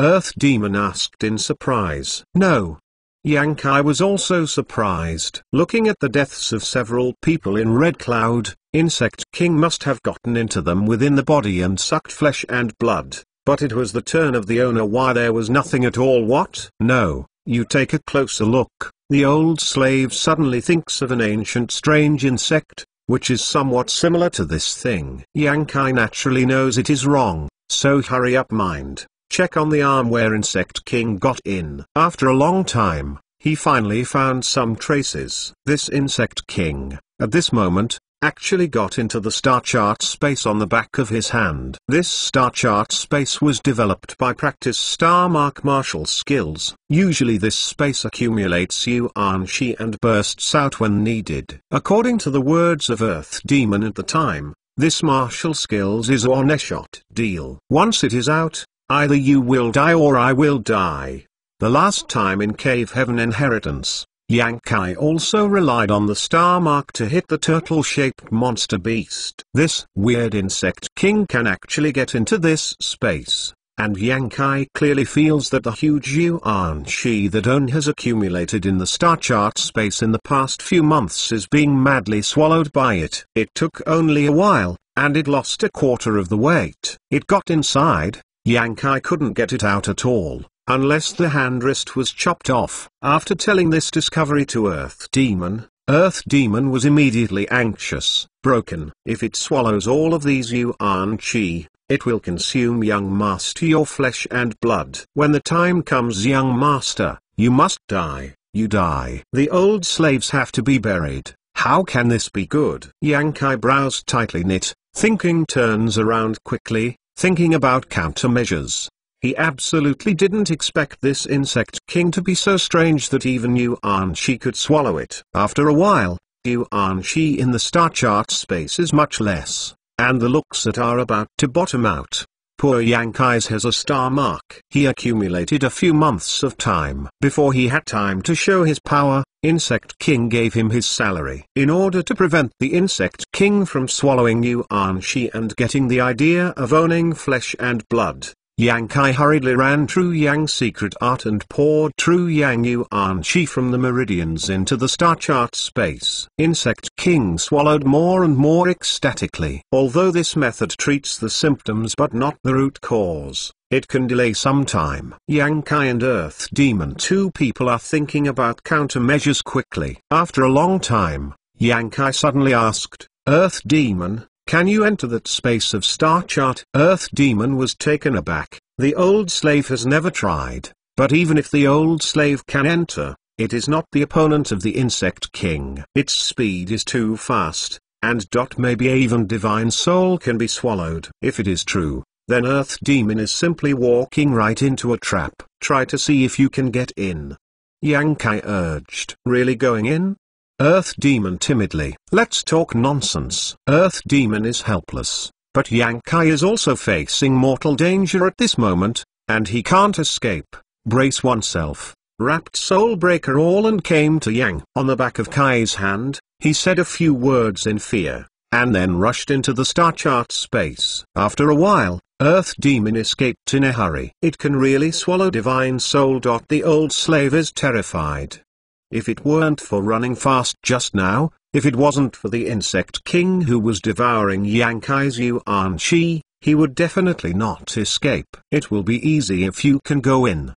Earth demon asked in surprise. No. Yankai was also surprised. Looking at the deaths of several people in Red Cloud, Insect King must have gotten into them within the body and sucked flesh and blood, but it was the turn of the owner why there was nothing at all what? No, you take a closer look, the old slave suddenly thinks of an ancient strange insect, which is somewhat similar to this thing. Yankai naturally knows it is wrong, so hurry up mind, check on the arm where Insect King got in. After a long time, he finally found some traces. This Insect King, at this moment, actually got into the star chart space on the back of his hand. This star chart space was developed by practice star mark martial skills. Usually this space accumulates yuan shi and bursts out when needed. According to the words of Earth Demon at the time, this martial skills is on a shot deal. Once it is out, either you will die or I will die. The last time in Cave Heaven Inheritance, Kai also relied on the star mark to hit the turtle-shaped monster beast. This weird insect king can actually get into this space, and Kai clearly feels that the huge Yuan Shi that On has accumulated in the star chart space in the past few months is being madly swallowed by it. It took only a while, and it lost a quarter of the weight. It got inside, Kai couldn't get it out at all unless the hand wrist was chopped off. After telling this discovery to Earth Demon, Earth Demon was immediately anxious, broken. If it swallows all of these Yuan Chi, it will consume young master your flesh and blood. When the time comes young master, you must die, you die. The old slaves have to be buried. How can this be good? Yankai brows tightly knit, thinking turns around quickly, thinking about countermeasures. He absolutely didn't expect this insect king to be so strange that even Yuanshi could swallow it. After a while, Yuanshi in the star chart space is much less, and the looks that are about to bottom out. Poor Yankees has a star mark. He accumulated a few months of time. Before he had time to show his power, Insect King gave him his salary. In order to prevent the Insect King from swallowing Yuanshi and getting the idea of owning flesh and blood, Yang Kai hurriedly ran True Yang's secret art and poured True Yang Yuan Qi from the meridians into the star chart space. Insect King swallowed more and more ecstatically. Although this method treats the symptoms but not the root cause, it can delay some time. Yang Kai and Earth Demon 2 people are thinking about countermeasures quickly. After a long time, Yang Kai suddenly asked, Earth Demon, can you enter that space of star chart? Earth Demon was taken aback. The old slave has never tried, but even if the old slave can enter, it is not the opponent of the Insect King. Its speed is too fast, and dot maybe even divine soul can be swallowed. If it is true, then Earth Demon is simply walking right into a trap. Try to see if you can get in. Yankai urged. Really going in? Earth Demon timidly. Let's talk nonsense. Earth Demon is helpless, but Yankai is also facing mortal danger at this moment, and he can't escape. Brace oneself. Wrapped Soulbreaker all and came to Yang. On the back of Kai's hand, he said a few words in fear, and then rushed into the star chart space. After a while, Earth Demon escaped in a hurry. It can really swallow Divine Soul. The old slave is terrified. If it weren't for running fast just now, if it wasn't for the insect king who was devouring Yankai's Yuan Shi, he would definitely not escape. It will be easy if you can go in.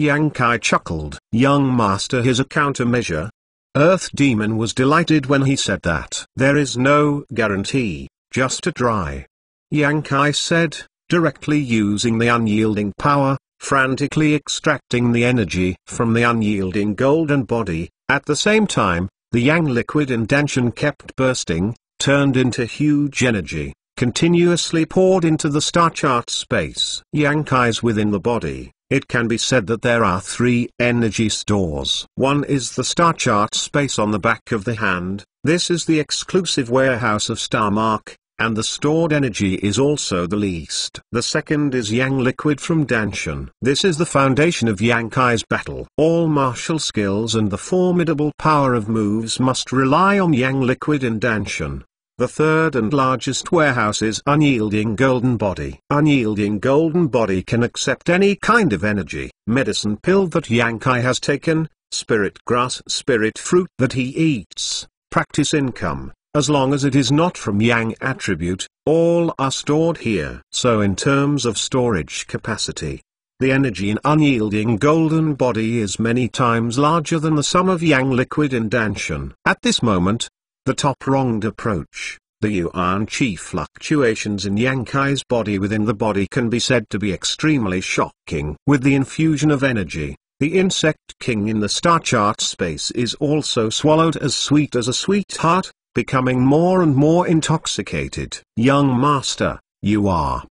Kai chuckled. Young master here's a countermeasure. Earth Demon was delighted when he said that. There is no guarantee, just a try. Kai said, directly using the unyielding power, frantically extracting the energy from the unyielding golden body, at the same time, the yang liquid indention kept bursting, turned into huge energy, continuously poured into the star chart space. Yang kais within the body, it can be said that there are three energy stores. One is the star chart space on the back of the hand, this is the exclusive warehouse of star mark, and the stored energy is also the least. The second is Yang liquid from Danshan. This is the foundation of Yang Kai's battle. All martial skills and the formidable power of moves must rely on Yang liquid and Danshan. The third and largest warehouse is Unyielding Golden Body. Unyielding Golden Body can accept any kind of energy, medicine pill that Yankai has taken, spirit grass, spirit fruit that he eats, practice income, as long as it is not from yang attribute, all are stored here. So in terms of storage capacity, the energy in unyielding golden body is many times larger than the sum of yang liquid in danshan. At this moment, the top wronged approach, the yuan chi fluctuations in yang kai's body within the body can be said to be extremely shocking. With the infusion of energy, the insect king in the star chart space is also swallowed as sweet as a sweetheart, becoming more and more intoxicated. Young master, you are.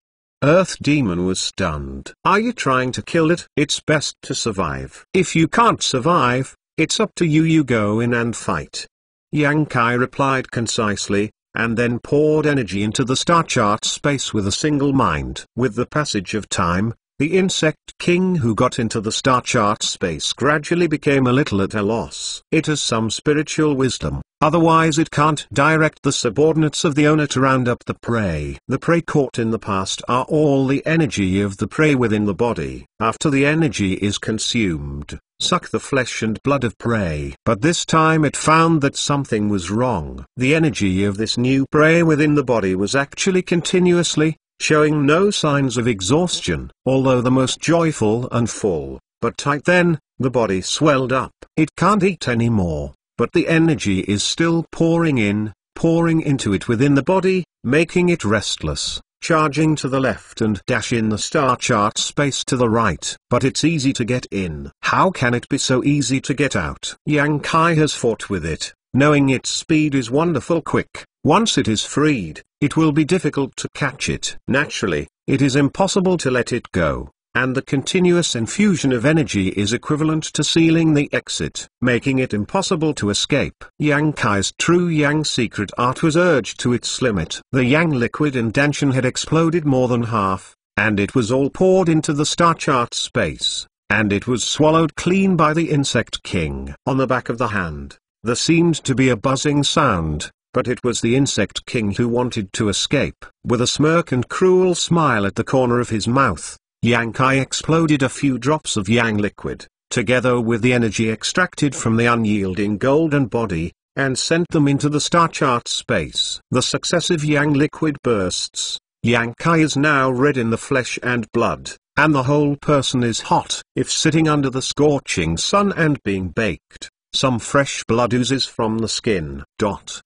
Earth Demon was stunned. Are you trying to kill it? It's best to survive. If you can't survive, it's up to you you go in and fight. Yang Kai replied concisely, and then poured energy into the star chart space with a single mind. With the passage of time, the insect king who got into the star chart space gradually became a little at a loss. It has some spiritual wisdom, otherwise it can't direct the subordinates of the owner to round up the prey. The prey caught in the past are all the energy of the prey within the body. After the energy is consumed, suck the flesh and blood of prey. But this time it found that something was wrong. The energy of this new prey within the body was actually continuously, showing no signs of exhaustion, although the most joyful and full, but tight then, the body swelled up. It can't eat any more, but the energy is still pouring in, pouring into it within the body, making it restless, charging to the left and dash in the star chart space to the right. But it's easy to get in. How can it be so easy to get out? Yang Kai has fought with it, knowing its speed is wonderful quick. Once it is freed, it will be difficult to catch it. Naturally, it is impossible to let it go, and the continuous infusion of energy is equivalent to sealing the exit, making it impossible to escape. Yang Kai's true Yang secret art was urged to its limit. The Yang liquid in Danshan had exploded more than half, and it was all poured into the star chart space, and it was swallowed clean by the insect king. On the back of the hand, there seemed to be a buzzing sound, but it was the insect king who wanted to escape. With a smirk and cruel smile at the corner of his mouth, Yang Kai exploded a few drops of Yang liquid, together with the energy extracted from the unyielding golden body, and sent them into the star chart space. The successive Yang liquid bursts, Yang Kai is now red in the flesh and blood, and the whole person is hot. If sitting under the scorching sun and being baked, some fresh blood oozes from the skin. Dot.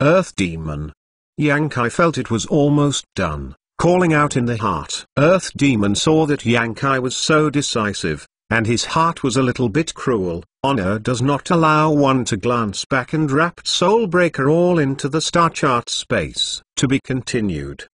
Earth Demon. Yankai felt it was almost done, calling out in the heart. Earth Demon saw that Yankai was so decisive, and his heart was a little bit cruel, honor does not allow one to glance back and wrapped Soulbreaker all into the star chart space. To be continued.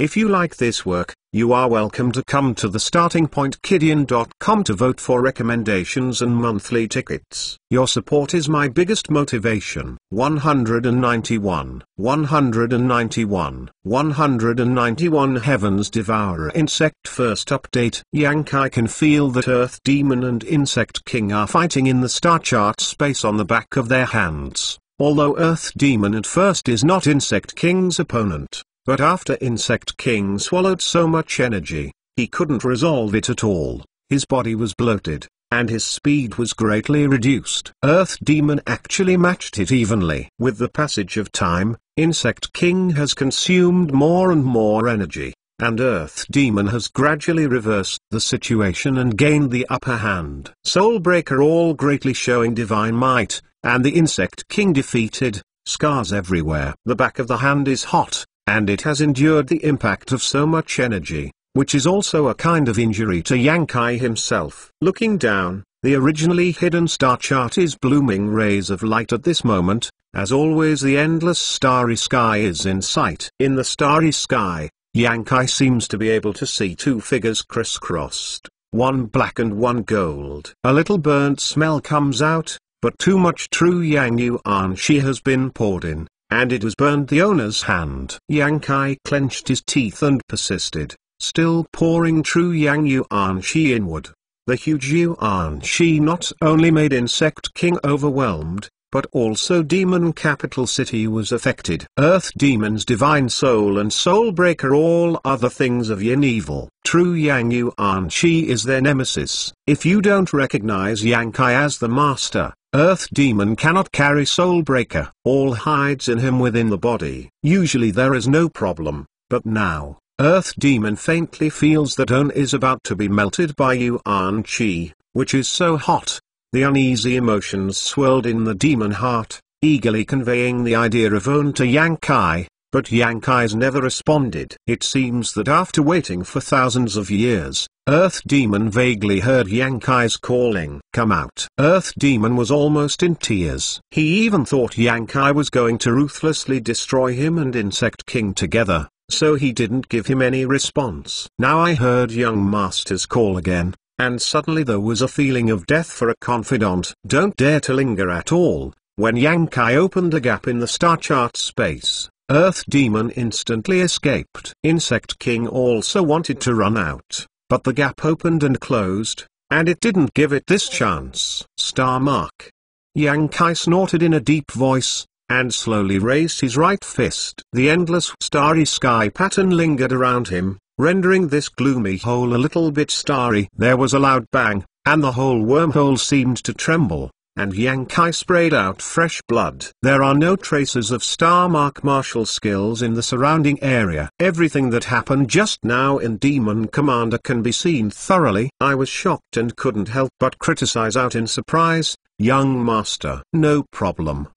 If you like this work, you are welcome to come to the startingpointkidian.com to vote for recommendations and monthly tickets. Your support is my biggest motivation. 191, 191, 191 Heavens Devourer Insect First Update Yank I can feel that Earth Demon and Insect King are fighting in the star chart space on the back of their hands. Although Earth Demon at first is not Insect King's opponent, but after Insect King swallowed so much energy, he couldn't resolve it at all, his body was bloated, and his speed was greatly reduced. Earth Demon actually matched it evenly. With the passage of time, Insect King has consumed more and more energy, and Earth Demon has gradually reversed the situation and gained the upper hand. Soulbreaker all greatly showing divine might, and the Insect King defeated, scars everywhere. The back of the hand is hot, and it has endured the impact of so much energy, which is also a kind of injury to Yankai himself. Looking down, the originally hidden star chart is blooming rays of light at this moment, as always the endless starry sky is in sight. In the starry sky, Yankai seems to be able to see two figures crisscrossed, one black and one gold. A little burnt smell comes out, but too much true Yang Yuan she has been poured in. And it was burned the owner's hand. Yang Kai clenched his teeth and persisted, still pouring true Yang Yuan Shi inward. The huge Yuan Shi not only made Insect King overwhelmed, but also Demon Capital City was affected. Earth Demons Divine Soul and Soul Breaker all other things of Yin Evil. True Yang Yuan Shi is their nemesis. If you don't recognize Yang Kai as the master, Earth Demon cannot carry Soul Breaker, all hides in him within the body. Usually there is no problem, but now, Earth Demon faintly feels that On is about to be melted by Yuan Chi, which is so hot. The uneasy emotions swirled in the demon heart, eagerly conveying the idea of On to Yang Kai, but Yankai's never responded. It seems that after waiting for thousands of years, Earth Demon vaguely heard Yankai's calling. Come out. Earth Demon was almost in tears. He even thought Yankai was going to ruthlessly destroy him and Insect King together, so he didn't give him any response. Now I heard young master's call again, and suddenly there was a feeling of death for a confidant. Don't dare to linger at all, when Yankai opened a gap in the star chart space, Earth Demon instantly escaped. Insect King also wanted to run out, but the gap opened and closed, and it didn't give it this chance. Star Mark. Yang Kai snorted in a deep voice, and slowly raised his right fist. The endless starry sky pattern lingered around him, rendering this gloomy hole a little bit starry. There was a loud bang, and the whole wormhole seemed to tremble and Kai sprayed out fresh blood. There are no traces of Star Mark martial skills in the surrounding area. Everything that happened just now in Demon Commander can be seen thoroughly. I was shocked and couldn't help but criticize out in surprise, young master. No problem.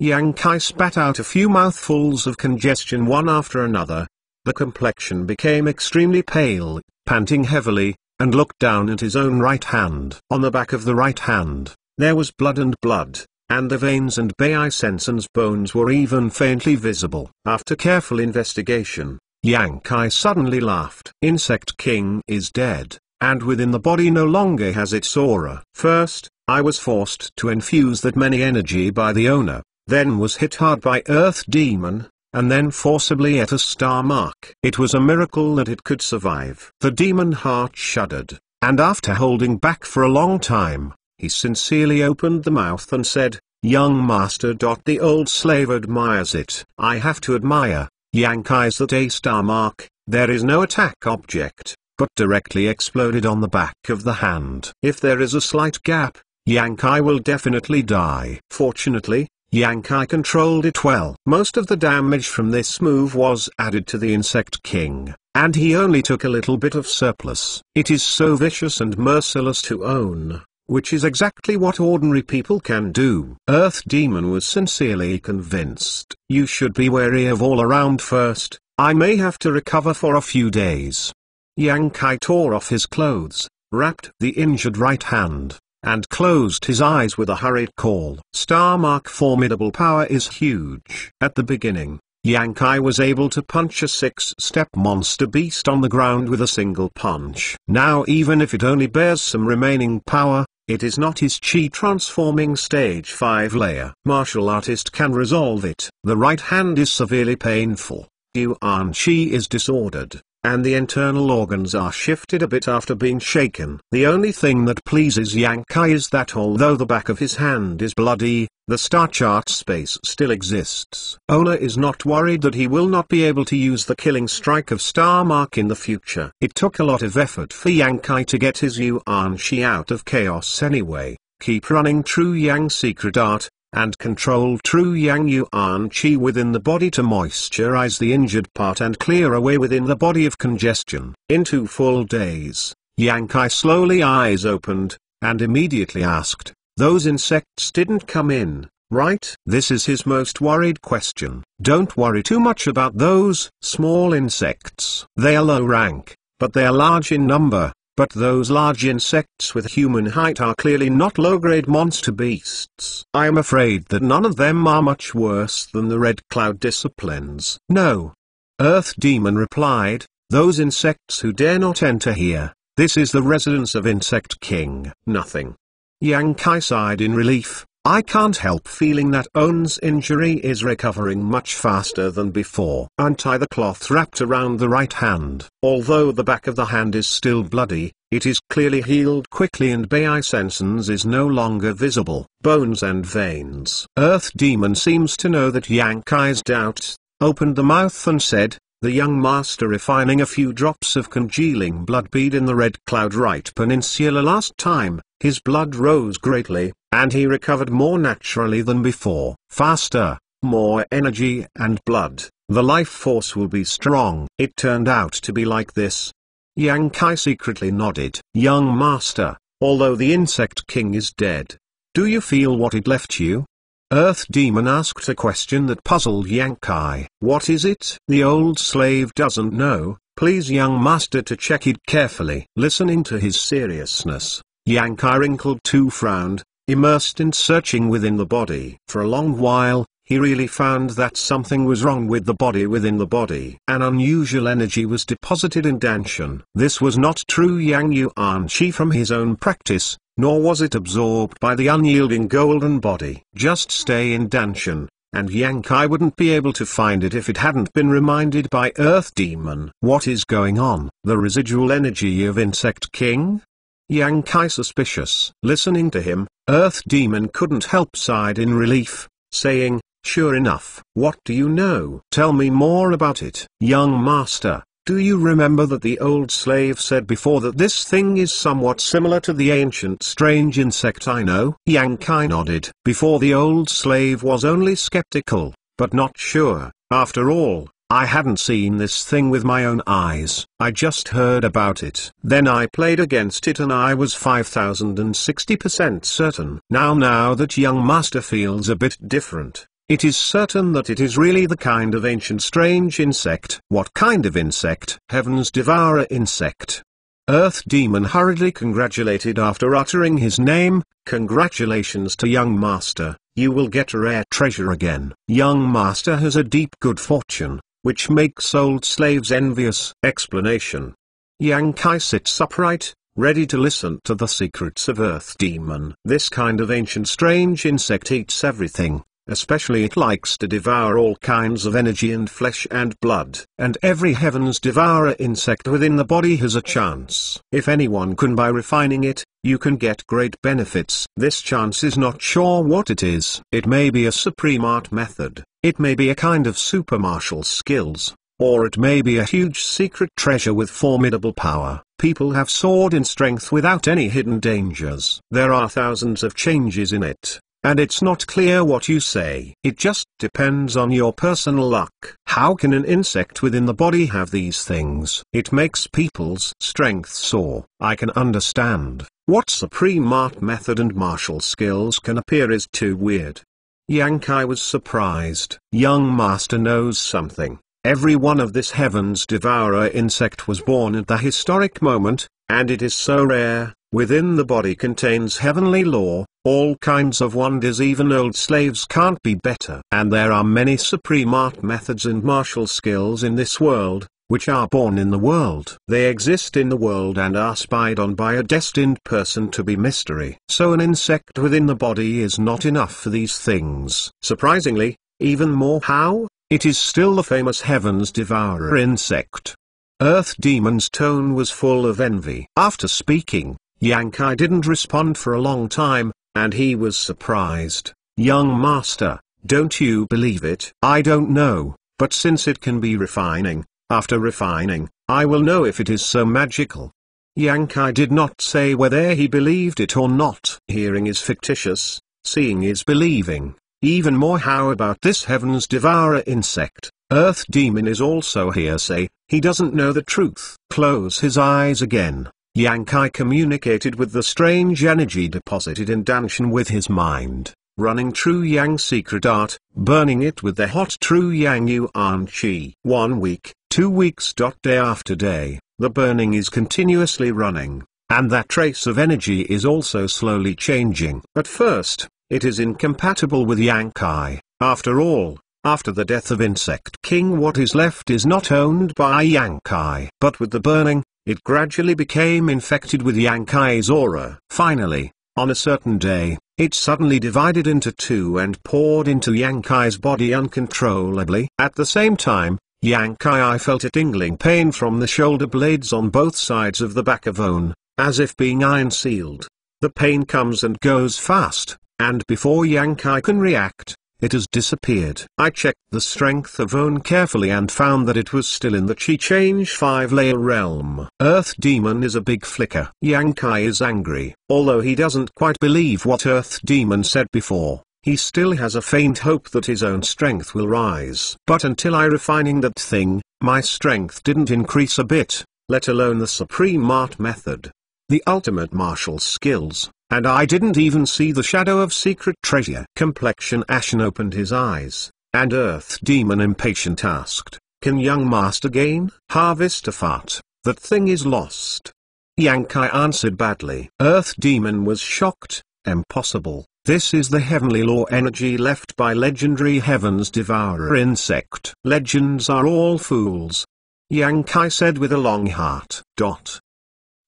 Kai spat out a few mouthfuls of congestion one after another. The complexion became extremely pale, panting heavily, and looked down at his own right hand. On the back of the right hand, there was blood and blood, and the veins and Bei Sensen's bones were even faintly visible. After careful investigation, Yang Kai suddenly laughed. Insect King is dead, and within the body no longer has its aura. First, I was forced to infuse that many energy by the owner, then was hit hard by Earth Demon, and then forcibly at a star mark. It was a miracle that it could survive. The demon heart shuddered, and after holding back for a long time, he sincerely opened the mouth and said, Young master. The old slave admires it. I have to admire, Yank eyes that A star mark, there is no attack object, but directly exploded on the back of the hand. If there is a slight gap, Yankai will definitely die. Fortunately, Yankai controlled it well. Most of the damage from this move was added to the Insect King, and he only took a little bit of surplus. It is so vicious and merciless to own, which is exactly what ordinary people can do. Earth Demon was sincerely convinced. You should be wary of all around first, I may have to recover for a few days. Yang Kai tore off his clothes, wrapped the injured right hand, and closed his eyes with a hurried call. Star Mark formidable power is huge. At the beginning, Yang Kai was able to punch a six-step monster beast on the ground with a single punch. Now even if it only bears some remaining power, it is not his chi transforming stage 5 layer. Martial artist can resolve it. The right hand is severely painful. Yuan chi is disordered and the internal organs are shifted a bit after being shaken. The only thing that pleases Yankai is that although the back of his hand is bloody, the star chart space still exists. Ola is not worried that he will not be able to use the killing strike of Star Mark in the future. It took a lot of effort for Yankai to get his Yuan Shi out of chaos anyway. Keep running True Yang secret art, and control true yang yuan qi within the body to moisturize the injured part and clear away within the body of congestion. Into full days, Yang Kai slowly eyes opened, and immediately asked, those insects didn't come in, right? This is his most worried question. Don't worry too much about those small insects. They are low rank, but they are large in number, but those large insects with human height are clearly not low-grade monster beasts. I am afraid that none of them are much worse than the Red Cloud disciplines. No. Earth Demon replied, those insects who dare not enter here, this is the residence of Insect King. Nothing. Yang Kai sighed in relief, I can't help feeling that Owen's injury is recovering much faster than before. Untie the cloth wrapped around the right hand. Although the back of the hand is still bloody, it is clearly healed quickly and Bai Sensen's is no longer visible. Bones and veins. Earth Demon seems to know that Yankai's doubt, opened the mouth and said, the young master refining a few drops of congealing blood bead in the Red Cloud Right Peninsula last time, his blood rose greatly, and he recovered more naturally than before, faster, more energy and blood, the life force will be strong. It turned out to be like this. Yang Kai secretly nodded. Young master, although the insect king is dead, do you feel what it left you? Earth Demon asked a question that puzzled Yang Kai. What is it? The old slave doesn't know, please young master to check it carefully. Listening to his seriousness, Yang Kai wrinkled two frowned, Immersed in searching within the body for a long while, he really found that something was wrong with the body within the body. An unusual energy was deposited in Danshan. This was not true Yang Yuan Qi from his own practice, nor was it absorbed by the unyielding golden body. Just stay in Danshan, and Yang Kai wouldn't be able to find it if it hadn't been reminded by Earth Demon. What is going on? The residual energy of Insect King? Yang Kai suspicious. Listening to him, Earth Demon couldn't help sighed in relief, saying, Sure enough. What do you know? Tell me more about it. Young master, do you remember that the old slave said before that this thing is somewhat similar to the ancient strange insect I know? Yang Kai nodded. Before the old slave was only skeptical, but not sure. After all, I hadn't seen this thing with my own eyes. I just heard about it. Then I played against it and I was 5060% certain. Now now that young master feels a bit different. It is certain that it is really the kind of ancient strange insect. What kind of insect? Heaven's devourer insect. Earth Demon hurriedly congratulated after uttering his name, congratulations to young master, you will get a rare treasure again. Young master has a deep good fortune, which makes old slaves envious. Explanation. Yang Kai sits upright, ready to listen to the secrets of Earth Demon. This kind of ancient strange insect eats everything, especially it likes to devour all kinds of energy and flesh and blood. And every heavens devourer insect within the body has a chance. If anyone can by refining it, you can get great benefits. This chance is not sure what it is. It may be a supreme art method, it may be a kind of super martial skills, or it may be a huge secret treasure with formidable power. People have soared in strength without any hidden dangers. There are thousands of changes in it. And it's not clear what you say. It just depends on your personal luck. How can an insect within the body have these things? It makes people's strength soar. I can understand. What Supreme Art Method and martial skills can appear is too weird. Yankai was surprised. Young master knows something. Every one of this heaven's devourer insect was born at the historic moment, and it is so rare, within the body contains heavenly law, all kinds of wonders even old slaves can't be better. And there are many supreme art methods and martial skills in this world, which are born in the world. They exist in the world and are spied on by a destined person to be mystery. So an insect within the body is not enough for these things. Surprisingly, even more how, it is still the famous Heavens Devourer insect. Earth Demon's tone was full of envy. After speaking, Yankai didn't respond for a long time, and he was surprised, Young master, don't you believe it? I don't know, but since it can be refining, after refining, I will know if it is so magical. Yankai did not say whether he believed it or not. Hearing is fictitious, seeing is believing. Even more how about this heaven's devourer insect, earth demon is also hearsay, he doesn't know the truth. Close his eyes again, Yankai communicated with the strange energy deposited in Danshan with his mind, running True Yang secret art, burning it with the hot True Yang Yuan Qi. One week, two weeks. Day after day, the burning is continuously running, and that trace of energy is also slowly changing. At first, it is incompatible with Yankai, after all, after the death of Insect King what is left is not owned by Yankai. But with the burning, it gradually became infected with Yankai's aura. Finally, on a certain day, it suddenly divided into two and poured into Yankai's body uncontrollably. At the same time, Yankai felt a tingling pain from the shoulder blades on both sides of the back of Own, as if being iron sealed. The pain comes and goes fast, and before Yankai can react, it has disappeared. I checked the strength of OWN carefully and found that it was still in the Chi Change 5 layer realm. Earth Demon is a big flicker. Yankai is angry. Although he doesn't quite believe what Earth Demon said before, he still has a faint hope that his own strength will rise. But until I refining that thing, my strength didn't increase a bit, let alone the Supreme Art method the ultimate martial skills, and I didn't even see the shadow of secret treasure. Complexion Ashen opened his eyes, and Earth Demon impatient asked, Can young master gain? Harvest a fart, that thing is lost. Yankai answered badly. Earth Demon was shocked, impossible, this is the heavenly law energy left by legendary Heaven's Devourer insect. Legends are all fools. Kai said with a long heart. Dot.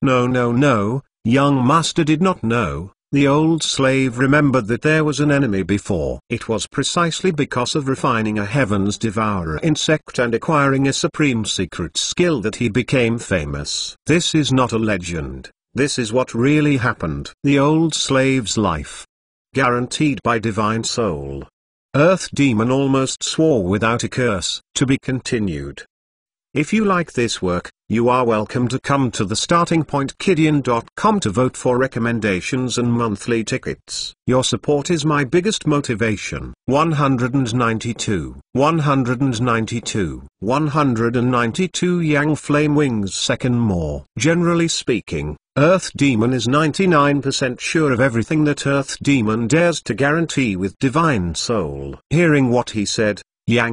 No no no, young master did not know, the old slave remembered that there was an enemy before. It was precisely because of refining a heaven's devourer insect and acquiring a supreme secret skill that he became famous. This is not a legend, this is what really happened. The old slave's life. Guaranteed by divine soul. Earth demon almost swore without a curse. To be continued. If you like this work, you are welcome to come to the startingpointkidian.com to vote for recommendations and monthly tickets. Your support is my biggest motivation. 192, 192, 192 Yang Flame Wings Second More. Generally speaking, Earth Demon is 99% sure of everything that Earth Demon dares to guarantee with Divine Soul. Hearing what he said,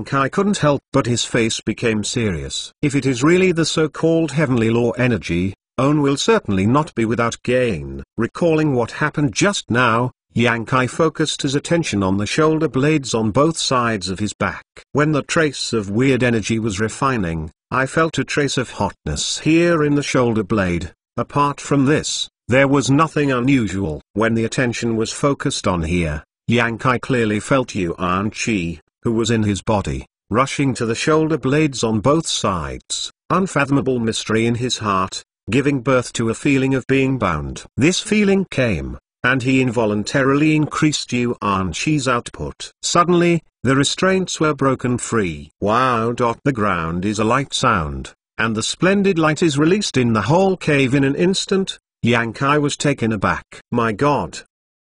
Kai couldn't help but his face became serious. If it is really the so-called heavenly law energy, Own will certainly not be without gain. Recalling what happened just now, Kai focused his attention on the shoulder blades on both sides of his back. When the trace of weird energy was refining, I felt a trace of hotness here in the shoulder blade. Apart from this, there was nothing unusual. When the attention was focused on here, Kai clearly felt Yuan Chi, who was in his body, rushing to the shoulder blades on both sides, unfathomable mystery in his heart, giving birth to a feeling of being bound. This feeling came, and he involuntarily increased Yu Anqi's output. Suddenly, the restraints were broken free. Wow. Dot The ground is a light sound, and the splendid light is released in the whole cave in an instant. Yang Kai was taken aback. My God!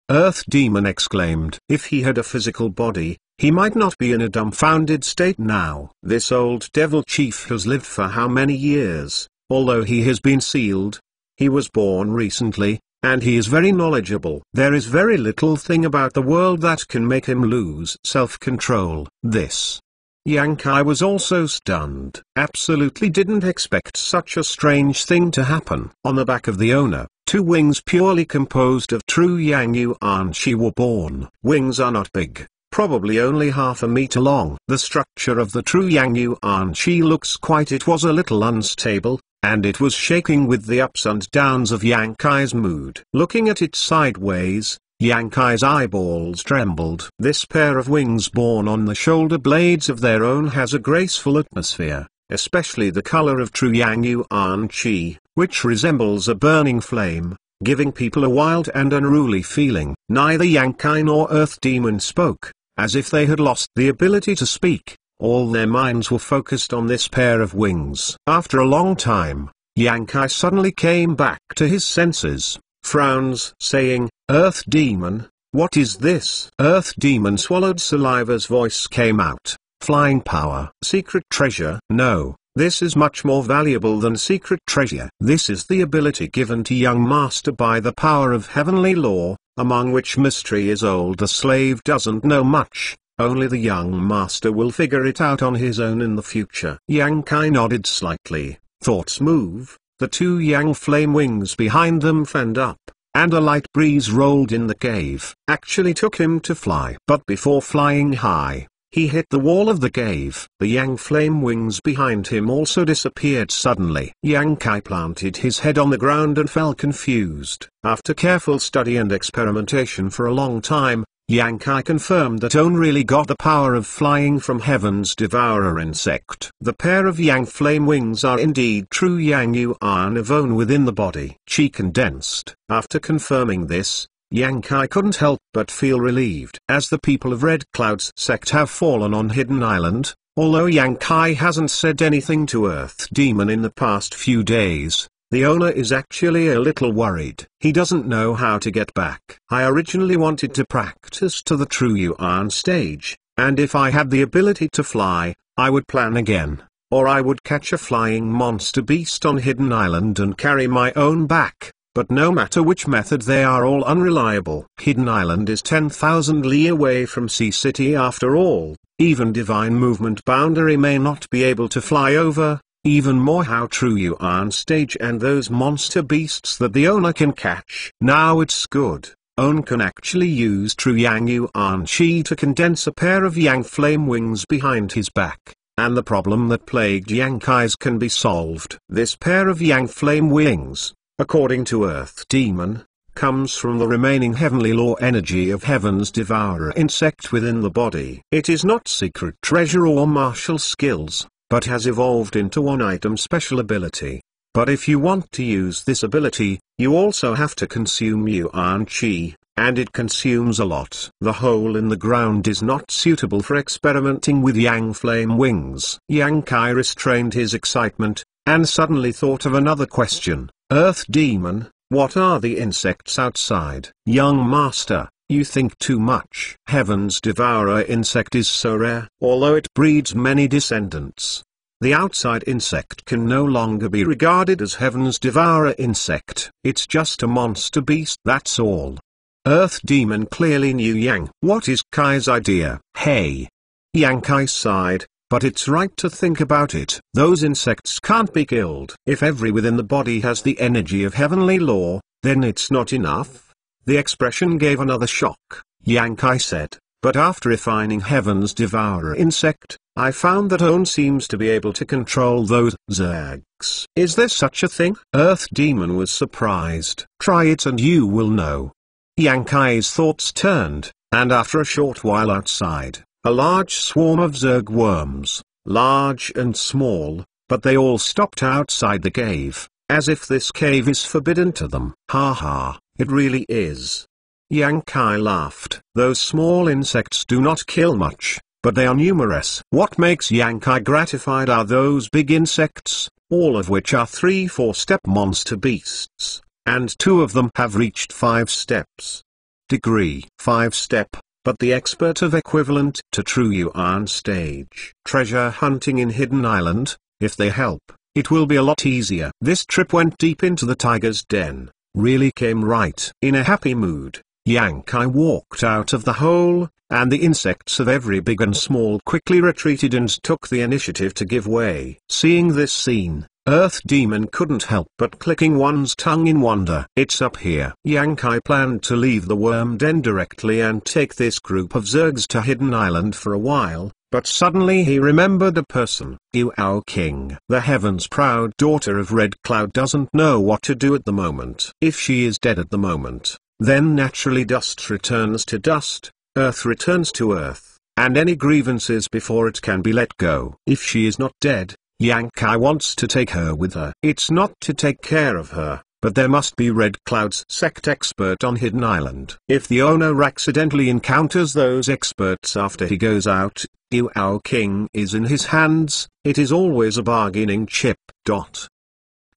Earth Demon exclaimed. If he had a physical body, he might not be in a dumbfounded state now. This old devil chief has lived for how many years, although he has been sealed? He was born recently, and he is very knowledgeable. There is very little thing about the world that can make him lose self-control. This. Yankai was also stunned. Absolutely didn't expect such a strange thing to happen. On the back of the owner, two wings purely composed of true Yang Yuan Shi were born. Wings are not big, probably only half a meter long. The structure of the true Yang Yuan Qi looks quite it was a little unstable, and it was shaking with the ups and downs of Yang Kai's mood. Looking at it sideways, Yang Kai's eyeballs trembled. This pair of wings borne on the shoulder blades of their own has a graceful atmosphere, especially the color of true Yang Yuan Qi, which resembles a burning flame, giving people a wild and unruly feeling. Neither Yang Kai nor Earth Demon spoke as if they had lost the ability to speak, all their minds were focused on this pair of wings. After a long time, Yang Kai suddenly came back to his senses, frowns saying, Earth Demon, what is this? Earth Demon swallowed saliva's voice came out, flying power. Secret treasure? No, this is much more valuable than secret treasure. This is the ability given to young master by the power of heavenly law, among which mystery is old the slave doesn't know much, only the young master will figure it out on his own in the future. Yang Kai nodded slightly, thoughts move, the two yang flame wings behind them fanned up, and a light breeze rolled in the cave. Actually took him to fly. But before flying high, he hit the wall of the cave. The Yang flame wings behind him also disappeared suddenly. Yang Kai planted his head on the ground and fell confused. After careful study and experimentation for a long time, Yang Kai confirmed that On really got the power of flying from heaven's devourer insect. The pair of Yang flame wings are indeed true Yang Yuan of own within the body. She condensed. After confirming this, Yankai couldn't help but feel relieved. As the people of Red Cloud's sect have fallen on Hidden Island, although Yankai hasn't said anything to Earth Demon in the past few days, the owner is actually a little worried. He doesn't know how to get back. I originally wanted to practice to the true Yuan stage, and if I had the ability to fly, I would plan again, or I would catch a flying monster beast on Hidden Island and carry my own back but no matter which method they are all unreliable. Hidden Island is 10,000 li away from Sea City after all, even divine movement boundary may not be able to fly over, even more how true you are on stage and those monster beasts that the owner can catch. Now it's good. Own can actually use true Yang Yuan Qi to condense a pair of Yang flame wings behind his back, and the problem that plagued Yang Kai's can be solved. This pair of Yang flame wings, according to Earth Demon, comes from the remaining heavenly law energy of heaven's devourer insect within the body. It is not secret treasure or martial skills, but has evolved into one item special ability. But if you want to use this ability, you also have to consume Yuan Qi, and it consumes a lot. The hole in the ground is not suitable for experimenting with Yang Flame Wings. Yang Kai restrained his excitement, and suddenly thought of another question. Earth Demon, what are the insects outside? Young Master, you think too much. Heaven's Devourer insect is so rare, although it breeds many descendants. The outside insect can no longer be regarded as Heaven's Devourer insect. It's just a monster beast, that's all. Earth Demon clearly knew Yang. What is Kai's idea? Hey! Yang Kai sighed, but it's right to think about it. Those insects can't be killed. If every within the body has the energy of heavenly law, then it's not enough. The expression gave another shock. Yankai said, but after refining Heaven's Devourer insect, I found that Own seems to be able to control those zergs. Is there such a thing? Earth Demon was surprised. Try it and you will know. Yankai's thoughts turned, and after a short while outside, a large swarm of zerg worms, large and small, but they all stopped outside the cave, as if this cave is forbidden to them. Ha ha, it really is. Yang Kai laughed. Those small insects do not kill much, but they are numerous. What makes Yang Kai gratified are those big insects, all of which are three four-step monster beasts, and two of them have reached five steps. Degree 5-step but the expert of equivalent to true you on stage. Treasure hunting in Hidden Island, if they help, it will be a lot easier. This trip went deep into the tiger's den, really came right. In a happy mood, Yankai walked out of the hole, and the insects of every big and small quickly retreated and took the initiative to give way. Seeing this scene, Earth Demon couldn't help but clicking one's tongue in wonder. It's up here. Yankai planned to leave the worm den directly and take this group of Zergs to Hidden Island for a while, but suddenly he remembered a person, Yuao King. The heaven's proud daughter of Red Cloud doesn't know what to do at the moment. If she is dead at the moment, then naturally dust returns to dust, earth returns to earth, and any grievances before it can be let go. If she is not dead, Yankai wants to take her with her. It's not to take care of her, but there must be Red Cloud's sect expert on Hidden Island. If the owner accidentally encounters those experts after he goes out, Yu Ao King is in his hands, it is always a bargaining chip. Dot.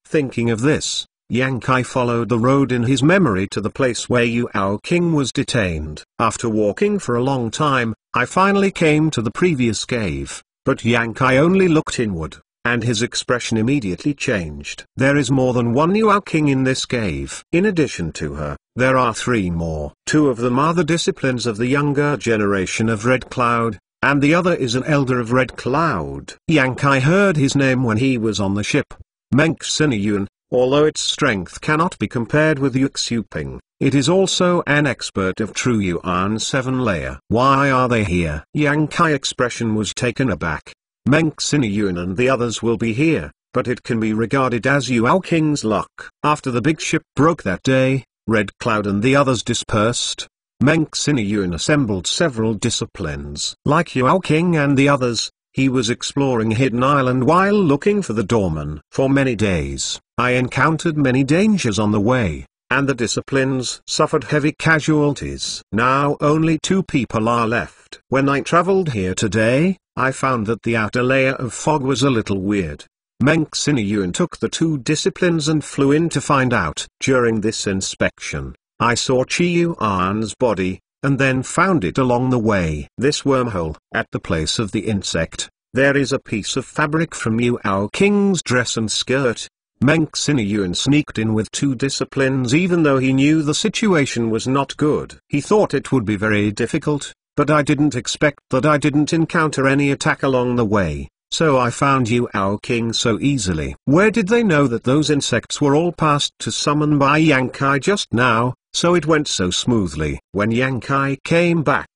Thinking of this, Yankai followed the road in his memory to the place where Yu Ao King was detained. After walking for a long time, I finally came to the previous cave, but Yankai only looked inward and his expression immediately changed. There is more than one Yuao King in this cave. In addition to her, there are three more. Two of them are the disciplines of the younger generation of Red Cloud, and the other is an elder of Red Cloud. Yang Kai heard his name when he was on the ship. Meng Xinyun, although its strength cannot be compared with Yu Xuping, it is also an expert of true Yuan 7 layer. Why are they here? Yang Kai expression was taken aback. Manxiniun and the others will be here, but it can be regarded as Yuao King's luck. After the big ship broke that day, Red Cloud and the others dispersed. Manxiniun assembled several disciplines. Like Yuao King and the others, he was exploring Hidden Island while looking for the Doorman For many days, I encountered many dangers on the way, and the disciplines suffered heavy casualties. Now only two people are left fact, when I traveled here today, I found that the outer layer of fog was a little weird. Menk Xinyuan took the two disciplines and flew in to find out. During this inspection, I saw Chiyuan's body, and then found it along the way. This wormhole, at the place of the insect, there is a piece of fabric from Yu Ao King's dress and skirt. Menk Xinyuan sneaked in with two disciplines even though he knew the situation was not good. He thought it would be very difficult, but I didn't expect that I didn't encounter any attack along the way, so I found you Owl King so easily. Where did they know that those insects were all passed to summon by Yankai just now, so it went so smoothly. When Yankai came back,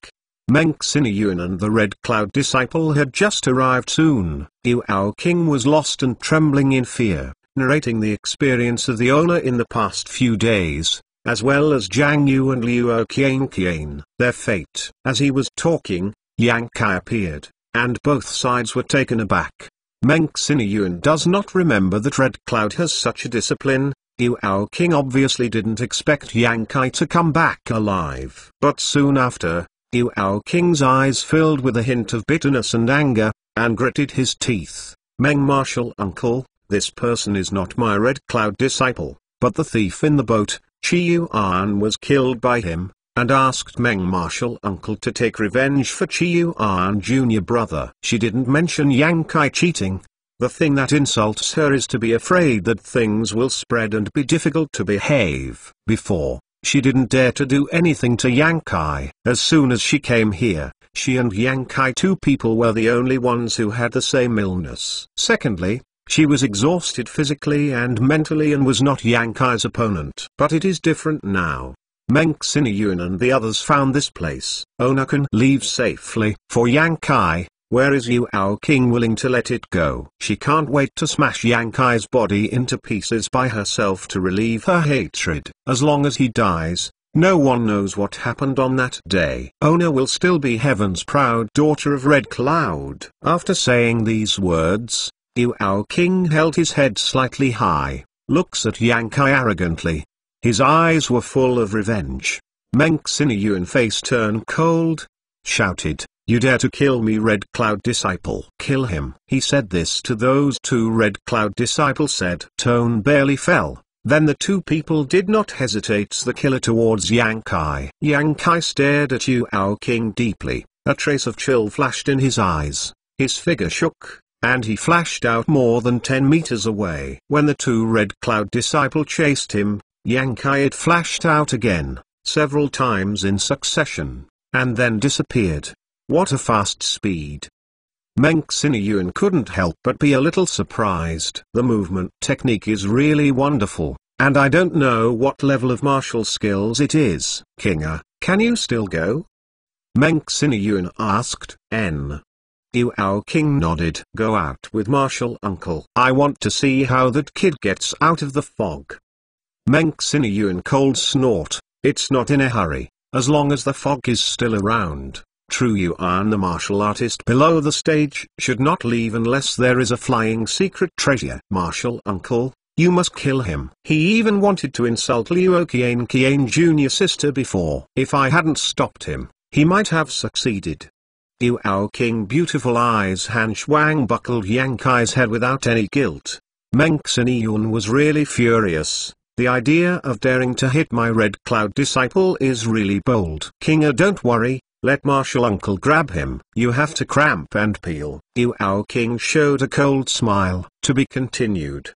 Xinyuan and the Red Cloud Disciple had just arrived soon. Yu our King was lost and trembling in fear, narrating the experience of the owner in the past few days as well as Zhang Yu and Liu Qianqian, their fate. As he was talking, Yang Kai appeared, and both sides were taken aback. Meng Xiniyun does not remember that Red Cloud has such a discipline, Liu Ao King obviously didn't expect Yang Kai to come back alive. But soon after, Liu Ao King's eyes filled with a hint of bitterness and anger, and gritted his teeth. Meng Marshal Uncle, this person is not my Red Cloud disciple, but the thief in the boat, Chiu An was killed by him, and asked Meng Marshal uncle to take revenge for Chiu An junior brother. She didn't mention Yang Kai cheating. The thing that insults her is to be afraid that things will spread and be difficult to behave. Before, she didn't dare to do anything to Yang Kai. As soon as she came here, she and Yang Kai two people were the only ones who had the same illness. Secondly, she was exhausted physically and mentally and was not Yankai's opponent. But it is different now. Meng Xinyun and the others found this place. can leaves safely. For Yankai, where is Yu Ao King willing to let it go? She can't wait to smash Yankai's body into pieces by herself to relieve her hatred. As long as he dies, no one knows what happened on that day. Ona will still be heaven's proud daughter of Red Cloud. After saying these words, Yuao King held his head slightly high, looks at Yang Kai arrogantly. His eyes were full of revenge. Meng Yuan face turned cold, shouted, You dare to kill me Red Cloud Disciple. Kill him. He said this to those two Red Cloud Disciple said. Tone barely fell. Then the two people did not hesitate the killer towards Yang Kai. Yang Kai stared at Yu Ao King deeply, a trace of chill flashed in his eyes, his figure shook, and he flashed out more than 10 meters away. When the two Red Cloud disciple chased him, Yankai it flashed out again, several times in succession, and then disappeared. What a fast speed! Meng Xinyuan couldn't help but be a little surprised. The movement technique is really wonderful, and I don't know what level of martial skills it is. Kinga, can you still go? Meng Xinyuan asked. N. Yu Ao King nodded. Go out with Marshall uncle. I want to see how that kid gets out of the fog. Meng Yuan cold snort, it's not in a hurry, as long as the fog is still around. True Yuan the martial artist below the stage should not leave unless there is a flying secret treasure. Marshall uncle, you must kill him. He even wanted to insult Liu Qian Qian Jr. sister before. If I hadn't stopped him, he might have succeeded. Yu Ao King Beautiful Eyes Han Shuang buckled Yang Kai's head without any guilt. Mengxin Yun was really furious. The idea of daring to hit my Red Cloud disciple is really bold. Kinga uh, don't worry, let Marshal Uncle grab him. You have to cramp and peel. Yu Ao King showed a cold smile. To be continued.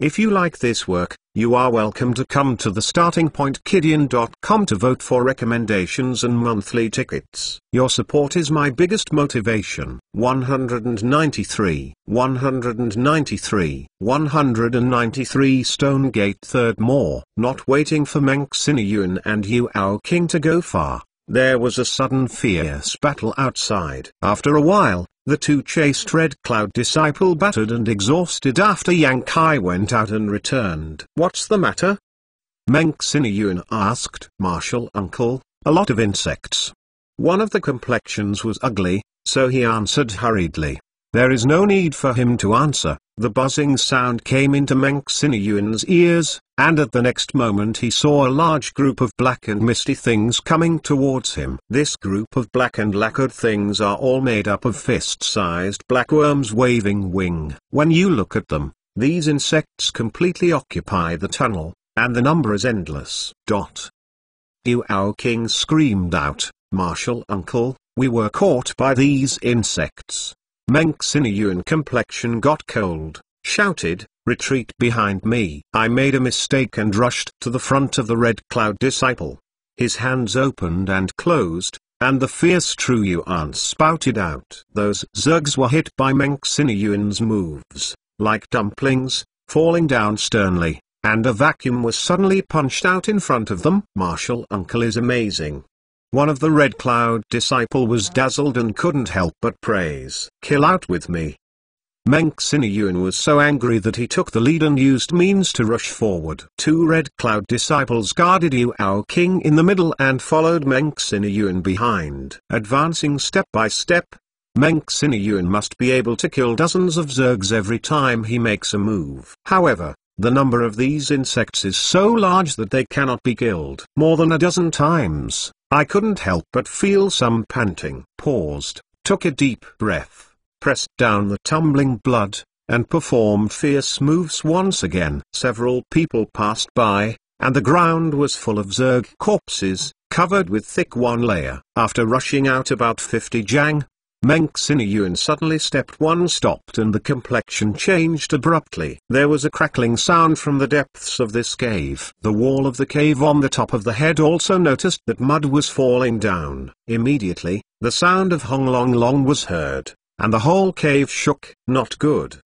If you like this work, you are welcome to come to the startingpointkidian.com to vote for recommendations and monthly tickets. Your support is my biggest motivation. 193, 193, 193 Stonegate 3rd more. Not waiting for Xinyun and Ao King to go far. There was a sudden fierce battle outside. After a while, the two chased Red Cloud Disciple battered and exhausted after Yang Kai went out and returned. What's the matter? Meng Xiniyun asked. Marshal Uncle, a lot of insects. One of the complexions was ugly, so he answered hurriedly. There is no need for him to answer, the buzzing sound came into Manxiniuan's ears, and at the next moment he saw a large group of black and misty things coming towards him. This group of black and lacquered things are all made up of fist-sized black worms waving wing. When you look at them, these insects completely occupy the tunnel, and the number is endless. Dot. Yu Ao King screamed out, Marshal Uncle, we were caught by these insects. Menk's inner complexion got cold, shouted, retreat behind me. I made a mistake and rushed to the front of the red cloud disciple. His hands opened and closed, and the fierce True Yuan spouted out. Those Zergs were hit by Menxinyuan's moves, like dumplings, falling down sternly, and a vacuum was suddenly punched out in front of them. Martial Uncle is amazing. One of the Red Cloud disciple was dazzled and couldn't help but praise, kill out with me. Meng Xiniyun was so angry that he took the lead and used means to rush forward. Two Red Cloud disciples guarded Yu Ao King in the middle and followed Meng Xiniyun behind. Advancing step by step, Meng Xiniyun must be able to kill dozens of Zergs every time he makes a move. However, the number of these insects is so large that they cannot be killed more than a dozen times. I couldn't help but feel some panting. Paused, took a deep breath, pressed down the tumbling blood, and performed fierce moves once again. Several people passed by, and the ground was full of Zerg corpses, covered with thick one layer. After rushing out about 50 Jang, Manxinian suddenly stepped one stopped and the complexion changed abruptly. There was a crackling sound from the depths of this cave. The wall of the cave on the top of the head also noticed that mud was falling down. Immediately, the sound of Hong Long Long was heard, and the whole cave shook. Not good.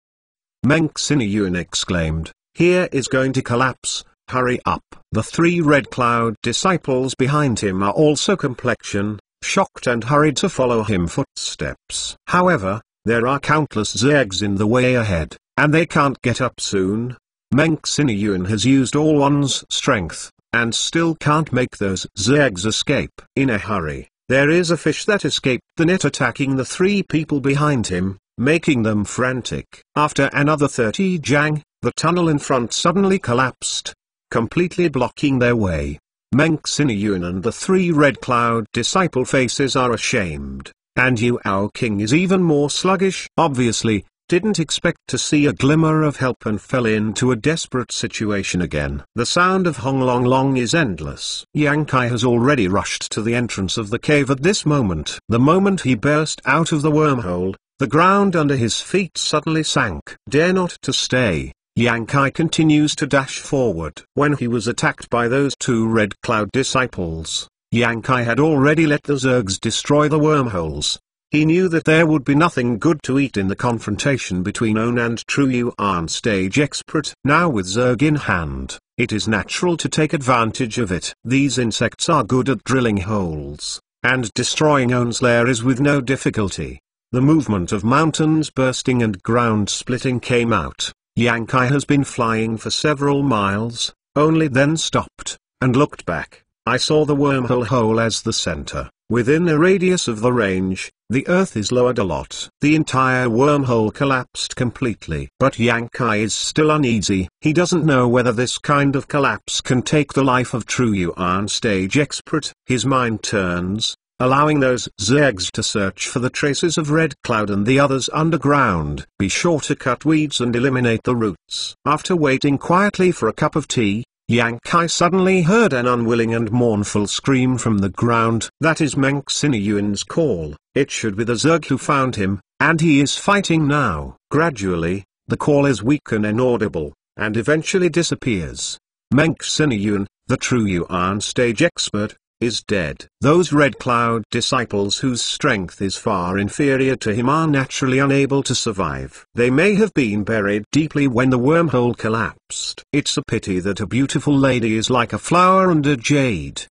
Manxinian exclaimed, Here is going to collapse, hurry up. The three red cloud disciples behind him are also complexion, shocked and hurried to follow him footsteps. However, there are countless Zergs in the way ahead, and they can't get up soon. Menk Siniyun has used all one's strength, and still can't make those Zergs escape. In a hurry, there is a fish that escaped the net attacking the three people behind him, making them frantic. After another 30 jang, the tunnel in front suddenly collapsed, completely blocking their way. Xinyun and the three Red Cloud disciple faces are ashamed, and Yu Ao King is even more sluggish. Obviously, didn't expect to see a glimmer of help and fell into a desperate situation again. The sound of Hong Long Long is endless. Yang Kai has already rushed to the entrance of the cave at this moment. The moment he burst out of the wormhole, the ground under his feet suddenly sank. Dare not to stay, Yankai Kai continues to dash forward. When he was attacked by those two Red Cloud disciples, Yankai Kai had already let the Zergs destroy the wormholes. He knew that there would be nothing good to eat in the confrontation between On and True Yuan stage expert. Now with Zerg in hand, it is natural to take advantage of it. These insects are good at drilling holes, and destroying On's lair is with no difficulty. The movement of mountains bursting and ground splitting came out. Yankai has been flying for several miles, only then stopped, and looked back. I saw the wormhole hole as the center. Within a radius of the range, the Earth is lowered a lot. The entire wormhole collapsed completely. But Yankai is still uneasy. He doesn't know whether this kind of collapse can take the life of true Yuan stage expert. His mind turns, allowing those zergs to search for the traces of Red Cloud and the others underground. Be sure to cut weeds and eliminate the roots. After waiting quietly for a cup of tea, Yang Kai suddenly heard an unwilling and mournful scream from the ground. That is Meng Xinyuan's call. It should be the Zerg who found him, and he is fighting now. Gradually, the call is weak and inaudible, and eventually disappears. Meng Xinyuan, the true Yuan stage expert, is dead. Those Red Cloud disciples whose strength is far inferior to him are naturally unable to survive. They may have been buried deeply when the wormhole collapsed. It's a pity that a beautiful lady is like a flower and a jade.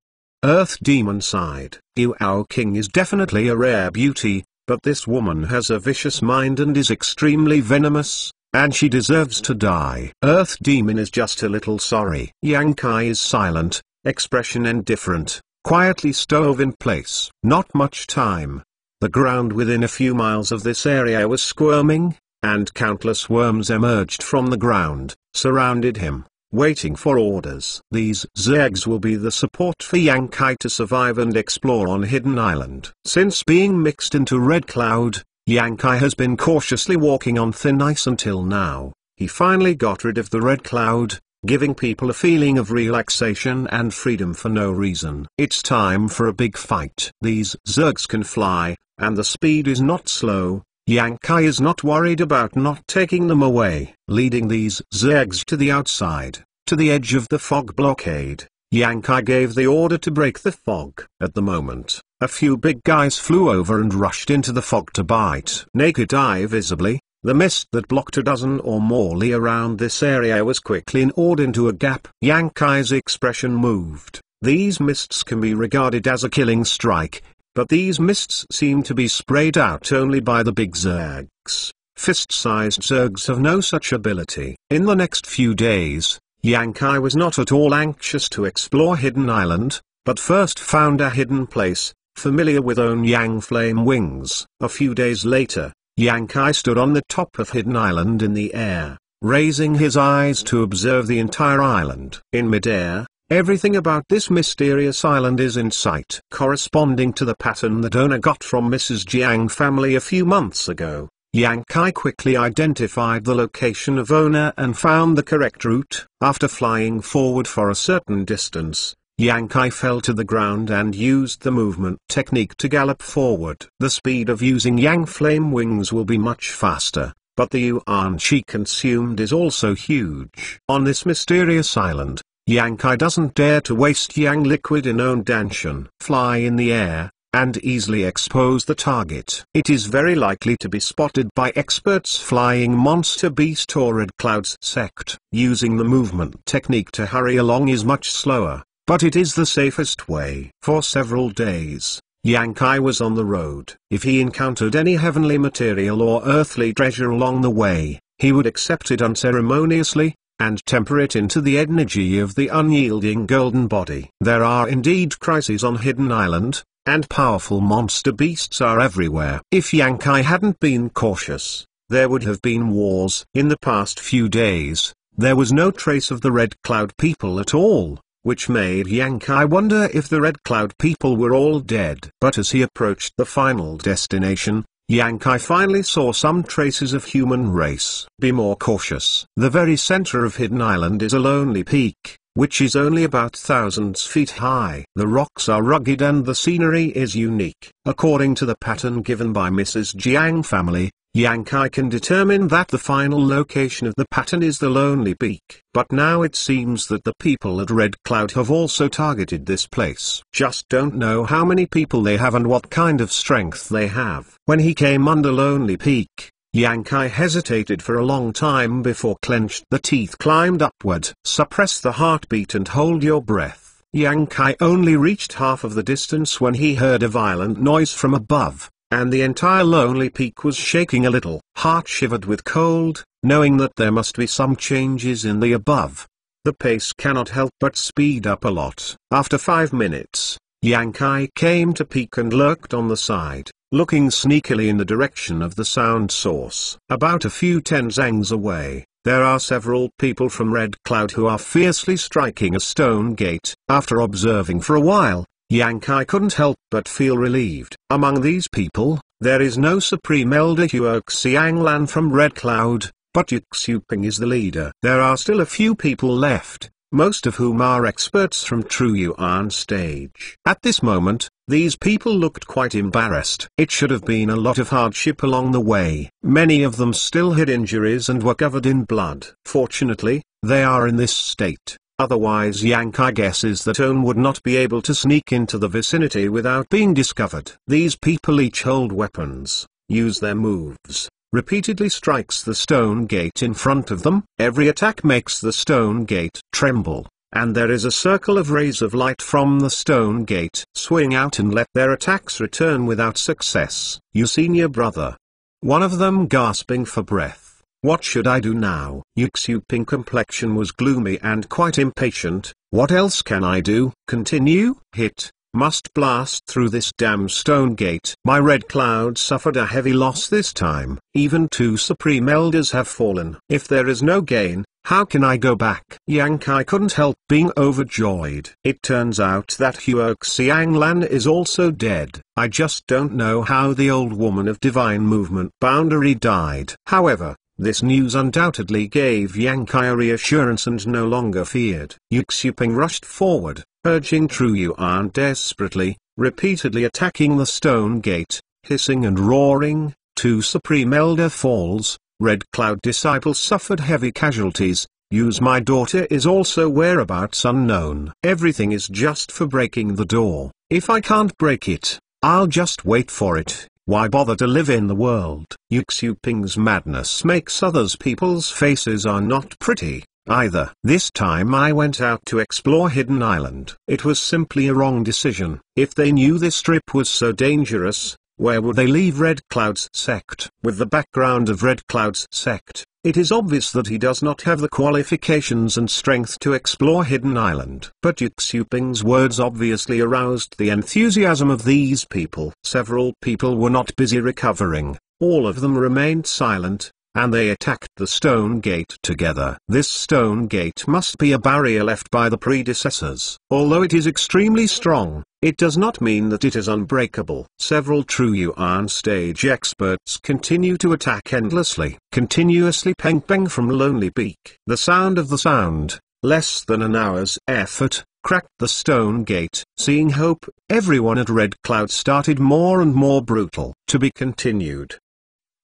Earth Demon sighed. Yu Ao King is definitely a rare beauty, but this woman has a vicious mind and is extremely venomous, and she deserves to die. Earth Demon is just a little sorry. Yang Kai is silent, expression indifferent quietly stove in place. Not much time. The ground within a few miles of this area was squirming, and countless worms emerged from the ground, surrounded him, waiting for orders. These Zegs will be the support for Yankai to survive and explore on Hidden Island. Since being mixed into Red Cloud, Yankai has been cautiously walking on thin ice until now. He finally got rid of the Red Cloud, giving people a feeling of relaxation and freedom for no reason. It's time for a big fight. These Zergs can fly, and the speed is not slow, Yankai is not worried about not taking them away. Leading these Zergs to the outside, to the edge of the fog blockade, Yankai gave the order to break the fog. At the moment, a few big guys flew over and rushed into the fog to bite. Naked Eye visibly, the mist that blocked a dozen or more li around this area was quickly gnawed into a gap. Yankee's expression moved. These mists can be regarded as a killing strike, but these mists seem to be sprayed out only by the big zergs. Fist-sized zergs have no such ability. In the next few days, Yankai was not at all anxious to explore Hidden Island, but first found a hidden place, familiar with own Yang flame wings. A few days later, Yankai stood on the top of Hidden Island in the air, raising his eyes to observe the entire island. In midair, everything about this mysterious island is in sight, corresponding to the pattern that Ona got from Mrs. Jiang family a few months ago. Yankai quickly identified the location of Ona and found the correct route. After flying forward for a certain distance, Yankai fell to the ground and used the movement technique to gallop forward. The speed of using Yang Flame Wings will be much faster, but the yuan she consumed is also huge. On this mysterious island, Kai doesn't dare to waste Yang Liquid in Ondanshan. Fly in the air, and easily expose the target. It is very likely to be spotted by experts flying Monster Beast or Red Clouds sect. Using the movement technique to hurry along is much slower, but it is the safest way. For several days, Yang Kai was on the road. If he encountered any heavenly material or earthly treasure along the way, he would accept it unceremoniously, and temper it into the energy of the unyielding golden body. There are indeed crises on Hidden Island, and powerful monster beasts are everywhere. If Yang Kai hadn't been cautious, there would have been wars. In the past few days, there was no trace of the Red Cloud people at all which made Yankai wonder if the Red Cloud people were all dead. But as he approached the final destination, Yankai finally saw some traces of human race. Be more cautious. The very center of Hidden Island is a lonely peak, which is only about thousands feet high. The rocks are rugged and the scenery is unique. According to the pattern given by Mrs. Jiang family, Yankai can determine that the final location of the pattern is the Lonely Peak. But now it seems that the people at Red Cloud have also targeted this place. Just don't know how many people they have and what kind of strength they have. When he came under Lonely Peak, Yankai hesitated for a long time before clenched the teeth climbed upward. Suppress the heartbeat and hold your breath. Yankai only reached half of the distance when he heard a violent noise from above and the entire lonely peak was shaking a little. Heart shivered with cold, knowing that there must be some changes in the above. The pace cannot help but speed up a lot. After five minutes, Yankai came to peak and lurked on the side, looking sneakily in the direction of the sound source. About a few tensangs away, there are several people from Red Cloud who are fiercely striking a stone gate. After observing for a while, Yankai couldn't help but feel relieved. Among these people, there is no supreme elder Huo Xianglan from Red Cloud, but Yu Xuping is the leader. There are still a few people left, most of whom are experts from True Yuan stage. At this moment, these people looked quite embarrassed. It should have been a lot of hardship along the way. Many of them still had injuries and were covered in blood. Fortunately, they are in this state. Otherwise Yankai guesses that Own would not be able to sneak into the vicinity without being discovered. These people each hold weapons, use their moves, repeatedly strikes the stone gate in front of them. Every attack makes the stone gate tremble, and there is a circle of rays of light from the stone gate. Swing out and let their attacks return without success. You senior brother. One of them gasping for breath what should I do now? Yuxu Ping complexion was gloomy and quite impatient, what else can I do? Continue, hit, must blast through this damn stone gate. My red cloud suffered a heavy loss this time. Even two supreme elders have fallen. If there is no gain, how can I go back? Yang Kai couldn't help being overjoyed. It turns out that Huo Xiang Lan is also dead. I just don't know how the old woman of divine movement boundary died. However, this news undoubtedly gave Yankai reassurance and no longer feared. Yuxiuping rushed forward, urging Yuan desperately, repeatedly attacking the stone gate, hissing and roaring, two supreme elder falls, Red Cloud disciples suffered heavy casualties, Use my daughter is also whereabouts unknown. Everything is just for breaking the door. If I can't break it, I'll just wait for it. Why bother to live in the world? Yuxu Ping's madness makes others people's faces are not pretty, either. This time I went out to explore Hidden Island. It was simply a wrong decision. If they knew this trip was so dangerous, where would they leave Red Cloud's sect? With the background of Red Cloud's sect, it is obvious that he does not have the qualifications and strength to explore Hidden Island. But Yuxuping's words obviously aroused the enthusiasm of these people. Several people were not busy recovering, all of them remained silent, and they attacked the stone gate together. This stone gate must be a barrier left by the predecessors. Although it is extremely strong, it does not mean that it is unbreakable. Several true Yuan stage experts continue to attack endlessly, continuously peng peng from Lonely Peak. The sound of the sound, less than an hour's effort, cracked the stone gate. Seeing hope, everyone at Red Cloud started more and more brutal. To be continued.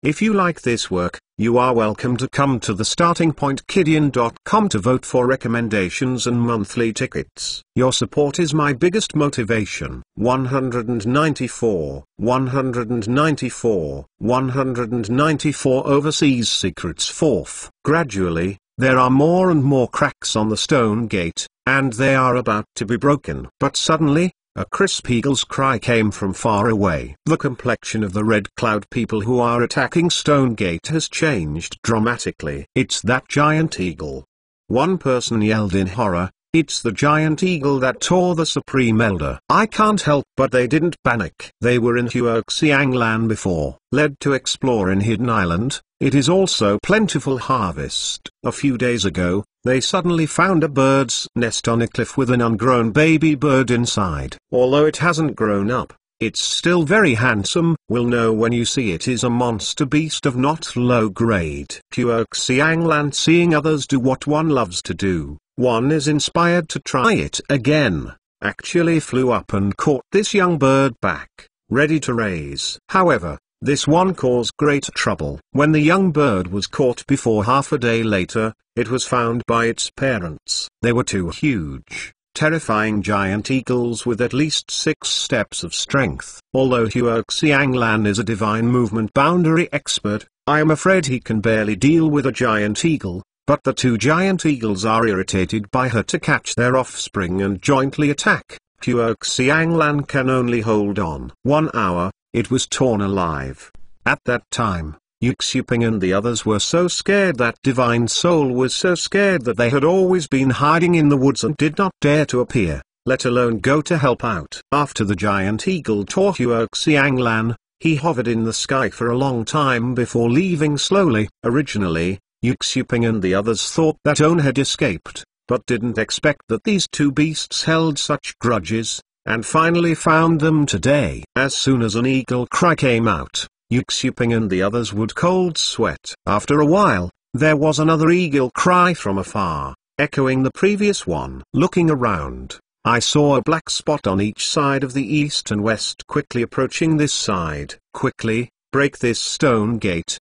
If you like this work, you are welcome to come to the startingpointkidian.com to vote for recommendations and monthly tickets. Your support is my biggest motivation. 194, 194, 194 Overseas Secrets Fourth. Gradually, there are more and more cracks on the stone gate, and they are about to be broken. But suddenly, a crisp eagle's cry came from far away. The complexion of the Red Cloud people who are attacking Stonegate has changed dramatically. It's that giant eagle. One person yelled in horror, it's the giant eagle that tore the Supreme Elder. I can't help but they didn't panic. They were in Huoxianglan before, led to explore in Hidden Island, it is also plentiful harvest. A few days ago, they suddenly found a bird's nest on a cliff with an ungrown baby bird inside. Although it hasn't grown up, it's still very handsome, will know when you see it is a monster beast of not low grade. Kuok Xianglan seeing others do what one loves to do, one is inspired to try it again, actually flew up and caught this young bird back, ready to raise. However, this one caused great trouble. When the young bird was caught before half a day later, it was found by its parents. They were two huge, terrifying giant eagles with at least six steps of strength. Although Huo Xianglan is a divine movement boundary expert, I am afraid he can barely deal with a giant eagle, but the two giant eagles are irritated by her to catch their offspring and jointly attack. Huo Xianglan can only hold on. One hour, it was torn alive. At that time, Yuxuping and the others were so scared that divine soul was so scared that they had always been hiding in the woods and did not dare to appear, let alone go to help out. After the giant eagle tore Xianglan, he hovered in the sky for a long time before leaving slowly. Originally, Yuxuping and the others thought that On had escaped, but didn't expect that these two beasts held such grudges, and finally found them today. As soon as an eagle cry came out, Yuxuping and the others would cold sweat. After a while, there was another eagle cry from afar, echoing the previous one. Looking around, I saw a black spot on each side of the east and west quickly approaching this side. Quickly, break this stone gate.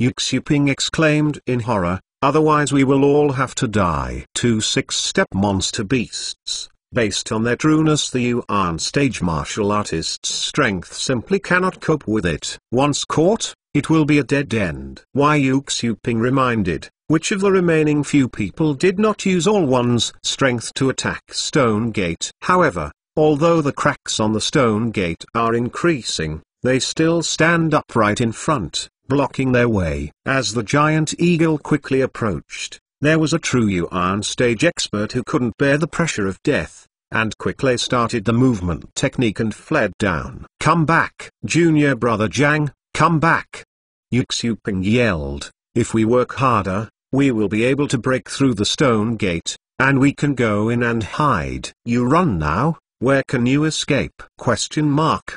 Yuxuping exclaimed in horror, otherwise we will all have to die. Two six-step monster beasts, based on their trueness the Yuan stage martial artist's strength simply cannot cope with it. Once caught, it will be a dead end. Why Yu reminded, which of the remaining few people did not use all one's strength to attack Stone Gate. However, although the cracks on the Stone Gate are increasing, they still stand upright in front, blocking their way. As the giant eagle quickly approached, there was a true Yuan stage expert who couldn't bear the pressure of death and quickly started the movement technique and fled down. Come back! Junior brother Jiang. come back! Yu Yuxuping yelled, if we work harder, we will be able to break through the stone gate, and we can go in and hide. You run now, where can you escape? Question mark.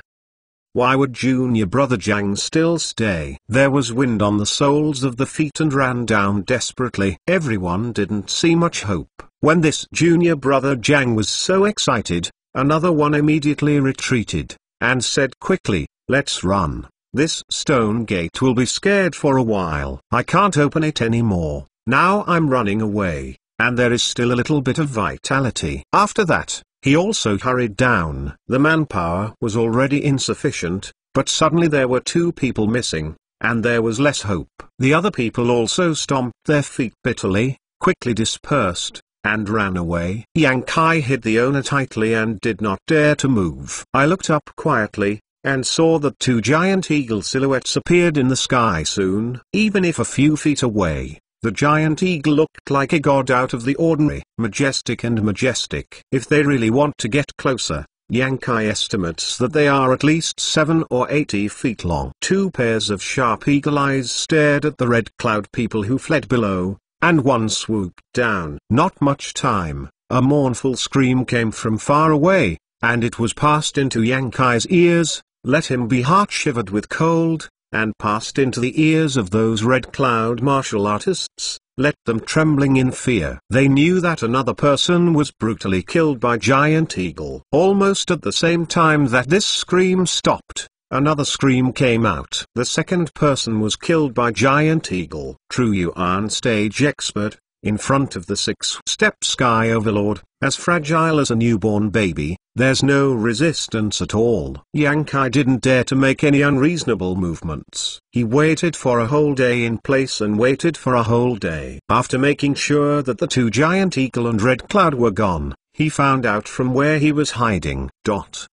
Why would junior brother Jiang still stay? There was wind on the soles of the feet and ran down desperately. Everyone didn't see much hope. When this junior brother Jiang was so excited, another one immediately retreated, and said quickly, let's run, this stone gate will be scared for a while. I can't open it anymore, now I'm running away, and there is still a little bit of vitality. After that, he also hurried down. The manpower was already insufficient, but suddenly there were two people missing, and there was less hope. The other people also stomped their feet bitterly, quickly dispersed, and ran away. Yang Kai hid the owner tightly and did not dare to move. I looked up quietly, and saw that two giant eagle silhouettes appeared in the sky soon. Even if a few feet away, the giant eagle looked like a god out of the ordinary, majestic and majestic. If they really want to get closer, Yankai estimates that they are at least 7 or 80 feet long. Two pairs of sharp eagle eyes stared at the red cloud people who fled below, and one swooped down. Not much time, a mournful scream came from far away, and it was passed into Yankai's ears, let him be heart shivered with cold, and passed into the ears of those red cloud martial artists, let them trembling in fear. They knew that another person was brutally killed by Giant Eagle. Almost at the same time that this scream stopped, Another scream came out. The second person was killed by giant eagle. True Yuan stage expert, in front of the six-step sky overlord, as fragile as a newborn baby, there's no resistance at all. Yankai didn't dare to make any unreasonable movements. He waited for a whole day in place and waited for a whole day. After making sure that the two giant eagle and red cloud were gone, he found out from where he was hiding. Dot.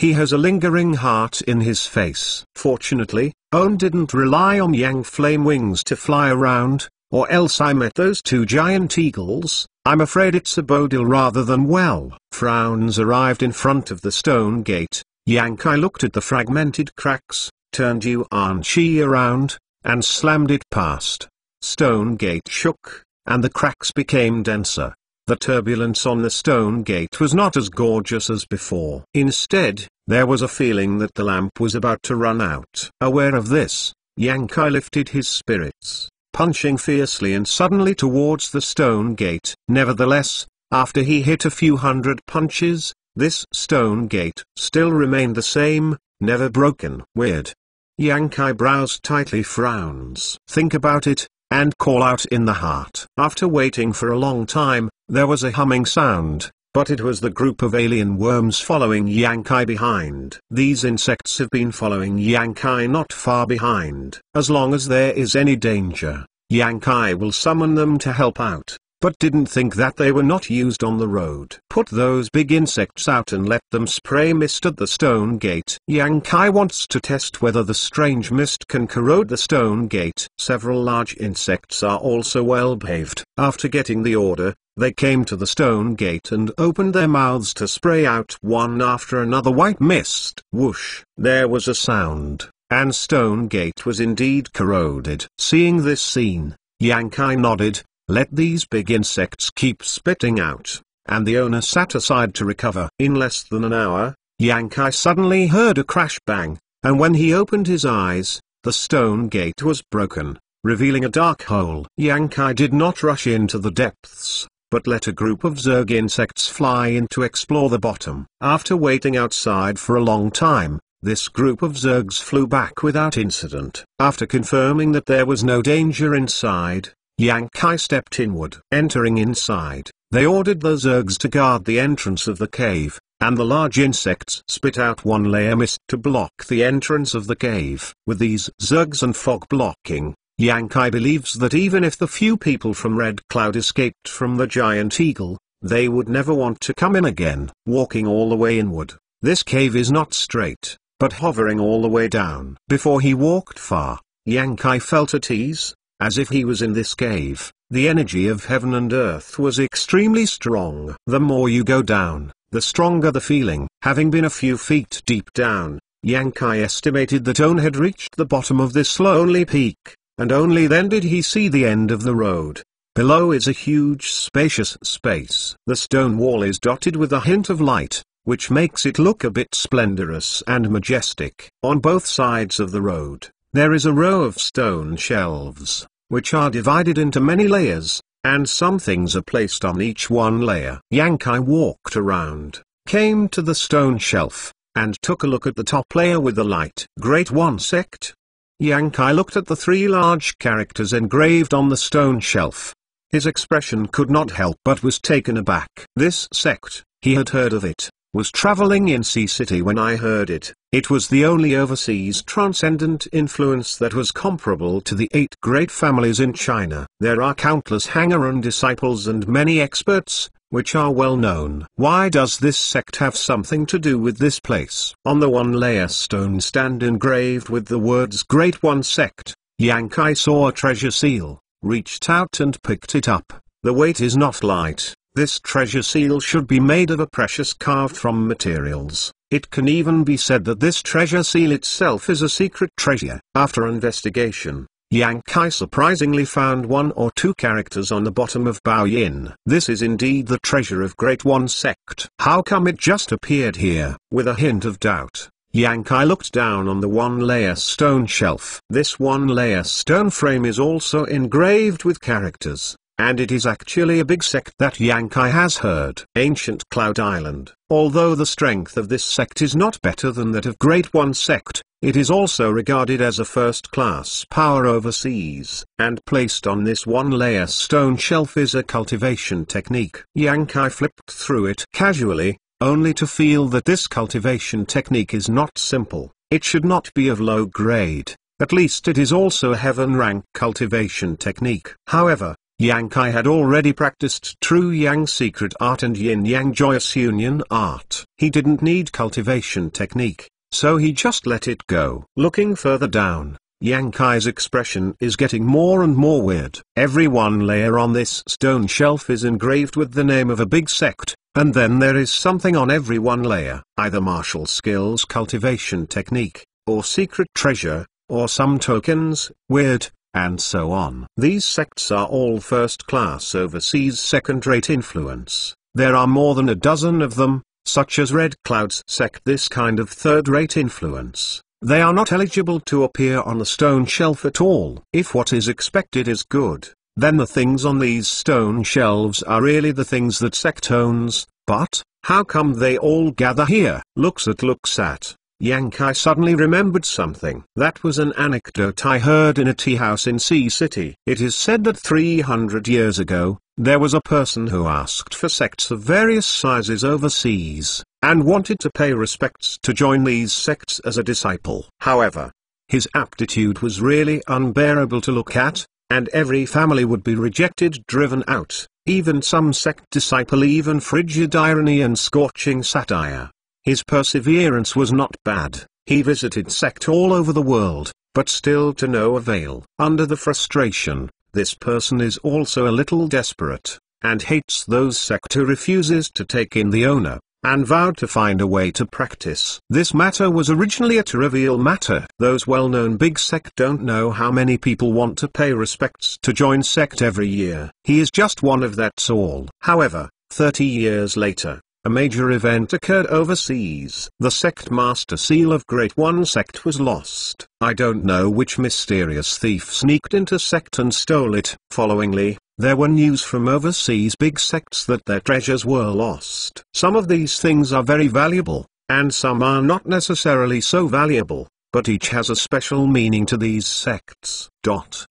He has a lingering heart in his face. Fortunately, Owen didn't rely on Yang Flame Wings to fly around, or else I met those two giant eagles, I'm afraid it's a Bodil rather than well. Frowns arrived in front of the stone gate, Yang Kai looked at the fragmented cracks, turned you Yuan Chi around, and slammed it past. Stone gate shook, and the cracks became denser. The turbulence on the stone gate was not as gorgeous as before. Instead, there was a feeling that the lamp was about to run out. Aware of this, Yankai lifted his spirits, punching fiercely and suddenly towards the stone gate. Nevertheless, after he hit a few hundred punches, this stone gate still remained the same, never broken. Weird. Yankai brows tightly frowns. Think about it, and call out in the heart. After waiting for a long time, there was a humming sound, but it was the group of alien worms following Yankai behind. These insects have been following Yankai not far behind. As long as there is any danger, Yankai will summon them to help out but didn't think that they were not used on the road. Put those big insects out and let them spray mist at the stone gate. Yang Kai wants to test whether the strange mist can corrode the stone gate. Several large insects are also well behaved. After getting the order, they came to the stone gate and opened their mouths to spray out one after another white mist. Whoosh! There was a sound, and stone gate was indeed corroded. Seeing this scene, Yang Kai nodded, let these big insects keep spitting out, and the owner sat aside to recover. In less than an hour, Yankai suddenly heard a crash bang, and when he opened his eyes, the stone gate was broken, revealing a dark hole. Yankai did not rush into the depths, but let a group of zerg insects fly in to explore the bottom. After waiting outside for a long time, this group of zergs flew back without incident. After confirming that there was no danger inside, Yankai stepped inward. Entering inside, they ordered the Zergs to guard the entrance of the cave, and the large insects spit out one layer mist to block the entrance of the cave. With these Zergs and fog blocking, Yankai believes that even if the few people from Red Cloud escaped from the giant eagle, they would never want to come in again. Walking all the way inward, this cave is not straight, but hovering all the way down. Before he walked far, Yankai felt at ease, as if he was in this cave, the energy of heaven and earth was extremely strong. The more you go down, the stronger the feeling. Having been a few feet deep down, Yankai estimated that Own had reached the bottom of this lonely peak, and only then did he see the end of the road. Below is a huge spacious space. The stone wall is dotted with a hint of light, which makes it look a bit splendorous and majestic. On both sides of the road, there is a row of stone shelves, which are divided into many layers, and some things are placed on each one layer. Yankai walked around, came to the stone shelf, and took a look at the top layer with the light. Great One Sect? Yankai looked at the three large characters engraved on the stone shelf. His expression could not help but was taken aback. This sect, he had heard of it, was traveling in Sea City when I heard it, it was the only overseas transcendent influence that was comparable to the eight great families in China. There are countless hanger-on disciples and many experts, which are well known. Why does this sect have something to do with this place? On the one layer stone stand engraved with the words Great One Sect, Yankai saw a treasure seal, reached out and picked it up. The weight is not light, this treasure seal should be made of a precious carved from materials. It can even be said that this treasure seal itself is a secret treasure. After investigation, Yang Kai surprisingly found one or two characters on the bottom of Bao Yin. This is indeed the treasure of Great One Sect. How come it just appeared here? With a hint of doubt, Yang Kai looked down on the one-layer stone shelf. This one-layer stone frame is also engraved with characters. And it is actually a big sect that Yankai has heard. Ancient Cloud Island. Although the strength of this sect is not better than that of Great One sect, it is also regarded as a first-class power overseas, and placed on this one-layer stone shelf is a cultivation technique. Yankai flipped through it casually, only to feel that this cultivation technique is not simple, it should not be of low grade, at least it is also a heaven-rank cultivation technique. However, Yang Kai had already practiced true Yang secret art and Yin Yang joyous union art. He didn't need cultivation technique, so he just let it go. Looking further down, Yang Kai's expression is getting more and more weird. Every one layer on this stone shelf is engraved with the name of a big sect, and then there is something on every one layer, either martial skills cultivation technique, or secret treasure, or some tokens, weird, and so on. These sects are all first-class overseas second-rate influence, there are more than a dozen of them, such as Red Cloud's sect this kind of third-rate influence. They are not eligible to appear on the stone shelf at all. If what is expected is good, then the things on these stone shelves are really the things that sect owns, but, how come they all gather here? Looks at looks at. Yankai suddenly remembered something. That was an anecdote I heard in a tea house in Sea City. It is said that 300 years ago, there was a person who asked for sects of various sizes overseas, and wanted to pay respects to join these sects as a disciple. However, his aptitude was really unbearable to look at, and every family would be rejected driven out, even some sect disciple even frigid irony and scorching satire. His perseverance was not bad, he visited sect all over the world, but still to no avail. Under the frustration, this person is also a little desperate, and hates those sect who refuses to take in the owner, and vowed to find a way to practice. This matter was originally a trivial matter. Those well-known big sect don't know how many people want to pay respects to join sect every year. He is just one of that's all. However, 30 years later, a major event occurred overseas. The sect master seal of Great One sect was lost. I don't know which mysterious thief sneaked into sect and stole it. Followingly, there were news from overseas big sects that their treasures were lost. Some of these things are very valuable, and some are not necessarily so valuable, but each has a special meaning to these sects. Dot.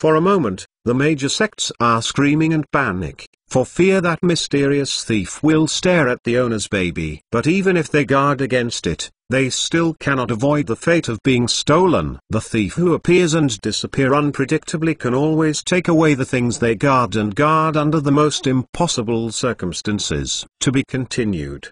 For a moment, the major sects are screaming and panic, for fear that mysterious thief will stare at the owner's baby. But even if they guard against it, they still cannot avoid the fate of being stolen. The thief who appears and disappear unpredictably can always take away the things they guard and guard under the most impossible circumstances. To be continued.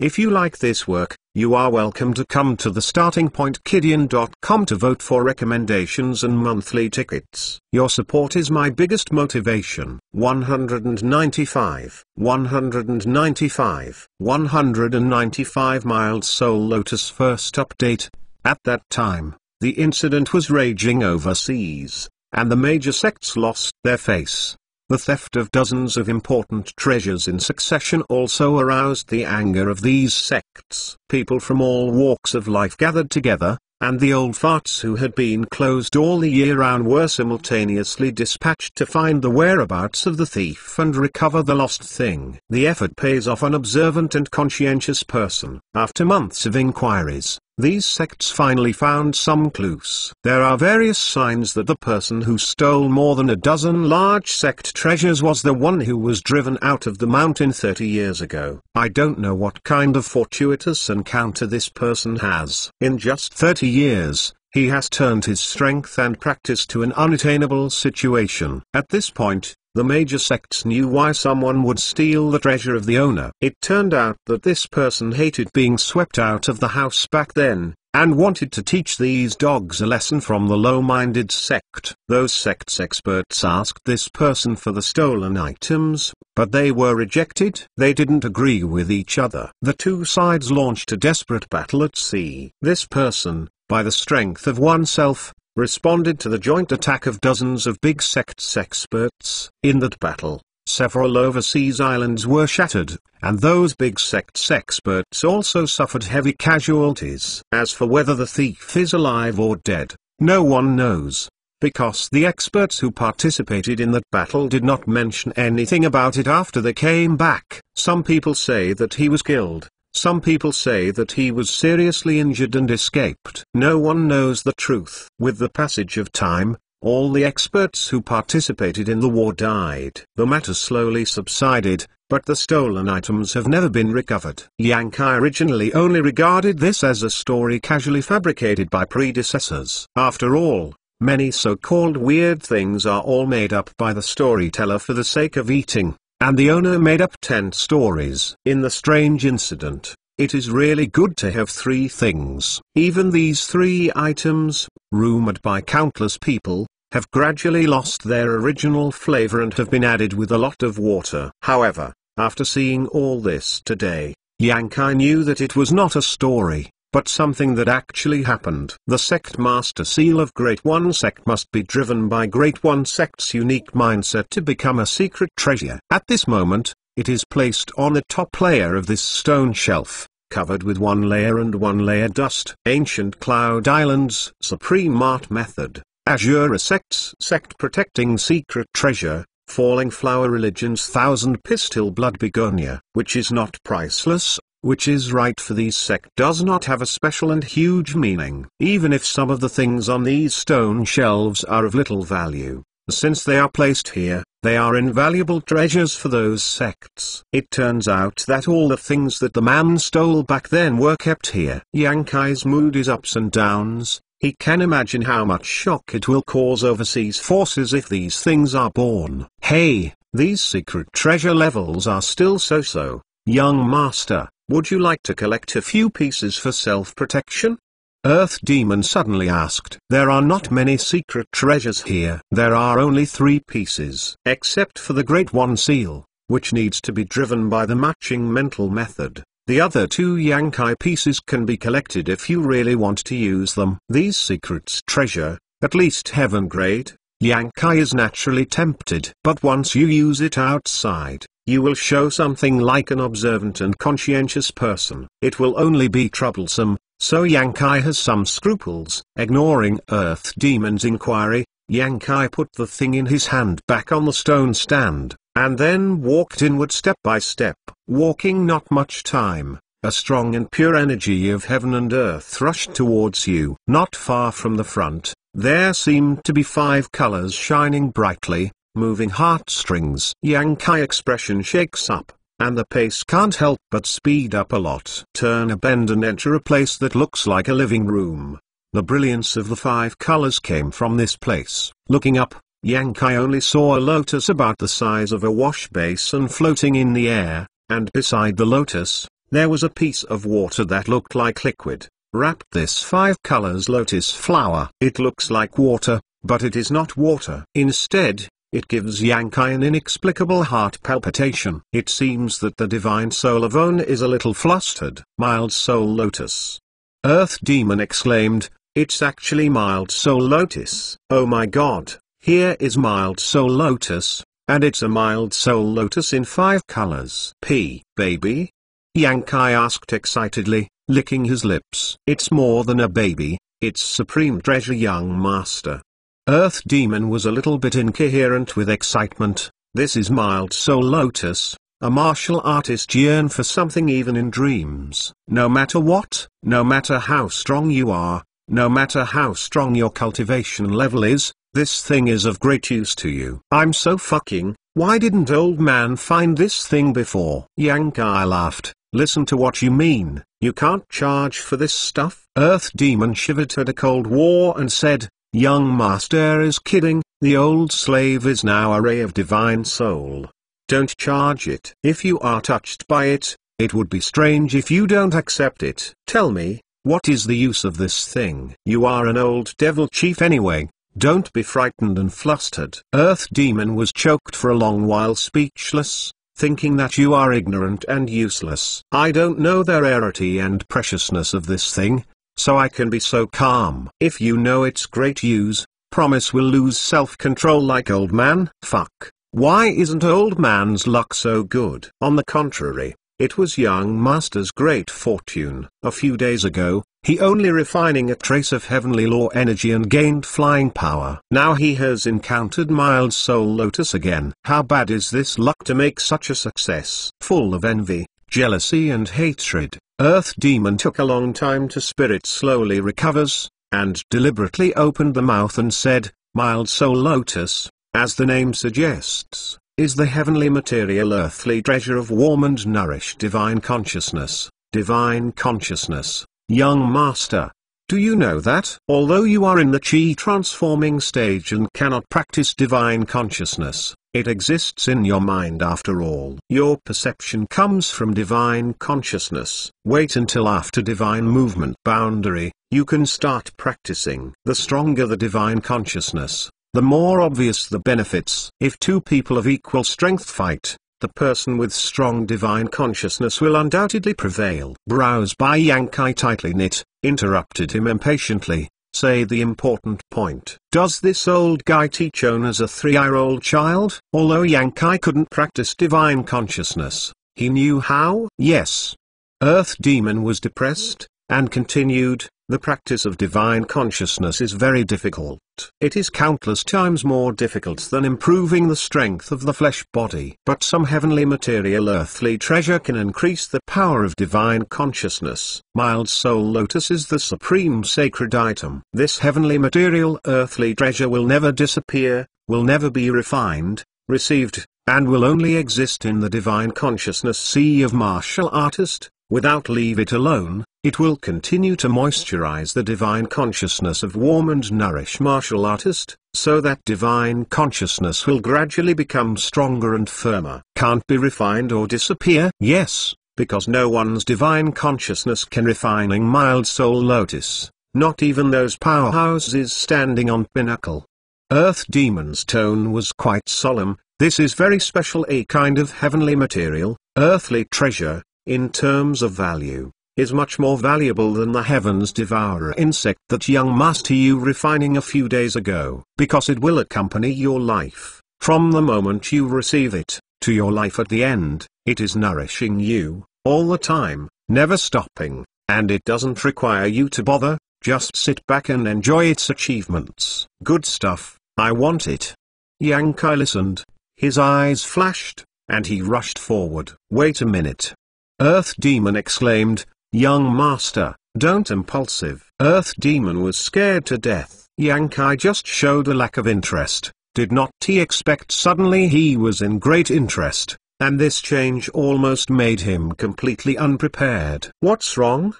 If you like this work, you are welcome to come to the startingpointkidian.com to vote for recommendations and monthly tickets. Your support is my biggest motivation. 195, 195, 195 Mild Soul Lotus first update. At that time, the incident was raging overseas, and the major sects lost their face. The theft of dozens of important treasures in succession also aroused the anger of these sects. People from all walks of life gathered together, and the old farts who had been closed all the year round were simultaneously dispatched to find the whereabouts of the thief and recover the lost thing. The effort pays off an observant and conscientious person. After months of inquiries, these sects finally found some clues. There are various signs that the person who stole more than a dozen large sect treasures was the one who was driven out of the mountain 30 years ago. I don't know what kind of fortuitous encounter this person has. In just 30 years, he has turned his strength and practice to an unattainable situation. At this point, the major sects knew why someone would steal the treasure of the owner. It turned out that this person hated being swept out of the house back then, and wanted to teach these dogs a lesson from the low-minded sect. Those sect's experts asked this person for the stolen items, but they were rejected. They didn't agree with each other. The two sides launched a desperate battle at sea. This person, by the strength of oneself, responded to the joint attack of dozens of big sects experts. In that battle, several overseas islands were shattered, and those big sects experts also suffered heavy casualties. As for whether the thief is alive or dead, no one knows, because the experts who participated in that battle did not mention anything about it after they came back. Some people say that he was killed, some people say that he was seriously injured and escaped. No one knows the truth. With the passage of time, all the experts who participated in the war died. The matter slowly subsided, but the stolen items have never been recovered. Yankai originally only regarded this as a story casually fabricated by predecessors. After all, many so-called weird things are all made up by the storyteller for the sake of eating and the owner made up 10 stories. In the strange incident, it is really good to have three things. Even these three items, rumored by countless people, have gradually lost their original flavor and have been added with a lot of water. However, after seeing all this today, Yankai knew that it was not a story, but something that actually happened. The sect master seal of Great One sect must be driven by Great One sect's unique mindset to become a secret treasure. At this moment, it is placed on the top layer of this stone shelf, covered with one layer and one layer dust. Ancient Cloud Islands Supreme Art Method Azure Sects Sect Protecting Secret Treasure Falling Flower Religion's Thousand Pistil Blood Begonia, which is not priceless which is right for these sect does not have a special and huge meaning. Even if some of the things on these stone shelves are of little value, since they are placed here, they are invaluable treasures for those sects. It turns out that all the things that the man stole back then were kept here. Yankai's mood is ups and downs, he can imagine how much shock it will cause overseas forces if these things are born. Hey, these secret treasure levels are still so-so, young master, would you like to collect a few pieces for self-protection? Earth Demon suddenly asked. There are not many secret treasures here. There are only three pieces, except for the Great One Seal, which needs to be driven by the matching mental method. The other two Yankai pieces can be collected if you really want to use them. These secrets treasure, at least heaven grade, Yankai is naturally tempted. But once you use it outside, you will show something like an observant and conscientious person. It will only be troublesome, so Yankai has some scruples. Ignoring Earth Demon's inquiry, Yankai put the thing in his hand back on the stone stand, and then walked inward step by step, walking not much time. A strong and pure energy of heaven and earth rushed towards you. Not far from the front, there seemed to be five colors shining brightly, moving heartstrings. Yankai expression shakes up, and the pace can't help but speed up a lot. Turn a bend and enter a place that looks like a living room. The brilliance of the five colors came from this place. Looking up, Yankai only saw a lotus about the size of a wash basin floating in the air, and beside the lotus, there was a piece of water that looked like liquid, wrapped this five colors lotus flower. It looks like water, but it is not water. Instead, it gives Yankai an inexplicable heart palpitation. It seems that the divine soul of On is a little flustered. Mild Soul Lotus. Earth Demon exclaimed, it's actually Mild Soul Lotus. Oh my god, here is Mild Soul Lotus, and it's a Mild Soul Lotus in five colors. P. Baby? Yankai asked excitedly, licking his lips. It's more than a baby, it's Supreme Treasure Young Master. Earth Demon was a little bit incoherent with excitement, this is mild soul lotus, a martial artist yearn for something even in dreams. No matter what, no matter how strong you are, no matter how strong your cultivation level is, this thing is of great use to you. I'm so fucking, why didn't old man find this thing before? Yankai laughed, listen to what you mean, you can't charge for this stuff. Earth Demon shivered at a cold war and said, Young master is kidding, the old slave is now a ray of divine soul. Don't charge it. If you are touched by it, it would be strange if you don't accept it. Tell me, what is the use of this thing? You are an old devil chief anyway, don't be frightened and flustered. Earth Demon was choked for a long while speechless, thinking that you are ignorant and useless. I don't know the rarity and preciousness of this thing, so I can be so calm. If you know it's great use, promise will lose self-control like old man. Fuck. Why isn't old man's luck so good? On the contrary, it was young master's great fortune. A few days ago, he only refining a trace of heavenly law energy and gained flying power. Now he has encountered mild soul lotus again. How bad is this luck to make such a success? Full of envy, jealousy and hatred, Earth Demon took a long time to spirit slowly recovers, and deliberately opened the mouth and said, Mild Soul Lotus, as the name suggests, is the heavenly material earthly treasure of warm and nourish divine consciousness, divine consciousness, young master, do you know that, although you are in the chi transforming stage and cannot practice divine consciousness, it exists in your mind after all. Your perception comes from divine consciousness. Wait until after divine movement boundary, you can start practicing. The stronger the divine consciousness, the more obvious the benefits. If two people of equal strength fight, the person with strong divine consciousness will undoubtedly prevail. Brows by Yankai tightly knit, interrupted him impatiently, say the important point. Does this old guy teach owners a three-year-old child? Although Yankai couldn't practice divine consciousness, he knew how. Yes. Earth Demon was depressed, and continued, the practice of divine consciousness is very difficult. It is countless times more difficult than improving the strength of the flesh body. But some heavenly material earthly treasure can increase the power of divine consciousness. Mild soul lotus is the supreme sacred item. This heavenly material earthly treasure will never disappear, will never be refined, received, and will only exist in the divine consciousness sea of martial artist, without leave it alone, it will continue to moisturize the divine consciousness of warm and nourish martial artist, so that divine consciousness will gradually become stronger and firmer. Can't be refined or disappear? Yes, because no one's divine consciousness can refining mild soul lotus, not even those powerhouses standing on pinnacle. Earth Demon's tone was quite solemn, this is very special a kind of heavenly material, earthly treasure, in terms of value is much more valuable than the heavens devourer insect that young master you refining a few days ago, because it will accompany your life, from the moment you receive it, to your life at the end, it is nourishing you, all the time, never stopping, and it doesn't require you to bother, just sit back and enjoy its achievements. Good stuff, I want it. Kai listened, his eyes flashed, and he rushed forward. Wait a minute. Earth Demon exclaimed, Young master, don't impulsive. Earth Demon was scared to death. Yankai just showed a lack of interest, did not he expect suddenly he was in great interest, and this change almost made him completely unprepared. What's wrong?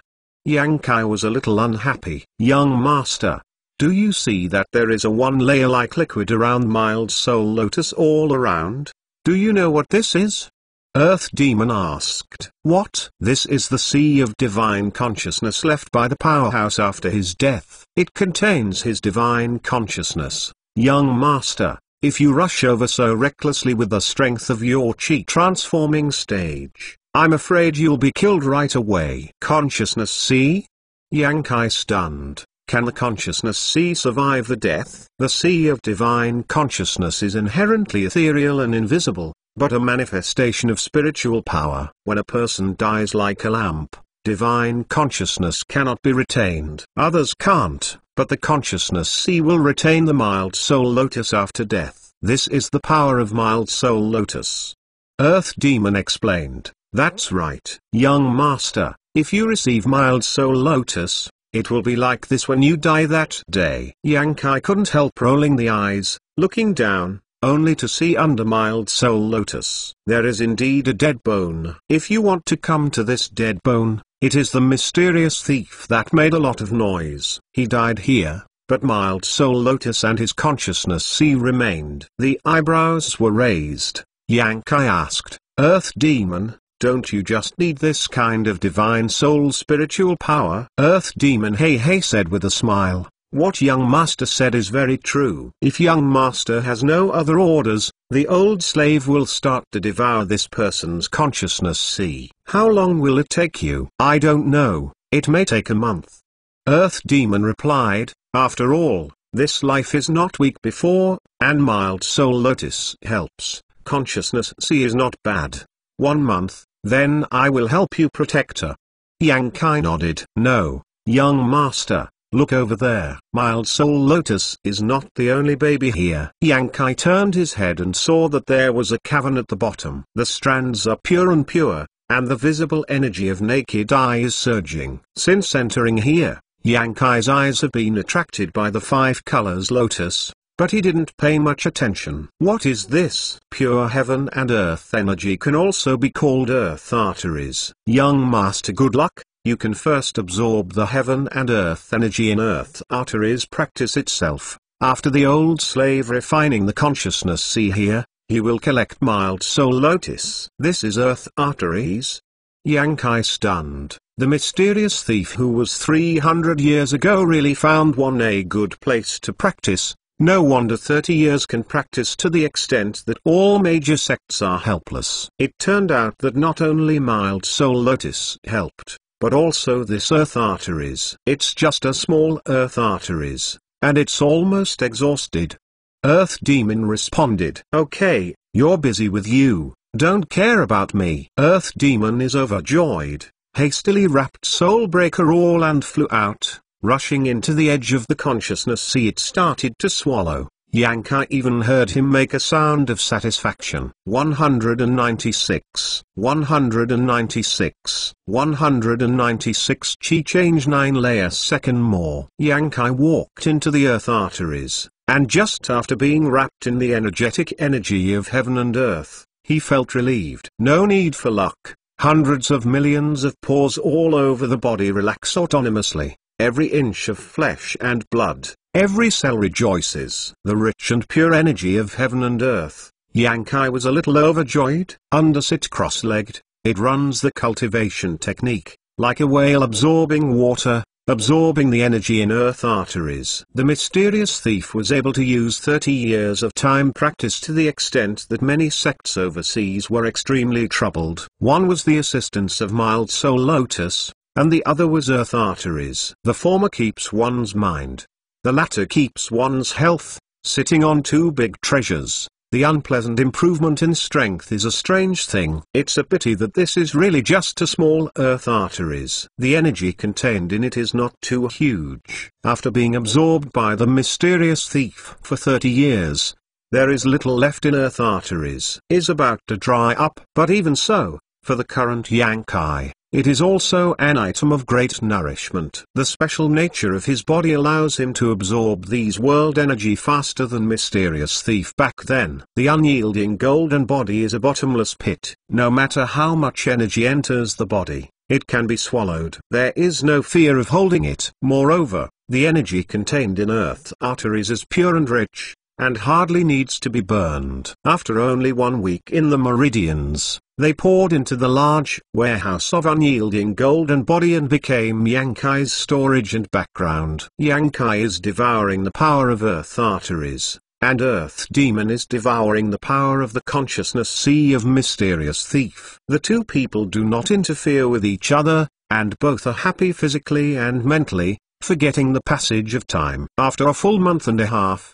Yankai was a little unhappy. Young master, do you see that there is a one layer like liquid around mild soul lotus all around? Do you know what this is? Earth Demon asked. What? This is the sea of divine consciousness left by the powerhouse after his death. It contains his divine consciousness. Young master, if you rush over so recklessly with the strength of your chi transforming stage, I'm afraid you'll be killed right away. Consciousness sea? Kai stunned. Can the consciousness sea survive the death? The sea of divine consciousness is inherently ethereal and invisible, but a manifestation of spiritual power. When a person dies like a lamp, divine consciousness cannot be retained. Others can't, but the consciousness sea will retain the mild soul lotus after death. This is the power of mild soul lotus. Earth Demon explained, that's right. Young master, if you receive mild soul lotus, it will be like this when you die that day. Yankai couldn't help rolling the eyes, looking down, only to see under mild soul lotus, there is indeed a dead bone. If you want to come to this dead bone, it is the mysterious thief that made a lot of noise. He died here, but mild soul lotus and his consciousness he remained. The eyebrows were raised, Yankai asked, Earth Demon, don't you just need this kind of divine soul spiritual power? Earth Demon hey hey said with a smile, what young master said is very true. If young master has no other orders, the old slave will start to devour this person's consciousness. See, how long will it take you? I don't know, it may take a month. Earth Demon replied, after all, this life is not weak before, and mild soul lotus helps, consciousness see is not bad. One month, then I will help you protector. Yang Kai nodded. No, young master, Look over there. Mild Soul Lotus is not the only baby here. Yankai turned his head and saw that there was a cavern at the bottom. The strands are pure and pure, and the visible energy of naked eye is surging. Since entering here, Yankai's eyes have been attracted by the five colors lotus, but he didn't pay much attention. What is this? Pure heaven and earth energy can also be called earth arteries. Young master good luck, you can first absorb the heaven and earth energy in earth arteries practice itself, after the old slave refining the consciousness see here, he will collect mild soul lotus. This is earth arteries. Yankai stunned, the mysterious thief who was 300 years ago really found one a good place to practice, no wonder 30 years can practice to the extent that all major sects are helpless. It turned out that not only mild soul lotus helped, but also this earth arteries. It's just a small earth arteries, and it's almost exhausted. Earth Demon responded, Okay, you're busy with you, don't care about me. Earth Demon is overjoyed, hastily wrapped Soulbreaker all and flew out, rushing into the edge of the consciousness sea it started to swallow. Yanka even heard him make a sound of satisfaction. 196, 196, 196 Chi change 9 layers second more. Yankai walked into the earth arteries, and just after being wrapped in the energetic energy of heaven and earth, he felt relieved. No need for luck, hundreds of millions of pores all over the body relax autonomously every inch of flesh and blood, every cell rejoices. The rich and pure energy of heaven and earth, Yankai was a little overjoyed, undersit cross-legged, it runs the cultivation technique, like a whale absorbing water, absorbing the energy in earth arteries. The mysterious thief was able to use 30 years of time practice to the extent that many sects overseas were extremely troubled. One was the assistance of mild soul lotus, and the other was earth arteries. The former keeps one's mind. The latter keeps one's health, sitting on two big treasures. The unpleasant improvement in strength is a strange thing. It's a pity that this is really just a small earth arteries. The energy contained in it is not too huge. After being absorbed by the mysterious thief for 30 years, there is little left in earth arteries. Is about to dry up. But even so, for the current Yankai, it is also an item of great nourishment. The special nature of his body allows him to absorb these world energy faster than mysterious thief back then. The unyielding golden body is a bottomless pit. No matter how much energy enters the body, it can be swallowed. There is no fear of holding it. Moreover, the energy contained in earth arteries is pure and rich, and hardly needs to be burned. After only one week in the meridians, they poured into the large warehouse of unyielding golden body and became Yankai's storage and background. Yankai is devouring the power of earth arteries, and earth demon is devouring the power of the consciousness sea of mysterious thief. The two people do not interfere with each other, and both are happy physically and mentally, forgetting the passage of time. After a full month and a half,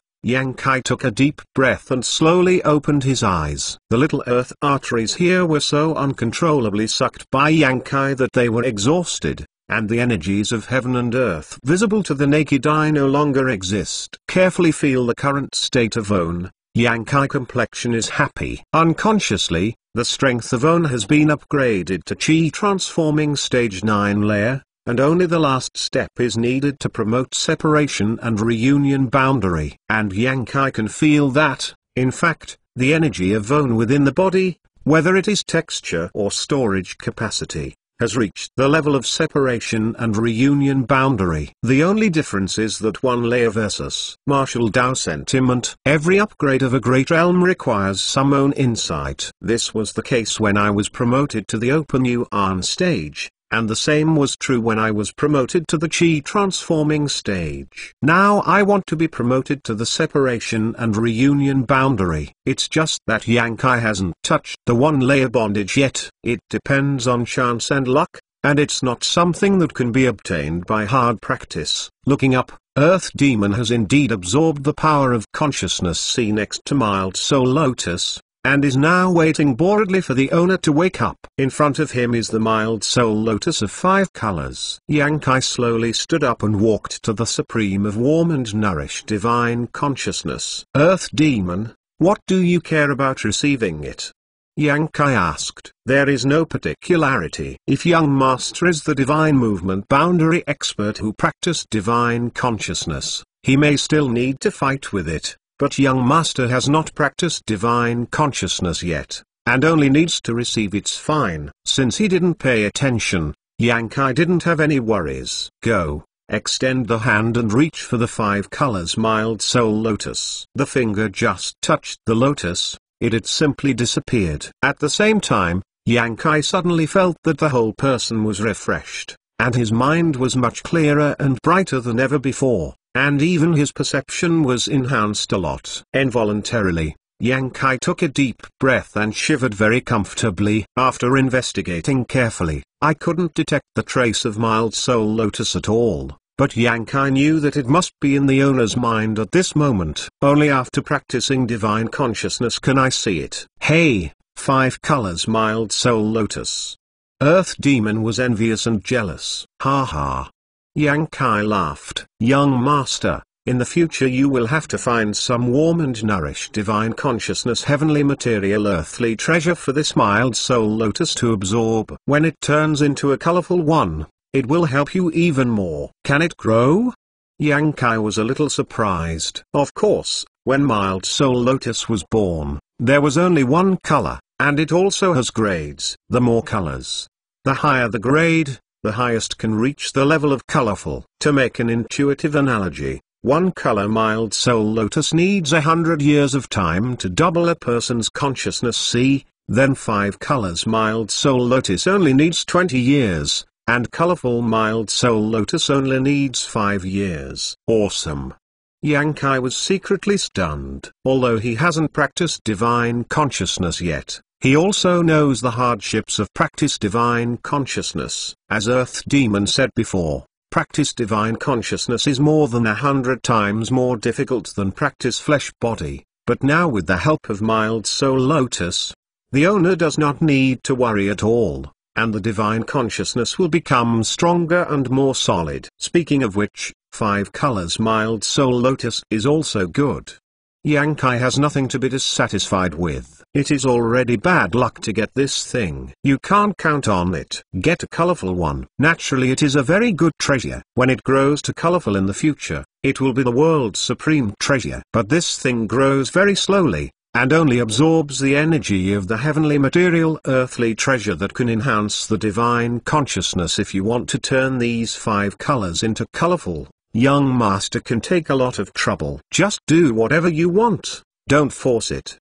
Kai took a deep breath and slowly opened his eyes. The little earth arteries here were so uncontrollably sucked by Kai that they were exhausted, and the energies of heaven and earth visible to the naked eye no longer exist. Carefully feel the current state of Yang Kai complexion is happy. Unconsciously, the strength of own has been upgraded to Qi transforming stage 9 layer, and only the last step is needed to promote separation and reunion boundary. And Yankai can feel that, in fact, the energy of Vone within the body, whether it is texture or storage capacity, has reached the level of separation and reunion boundary. The only difference is that one layer versus martial Tao sentiment. Every upgrade of a great realm requires some own insight. This was the case when I was promoted to the open Yuan stage, and the same was true when I was promoted to the chi transforming stage. Now I want to be promoted to the separation and reunion boundary. It's just that Yankai hasn't touched the one layer bondage yet. It depends on chance and luck, and it's not something that can be obtained by hard practice. Looking up, Earth Demon has indeed absorbed the power of consciousness see next to Mild Soul Lotus, and is now waiting boredly for the owner to wake up. In front of him is the mild soul lotus of five colors. Yankai slowly stood up and walked to the supreme of warm and nourished divine consciousness. Earth demon, what do you care about receiving it? Yankai asked. There is no particularity. If Young Master is the divine movement boundary expert who practiced divine consciousness, he may still need to fight with it, but young master has not practiced divine consciousness yet, and only needs to receive its fine. Since he didn't pay attention, Yankai didn't have any worries. Go, extend the hand and reach for the five colors mild soul lotus. The finger just touched the lotus, it had simply disappeared. At the same time, Yankai suddenly felt that the whole person was refreshed, and his mind was much clearer and brighter than ever before and even his perception was enhanced a lot. Involuntarily, Yankai took a deep breath and shivered very comfortably. After investigating carefully, I couldn't detect the trace of mild soul lotus at all, but Yankai knew that it must be in the owner's mind at this moment. Only after practicing divine consciousness can I see it. Hey, five colors mild soul lotus. Earth demon was envious and jealous. Ha ha. Yang Kai laughed. Young master, in the future you will have to find some warm and nourished divine consciousness heavenly material earthly treasure for this mild soul lotus to absorb. When it turns into a colorful one, it will help you even more. Can it grow? Yang Kai was a little surprised. Of course, when mild soul lotus was born, there was only one color, and it also has grades. The more colors, the higher the grade, the highest can reach the level of colorful. To make an intuitive analogy, one color mild soul lotus needs a hundred years of time to double a person's consciousness see, then five colors mild soul lotus only needs 20 years, and colorful mild soul lotus only needs five years. Awesome. Yankai was secretly stunned. Although he hasn't practiced divine consciousness yet, he also knows the hardships of practice divine consciousness. As Earth Demon said before, practice divine consciousness is more than a hundred times more difficult than practice flesh body, but now with the help of mild soul lotus, the owner does not need to worry at all, and the divine consciousness will become stronger and more solid. Speaking of which, five colors mild soul lotus is also good. Yankai has nothing to be dissatisfied with. It is already bad luck to get this thing. You can't count on it. Get a colorful one. Naturally it is a very good treasure. When it grows to colorful in the future, it will be the world's supreme treasure. But this thing grows very slowly, and only absorbs the energy of the heavenly material earthly treasure that can enhance the divine consciousness if you want to turn these five colors into colorful. Young master can take a lot of trouble. Just do whatever you want, don't force it.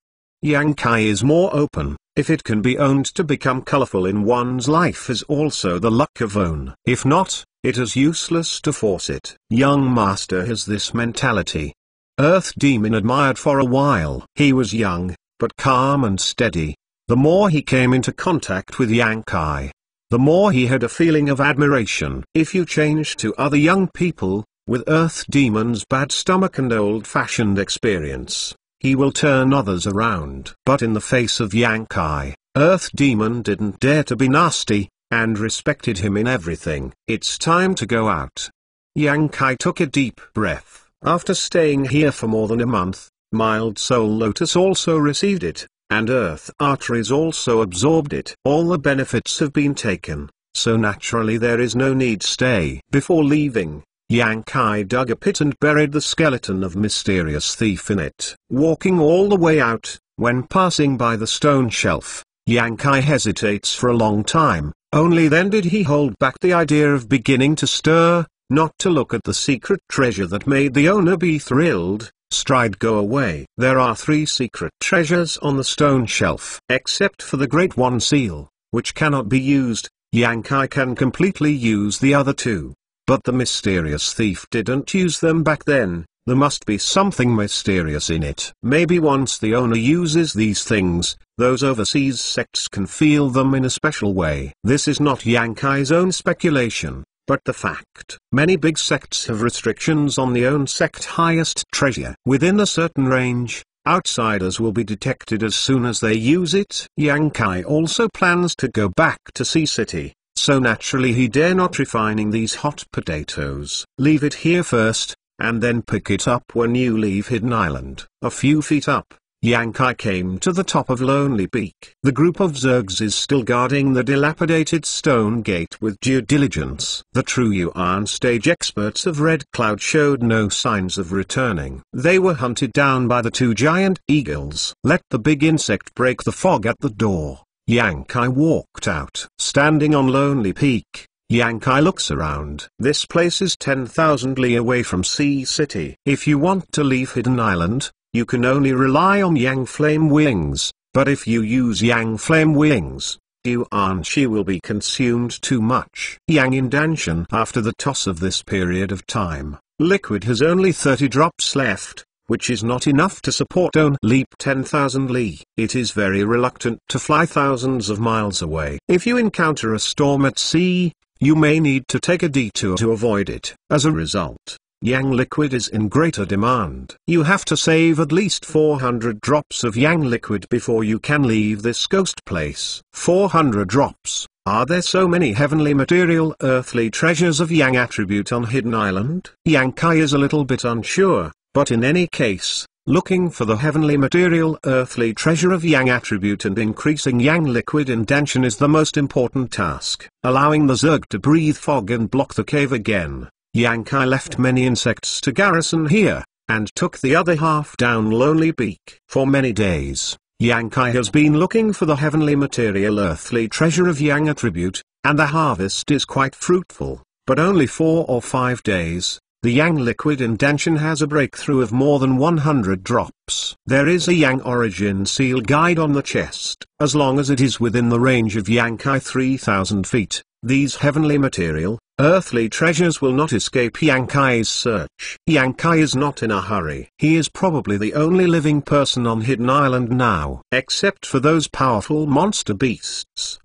Kai is more open, if it can be owned to become colorful in one's life is also the luck of own. If not, it is useless to force it. Young master has this mentality. Earth Demon admired for a while. He was young, but calm and steady. The more he came into contact with Kai, the more he had a feeling of admiration. If you change to other young people, with Earth Demon's bad stomach and old-fashioned experience, he will turn others around. But in the face of Yankai, Earth Demon didn't dare to be nasty, and respected him in everything. It's time to go out. Yankai took a deep breath. After staying here for more than a month, Mild Soul Lotus also received it, and Earth Arteries also absorbed it. All the benefits have been taken, so naturally there is no need stay. Before leaving, Yang Kai dug a pit and buried the skeleton of mysterious thief in it. Walking all the way out, when passing by the stone shelf, Yang Kai hesitates for a long time, only then did he hold back the idea of beginning to stir, not to look at the secret treasure that made the owner be thrilled, stride go away. There are three secret treasures on the stone shelf. Except for the Great One Seal, which cannot be used, Yang Kai can completely use the other two. But the mysterious thief didn't use them back then, there must be something mysterious in it. Maybe once the owner uses these things, those overseas sects can feel them in a special way. This is not Yankee's own speculation, but the fact. Many big sects have restrictions on the own sect highest treasure. Within a certain range, outsiders will be detected as soon as they use it. Yankai also plans to go back to Sea City, so naturally he dare not refining these hot potatoes. Leave it here first, and then pick it up when you leave Hidden Island. A few feet up, Yankai came to the top of Lonely Peak. The group of Zergs is still guarding the dilapidated stone gate with due diligence. The true Yuan stage experts of Red Cloud showed no signs of returning. They were hunted down by the two giant eagles. Let the big insect break the fog at the door. Yankai walked out. Standing on Lonely Peak, Yankai looks around. This place is 10,000 li away from Sea City. If you want to leave Hidden Island, you can only rely on Yang Flame Wings, but if you use Yang Flame Wings, you and she will be consumed too much. Yang in After the toss of this period of time, liquid has only 30 drops left, which is not enough to support leap 10,000 li. It is very reluctant to fly thousands of miles away. If you encounter a storm at sea, you may need to take a detour to avoid it. As a result, Yang liquid is in greater demand. You have to save at least 400 drops of Yang liquid before you can leave this ghost place. 400 drops. Are there so many heavenly material earthly treasures of Yang attribute on Hidden Island? Yang Kai is a little bit unsure. But in any case, looking for the heavenly material earthly treasure of yang attribute and increasing yang liquid indention is the most important task. Allowing the zerg to breathe fog and block the cave again, Yang Kai left many insects to garrison here, and took the other half down Lonely Peak. For many days, Yang Kai has been looking for the heavenly material earthly treasure of yang attribute, and the harvest is quite fruitful, but only four or five days, the yang liquid indention has a breakthrough of more than 100 drops. There is a yang origin seal guide on the chest. As long as it is within the range of Yankai 3000 feet, these heavenly material, earthly treasures will not escape Yankai's search. Yankai is not in a hurry. He is probably the only living person on Hidden Island now. Except for those powerful monster beasts,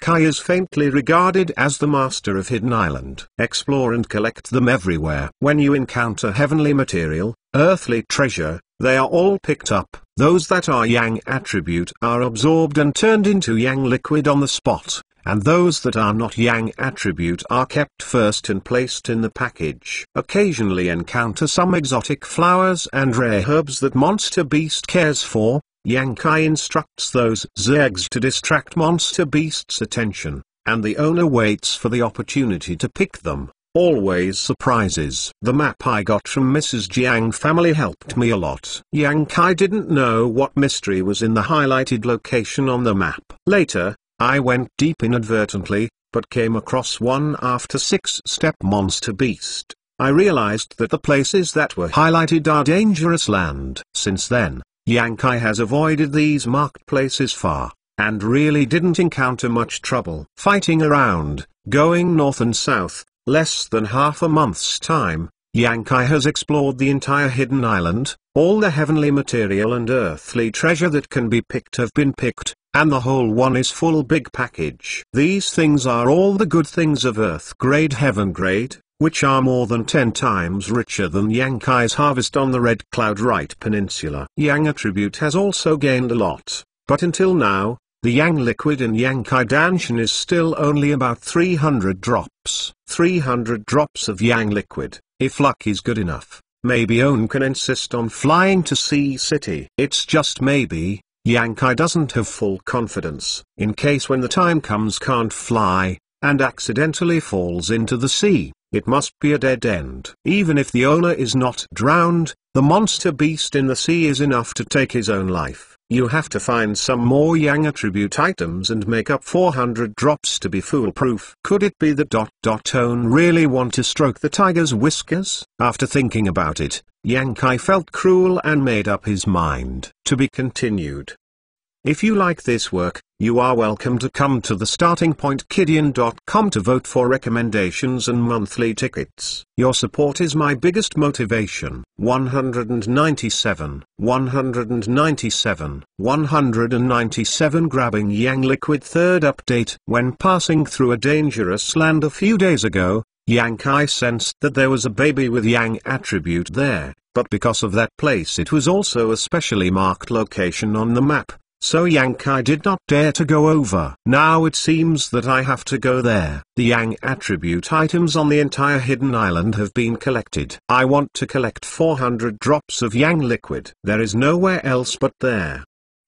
Kai is faintly regarded as the master of Hidden Island. Explore and collect them everywhere. When you encounter heavenly material, earthly treasure, they are all picked up. Those that are Yang attribute are absorbed and turned into Yang liquid on the spot, and those that are not Yang attribute are kept first and placed in the package. Occasionally encounter some exotic flowers and rare herbs that Monster Beast cares for, Yankai instructs those Zergs to distract Monster Beast's attention, and the owner waits for the opportunity to pick them. Always surprises. The map I got from Mrs. Jiang family helped me a lot. Yang Kai didn't know what mystery was in the highlighted location on the map. Later, I went deep inadvertently, but came across one after six-step monster beast. I realized that the places that were highlighted are dangerous land. Since then, Yankai has avoided these marked places far, and really didn't encounter much trouble. Fighting around, going north and south, less than half a month's time, Yankai has explored the entire hidden island, all the heavenly material and earthly treasure that can be picked have been picked, and the whole one is full big package. These things are all the good things of earth grade heaven grade, which are more than 10 times richer than Yankai's harvest on the Red Cloud Right Peninsula. Yang attribute has also gained a lot, but until now, the Yang liquid in Yankai Danshan is still only about 300 drops. 300 drops of Yang liquid, if luck is good enough, maybe Own can insist on flying to Sea City. It's just maybe, Yankai doesn't have full confidence, in case when the time comes can't fly, and accidentally falls into the sea. It must be a dead end. Even if the owner is not drowned, the monster beast in the sea is enough to take his own life. You have to find some more Yang attribute items and make up 400 drops to be foolproof. Could it be that dot dot tone really want to stroke the tiger's whiskers? After thinking about it, Yang Kai felt cruel and made up his mind. To be continued. If you like this work, you are welcome to come to the startingpointkidian.com to vote for recommendations and monthly tickets. Your support is my biggest motivation. 197, 197, 197 Grabbing Yang Liquid Third Update When passing through a dangerous land a few days ago, Yang Kai sensed that there was a baby with Yang attribute there, but because of that place it was also a specially marked location on the map so Yang, I did not dare to go over. Now it seems that I have to go there. The Yang attribute items on the entire hidden island have been collected. I want to collect 400 drops of Yang liquid. There is nowhere else but there.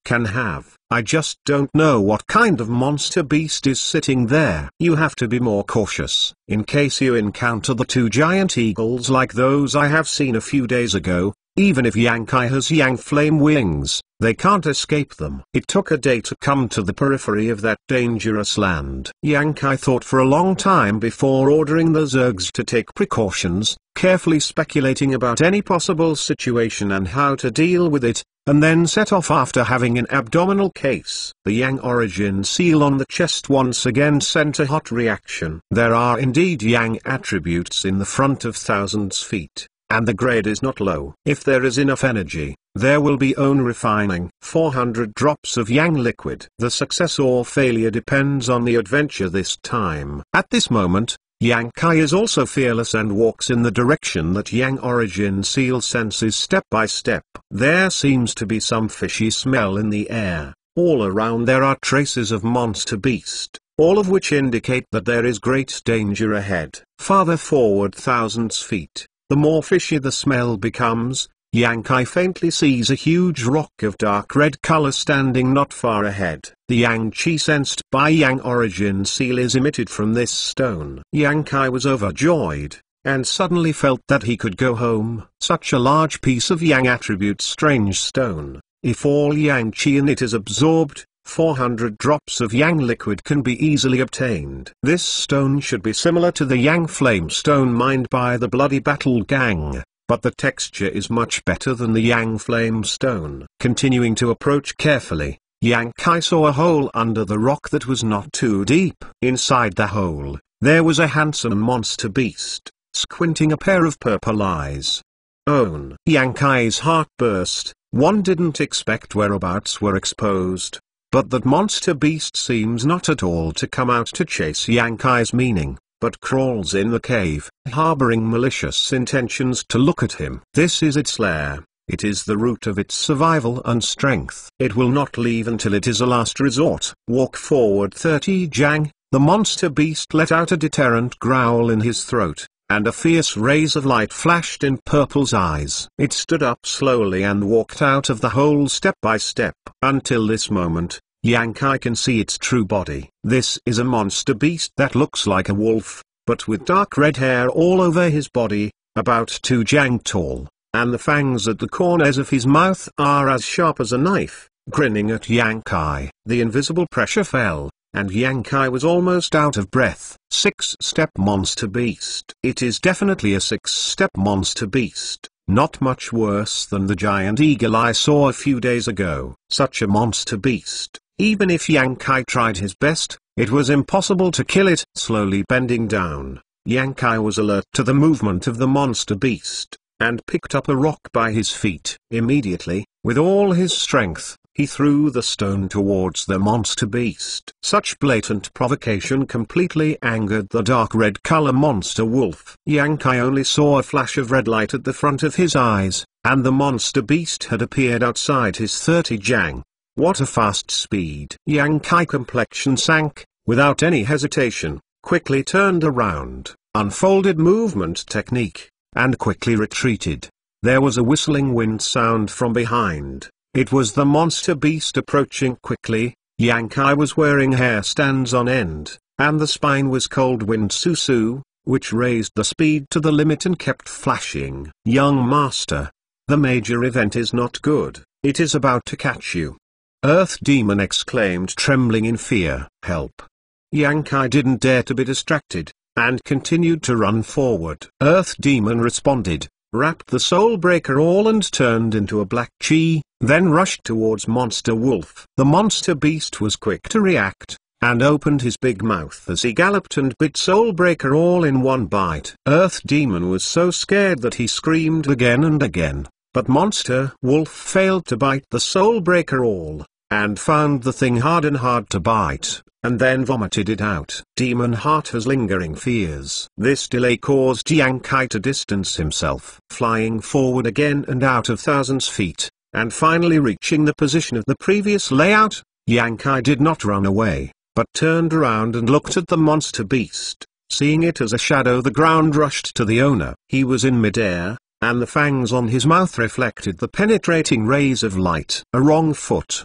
Can have. I just don't know what kind of monster beast is sitting there. You have to be more cautious, in case you encounter the two giant eagles like those I have seen a few days ago, even if Yankai has Yang flame wings, they can't escape them. It took a day to come to the periphery of that dangerous land. Yankai thought for a long time before ordering the Zergs to take precautions, carefully speculating about any possible situation and how to deal with it, and then set off after having an abdominal case. The Yang origin seal on the chest once again sent a hot reaction. There are indeed Yang attributes in the front of thousands feet and the grade is not low. If there is enough energy, there will be own refining. 400 drops of yang liquid. The success or failure depends on the adventure this time. At this moment, Yang Kai is also fearless and walks in the direction that Yang Origin Seal senses step by step. There seems to be some fishy smell in the air. All around there are traces of monster beast, all of which indicate that there is great danger ahead. Farther forward thousands feet, the more fishy the smell becomes, Yankai faintly sees a huge rock of dark red color standing not far ahead. The Yang Qi sensed by Yang origin seal is emitted from this stone. Yankai was overjoyed, and suddenly felt that he could go home. Such a large piece of Yang attribute strange stone, if all Yang Qi in it is absorbed, 400 drops of yang liquid can be easily obtained. This stone should be similar to the yang flame stone mined by the bloody battle gang, but the texture is much better than the yang flame stone. Continuing to approach carefully, Yang Kai saw a hole under the rock that was not too deep. Inside the hole, there was a handsome monster beast, squinting a pair of purple eyes. Own. Yang Kai's heart burst, one didn't expect whereabouts were exposed. But that monster beast seems not at all to come out to chase Yankai's meaning, but crawls in the cave, harboring malicious intentions to look at him. This is its lair, it is the root of its survival and strength. It will not leave until it is a last resort. Walk forward 30 Jang, the monster beast let out a deterrent growl in his throat, and a fierce rays of light flashed in Purple's eyes. It stood up slowly and walked out of the hole step by step. Until this moment, Yank I can see its true body. This is a monster beast that looks like a wolf, but with dark red hair all over his body, about two jang tall, and the fangs at the corners of his mouth are as sharp as a knife, grinning at Yankai. The invisible pressure fell, and Yankai was almost out of breath. Six-step monster beast. It is definitely a six-step monster beast, not much worse than the giant eagle I saw a few days ago. Such a monster beast even if Yankai tried his best, it was impossible to kill it. Slowly bending down, Yankai was alert to the movement of the monster beast, and picked up a rock by his feet. Immediately, with all his strength, he threw the stone towards the monster beast. Such blatant provocation completely angered the dark red color monster wolf. Yankai only saw a flash of red light at the front of his eyes, and the monster beast had appeared outside his 30 jang. What a fast speed! Yang Kai complexion sank, without any hesitation, quickly turned around, unfolded movement technique, and quickly retreated. There was a whistling wind sound from behind. It was the monster beast approaching quickly. Yang Kai was wearing hair stands on end, and the spine was cold wind susu, which raised the speed to the limit and kept flashing. Young master, the major event is not good, it is about to catch you. Earth Demon exclaimed trembling in fear, help. Yankai didn't dare to be distracted, and continued to run forward. Earth Demon responded, wrapped the Soul Breaker all and turned into a black chi, then rushed towards Monster Wolf. The monster beast was quick to react, and opened his big mouth as he galloped and bit Soul Breaker all in one bite. Earth Demon was so scared that he screamed again and again, but Monster Wolf failed to bite the Soul Breaker all, and found the thing hard and hard to bite, and then vomited it out. Demon Heart has lingering fears. This delay caused Yang Kai to distance himself, flying forward again and out of thousands feet, and finally reaching the position of the previous layout, Yang Kai did not run away, but turned around and looked at the monster beast. Seeing it as a shadow the ground rushed to the owner. He was in midair, and the fangs on his mouth reflected the penetrating rays of light. A wrong foot,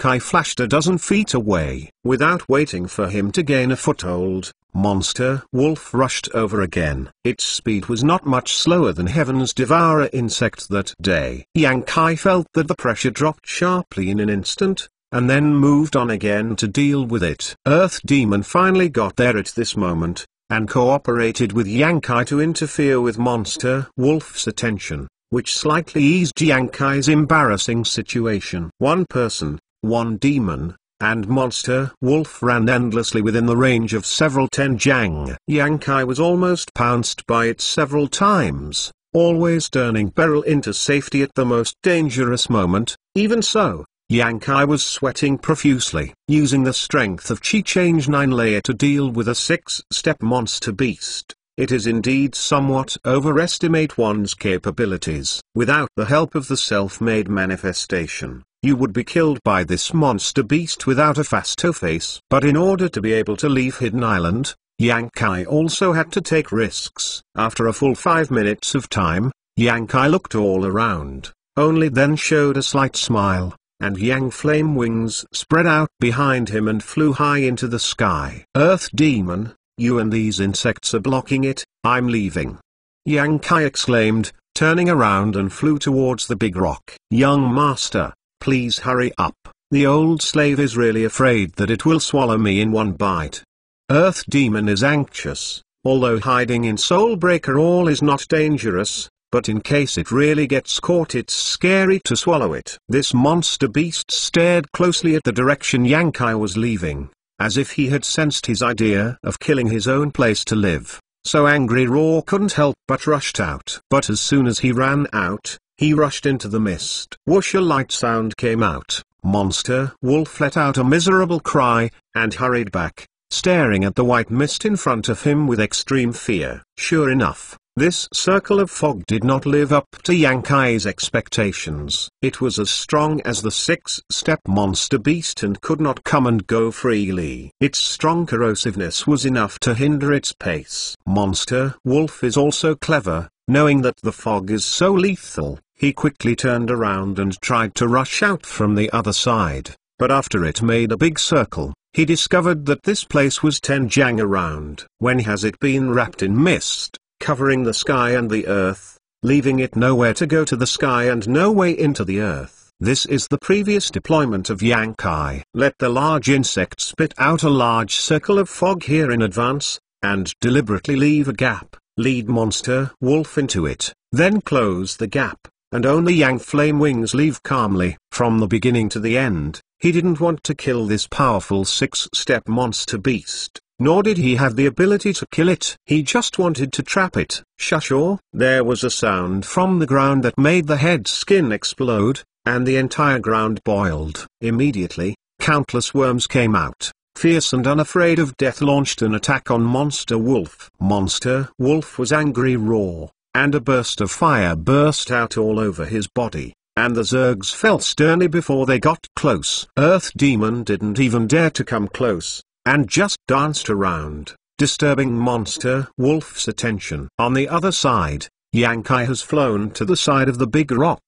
Kai flashed a dozen feet away. Without waiting for him to gain a foothold, Monster Wolf rushed over again. Its speed was not much slower than Heaven's Devourer insect that day. Kai felt that the pressure dropped sharply in an instant, and then moved on again to deal with it. Earth Demon finally got there at this moment, and cooperated with Kai to interfere with Monster Wolf's attention which slightly eased Yankai's embarrassing situation. One person, one demon, and monster wolf ran endlessly within the range of several ten Yang Yankai was almost pounced by it several times, always turning Beryl into safety at the most dangerous moment, even so, Yankai was sweating profusely. Using the strength of Chi Change 9 Layer to deal with a 6-step monster beast, it is indeed somewhat overestimate one's capabilities. Without the help of the self-made manifestation, you would be killed by this monster beast without a face. But in order to be able to leave Hidden Island, Yankai also had to take risks. After a full five minutes of time, Yankai looked all around, only then showed a slight smile, and Yang flame wings spread out behind him and flew high into the sky. Earth Demon, you and these insects are blocking it, I'm leaving. Yang Kai exclaimed, turning around and flew towards the big rock. Young master, please hurry up, the old slave is really afraid that it will swallow me in one bite. Earth Demon is anxious, although hiding in Soulbreaker All is not dangerous, but in case it really gets caught it's scary to swallow it. This monster beast stared closely at the direction Yankai was leaving, as if he had sensed his idea of killing his own place to live. So angry Raw couldn't help but rushed out. But as soon as he ran out, he rushed into the mist. Whoosh a light sound came out. Monster Wolf let out a miserable cry, and hurried back, staring at the white mist in front of him with extreme fear. Sure enough, this circle of fog did not live up to Yankai's expectations. It was as strong as the six-step monster beast and could not come and go freely. Its strong corrosiveness was enough to hinder its pace. Monster Wolf is also clever, knowing that the fog is so lethal, he quickly turned around and tried to rush out from the other side, but after it made a big circle, he discovered that this place was ten around. When has it been wrapped in mist? covering the sky and the earth, leaving it nowhere to go to the sky and no way into the earth. This is the previous deployment of Yankai. Let the large insect spit out a large circle of fog here in advance, and deliberately leave a gap, lead monster wolf into it, then close the gap, and only Yang Flame Wings leave calmly. From the beginning to the end, he didn't want to kill this powerful six-step monster beast. Nor did he have the ability to kill it. He just wanted to trap it. Shushaw, there was a sound from the ground that made the head skin explode, and the entire ground boiled. Immediately, countless worms came out. Fierce and unafraid of death launched an attack on Monster Wolf. Monster Wolf was angry raw, and a burst of fire burst out all over his body, and the Zergs fell sternly before they got close. Earth Demon didn't even dare to come close, and just danced around, disturbing Monster Wolf's attention. On the other side, Yankai has flown to the side of the big rock,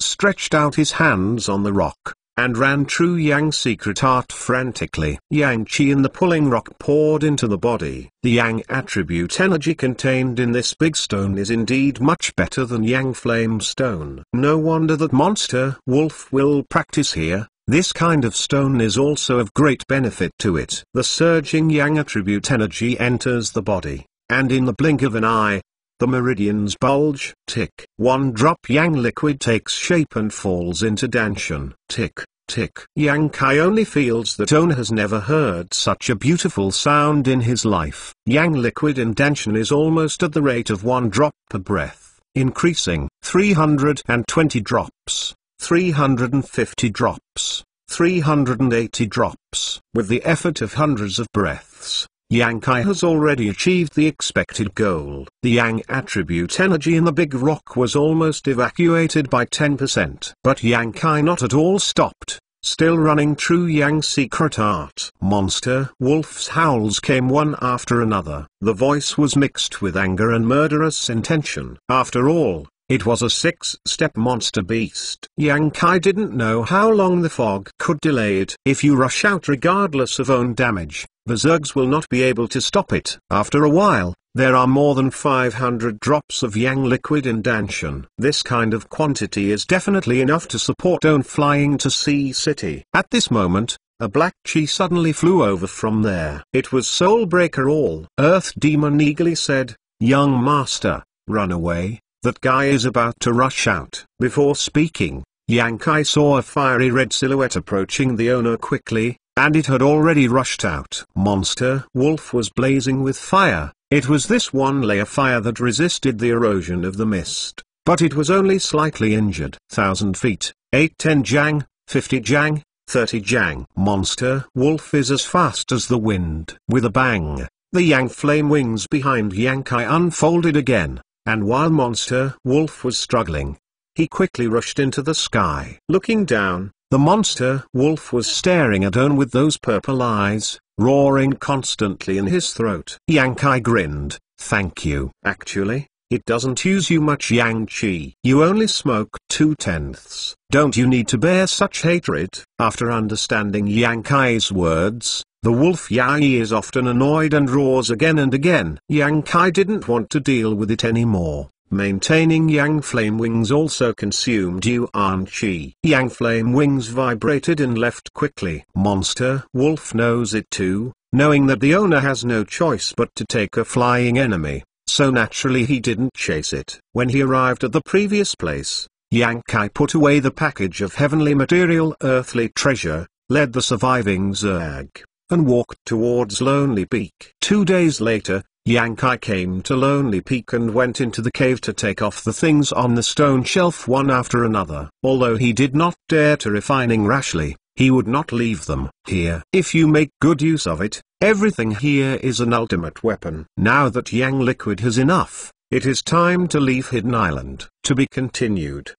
stretched out his hands on the rock, and ran through Yang's secret art frantically. Yang Qi in the pulling rock poured into the body. The Yang attribute energy contained in this big stone is indeed much better than Yang flame stone. No wonder that monster wolf will practice here, this kind of stone is also of great benefit to it. The surging yang attribute energy enters the body, and in the blink of an eye, the meridians bulge. Tick. One drop yang liquid takes shape and falls into dantian. Tick, tick. Yang Kai only feels that On has never heard such a beautiful sound in his life. Yang liquid in dantian is almost at the rate of one drop per breath, increasing 320 drops. 350 drops, 380 drops. With the effort of hundreds of breaths, Kai has already achieved the expected goal. The Yang attribute energy in the big rock was almost evacuated by 10%. But Kai not at all stopped, still running true Yang secret art. Monster wolf's howls came one after another. The voice was mixed with anger and murderous intention. After all, it was a six-step monster beast. Kai didn't know how long the fog could delay it. If you rush out regardless of own damage, the Zergs will not be able to stop it. After a while, there are more than 500 drops of Yang liquid in Danshan. This kind of quantity is definitely enough to support own flying to Sea City. At this moment, a black chi suddenly flew over from there. It was Soulbreaker all. Earth Demon eagerly said, Young Master, run away. That guy is about to rush out. Before speaking, Yankai saw a fiery red silhouette approaching the owner quickly, and it had already rushed out. Monster Wolf was blazing with fire, it was this one layer fire that resisted the erosion of the mist, but it was only slightly injured. Thousand feet, 810 Jang, 50 Jang, 30 Jang. Monster Wolf is as fast as the wind. With a bang, the Yang flame wings behind Yankai unfolded again, and while Monster Wolf was struggling, he quickly rushed into the sky. Looking down, the Monster Wolf was staring at Owen with those purple eyes, roaring constantly in his throat. Yankai grinned, thank you. Actually, it doesn't use you much Yang Chi. You only smoke two tenths. Don't you need to bear such hatred? After understanding Yang Kai's words, the wolf Yang is often annoyed and roars again and again. Yang Kai didn't want to deal with it anymore. Maintaining Yang Flame Wings also consumed Yuan Qi. Yang Flame Wings vibrated and left quickly. Monster Wolf knows it too, knowing that the owner has no choice but to take a flying enemy, so naturally he didn't chase it. When he arrived at the previous place, Yang Kai put away the package of heavenly material earthly treasure, led the surviving Zerg and walked towards Lonely Peak. Two days later, Yankai came to Lonely Peak and went into the cave to take off the things on the stone shelf one after another. Although he did not dare to refining rashly, he would not leave them here. If you make good use of it, everything here is an ultimate weapon. Now that Yang Liquid has enough, it is time to leave Hidden Island. To be continued.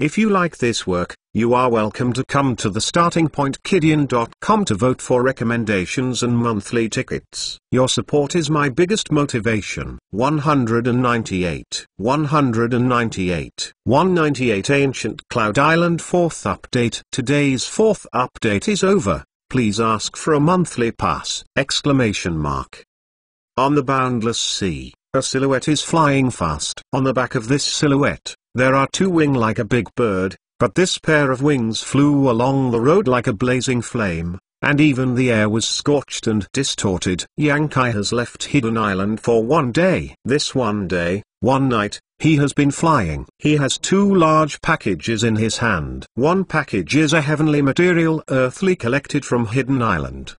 If you like this work, you are welcome to come to the startingpointkidian.com to vote for recommendations and monthly tickets. Your support is my biggest motivation. 198, 198, 198 Ancient Cloud Island 4th update. Today's 4th update is over. Please ask for a monthly pass! Exclamation mark. On the boundless sea, a silhouette is flying fast. On the back of this silhouette, there are two wing like a big bird, but this pair of wings flew along the road like a blazing flame, and even the air was scorched and distorted. Yankai has left Hidden Island for one day. This one day, one night, he has been flying. He has two large packages in his hand. One package is a heavenly material earthly collected from Hidden Island.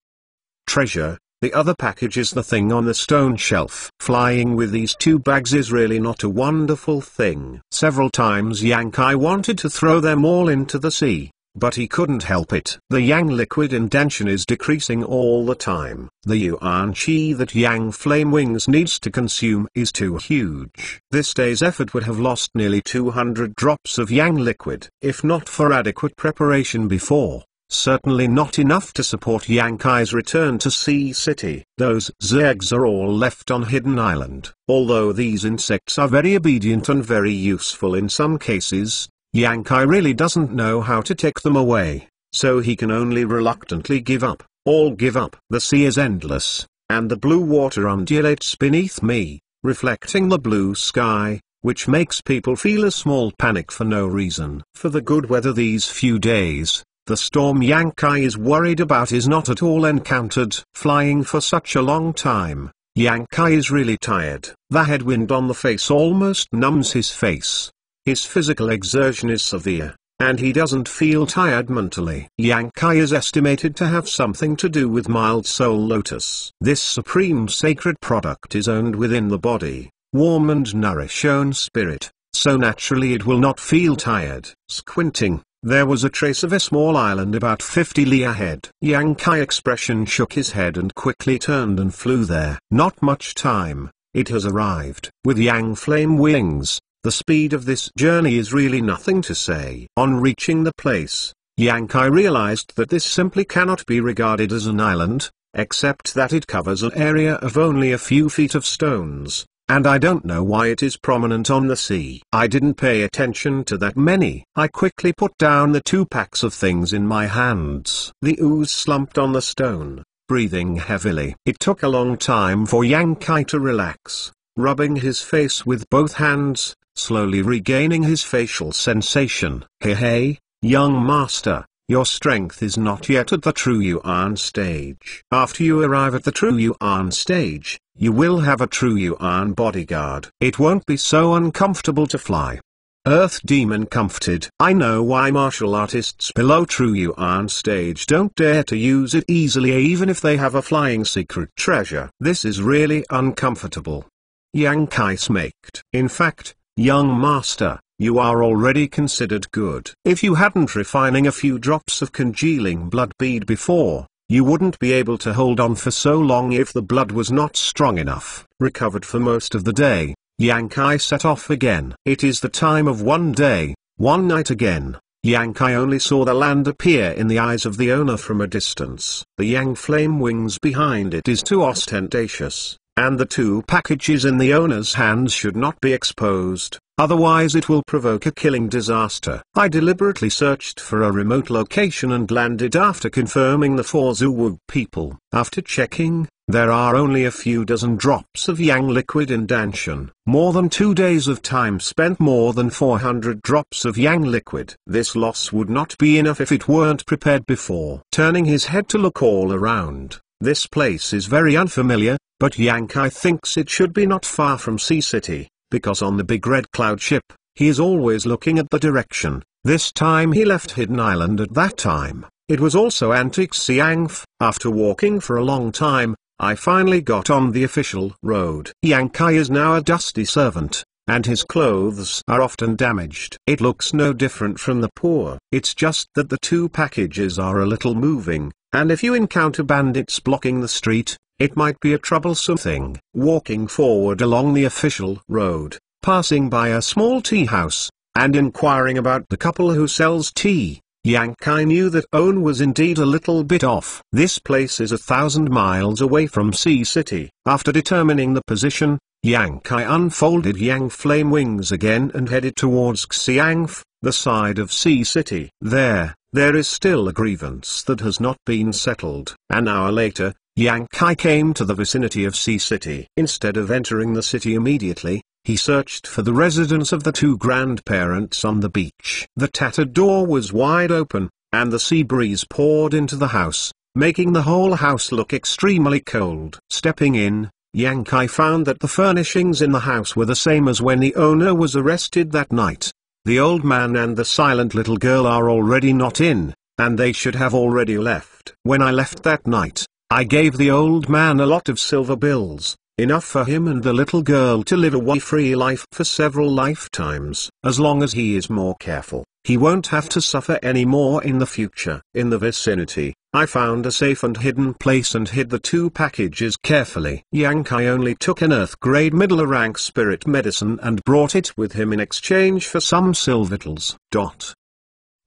Treasure, the other package is the thing on the stone shelf. Flying with these two bags is really not a wonderful thing. Several times Yankai wanted to throw them all into the sea, but he couldn't help it. The Yang liquid indention is decreasing all the time. The Yuan Qi that Yang Flame Wings needs to consume is too huge. This day's effort would have lost nearly 200 drops of Yang liquid, if not for adequate preparation before certainly not enough to support Yankai's return to Sea City. Those zags are all left on Hidden Island. Although these insects are very obedient and very useful in some cases, Yankai really doesn't know how to take them away, so he can only reluctantly give up, all give up. The sea is endless, and the blue water undulates beneath me, reflecting the blue sky, which makes people feel a small panic for no reason. For the good weather these few days, the storm Yankai is worried about is not at all encountered. Flying for such a long time, Yankai is really tired. The headwind on the face almost numbs his face. His physical exertion is severe, and he doesn't feel tired mentally. Yankai is estimated to have something to do with mild soul lotus. This supreme sacred product is owned within the body, warm and nourish own spirit, so naturally it will not feel tired. Squinting, there was a trace of a small island about 50 li ahead. Yang Kai expression shook his head and quickly turned and flew there. Not much time, it has arrived. With Yang Flame Wings, the speed of this journey is really nothing to say. On reaching the place, Yang Kai realized that this simply cannot be regarded as an island, except that it covers an area of only a few feet of stones, and I don't know why it is prominent on the sea. I didn't pay attention to that many. I quickly put down the two packs of things in my hands. The ooze slumped on the stone, breathing heavily. It took a long time for Kai to relax, rubbing his face with both hands, slowly regaining his facial sensation. Hey hey, young master, your strength is not yet at the true you on stage. After you arrive at the true you on stage, you will have a true you on bodyguard. It won't be so uncomfortable to fly. Earth Demon comforted. I know why martial artists below True You on stage don't dare to use it easily even if they have a flying secret treasure. This is really uncomfortable. Yang Kai smacked. In fact, young master, you are already considered good. If you hadn't refining a few drops of congealing blood bead before, you wouldn't be able to hold on for so long if the blood was not strong enough. Recovered for most of the day, Yankai set off again. It is the time of one day, one night again. Yankai only saw the land appear in the eyes of the owner from a distance. The Yang flame wings behind it is too ostentatious, and the two packages in the owner's hands should not be exposed. Otherwise it will provoke a killing disaster. I deliberately searched for a remote location and landed after confirming the four Zuwu people. After checking, there are only a few dozen drops of Yang liquid in Danshan. More than two days of time spent more than 400 drops of Yang liquid. This loss would not be enough if it weren't prepared before. Turning his head to look all around, this place is very unfamiliar, but Kai thinks it should be not far from Sea City because on the big red cloud ship, he is always looking at the direction. This time he left Hidden Island at that time. It was also antique Siangf. After walking for a long time, I finally got on the official road. Yankai is now a dusty servant, and his clothes are often damaged. It looks no different from the poor. It's just that the two packages are a little moving, and if you encounter bandits blocking the street, it might be a troublesome thing, walking forward along the official road, passing by a small tea house, and inquiring about the couple who sells tea. Yankai knew that Owen was indeed a little bit off. This place is a thousand miles away from Sea City. After determining the position, Yankai unfolded Yang Flame Wings again and headed towards Xiangf, the side of Sea City. There, there is still a grievance that has not been settled. An hour later, Yankai came to the vicinity of Sea City. Instead of entering the city immediately, he searched for the residence of the two grandparents on the beach. The tattered door was wide open, and the sea breeze poured into the house, making the whole house look extremely cold. Stepping in, Yankai found that the furnishings in the house were the same as when the owner was arrested that night. The old man and the silent little girl are already not in, and they should have already left. When I left that night, I gave the old man a lot of silver bills, enough for him and the little girl to live a worry-free life for several lifetimes. As long as he is more careful, he won't have to suffer any more in the future. In the vicinity, I found a safe and hidden place and hid the two packages carefully. Yankai only took an earth-grade middle-rank spirit medicine and brought it with him in exchange for some silvertals. Dot.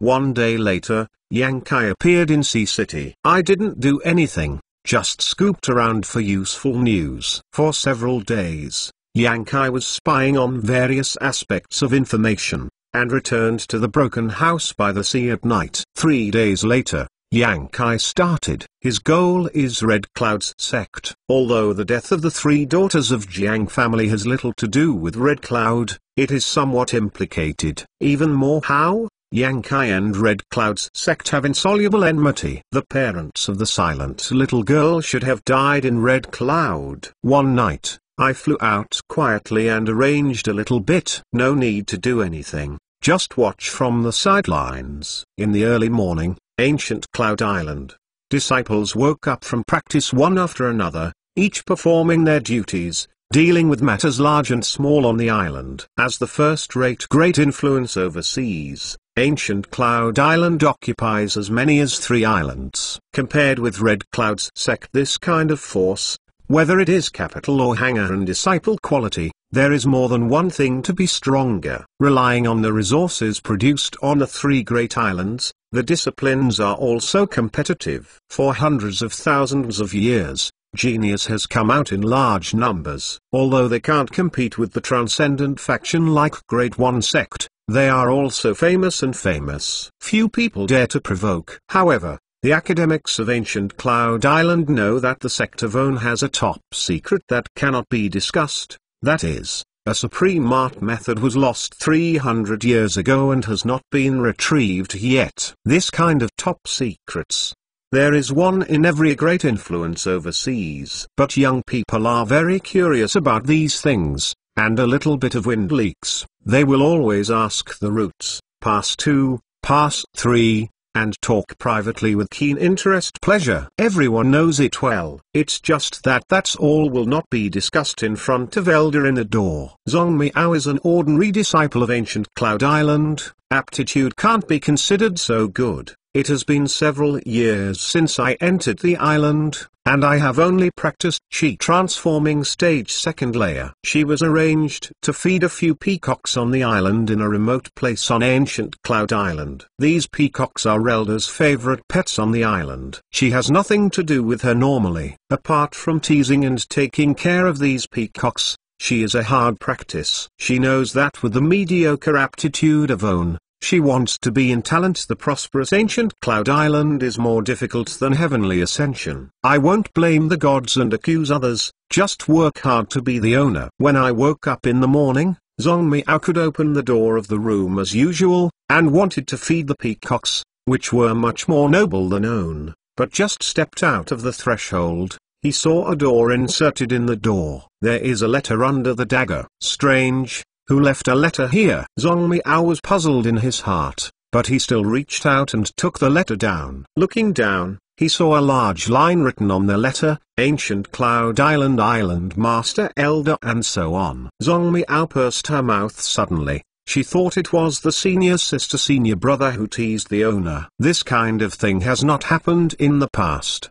One day later, Yankai appeared in Sea City. I didn't do anything, just scooped around for useful news. For several days, Yankai was spying on various aspects of information, and returned to the broken house by the sea at night. Three days later, Yankai started. His goal is Red Cloud's sect. Although the death of the three daughters of Jiang family has little to do with Red Cloud, it is somewhat implicated. Even more how? Yankai and Red Cloud's sect have insoluble enmity. The parents of the silent little girl should have died in Red Cloud. One night, I flew out quietly and arranged a little bit. No need to do anything, just watch from the sidelines. In the early morning, ancient Cloud Island, disciples woke up from practice one after another, each performing their duties, dealing with matters large and small on the island. As the first-rate great influence overseas, ancient Cloud Island occupies as many as three islands. Compared with Red Cloud's sect this kind of force, whether it is capital or hanger and disciple quality, there is more than one thing to be stronger. Relying on the resources produced on the three great islands, the disciplines are also competitive. For hundreds of thousands of years, Genius has come out in large numbers, although they can't compete with the transcendent faction like Great One Sect, they are also famous and famous. Few people dare to provoke. However, the academics of ancient Cloud Island know that the sect of own has a top secret that cannot be discussed, that is, a supreme art method was lost 300 years ago and has not been retrieved yet. This kind of top secrets, there is one in every great influence overseas, but young people are very curious about these things, and a little bit of wind leaks, they will always ask the roots. pass 2, pass 3, and talk privately with keen interest pleasure. Everyone knows it well, it's just that that's all will not be discussed in front of elder in the door. Zong Miao is an ordinary disciple of ancient Cloud Island, aptitude can't be considered so good, it has been several years since I entered the island, and I have only practiced she transforming stage second layer. She was arranged to feed a few peacocks on the island in a remote place on ancient Cloud Island. These peacocks are Relda's favorite pets on the island. She has nothing to do with her normally. Apart from teasing and taking care of these peacocks, she is a hard practice. She knows that with the mediocre aptitude of Own, she wants to be in talent the prosperous ancient cloud island is more difficult than heavenly ascension. I won't blame the gods and accuse others, just work hard to be the owner. When I woke up in the morning, Zong Miao could open the door of the room as usual, and wanted to feed the peacocks, which were much more noble than own, but just stepped out of the threshold, he saw a door inserted in the door. There is a letter under the dagger. Strange, who left a letter here. Zong Miao was puzzled in his heart, but he still reached out and took the letter down. Looking down, he saw a large line written on the letter, Ancient Cloud Island Island Master Elder and so on. Zong Miao pursed her mouth suddenly, she thought it was the senior sister senior brother who teased the owner. This kind of thing has not happened in the past.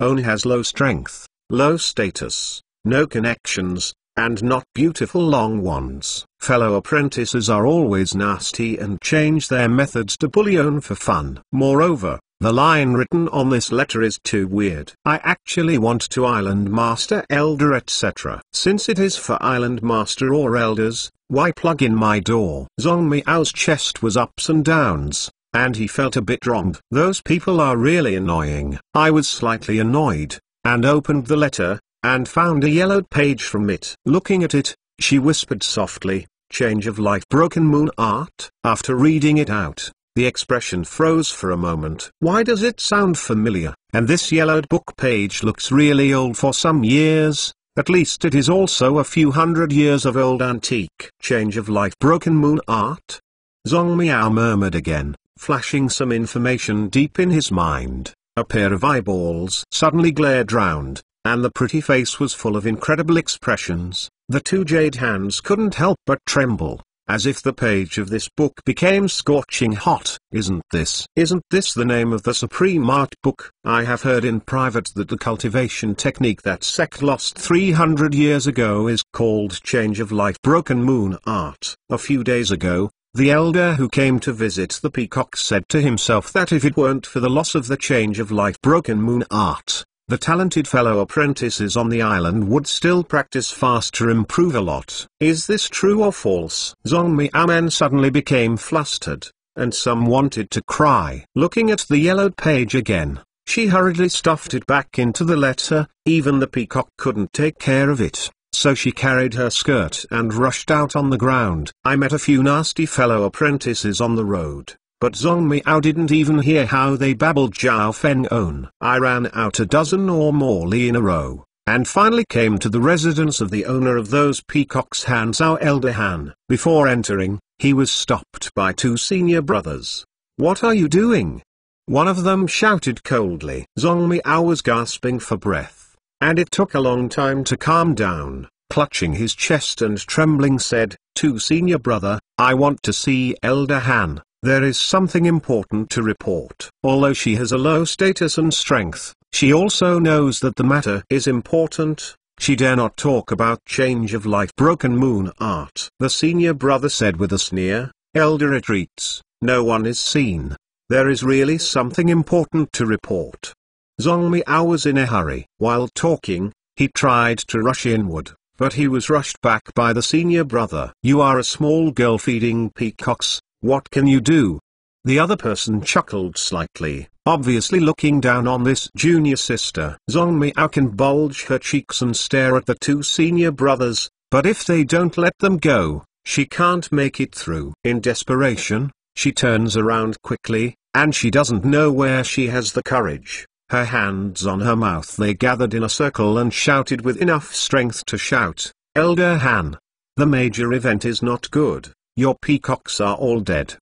Own has low strength, low status, no connections, and not beautiful long ones. Fellow apprentices are always nasty and change their methods to bullion for fun. Moreover, the line written on this letter is too weird. I actually want to Island Master Elder etc. Since it is for Island Master or Elders, why plug in my door? Zong Miao's chest was ups and downs, and he felt a bit wrong. Those people are really annoying. I was slightly annoyed, and opened the letter, and found a yellowed page from it. Looking at it, she whispered softly, change of life broken moon art. After reading it out, the expression froze for a moment. Why does it sound familiar? And this yellowed book page looks really old for some years, at least it is also a few hundred years of old antique. Change of life broken moon art? Zong Miao murmured again, flashing some information deep in his mind. A pair of eyeballs suddenly glared round, and the pretty face was full of incredible expressions, the two jade hands couldn't help but tremble, as if the page of this book became scorching hot. Isn't this? Isn't this the name of the supreme art book? I have heard in private that the cultivation technique that sect lost 300 years ago is called change of life broken moon art. A few days ago, the elder who came to visit the peacock said to himself that if it weren't for the loss of the change of life broken moon art, the talented fellow apprentices on the island would still practice fast to improve a lot. Is this true or false? Zongmi Amen suddenly became flustered, and some wanted to cry. Looking at the yellowed page again, she hurriedly stuffed it back into the letter, even the peacock couldn't take care of it, so she carried her skirt and rushed out on the ground. I met a few nasty fellow apprentices on the road. But Zhong Miao didn't even hear how they babbled Zhao Feng On. I ran out a dozen or more Li in a row, and finally came to the residence of the owner of those peacocks Han Zhao Elder Han. Before entering, he was stopped by two senior brothers. What are you doing? One of them shouted coldly. Zhong Miao was gasping for breath, and it took a long time to calm down clutching his chest and trembling said, To senior brother, I want to see Elder Han. There is something important to report. Although she has a low status and strength, she also knows that the matter is important, she dare not talk about change of life. Broken Moon Art. The senior brother said with a sneer, Elder retreats, no one is seen. There is really something important to report. Zongmi was in a hurry. While talking, he tried to rush inward, but he was rushed back by the senior brother. You are a small girl feeding peacocks, what can you do? The other person chuckled slightly, obviously looking down on this junior sister. Zong Miao can bulge her cheeks and stare at the two senior brothers, but if they don't let them go, she can't make it through. In desperation, she turns around quickly, and she doesn't know where she has the courage. Her hands on her mouth they gathered in a circle and shouted with enough strength to shout, Elder Han! The major event is not good. Your peacocks are all dead.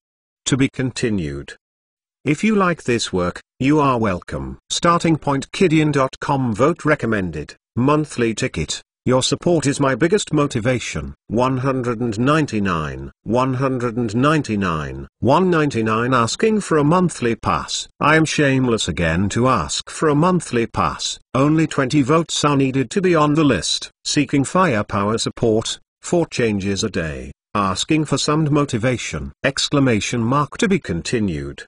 To be continued. If you like this work, you are welcome. Starting point Kidian.com vote recommended, monthly ticket. Your support is my biggest motivation. 199, 199, 199 asking for a monthly pass. I am shameless again to ask for a monthly pass. Only 20 votes are needed to be on the list. Seeking firepower support, 4 changes a day asking for some motivation! Exclamation mark to be continued.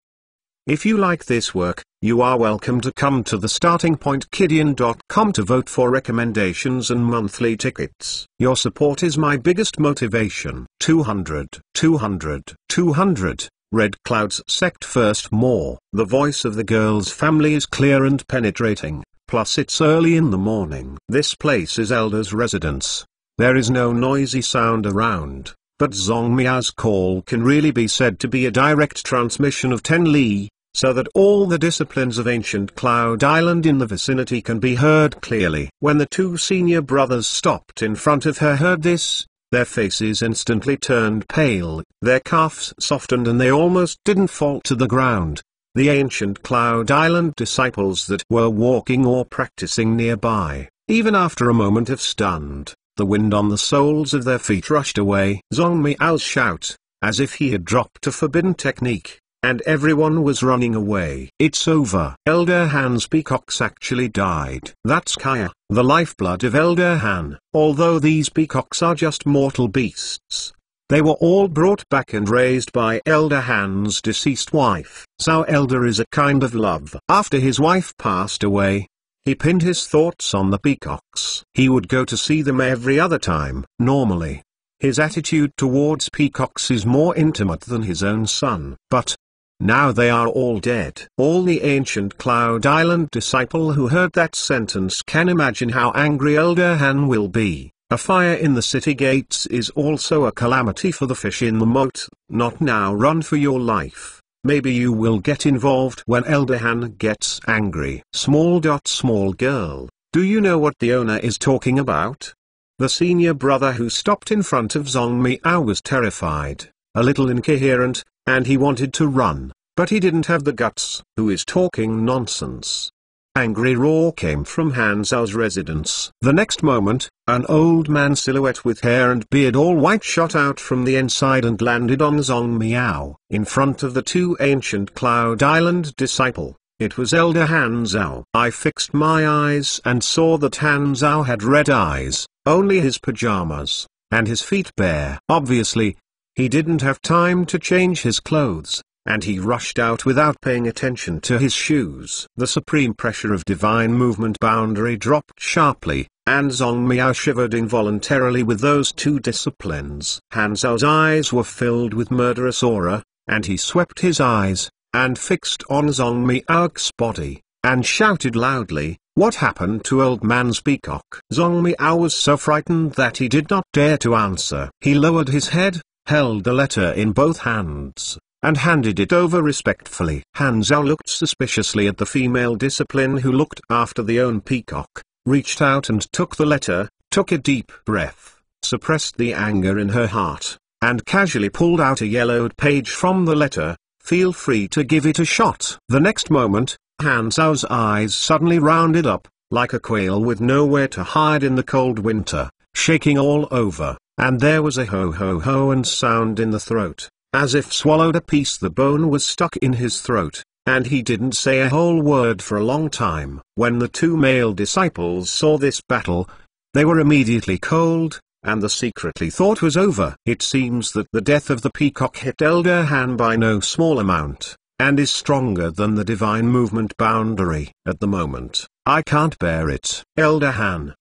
If you like this work, you are welcome to come to the starting point kidian.com to vote for recommendations and monthly tickets. Your support is my biggest motivation. 200, 200, 200. Red Clouds sect first more. The voice of the girl's family is clear and penetrating, plus it's early in the morning. This place is Elder's residence. There is no noisy sound around but Zongmia's call can really be said to be a direct transmission of Ten Li, so that all the disciplines of ancient Cloud Island in the vicinity can be heard clearly. When the two senior brothers stopped in front of her heard this, their faces instantly turned pale, their calves softened and they almost didn't fall to the ground. The ancient Cloud Island disciples that were walking or practicing nearby, even after a moment of stunned, the wind on the soles of their feet rushed away. Zong Miao's shout, as if he had dropped a forbidden technique, and everyone was running away. It's over. Elder Han's peacocks actually died. That's Kaya, the lifeblood of Elder Han. Although these peacocks are just mortal beasts, they were all brought back and raised by Elder Han's deceased wife. So Elder is a kind of love. After his wife passed away, he pinned his thoughts on the peacocks. He would go to see them every other time, normally. His attitude towards peacocks is more intimate than his own son. But, now they are all dead. All the ancient Cloud Island disciple who heard that sentence can imagine how angry Elder Han will be. A fire in the city gates is also a calamity for the fish in the moat, not now run for your life. Maybe you will get involved when Elderhan gets angry. Small dot small girl, do you know what the owner is talking about? The senior brother who stopped in front of Zong Miao ah was terrified, a little incoherent, and he wanted to run, but he didn't have the guts. Who is talking nonsense? angry roar came from Hansel's residence. The next moment, an old man silhouette with hair and beard all white shot out from the inside and landed on Zong Miao. In front of the two ancient Cloud Island disciple, it was Elder Zhao. I fixed my eyes and saw that Zhao had red eyes, only his pajamas, and his feet bare. Obviously, he didn't have time to change his clothes and he rushed out without paying attention to his shoes. The supreme pressure of divine movement boundary dropped sharply, and Zong Miao shivered involuntarily with those two disciplines. Han Zhao's eyes were filled with murderous aura, and he swept his eyes, and fixed on Zong Miao's body, and shouted loudly, What happened to old man's peacock? Zong Miao was so frightened that he did not dare to answer. He lowered his head, held the letter in both hands, and handed it over respectfully. Han Zhao looked suspiciously at the female discipline who looked after the own peacock, reached out and took the letter, took a deep breath, suppressed the anger in her heart, and casually pulled out a yellowed page from the letter, feel free to give it a shot. The next moment, Han Zhao's eyes suddenly rounded up, like a quail with nowhere to hide in the cold winter, shaking all over, and there was a ho ho ho and sound in the throat. As if swallowed a piece the bone was stuck in his throat, and he didn't say a whole word for a long time. When the two male disciples saw this battle, they were immediately cold, and the secretly thought was over. It seems that the death of the peacock hit Elder Han by no small amount, and is stronger than the divine movement boundary. At the moment, I can't bear it. Elder Han.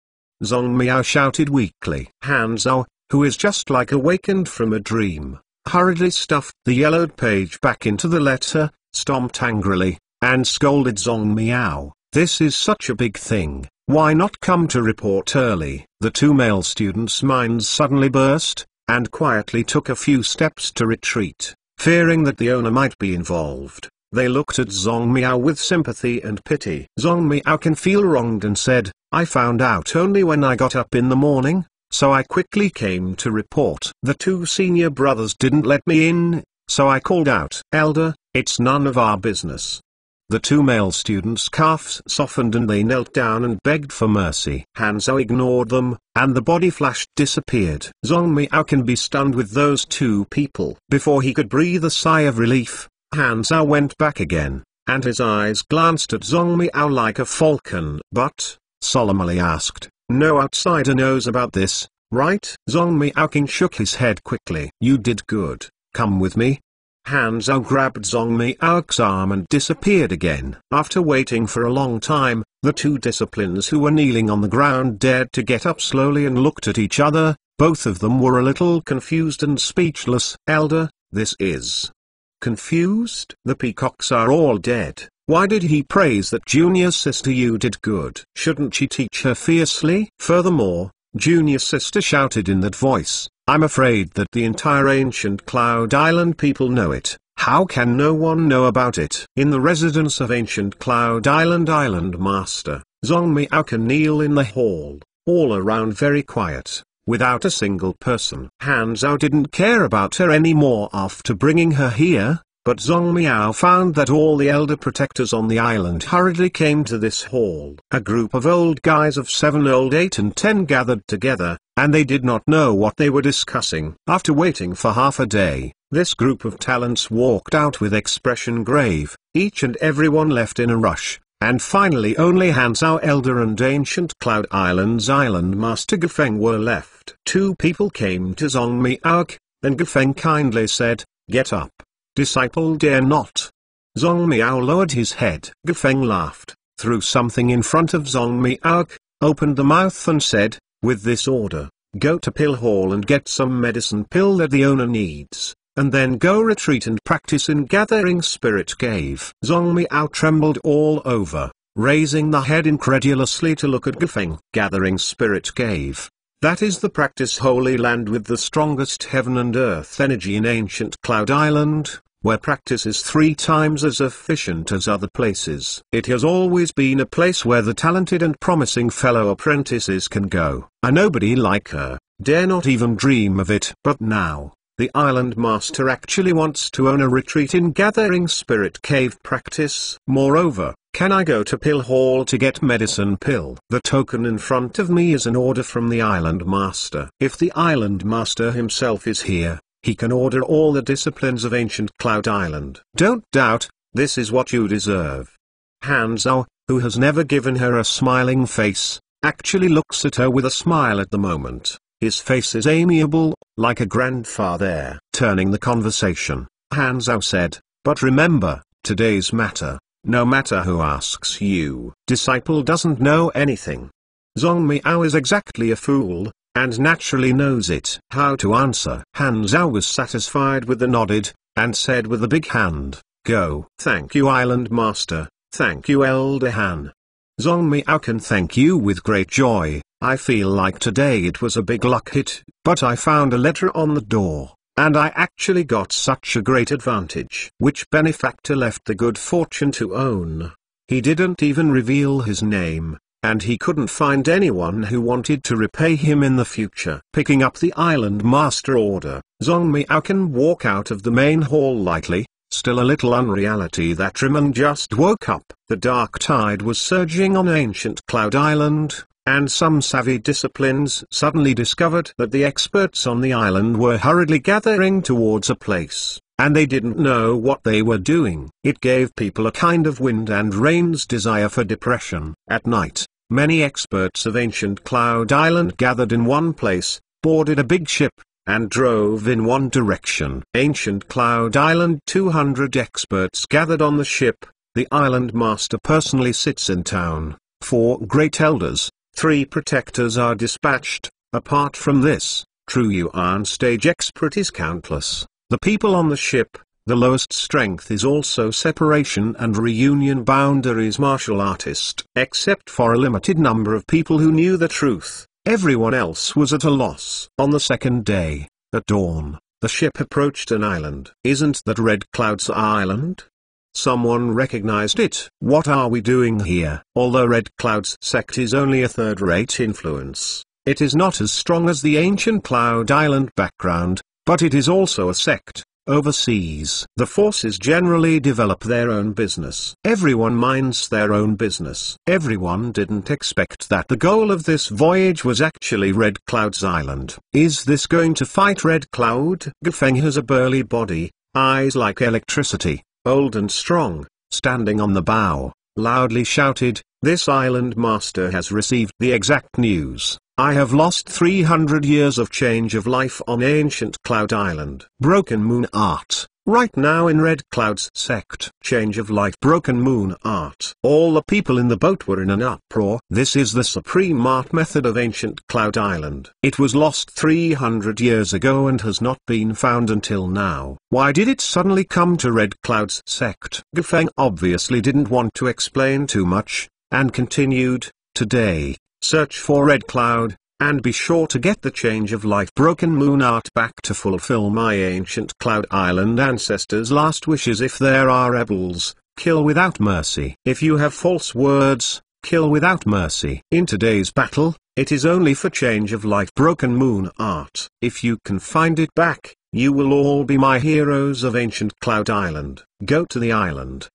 Zong Miao shouted weakly. Han Zhao, who is just like awakened from a dream, hurriedly stuffed the yellowed page back into the letter, stomped angrily, and scolded Zong Miao, this is such a big thing, why not come to report early? The two male students' minds suddenly burst, and quietly took a few steps to retreat, fearing that the owner might be involved. They looked at Zong Miao with sympathy and pity. Zong Miao can feel wronged and said, I found out only when I got up in the morning, so I quickly came to report. The two senior brothers didn't let me in, so I called out, Elder, it's none of our business. The two male students' calves softened and they knelt down and begged for mercy. Hanzo ignored them, and the body flash disappeared. Zong Miao can be stunned with those two people. Before he could breathe a sigh of relief, Hanzo went back again, and his eyes glanced at Zong Miao like a falcon. But, solemnly asked, no outsider knows about this, right? Zong Miaoqing shook his head quickly. You did good, come with me. Han Zhao grabbed Zong Miaoq's arm and disappeared again. After waiting for a long time, the two disciplines who were kneeling on the ground dared to get up slowly and looked at each other, both of them were a little confused and speechless. Elder, this is... confused? The peacocks are all dead. Why did he praise that junior sister you did good? Shouldn't she teach her fiercely? Furthermore, junior sister shouted in that voice, I'm afraid that the entire ancient Cloud Island people know it. How can no one know about it? In the residence of ancient Cloud Island Island Master, Zong Miao can kneel in the hall, all around very quiet, without a single person. Han Zhao didn't care about her anymore after bringing her here, but Zong Miao found that all the elder protectors on the island hurriedly came to this hall. A group of old guys of seven old eight and ten gathered together, and they did not know what they were discussing. After waiting for half a day, this group of talents walked out with expression grave, each and every one left in a rush, and finally only Hansao Elder and ancient Cloud Islands Island Master Gefeng were left. Two people came to Zong Miao, and Gefeng kindly said, Get up disciple dare not. Zong Miao lowered his head. Gafeng laughed, threw something in front of Zong Miao, opened the mouth and said, with this order, go to pill hall and get some medicine pill that the owner needs, and then go retreat and practice in gathering spirit cave. Zong Miao trembled all over, raising the head incredulously to look at Gafeng. Gathering spirit cave. That is the practice Holy Land with the strongest heaven and earth energy in ancient Cloud Island, where practice is three times as efficient as other places. It has always been a place where the talented and promising fellow apprentices can go. A nobody like her, dare not even dream of it. But now, the island master actually wants to own a retreat in gathering spirit cave practice. Moreover, can I go to pill hall to get medicine pill? The token in front of me is an order from the island master. If the island master himself is here, he can order all the disciplines of ancient Cloud Island. Don't doubt, this is what you deserve. Han Zhao, who has never given her a smiling face, actually looks at her with a smile at the moment. His face is amiable, like a grandfather. Turning the conversation, Han Zhao said, But remember, today's matter, no matter who asks you, disciple doesn't know anything. Zhong Miao is exactly a fool, and naturally knows it. How to answer. Han Zhao was satisfied with the nodded, and said with a big hand, Go. Thank you Island Master, thank you Elder Han. Zong Miao can thank you with great joy, I feel like today it was a big luck hit, but I found a letter on the door, and I actually got such a great advantage. Which benefactor left the good fortune to own? He didn't even reveal his name, and he couldn't find anyone who wanted to repay him in the future. Picking up the Island Master order, Zong Miao can walk out of the main hall lightly, still a little unreality that Riman just woke up. The dark tide was surging on ancient Cloud Island, and some savvy disciplines suddenly discovered that the experts on the island were hurriedly gathering towards a place, and they didn't know what they were doing. It gave people a kind of wind and rain's desire for depression. At night, Many experts of ancient Cloud Island gathered in one place, boarded a big ship, and drove in one direction. Ancient Cloud Island 200 experts gathered on the ship, the island master personally sits in town, four great elders, three protectors are dispatched, apart from this, true Yuan stage expert is countless, the people on the ship, the lowest strength is also separation and reunion boundaries martial artist. Except for a limited number of people who knew the truth, everyone else was at a loss. On the second day, at dawn, the ship approached an island. Isn't that Red Cloud's island? Someone recognized it. What are we doing here? Although Red Cloud's sect is only a third-rate influence, it is not as strong as the ancient Cloud Island background, but it is also a sect, Overseas, the forces generally develop their own business. Everyone minds their own business. Everyone didn't expect that the goal of this voyage was actually Red Cloud's island. Is this going to fight Red Cloud? Gafeng has a burly body, eyes like electricity, old and strong, standing on the bow, loudly shouted, this island master has received the exact news. I have lost 300 years of change of life on ancient Cloud Island. Broken Moon Art. Right now in Red Cloud's sect. Change of life. Broken Moon Art. All the people in the boat were in an uproar. This is the supreme art method of ancient Cloud Island. It was lost 300 years ago and has not been found until now. Why did it suddenly come to Red Cloud's sect? Gufeng obviously didn't want to explain too much, and continued, Today, Search for Red Cloud, and be sure to get the Change of Life Broken Moon art back to fulfill my ancient Cloud Island ancestors' last wishes if there are rebels, kill without mercy. If you have false words, kill without mercy. In today's battle, it is only for Change of Life Broken Moon art. If you can find it back, you will all be my heroes of ancient Cloud Island. Go to the island.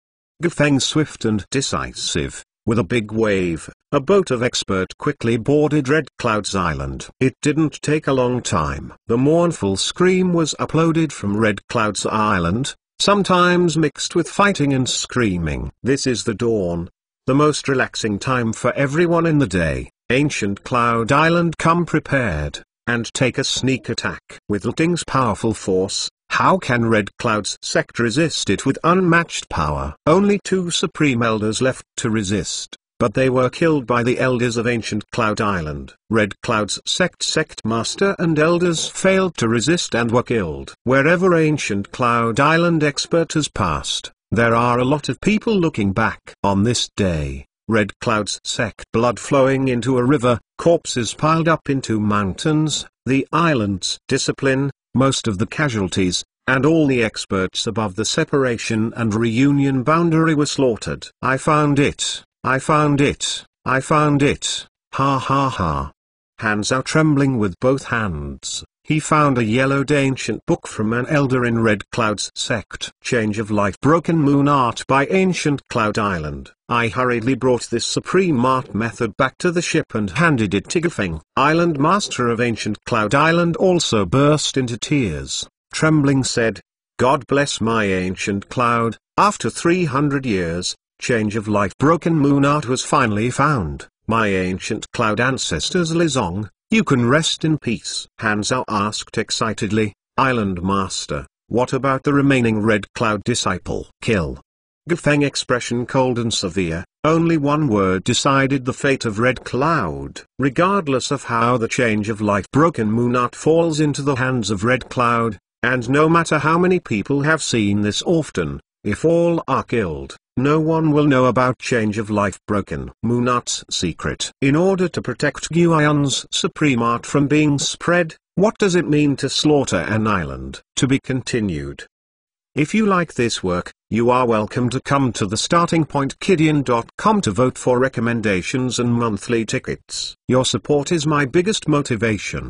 Gefeng swift and decisive. With a big wave, a boat of expert quickly boarded Red Cloud's island. It didn't take a long time. The mournful scream was uploaded from Red Cloud's island, sometimes mixed with fighting and screaming. This is the dawn, the most relaxing time for everyone in the day. Ancient Cloud Island come prepared, and take a sneak attack. With Luting's powerful force, how can Red Cloud's sect resist it with unmatched power? Only two Supreme Elders left to resist, but they were killed by the Elders of ancient Cloud Island. Red Cloud's sect sect master and elders failed to resist and were killed. Wherever ancient Cloud Island expert has passed, there are a lot of people looking back. On this day, Red Cloud's sect blood flowing into a river, corpses piled up into mountains, the island's discipline, most of the casualties, and all the experts above the separation and reunion boundary were slaughtered. I found it, I found it, I found it, ha ha ha. Hands are trembling with both hands. He found a yellowed ancient book from an elder in Red Cloud's sect. Change of Life Broken Moon Art by Ancient Cloud Island. I hurriedly brought this supreme art method back to the ship and handed it to Gafeng. Island Master of Ancient Cloud Island also burst into tears, trembling said, God bless my ancient cloud, after 300 years, Change of Life Broken Moon Art was finally found. My ancient cloud ancestors Lizong, you can rest in peace. Hanzao asked excitedly, Island Master, what about the remaining Red Cloud disciple? Kill. Gufeng expression cold and severe, only one word decided the fate of Red Cloud. Regardless of how the change of life broken moon art falls into the hands of Red Cloud, and no matter how many people have seen this often, if all are killed, no one will know about change of life broken. Munat's secret. In order to protect Guion's supreme art from being spread, what does it mean to slaughter an island? To be continued. If you like this work, you are welcome to come to the starting point kidian.com to vote for recommendations and monthly tickets. Your support is my biggest motivation.